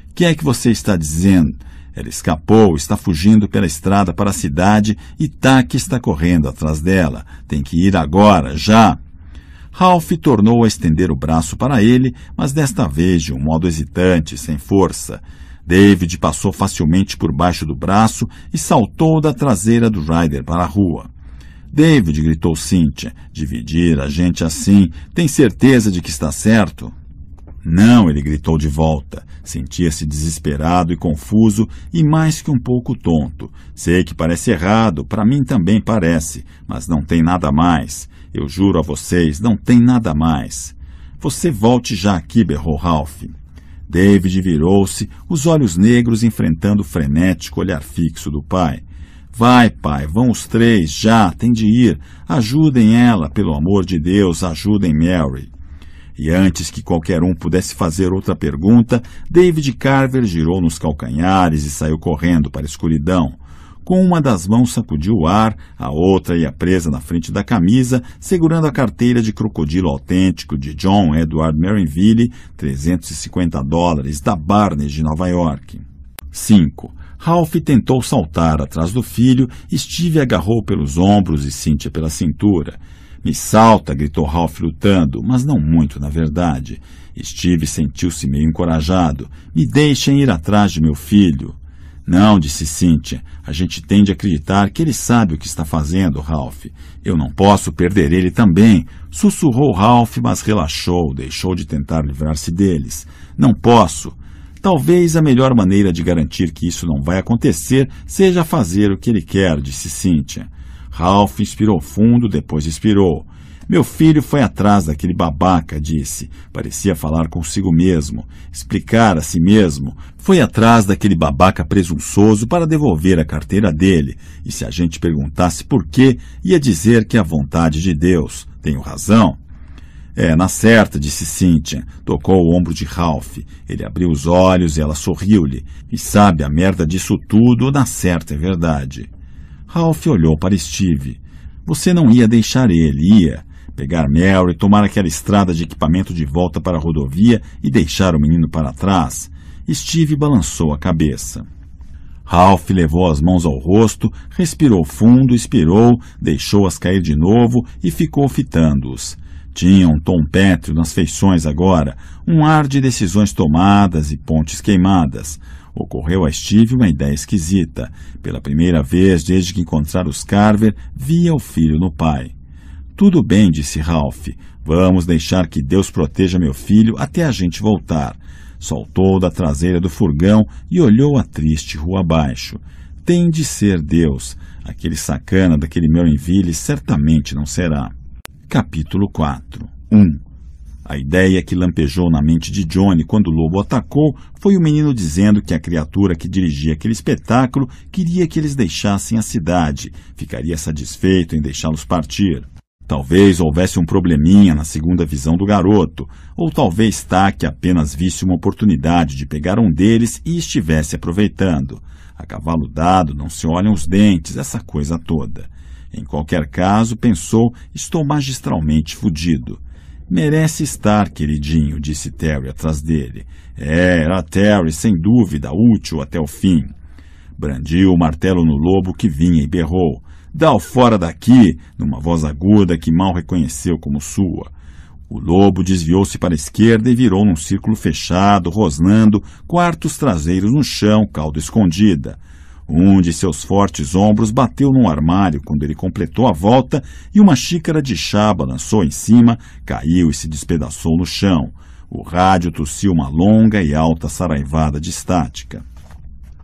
O que é que você está dizendo? Ela escapou, está fugindo pela estrada para a cidade e Taki tá está correndo atrás dela. Tem que ir agora, já. Ralph tornou a estender o braço para ele, mas desta vez de um modo hesitante, sem força. David passou facilmente por baixo do braço e saltou da traseira do rider para a rua. David, gritou Cynthia, dividir a gente assim, tem certeza de que está certo? Não, ele gritou de volta. Sentia-se desesperado e confuso e mais que um pouco tonto. Sei que parece errado, para mim também parece, mas não tem nada mais. Eu juro a vocês, não tem nada mais. Você volte já aqui, berrou Ralph. David virou-se, os olhos negros enfrentando o frenético olhar fixo do pai. Vai, pai, vão os três, já, tem de ir. Ajudem ela, pelo amor de Deus, ajudem Mary. E antes que qualquer um pudesse fazer outra pergunta, David Carver girou nos calcanhares e saiu correndo para a escuridão. Com uma das mãos sacudiu o ar, a outra ia presa na frente da camisa, segurando a carteira de crocodilo autêntico de John Edward Merrinville, 350 dólares, da Barnes de Nova York. 5. Ralph tentou saltar atrás do filho, Steve agarrou pelos ombros e Cynthia pela cintura. Me salta! gritou Ralph lutando, mas não muito, na verdade. Steve sentiu-se meio encorajado. Me deixem ir atrás de meu filho. Não, disse Cynthia. A gente tem de acreditar que ele sabe o que está fazendo, Ralph. Eu não posso perder ele também. Sussurrou Ralph, mas relaxou, deixou de tentar livrar-se deles. Não posso. Talvez a melhor maneira de garantir que isso não vai acontecer seja fazer o que ele quer, disse Cynthia. Ralph inspirou fundo, depois expirou. Meu filho foi atrás daquele babaca, disse. Parecia falar consigo mesmo, explicar a si mesmo. Foi atrás daquele babaca presunçoso para devolver a carteira dele. E se a gente perguntasse por quê, ia dizer que é a vontade de Deus. Tenho razão. É, na certa, disse Cynthia. Tocou o ombro de Ralph. Ele abriu os olhos e ela sorriu-lhe. E sabe, a merda disso tudo, na certa é verdade. Ralph olhou para Steve. Você não ia deixar ele, ia? Pegar e tomar aquela estrada de equipamento de volta para a rodovia e deixar o menino para trás? Steve balançou a cabeça. Ralph levou as mãos ao rosto, respirou fundo, expirou, deixou-as cair de novo e ficou fitando-os. Tinha um tom pétreo nas feições agora, um ar de decisões tomadas e pontes queimadas. Ocorreu a Steve uma ideia esquisita. Pela primeira vez desde que encontrara os Carver, via o filho no pai. Tudo bem, disse Ralph. Vamos deixar que Deus proteja meu filho até a gente voltar. Soltou da traseira do furgão e olhou a triste rua abaixo. Tem de ser Deus. Aquele sacana daquele meu Melonville certamente não será. Capítulo 4 1. A ideia que lampejou na mente de Johnny quando o lobo atacou foi o menino dizendo que a criatura que dirigia aquele espetáculo queria que eles deixassem a cidade, ficaria satisfeito em deixá-los partir. Talvez houvesse um probleminha na segunda visão do garoto, ou talvez Taque apenas visse uma oportunidade de pegar um deles e estivesse aproveitando. A cavalo dado não se olham os dentes, essa coisa toda. Em qualquer caso, pensou, estou magistralmente fudido. Merece estar, queridinho, disse Terry atrás dele. É, era Terry, sem dúvida, útil até o fim. Brandiu o martelo no lobo que vinha e berrou. Dá-o fora daqui! numa voz aguda que mal reconheceu como sua. O lobo desviou-se para a esquerda e virou num círculo fechado, rosnando, quartos traseiros no chão, caldo escondida. Um de seus fortes ombros bateu num armário quando ele completou a volta e uma xícara de chá balançou em cima, caiu e se despedaçou no chão. O rádio tossiu uma longa e alta saraivada de estática.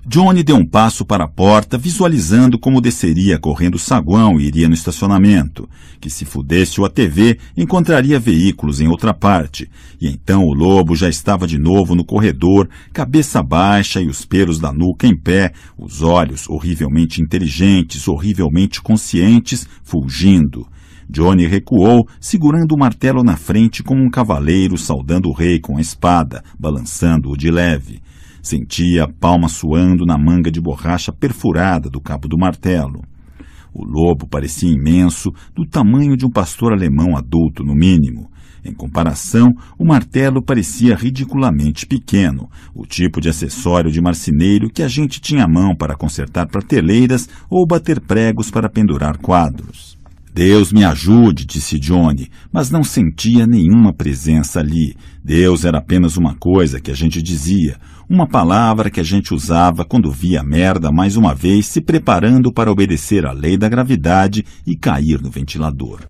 Johnny deu um passo para a porta, visualizando como desceria correndo o saguão e iria no estacionamento, que se fudesse o ATV, encontraria veículos em outra parte, e então o lobo já estava de novo no corredor, cabeça baixa e os pelos da nuca em pé, os olhos horrivelmente inteligentes, horrivelmente conscientes, fulgindo. Johnny recuou, segurando o martelo na frente como um cavaleiro saudando o rei com a espada, balançando-o de leve. Sentia a palma suando na manga de borracha perfurada do cabo do martelo. O lobo parecia imenso, do tamanho de um pastor alemão adulto, no mínimo. Em comparação, o martelo parecia ridiculamente pequeno, o tipo de acessório de marceneiro que a gente tinha à mão para consertar prateleiras ou bater pregos para pendurar quadros. Deus me ajude, disse Johnny, mas não sentia nenhuma presença ali. Deus era apenas uma coisa que a gente dizia, uma palavra que a gente usava quando via a merda mais uma vez se preparando para obedecer à lei da gravidade e cair no ventilador.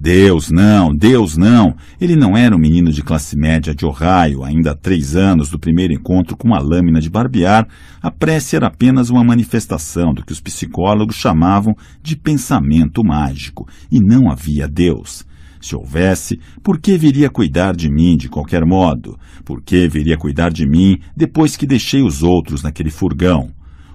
Deus não, Deus não. Ele não era um menino de classe média de Ohio, ainda há três anos do primeiro encontro com a lâmina de barbear. A prece era apenas uma manifestação do que os psicólogos chamavam de pensamento mágico, e não havia Deus. Se houvesse, por que viria cuidar de mim de qualquer modo? Por que viria cuidar de mim depois que deixei os outros naquele furgão?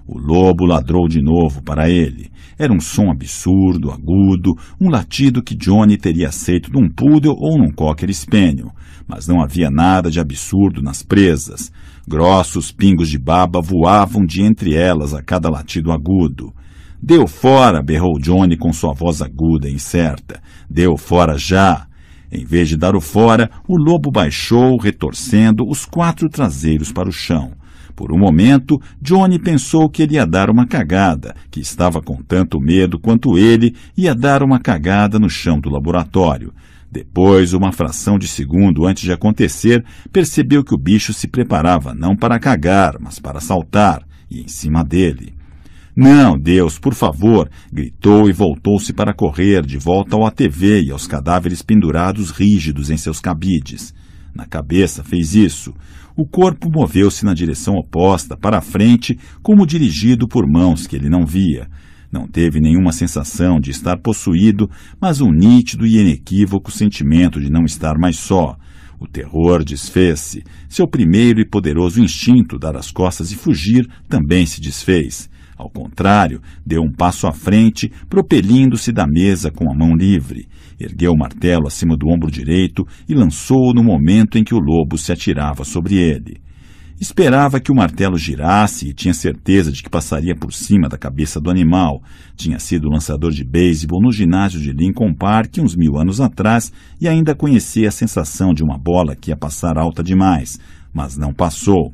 O lobo ladrou de novo para ele. Era um som absurdo, agudo, um latido que Johnny teria aceito num poodle ou num cocker spaniel, mas não havia nada de absurdo nas presas. Grossos pingos de baba voavam de entre elas a cada latido agudo. Deu fora, berrou Johnny com sua voz aguda e incerta. Deu fora já. Em vez de dar o fora, o lobo baixou, retorcendo os quatro traseiros para o chão. Por um momento, Johnny pensou que ele ia dar uma cagada, que estava com tanto medo quanto ele ia dar uma cagada no chão do laboratório. Depois, uma fração de segundo antes de acontecer, percebeu que o bicho se preparava não para cagar, mas para saltar, e em cima dele. Não, Deus, por favor! gritou e voltou-se para correr de volta ao ATV e aos cadáveres pendurados rígidos em seus cabides. Na cabeça fez isso o corpo moveu-se na direção oposta, para a frente, como dirigido por mãos que ele não via. Não teve nenhuma sensação de estar possuído, mas um nítido e inequívoco sentimento de não estar mais só. O terror desfez-se. Seu primeiro e poderoso instinto, dar as costas e fugir, também se desfez. Ao contrário, deu um passo à frente, propelindo-se da mesa com a mão livre. Ergueu o martelo acima do ombro direito e lançou-o no momento em que o lobo se atirava sobre ele. Esperava que o martelo girasse e tinha certeza de que passaria por cima da cabeça do animal. Tinha sido lançador de beisebol no ginásio de Lincoln Park uns mil anos atrás e ainda conhecia a sensação de uma bola que ia passar alta demais, mas não passou.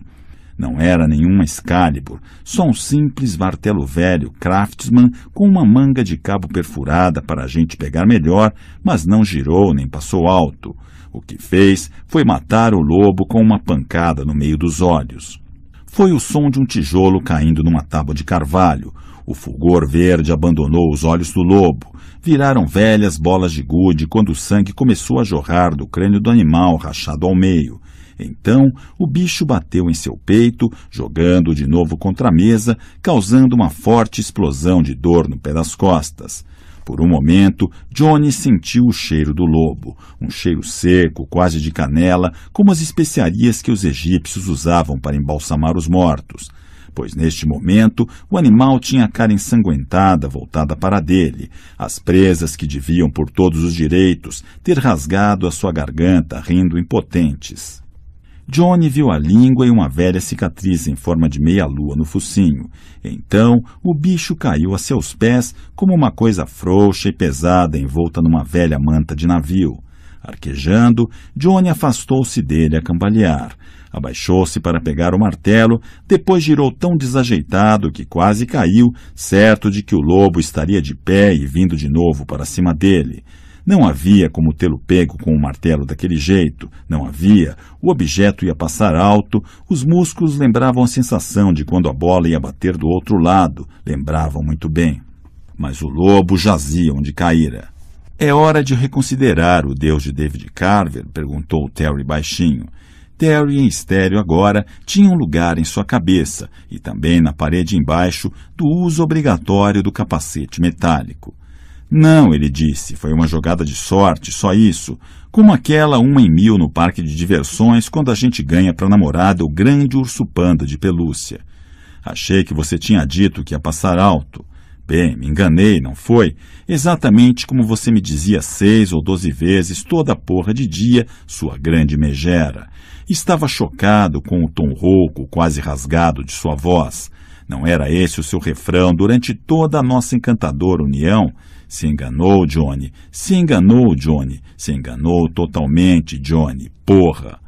Não era nenhuma Excalibur, só um simples martelo velho Craftsman com uma manga de cabo perfurada para a gente pegar melhor, mas não girou nem passou alto. O que fez foi matar o lobo com uma pancada no meio dos olhos. Foi o som de um tijolo caindo numa tábua de carvalho. O fulgor verde abandonou os olhos do lobo. Viraram velhas bolas de gude quando o sangue começou a jorrar do crânio do animal rachado ao meio. Então o bicho bateu em seu peito, jogando-o de novo contra a mesa, causando uma forte explosão de dor no pé das costas. Por um momento, Johnny sentiu o cheiro do lobo, um cheiro seco, quase de canela, como as especiarias que os egípcios usavam para embalsamar os mortos. Pois neste momento o animal tinha a cara ensanguentada voltada para dele, as presas que deviam, por todos os direitos, ter rasgado a sua garganta rindo impotentes. Johnny viu a língua e uma velha cicatriz em forma de meia-lua no focinho. Então, o bicho caiu a seus pés como uma coisa frouxa e pesada envolta numa velha manta de navio. Arquejando, Johnny afastou-se dele a cambalear. Abaixou-se para pegar o martelo, depois girou tão desajeitado que quase caiu, certo de que o lobo estaria de pé e vindo de novo para cima dele. Não havia como tê-lo pego com o um martelo daquele jeito, não havia. O objeto ia passar alto, os músculos lembravam a sensação de quando a bola ia bater do outro lado, lembravam muito bem. Mas o lobo jazia onde caíra. É hora de reconsiderar o Deus de David Carver? perguntou Terry baixinho. Terry em estéreo agora tinha um lugar em sua cabeça e também na parede embaixo do uso obrigatório do capacete metálico. Não, ele disse, foi uma jogada de sorte, só isso. Como aquela uma em mil no parque de diversões quando a gente ganha para namorada o grande urso panda de pelúcia. Achei que você tinha dito que ia passar alto. Bem, me enganei, não foi? Exatamente como você me dizia seis ou doze vezes toda a porra de dia, sua grande megera. Estava chocado com o tom rouco, quase rasgado de sua voz. Não era esse o seu refrão durante toda a nossa encantadora união? Se enganou, Johnny. Se enganou, Johnny. Se enganou totalmente, Johnny. Porra!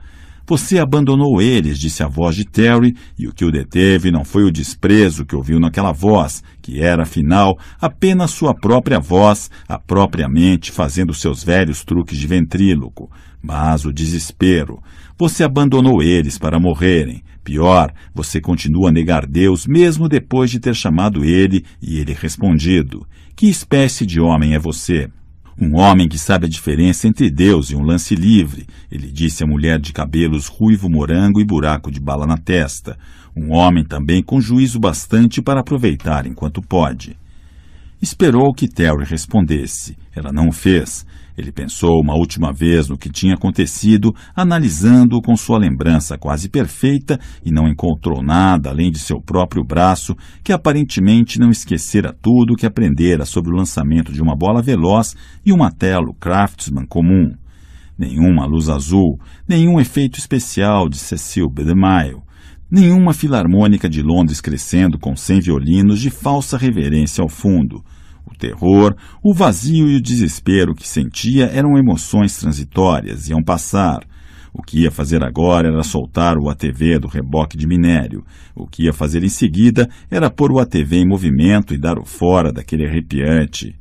Você abandonou eles, disse a voz de Terry, e o que o deteve não foi o desprezo que ouviu naquela voz, que era, afinal, apenas sua própria voz, a própria mente fazendo seus velhos truques de ventríloco, mas o desespero. Você abandonou eles para morrerem. Pior, você continua a negar Deus mesmo depois de ter chamado ele e ele respondido. Que espécie de homem é você? Um homem que sabe a diferença entre Deus e um lance livre, ele disse à mulher de cabelos ruivo morango e buraco de bala na testa. Um homem também com juízo bastante para aproveitar enquanto pode. Esperou que Terry respondesse. Ela não o fez. Ele pensou uma última vez no que tinha acontecido, analisando-o com sua lembrança quase perfeita e não encontrou nada além de seu próprio braço, que aparentemente não esquecera tudo o que aprendera sobre o lançamento de uma bola veloz e um martelo Craftsman comum. Nenhuma luz azul, nenhum efeito especial de Cecil Bedemille, nenhuma filarmônica de Londres crescendo com cem violinos de falsa reverência ao fundo — o terror, o vazio e o desespero que sentia eram emoções transitórias, iam passar. O que ia fazer agora era soltar o ATV do reboque de minério. O que ia fazer em seguida era pôr o ATV em movimento e dar o fora daquele arrepiante.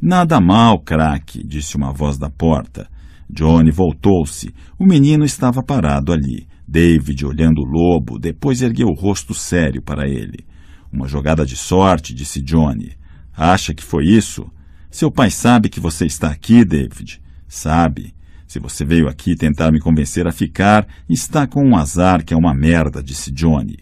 Nada mal, craque, disse uma voz da porta. Johnny voltou-se. O menino estava parado ali. David olhando o lobo, depois ergueu o rosto sério para ele. Uma jogada de sorte, disse Johnny. Acha que foi isso? Seu pai sabe que você está aqui, David. Sabe. Se você veio aqui tentar me convencer a ficar, está com um azar que é uma merda, disse Johnny.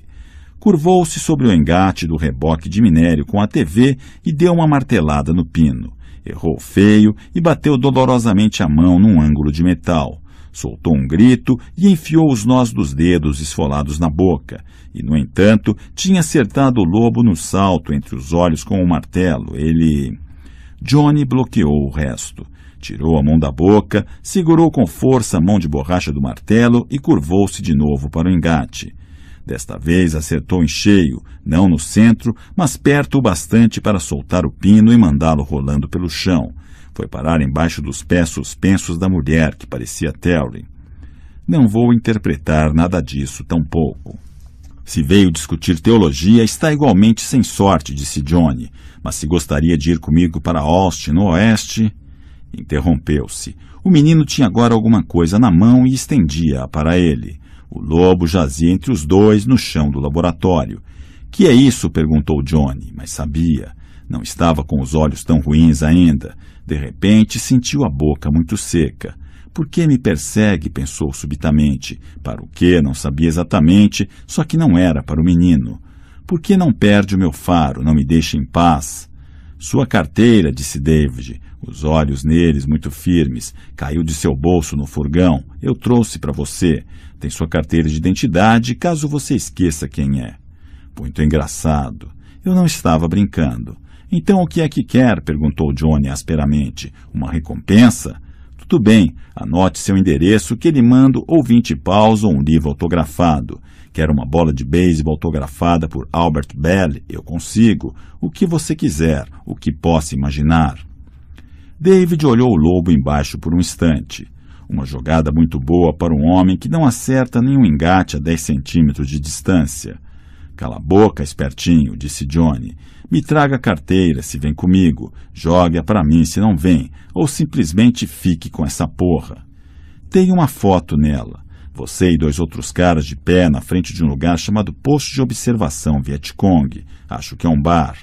Curvou-se sobre o engate do reboque de minério com a TV e deu uma martelada no pino. Errou feio e bateu dolorosamente a mão num ângulo de metal soltou um grito e enfiou os nós dos dedos esfolados na boca, e, no entanto, tinha acertado o lobo no salto entre os olhos com o martelo. Ele. Johnny bloqueou o resto. Tirou a mão da boca, segurou com força a mão de borracha do martelo e curvou-se de novo para o engate. Desta vez acertou em cheio, não no centro, mas perto o bastante para soltar o pino e mandá-lo rolando pelo chão. Foi parar embaixo dos pés suspensos da mulher, que parecia Terry. Não vou interpretar nada disso tampouco. Se veio discutir teologia, está igualmente sem sorte, disse Johnny. Mas se gostaria de ir comigo para Austin, no oeste. Interrompeu-se. O menino tinha agora alguma coisa na mão e estendia-a para ele. O lobo jazia entre os dois no chão do laboratório. Que é isso? perguntou Johnny, mas sabia. Não estava com os olhos tão ruins ainda. De repente, sentiu a boca muito seca. Por que me persegue? pensou subitamente. Para o que? Não sabia exatamente, só que não era para o menino. Por que não perde o meu faro? Não me deixa em paz? Sua carteira, disse David, os olhos neles muito firmes. Caiu de seu bolso no furgão. Eu trouxe para você. Tem sua carteira de identidade, caso você esqueça quem é. Muito engraçado. Eu não estava brincando. Então o que é que quer? perguntou Johnny asperamente. Uma recompensa? Tudo bem, anote seu endereço que lhe mando ou 20 paus ou um livro autografado. Quer uma bola de beisebol autografada por Albert Bell? Eu consigo. O que você quiser, o que possa imaginar. David olhou o lobo embaixo por um instante. Uma jogada muito boa para um homem que não acerta nenhum engate a 10 centímetros de distância. Cala a boca, espertinho, disse Johnny, me traga a carteira se vem comigo, jogue-a para mim se não vem, ou simplesmente fique com essa porra. Tem uma foto nela. Você e dois outros caras de pé na frente de um lugar chamado Posto de Observação Vietcong. Acho que é um bar.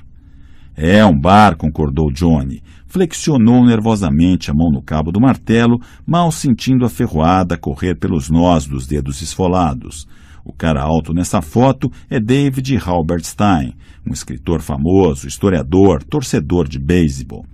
É um bar, concordou Johnny. Flexionou nervosamente a mão no cabo do martelo, mal sentindo a ferroada correr pelos nós dos dedos esfolados. O cara alto nessa foto é David Halberstein, um escritor famoso, historiador, torcedor de beisebol.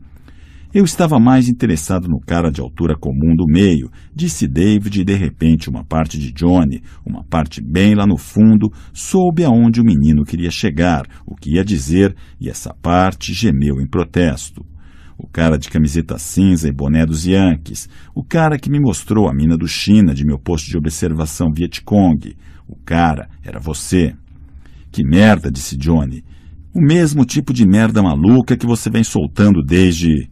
Eu estava mais interessado no cara de altura comum do meio, disse David, e de repente uma parte de Johnny, uma parte bem lá no fundo, soube aonde o menino queria chegar, o que ia dizer, e essa parte gemeu em protesto. O cara de camiseta cinza e boné dos Yankees, o cara que me mostrou a mina do China de meu posto de observação Vietcong, o cara era você. Que merda, disse Johnny. O mesmo tipo de merda maluca que você vem soltando desde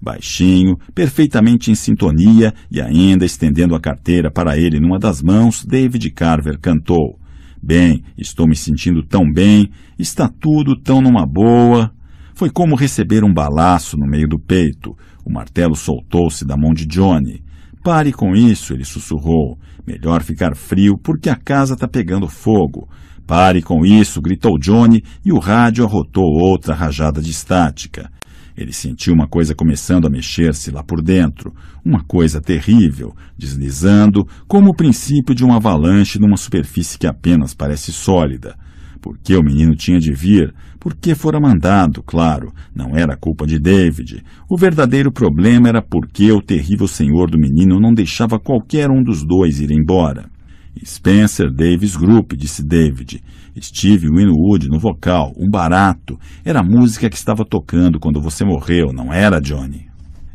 baixinho, perfeitamente em sintonia e ainda estendendo a carteira para ele numa das mãos, David Carver cantou: Bem, estou me sentindo tão bem, está tudo tão numa boa. Foi como receber um balaço no meio do peito. O martelo soltou-se da mão de Johnny. Pare com isso, ele sussurrou. Melhor ficar frio porque a casa está pegando fogo. Pare com isso, gritou Johnny, e o rádio arrotou outra rajada de estática. Ele sentiu uma coisa começando a mexer-se lá por dentro, uma coisa terrível, deslizando, como o princípio de uma avalanche numa superfície que apenas parece sólida. Por que o menino tinha de vir? Por que fora mandado, claro? Não era culpa de David. O verdadeiro problema era por que o terrível senhor do menino não deixava qualquer um dos dois ir embora. Spencer Davis Group, disse David. Steve Winwood no vocal, um barato. Era a música que estava tocando quando você morreu, não era, Johnny?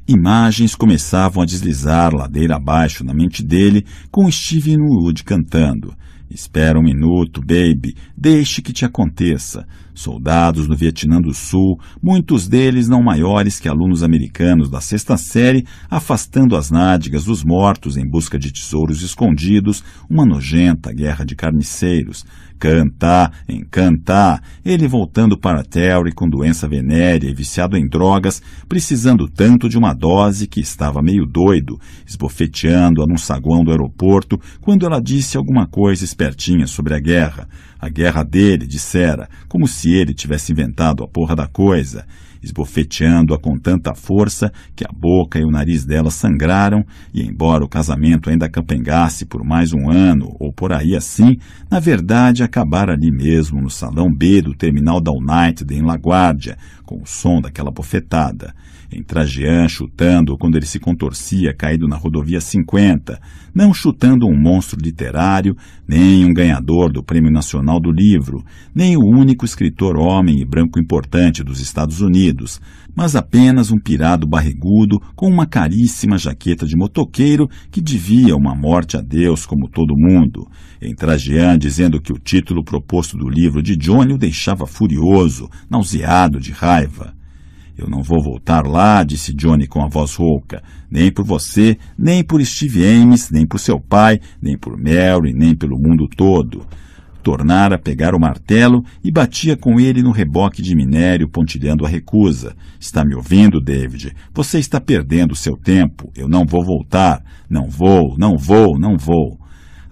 Imagens começavam a deslizar ladeira abaixo na mente dele com Steve Winwood cantando. Espera um minuto, baby, deixe que te aconteça soldados no Vietnã do Sul, muitos deles não maiores que alunos americanos da sexta série, afastando as nádegas dos mortos em busca de tesouros escondidos, uma nojenta guerra de carniceiros. Cantar, encantar, ele voltando para Terry com doença venérea e viciado em drogas, precisando tanto de uma dose que estava meio doido, esbofeteando-a num saguão do aeroporto, quando ela disse alguma coisa espertinha sobre a guerra. A guerra dele, dissera, como se ele tivesse inventado a porra da coisa, esbofeteando-a com tanta força que a boca e o nariz dela sangraram, e embora o casamento ainda campengasse por mais um ano ou por aí assim, na verdade acabara ali mesmo no salão B do terminal da United em La Guardia, com o som daquela bofetada. Em Trajean chutando quando ele se contorcia caído na rodovia 50, não chutando um monstro literário, nem um ganhador do Prêmio Nacional do Livro, nem o único escritor homem e branco importante dos Estados Unidos, mas apenas um pirado barrigudo com uma caríssima jaqueta de motoqueiro que devia uma morte a Deus como todo mundo, em Trajean dizendo que o título proposto do livro de Johnny o deixava furioso, nauseado de raiva. Eu não vou voltar lá, disse Johnny com a voz rouca, nem por você, nem por Steve Ames, nem por seu pai, nem por Mary, nem pelo mundo todo. Tornara a pegar o martelo e batia com ele no reboque de minério, pontilhando a recusa. Está me ouvindo, David? Você está perdendo seu tempo. Eu não vou voltar. Não vou, não vou, não vou.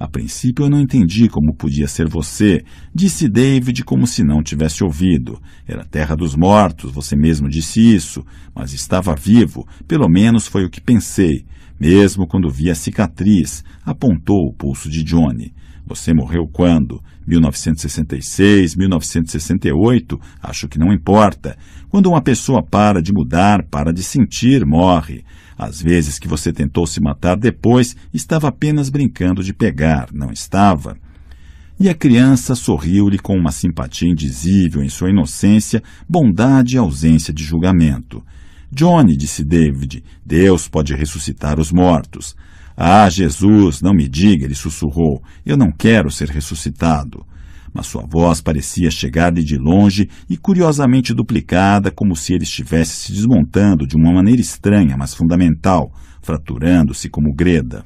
A princípio eu não entendi como podia ser você, disse David como se não tivesse ouvido. Era terra dos mortos, você mesmo disse isso, mas estava vivo, pelo menos foi o que pensei. Mesmo quando vi a cicatriz, apontou o pulso de Johnny. Você morreu quando? 1966, 1968? Acho que não importa. Quando uma pessoa para de mudar, para de sentir, morre. As vezes que você tentou se matar depois, estava apenas brincando de pegar, não estava? E a criança sorriu-lhe com uma simpatia indizível em sua inocência, bondade e ausência de julgamento. Johnny, disse David, Deus pode ressuscitar os mortos. Ah, Jesus, não me diga, ele sussurrou, eu não quero ser ressuscitado mas sua voz parecia chegar-lhe de longe e curiosamente duplicada, como se ele estivesse se desmontando de uma maneira estranha, mas fundamental, fraturando-se como greda.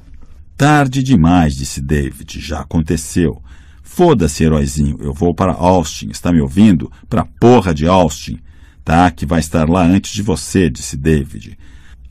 Tarde demais, disse David, já aconteceu. Foda-se, heróizinho, eu vou para Austin, está me ouvindo? Para porra de Austin. Tá, que vai estar lá antes de você, disse David.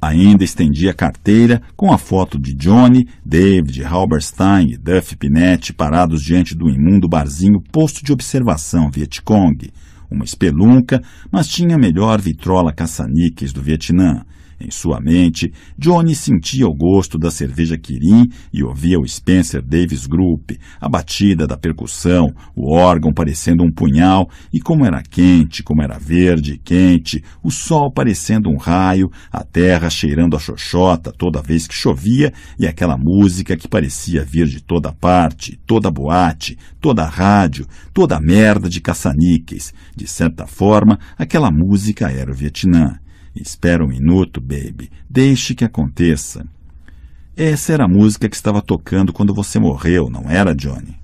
Ainda estendia a carteira com a foto de Johnny, David, Halberstein e Duff Pinetti parados diante do imundo barzinho posto de observação Vietcong, uma espelunca, mas tinha a melhor vitrola caça-níqueis do Vietnã, em sua mente, Johnny sentia o gosto da cerveja Kirin e ouvia o Spencer Davis Group, a batida da percussão, o órgão parecendo um punhal, e como era quente, como era verde e quente, o sol parecendo um raio, a terra cheirando a xoxota toda vez que chovia e aquela música que parecia vir de toda parte, toda boate, toda rádio, toda merda de caça-níqueis. De certa forma, aquela música era o Vietnã. Espera um minuto, baby. Deixe que aconteça. Essa era a música que estava tocando quando você morreu, não era, Johnny?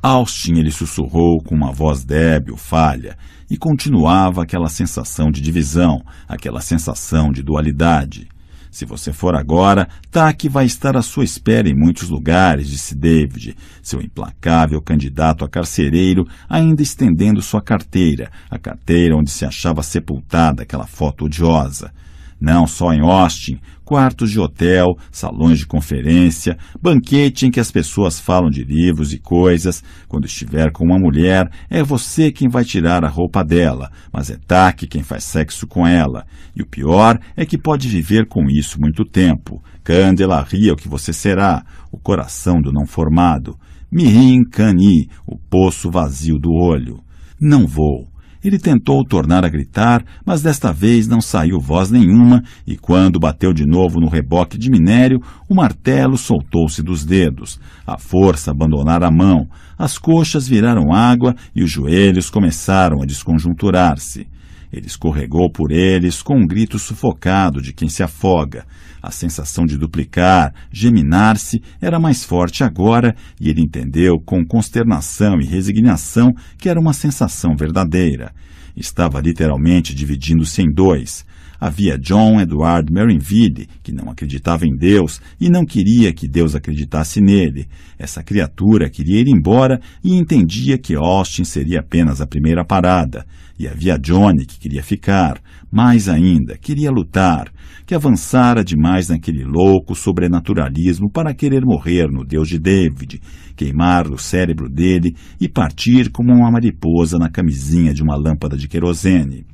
Austin, ele sussurrou com uma voz débil, falha, e continuava aquela sensação de divisão, aquela sensação de dualidade. Se você for agora, tá que vai estar à sua espera em muitos lugares, disse David, seu implacável candidato a carcereiro, ainda estendendo sua carteira, a carteira onde se achava sepultada aquela foto odiosa não só em Austin, quartos de hotel, salões de conferência, banquete em que as pessoas falam de livros e coisas. Quando estiver com uma mulher, é você quem vai tirar a roupa dela, mas é TAC quem faz sexo com ela. E o pior é que pode viver com isso muito tempo. Candela ria o que você será, o coração do não formado. Mirim Cani, o poço vazio do olho. Não vou. Ele tentou tornar a gritar, mas desta vez não saiu voz nenhuma, e quando bateu de novo no reboque de minério, o martelo soltou-se dos dedos. A força abandonara a mão, as coxas viraram água e os joelhos começaram a desconjunturar-se. Ele escorregou por eles com um grito sufocado de quem se afoga. A sensação de duplicar, geminar-se, era mais forte agora e ele entendeu com consternação e resignação que era uma sensação verdadeira. Estava literalmente dividindo-se em dois. Havia John Edward Merinville, que não acreditava em Deus e não queria que Deus acreditasse nele. Essa criatura queria ir embora e entendia que Austin seria apenas a primeira parada. E havia Johnny, que queria ficar, mais ainda, queria lutar, que avançara demais naquele louco sobrenaturalismo para querer morrer no Deus de David, queimar o cérebro dele e partir como uma mariposa na camisinha de uma lâmpada de querosene.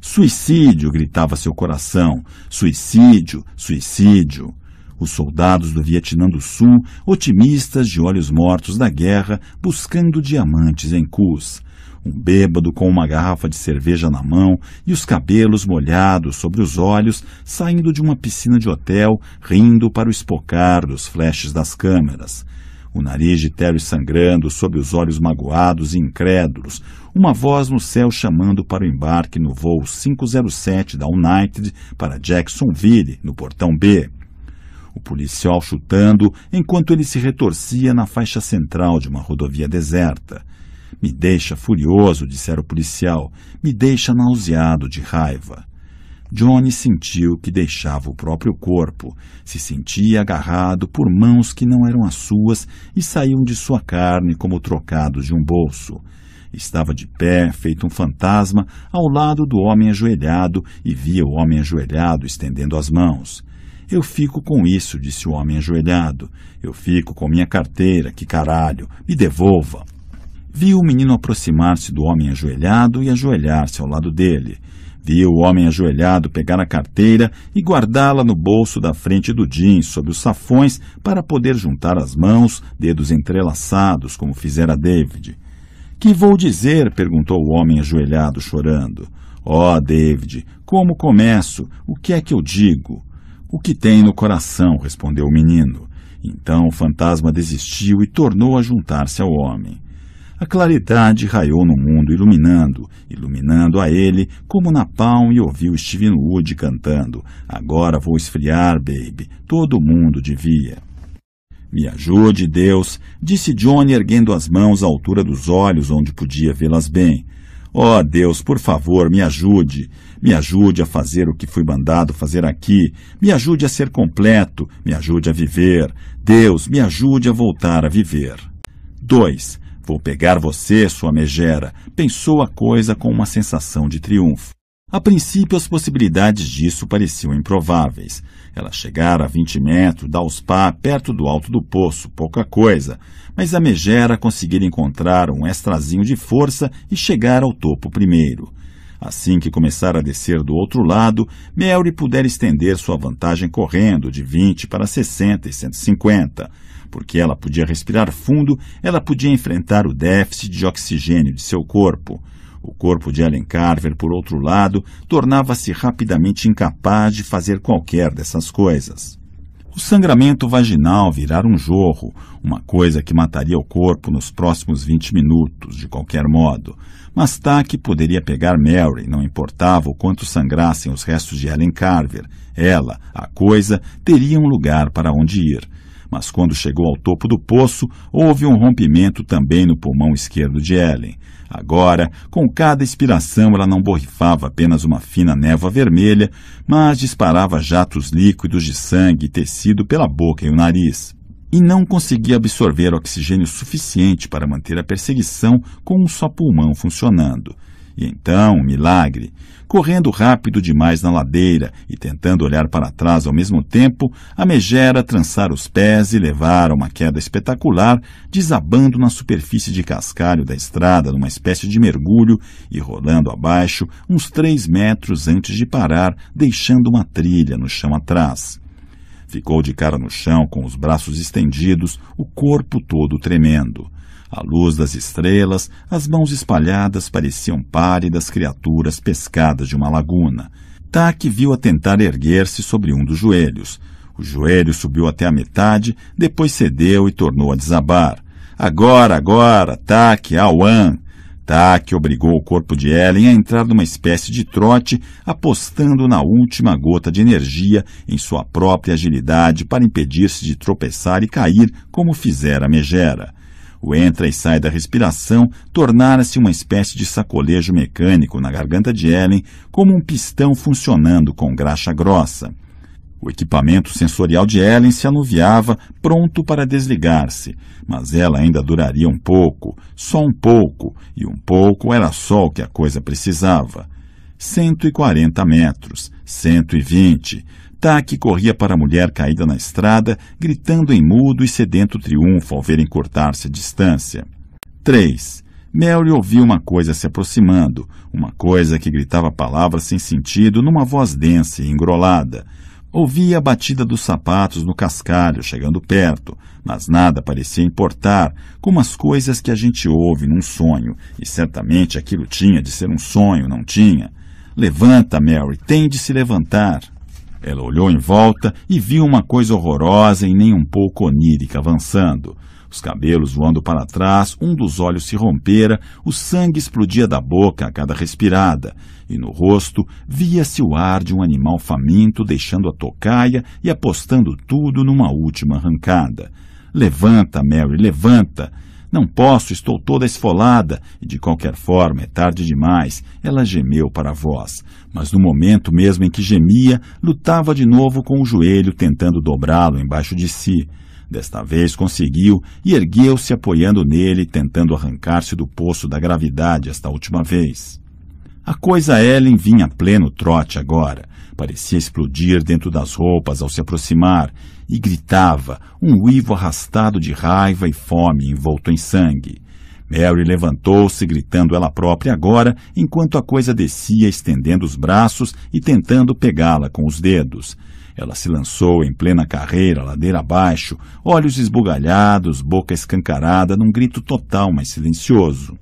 Suicídio! gritava seu coração. Suicídio! Suicídio! Os soldados do Vietnã do Sul, otimistas de olhos mortos da guerra, buscando diamantes em Cus. Um bêbado com uma garrafa de cerveja na mão e os cabelos molhados sobre os olhos, saindo de uma piscina de hotel, rindo para o espocar dos flashes das câmeras o nariz de Terry sangrando sob os olhos magoados e incrédulos, uma voz no céu chamando para o embarque no voo 507 da United para Jacksonville, no portão B. O policial chutando enquanto ele se retorcia na faixa central de uma rodovia deserta. Me deixa furioso, dissera o policial. Me deixa nauseado de raiva. Johnny sentiu que deixava o próprio corpo, se sentia agarrado por mãos que não eram as suas e saíam de sua carne como trocados de um bolso. Estava de pé, feito um fantasma, ao lado do homem ajoelhado e via o homem ajoelhado estendendo as mãos. Eu fico com isso, disse o homem ajoelhado. Eu fico com minha carteira, que caralho, me devolva. Vi o menino aproximar-se do homem ajoelhado e ajoelhar-se ao lado dele. Vi o homem ajoelhado pegar a carteira e guardá-la no bolso da frente do jeans, sob os safões, para poder juntar as mãos, dedos entrelaçados, como fizera David. Que vou dizer? perguntou o homem ajoelhado, chorando. oh, David, como começo? O que é que eu digo? O que tem no coração? respondeu o menino. Então o fantasma desistiu e tornou a juntar-se ao homem. A claridade raiou no mundo, iluminando, iluminando a ele, como na palma, e ouviu Steven Wood cantando: Agora vou esfriar, baby. Todo mundo devia. Me ajude, Deus, disse Johnny erguendo as mãos à altura dos olhos, onde podia vê-las bem. Oh, Deus, por favor, me ajude. Me ajude a fazer o que fui mandado fazer aqui. Me ajude a ser completo. Me ajude a viver. Deus, me ajude a voltar a viver. 2. Vou pegar você, sua megera, pensou a coisa com uma sensação de triunfo. A princípio, as possibilidades disso pareciam improváveis. Ela chegara a 20 metros, da pá perto do alto do poço, pouca coisa, mas a megera conseguira encontrar um extrazinho de força e chegar ao topo primeiro. Assim que começara a descer do outro lado, Melry pudera estender sua vantagem correndo de 20 para 60 e 150. Porque ela podia respirar fundo, ela podia enfrentar o déficit de oxigênio de seu corpo. O corpo de Ellen Carver, por outro lado, tornava-se rapidamente incapaz de fazer qualquer dessas coisas. O sangramento vaginal virara um jorro, uma coisa que mataria o corpo nos próximos 20 minutos, de qualquer modo. Mas tá que poderia pegar Mary, não importava o quanto sangrassem os restos de Ellen Carver. Ela, a coisa, teria um lugar para onde ir mas quando chegou ao topo do poço, houve um rompimento também no pulmão esquerdo de Ellen. Agora, com cada expiração, ela não borrifava apenas uma fina névoa vermelha, mas disparava jatos líquidos de sangue e tecido pela boca e o nariz. E não conseguia absorver oxigênio suficiente para manter a perseguição com um só pulmão funcionando. E então, um milagre! Correndo rápido demais na ladeira e tentando olhar para trás ao mesmo tempo, a megera trançar os pés e levar uma queda espetacular, desabando na superfície de cascalho da estrada numa espécie de mergulho e rolando abaixo uns três metros antes de parar, deixando uma trilha no chão atrás. Ficou de cara no chão com os braços estendidos, o corpo todo tremendo. À luz das estrelas, as mãos espalhadas pareciam pálidas criaturas pescadas de uma laguna. Taque viu-a tentar erguer-se sobre um dos joelhos. O joelho subiu até a metade, depois cedeu e tornou a desabar. Agora, agora, Taque, Awan! Taque obrigou o corpo de Ellen a entrar numa espécie de trote, apostando na última gota de energia em sua própria agilidade para impedir-se de tropeçar e cair, como fizera a megera. O entra e sai da respiração tornara-se uma espécie de sacolejo mecânico na garganta de Ellen, como um pistão funcionando com graxa grossa. O equipamento sensorial de Ellen se anuviava, pronto para desligar-se, mas ela ainda duraria um pouco, só um pouco, e um pouco era só o que a coisa precisava. 140 metros, 120, Taki corria para a mulher caída na estrada, gritando em mudo e sedento triunfo ao verem cortar-se a distância. 3. Mary ouviu uma coisa se aproximando, uma coisa que gritava palavras sem sentido numa voz densa e engrolada. Ouvia a batida dos sapatos no cascalho, chegando perto, mas nada parecia importar, como as coisas que a gente ouve num sonho, e certamente aquilo tinha de ser um sonho, não tinha. Levanta, Mary, tem de se levantar. Ela olhou em volta e viu uma coisa horrorosa e nem um pouco onírica avançando. Os cabelos voando para trás, um dos olhos se rompera, o sangue explodia da boca a cada respirada, e no rosto via-se o ar de um animal faminto deixando a tocaia e apostando tudo numa última arrancada. Levanta, Mary, levanta! Não posso, estou toda esfolada. E de qualquer forma, é tarde demais. Ela gemeu para a voz. Mas no momento mesmo em que gemia, lutava de novo com o joelho, tentando dobrá-lo embaixo de si. Desta vez conseguiu e ergueu-se apoiando nele, tentando arrancar-se do poço da gravidade esta última vez. A coisa Ellen vinha a pleno trote agora. Parecia explodir dentro das roupas ao se aproximar e gritava, um uivo arrastado de raiva e fome envolto em sangue. Mary levantou-se, gritando ela própria agora, enquanto a coisa descia, estendendo os braços e tentando pegá-la com os dedos. Ela se lançou em plena carreira, ladeira abaixo, olhos esbugalhados, boca escancarada, num grito total, mas silencioso.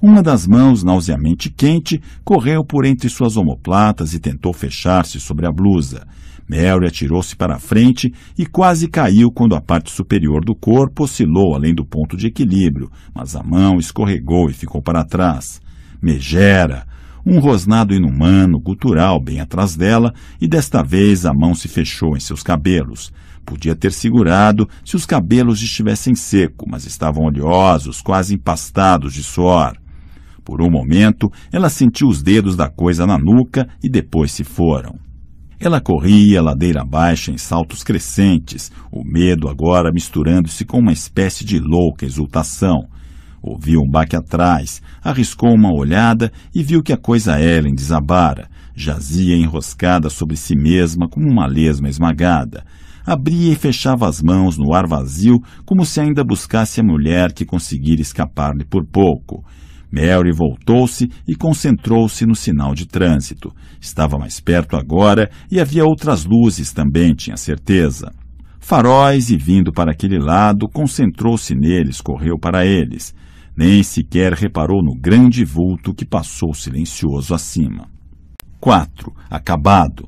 Uma das mãos, nauseamente quente, correu por entre suas omoplatas e tentou fechar-se sobre a blusa. Mary atirou-se para a frente e quase caiu quando a parte superior do corpo oscilou além do ponto de equilíbrio, mas a mão escorregou e ficou para trás. Megera! Um rosnado inumano, gutural, bem atrás dela, e desta vez a mão se fechou em seus cabelos. Podia ter segurado se os cabelos estivessem seco, mas estavam oleosos, quase empastados de suor. Por um momento, ela sentiu os dedos da coisa na nuca e depois se foram. Ela corria ladeira abaixo em saltos crescentes, o medo agora misturando-se com uma espécie de louca exultação. Ouviu um baque atrás, arriscou uma olhada e viu que a coisa Ellen desabara. Jazia enroscada sobre si mesma como uma lesma esmagada. Abria e fechava as mãos no ar vazio, como se ainda buscasse a mulher que conseguira escapar-lhe por pouco. Mary voltou-se e concentrou-se no sinal de trânsito. Estava mais perto agora e havia outras luzes também, tinha certeza. Faróis e vindo para aquele lado, concentrou-se neles, correu para eles. Nem sequer reparou no grande vulto que passou silencioso acima. 4. Acabado.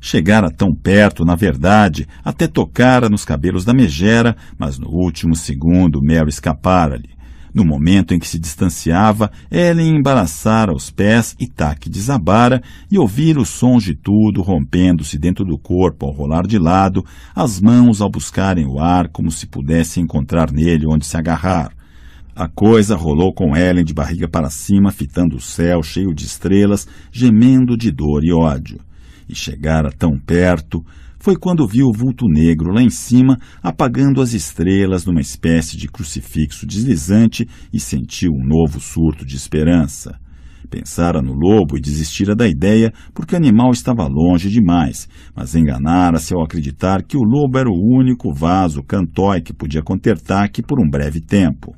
Chegara tão perto, na verdade, até tocara nos cabelos da megera, mas no último segundo Mary escapara-lhe. No momento em que se distanciava, Ellen embaraçara os pés e Taque desabara e ouvira os sons de tudo rompendo-se dentro do corpo ao rolar de lado, as mãos ao buscarem o ar como se pudesse encontrar nele onde se agarrar. A coisa rolou com Ellen de barriga para cima, fitando o céu cheio de estrelas, gemendo de dor e ódio. E chegara tão perto, foi quando viu o vulto negro lá em cima, apagando as estrelas numa espécie de crucifixo deslizante e sentiu um novo surto de esperança. Pensara no lobo e desistira da ideia porque o animal estava longe demais, mas enganara-se ao acreditar que o lobo era o único vaso cantói que podia conter Taque por um breve tempo.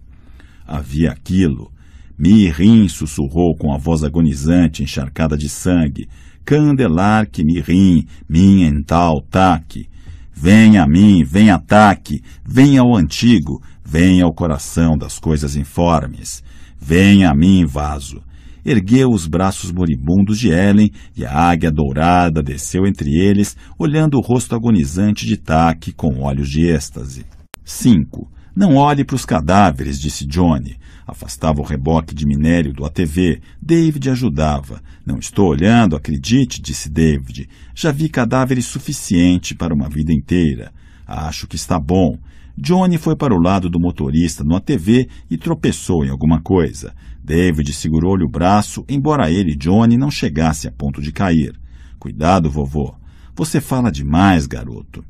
Havia aquilo. Mirim sussurrou com a voz agonizante encharcada de sangue candelar que me rim, minha ental taque. Venha a mim, venha taque, venha ao antigo, venha ao coração das coisas informes. Venha a mim, vaso. Ergueu os braços moribundos de Helen e a águia dourada desceu entre eles, olhando o rosto agonizante de Taque com olhos de êxtase. 5. Não olhe para os cadáveres, disse Johnny. Afastava o reboque de minério do ATV. David ajudava. Não estou olhando, acredite, disse David. Já vi cadáveres suficiente para uma vida inteira. Acho que está bom. Johnny foi para o lado do motorista no ATV e tropeçou em alguma coisa. David segurou-lhe o braço, embora ele e Johnny não chegassem a ponto de cair. Cuidado, vovô. Você fala demais, garoto.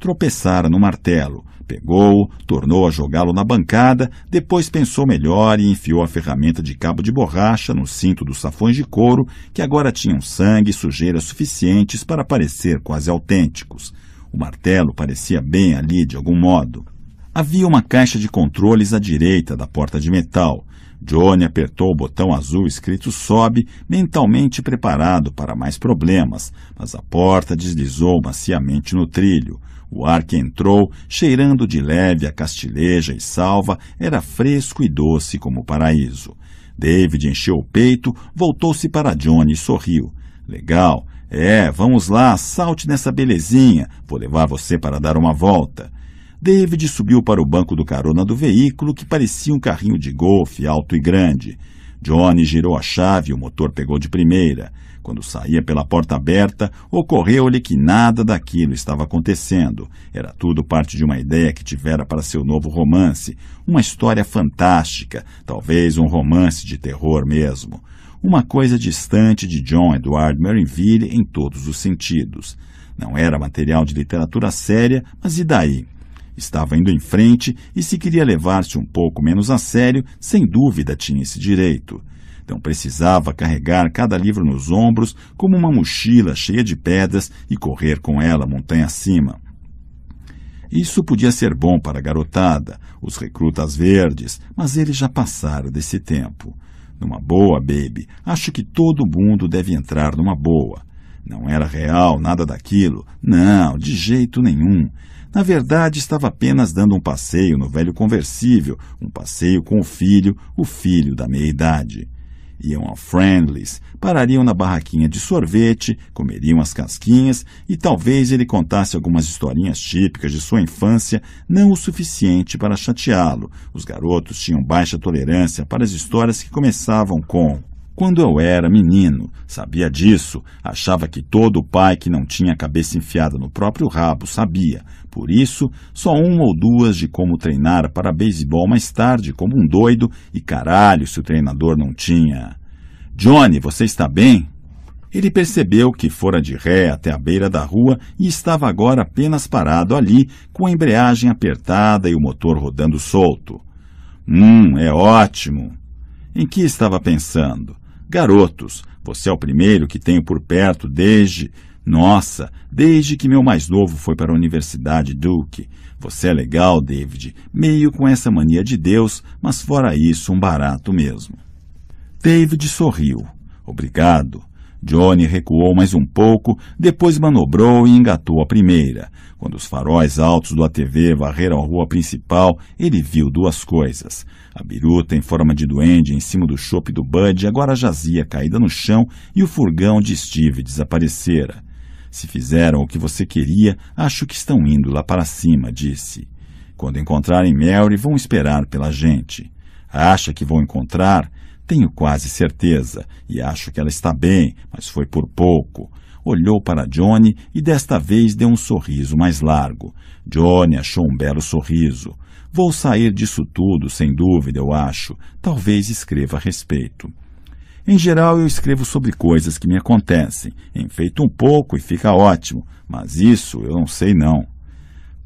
Tropeçara no martelo. Pegou, tornou a jogá-lo na bancada, depois pensou melhor e enfiou a ferramenta de cabo de borracha no cinto dos safões de couro, que agora tinham sangue e sujeira suficientes para parecer quase autênticos. O martelo parecia bem ali de algum modo. Havia uma caixa de controles à direita da porta de metal. Johnny apertou o botão azul escrito sobe, mentalmente preparado para mais problemas, mas a porta deslizou maciamente no trilho. O ar que entrou, cheirando de leve a castileja e salva, era fresco e doce como o paraíso. David encheu o peito, voltou-se para Johnny e sorriu. Legal. É, vamos lá, salte nessa belezinha. Vou levar você para dar uma volta. David subiu para o banco do carona do veículo, que parecia um carrinho de golfe alto e grande. Johnny girou a chave e o motor pegou de primeira. Quando saía pela porta aberta, ocorreu-lhe que nada daquilo estava acontecendo. Era tudo parte de uma ideia que tivera para seu novo romance, uma história fantástica, talvez um romance de terror mesmo. Uma coisa distante de John Edward Marinville em todos os sentidos. Não era material de literatura séria, mas e daí? Estava indo em frente e, se queria levar-se um pouco menos a sério, sem dúvida tinha esse direito. Então precisava carregar cada livro nos ombros, como uma mochila cheia de pedras, e correr com ela montanha acima. Isso podia ser bom para a garotada, os recrutas verdes, mas eles já passaram desse tempo. Numa boa, baby, acho que todo mundo deve entrar numa boa. Não era real nada daquilo. Não, de jeito nenhum. Na verdade, estava apenas dando um passeio no velho conversível, um passeio com o filho, o filho da meia-idade iam ao Friendly's, parariam na barraquinha de sorvete, comeriam as casquinhas e talvez ele contasse algumas historinhas típicas de sua infância, não o suficiente para chateá-lo. Os garotos tinham baixa tolerância para as histórias que começavam com quando eu era menino, sabia disso, achava que todo pai que não tinha a cabeça enfiada no próprio rabo sabia. Por isso, só uma ou duas de como treinar para beisebol mais tarde, como um doido, e caralho se o treinador não tinha. Johnny, você está bem? Ele percebeu que fora de ré até a beira da rua e estava agora apenas parado ali, com a embreagem apertada e o motor rodando solto. Hum, é ótimo! Em que estava pensando? Garotos, você é o primeiro que tenho por perto desde. Nossa, desde que meu mais novo foi para a Universidade Duke. Você é legal, David, meio com essa mania de Deus, mas fora isso, um barato mesmo. David sorriu. Obrigado. Johnny recuou mais um pouco, depois manobrou e engatou a primeira. Quando os faróis altos do ATV varreram a rua principal, ele viu duas coisas. A biruta em forma de duende em cima do chope do Bud agora jazia caída no chão e o furgão de Steve desaparecera. Se fizeram o que você queria, acho que estão indo lá para cima, disse. Quando encontrarem Mary, vão esperar pela gente. Acha que vão encontrar? Tenho quase certeza, e acho que ela está bem, mas foi por pouco. Olhou para Johnny e desta vez deu um sorriso mais largo. Johnny achou um belo sorriso. Vou sair disso tudo, sem dúvida, eu acho. Talvez escreva a respeito. Em geral, eu escrevo sobre coisas que me acontecem, enfeito um pouco e fica ótimo, mas isso eu não sei não.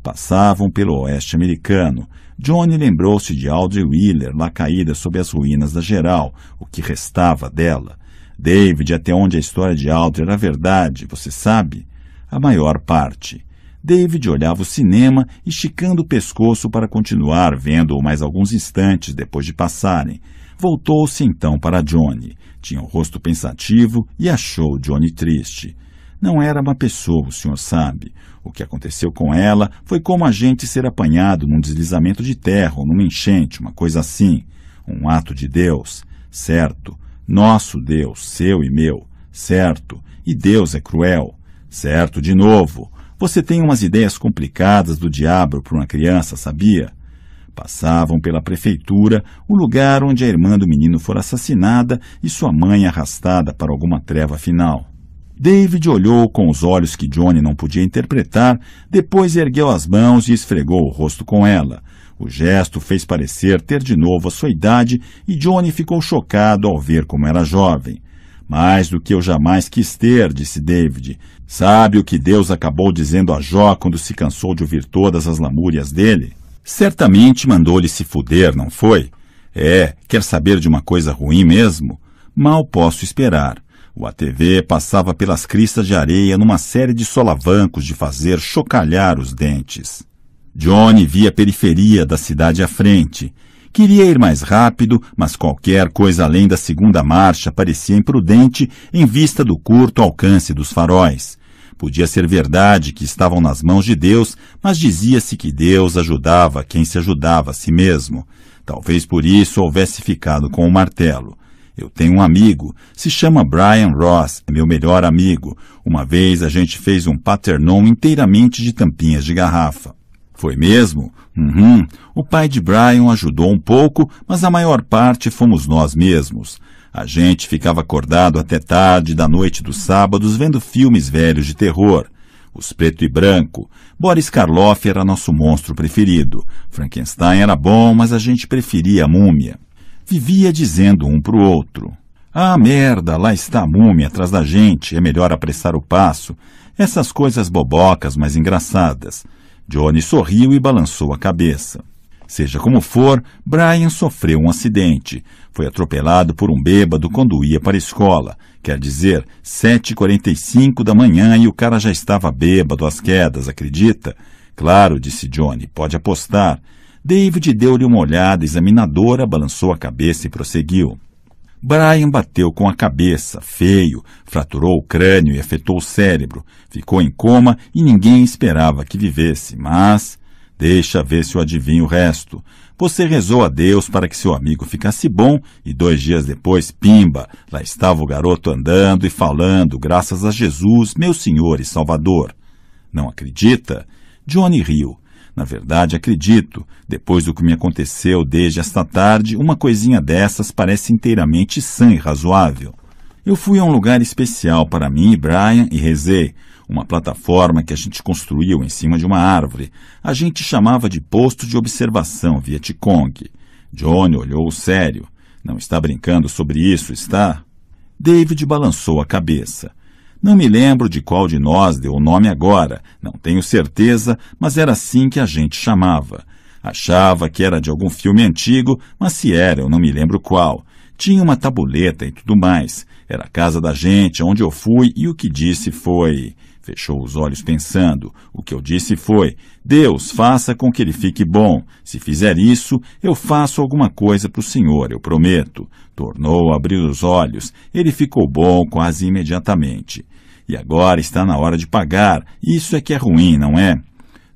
Passavam pelo oeste americano. Johnny lembrou-se de Audrey Wheeler lá caída sob as ruínas da Geral, o que restava dela. David, até onde a história de Audrey era verdade, você sabe? A maior parte. David olhava o cinema, esticando o pescoço para continuar vendo-o mais alguns instantes depois de passarem. Voltou-se então para Johnny. Tinha o rosto pensativo e achou Johnny triste. Não era uma pessoa, o senhor sabe. O que aconteceu com ela foi como a gente ser apanhado num deslizamento de terra ou numa enchente, uma coisa assim. Um ato de Deus, certo? Nosso Deus, seu e meu, certo? E Deus é cruel, certo? De novo. Você tem umas ideias complicadas do diabo para uma criança, sabia? Passavam pela prefeitura, o lugar onde a irmã do menino fora assassinada e sua mãe arrastada para alguma treva final. David olhou com os olhos que Johnny não podia interpretar, depois ergueu as mãos e esfregou o rosto com ela. O gesto fez parecer ter de novo a sua idade e Johnny ficou chocado ao ver como era jovem. Mais do que eu jamais quis ter, disse David. Sabe o que Deus acabou dizendo a Jó quando se cansou de ouvir todas as lamúrias dele? Certamente mandou-lhe se fuder, não foi? É, quer saber de uma coisa ruim mesmo? Mal posso esperar. O ATV passava pelas cristas de areia numa série de solavancos de fazer chocalhar os dentes. Johnny via a periferia da cidade à frente. Queria ir mais rápido, mas qualquer coisa além da segunda marcha parecia imprudente em vista do curto alcance dos faróis. Podia ser verdade que estavam nas mãos de Deus, mas dizia-se que Deus ajudava quem se ajudava a si mesmo. Talvez por isso houvesse ficado com o martelo. Eu tenho um amigo, se chama Brian Ross, é meu melhor amigo. Uma vez a gente fez um paternon inteiramente de tampinhas de garrafa. Foi mesmo? Uhum. O pai de Brian ajudou um pouco, mas a maior parte fomos nós mesmos. A gente ficava acordado até tarde da noite dos sábados vendo filmes velhos de terror. Os Preto e Branco. Boris Karloff era nosso monstro preferido. Frankenstein era bom, mas a gente preferia a múmia. Vivia dizendo um para o outro. Ah, merda, lá está a múmia atrás da gente, é melhor apressar o passo. Essas coisas bobocas, mas engraçadas. Johnny sorriu e balançou a cabeça. Seja como for, Brian sofreu um acidente. Foi atropelado por um bêbado quando ia para a escola. Quer dizer, 7h45 da manhã e o cara já estava bêbado às quedas, acredita? Claro, disse Johnny, pode apostar. David deu-lhe uma olhada examinadora, balançou a cabeça e prosseguiu. Brian bateu com a cabeça, feio, fraturou o crânio e afetou o cérebro. Ficou em coma e ninguém esperava que vivesse, mas Deixa ver se eu adivinho o resto. Você rezou a Deus para que seu amigo ficasse bom e dois dias depois, pimba, lá estava o garoto andando e falando, graças a Jesus, meu Senhor e Salvador. Não acredita? Johnny riu. Na verdade, acredito. Depois do que me aconteceu desde esta tarde, uma coisinha dessas parece inteiramente sã e razoável. Eu fui a um lugar especial para mim e Brian e rezei uma plataforma que a gente construiu em cima de uma árvore. A gente chamava de posto de observação Vietcong. Johnny olhou sério. Não está brincando sobre isso, está? David balançou a cabeça. Não me lembro de qual de nós deu o nome agora, não tenho certeza, mas era assim que a gente chamava. Achava que era de algum filme antigo, mas se era, eu não me lembro qual. Tinha uma tabuleta e tudo mais. Era a casa da gente, onde eu fui, e o que disse foi: Fechou os olhos pensando. O que eu disse foi: Deus, faça com que ele fique bom. Se fizer isso, eu faço alguma coisa para o senhor, eu prometo. Tornou a abrir os olhos. Ele ficou bom quase imediatamente. E agora está na hora de pagar. Isso é que é ruim, não é?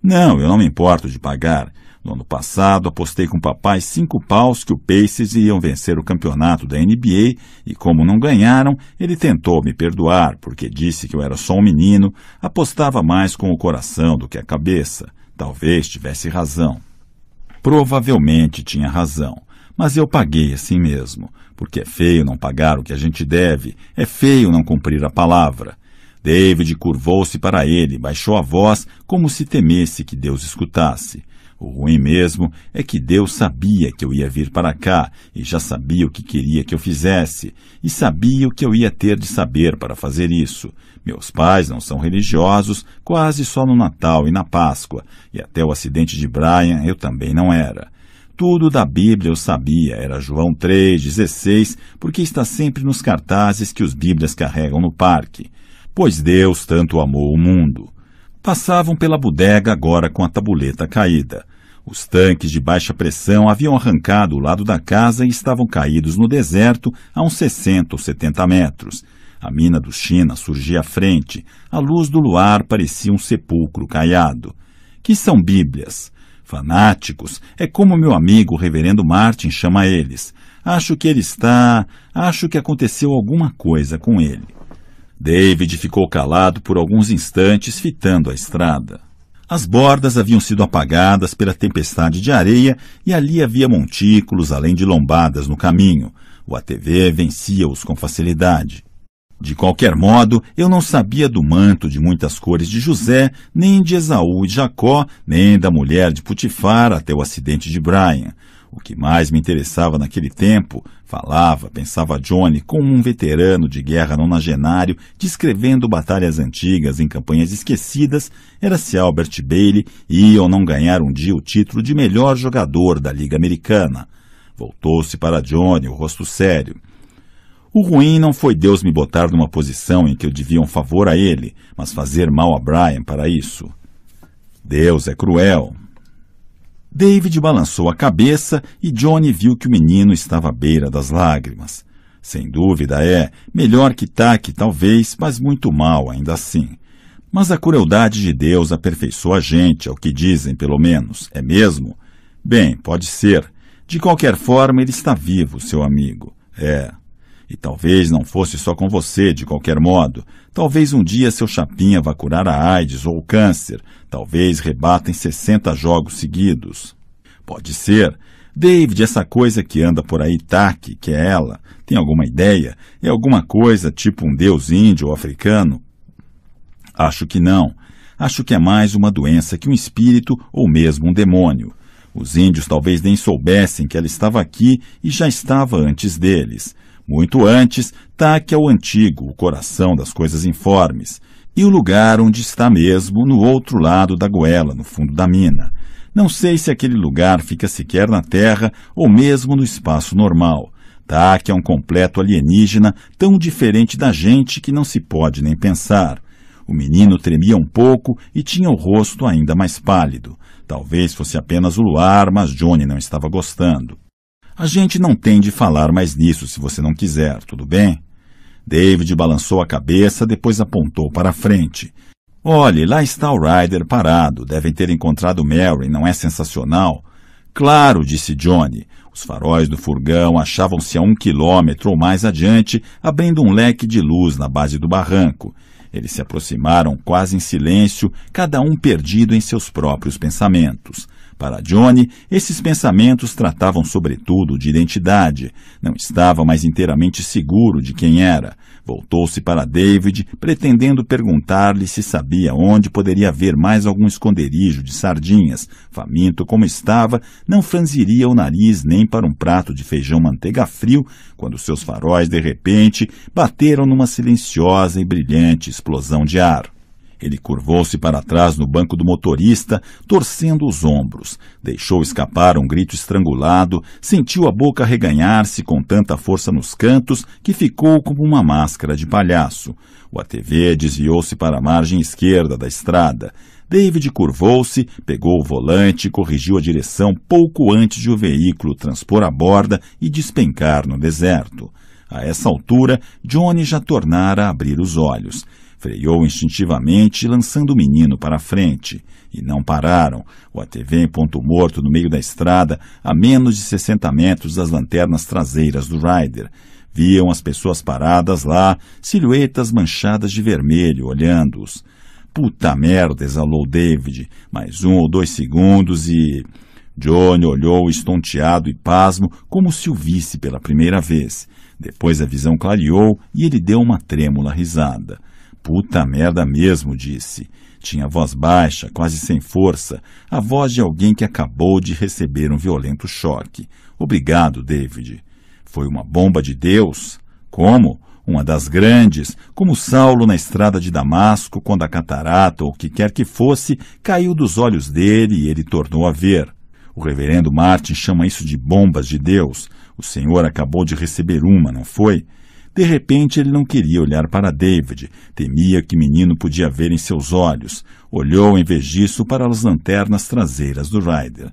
Não, eu não me importo de pagar. No ano passado, apostei com o papai cinco paus que o Pacers iam vencer o campeonato da NBA e, como não ganharam, ele tentou me perdoar porque disse que eu era só um menino, apostava mais com o coração do que a cabeça. Talvez tivesse razão. Provavelmente tinha razão mas eu paguei assim mesmo, porque é feio não pagar o que a gente deve, é feio não cumprir a palavra. David curvou-se para ele, baixou a voz, como se temesse que Deus escutasse. O ruim mesmo é que Deus sabia que eu ia vir para cá e já sabia o que queria que eu fizesse e sabia o que eu ia ter de saber para fazer isso. Meus pais não são religiosos, quase só no Natal e na Páscoa, e até o acidente de Brian eu também não era. Tudo da Bíblia eu sabia, era João 3,16, porque está sempre nos cartazes que os Bíblias carregam no parque. Pois Deus tanto amou o mundo. Passavam pela bodega agora com a tabuleta caída. Os tanques de baixa pressão haviam arrancado o lado da casa e estavam caídos no deserto a uns 60 ou 70 metros. A mina do China surgia à frente. A luz do luar parecia um sepulcro caiado. Que são bíblias? Fanáticos é como meu amigo o reverendo Martin chama eles. Acho que ele está... Acho que aconteceu alguma coisa com ele. David ficou calado por alguns instantes, fitando a estrada. As bordas haviam sido apagadas pela tempestade de areia e ali havia montículos, além de lombadas no caminho. O ATV vencia-os com facilidade. De qualquer modo, eu não sabia do manto de muitas cores de José, nem de Esaú e Jacó, nem da mulher de Putifar até o acidente de Brian. O que mais me interessava naquele tempo, falava, pensava Johnny como um veterano de guerra nonagenário descrevendo batalhas antigas em campanhas esquecidas, era se Albert Bailey ia ou não ganhar um dia o título de melhor jogador da Liga Americana. Voltou-se para Johnny, o rosto sério. O ruim não foi Deus me botar numa posição em que eu devia um favor a ele, mas fazer mal a Brian para isso. Deus é cruel, David balançou a cabeça e Johnny viu que o menino estava à beira das lágrimas. Sem dúvida é, melhor que Taque talvez, mas muito mal ainda assim. Mas a crueldade de Deus aperfeiçoa a gente, é o que dizem pelo menos, é mesmo? Bem, pode ser. De qualquer forma, ele está vivo, seu amigo. É. E talvez não fosse só com você, de qualquer modo. Talvez um dia seu chapinha vá curar a AIDS ou o câncer. Talvez rebata em 60 jogos seguidos. Pode ser. David, essa coisa que anda por aí, TAC, que é ela, tem alguma ideia? É alguma coisa tipo um deus índio ou africano? Acho que não. Acho que é mais uma doença que um espírito ou mesmo um demônio. Os índios talvez nem soubessem que ela estava aqui e já estava antes deles. Muito antes, taque ao é antigo o coração das coisas informes, e o lugar onde está mesmo, no outro lado da goela, no fundo da mina. Não sei se aquele lugar fica sequer na Terra ou mesmo no espaço normal. Taque é um completo alienígena tão diferente da gente que não se pode nem pensar. O menino tremia um pouco e tinha o rosto ainda mais pálido. Talvez fosse apenas o luar, mas Johnny não estava gostando. A gente não tem de falar mais nisso se você não quiser, tudo bem? David balançou a cabeça, depois apontou para a frente. Olhe, lá está o Ryder parado. Devem ter encontrado Mary, não é sensacional? Claro, disse Johnny. Os faróis do furgão achavam-se a um quilômetro ou mais adiante, abrindo um leque de luz na base do barranco. Eles se aproximaram quase em silêncio, cada um perdido em seus próprios pensamentos. Para Johnny, esses pensamentos tratavam sobretudo de identidade. Não estava mais inteiramente seguro de quem era. Voltou-se para David, pretendendo perguntar-lhe se sabia onde poderia haver mais algum esconderijo de sardinhas. Faminto como estava, não franziria o nariz nem para um prato de feijão manteiga frio, quando seus faróis, de repente, bateram numa silenciosa e brilhante explosão de ar. Ele curvou-se para trás no banco do motorista, torcendo os ombros. Deixou escapar um grito estrangulado, sentiu a boca reganhar-se com tanta força nos cantos que ficou como uma máscara de palhaço. O ATV desviou-se para a margem esquerda da estrada. David curvou-se, pegou o volante, e corrigiu a direção pouco antes de o veículo transpor a borda e despencar no deserto. A essa altura, Johnny já tornara a abrir os olhos. Freou instintivamente, lançando o menino para a frente. E não pararam. O ATV em ponto morto no meio da estrada, a menos de 60 metros das lanternas traseiras do Rider. Viam as pessoas paradas lá, silhuetas manchadas de vermelho, olhando-os. Puta merda, exalou David. Mais um ou dois segundos e. Johnny olhou estonteado e pasmo, como se o visse pela primeira vez. Depois a visão clareou e ele deu uma trêmula risada. Puta merda mesmo, disse. Tinha voz baixa, quase sem força, a voz de alguém que acabou de receber um violento choque. Obrigado, David. Foi uma bomba de Deus? Como? Uma das grandes, como Saulo na estrada de Damasco, quando a catarata ou o que quer que fosse caiu dos olhos dele e ele tornou a ver. O reverendo Martin chama isso de bombas de Deus. O senhor acabou de receber uma, não foi? De repente, ele não queria olhar para David, temia que menino podia ver em seus olhos. Olhou em vez disso para as lanternas traseiras do Ryder.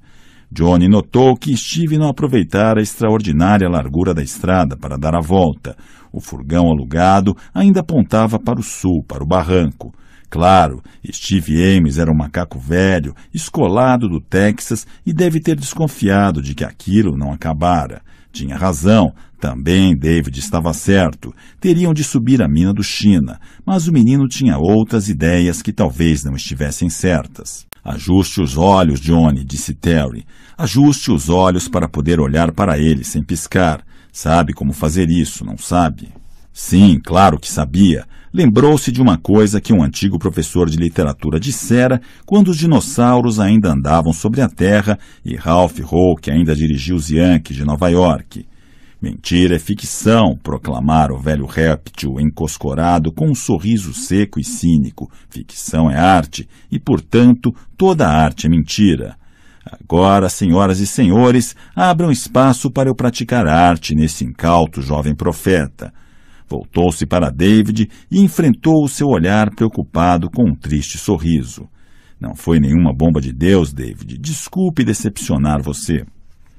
Johnny notou que Steve não aproveitara a extraordinária largura da estrada para dar a volta. O furgão alugado ainda apontava para o sul, para o barranco. Claro, Steve Ames era um macaco velho, escolado do Texas e deve ter desconfiado de que aquilo não acabara. Tinha razão, também David estava certo, teriam de subir a mina do China, mas o menino tinha outras ideias que talvez não estivessem certas. Ajuste os olhos, Johnny, disse Terry. Ajuste os olhos para poder olhar para ele sem piscar. Sabe como fazer isso, não sabe? Sim, claro que sabia. Lembrou-se de uma coisa que um antigo professor de literatura dissera quando os dinossauros ainda andavam sobre a Terra e Ralph Hawke ainda dirigia os Yankees de Nova York. Mentira é ficção, proclamara o velho réptil encoscorado com um sorriso seco e cínico. Ficção é arte e, portanto, toda arte é mentira. Agora, senhoras e senhores, abram espaço para eu praticar arte nesse incauto jovem profeta. Voltou-se para David e enfrentou o seu olhar preocupado com um triste sorriso. Não foi nenhuma bomba de Deus, David. Desculpe decepcionar você.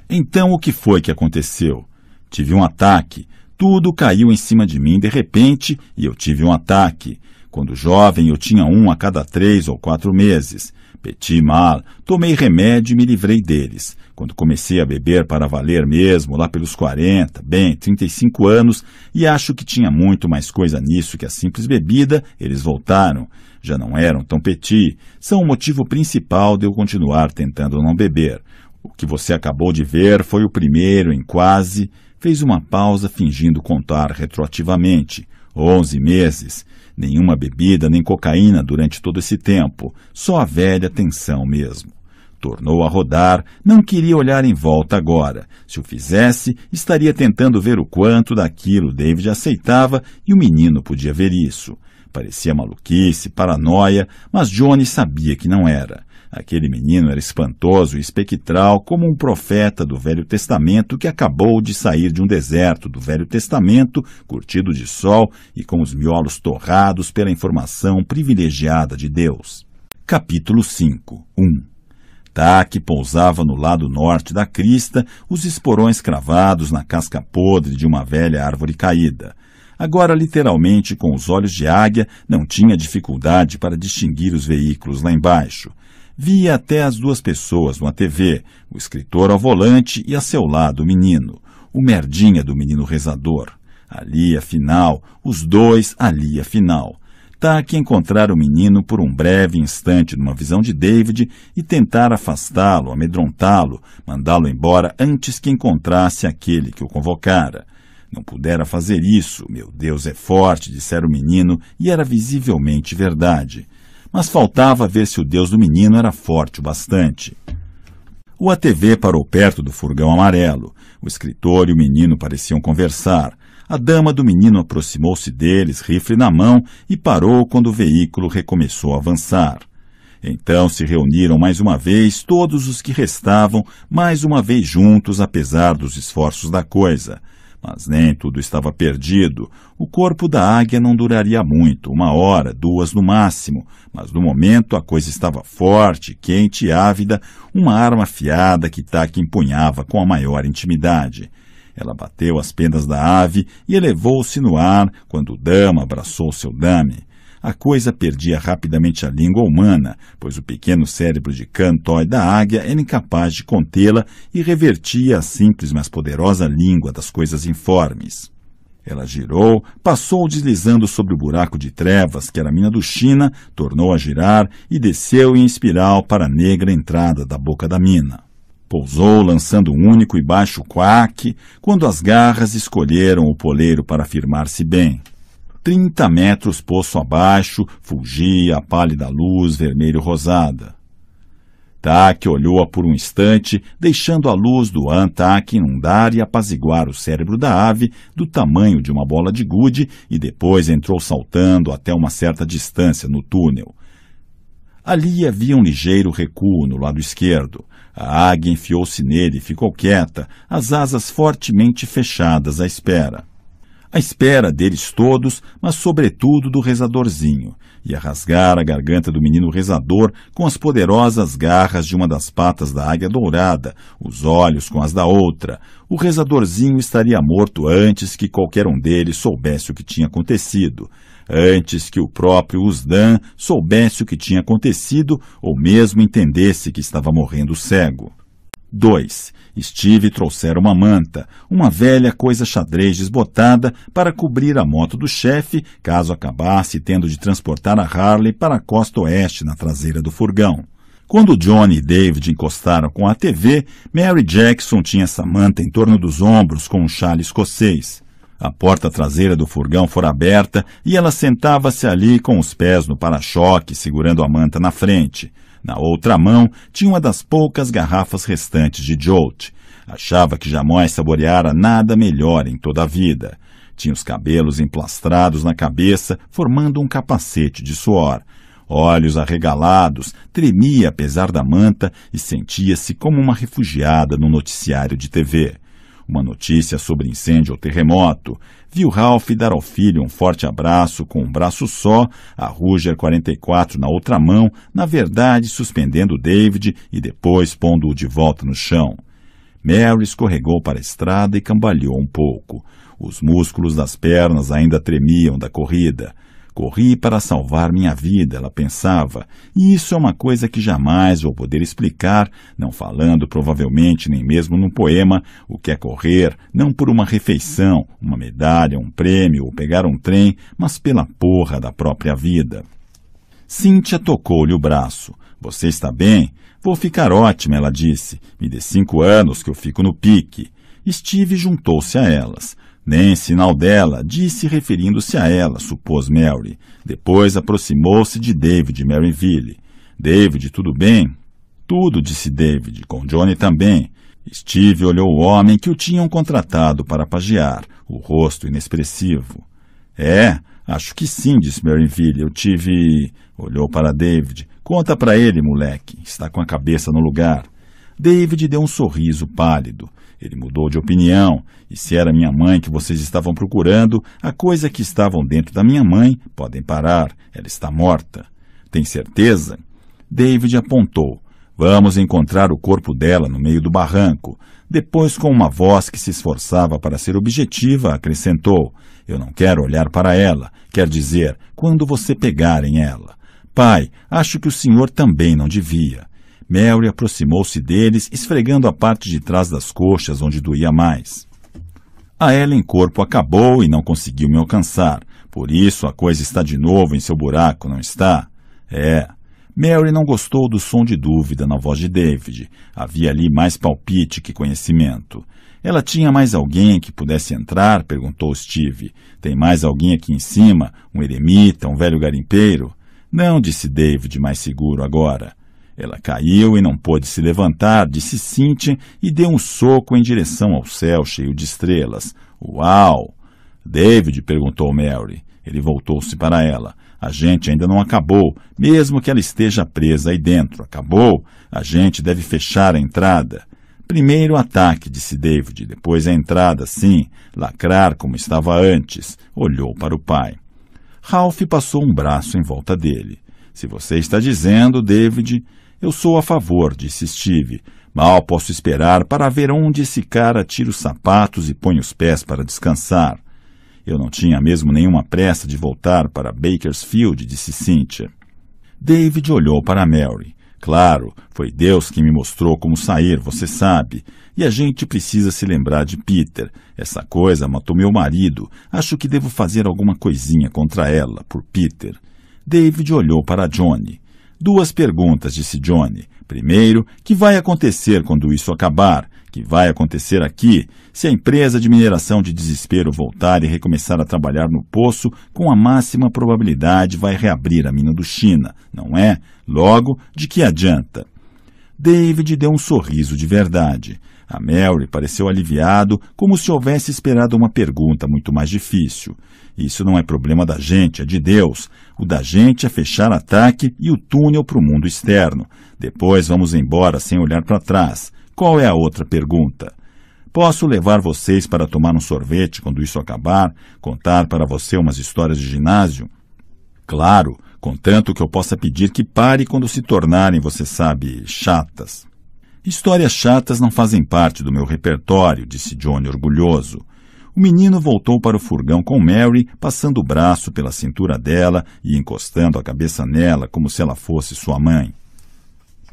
Então, o que foi que aconteceu? Tive um ataque. Tudo caiu em cima de mim de repente e eu tive um ataque. Quando jovem, eu tinha um a cada três ou quatro meses. Petit mal, tomei remédio e me livrei deles. Quando comecei a beber para valer mesmo, lá pelos 40, bem, 35 anos, e acho que tinha muito mais coisa nisso que a simples bebida, eles voltaram. Já não eram tão petit, são o motivo principal de eu continuar tentando não beber. O que você acabou de ver foi o primeiro em quase fez uma pausa fingindo contar retroativamente. Onze meses. Nenhuma bebida nem cocaína durante todo esse tempo. Só a velha tensão mesmo. Tornou a rodar, não queria olhar em volta agora. Se o fizesse, estaria tentando ver o quanto daquilo David aceitava e o menino podia ver isso. Parecia maluquice, paranoia, mas Johnny sabia que não era. Aquele menino era espantoso e espectral, como um profeta do Velho Testamento que acabou de sair de um deserto do Velho Testamento, curtido de sol e com os miolos torrados pela informação privilegiada de Deus. Capítulo 5 1 Taque pousava no lado norte da crista, os esporões cravados na casca podre de uma velha árvore caída agora literalmente com os olhos de águia, não tinha dificuldade para distinguir os veículos lá embaixo. Via até as duas pessoas numa TV, o escritor ao volante e a seu lado o menino, o merdinha do menino rezador. Ali, afinal, os dois ali, afinal. Taki tá encontrar o menino por um breve instante numa visão de David e tentar afastá-lo, amedrontá-lo, mandá-lo embora antes que encontrasse aquele que o convocara. Não pudera fazer isso, meu Deus é forte, dissera o menino, e era visivelmente verdade mas faltava ver se o Deus do menino era forte o bastante. O ATV parou perto do furgão amarelo. O escritor e o menino pareciam conversar. A dama do menino aproximou-se deles, rifle na mão, e parou quando o veículo recomeçou a avançar. Então se reuniram mais uma vez todos os que restavam, mais uma vez juntos, apesar dos esforços da coisa. Mas nem tudo estava perdido. O corpo da águia não duraria muito, uma hora, duas no máximo. Mas no momento a coisa estava forte, quente e ávida, uma arma afiada que Taki empunhava com a maior intimidade. Ela bateu as penas da ave e elevou-se no ar quando o dama abraçou seu dame a coisa perdia rapidamente a língua humana, pois o pequeno cérebro de Cantói da águia era incapaz de contê-la e revertia a simples mas poderosa língua das coisas informes. Ela girou, passou deslizando sobre o buraco de trevas que era a mina do China, tornou a girar e desceu em espiral para a negra entrada da boca da mina. Pousou lançando um único e baixo quack quando as garras escolheram o poleiro para firmar-se bem. 30 metros poço abaixo, fulgia a pálida luz vermelho-rosada. Tak olhou-a por um instante, deixando a luz do Antak inundar e apaziguar o cérebro da ave, do tamanho de uma bola de gude, e depois entrou saltando até uma certa distância no túnel. Ali havia um ligeiro recuo no lado esquerdo. A águia enfiou-se nele e ficou quieta, as asas fortemente fechadas à espera à espera deles todos, mas sobretudo do rezadorzinho, e a rasgar a garganta do menino rezador com as poderosas garras de uma das patas da águia dourada, os olhos com as da outra. O rezadorzinho estaria morto antes que qualquer um deles soubesse o que tinha acontecido, antes que o próprio Usdan soubesse o que tinha acontecido ou mesmo entendesse que estava morrendo cego. 2. Steve trouxera uma manta, uma velha coisa xadrez desbotada para cobrir a moto do chefe, caso acabasse tendo de transportar a Harley para a costa oeste na traseira do furgão. Quando Johnny e David encostaram com a TV, Mary Jackson tinha essa manta em torno dos ombros com um chale escocês. A porta traseira do furgão fora aberta e ela sentava-se ali com os pés no para-choque, segurando a manta na frente. Na outra mão, tinha uma das poucas garrafas restantes de Jolt. Achava que jamais saboreara nada melhor em toda a vida. Tinha os cabelos emplastrados na cabeça, formando um capacete de suor. Olhos arregalados, tremia apesar da manta e sentia-se como uma refugiada no noticiário de TV. Uma notícia sobre incêndio ou terremoto, viu Ralph dar ao filho um forte abraço com um braço só, a Ruger 44 na outra mão, na verdade suspendendo David e depois pondo-o de volta no chão. Mary escorregou para a estrada e cambalhou um pouco. Os músculos das pernas ainda tremiam da corrida corri para salvar minha vida, ela pensava, e isso é uma coisa que jamais vou poder explicar, não falando provavelmente nem mesmo num poema, o que é correr, não por uma refeição, uma medalha, um prêmio ou pegar um trem, mas pela porra da própria vida. Cíntia tocou-lhe o braço. Você está bem? Vou ficar ótima, ela disse. Me dê cinco anos que eu fico no pique. Steve juntou-se a elas. Nem sinal dela, disse referindo-se a ela, supôs Mary. Depois aproximou-se de David e Maryville. David, tudo bem? Tudo, disse David, com Johnny também. Steve olhou o homem que o tinham contratado para pagiar, o rosto inexpressivo. É, acho que sim, disse Maryville. Eu tive. Olhou para David. Conta para ele, moleque. Está com a cabeça no lugar. David deu um sorriso pálido. Ele mudou de opinião e se era minha mãe que vocês estavam procurando, a coisa que estavam dentro da minha mãe, podem parar, ela está morta. Tem certeza? David apontou. Vamos encontrar o corpo dela no meio do barranco. Depois, com uma voz que se esforçava para ser objetiva, acrescentou: Eu não quero olhar para ela, quer dizer, quando você pegarem ela. Pai, acho que o senhor também não devia. Mary aproximou-se deles, esfregando a parte de trás das coxas onde doía mais. A ela em corpo acabou e não conseguiu me alcançar. Por isso a coisa está de novo em seu buraco, não está? É. Mary não gostou do som de dúvida na voz de David. Havia ali mais palpite que conhecimento. Ela tinha mais alguém que pudesse entrar? perguntou Steve. Tem mais alguém aqui em cima? Um eremita, um velho garimpeiro? Não, disse David, mais seguro agora. Ela caiu e não pôde se levantar, disse Cintia e deu um soco em direção ao céu cheio de estrelas. Uau! David, perguntou Mary. Ele voltou-se para ela. A gente ainda não acabou, mesmo que ela esteja presa aí dentro. Acabou? A gente deve fechar a entrada. Primeiro o ataque, disse David, depois a entrada, sim, lacrar como estava antes. Olhou para o pai. Ralph passou um braço em volta dele. Se você está dizendo, David, eu sou a favor, disse Steve. Mal posso esperar para ver onde esse cara tira os sapatos e põe os pés para descansar. Eu não tinha mesmo nenhuma pressa de voltar para Bakersfield, disse Cynthia. David olhou para Mary. Claro, foi Deus que me mostrou como sair, você sabe. E a gente precisa se lembrar de Peter. Essa coisa matou meu marido. Acho que devo fazer alguma coisinha contra ela, por Peter. David olhou para Johnny duas perguntas, disse Johnny. Primeiro, que vai acontecer quando isso acabar? Que vai acontecer aqui se a empresa de mineração de desespero voltar e recomeçar a trabalhar no poço, com a máxima probabilidade vai reabrir a mina do China, não é? Logo, de que adianta? David deu um sorriso de verdade. A Mary pareceu aliviado, como se houvesse esperado uma pergunta muito mais difícil. Isso não é problema da gente, é de Deus. O da gente é fechar ataque e o túnel para o mundo externo. Depois vamos embora sem olhar para trás. Qual é a outra pergunta? Posso levar vocês para tomar um sorvete quando isso acabar? Contar para você umas histórias de ginásio? Claro, contanto que eu possa pedir que pare quando se tornarem, você sabe, chatas. Histórias chatas não fazem parte do meu repertório, disse Johnny orgulhoso. O menino voltou para o furgão com Mary, passando o braço pela cintura dela e encostando a cabeça nela como se ela fosse sua mãe.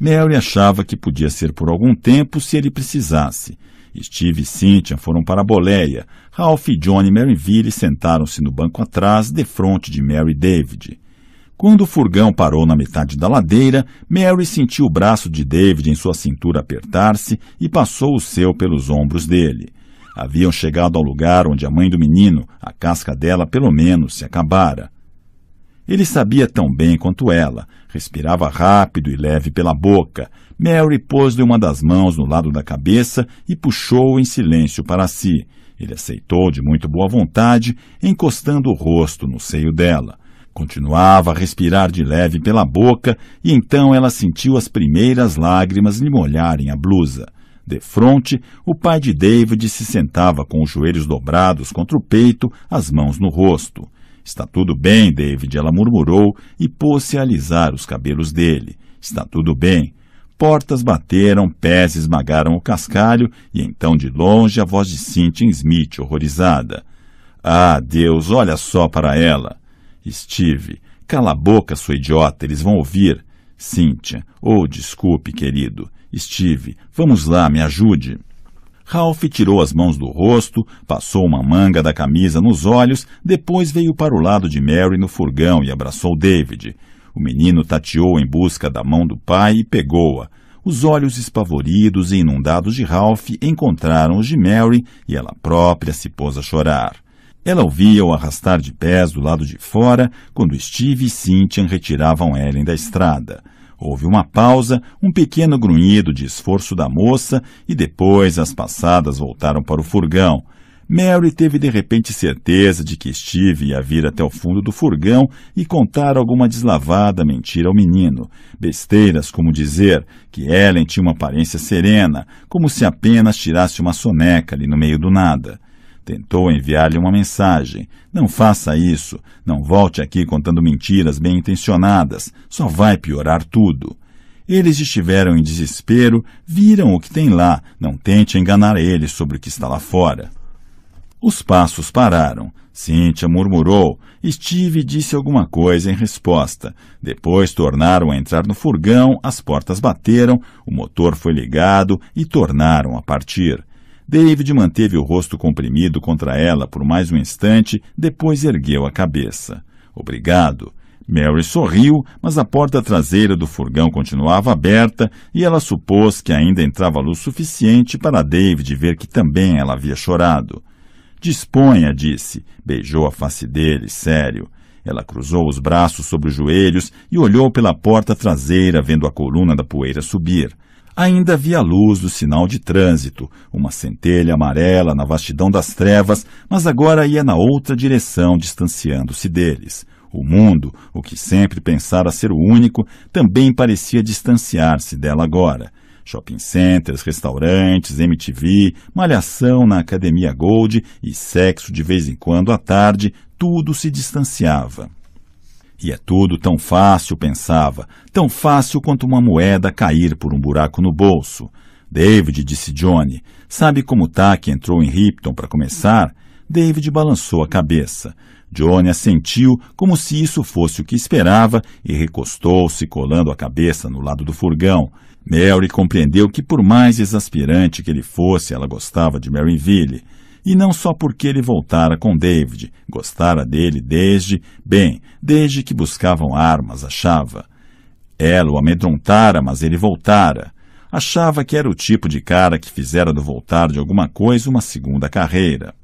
Mary achava que podia ser por algum tempo se ele precisasse. Steve e Cynthia foram para a boleia. Ralph, e Johnny Maryville sentaram-se no banco atrás, defronte de Mary e David. Quando o furgão parou na metade da ladeira, Mary sentiu o braço de David em sua cintura apertar-se e passou o seu pelos ombros dele haviam chegado ao lugar onde a mãe do menino, a casca dela pelo menos, se acabara. Ele sabia tão bem quanto ela, respirava rápido e leve pela boca. Mary pôs-lhe uma das mãos no lado da cabeça e puxou-o em silêncio para si. Ele aceitou de muito boa vontade, encostando o rosto no seio dela. Continuava a respirar de leve pela boca e então ela sentiu as primeiras lágrimas lhe molharem a blusa. De frente, o pai de David se sentava com os joelhos dobrados contra o peito, as mãos no rosto. Está tudo bem, David, ela murmurou e pôs-se a alisar os cabelos dele. Está tudo bem. Portas bateram, pés esmagaram o cascalho e então de longe a voz de Cynthia Smith, horrorizada. Ah, Deus, olha só para ela. Steve, cala a boca, sua idiota, eles vão ouvir. Cynthia, oh, desculpe, querido. Steve, vamos lá, me ajude. Ralph tirou as mãos do rosto, passou uma manga da camisa nos olhos, depois veio para o lado de Mary no furgão e abraçou David. O menino tateou em busca da mão do pai e pegou-a. Os olhos espavoridos e inundados de Ralph encontraram os de Mary e ela própria se pôs a chorar. Ela ouvia o arrastar de pés do lado de fora quando Steve e Cynthia retiravam Ellen da estrada. Houve uma pausa, um pequeno grunhido de esforço da moça e depois as passadas voltaram para o furgão. Mary teve de repente certeza de que Steve ia vir até o fundo do furgão e contar alguma deslavada mentira ao menino. Besteiras como dizer que Ellen tinha uma aparência serena, como se apenas tirasse uma soneca ali no meio do nada. Tentou enviar-lhe uma mensagem. Não faça isso. Não volte aqui contando mentiras bem intencionadas. Só vai piorar tudo. Eles estiveram em desespero, viram o que tem lá. Não tente enganar eles sobre o que está lá fora. Os passos pararam. Cíntia murmurou. Steve disse alguma coisa em resposta. Depois tornaram a entrar no furgão, as portas bateram, o motor foi ligado e tornaram a partir. David manteve o rosto comprimido contra ela por mais um instante, depois ergueu a cabeça. Obrigado. Mary sorriu, mas a porta traseira do furgão continuava aberta e ela supôs que ainda entrava luz suficiente para David ver que também ela havia chorado. Disponha, disse. Beijou a face dele, sério. Ela cruzou os braços sobre os joelhos e olhou pela porta traseira, vendo a coluna da poeira subir ainda havia a luz do sinal de trânsito, uma centelha amarela na vastidão das trevas, mas agora ia na outra direção, distanciando-se deles. O mundo, o que sempre pensara ser o único, também parecia distanciar-se dela agora. Shopping centers, restaurantes, MTV, malhação na Academia Gold e sexo de vez em quando à tarde, tudo se distanciava. E é tudo tão fácil, pensava, tão fácil quanto uma moeda cair por um buraco no bolso. David, disse Johnny, sabe como tá que entrou em Ripton para começar? David balançou a cabeça. Johnny assentiu como se isso fosse o que esperava e recostou-se colando a cabeça no lado do furgão. Mary compreendeu que por mais exasperante que ele fosse, ela gostava de Maryville. E não só porque ele voltara com David, gostara dele desde, bem, desde que buscavam armas, achava. Ela o amedrontara, mas ele voltara. Achava que era o tipo de cara que fizera do voltar de alguma coisa uma segunda carreira.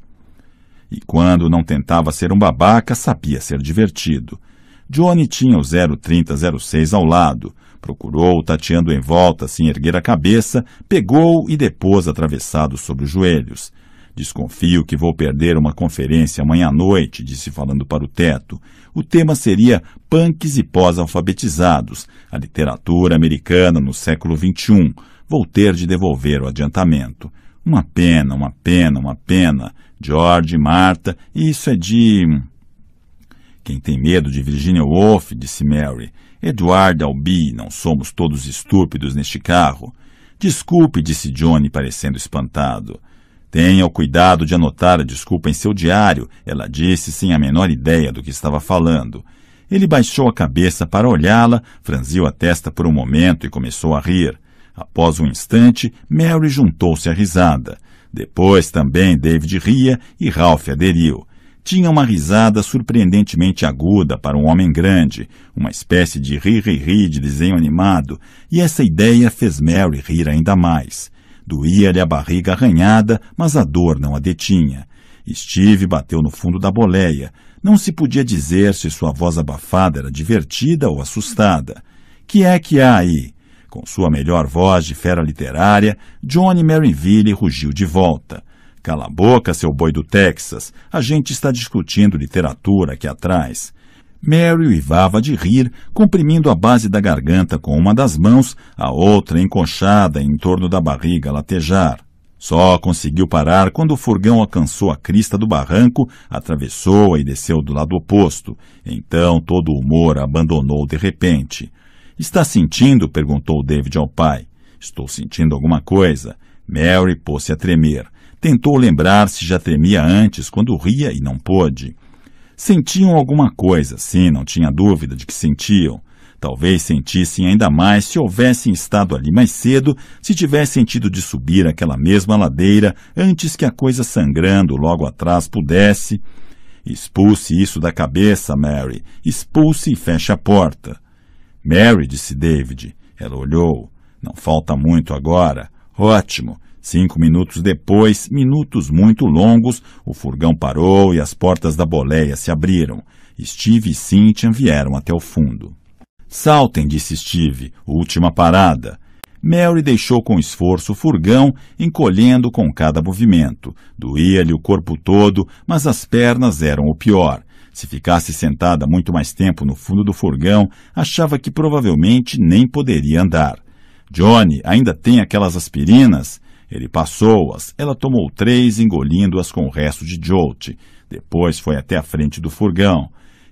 E quando não tentava ser um babaca, sabia ser divertido. Johnny tinha o 03006 ao lado. Procurou, tateando em volta, sem erguer a cabeça, pegou e depôs atravessado sobre os joelhos. Desconfio que vou perder uma conferência amanhã à noite, disse falando para o teto. O tema seria Punks e pós-alfabetizados, a literatura americana no século XXI. Vou ter de devolver o adiantamento. Uma pena, uma pena, uma pena. George, Marta, isso é de. Quem tem medo de Virginia Woolf, disse Mary. Edward Albi, não somos todos estúpidos neste carro. Desculpe, disse Johnny, parecendo espantado. Tenha o cuidado de anotar a desculpa em seu diário, ela disse sem a menor ideia do que estava falando. Ele baixou a cabeça para olhá-la, franziu a testa por um momento e começou a rir. Após um instante, Mary juntou-se à risada. Depois também David ria e Ralph aderiu. Tinha uma risada surpreendentemente aguda para um homem grande, uma espécie de ri-ri-ri de desenho animado, e essa ideia fez Mary rir ainda mais. Doía-lhe a barriga arranhada, mas a dor não a detinha. Steve bateu no fundo da boleia. Não se podia dizer se sua voz abafada era divertida ou assustada. Que é que há aí? Com sua melhor voz de fera literária, Johnny Marinville rugiu de volta. Cala a boca, seu boi do Texas. A gente está discutindo literatura aqui atrás. Mary uivava de rir, comprimindo a base da garganta com uma das mãos, a outra encoxada em torno da barriga latejar. Só conseguiu parar quando o furgão alcançou a crista do barranco, atravessou-a e desceu do lado oposto. Então todo o humor abandonou de repente. Está sentindo? perguntou David ao pai. Estou sentindo alguma coisa. Mary pôs-se a tremer. Tentou lembrar se já tremia antes, quando ria e não pôde. Sentiam alguma coisa, sim, não tinha dúvida de que sentiam. Talvez sentissem ainda mais se houvessem estado ali mais cedo, se tivessem tido de subir aquela mesma ladeira antes que a coisa sangrando logo atrás pudesse. Expulse isso da cabeça, Mary. Expulse e feche a porta. Mary, disse David. Ela olhou. Não falta muito agora. Ótimo. Cinco minutos depois, minutos muito longos, o furgão parou e as portas da boleia se abriram. Steve e Cynthia vieram até o fundo. Saltem, disse Steve. Última parada. Mary deixou com esforço o furgão, encolhendo com cada movimento. Doía-lhe o corpo todo, mas as pernas eram o pior. Se ficasse sentada muito mais tempo no fundo do furgão, achava que provavelmente nem poderia andar. Johnny ainda tem aquelas aspirinas? Ele passou-as, ela tomou três, engolindo-as com o resto de Jolt. Depois foi até a frente do furgão.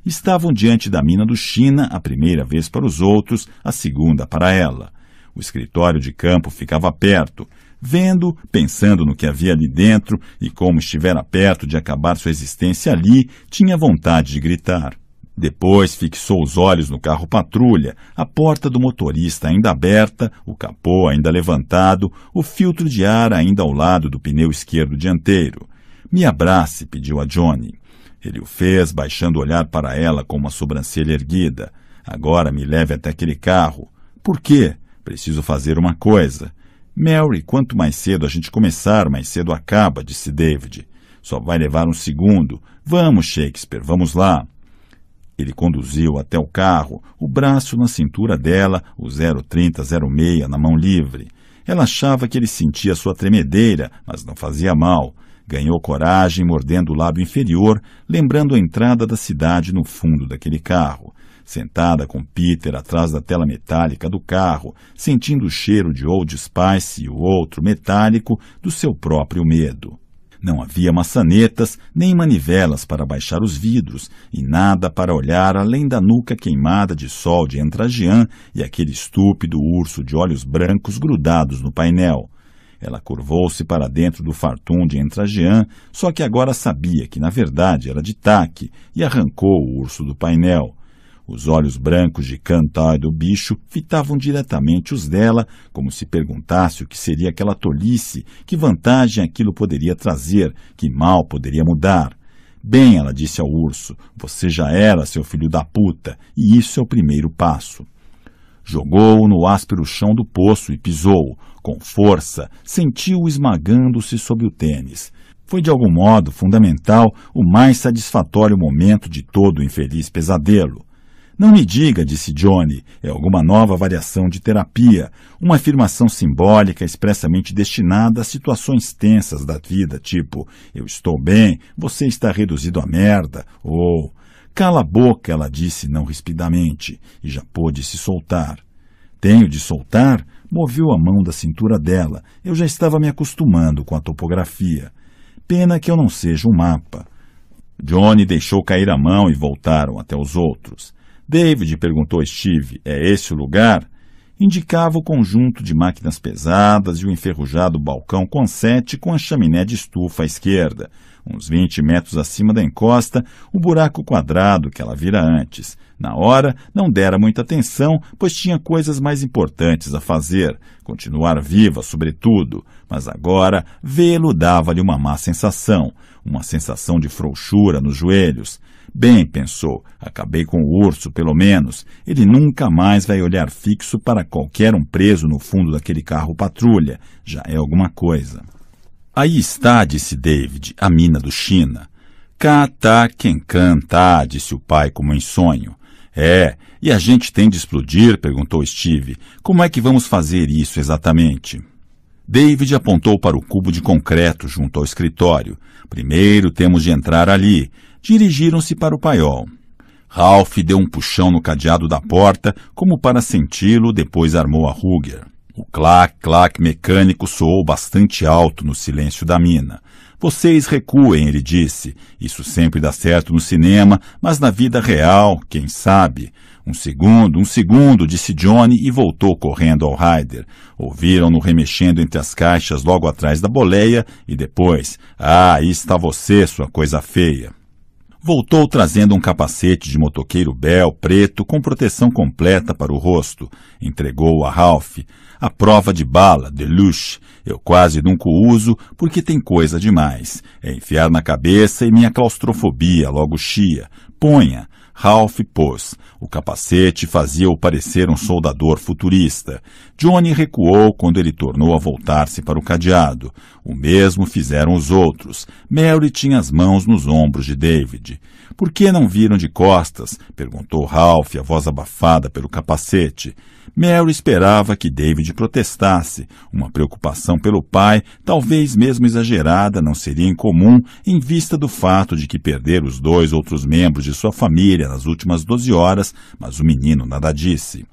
Estavam diante da mina do China, a primeira vez para os outros, a segunda para ela. O escritório de campo ficava perto. Vendo, pensando no que havia ali dentro e como estivera perto de acabar sua existência ali, tinha vontade de gritar. Depois fixou os olhos no carro patrulha, a porta do motorista ainda aberta, o capô ainda levantado, o filtro de ar ainda ao lado do pneu esquerdo dianteiro. Me abrace, pediu a Johnny. Ele o fez, baixando o olhar para ela com uma sobrancelha erguida. Agora me leve até aquele carro. Por quê? Preciso fazer uma coisa. Mary, quanto mais cedo a gente começar, mais cedo acaba, disse David. Só vai levar um segundo. Vamos, Shakespeare, vamos lá. Ele conduziu até o carro, o braço na cintura dela, o 03006 na mão livre. Ela achava que ele sentia sua tremedeira, mas não fazia mal. Ganhou coragem mordendo o lábio inferior, lembrando a entrada da cidade no fundo daquele carro. Sentada com Peter atrás da tela metálica do carro, sentindo o cheiro de Old Spice e o outro metálico do seu próprio medo. Não havia maçanetas nem manivelas para baixar os vidros e nada para olhar além da nuca queimada de sol de Entragian e aquele estúpido urso de olhos brancos grudados no painel. Ela curvou-se para dentro do fartum de Entragian, só que agora sabia que na verdade era de taque, e arrancou o urso do painel. Os olhos brancos de Cantar do bicho fitavam diretamente os dela, como se perguntasse o que seria aquela tolice, que vantagem aquilo poderia trazer, que mal poderia mudar. Bem, ela disse ao urso, você já era seu filho da puta, e isso é o primeiro passo. Jogou-o no áspero chão do poço e pisou-o, com força, sentiu-o esmagando-se sob o tênis. Foi de algum modo fundamental o mais satisfatório momento de todo o infeliz pesadelo. Não me diga, disse Johnny, é alguma nova variação de terapia, uma afirmação simbólica expressamente destinada a situações tensas da vida, tipo eu estou bem, você está reduzido a merda, ou cala a boca, ela disse não rispidamente, e já pôde se soltar. Tenho de soltar? Moveu a mão da cintura dela. Eu já estava me acostumando com a topografia. Pena que eu não seja um mapa. Johnny deixou cair a mão e voltaram até os outros. David, perguntou Steve, é esse o lugar? Indicava o conjunto de máquinas pesadas e o enferrujado balcão com sete com a chaminé de estufa à esquerda. Uns 20 metros acima da encosta, o buraco quadrado que ela vira antes. Na hora, não dera muita atenção, pois tinha coisas mais importantes a fazer. Continuar viva, sobretudo. Mas agora, vê-lo dava-lhe uma má sensação. Uma sensação de frouxura nos joelhos. Bem, pensou, acabei com o urso, pelo menos. Ele nunca mais vai olhar fixo para qualquer um preso no fundo daquele carro patrulha. Já é alguma coisa. Aí está, disse David, a mina do China. Cá tá quem canta, disse o pai como em sonho. É, e a gente tem de explodir? perguntou Steve. Como é que vamos fazer isso exatamente? David apontou para o cubo de concreto junto ao escritório. Primeiro temos de entrar ali dirigiram-se para o paiol. Ralph deu um puxão no cadeado da porta, como para senti-lo, depois armou a Ruger. O clac-clac mecânico soou bastante alto no silêncio da mina. Vocês recuem, ele disse. Isso sempre dá certo no cinema, mas na vida real, quem sabe? Um segundo, um segundo, disse Johnny e voltou correndo ao Ryder. Ouviram-no remexendo entre as caixas logo atrás da boleia e depois, ah, aí está você, sua coisa feia voltou trazendo um capacete de motoqueiro bel preto com proteção completa para o rosto. Entregou a Ralph. A prova de bala, Deluxe. Eu quase nunca uso porque tem coisa demais. É enfiar na cabeça e minha claustrofobia logo chia. Ponha. Ralph pôs. O capacete fazia-o parecer um soldador futurista. Johnny recuou quando ele tornou a voltar-se para o cadeado. O mesmo fizeram os outros. Mary tinha as mãos nos ombros de David. Por que não viram de costas? perguntou Ralph, a voz abafada pelo capacete. Mary esperava que David protestasse. Uma preocupação pelo pai, talvez mesmo exagerada, não seria incomum em vista do fato de que perder os dois outros membros de sua família nas últimas doze horas, mas o menino nada disse.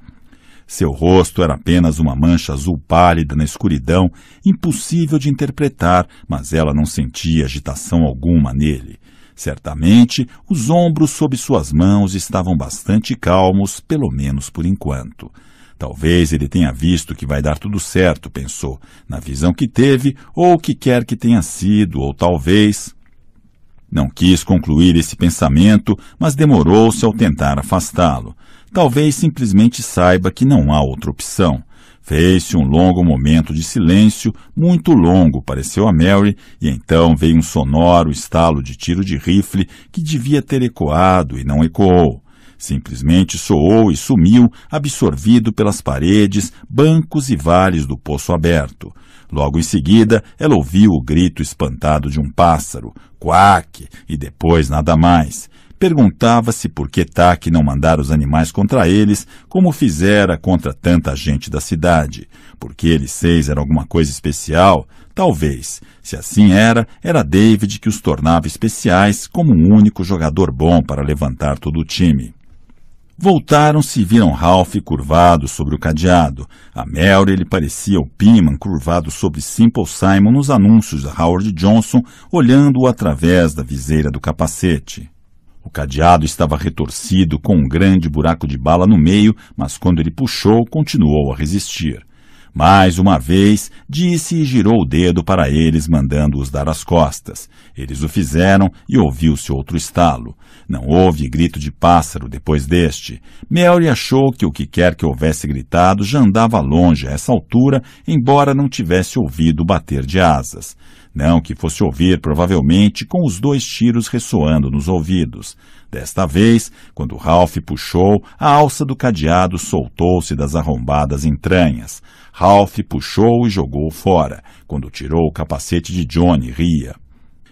Seu rosto era apenas uma mancha azul pálida na escuridão, impossível de interpretar, mas ela não sentia agitação alguma nele. Certamente, os ombros sob suas mãos estavam bastante calmos, pelo menos por enquanto. Talvez ele tenha visto que vai dar tudo certo, pensou, na visão que teve, ou o que quer que tenha sido, ou talvez. Não quis concluir esse pensamento, mas demorou-se ao tentar afastá-lo. Talvez simplesmente saiba que não há outra opção. Fez-se um longo momento de silêncio, muito longo, pareceu a Mary, e então veio um sonoro estalo de tiro de rifle que devia ter ecoado e não ecoou. Simplesmente soou e sumiu, absorvido pelas paredes, bancos e vales do poço aberto. Logo em seguida, ela ouviu o grito espantado de um pássaro, quack, e depois nada mais. Perguntava-se por que Tak não mandara os animais contra eles, como fizera contra tanta gente da cidade. Porque eles seis eram alguma coisa especial? Talvez. Se assim era, era David que os tornava especiais como um único jogador bom para levantar todo o time. Voltaram-se e viram Ralph curvado sobre o cadeado. A Mary lhe parecia o Piman curvado sobre Simple Simon nos anúncios de Howard Johnson, olhando-o através da viseira do capacete. O cadeado estava retorcido com um grande buraco de bala no meio, mas quando ele puxou, continuou a resistir. Mais uma vez, disse e girou o dedo para eles, mandando-os dar as costas. Eles o fizeram e ouviu-se outro estalo. Não houve grito de pássaro depois deste. Melry achou que o que quer que houvesse gritado já andava longe a essa altura, embora não tivesse ouvido bater de asas. Não que fosse ouvir, provavelmente, com os dois tiros ressoando nos ouvidos. Desta vez, quando Ralph puxou, a alça do cadeado soltou-se das arrombadas entranhas. Ralph puxou e jogou fora, quando tirou o capacete de Johnny ria.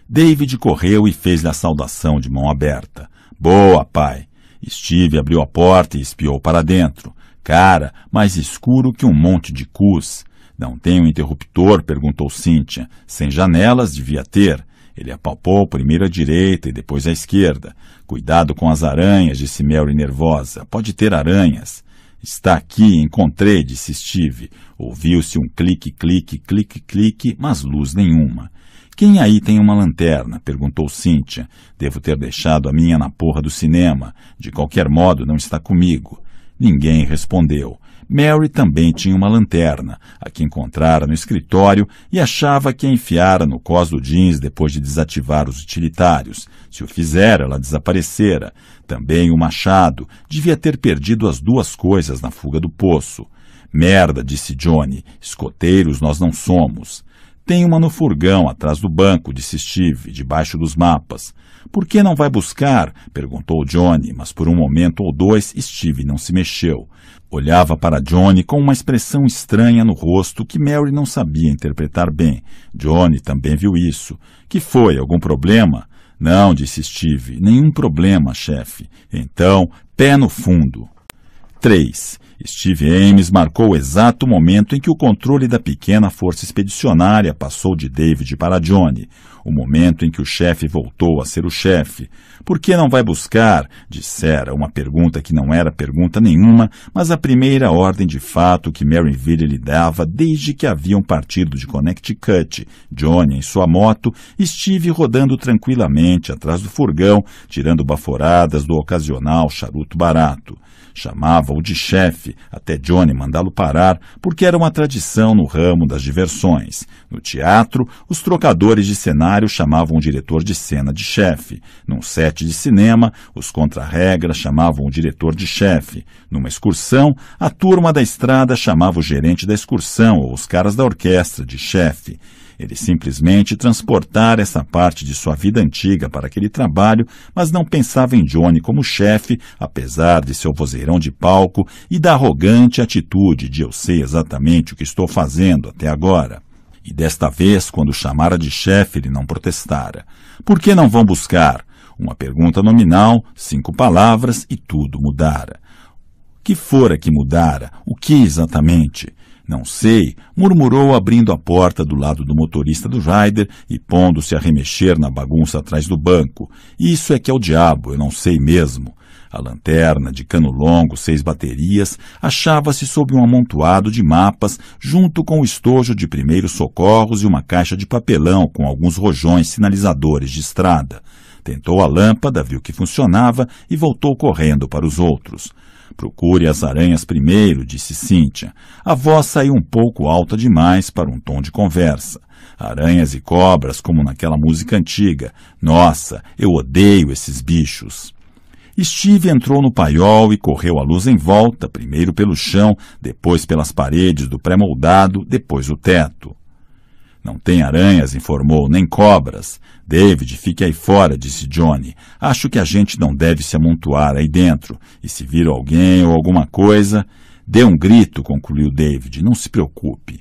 David correu e fez-lhe a saudação de mão aberta. Boa, pai! Steve abriu a porta e espiou para dentro. Cara, mais escuro que um monte de cus. Não tem um interruptor? perguntou Cynthia. Sem janelas devia ter. Ele apalpou primeiro à direita e depois à esquerda. Cuidado com as aranhas, disse Mary nervosa. Pode ter aranhas. Está aqui, encontrei, disse Steve. Ouviu-se um clique, clique, clique, clique, mas luz nenhuma. Quem aí tem uma lanterna? perguntou Cynthia. Devo ter deixado a minha na porra do cinema. De qualquer modo, não está comigo. Ninguém respondeu. Mary também tinha uma lanterna, a que encontrara no escritório e achava que a enfiara no cós do jeans depois de desativar os utilitários. Se o fizera, ela desaparecera. Também o machado devia ter perdido as duas coisas na fuga do poço. Merda, disse Johnny, escoteiros nós não somos. Tem uma no furgão, atrás do banco, disse Steve, debaixo dos mapas. Por que não vai buscar? perguntou Johnny, mas por um momento ou dois Steve não se mexeu. Olhava para Johnny com uma expressão estranha no rosto que Mary não sabia interpretar bem. Johnny também viu isso. Que foi? Algum problema? Não, disse Steve. Nenhum problema, chefe. Então, pé no fundo. 3. Steve Ames marcou o exato momento em que o controle da pequena força expedicionária passou de David para Johnny, o momento em que o chefe voltou a ser o chefe. Por que não vai buscar? dissera uma pergunta que não era pergunta nenhuma, mas a primeira ordem de fato que Maryville lhe dava desde que haviam partido de Connecticut. Johnny em sua moto, Steve rodando tranquilamente atrás do furgão, tirando baforadas do ocasional charuto barato. Chamava-o de chefe, até Johnny mandá-lo parar, porque era uma tradição no ramo das diversões. No teatro, os trocadores de cenário chamavam o diretor de cena de chefe. Num set de cinema, os contra-regra chamavam o diretor de chefe. Numa excursão, a turma da estrada chamava o gerente da excursão ou os caras da orquestra de chefe. Ele simplesmente transportara essa parte de sua vida antiga para aquele trabalho, mas não pensava em Johnny como chefe, apesar de seu vozeirão de palco e da arrogante atitude de eu sei exatamente o que estou fazendo até agora. E desta vez, quando chamara de chefe, ele não protestara. Por que não vão buscar? Uma pergunta nominal, cinco palavras e tudo mudara. Que fora que mudara? O que exatamente? Não sei, murmurou abrindo a porta do lado do motorista do Ryder e pondo-se a remexer na bagunça atrás do banco. Isso é que é o diabo, eu não sei mesmo. A lanterna, de cano longo, seis baterias, achava-se sob um amontoado de mapas, junto com o estojo de primeiros socorros e uma caixa de papelão com alguns rojões sinalizadores de estrada. Tentou a lâmpada, viu que funcionava e voltou correndo para os outros. Procure as aranhas primeiro, disse Cíntia. A voz saiu um pouco alta demais para um tom de conversa. Aranhas e cobras, como naquela música antiga. Nossa, eu odeio esses bichos. Steve entrou no paiol e correu a luz em volta, primeiro pelo chão, depois pelas paredes do pré-moldado, depois o teto. Não tem aranhas, informou, nem cobras. David, fique aí fora, disse Johnny. Acho que a gente não deve se amontoar aí dentro. E se vir alguém ou alguma coisa. Dê um grito, concluiu David. Não se preocupe.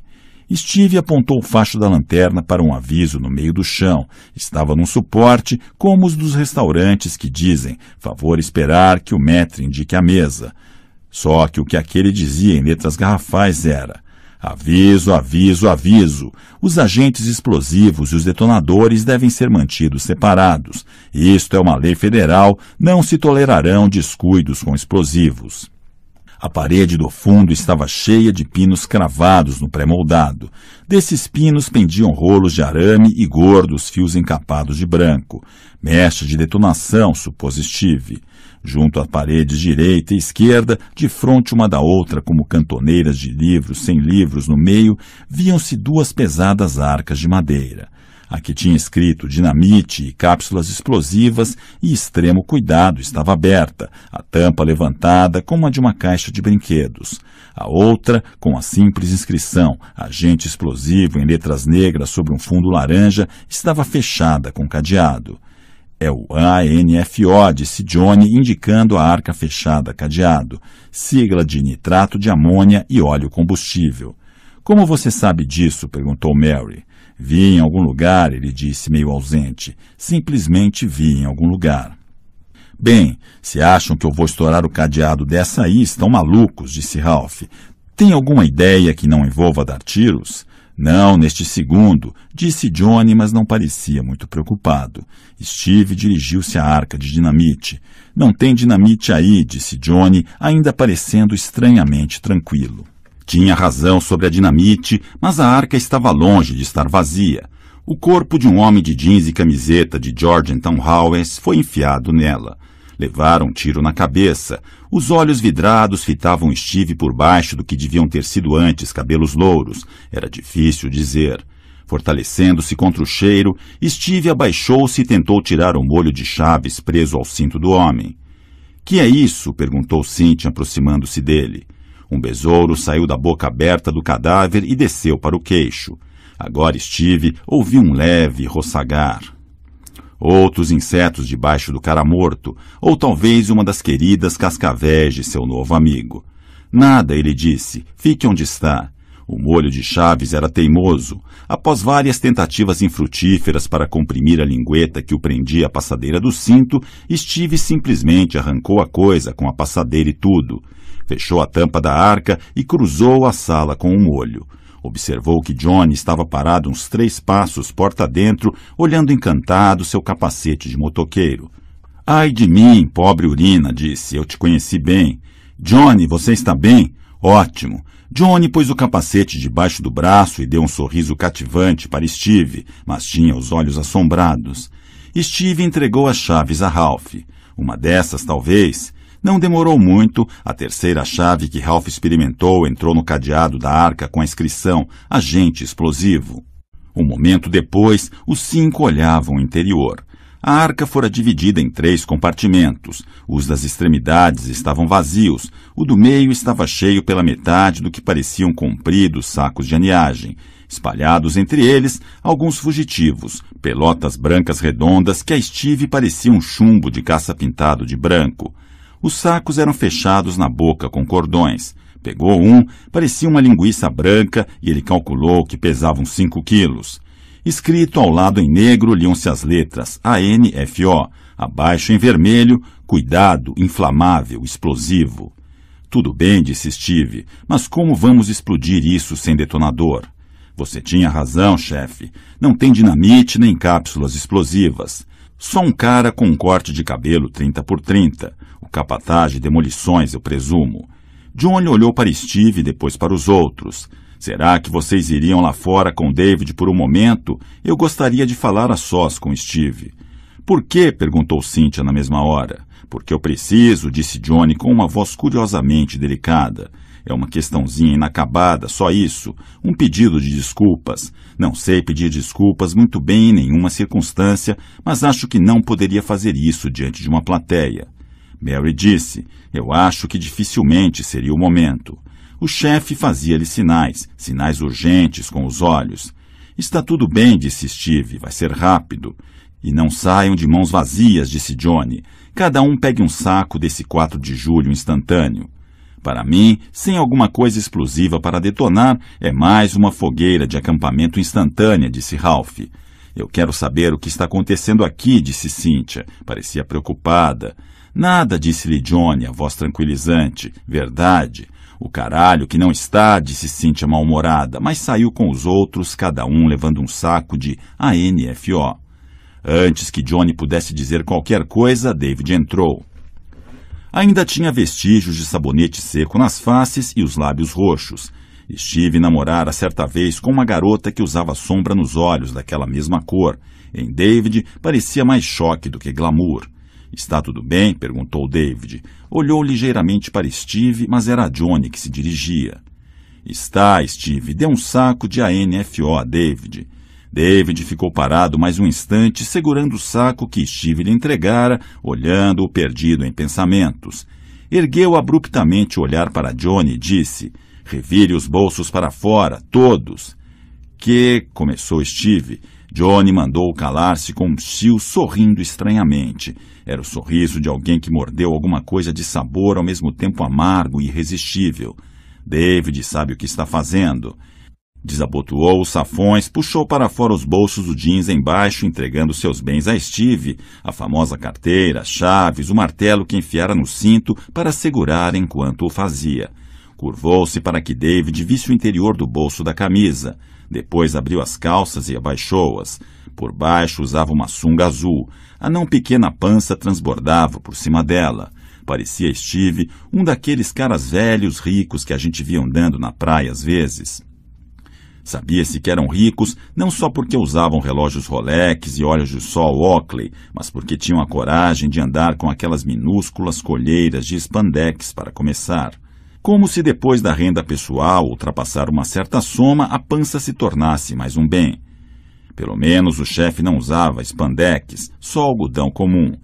Steve apontou o facho da lanterna para um aviso no meio do chão. Estava num suporte, como os dos restaurantes que dizem: favor esperar que o metro indique a mesa. Só que o que aquele dizia em letras garrafais era: Aviso, aviso, aviso! Os agentes explosivos e os detonadores devem ser mantidos separados. Isto é uma lei federal, não se tolerarão descuidos com explosivos. A parede do fundo estava cheia de pinos cravados no pré-moldado. Desses pinos pendiam rolos de arame e gordos fios encapados de branco. Mecha de detonação, supôs Steve junto a paredes direita e esquerda, de fronte uma da outra, como cantoneiras de livros sem livros no meio, viam-se duas pesadas arcas de madeira. A que tinha escrito dinamite e cápsulas explosivas, e extremo cuidado estava aberta, a tampa levantada como a de uma caixa de brinquedos. A outra, com a simples inscrição agente explosivo em letras negras sobre um fundo laranja, estava fechada com cadeado. É o ANFO disse Johnny, indicando a arca fechada cadeado, sigla de nitrato de amônia e óleo combustível. Como você sabe disso? perguntou Mary. Vi em algum lugar, ele disse meio ausente. Simplesmente vi em algum lugar. Bem, se acham que eu vou estourar o cadeado dessa aí, estão malucos, disse Ralph. Tem alguma ideia que não envolva dar tiros? Não, neste segundo, disse Johnny, mas não parecia muito preocupado. Steve dirigiu-se à arca de dinamite. Não tem dinamite aí, disse Johnny, ainda parecendo estranhamente tranquilo. Tinha razão sobre a dinamite, mas a arca estava longe de estar vazia. O corpo de um homem de jeans e camiseta de Georgetown Howells foi enfiado nela. Levaram um tiro na cabeça. Os olhos vidrados fitavam Steve por baixo do que deviam ter sido antes cabelos louros. Era difícil dizer. Fortalecendo-se contra o cheiro, Steve abaixou-se e tentou tirar o molho de chaves preso ao cinto do homem. Que é isso? perguntou Cynthia, aproximando-se dele. Um besouro saiu da boca aberta do cadáver e desceu para o queixo. Agora Steve ouviu um leve roçagar outros insetos debaixo do cara morto, ou talvez uma das queridas cascavéis de seu novo amigo. Nada, ele disse, fique onde está. O molho de Chaves era teimoso. Após várias tentativas infrutíferas para comprimir a lingueta que o prendia à passadeira do cinto, Steve simplesmente arrancou a coisa com a passadeira e tudo. Fechou a tampa da arca e cruzou a sala com o molho. Observou que Johnny estava parado uns três passos porta dentro, olhando encantado seu capacete de motoqueiro. Ai de mim, pobre urina, disse. Eu te conheci bem. Johnny, você está bem? Ótimo. Johnny pôs o capacete debaixo do braço e deu um sorriso cativante para Steve, mas tinha os olhos assombrados. Steve entregou as chaves a Ralph. Uma dessas, talvez, não demorou muito, a terceira chave que Ralph experimentou entrou no cadeado da arca com a inscrição Agente Explosivo. Um momento depois, os cinco olhavam o interior. A arca fora dividida em três compartimentos. Os das extremidades estavam vazios, o do meio estava cheio pela metade do que pareciam compridos sacos de aniagem. Espalhados entre eles, alguns fugitivos, pelotas brancas redondas que a estive pareciam um chumbo de caça pintado de branco. Os sacos eram fechados na boca com cordões. Pegou um, parecia uma linguiça branca e ele calculou que pesavam 5 quilos. Escrito ao lado em negro liam-se as letras ANFO, abaixo em vermelho, cuidado, inflamável, explosivo. Tudo bem, disse Steve, mas como vamos explodir isso sem detonador? Você tinha razão, chefe. Não tem dinamite nem cápsulas explosivas. Só um cara com um corte de cabelo 30 por 30 o capataz de demolições, eu presumo. Johnny olhou para Steve e depois para os outros. Será que vocês iriam lá fora com David por um momento? Eu gostaria de falar a sós com Steve. Por quê? perguntou Cynthia na mesma hora. Porque eu preciso, disse Johnny com uma voz curiosamente delicada. É uma questãozinha inacabada, só isso. Um pedido de desculpas. Não sei pedir desculpas muito bem em nenhuma circunstância, mas acho que não poderia fazer isso diante de uma plateia. Mary disse: Eu acho que dificilmente seria o momento. O chefe fazia-lhe sinais, sinais urgentes com os olhos. Está tudo bem, disse Steve, vai ser rápido. E não saiam de mãos vazias, disse Johnny. Cada um pegue um saco desse 4 de julho instantâneo. Para mim, sem alguma coisa explosiva para detonar, é mais uma fogueira de acampamento instantânea, disse Ralph. Eu quero saber o que está acontecendo aqui, disse Cynthia. Parecia preocupada. Nada, disse-lhe Johnny, a voz tranquilizante. Verdade. O caralho que não está, disse Cíntia mal-humorada, mas saiu com os outros, cada um levando um saco de ANFO. Antes que Johnny pudesse dizer qualquer coisa, David entrou. Ainda tinha vestígios de sabonete seco nas faces e os lábios roxos. Estive namorada certa vez com uma garota que usava sombra nos olhos daquela mesma cor. Em David parecia mais choque do que glamour. Está tudo bem? perguntou David. Olhou ligeiramente para Steve, mas era a Johnny que se dirigia. Está, Steve. Dê um saco de ANFO a David. David ficou parado mais um instante, segurando o saco que Steve lhe entregara, olhando-o perdido em pensamentos. Ergueu abruptamente o olhar para Johnny e disse: Revire os bolsos para fora, todos. Que, começou Steve, Johnny mandou calar-se com um cio sorrindo estranhamente. Era o sorriso de alguém que mordeu alguma coisa de sabor ao mesmo tempo amargo e irresistível. David sabe o que está fazendo. Desabotoou os safões, puxou para fora os bolsos do jeans embaixo, entregando seus bens a Steve, a famosa carteira, chaves, o martelo que enfiara no cinto para segurar enquanto o fazia. Curvou-se para que David visse o interior do bolso da camisa. Depois abriu as calças e abaixou-as. Por baixo usava uma sunga azul. A não pequena pança transbordava por cima dela. Parecia Steve, um daqueles caras velhos ricos que a gente via andando na praia às vezes. Sabia-se que eram ricos não só porque usavam relógios Rolex e olhos de sol Oakley, mas porque tinham a coragem de andar com aquelas minúsculas colheiras de spandex para começar como se depois da renda pessoal ultrapassar uma certa soma, a pança se tornasse mais um bem. Pelo menos o chefe não usava spandex, só algodão comum.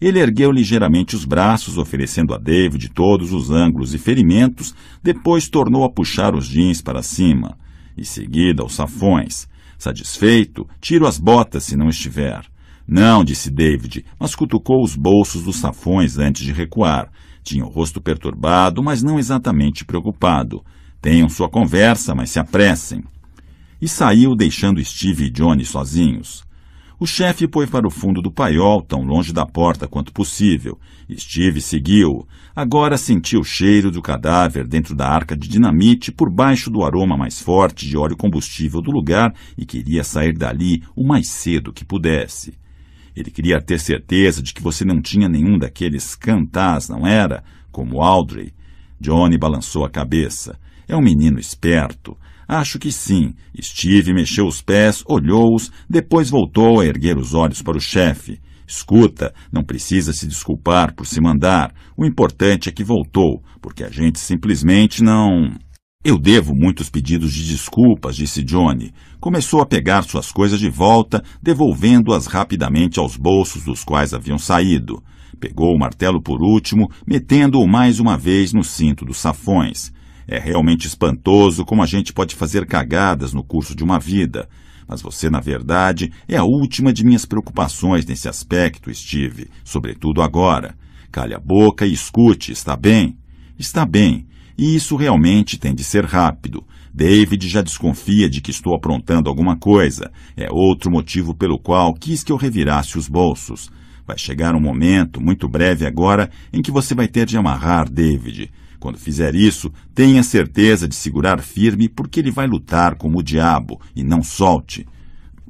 Ele ergueu ligeiramente os braços, oferecendo a David todos os ângulos e ferimentos, depois tornou a puxar os jeans para cima, e seguida os safões. Satisfeito, tiro as botas se não estiver. Não, disse David, mas cutucou os bolsos dos safões antes de recuar, tinha o rosto perturbado, mas não exatamente preocupado. Tenham sua conversa, mas se apressem. E saiu, deixando Steve e Johnny sozinhos. O chefe foi para o fundo do paiol, tão longe da porta quanto possível. Steve seguiu. Agora sentiu o cheiro do cadáver dentro da arca de dinamite, por baixo do aroma mais forte de óleo combustível do lugar, e queria sair dali o mais cedo que pudesse. Ele queria ter certeza de que você não tinha nenhum daqueles cantás, não era? Como Audrey. Johnny balançou a cabeça. É um menino esperto. Acho que sim. Steve mexeu os pés, olhou-os, depois voltou a erguer os olhos para o chefe. Escuta, não precisa se desculpar por se mandar. O importante é que voltou, porque a gente simplesmente não. Eu devo muitos pedidos de desculpas, disse Johnny. Começou a pegar suas coisas de volta, devolvendo-as rapidamente aos bolsos dos quais haviam saído. Pegou o martelo por último, metendo-o mais uma vez no cinto dos safões. É realmente espantoso como a gente pode fazer cagadas no curso de uma vida. Mas você, na verdade, é a última de minhas preocupações nesse aspecto, Steve, sobretudo agora. Calhe a boca e escute, está bem? Está bem e isso realmente tem de ser rápido. David já desconfia de que estou aprontando alguma coisa. É outro motivo pelo qual quis que eu revirasse os bolsos. Vai chegar um momento, muito breve agora, em que você vai ter de amarrar David. Quando fizer isso, tenha certeza de segurar firme, porque ele vai lutar como o diabo e não solte.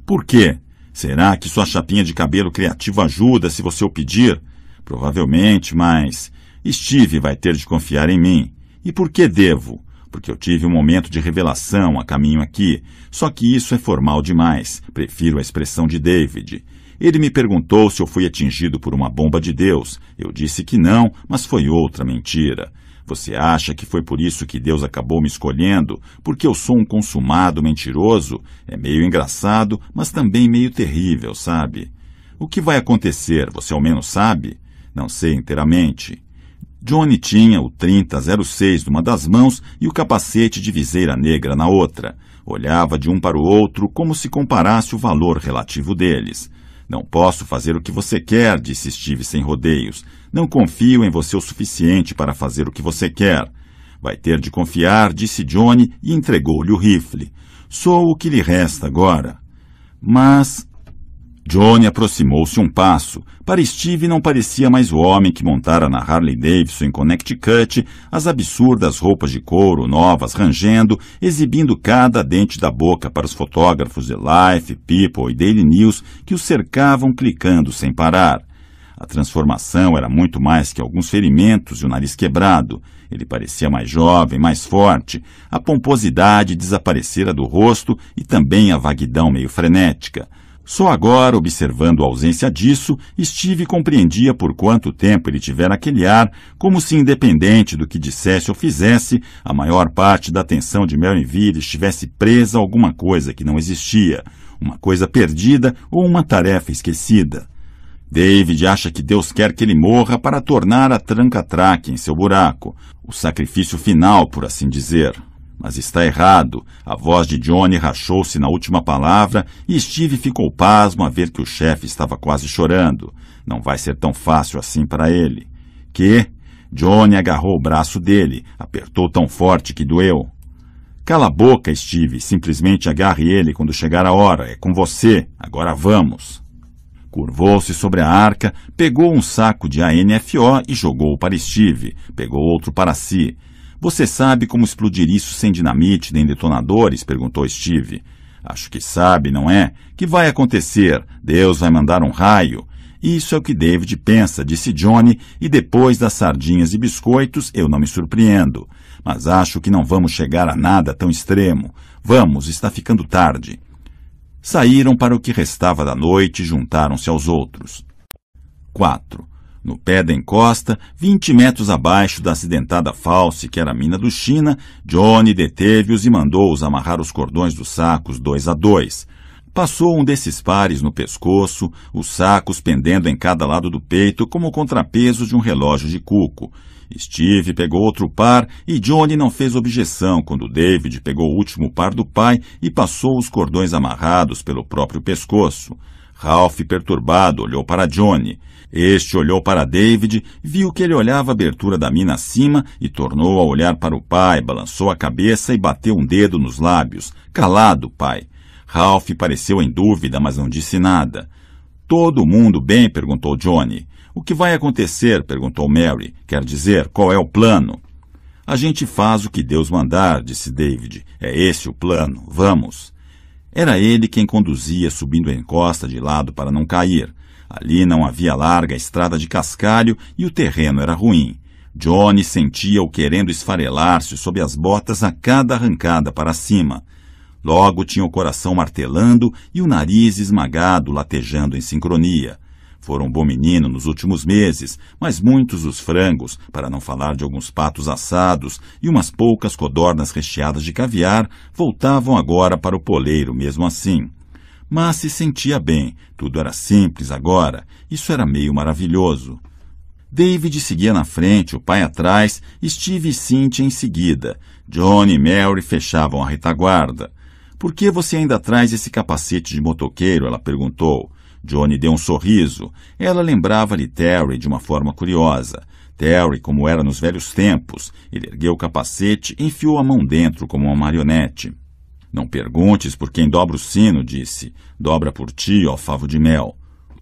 Por quê? Será que sua chapinha de cabelo criativo ajuda se você o pedir? Provavelmente, mas Steve vai ter de confiar em mim. E por que devo? Porque eu tive um momento de revelação a caminho aqui. Só que isso é formal demais. Prefiro a expressão de David. Ele me perguntou se eu fui atingido por uma bomba de Deus. Eu disse que não, mas foi outra mentira. Você acha que foi por isso que Deus acabou me escolhendo? Porque eu sou um consumado mentiroso? É meio engraçado, mas também meio terrível, sabe? O que vai acontecer, você ao menos sabe? Não sei inteiramente. Johnny tinha o 3006 numa das mãos e o capacete de viseira negra na outra. Olhava de um para o outro como se comparasse o valor relativo deles. Não posso fazer o que você quer, disse Steve sem rodeios. Não confio em você o suficiente para fazer o que você quer. Vai ter de confiar, disse Johnny e entregou-lhe o rifle. Sou o que lhe resta agora. Mas Johnny aproximou-se um passo. Para Steve não parecia mais o homem que montara na Harley Davidson em Connecticut, as absurdas roupas de couro novas rangendo, exibindo cada dente da boca para os fotógrafos de Life, People e Daily News que o cercavam clicando sem parar. A transformação era muito mais que alguns ferimentos e o nariz quebrado. Ele parecia mais jovem, mais forte. A pomposidade desaparecera do rosto e também a vaguidão meio frenética. Só agora, observando a ausência disso, Steve compreendia por quanto tempo ele tivera aquele ar, como se, independente do que dissesse ou fizesse, a maior parte da atenção de Melville estivesse presa a alguma coisa que não existia, uma coisa perdida ou uma tarefa esquecida. David acha que Deus quer que ele morra para tornar a tranca-traque em seu buraco, o sacrifício final, por assim dizer. Mas está errado. A voz de Johnny rachou-se na última palavra e Steve ficou pasmo a ver que o chefe estava quase chorando. Não vai ser tão fácil assim para ele. Que? Johnny agarrou o braço dele, apertou tão forte que doeu. Cala a boca, Steve. Simplesmente agarre ele quando chegar a hora. É com você. Agora vamos. Curvou-se sobre a arca, pegou um saco de ANFO e jogou-o para Steve. Pegou outro para si. Você sabe como explodir isso sem dinamite nem detonadores? perguntou Steve. Acho que sabe, não é? Que vai acontecer? Deus vai mandar um raio. Isso é o que David pensa, disse Johnny, e depois das sardinhas e biscoitos eu não me surpreendo. Mas acho que não vamos chegar a nada tão extremo. Vamos, está ficando tarde. Saíram para o que restava da noite e juntaram-se aos outros. 4. No pé da encosta, 20 metros abaixo da acidentada false que era a mina do China, Johnny deteve-os e mandou-os amarrar os cordões dos sacos dois a dois. Passou um desses pares no pescoço, os sacos pendendo em cada lado do peito como contrapesos de um relógio de cuco. Steve pegou outro par e Johnny não fez objeção quando David pegou o último par do pai e passou os cordões amarrados pelo próprio pescoço. Ralph, perturbado, olhou para Johnny. Este olhou para David, viu que ele olhava a abertura da mina acima e tornou a olhar para o pai, balançou a cabeça e bateu um dedo nos lábios. Calado, pai. Ralph pareceu em dúvida, mas não disse nada. Todo mundo bem? perguntou Johnny. O que vai acontecer? perguntou Mary. Quer dizer, qual é o plano? A gente faz o que Deus mandar, disse David. É esse o plano. Vamos. Era ele quem conduzia, subindo a encosta de lado para não cair. Ali não havia larga estrada de cascalho e o terreno era ruim. Johnny sentia-o querendo esfarelar-se sob as botas a cada arrancada para cima. Logo tinha o coração martelando e o nariz esmagado latejando em sincronia. Fora um bom menino nos últimos meses, mas muitos os frangos, para não falar de alguns patos assados e umas poucas codornas recheadas de caviar, voltavam agora para o poleiro mesmo assim. Mas se sentia bem, tudo era simples agora, isso era meio maravilhoso. David seguia na frente, o pai atrás, Steve e Cynthia em seguida. John e Mary fechavam a retaguarda. Por que você ainda traz esse capacete de motoqueiro? ela perguntou. Johnny deu um sorriso. Ela lembrava-lhe Terry de uma forma curiosa. Terry, como era nos velhos tempos, ele ergueu o capacete e enfiou a mão dentro como uma marionete. Não perguntes por quem dobra o sino, disse. Dobra por ti, ó favo de mel.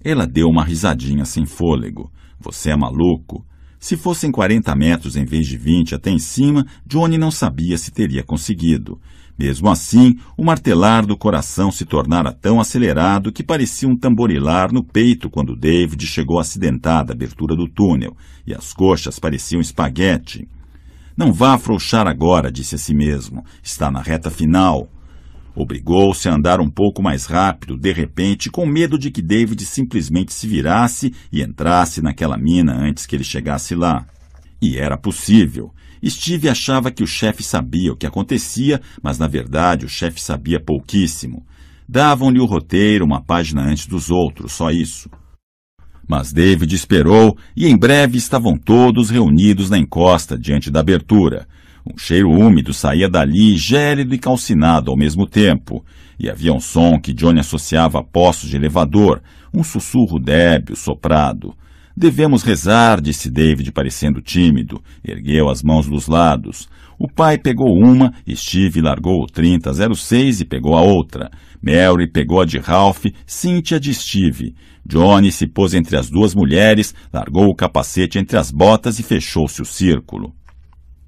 Ela deu uma risadinha sem fôlego. Você é maluco? Se fossem 40 metros em vez de 20 até em cima, Johnny não sabia se teria conseguido. Mesmo assim, o martelar do coração se tornara tão acelerado que parecia um tamborilar no peito quando David chegou acidentada à abertura do túnel, e as coxas pareciam espaguete. Não vá afrouxar agora, disse a si mesmo. Está na reta final. Obrigou-se a andar um pouco mais rápido, de repente, com medo de que David simplesmente se virasse e entrasse naquela mina antes que ele chegasse lá. E era possível. Steve achava que o chefe sabia o que acontecia, mas na verdade o chefe sabia pouquíssimo. Davam-lhe o roteiro uma página antes dos outros, só isso. Mas David esperou e em breve estavam todos reunidos na encosta diante da abertura. Um cheiro úmido saía dali, gélido e calcinado ao mesmo tempo, e havia um som que Johnny associava a poços de elevador, um sussurro débil, soprado. Devemos rezar, disse David, parecendo tímido. Ergueu as mãos dos lados. O pai pegou uma, Steve largou o 3006 e pegou a outra. Mary pegou a de Ralph, Cynthia de Steve. Johnny se pôs entre as duas mulheres, largou o capacete entre as botas e fechou-se o círculo.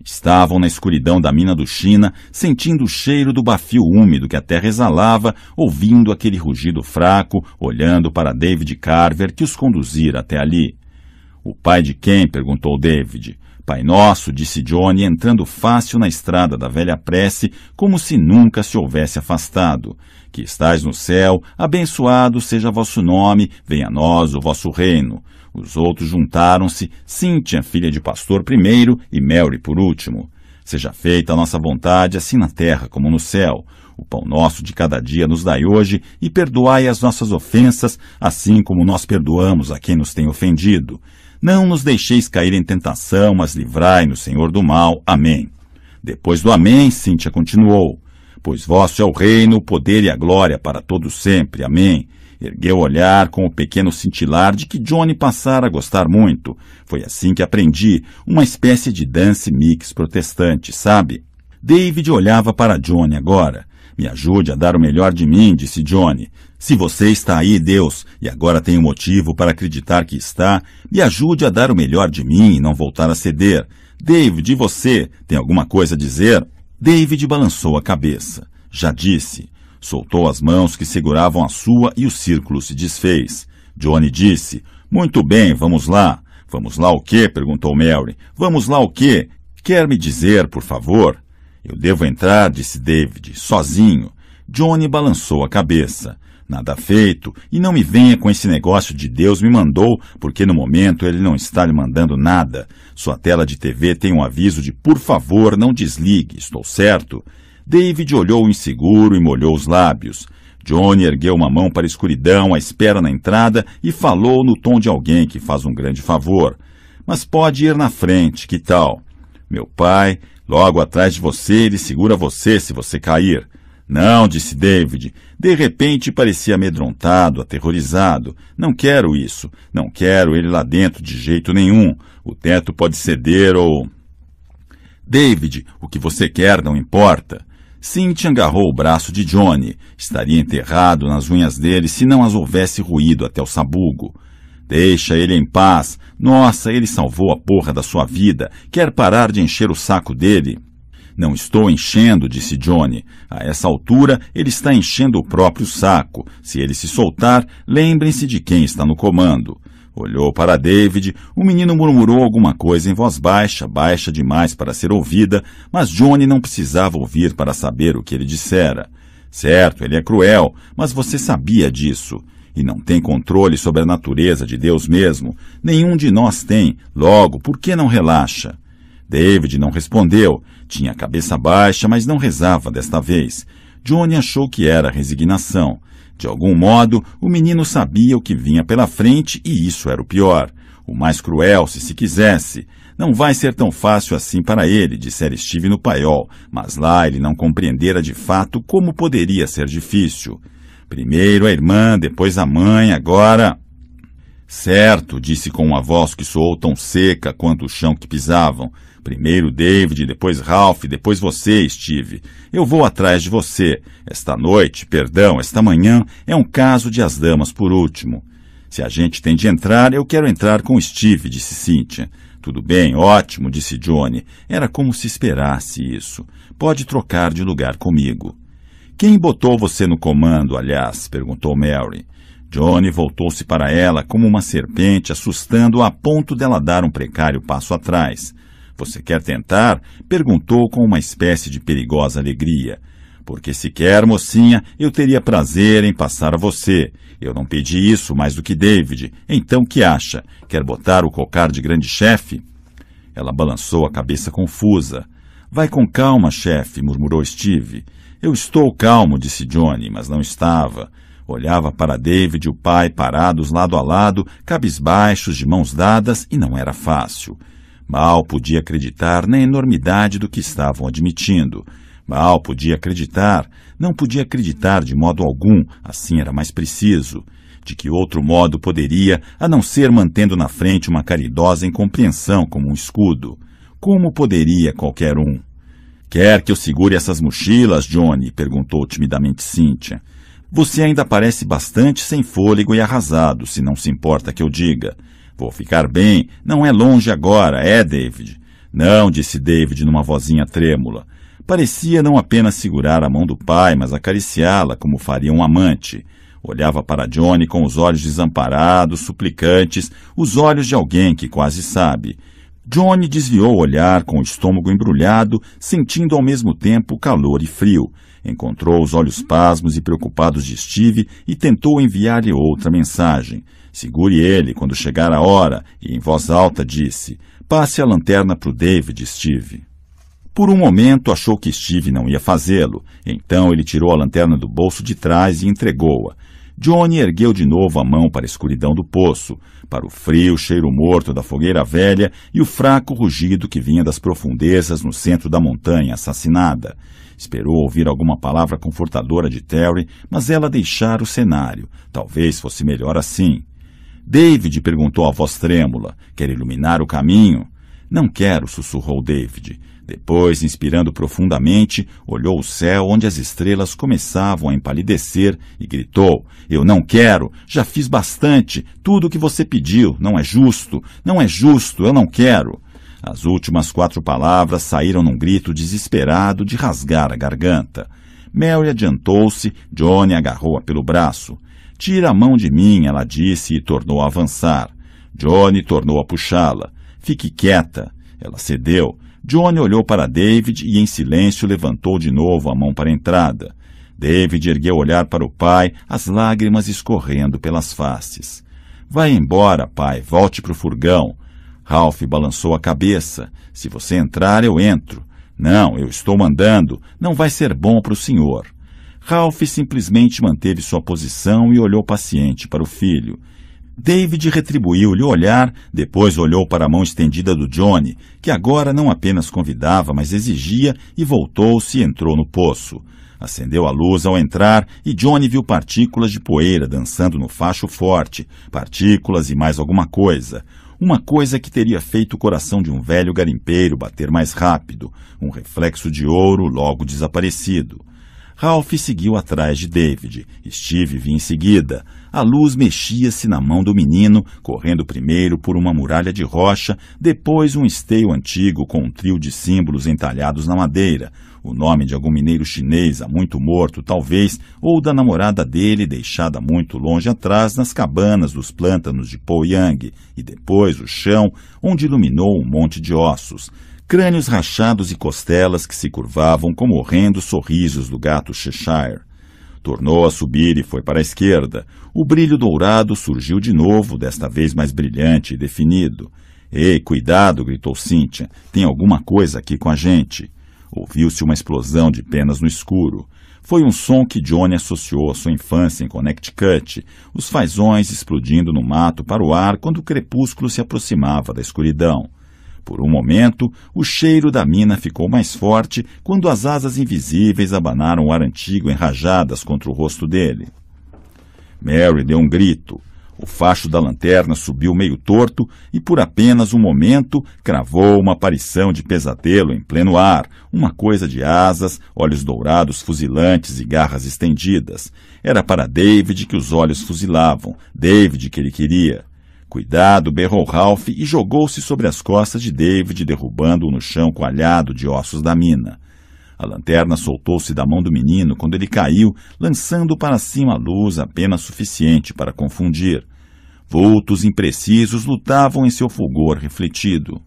Estavam na escuridão da mina do China, sentindo o cheiro do bafio úmido que a terra exalava, ouvindo aquele rugido fraco, olhando para David Carver que os conduzira até ali. O pai de quem? perguntou David. Pai Nosso, disse Johnny, entrando fácil na estrada da velha prece, como se nunca se houvesse afastado. Que estais no céu, abençoado seja vosso nome, venha a nós o vosso reino. Os outros juntaram-se, Cíntia, filha de pastor, primeiro, e Mary, por último. Seja feita a nossa vontade, assim na terra como no céu. O pão nosso de cada dia nos dai hoje, e perdoai as nossas ofensas, assim como nós perdoamos a quem nos tem ofendido não nos deixeis cair em tentação, mas livrai-nos, Senhor, do mal. Amém. Depois do Amém, Cíntia continuou. Pois vosso é o reino, o poder e a glória para todos sempre. Amém. Ergueu o olhar com o pequeno cintilar de que Johnny passara a gostar muito. Foi assim que aprendi, uma espécie de dance mix protestante, sabe? David olhava para Johnny agora. Me ajude a dar o melhor de mim, disse Johnny. Se você está aí, Deus, e agora tem um motivo para acreditar que está, me ajude a dar o melhor de mim e não voltar a ceder. David, e você, tem alguma coisa a dizer? David balançou a cabeça. Já disse. Soltou as mãos que seguravam a sua e o círculo se desfez. Johnny disse: Muito bem, vamos lá. Vamos lá o quê? perguntou Mary. Vamos lá o quê? Quer me dizer, por favor? Eu devo entrar, disse David, sozinho. Johnny balançou a cabeça. Nada feito, e não me venha com esse negócio de Deus me mandou, porque no momento ele não está lhe mandando nada. Sua tela de TV tem um aviso de por favor, não desligue, estou certo. David olhou inseguro e molhou os lábios. Johnny ergueu uma mão para a escuridão à espera na entrada e falou no tom de alguém que faz um grande favor. Mas pode ir na frente, que tal? Meu pai, logo atrás de você, ele segura você se você cair. Não, disse David. De repente parecia amedrontado, aterrorizado. Não quero isso. Não quero ele lá dentro de jeito nenhum. O teto pode ceder ou. David, o que você quer não importa. Cynthia agarrou o braço de Johnny. Estaria enterrado nas unhas dele se não as houvesse ruído até o sabugo. Deixa ele em paz. Nossa, ele salvou a porra da sua vida. Quer parar de encher o saco dele? Não estou enchendo, disse Johnny. A essa altura, ele está enchendo o próprio saco. Se ele se soltar, lembrem-se de quem está no comando. Olhou para David, o menino murmurou alguma coisa em voz baixa, baixa demais para ser ouvida, mas Johnny não precisava ouvir para saber o que ele dissera. Certo, ele é cruel, mas você sabia disso. E não tem controle sobre a natureza de Deus mesmo. Nenhum de nós tem. Logo, por que não relaxa? David não respondeu. Tinha a cabeça baixa, mas não rezava desta vez. Johnny achou que era resignação. De algum modo, o menino sabia o que vinha pela frente e isso era o pior. O mais cruel, se se quisesse. Não vai ser tão fácil assim para ele, dissera Steve no paiol, mas lá ele não compreendera de fato como poderia ser difícil. Primeiro a irmã, depois a mãe, agora. Certo, disse com uma voz que soou tão seca quanto o chão que pisavam. Primeiro David, depois Ralph, depois você, Steve. Eu vou atrás de você. Esta noite, perdão, esta manhã, é um caso de as damas por último. Se a gente tem de entrar, eu quero entrar com Steve, disse Cynthia. Tudo bem, ótimo, disse Johnny. Era como se esperasse isso. Pode trocar de lugar comigo. Quem botou você no comando, aliás? perguntou Mary. Johnny voltou-se para ela como uma serpente, assustando-a a ponto dela dar um precário passo atrás. Você quer tentar? perguntou com uma espécie de perigosa alegria. Porque se quer, mocinha, eu teria prazer em passar a você. Eu não pedi isso mais do que David. Então que acha? Quer botar o cocar de grande chefe? Ela balançou a cabeça confusa. Vai com calma, chefe, murmurou Steve. Eu estou calmo, disse Johnny, mas não estava. Olhava para David e o pai parados lado a lado, cabisbaixos, de mãos dadas, e não era fácil. Mal podia acreditar na enormidade do que estavam admitindo. Mal podia acreditar, não podia acreditar de modo algum, assim era mais preciso. De que outro modo poderia, a não ser mantendo na frente uma caridosa incompreensão como um escudo? Como poderia qualquer um? Quer que eu segure essas mochilas, Johnny? perguntou timidamente Cynthia. Você ainda parece bastante sem fôlego e arrasado, se não se importa que eu diga. Vou ficar bem. Não é longe agora, é, David? Não, disse David numa vozinha trêmula. Parecia não apenas segurar a mão do pai, mas acariciá-la como faria um amante. Olhava para Johnny com os olhos desamparados, suplicantes, os olhos de alguém que quase sabe. Johnny desviou o olhar com o estômago embrulhado, sentindo ao mesmo tempo calor e frio. Encontrou os olhos pasmos e preocupados de Steve e tentou enviar-lhe outra mensagem. Segure ele quando chegar a hora, e em voz alta disse: Passe a lanterna para o David, Steve. Por um momento achou que Steve não ia fazê-lo, então ele tirou a lanterna do bolso de trás e entregou-a. Johnny ergueu de novo a mão para a escuridão do poço, para o frio cheiro morto da fogueira velha e o fraco rugido que vinha das profundezas no centro da montanha assassinada. Esperou ouvir alguma palavra confortadora de Terry, mas ela deixara o cenário. Talvez fosse melhor assim. David perguntou a voz trêmula. Quer iluminar o caminho? Não quero, sussurrou David. Depois, inspirando profundamente, olhou o céu onde as estrelas começavam a empalidecer e gritou: Eu não quero, já fiz bastante, tudo o que você pediu, não é justo, não é justo, eu não quero. As últimas quatro palavras saíram num grito desesperado de rasgar a garganta. Mary adiantou-se, Johnny agarrou-a pelo braço. Tira a mão de mim, ela disse e tornou a avançar. Johnny tornou a puxá-la. Fique quieta. Ela cedeu. Johnny olhou para David e, em silêncio, levantou de novo a mão para a entrada. David ergueu o olhar para o pai, as lágrimas escorrendo pelas faces. Vai embora, pai, volte para o furgão. Ralph balançou a cabeça. Se você entrar, eu entro. Não, eu estou mandando. Não vai ser bom para o senhor. Ralph simplesmente manteve sua posição e olhou paciente para o filho. David retribuiu-lhe o olhar, depois olhou para a mão estendida do Johnny, que agora não apenas convidava, mas exigia, e voltou-se e entrou no poço. Acendeu a luz ao entrar e Johnny viu partículas de poeira dançando no facho forte, partículas e mais alguma coisa. Uma coisa que teria feito o coração de um velho garimpeiro bater mais rápido, um reflexo de ouro logo desaparecido. Ralph seguiu atrás de David. Steve vinha em seguida. A luz mexia-se na mão do menino, correndo primeiro por uma muralha de rocha, depois um esteio antigo com um trio de símbolos entalhados na madeira, o nome de algum mineiro chinês há muito morto, talvez, ou da namorada dele deixada muito longe atrás nas cabanas dos plântanos de Poyang, e depois o chão, onde iluminou um monte de ossos crânios rachados e costelas que se curvavam como horrendos sorrisos do gato Cheshire. Tornou a subir e foi para a esquerda. O brilho dourado surgiu de novo, desta vez mais brilhante e definido. Ei, cuidado! gritou Cynthia. Tem alguma coisa aqui com a gente. Ouviu-se uma explosão de penas no escuro. Foi um som que Johnny associou à sua infância em Connecticut, os fazões explodindo no mato para o ar quando o crepúsculo se aproximava da escuridão. Por um momento, o cheiro da mina ficou mais forte quando as asas invisíveis abanaram o ar antigo enrajadas contra o rosto dele. Mary deu um grito. O facho da lanterna subiu meio torto e, por apenas um momento, cravou uma aparição de pesadelo em pleno ar, uma coisa de asas, olhos dourados fuzilantes e garras estendidas. Era para David que os olhos fuzilavam, David que ele queria. Cuidado, berrou Ralph e jogou-se sobre as costas de David, derrubando-o no chão coalhado de ossos da mina. A lanterna soltou-se da mão do menino quando ele caiu, lançando para cima a luz apenas suficiente para confundir. Vultos imprecisos lutavam em seu fulgor refletido.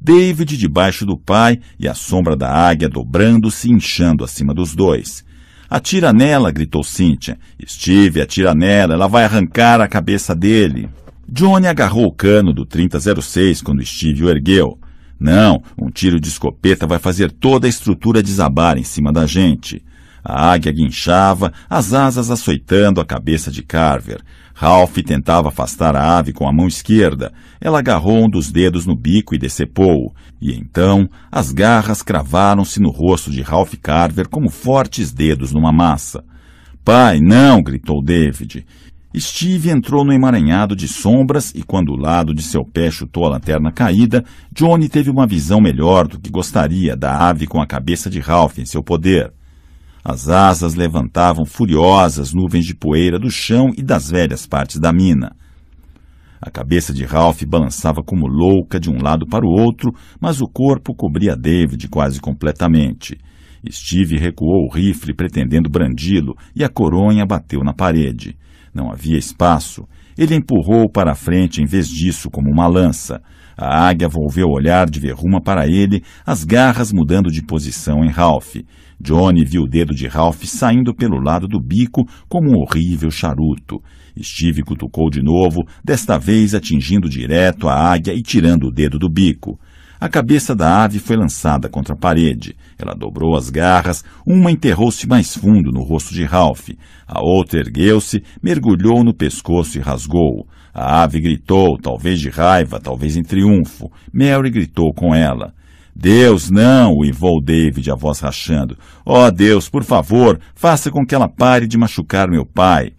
David debaixo do pai e a sombra da águia dobrando-se e inchando acima dos dois. Atira nela, gritou Cynthia. Steve, atira nela, ela vai arrancar a cabeça dele. Johnny agarrou o cano do 3006 quando Steve o ergueu. Não, um tiro de escopeta vai fazer toda a estrutura desabar em cima da gente. A águia guinchava, as asas açoitando a cabeça de Carver. Ralph tentava afastar a ave com a mão esquerda. Ela agarrou um dos dedos no bico e decepou. E então, as garras cravaram-se no rosto de Ralph Carver como fortes dedos numa massa. Pai, não! gritou David. Steve entrou no emaranhado de sombras e, quando o lado de seu pé chutou a lanterna caída, Johnny teve uma visão melhor do que gostaria da ave com a cabeça de Ralph em seu poder. As asas levantavam furiosas nuvens de poeira do chão e das velhas partes da mina. A cabeça de Ralph balançava como louca de um lado para o outro, mas o corpo cobria David quase completamente. Steve recuou o rifle pretendendo brandi-lo e a coronha bateu na parede. Não havia espaço. Ele empurrou para a frente em vez disso como uma lança. A águia volveu o olhar de verruma para ele, as garras mudando de posição em Ralph. Johnny viu o dedo de Ralph saindo pelo lado do bico como um horrível charuto. Steve cutucou de novo, desta vez atingindo direto a águia e tirando o dedo do bico. A cabeça da ave foi lançada contra a parede. Ela dobrou as garras, uma enterrou-se mais fundo no rosto de Ralph, a outra ergueu-se, mergulhou no pescoço e rasgou. A ave gritou, talvez de raiva, talvez em triunfo. Mary gritou com ela. Deus, não! uivou David, a voz rachando. oh, Deus, por favor, faça com que ela pare de machucar meu pai.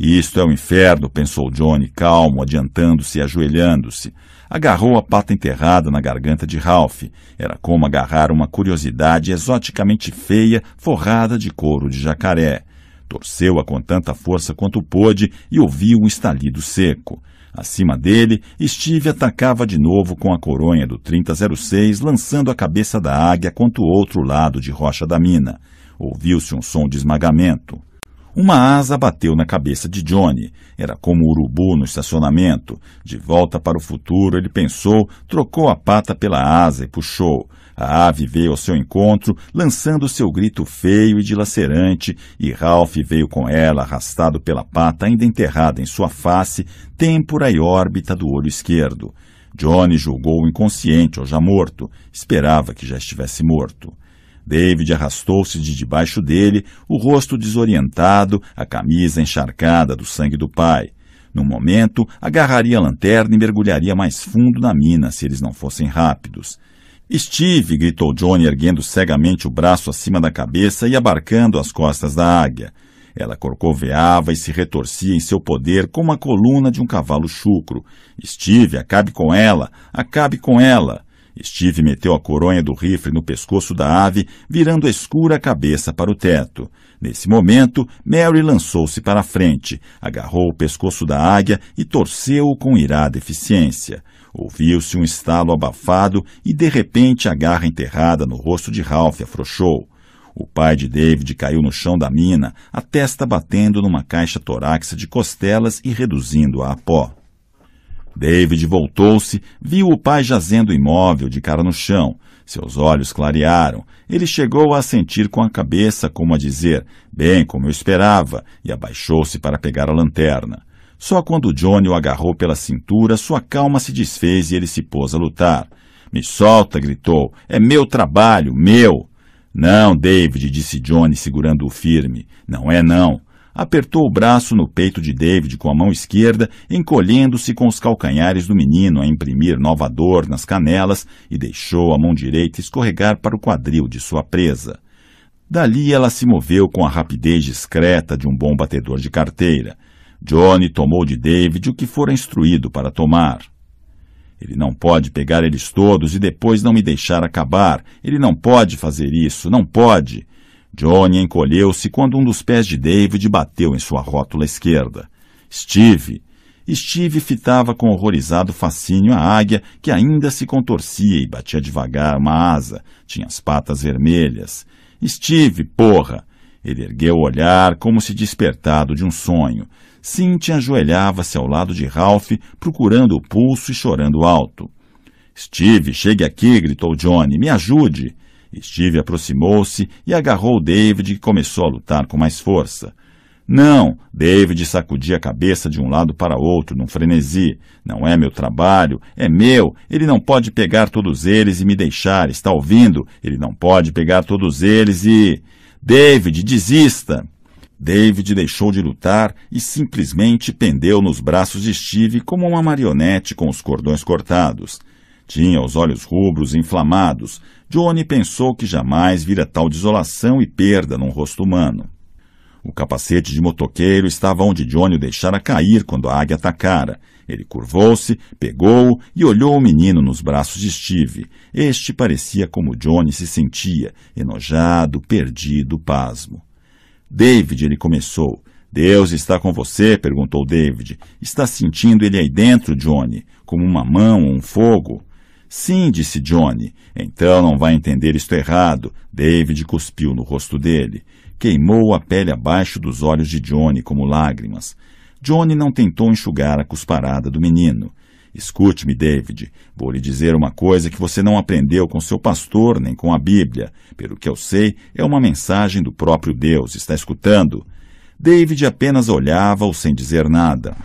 Isto é o um inferno, pensou Johnny, calmo, adiantando-se e ajoelhando-se. Agarrou a pata enterrada na garganta de Ralph. Era como agarrar uma curiosidade exoticamente feia, forrada de couro de jacaré. Torceu-a com tanta força quanto pôde e ouviu um estalido seco. Acima dele, Steve atacava de novo com a coronha do 3006, lançando a cabeça da águia contra o outro lado de rocha da mina. Ouviu-se um som de esmagamento. Uma asa bateu na cabeça de Johnny. Era como o urubu no estacionamento. De volta para o futuro, ele pensou, trocou a pata pela asa e puxou. A ave veio ao seu encontro, lançando seu grito feio e dilacerante, e Ralph veio com ela, arrastado pela pata ainda enterrada em sua face, têmpora e órbita do olho esquerdo. Johnny julgou o inconsciente ou já morto. Esperava que já estivesse morto. David arrastou-se de debaixo dele, o rosto desorientado, a camisa encharcada do sangue do pai. Num momento, agarraria a lanterna e mergulharia mais fundo na mina se eles não fossem rápidos. Steve! gritou Johnny, erguendo cegamente o braço acima da cabeça e abarcando as costas da águia. Ela corcoveava e se retorcia em seu poder como a coluna de um cavalo chucro. Steve, acabe com ela! Acabe com ela! Steve meteu a coronha do rifle no pescoço da ave, virando a escura cabeça para o teto. Nesse momento, Mary lançou-se para a frente, agarrou o pescoço da águia e torceu-o com irada eficiência. Ouviu-se um estalo abafado e, de repente, a garra enterrada no rosto de Ralph afrouxou. O pai de David caiu no chão da mina, a testa batendo numa caixa torácica de costelas e reduzindo-a a pó. David voltou-se, viu o pai jazendo imóvel, de cara no chão. Seus olhos clarearam. Ele chegou a sentir com a cabeça, como a dizer, bem como eu esperava, e abaixou-se para pegar a lanterna. Só quando Johnny o agarrou pela cintura, sua calma se desfez e ele se pôs a lutar. Me solta, gritou. É meu trabalho, meu. Não, David, disse Johnny, segurando-o firme. Não é não apertou o braço no peito de David com a mão esquerda, encolhendo-se com os calcanhares do menino a imprimir nova dor nas canelas e deixou a mão direita escorregar para o quadril de sua presa. Dali ela se moveu com a rapidez discreta de um bom batedor de carteira. Johnny tomou de David o que fora instruído para tomar. Ele não pode pegar eles todos e depois não me deixar acabar. Ele não pode fazer isso, não pode. Johnny encolheu-se quando um dos pés de David bateu em sua rótula esquerda. Steve! Steve fitava com horrorizado fascínio a águia que ainda se contorcia e batia devagar uma asa. Tinha as patas vermelhas. Steve, porra! Ele ergueu o olhar como se despertado de um sonho. Cynthia ajoelhava-se ao lado de Ralph, procurando o pulso e chorando alto. Steve, chegue aqui, gritou Johnny. Me ajude! Steve aproximou-se e agarrou David, que começou a lutar com mais força. Não! David sacudia a cabeça de um lado para outro, num frenesi. Não é meu trabalho, é meu. Ele não pode pegar todos eles e me deixar, está ouvindo? Ele não pode pegar todos eles e. David, desista! David deixou de lutar e simplesmente pendeu nos braços de Steve como uma marionete com os cordões cortados. Tinha os olhos rubros inflamados. Johnny pensou que jamais vira tal desolação e perda num rosto humano. O capacete de motoqueiro estava onde Johnny o deixara cair quando a águia atacara. Ele curvou-se, pegou-o e olhou o menino nos braços de Steve. Este parecia como Johnny se sentia, enojado, perdido, pasmo. David, ele começou. Deus está com você? perguntou David. Está sentindo ele aí dentro, Johnny? Como uma mão, um fogo? Sim, disse Johnny. Então não vai entender isto errado. David cuspiu no rosto dele. Queimou a pele abaixo dos olhos de Johnny como lágrimas. Johnny não tentou enxugar a cusparada do menino. Escute-me, David. Vou lhe dizer uma coisa que você não aprendeu com seu pastor nem com a Bíblia. Pelo que eu sei, é uma mensagem do próprio Deus. Está escutando? David apenas olhava-o sem dizer nada.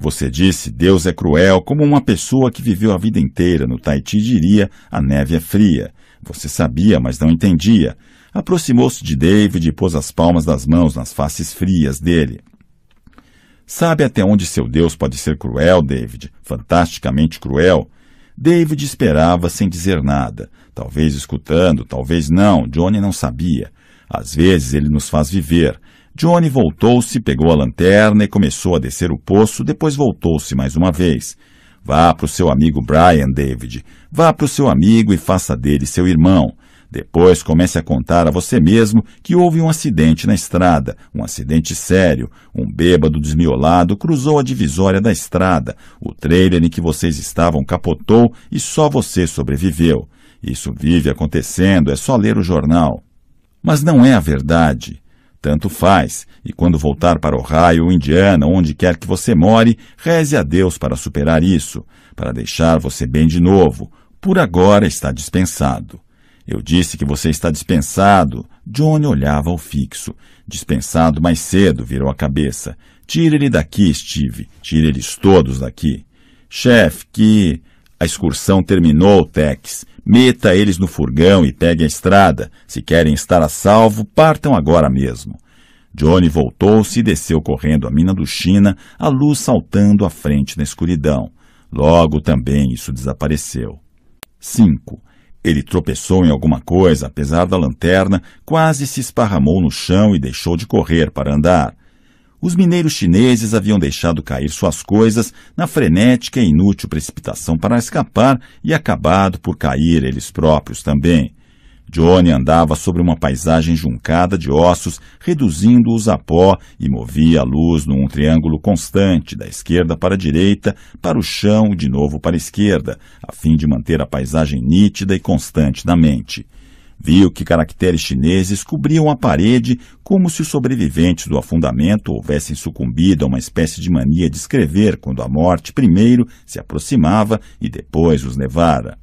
Você disse: Deus é cruel, como uma pessoa que viveu a vida inteira no Taiti diria: a neve é fria. Você sabia, mas não entendia. Aproximou-se de David e pôs as palmas das mãos nas faces frias dele. Sabe até onde seu Deus pode ser cruel, David? Fantasticamente cruel. David esperava sem dizer nada, talvez escutando, talvez não, Johnny não sabia. Às vezes ele nos faz viver, Johnny voltou-se, pegou a lanterna e começou a descer o poço, depois voltou-se mais uma vez. Vá para o seu amigo Brian, David. Vá para o seu amigo e faça dele seu irmão. Depois comece a contar a você mesmo que houve um acidente na estrada, um acidente sério. Um bêbado desmiolado cruzou a divisória da estrada. O trailer em que vocês estavam capotou e só você sobreviveu. Isso vive acontecendo, é só ler o jornal. Mas não é a verdade. Tanto faz, e quando voltar para o ou Indiana, onde quer que você more, reze a Deus para superar isso, para deixar você bem de novo. Por agora está dispensado. Eu disse que você está dispensado. Johnny olhava ao fixo. Dispensado mais cedo, virou a cabeça. Tire ele daqui, Steve. Tire eles todos daqui. Chefe, que. A excursão terminou, Tex. Meta eles no furgão e pegue a estrada. Se querem estar a salvo, partam agora mesmo. Johnny voltou-se e desceu correndo a mina do China, a luz saltando à frente na escuridão. Logo também isso desapareceu. 5. Ele tropeçou em alguma coisa, apesar da lanterna, quase se esparramou no chão e deixou de correr para andar os mineiros chineses haviam deixado cair suas coisas na frenética e inútil precipitação para escapar e acabado por cair eles próprios também. Johnny andava sobre uma paisagem juncada de ossos, reduzindo-os a pó e movia a luz num triângulo constante, da esquerda para a direita, para o chão e de novo para a esquerda, a fim de manter a paisagem nítida e constante na mente viu que caracteres chineses cobriam a parede como se os sobreviventes do afundamento houvessem sucumbido a uma espécie de mania de escrever quando a morte primeiro se aproximava e depois os levara.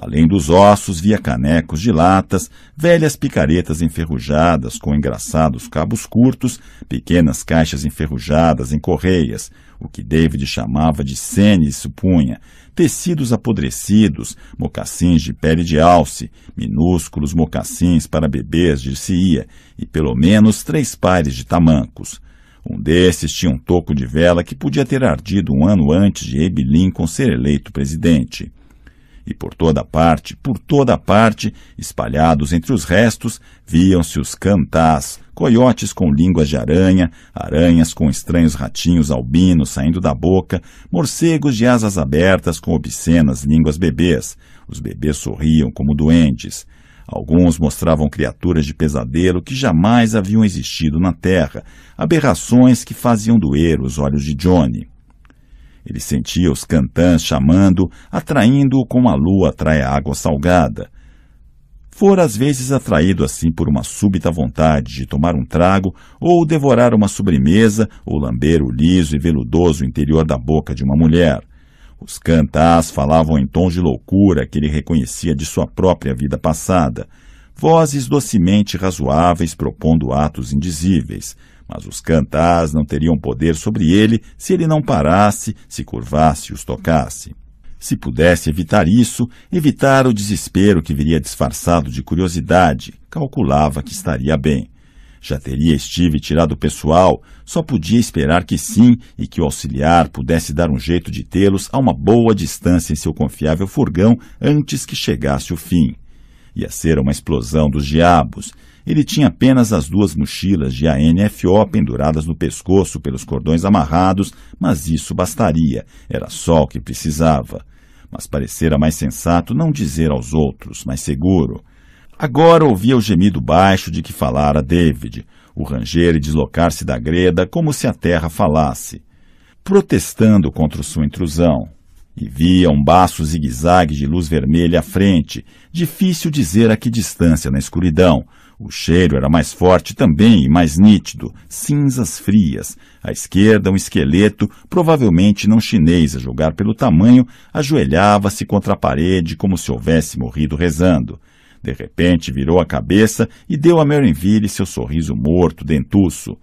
Além dos ossos, via canecos de latas, velhas picaretas enferrujadas com engraçados cabos curtos, pequenas caixas enferrujadas em correias, o que David chamava de sene e supunha, tecidos apodrecidos, mocassins de pele de alce, minúsculos mocassins para bebês de cia e pelo menos três pares de tamancos. Um desses tinha um toco de vela que podia ter ardido um ano antes de Abe Lincoln ser eleito presidente e por toda parte, por toda parte, espalhados entre os restos, viam-se os cantás, coiotes com línguas de aranha, aranhas com estranhos ratinhos albinos saindo da boca, morcegos de asas abertas com obscenas línguas bebês. Os bebês sorriam como doentes. Alguns mostravam criaturas de pesadelo que jamais haviam existido na Terra, aberrações que faziam doer os olhos de Johnny. Ele sentia os cantãs chamando, atraindo-o como a lua atrai a água salgada. Fora às vezes atraído assim por uma súbita vontade de tomar um trago ou devorar uma sobremesa ou lamber o liso e veludoso interior da boca de uma mulher. Os cantás falavam em tons de loucura que ele reconhecia de sua própria vida passada, vozes docemente razoáveis propondo atos indizíveis, mas os cantás não teriam poder sobre ele se ele não parasse, se curvasse e os tocasse. Se pudesse evitar isso, evitar o desespero que viria disfarçado de curiosidade, calculava que estaria bem. Já teria Steve tirado o pessoal, só podia esperar que sim e que o auxiliar pudesse dar um jeito de tê-los a uma boa distância em seu confiável furgão antes que chegasse o fim. Ia ser uma explosão dos diabos, ele tinha apenas as duas mochilas de ANFO penduradas no pescoço pelos cordões amarrados, mas isso bastaria, era só o que precisava. Mas parecera mais sensato não dizer aos outros, mais seguro. Agora ouvia o gemido baixo de que falara David, o ranger e deslocar-se da greda como se a terra falasse, protestando contra sua intrusão. E via um baço zigue-zague de luz vermelha à frente, difícil dizer a que distância na escuridão, o cheiro era mais forte também e mais nítido, cinzas frias. À esquerda, um esqueleto, provavelmente não chinês a julgar pelo tamanho, ajoelhava-se contra a parede como se houvesse morrido rezando. De repente, virou a cabeça e deu a Marinville seu sorriso morto, dentuço.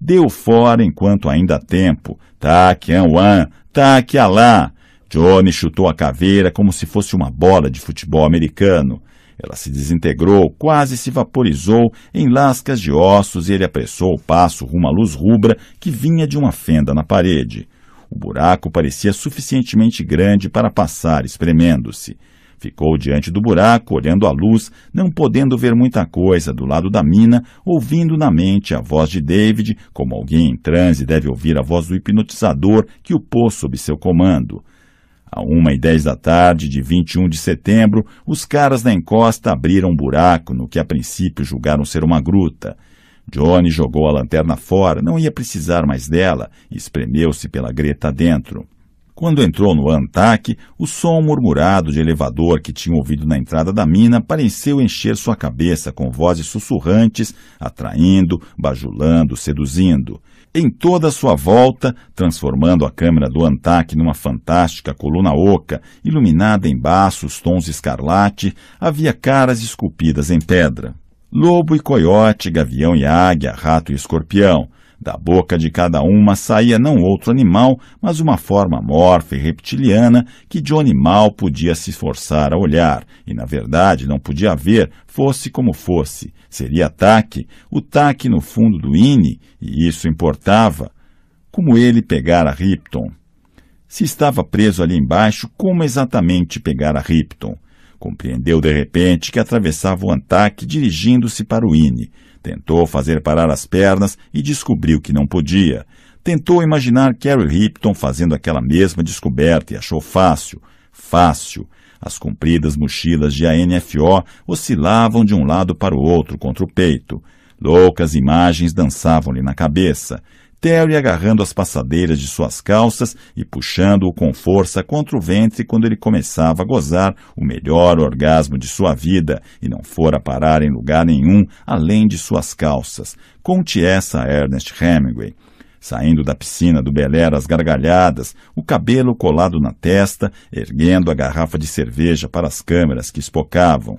Deu fora enquanto ainda há tempo. ta Anwan, a Alá. Johnny chutou a caveira como se fosse uma bola de futebol americano. Ela se desintegrou, quase se vaporizou em lascas de ossos e ele apressou o passo rumo à luz rubra que vinha de uma fenda na parede. O buraco parecia suficientemente grande para passar espremendo-se. Ficou diante do buraco, olhando a luz, não podendo ver muita coisa do lado da mina, ouvindo na mente a voz de David, como alguém em transe deve ouvir a voz do hipnotizador que o pôs sob seu comando. À 1 e 10 da tarde de 21 de setembro, os caras da encosta abriram um buraco no que a princípio julgaram ser uma gruta. Johnny jogou a lanterna fora, não ia precisar mais dela, e espremeu-se pela greta dentro. Quando entrou no Antac, o som murmurado de elevador que tinha ouvido na entrada da mina pareceu encher sua cabeça com vozes sussurrantes, atraindo, bajulando, seduzindo em toda a sua volta, transformando a câmara do Antac numa fantástica coluna oca, iluminada em baços, tons escarlate, havia caras esculpidas em pedra. Lobo e coiote, gavião e águia, rato e escorpião. Da boca de cada uma saía não outro animal, mas uma forma morfa e reptiliana que um animal podia se esforçar a olhar, e na verdade não podia ver, fosse como fosse. Seria TAC, o TAC no fundo do INE, e isso importava. Como ele pegar a Ripton? Se estava preso ali embaixo, como exatamente pegar a Ripton? Compreendeu de repente que atravessava o ataque, dirigindo-se para o INE. Tentou fazer parar as pernas e descobriu que não podia. Tentou imaginar Carrie Ripton fazendo aquela mesma descoberta e achou fácil. Fácil. As compridas mochilas de ANFO oscilavam de um lado para o outro contra o peito. Loucas imagens dançavam-lhe na cabeça. Terry agarrando as passadeiras de suas calças e puxando-o com força contra o ventre quando ele começava a gozar o melhor orgasmo de sua vida e não fora parar em lugar nenhum além de suas calças. Conte essa a Ernest Hemingway saindo da piscina do Belera às gargalhadas, o cabelo colado na testa, erguendo a garrafa de cerveja para as câmeras que espocavam.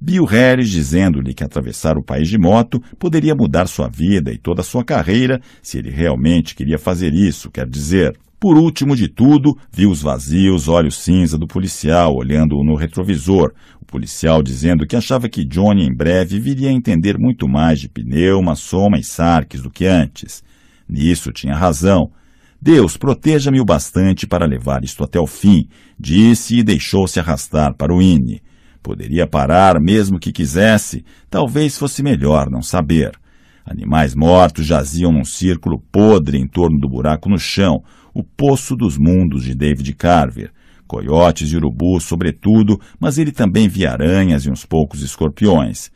Bill Harris dizendo-lhe que atravessar o país de moto poderia mudar sua vida e toda a sua carreira se ele realmente queria fazer isso, quer dizer. Por último de tudo, viu os vazios olhos cinza do policial olhando-o no retrovisor, o policial dizendo que achava que Johnny em breve viria a entender muito mais de pneu, maçoma e sarques do que antes. Nisso tinha razão. Deus, proteja-me o bastante para levar isto até o fim, disse e deixou-se arrastar para o INE. Poderia parar mesmo que quisesse, talvez fosse melhor não saber. Animais mortos jaziam num círculo podre em torno do buraco no chão, o poço dos mundos de David Carver. Coiotes e urubus, sobretudo, mas ele também via aranhas e uns poucos escorpiões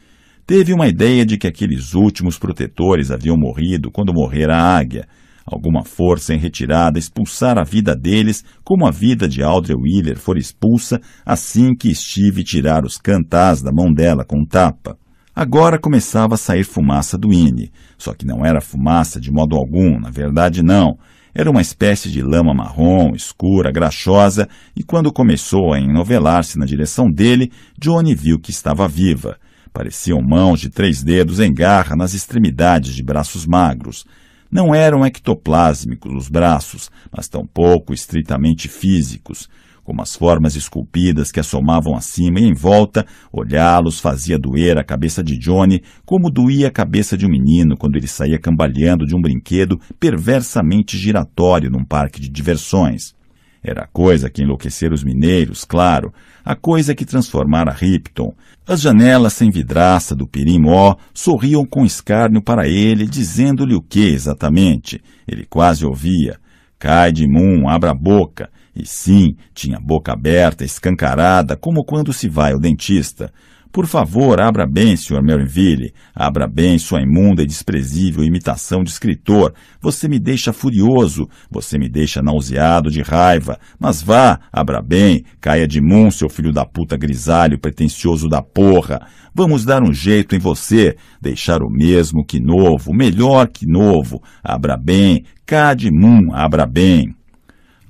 teve uma ideia de que aqueles últimos protetores haviam morrido quando morrera a águia. Alguma força em retirada expulsara a vida deles, como a vida de Audrey Wheeler fora expulsa assim que estive tirar os cantás da mão dela com um tapa. Agora começava a sair fumaça do Ine, só que não era fumaça de modo algum, na verdade não. Era uma espécie de lama marrom, escura, graxosa, e quando começou a enovelar-se na direção dele, Johnny viu que estava viva. Pareciam mãos de três dedos em garra nas extremidades de braços magros. Não eram ectoplásmicos os braços, mas tampouco estritamente físicos. Como as formas esculpidas que assomavam acima e em volta, olhá-los fazia doer a cabeça de Johnny, como doía a cabeça de um menino quando ele saía cambalhando de um brinquedo perversamente giratório num parque de diversões. Era coisa que enlouquecera os mineiros, claro, a coisa que transformara Ripton. As janelas sem vidraça do Pirimó sorriam com escárnio para ele, dizendo-lhe o que exatamente. Ele quase ouvia. Cai de mum, abra a boca. E sim, tinha a boca aberta, escancarada, como quando se vai ao dentista. Por favor, abra bem, Sr. Merville, abra bem sua imunda e desprezível imitação de escritor. Você me deixa furioso, você me deixa nauseado de raiva. Mas vá, abra bem, caia de mum, seu filho da puta grisalho pretencioso da porra. Vamos dar um jeito em você, deixar o mesmo que novo, melhor que novo. Abra bem, cá de mum, abra bem.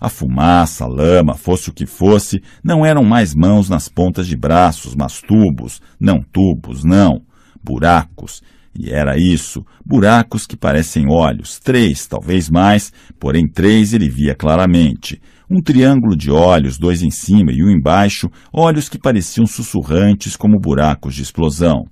A fumaça, a lama, fosse o que fosse, não eram mais mãos nas pontas de braços, mas tubos, não tubos, não, buracos. E era isso, buracos que parecem olhos, três, talvez mais, porém três ele via claramente. Um triângulo de olhos, dois em cima e um embaixo, olhos que pareciam sussurrantes como buracos de explosão.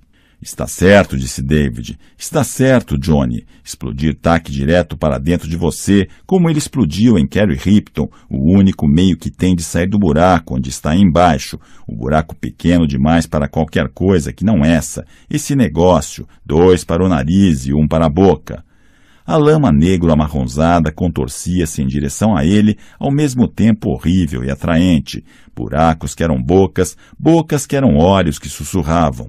Está certo, disse David. Está certo, Johnny. Explodir taque direto para dentro de você, como ele explodiu em Kerry Ripton, o único meio que tem de sair do buraco onde está embaixo, o buraco pequeno demais para qualquer coisa que não essa, esse negócio, dois para o nariz e um para a boca. A lama negro amarronzada contorcia-se em direção a ele, ao mesmo tempo horrível e atraente. Buracos que eram bocas, bocas que eram olhos que sussurravam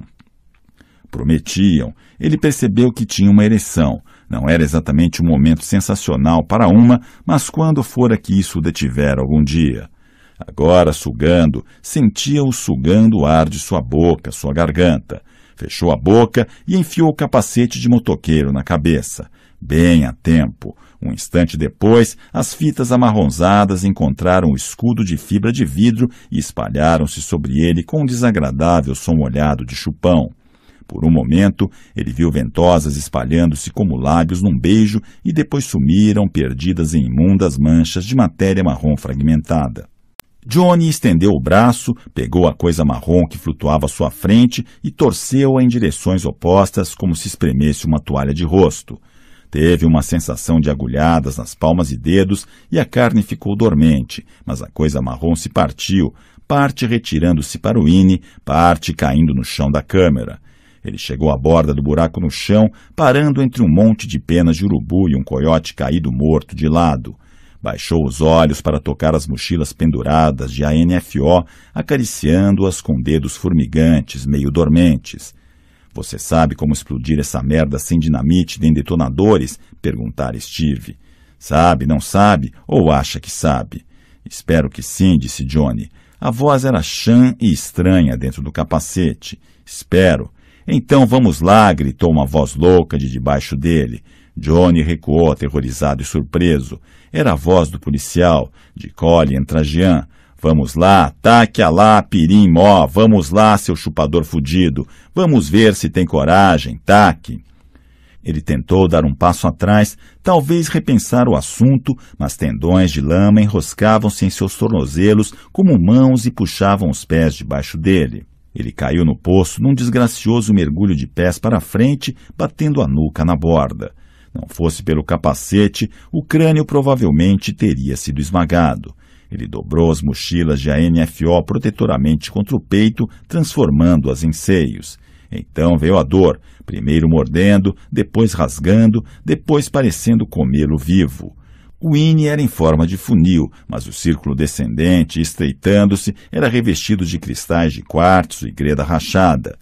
prometiam. Ele percebeu que tinha uma ereção. Não era exatamente um momento sensacional para uma, mas quando fora que isso o detiver algum dia? Agora, sugando, sentia-o sugando o ar de sua boca, sua garganta. Fechou a boca e enfiou o capacete de motoqueiro na cabeça. Bem a tempo. Um instante depois, as fitas amarronzadas encontraram o escudo de fibra de vidro e espalharam-se sobre ele com um desagradável som molhado de chupão. Por um momento, ele viu ventosas espalhando-se como lábios num beijo e depois sumiram, perdidas em imundas manchas de matéria marrom fragmentada. Johnny estendeu o braço, pegou a coisa marrom que flutuava à sua frente e torceu-a em direções opostas, como se espremesse uma toalha de rosto. Teve uma sensação de agulhadas nas palmas e dedos e a carne ficou dormente, mas a coisa marrom se partiu, parte retirando-se para o ine, parte caindo no chão da câmera. Ele chegou à borda do buraco no chão, parando entre um monte de penas de urubu e um coiote caído morto de lado. Baixou os olhos para tocar as mochilas penduradas de ANFO, acariciando-as com dedos formigantes, meio dormentes. Você sabe como explodir essa merda sem dinamite nem detonadores? perguntara Steve. Sabe, não sabe? Ou acha que sabe? Espero que sim, disse Johnny. A voz era chã e estranha dentro do capacete. Espero. Então vamos lá, gritou uma voz louca de debaixo dele. Johnny recuou aterrorizado e surpreso. Era a voz do policial, de Colin Trajan. Vamos lá, taque a lá, pirim mó, vamos lá, seu chupador fudido, vamos ver se tem coragem, taque. Ele tentou dar um passo atrás, talvez repensar o assunto, mas tendões de lama enroscavam-se em seus tornozelos como mãos e puxavam os pés debaixo dele. Ele caiu no poço num desgracioso mergulho de pés para frente, batendo a nuca na borda. Não fosse pelo capacete, o crânio provavelmente teria sido esmagado. Ele dobrou as mochilas de ANFO protetoramente contra o peito, transformando-as em seios. Então veio a dor, primeiro mordendo, depois rasgando, depois parecendo comê-lo vivo. O INE era em forma de funil, mas o círculo descendente, estreitando-se, era revestido de cristais de quartzo e greda rachada.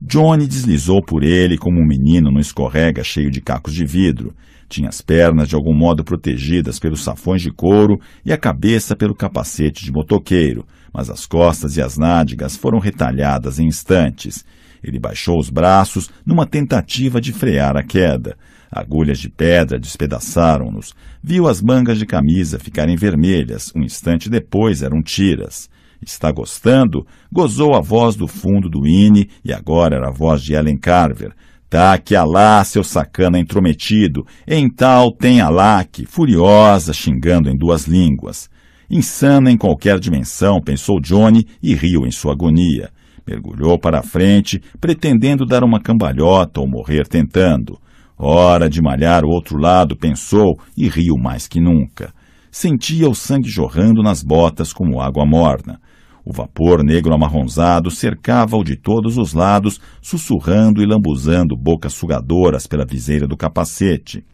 Johnny deslizou por ele como um menino no escorrega cheio de cacos de vidro. Tinha as pernas de algum modo protegidas pelos safões de couro e a cabeça pelo capacete de motoqueiro, mas as costas e as nádegas foram retalhadas em instantes. Ele baixou os braços numa tentativa de frear a queda, Agulhas de pedra despedaçaram-nos. Viu as mangas de camisa ficarem vermelhas. Um instante depois eram tiras. Está gostando? Gozou a voz do fundo do INE e agora era a voz de Ellen Carver. Tá que Alá, seu sacana intrometido, em tal tem alá que furiosa, xingando em duas línguas. Insana em qualquer dimensão, pensou Johnny e riu em sua agonia. Mergulhou para a frente, pretendendo dar uma cambalhota ou morrer tentando. Hora de malhar o outro lado, pensou e riu mais que nunca. Sentia o sangue jorrando nas botas como água morna. O vapor negro amarronzado cercava-o de todos os lados, sussurrando e lambuzando bocas sugadoras pela viseira do capacete.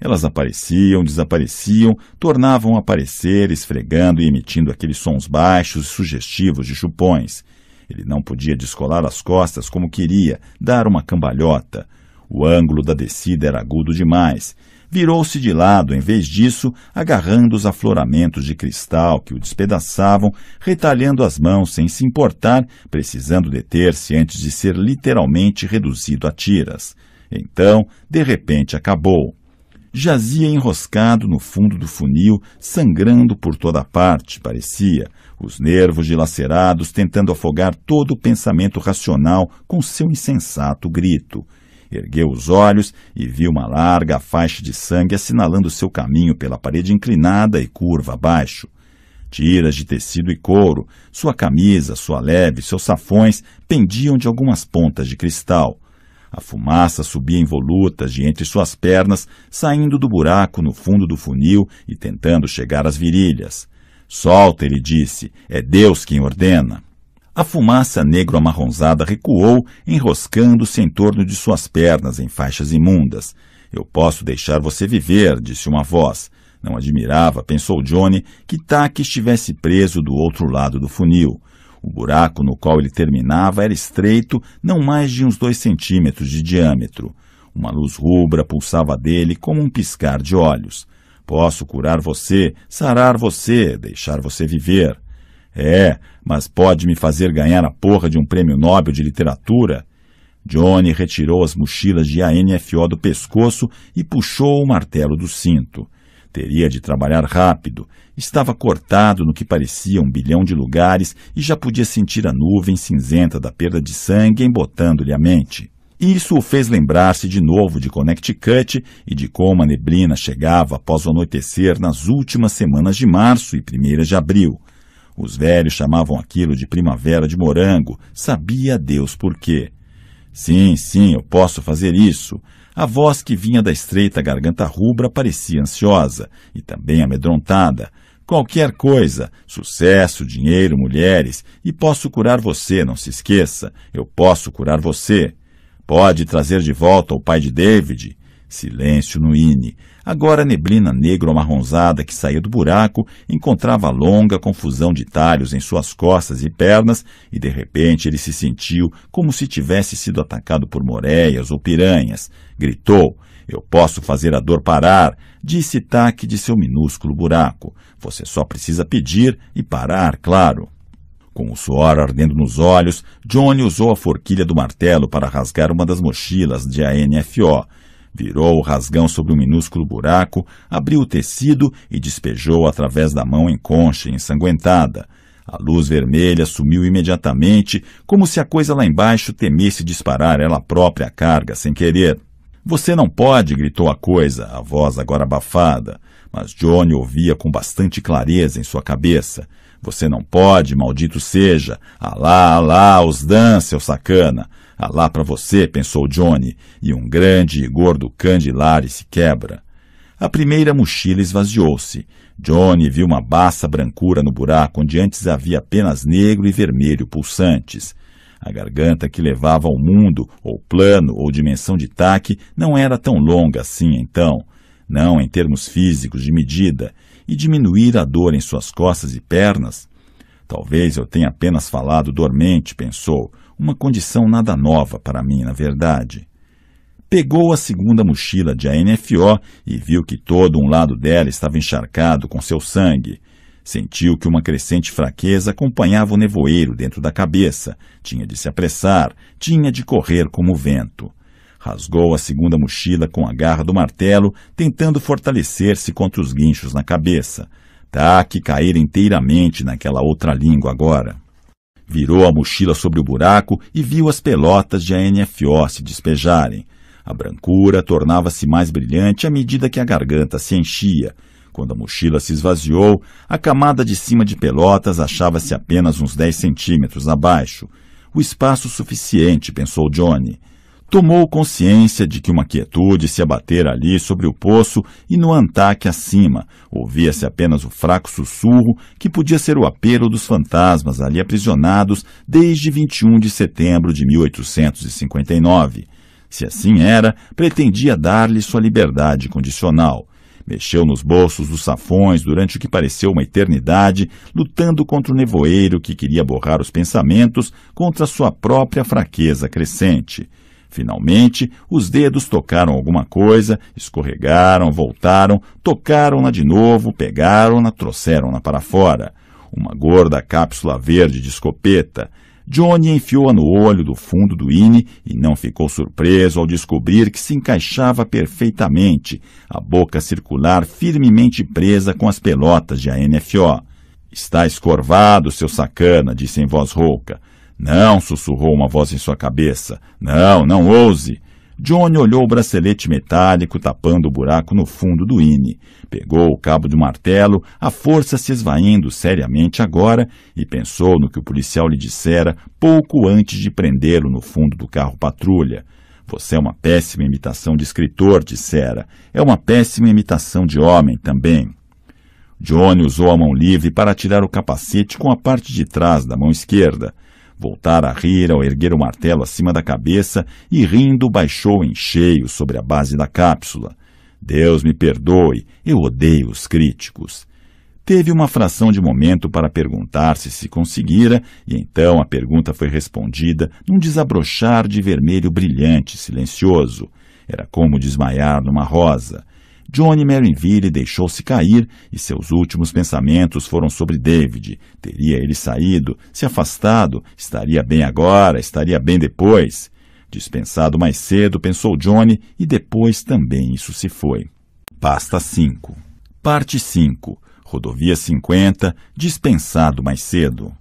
Elas apareciam, desapareciam, tornavam a aparecer, esfregando e emitindo aqueles sons baixos e sugestivos de chupões. Ele não podia descolar as costas como queria, dar uma cambalhota. O ângulo da descida era agudo demais. Virou-se de lado, em vez disso, agarrando os afloramentos de cristal que o despedaçavam, retalhando as mãos sem se importar, precisando deter-se antes de ser literalmente reduzido a tiras. Então, de repente, acabou jazia enroscado no fundo do funil, sangrando por toda parte, parecia, os nervos dilacerados tentando afogar todo o pensamento racional com seu insensato grito. Ergueu os olhos e viu uma larga faixa de sangue assinalando seu caminho pela parede inclinada e curva abaixo. Tiras de tecido e couro, sua camisa, sua leve, seus safões pendiam de algumas pontas de cristal. A fumaça subia volutas de entre suas pernas, saindo do buraco no fundo do funil e tentando chegar às virilhas. Solta, ele disse, é Deus quem ordena. A fumaça negro-amarronzada recuou, enroscando-se em torno de suas pernas em faixas imundas. Eu posso deixar você viver, disse uma voz. Não admirava, pensou Johnny, que Taki estivesse preso do outro lado do funil. O buraco no qual ele terminava era estreito, não mais de uns dois centímetros de diâmetro. Uma luz rubra pulsava dele como um piscar de olhos. Posso curar você, sarar você, deixar você viver. É, mas pode me fazer ganhar a porra de um prêmio Nobel de literatura? Johnny retirou as mochilas de ANFO do pescoço e puxou o martelo do cinto. Teria de trabalhar rápido. Estava cortado no que parecia um bilhão de lugares e já podia sentir a nuvem cinzenta da perda de sangue embotando-lhe a mente. Isso o fez lembrar-se de novo de Connecticut e de como a neblina chegava após o anoitecer nas últimas semanas de março e primeiras de abril. Os velhos chamavam aquilo de primavera de morango, sabia Deus por quê. Sim, sim, eu posso fazer isso. A voz que vinha da estreita garganta rubra parecia ansiosa e também amedrontada. Qualquer coisa, sucesso, dinheiro, mulheres, e posso curar você, não se esqueça. Eu posso curar você. Pode trazer de volta o pai de David? Silêncio no INE. Agora a neblina negro amarronzada que saía do buraco encontrava longa confusão de talhos em suas costas e pernas, e de repente ele se sentiu como se tivesse sido atacado por moreias ou piranhas. Gritou: Eu posso fazer a dor parar, disse Taque de seu minúsculo buraco. Você só precisa pedir e parar, claro. Com o suor ardendo nos olhos, Johnny usou a forquilha do martelo para rasgar uma das mochilas de ANFO virou o rasgão sobre um minúsculo buraco, abriu o tecido e despejou através da mão em concha ensanguentada. A luz vermelha sumiu imediatamente, como se a coisa lá embaixo temesse disparar ela própria a carga sem querer. Você não pode, gritou a coisa, a voz agora abafada, mas Johnny ouvia com bastante clareza em sua cabeça. Você não pode, maldito seja. Alá, alá, os dan, seu sacana. Alá ah, para você, pensou Johnny, e um grande e gordo candilare se quebra. A primeira mochila esvaziou-se. Johnny viu uma baça brancura no buraco onde antes havia apenas negro e vermelho pulsantes. A garganta que levava ao mundo, ou plano, ou dimensão de taque, não era tão longa assim então. Não em termos físicos de medida, e diminuir a dor em suas costas e pernas. Talvez eu tenha apenas falado dormente, pensou uma condição nada nova para mim, na verdade. Pegou a segunda mochila de ANFO e viu que todo um lado dela estava encharcado com seu sangue. Sentiu que uma crescente fraqueza acompanhava o nevoeiro dentro da cabeça. Tinha de se apressar, tinha de correr como o vento. Rasgou a segunda mochila com a garra do martelo, tentando fortalecer-se contra os guinchos na cabeça. tá que cair inteiramente naquela outra língua agora. Virou a mochila sobre o buraco e viu as pelotas de ANFO se despejarem. A brancura tornava-se mais brilhante à medida que a garganta se enchia. Quando a mochila se esvaziou, a camada de cima de pelotas achava-se apenas uns 10 centímetros abaixo. O espaço suficiente, pensou Johnny tomou consciência de que uma quietude se abatera ali sobre o poço e no antaque acima. Ouvia-se apenas o fraco sussurro que podia ser o apelo dos fantasmas ali aprisionados desde 21 de setembro de 1859. Se assim era, pretendia dar-lhe sua liberdade condicional. Mexeu nos bolsos dos safões durante o que pareceu uma eternidade, lutando contra o nevoeiro que queria borrar os pensamentos, contra sua própria fraqueza crescente. Finalmente, os dedos tocaram alguma coisa, escorregaram, voltaram, tocaram-na de novo, pegaram-na, trouxeram-na para fora. Uma gorda cápsula verde de escopeta. Johnny enfiou-a no olho do fundo do INE e não ficou surpreso ao descobrir que se encaixava perfeitamente, a boca circular firmemente presa com as pelotas de ANFO. Está escorvado, seu sacana, disse em voz rouca. Não, sussurrou uma voz em sua cabeça. Não, não ouse. Johnny olhou o bracelete metálico tapando o buraco no fundo do INE. Pegou o cabo de um martelo, a força se esvaindo seriamente agora, e pensou no que o policial lhe dissera pouco antes de prendê-lo no fundo do carro patrulha. Você é uma péssima imitação de escritor, dissera. É uma péssima imitação de homem também. Johnny usou a mão livre para tirar o capacete com a parte de trás da mão esquerda. Voltara a rir ao erguer o martelo acima da cabeça e, rindo, baixou em cheio sobre a base da cápsula. Deus me perdoe, eu odeio os críticos. Teve uma fração de momento para perguntar se se conseguira, e então a pergunta foi respondida num desabrochar de vermelho brilhante, silencioso. Era como desmaiar numa rosa. Johnny Merrinville deixou-se cair e seus últimos pensamentos foram sobre David. Teria ele saído, se afastado, estaria bem agora, estaria bem depois. Dispensado mais cedo, pensou Johnny, e depois também isso se foi. Pasta 5. Parte 5. Rodovia 50, dispensado mais cedo.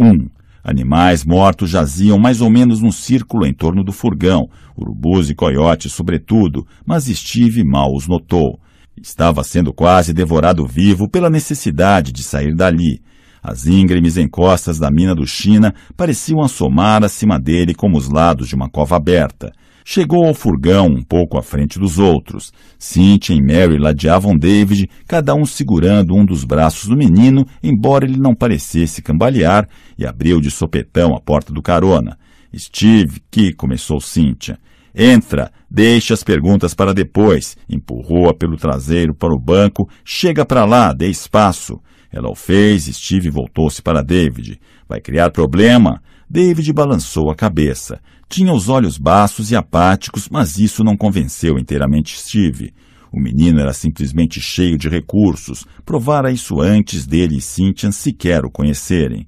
1. Um, Animais mortos jaziam mais ou menos num círculo em torno do furgão, urubus e coiotes, sobretudo, mas Steve mal os notou. Estava sendo quase devorado vivo pela necessidade de sair dali. As íngremes encostas da mina do China pareciam assomar acima dele como os lados de uma cova aberta. Chegou ao furgão um pouco à frente dos outros. Cynthia e Mary ladeavam David, cada um segurando um dos braços do menino, embora ele não parecesse cambalear, e abriu de sopetão a porta do carona. Steve, que começou Cynthia. Entra, deixa as perguntas para depois. Empurrou-a pelo traseiro para o banco. Chega para lá, dê espaço. Ela o fez. Steve voltou-se para David. Vai criar problema? David balançou a cabeça. Tinha os olhos baços e apáticos, mas isso não convenceu inteiramente Steve. O menino era simplesmente cheio de recursos. Provara isso antes dele e Cynthia sequer o conhecerem.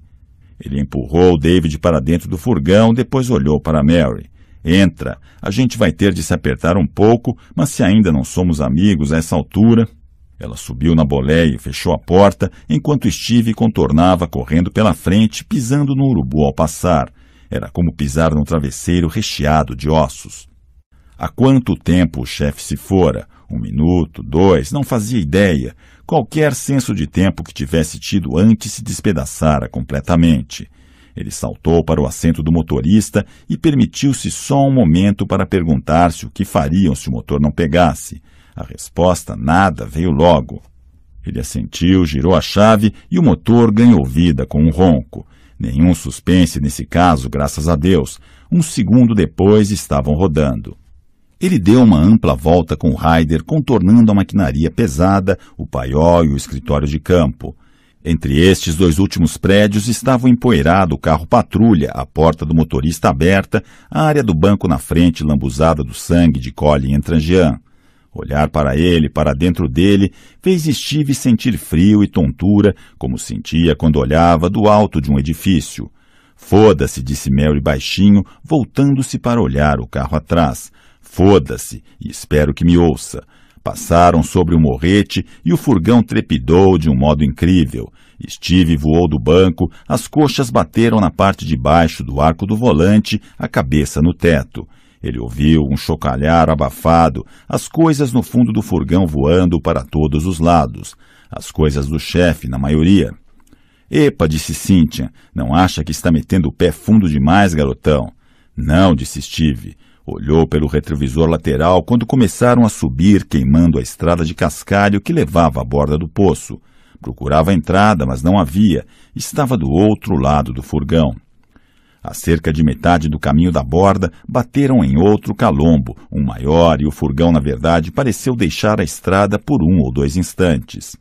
Ele empurrou David para dentro do furgão, depois olhou para Mary. Entra, a gente vai ter de se apertar um pouco, mas se ainda não somos amigos a essa altura, ela subiu na boleia e fechou a porta, enquanto Steve contornava correndo pela frente, pisando no urubu ao passar. Era como pisar num travesseiro recheado de ossos. Há quanto tempo o chefe se fora? Um minuto, dois, não fazia ideia. Qualquer senso de tempo que tivesse tido antes se despedaçara completamente. Ele saltou para o assento do motorista e permitiu-se só um momento para perguntar-se o que fariam se o motor não pegasse. A resposta, nada, veio logo. Ele assentiu, girou a chave e o motor ganhou vida com um ronco. Nenhum suspense nesse caso, graças a Deus. Um segundo depois estavam rodando. Ele deu uma ampla volta com o Raider, contornando a maquinaria pesada, o paiol e o escritório de campo. Entre estes dois últimos prédios estava o empoeirado carro patrulha, a porta do motorista aberta, a área do banco na frente lambuzada do sangue de Colin Entrangean. Olhar para ele, para dentro dele, fez Steve sentir frio e tontura, como sentia quando olhava do alto de um edifício. Foda-se, disse Mary baixinho, voltando-se para olhar o carro atrás. Foda-se, e espero que me ouça. Passaram sobre o morrete e o furgão trepidou de um modo incrível. Steve voou do banco, as coxas bateram na parte de baixo do arco do volante, a cabeça no teto. Ele ouviu um chocalhar abafado, as coisas no fundo do furgão voando para todos os lados, as coisas do chefe, na maioria. Epa, disse Cynthia, não acha que está metendo o pé fundo demais, garotão? Não, disse Steve. Olhou pelo retrovisor lateral quando começaram a subir, queimando a estrada de cascalho que levava à borda do poço. Procurava a entrada, mas não havia. Estava do outro lado do furgão. A cerca de metade do caminho da borda, bateram em outro calombo, um maior, e o furgão, na verdade, pareceu deixar a estrada por um ou dois instantes.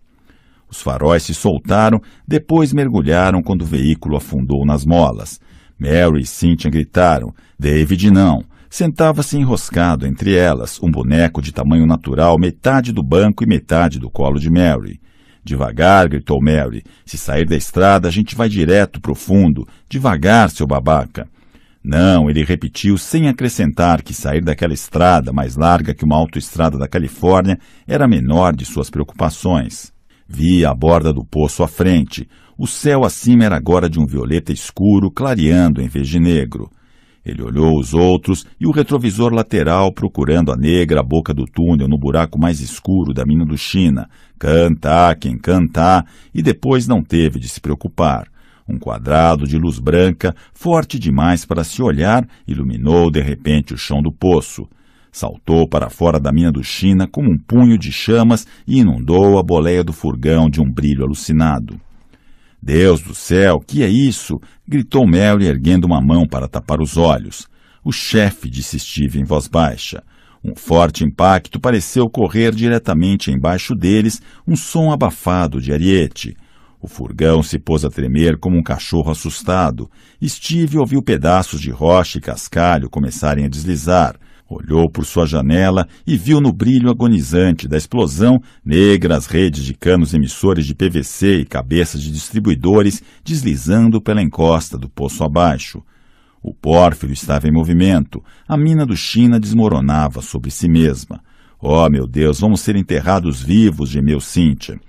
Os faróis se soltaram, depois mergulharam quando o veículo afundou nas molas. Mary e Cynthia gritaram, David não. Sentava-se enroscado entre elas, um boneco de tamanho natural, metade do banco e metade do colo de Mary. Devagar, gritou Mary. Se sair da estrada, a gente vai direto profundo. fundo. Devagar, seu babaca. Não, ele repetiu sem acrescentar que sair daquela estrada mais larga que uma autoestrada da Califórnia era a menor de suas preocupações. Via a borda do poço à frente. O céu acima era agora de um violeta escuro, clareando em vez de negro. Ele olhou os outros e o retrovisor lateral procurando a negra boca do túnel no buraco mais escuro da mina do China. Cantar quem cantar, e depois não teve de se preocupar. Um quadrado de luz branca, forte demais para se olhar, iluminou de repente o chão do poço. Saltou para fora da mina do China como um punho de chamas e inundou a boleia do furgão de um brilho alucinado. Deus do céu, que é isso? gritou Mary, erguendo uma mão para tapar os olhos. O chefe disse Steve em voz baixa. Um forte impacto pareceu correr diretamente embaixo deles, um som abafado de ariete. O furgão se pôs a tremer como um cachorro assustado. Steve ouviu pedaços de rocha e cascalho começarem a deslizar. Olhou por sua janela e viu no brilho agonizante da explosão negras redes de canos emissores de PVC e cabeças de distribuidores deslizando pela encosta do poço abaixo. O pórfiro estava em movimento, a mina do China desmoronava sobre si mesma. Oh, meu Deus, vamos ser enterrados vivos, gemeu Cíntia.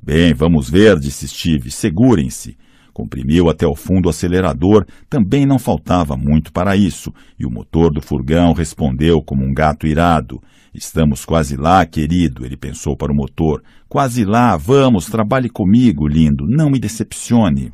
Bem, vamos ver, disse Steve, segurem-se. Comprimiu até o fundo o acelerador, também não faltava muito para isso, e o motor do furgão respondeu como um gato irado. Estamos quase lá, querido, ele pensou para o motor. Quase lá, vamos, trabalhe comigo, lindo, não me decepcione.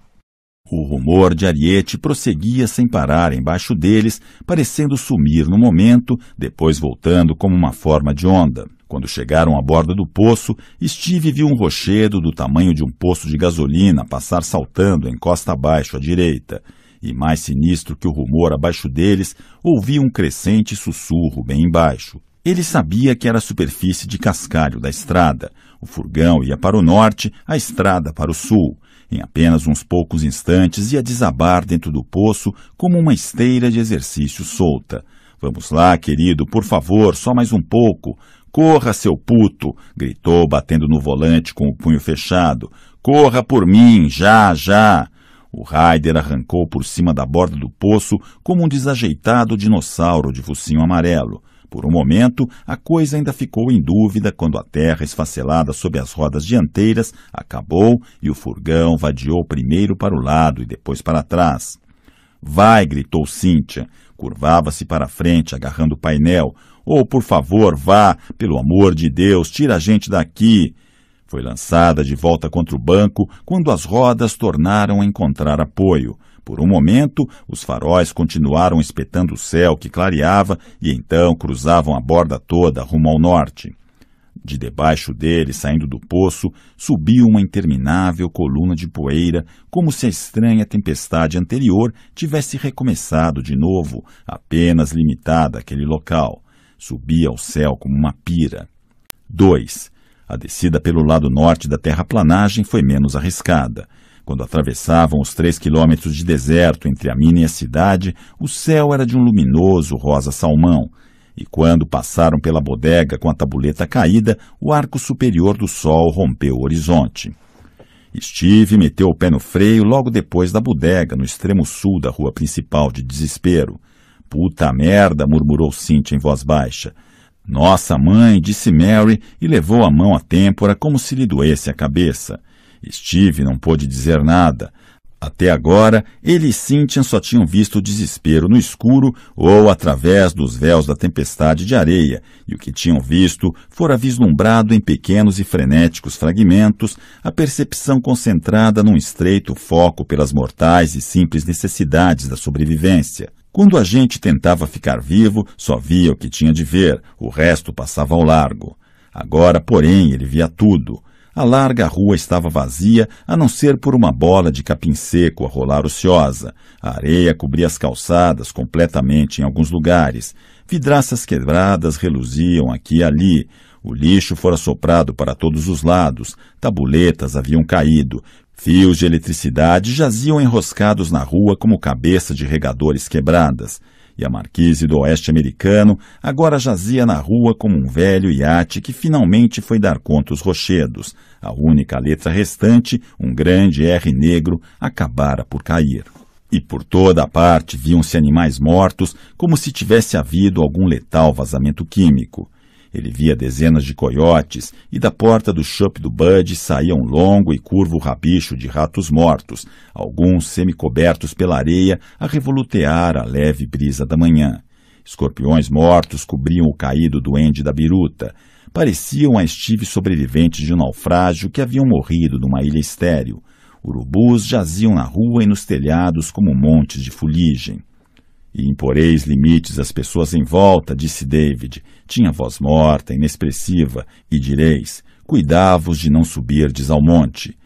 O rumor de Ariete prosseguia sem parar embaixo deles, parecendo sumir no momento, depois voltando como uma forma de onda. Quando chegaram à borda do poço, Steve viu um rochedo do tamanho de um poço de gasolina passar saltando em costa abaixo à direita. E mais sinistro que o rumor abaixo deles, ouviu um crescente sussurro bem embaixo. Ele sabia que era a superfície de cascalho da estrada. O furgão ia para o norte, a estrada para o sul. Em apenas uns poucos instantes ia desabar dentro do poço como uma esteira de exercício solta. Vamos lá, querido, por favor, só mais um pouco. Corra, seu puto! gritou, batendo no volante com o punho fechado. Corra por mim, já, já! O Raider arrancou por cima da borda do poço como um desajeitado dinossauro de focinho amarelo. Por um momento, a coisa ainda ficou em dúvida quando a terra esfacelada sob as rodas dianteiras acabou e o furgão vadiou primeiro para o lado e depois para trás. Vai! gritou Cíntia. Curvava-se para frente, agarrando o painel. Ou, por favor, vá, pelo amor de Deus, tira a gente daqui. Foi lançada de volta contra o banco quando as rodas tornaram a encontrar apoio. Por um momento, os faróis continuaram espetando o céu que clareava e então cruzavam a borda toda rumo ao norte. De debaixo dele, saindo do poço, subiu uma interminável coluna de poeira, como se a estranha tempestade anterior tivesse recomeçado de novo, apenas limitada aquele local subia ao céu como uma pira. 2. A descida pelo lado norte da terraplanagem foi menos arriscada. Quando atravessavam os três quilômetros de deserto entre a mina e a cidade, o céu era de um luminoso rosa salmão. E quando passaram pela bodega com a tabuleta caída, o arco superior do sol rompeu o horizonte. Steve meteu o pé no freio logo depois da bodega, no extremo sul da rua principal de Desespero. Puta merda, murmurou Cynthia em voz baixa. Nossa mãe, disse Mary e levou a mão à têmpora como se lhe doesse a cabeça. Steve não pôde dizer nada. Até agora, ele e Cynthia só tinham visto o desespero no escuro ou através dos véus da tempestade de areia, e o que tinham visto fora vislumbrado em pequenos e frenéticos fragmentos, a percepção concentrada num estreito foco pelas mortais e simples necessidades da sobrevivência. Quando a gente tentava ficar vivo, só via o que tinha de ver, o resto passava ao largo. Agora, porém, ele via tudo. A larga rua estava vazia, a não ser por uma bola de capim seco a rolar ociosa. A areia cobria as calçadas completamente em alguns lugares. Vidraças quebradas reluziam aqui e ali. O lixo fora soprado para todos os lados. Tabuletas haviam caído. Fios de eletricidade jaziam enroscados na rua como cabeça de regadores quebradas, e a marquise do oeste americano agora jazia na rua como um velho iate que finalmente foi dar conta os rochedos. A única letra restante, um grande R negro, acabara por cair. E por toda a parte viam-se animais mortos, como se tivesse havido algum letal vazamento químico. Ele via dezenas de coiotes e da porta do chope do Bud saía um longo e curvo rabicho de ratos mortos, alguns semicobertos pela areia a revolutear a leve brisa da manhã. Escorpiões mortos cobriam o caído duende da biruta. Pareciam a estive sobreviventes de um naufrágio que haviam morrido numa ilha estéril. Urubus jaziam na rua e nos telhados como montes de fuligem. E imporeis limites às pessoas em volta, disse David. Tinha voz morta, inexpressiva, e direis: Cuidavos de não subirdes ao monte.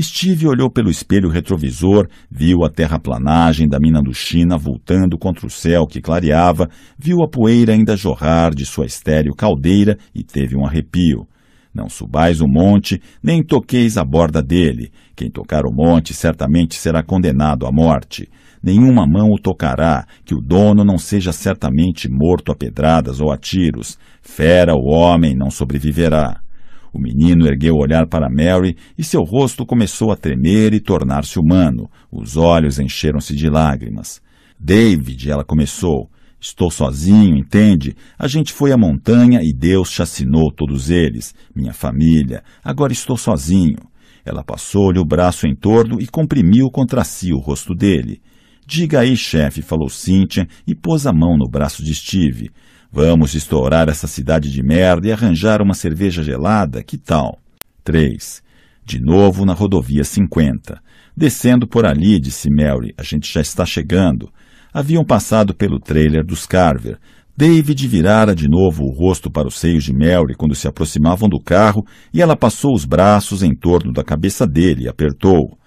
Steve olhou pelo espelho retrovisor, viu a terraplanagem da mina do China voltando contra o céu que clareava, viu a poeira ainda jorrar de sua estéril caldeira e teve um arrepio. Não subais o monte, nem toqueis a borda dele. Quem tocar o monte certamente será condenado à morte nenhuma mão o tocará, que o dono não seja certamente morto a pedradas ou a tiros. Fera o homem não sobreviverá. O menino ergueu o olhar para Mary e seu rosto começou a tremer e tornar-se humano. Os olhos encheram-se de lágrimas. David, ela começou. Estou sozinho, entende? A gente foi à montanha e Deus chacinou todos eles, minha família. Agora estou sozinho. Ela passou-lhe o braço em torno e comprimiu contra si o rosto dele. Diga aí, chefe, falou Cynthia e pôs a mão no braço de Steve. Vamos estourar essa cidade de merda e arranjar uma cerveja gelada, que tal? 3. De novo na rodovia 50. Descendo por ali, disse Mary, a gente já está chegando. Haviam passado pelo trailer dos Carver. David virara de novo o rosto para os seios de Mary quando se aproximavam do carro e ela passou os braços em torno da cabeça dele e apertou.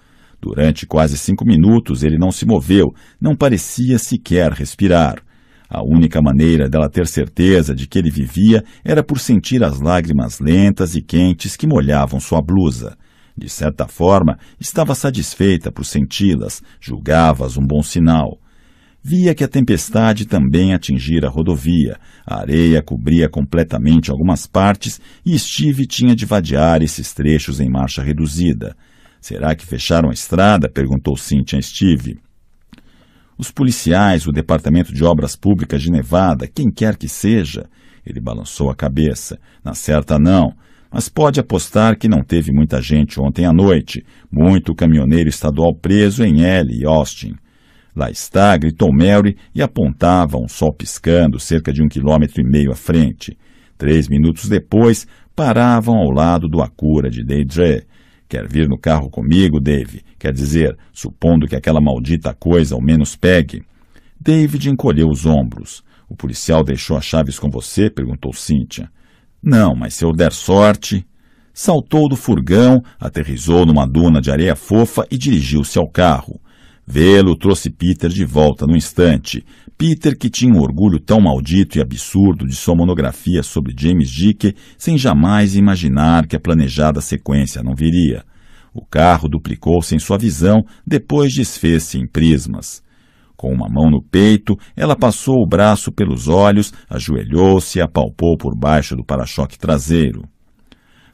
Durante quase cinco minutos ele não se moveu, não parecia sequer respirar. A única maneira dela ter certeza de que ele vivia era por sentir as lágrimas lentas e quentes que molhavam sua blusa. De certa forma, estava satisfeita por senti-las, julgava-as um bom sinal. Via que a tempestade também atingira a rodovia, a areia cobria completamente algumas partes e Steve tinha de vadear esses trechos em marcha reduzida. Será que fecharam a estrada? perguntou Cynthia a Steve. Os policiais, o Departamento de Obras Públicas de Nevada, quem quer que seja. Ele balançou a cabeça. Na certa, não. Mas pode apostar que não teve muita gente ontem à noite. Muito caminhoneiro estadual preso em L e Austin. Lá está, gritou Mary e apontava um sol piscando cerca de um quilômetro e meio à frente. Três minutos depois, paravam ao lado do Acura de Deidre. Quer vir no carro comigo, Dave? Quer dizer, supondo que aquela maldita coisa ao menos pegue. David encolheu os ombros. O policial deixou as chaves com você? perguntou Cynthia. Não, mas se eu der sorte. Saltou do furgão, aterrizou numa duna de areia fofa e dirigiu-se ao carro. Vê-lo trouxe Peter de volta no instante. Peter, que tinha um orgulho tão maldito e absurdo de sua monografia sobre James Dick, sem jamais imaginar que a planejada sequência não viria. O carro duplicou-se em sua visão, depois desfez-se em prismas. Com uma mão no peito, ela passou o braço pelos olhos, ajoelhou-se e apalpou por baixo do para-choque traseiro.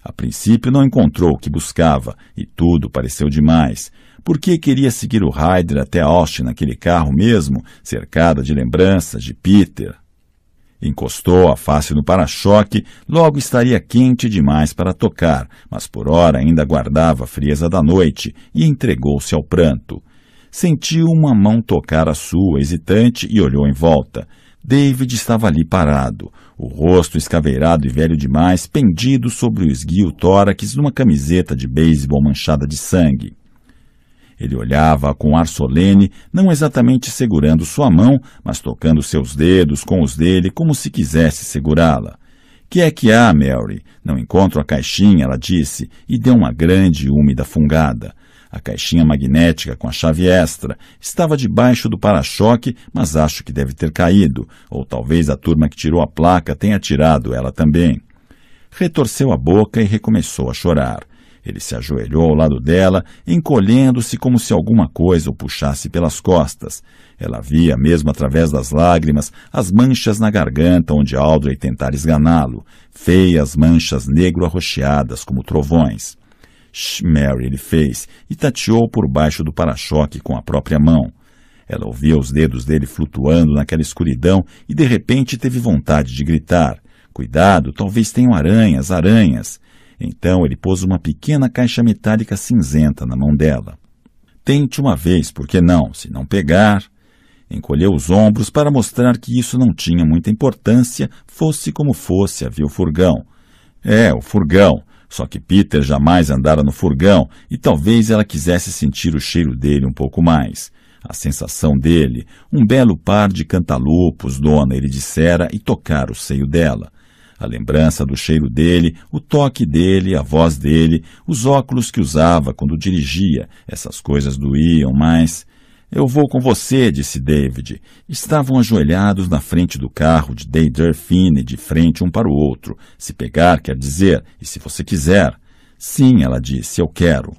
A princípio não encontrou o que buscava, e tudo pareceu demais porque queria seguir o Ryder até Austin naquele carro mesmo, cercada de lembranças de Peter. Encostou a face no para-choque, logo estaria quente demais para tocar, mas por hora ainda guardava a frieza da noite e entregou-se ao pranto. Sentiu uma mão tocar a sua, hesitante, e olhou em volta. David estava ali parado, o rosto escaveirado e velho demais, pendido sobre o esguio tórax numa camiseta de beisebol manchada de sangue. Ele olhava com ar solene, não exatamente segurando sua mão, mas tocando seus dedos com os dele como se quisesse segurá-la. Que é que há, Mary? Não encontro a caixinha, ela disse, e deu uma grande e úmida fungada. A caixinha magnética com a chave extra estava debaixo do para-choque, mas acho que deve ter caído, ou talvez a turma que tirou a placa tenha tirado ela também. Retorceu a boca e recomeçou a chorar. Ele se ajoelhou ao lado dela, encolhendo-se como se alguma coisa o puxasse pelas costas. Ela via, mesmo através das lágrimas, as manchas na garganta onde Aldrey tentara esganá-lo, feias manchas negro-arroxeadas como trovões. Shh, Mary, ele fez, e tateou por baixo do para-choque com a própria mão. Ela ouvia os dedos dele flutuando naquela escuridão e de repente teve vontade de gritar. Cuidado, talvez tenham aranhas, aranhas. Então ele pôs uma pequena caixa metálica cinzenta na mão dela. Tente uma vez, por que não? Se não pegar. Encolheu os ombros para mostrar que isso não tinha muita importância, fosse como fosse, havia o furgão. É, o furgão. Só que Peter jamais andara no furgão e talvez ela quisesse sentir o cheiro dele um pouco mais. A sensação dele, um belo par de cantalupos, dona, ele dissera, e tocar o seio dela. A lembrança do cheiro dele, o toque dele, a voz dele, os óculos que usava quando dirigia, essas coisas doíam, mas. Eu vou com você, disse David. Estavam ajoelhados na frente do carro de Deider Finney, de frente um para o outro. Se pegar, quer dizer, e se você quiser. Sim, ela disse, eu quero.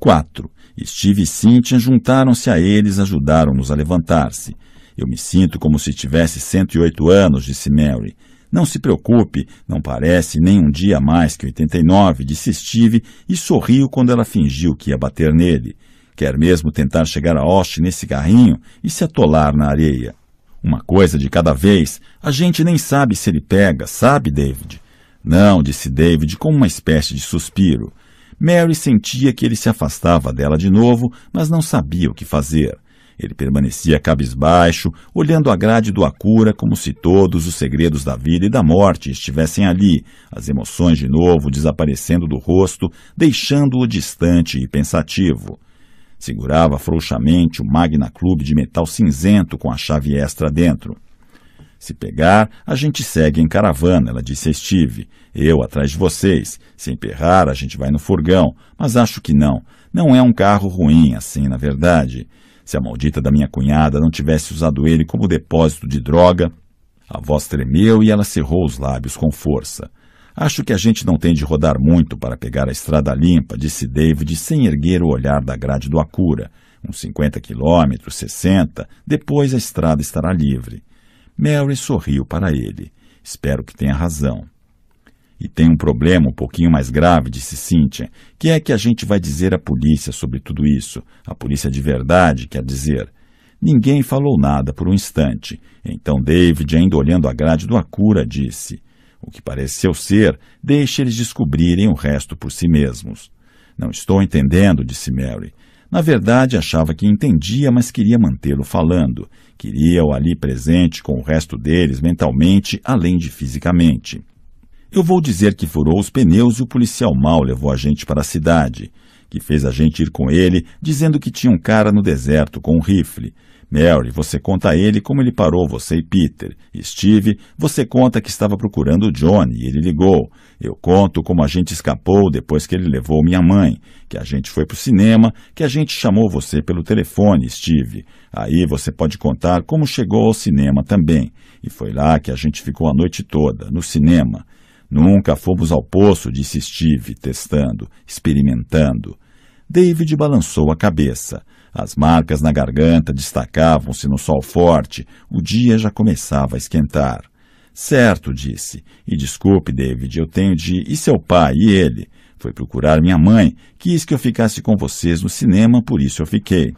4. Steve e Cynthia juntaram-se a eles, ajudaram-nos a levantar-se. Eu me sinto como se tivesse 108 anos, disse Mary. Não se preocupe, não parece nem um dia mais que 89, disse Steve e sorriu quando ela fingiu que ia bater nele. Quer mesmo tentar chegar a Osh nesse carrinho e se atolar na areia. Uma coisa de cada vez, a gente nem sabe se ele pega, sabe, David? Não, disse David com uma espécie de suspiro. Mary sentia que ele se afastava dela de novo, mas não sabia o que fazer. Ele permanecia cabisbaixo, olhando a grade do Acura como se todos os segredos da vida e da morte estivessem ali, as emoções de novo desaparecendo do rosto, deixando-o distante e pensativo. Segurava frouxamente o Magna Clube de metal cinzento com a chave extra dentro. Se pegar, a gente segue em caravana, ela disse a Steve. Eu atrás de vocês. Se emperrar, a gente vai no furgão. Mas acho que não. Não é um carro ruim, assim, na verdade. Se a maldita da minha cunhada não tivesse usado ele como depósito de droga. A voz tremeu e ela cerrou os lábios com força. Acho que a gente não tem de rodar muito para pegar a estrada limpa, disse David sem erguer o olhar da grade do Acura. Uns 50 quilômetros, 60, depois a estrada estará livre. Mary sorriu para ele. Espero que tenha razão. E tem um problema um pouquinho mais grave, disse Cynthia, que é que a gente vai dizer à polícia sobre tudo isso. A polícia de verdade, quer dizer. Ninguém falou nada por um instante. Então David, ainda olhando a grade do Acura, disse: O que pareceu ser, deixe eles descobrirem o resto por si mesmos. Não estou entendendo, disse Mary. Na verdade, achava que entendia, mas queria mantê-lo falando. Queria-o ali presente com o resto deles mentalmente, além de fisicamente. Eu vou dizer que furou os pneus e o policial mal levou a gente para a cidade, que fez a gente ir com ele, dizendo que tinha um cara no deserto com um rifle. Mary, você conta a ele como ele parou você e Peter. Steve, você conta que estava procurando o Johnny e ele ligou. Eu conto como a gente escapou depois que ele levou minha mãe, que a gente foi para o cinema, que a gente chamou você pelo telefone, Steve. Aí você pode contar como chegou ao cinema também. E foi lá que a gente ficou a noite toda, no cinema. Nunca fomos ao poço, disse Steve, testando, experimentando. David balançou a cabeça. As marcas na garganta destacavam-se no sol forte. O dia já começava a esquentar. Certo, disse. E desculpe, David, eu tenho de. E seu pai? E ele? Foi procurar minha mãe. Quis que eu ficasse com vocês no cinema, por isso eu fiquei.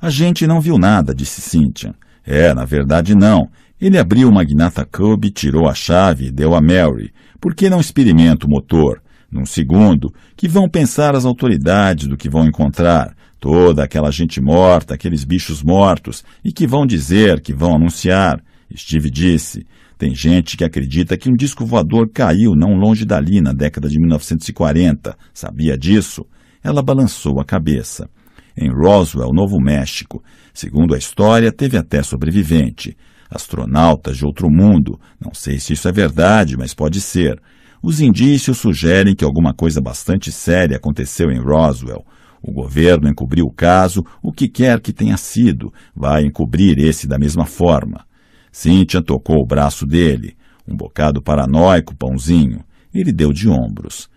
A gente não viu nada, disse Cynthia. É, na verdade não. Ele abriu o Magnata Cub, tirou a chave e deu a Mary. Por que não experimenta o motor? Num segundo, que vão pensar as autoridades do que vão encontrar? Toda aquela gente morta, aqueles bichos mortos, e que vão dizer, que vão anunciar. Steve disse: Tem gente que acredita que um disco voador caiu não longe dali na década de 1940. Sabia disso? Ela balançou a cabeça. Em Roswell, Novo México, segundo a história, teve até sobrevivente astronautas de outro mundo. Não sei se isso é verdade, mas pode ser. Os indícios sugerem que alguma coisa bastante séria aconteceu em Roswell. O governo encobriu o caso, o que quer que tenha sido, vai encobrir esse da mesma forma. Cynthia tocou o braço dele. Um bocado paranoico, pãozinho. Ele deu de ombros.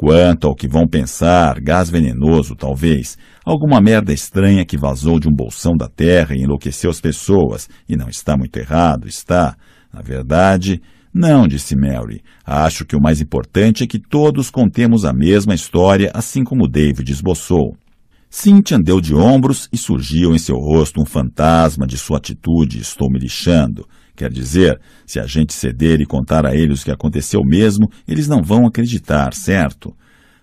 Quanto ao que vão pensar, gás venenoso, talvez, alguma merda estranha que vazou de um bolsão da terra e enlouqueceu as pessoas, e não está muito errado, está. Na verdade, não, disse Mary. Acho que o mais importante é que todos contemos a mesma história, assim como David esboçou. Cynthia andeu de ombros e surgiu em seu rosto um fantasma de sua atitude estou me lixando. Quer dizer, se a gente ceder e contar a eles o que aconteceu mesmo, eles não vão acreditar, certo?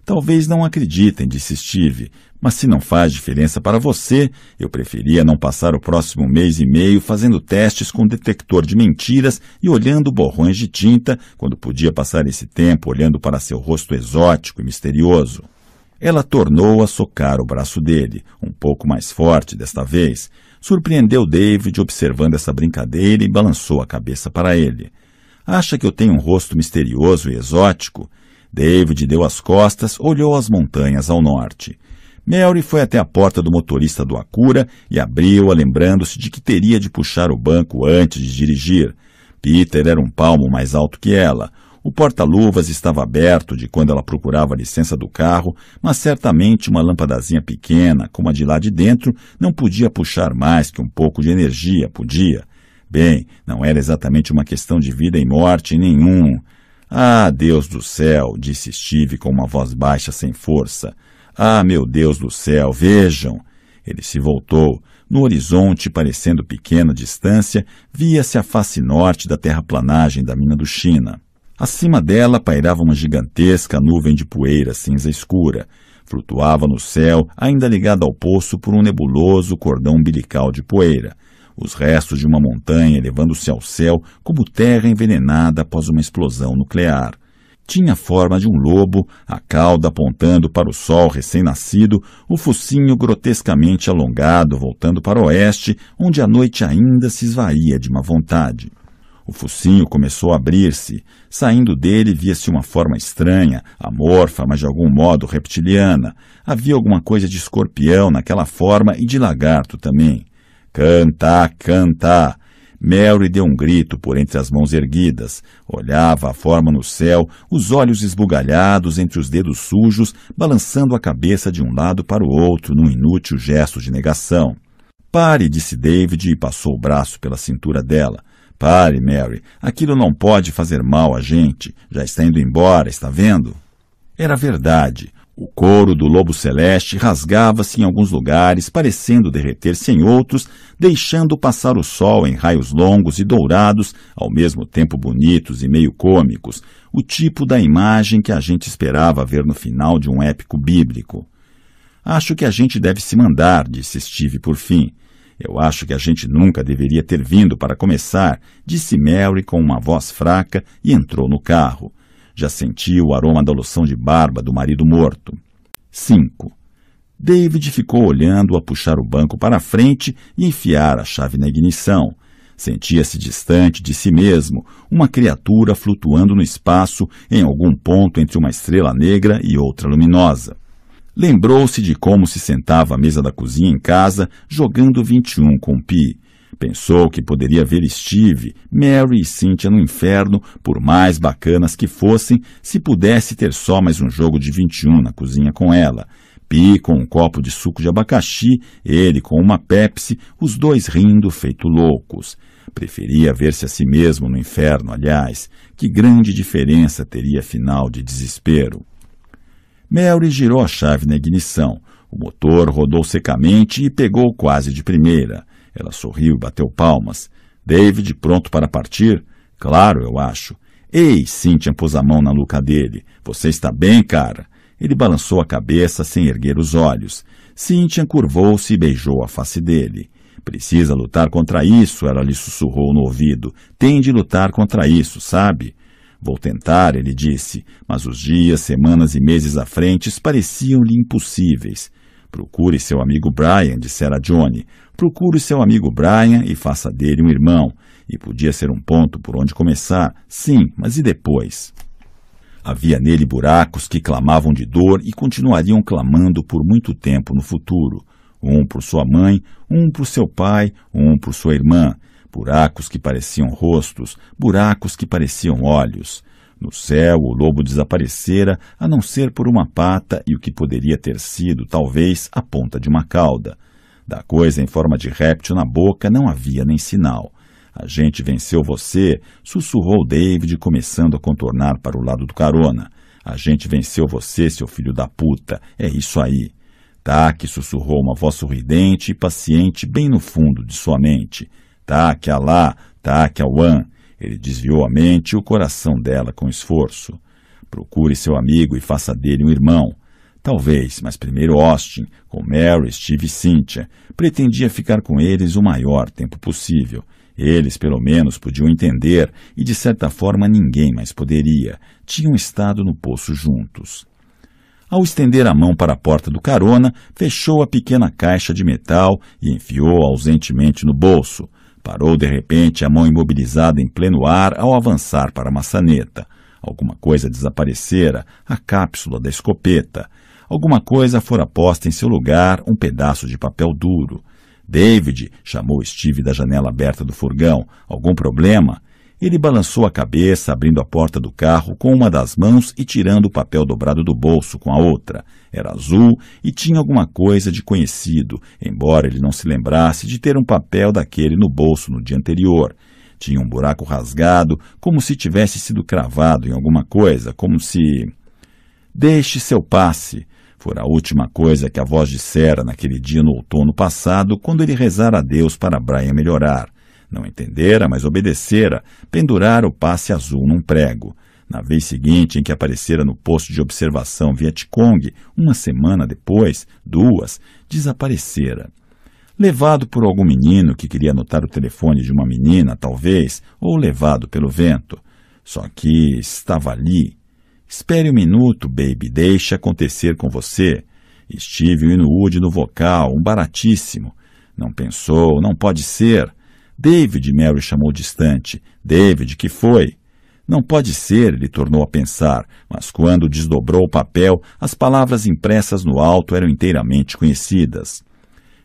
Talvez não acreditem, disse Steve, mas se não faz diferença para você, eu preferia não passar o próximo mês e meio fazendo testes com detector de mentiras e olhando borrões de tinta, quando podia passar esse tempo olhando para seu rosto exótico e misterioso. Ela tornou a socar o braço dele, um pouco mais forte desta vez, Surpreendeu David observando essa brincadeira e balançou a cabeça para ele. Acha que eu tenho um rosto misterioso e exótico? David deu as costas, olhou as montanhas ao norte. Mary foi até a porta do motorista do Acura e abriu-a lembrando-se de que teria de puxar o banco antes de dirigir. Peter era um palmo mais alto que ela. O porta-luvas estava aberto de quando ela procurava a licença do carro, mas certamente uma lampadazinha pequena, como a de lá de dentro, não podia puxar mais que um pouco de energia, podia. Bem, não era exatamente uma questão de vida e morte nenhum. Ah, Deus do céu, disse Steve com uma voz baixa sem força. Ah, meu Deus do céu, vejam! Ele se voltou. No horizonte, parecendo pequena distância, via-se a face norte da terraplanagem da mina do China. Acima dela pairava uma gigantesca nuvem de poeira cinza escura. Flutuava no céu, ainda ligada ao poço por um nebuloso cordão umbilical de poeira. Os restos de uma montanha elevando-se ao céu como terra envenenada após uma explosão nuclear. Tinha a forma de um lobo, a cauda apontando para o sol recém-nascido, o focinho grotescamente alongado voltando para o oeste, onde a noite ainda se esvaía de má vontade. O focinho começou a abrir-se. Saindo dele via-se uma forma estranha, amorfa, mas de algum modo reptiliana. Havia alguma coisa de escorpião naquela forma e de lagarto também. Canta, canta! Mary deu um grito por entre as mãos erguidas. Olhava a forma no céu, os olhos esbugalhados entre os dedos sujos, balançando a cabeça de um lado para o outro num inútil gesto de negação. Pare, disse David e passou o braço pela cintura dela. Pare, Mary. Aquilo não pode fazer mal a gente. Já está indo embora, está vendo? Era verdade. O couro do lobo celeste rasgava-se em alguns lugares, parecendo derreter-se em outros, deixando passar o sol em raios longos e dourados, ao mesmo tempo bonitos e meio cômicos, o tipo da imagem que a gente esperava ver no final de um épico bíblico. Acho que a gente deve se mandar, disse Steve por fim. Eu acho que a gente nunca deveria ter vindo para começar, disse Mary com uma voz fraca e entrou no carro. Já sentiu o aroma da loção de barba do marido morto. 5. David ficou olhando-a puxar o banco para a frente e enfiar a chave na ignição. Sentia-se distante de si mesmo, uma criatura flutuando no espaço em algum ponto entre uma estrela negra e outra luminosa. Lembrou-se de como se sentava à mesa da cozinha em casa, jogando 21 com Pi. Pensou que poderia ver Steve, Mary e Cynthia no inferno, por mais bacanas que fossem, se pudesse ter só mais um jogo de 21 na cozinha com ela. Pi com um copo de suco de abacaxi, ele com uma Pepsi, os dois rindo feito loucos. Preferia ver-se a si mesmo no inferno, aliás. Que grande diferença teria final de desespero. Mary girou a chave na ignição. O motor rodou secamente e pegou quase de primeira. Ela sorriu e bateu palmas. David, pronto para partir? Claro, eu acho. Ei, Cynthia pôs a mão na nuca dele. Você está bem, cara? Ele balançou a cabeça sem erguer os olhos. Cynthia curvou-se e beijou a face dele. Precisa lutar contra isso, ela lhe sussurrou no ouvido. Tem de lutar contra isso, sabe? Vou tentar, ele disse, mas os dias, semanas e meses à frente pareciam-lhe impossíveis. Procure seu amigo Brian, dissera Johnny. Procure seu amigo Brian e faça dele um irmão. E podia ser um ponto por onde começar, sim, mas e depois? Havia nele buracos que clamavam de dor e continuariam clamando por muito tempo no futuro. Um por sua mãe, um por seu pai, um por sua irmã, buracos que pareciam rostos, buracos que pareciam olhos. No céu, o lobo desaparecera, a não ser por uma pata e o que poderia ter sido, talvez, a ponta de uma cauda. Da coisa em forma de réptil na boca não havia nem sinal. A gente venceu você, sussurrou David, começando a contornar para o lado do carona. A gente venceu você, seu filho da puta. É isso aí. Taque sussurrou uma voz sorridente e paciente bem no fundo de sua mente. Taque tá, é Alá, taque tá, Awan. É Ele desviou a mente e o coração dela com esforço. Procure seu amigo e faça dele um irmão. Talvez, mas primeiro Austin, com Mary, Steve e Cynthia, pretendia ficar com eles o maior tempo possível. Eles, pelo menos, podiam entender, e de certa forma ninguém mais poderia. Tinham estado no poço juntos. Ao estender a mão para a porta do carona, fechou a pequena caixa de metal e enfiou ausentemente no bolso. Parou de repente, a mão imobilizada em pleno ar ao avançar para a maçaneta. Alguma coisa desaparecera, a cápsula da escopeta. Alguma coisa fora posta em seu lugar, um pedaço de papel duro. David chamou Steve da janela aberta do furgão. Algum problema? Ele balançou a cabeça, abrindo a porta do carro com uma das mãos e tirando o papel dobrado do bolso com a outra. Era azul e tinha alguma coisa de conhecido, embora ele não se lembrasse de ter um papel daquele no bolso no dia anterior. Tinha um buraco rasgado, como se tivesse sido cravado em alguma coisa, como se. Deixe seu passe. Fora a última coisa que a voz dissera naquele dia no outono passado, quando ele rezara a Deus para Brian melhorar. Não entendera, mas obedecera, pendurara o passe azul num prego. Na vez seguinte em que aparecera no posto de observação Vietcong, uma semana depois, duas, desaparecera. Levado por algum menino que queria anotar o telefone de uma menina, talvez, ou levado pelo vento. Só que estava ali. Espere um minuto, baby, deixa acontecer com você. Estive o Inuúde no vocal, um baratíssimo. Não pensou, não pode ser. David, Mary chamou distante. David, que foi? Não pode ser, ele tornou a pensar, mas quando desdobrou o papel, as palavras impressas no alto eram inteiramente conhecidas.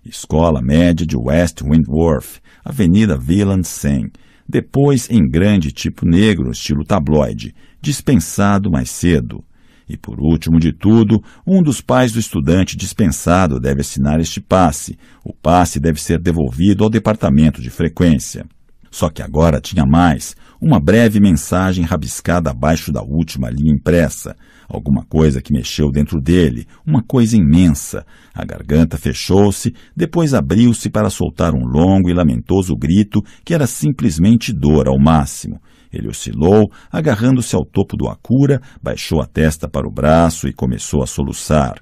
Escola Média de West Windworth, Avenida Villan Sen. Depois em grande tipo negro, estilo tabloide, dispensado mais cedo. E, por último de tudo, um dos pais do estudante dispensado deve assinar este passe. O passe deve ser devolvido ao departamento de frequência. Só que agora tinha mais, uma breve mensagem rabiscada abaixo da última linha impressa, alguma coisa que mexeu dentro dele, uma coisa imensa. A garganta fechou-se, depois abriu-se para soltar um longo e lamentoso grito que era simplesmente dor ao máximo. Ele oscilou, agarrando-se ao topo do acura, baixou a testa para o braço e começou a soluçar.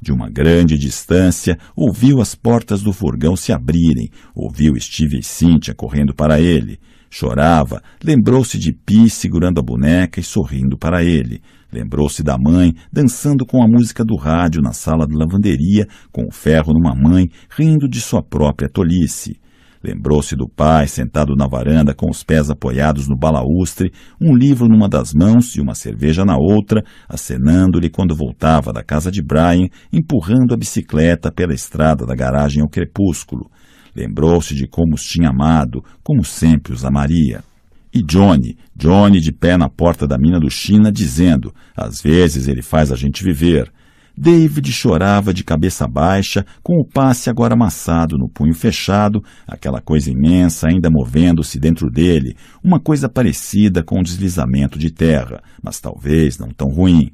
De uma grande distância, ouviu as portas do furgão se abrirem, ouviu Steve e Cynthia correndo para ele. Chorava, lembrou-se de Pi segurando a boneca e sorrindo para ele. Lembrou-se da mãe dançando com a música do rádio na sala de lavanderia, com o ferro numa mãe, rindo de sua própria tolice. Lembrou-se do pai sentado na varanda com os pés apoiados no balaustre, um livro numa das mãos e uma cerveja na outra, acenando-lhe quando voltava da casa de Brian, empurrando a bicicleta pela estrada da garagem ao crepúsculo. Lembrou-se de como os tinha amado, como sempre os amaria. E Johnny, Johnny de pé na porta da mina do China, dizendo: Às vezes ele faz a gente viver, David chorava de cabeça baixa, com o passe agora amassado no punho fechado, aquela coisa imensa ainda movendo-se dentro dele, uma coisa parecida com um deslizamento de terra, mas talvez não tão ruim.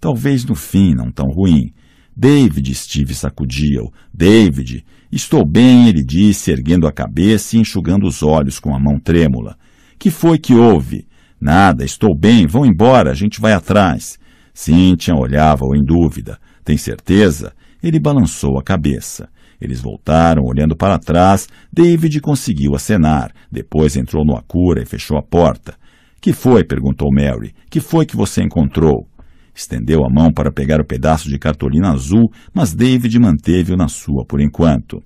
Talvez no fim não tão ruim. David, Steve sacudia-o. David, estou bem, ele disse, erguendo a cabeça e enxugando os olhos com a mão trêmula. Que foi que houve? Nada, estou bem, vão embora, a gente vai atrás. Cíntia olhava-o em dúvida. Tem certeza? Ele balançou a cabeça. Eles voltaram, olhando para trás. David conseguiu acenar. Depois entrou no Acura e fechou a porta. Que foi? perguntou Mary. Que foi que você encontrou? Estendeu a mão para pegar o pedaço de cartolina azul, mas David manteve-o na sua por enquanto.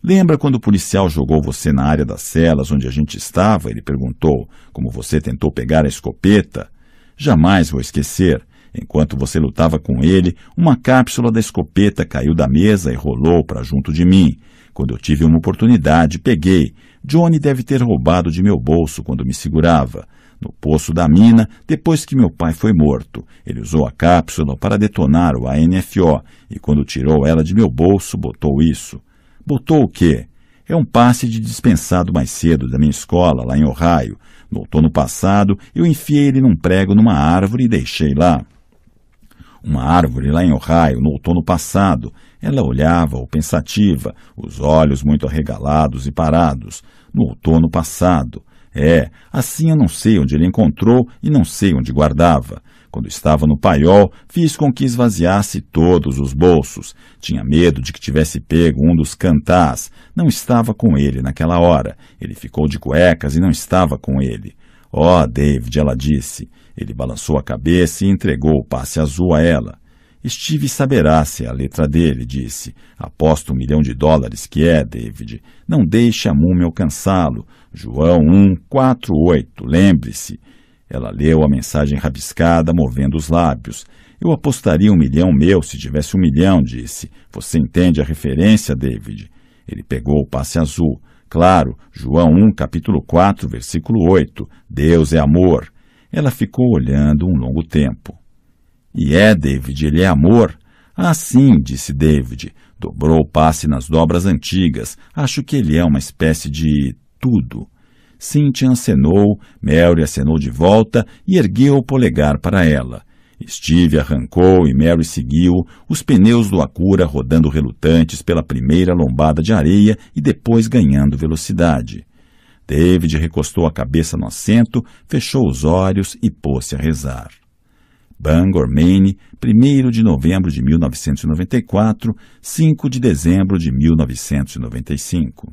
Lembra quando o policial jogou você na área das celas onde a gente estava? Ele perguntou. Como você tentou pegar a escopeta? Jamais vou esquecer. Enquanto você lutava com ele, uma cápsula da escopeta caiu da mesa e rolou para junto de mim. Quando eu tive uma oportunidade, peguei. Johnny deve ter roubado de meu bolso quando me segurava. No poço da mina, depois que meu pai foi morto, ele usou a cápsula para detonar o ANFO e, quando tirou ela de meu bolso, botou isso. Botou o quê? É um passe de dispensado mais cedo da minha escola, lá em Ohio. No outono passado, eu enfiei ele num prego numa árvore e deixei lá uma árvore lá em Ohio no outono passado. Ela olhava-o pensativa, os olhos muito arregalados e parados. No outono passado. É, assim eu não sei onde ele encontrou e não sei onde guardava. Quando estava no paiol, fiz com que esvaziasse todos os bolsos. Tinha medo de que tivesse pego um dos cantás. Não estava com ele naquela hora. Ele ficou de cuecas e não estava com ele. Oh, David, ela disse, ele balançou a cabeça e entregou o passe azul a ela. Steve saberá se é a letra dele, disse. Aposto um milhão de dólares que é, David. Não deixe a múmia alcançá-lo. João 148, lembre-se. Ela leu a mensagem rabiscada, movendo os lábios. Eu apostaria um milhão meu se tivesse um milhão, disse. Você entende a referência, David? Ele pegou o passe azul. Claro, João 1, capítulo 4, versículo 8. Deus é amor. Ela ficou olhando um longo tempo. E é, David, ele é amor. Assim, ah, disse David. Dobrou o passe nas dobras antigas. Acho que ele é uma espécie de tudo. Cynthia acenou, Mary acenou de volta e ergueu o polegar para ela. Steve arrancou e Mary seguiu, os pneus do Acura rodando relutantes pela primeira lombada de areia e depois ganhando velocidade. David recostou a cabeça no assento, fechou os olhos e pôs-se a rezar. Bangor, Maine, 1 de novembro de 1994, 5 de dezembro de 1995.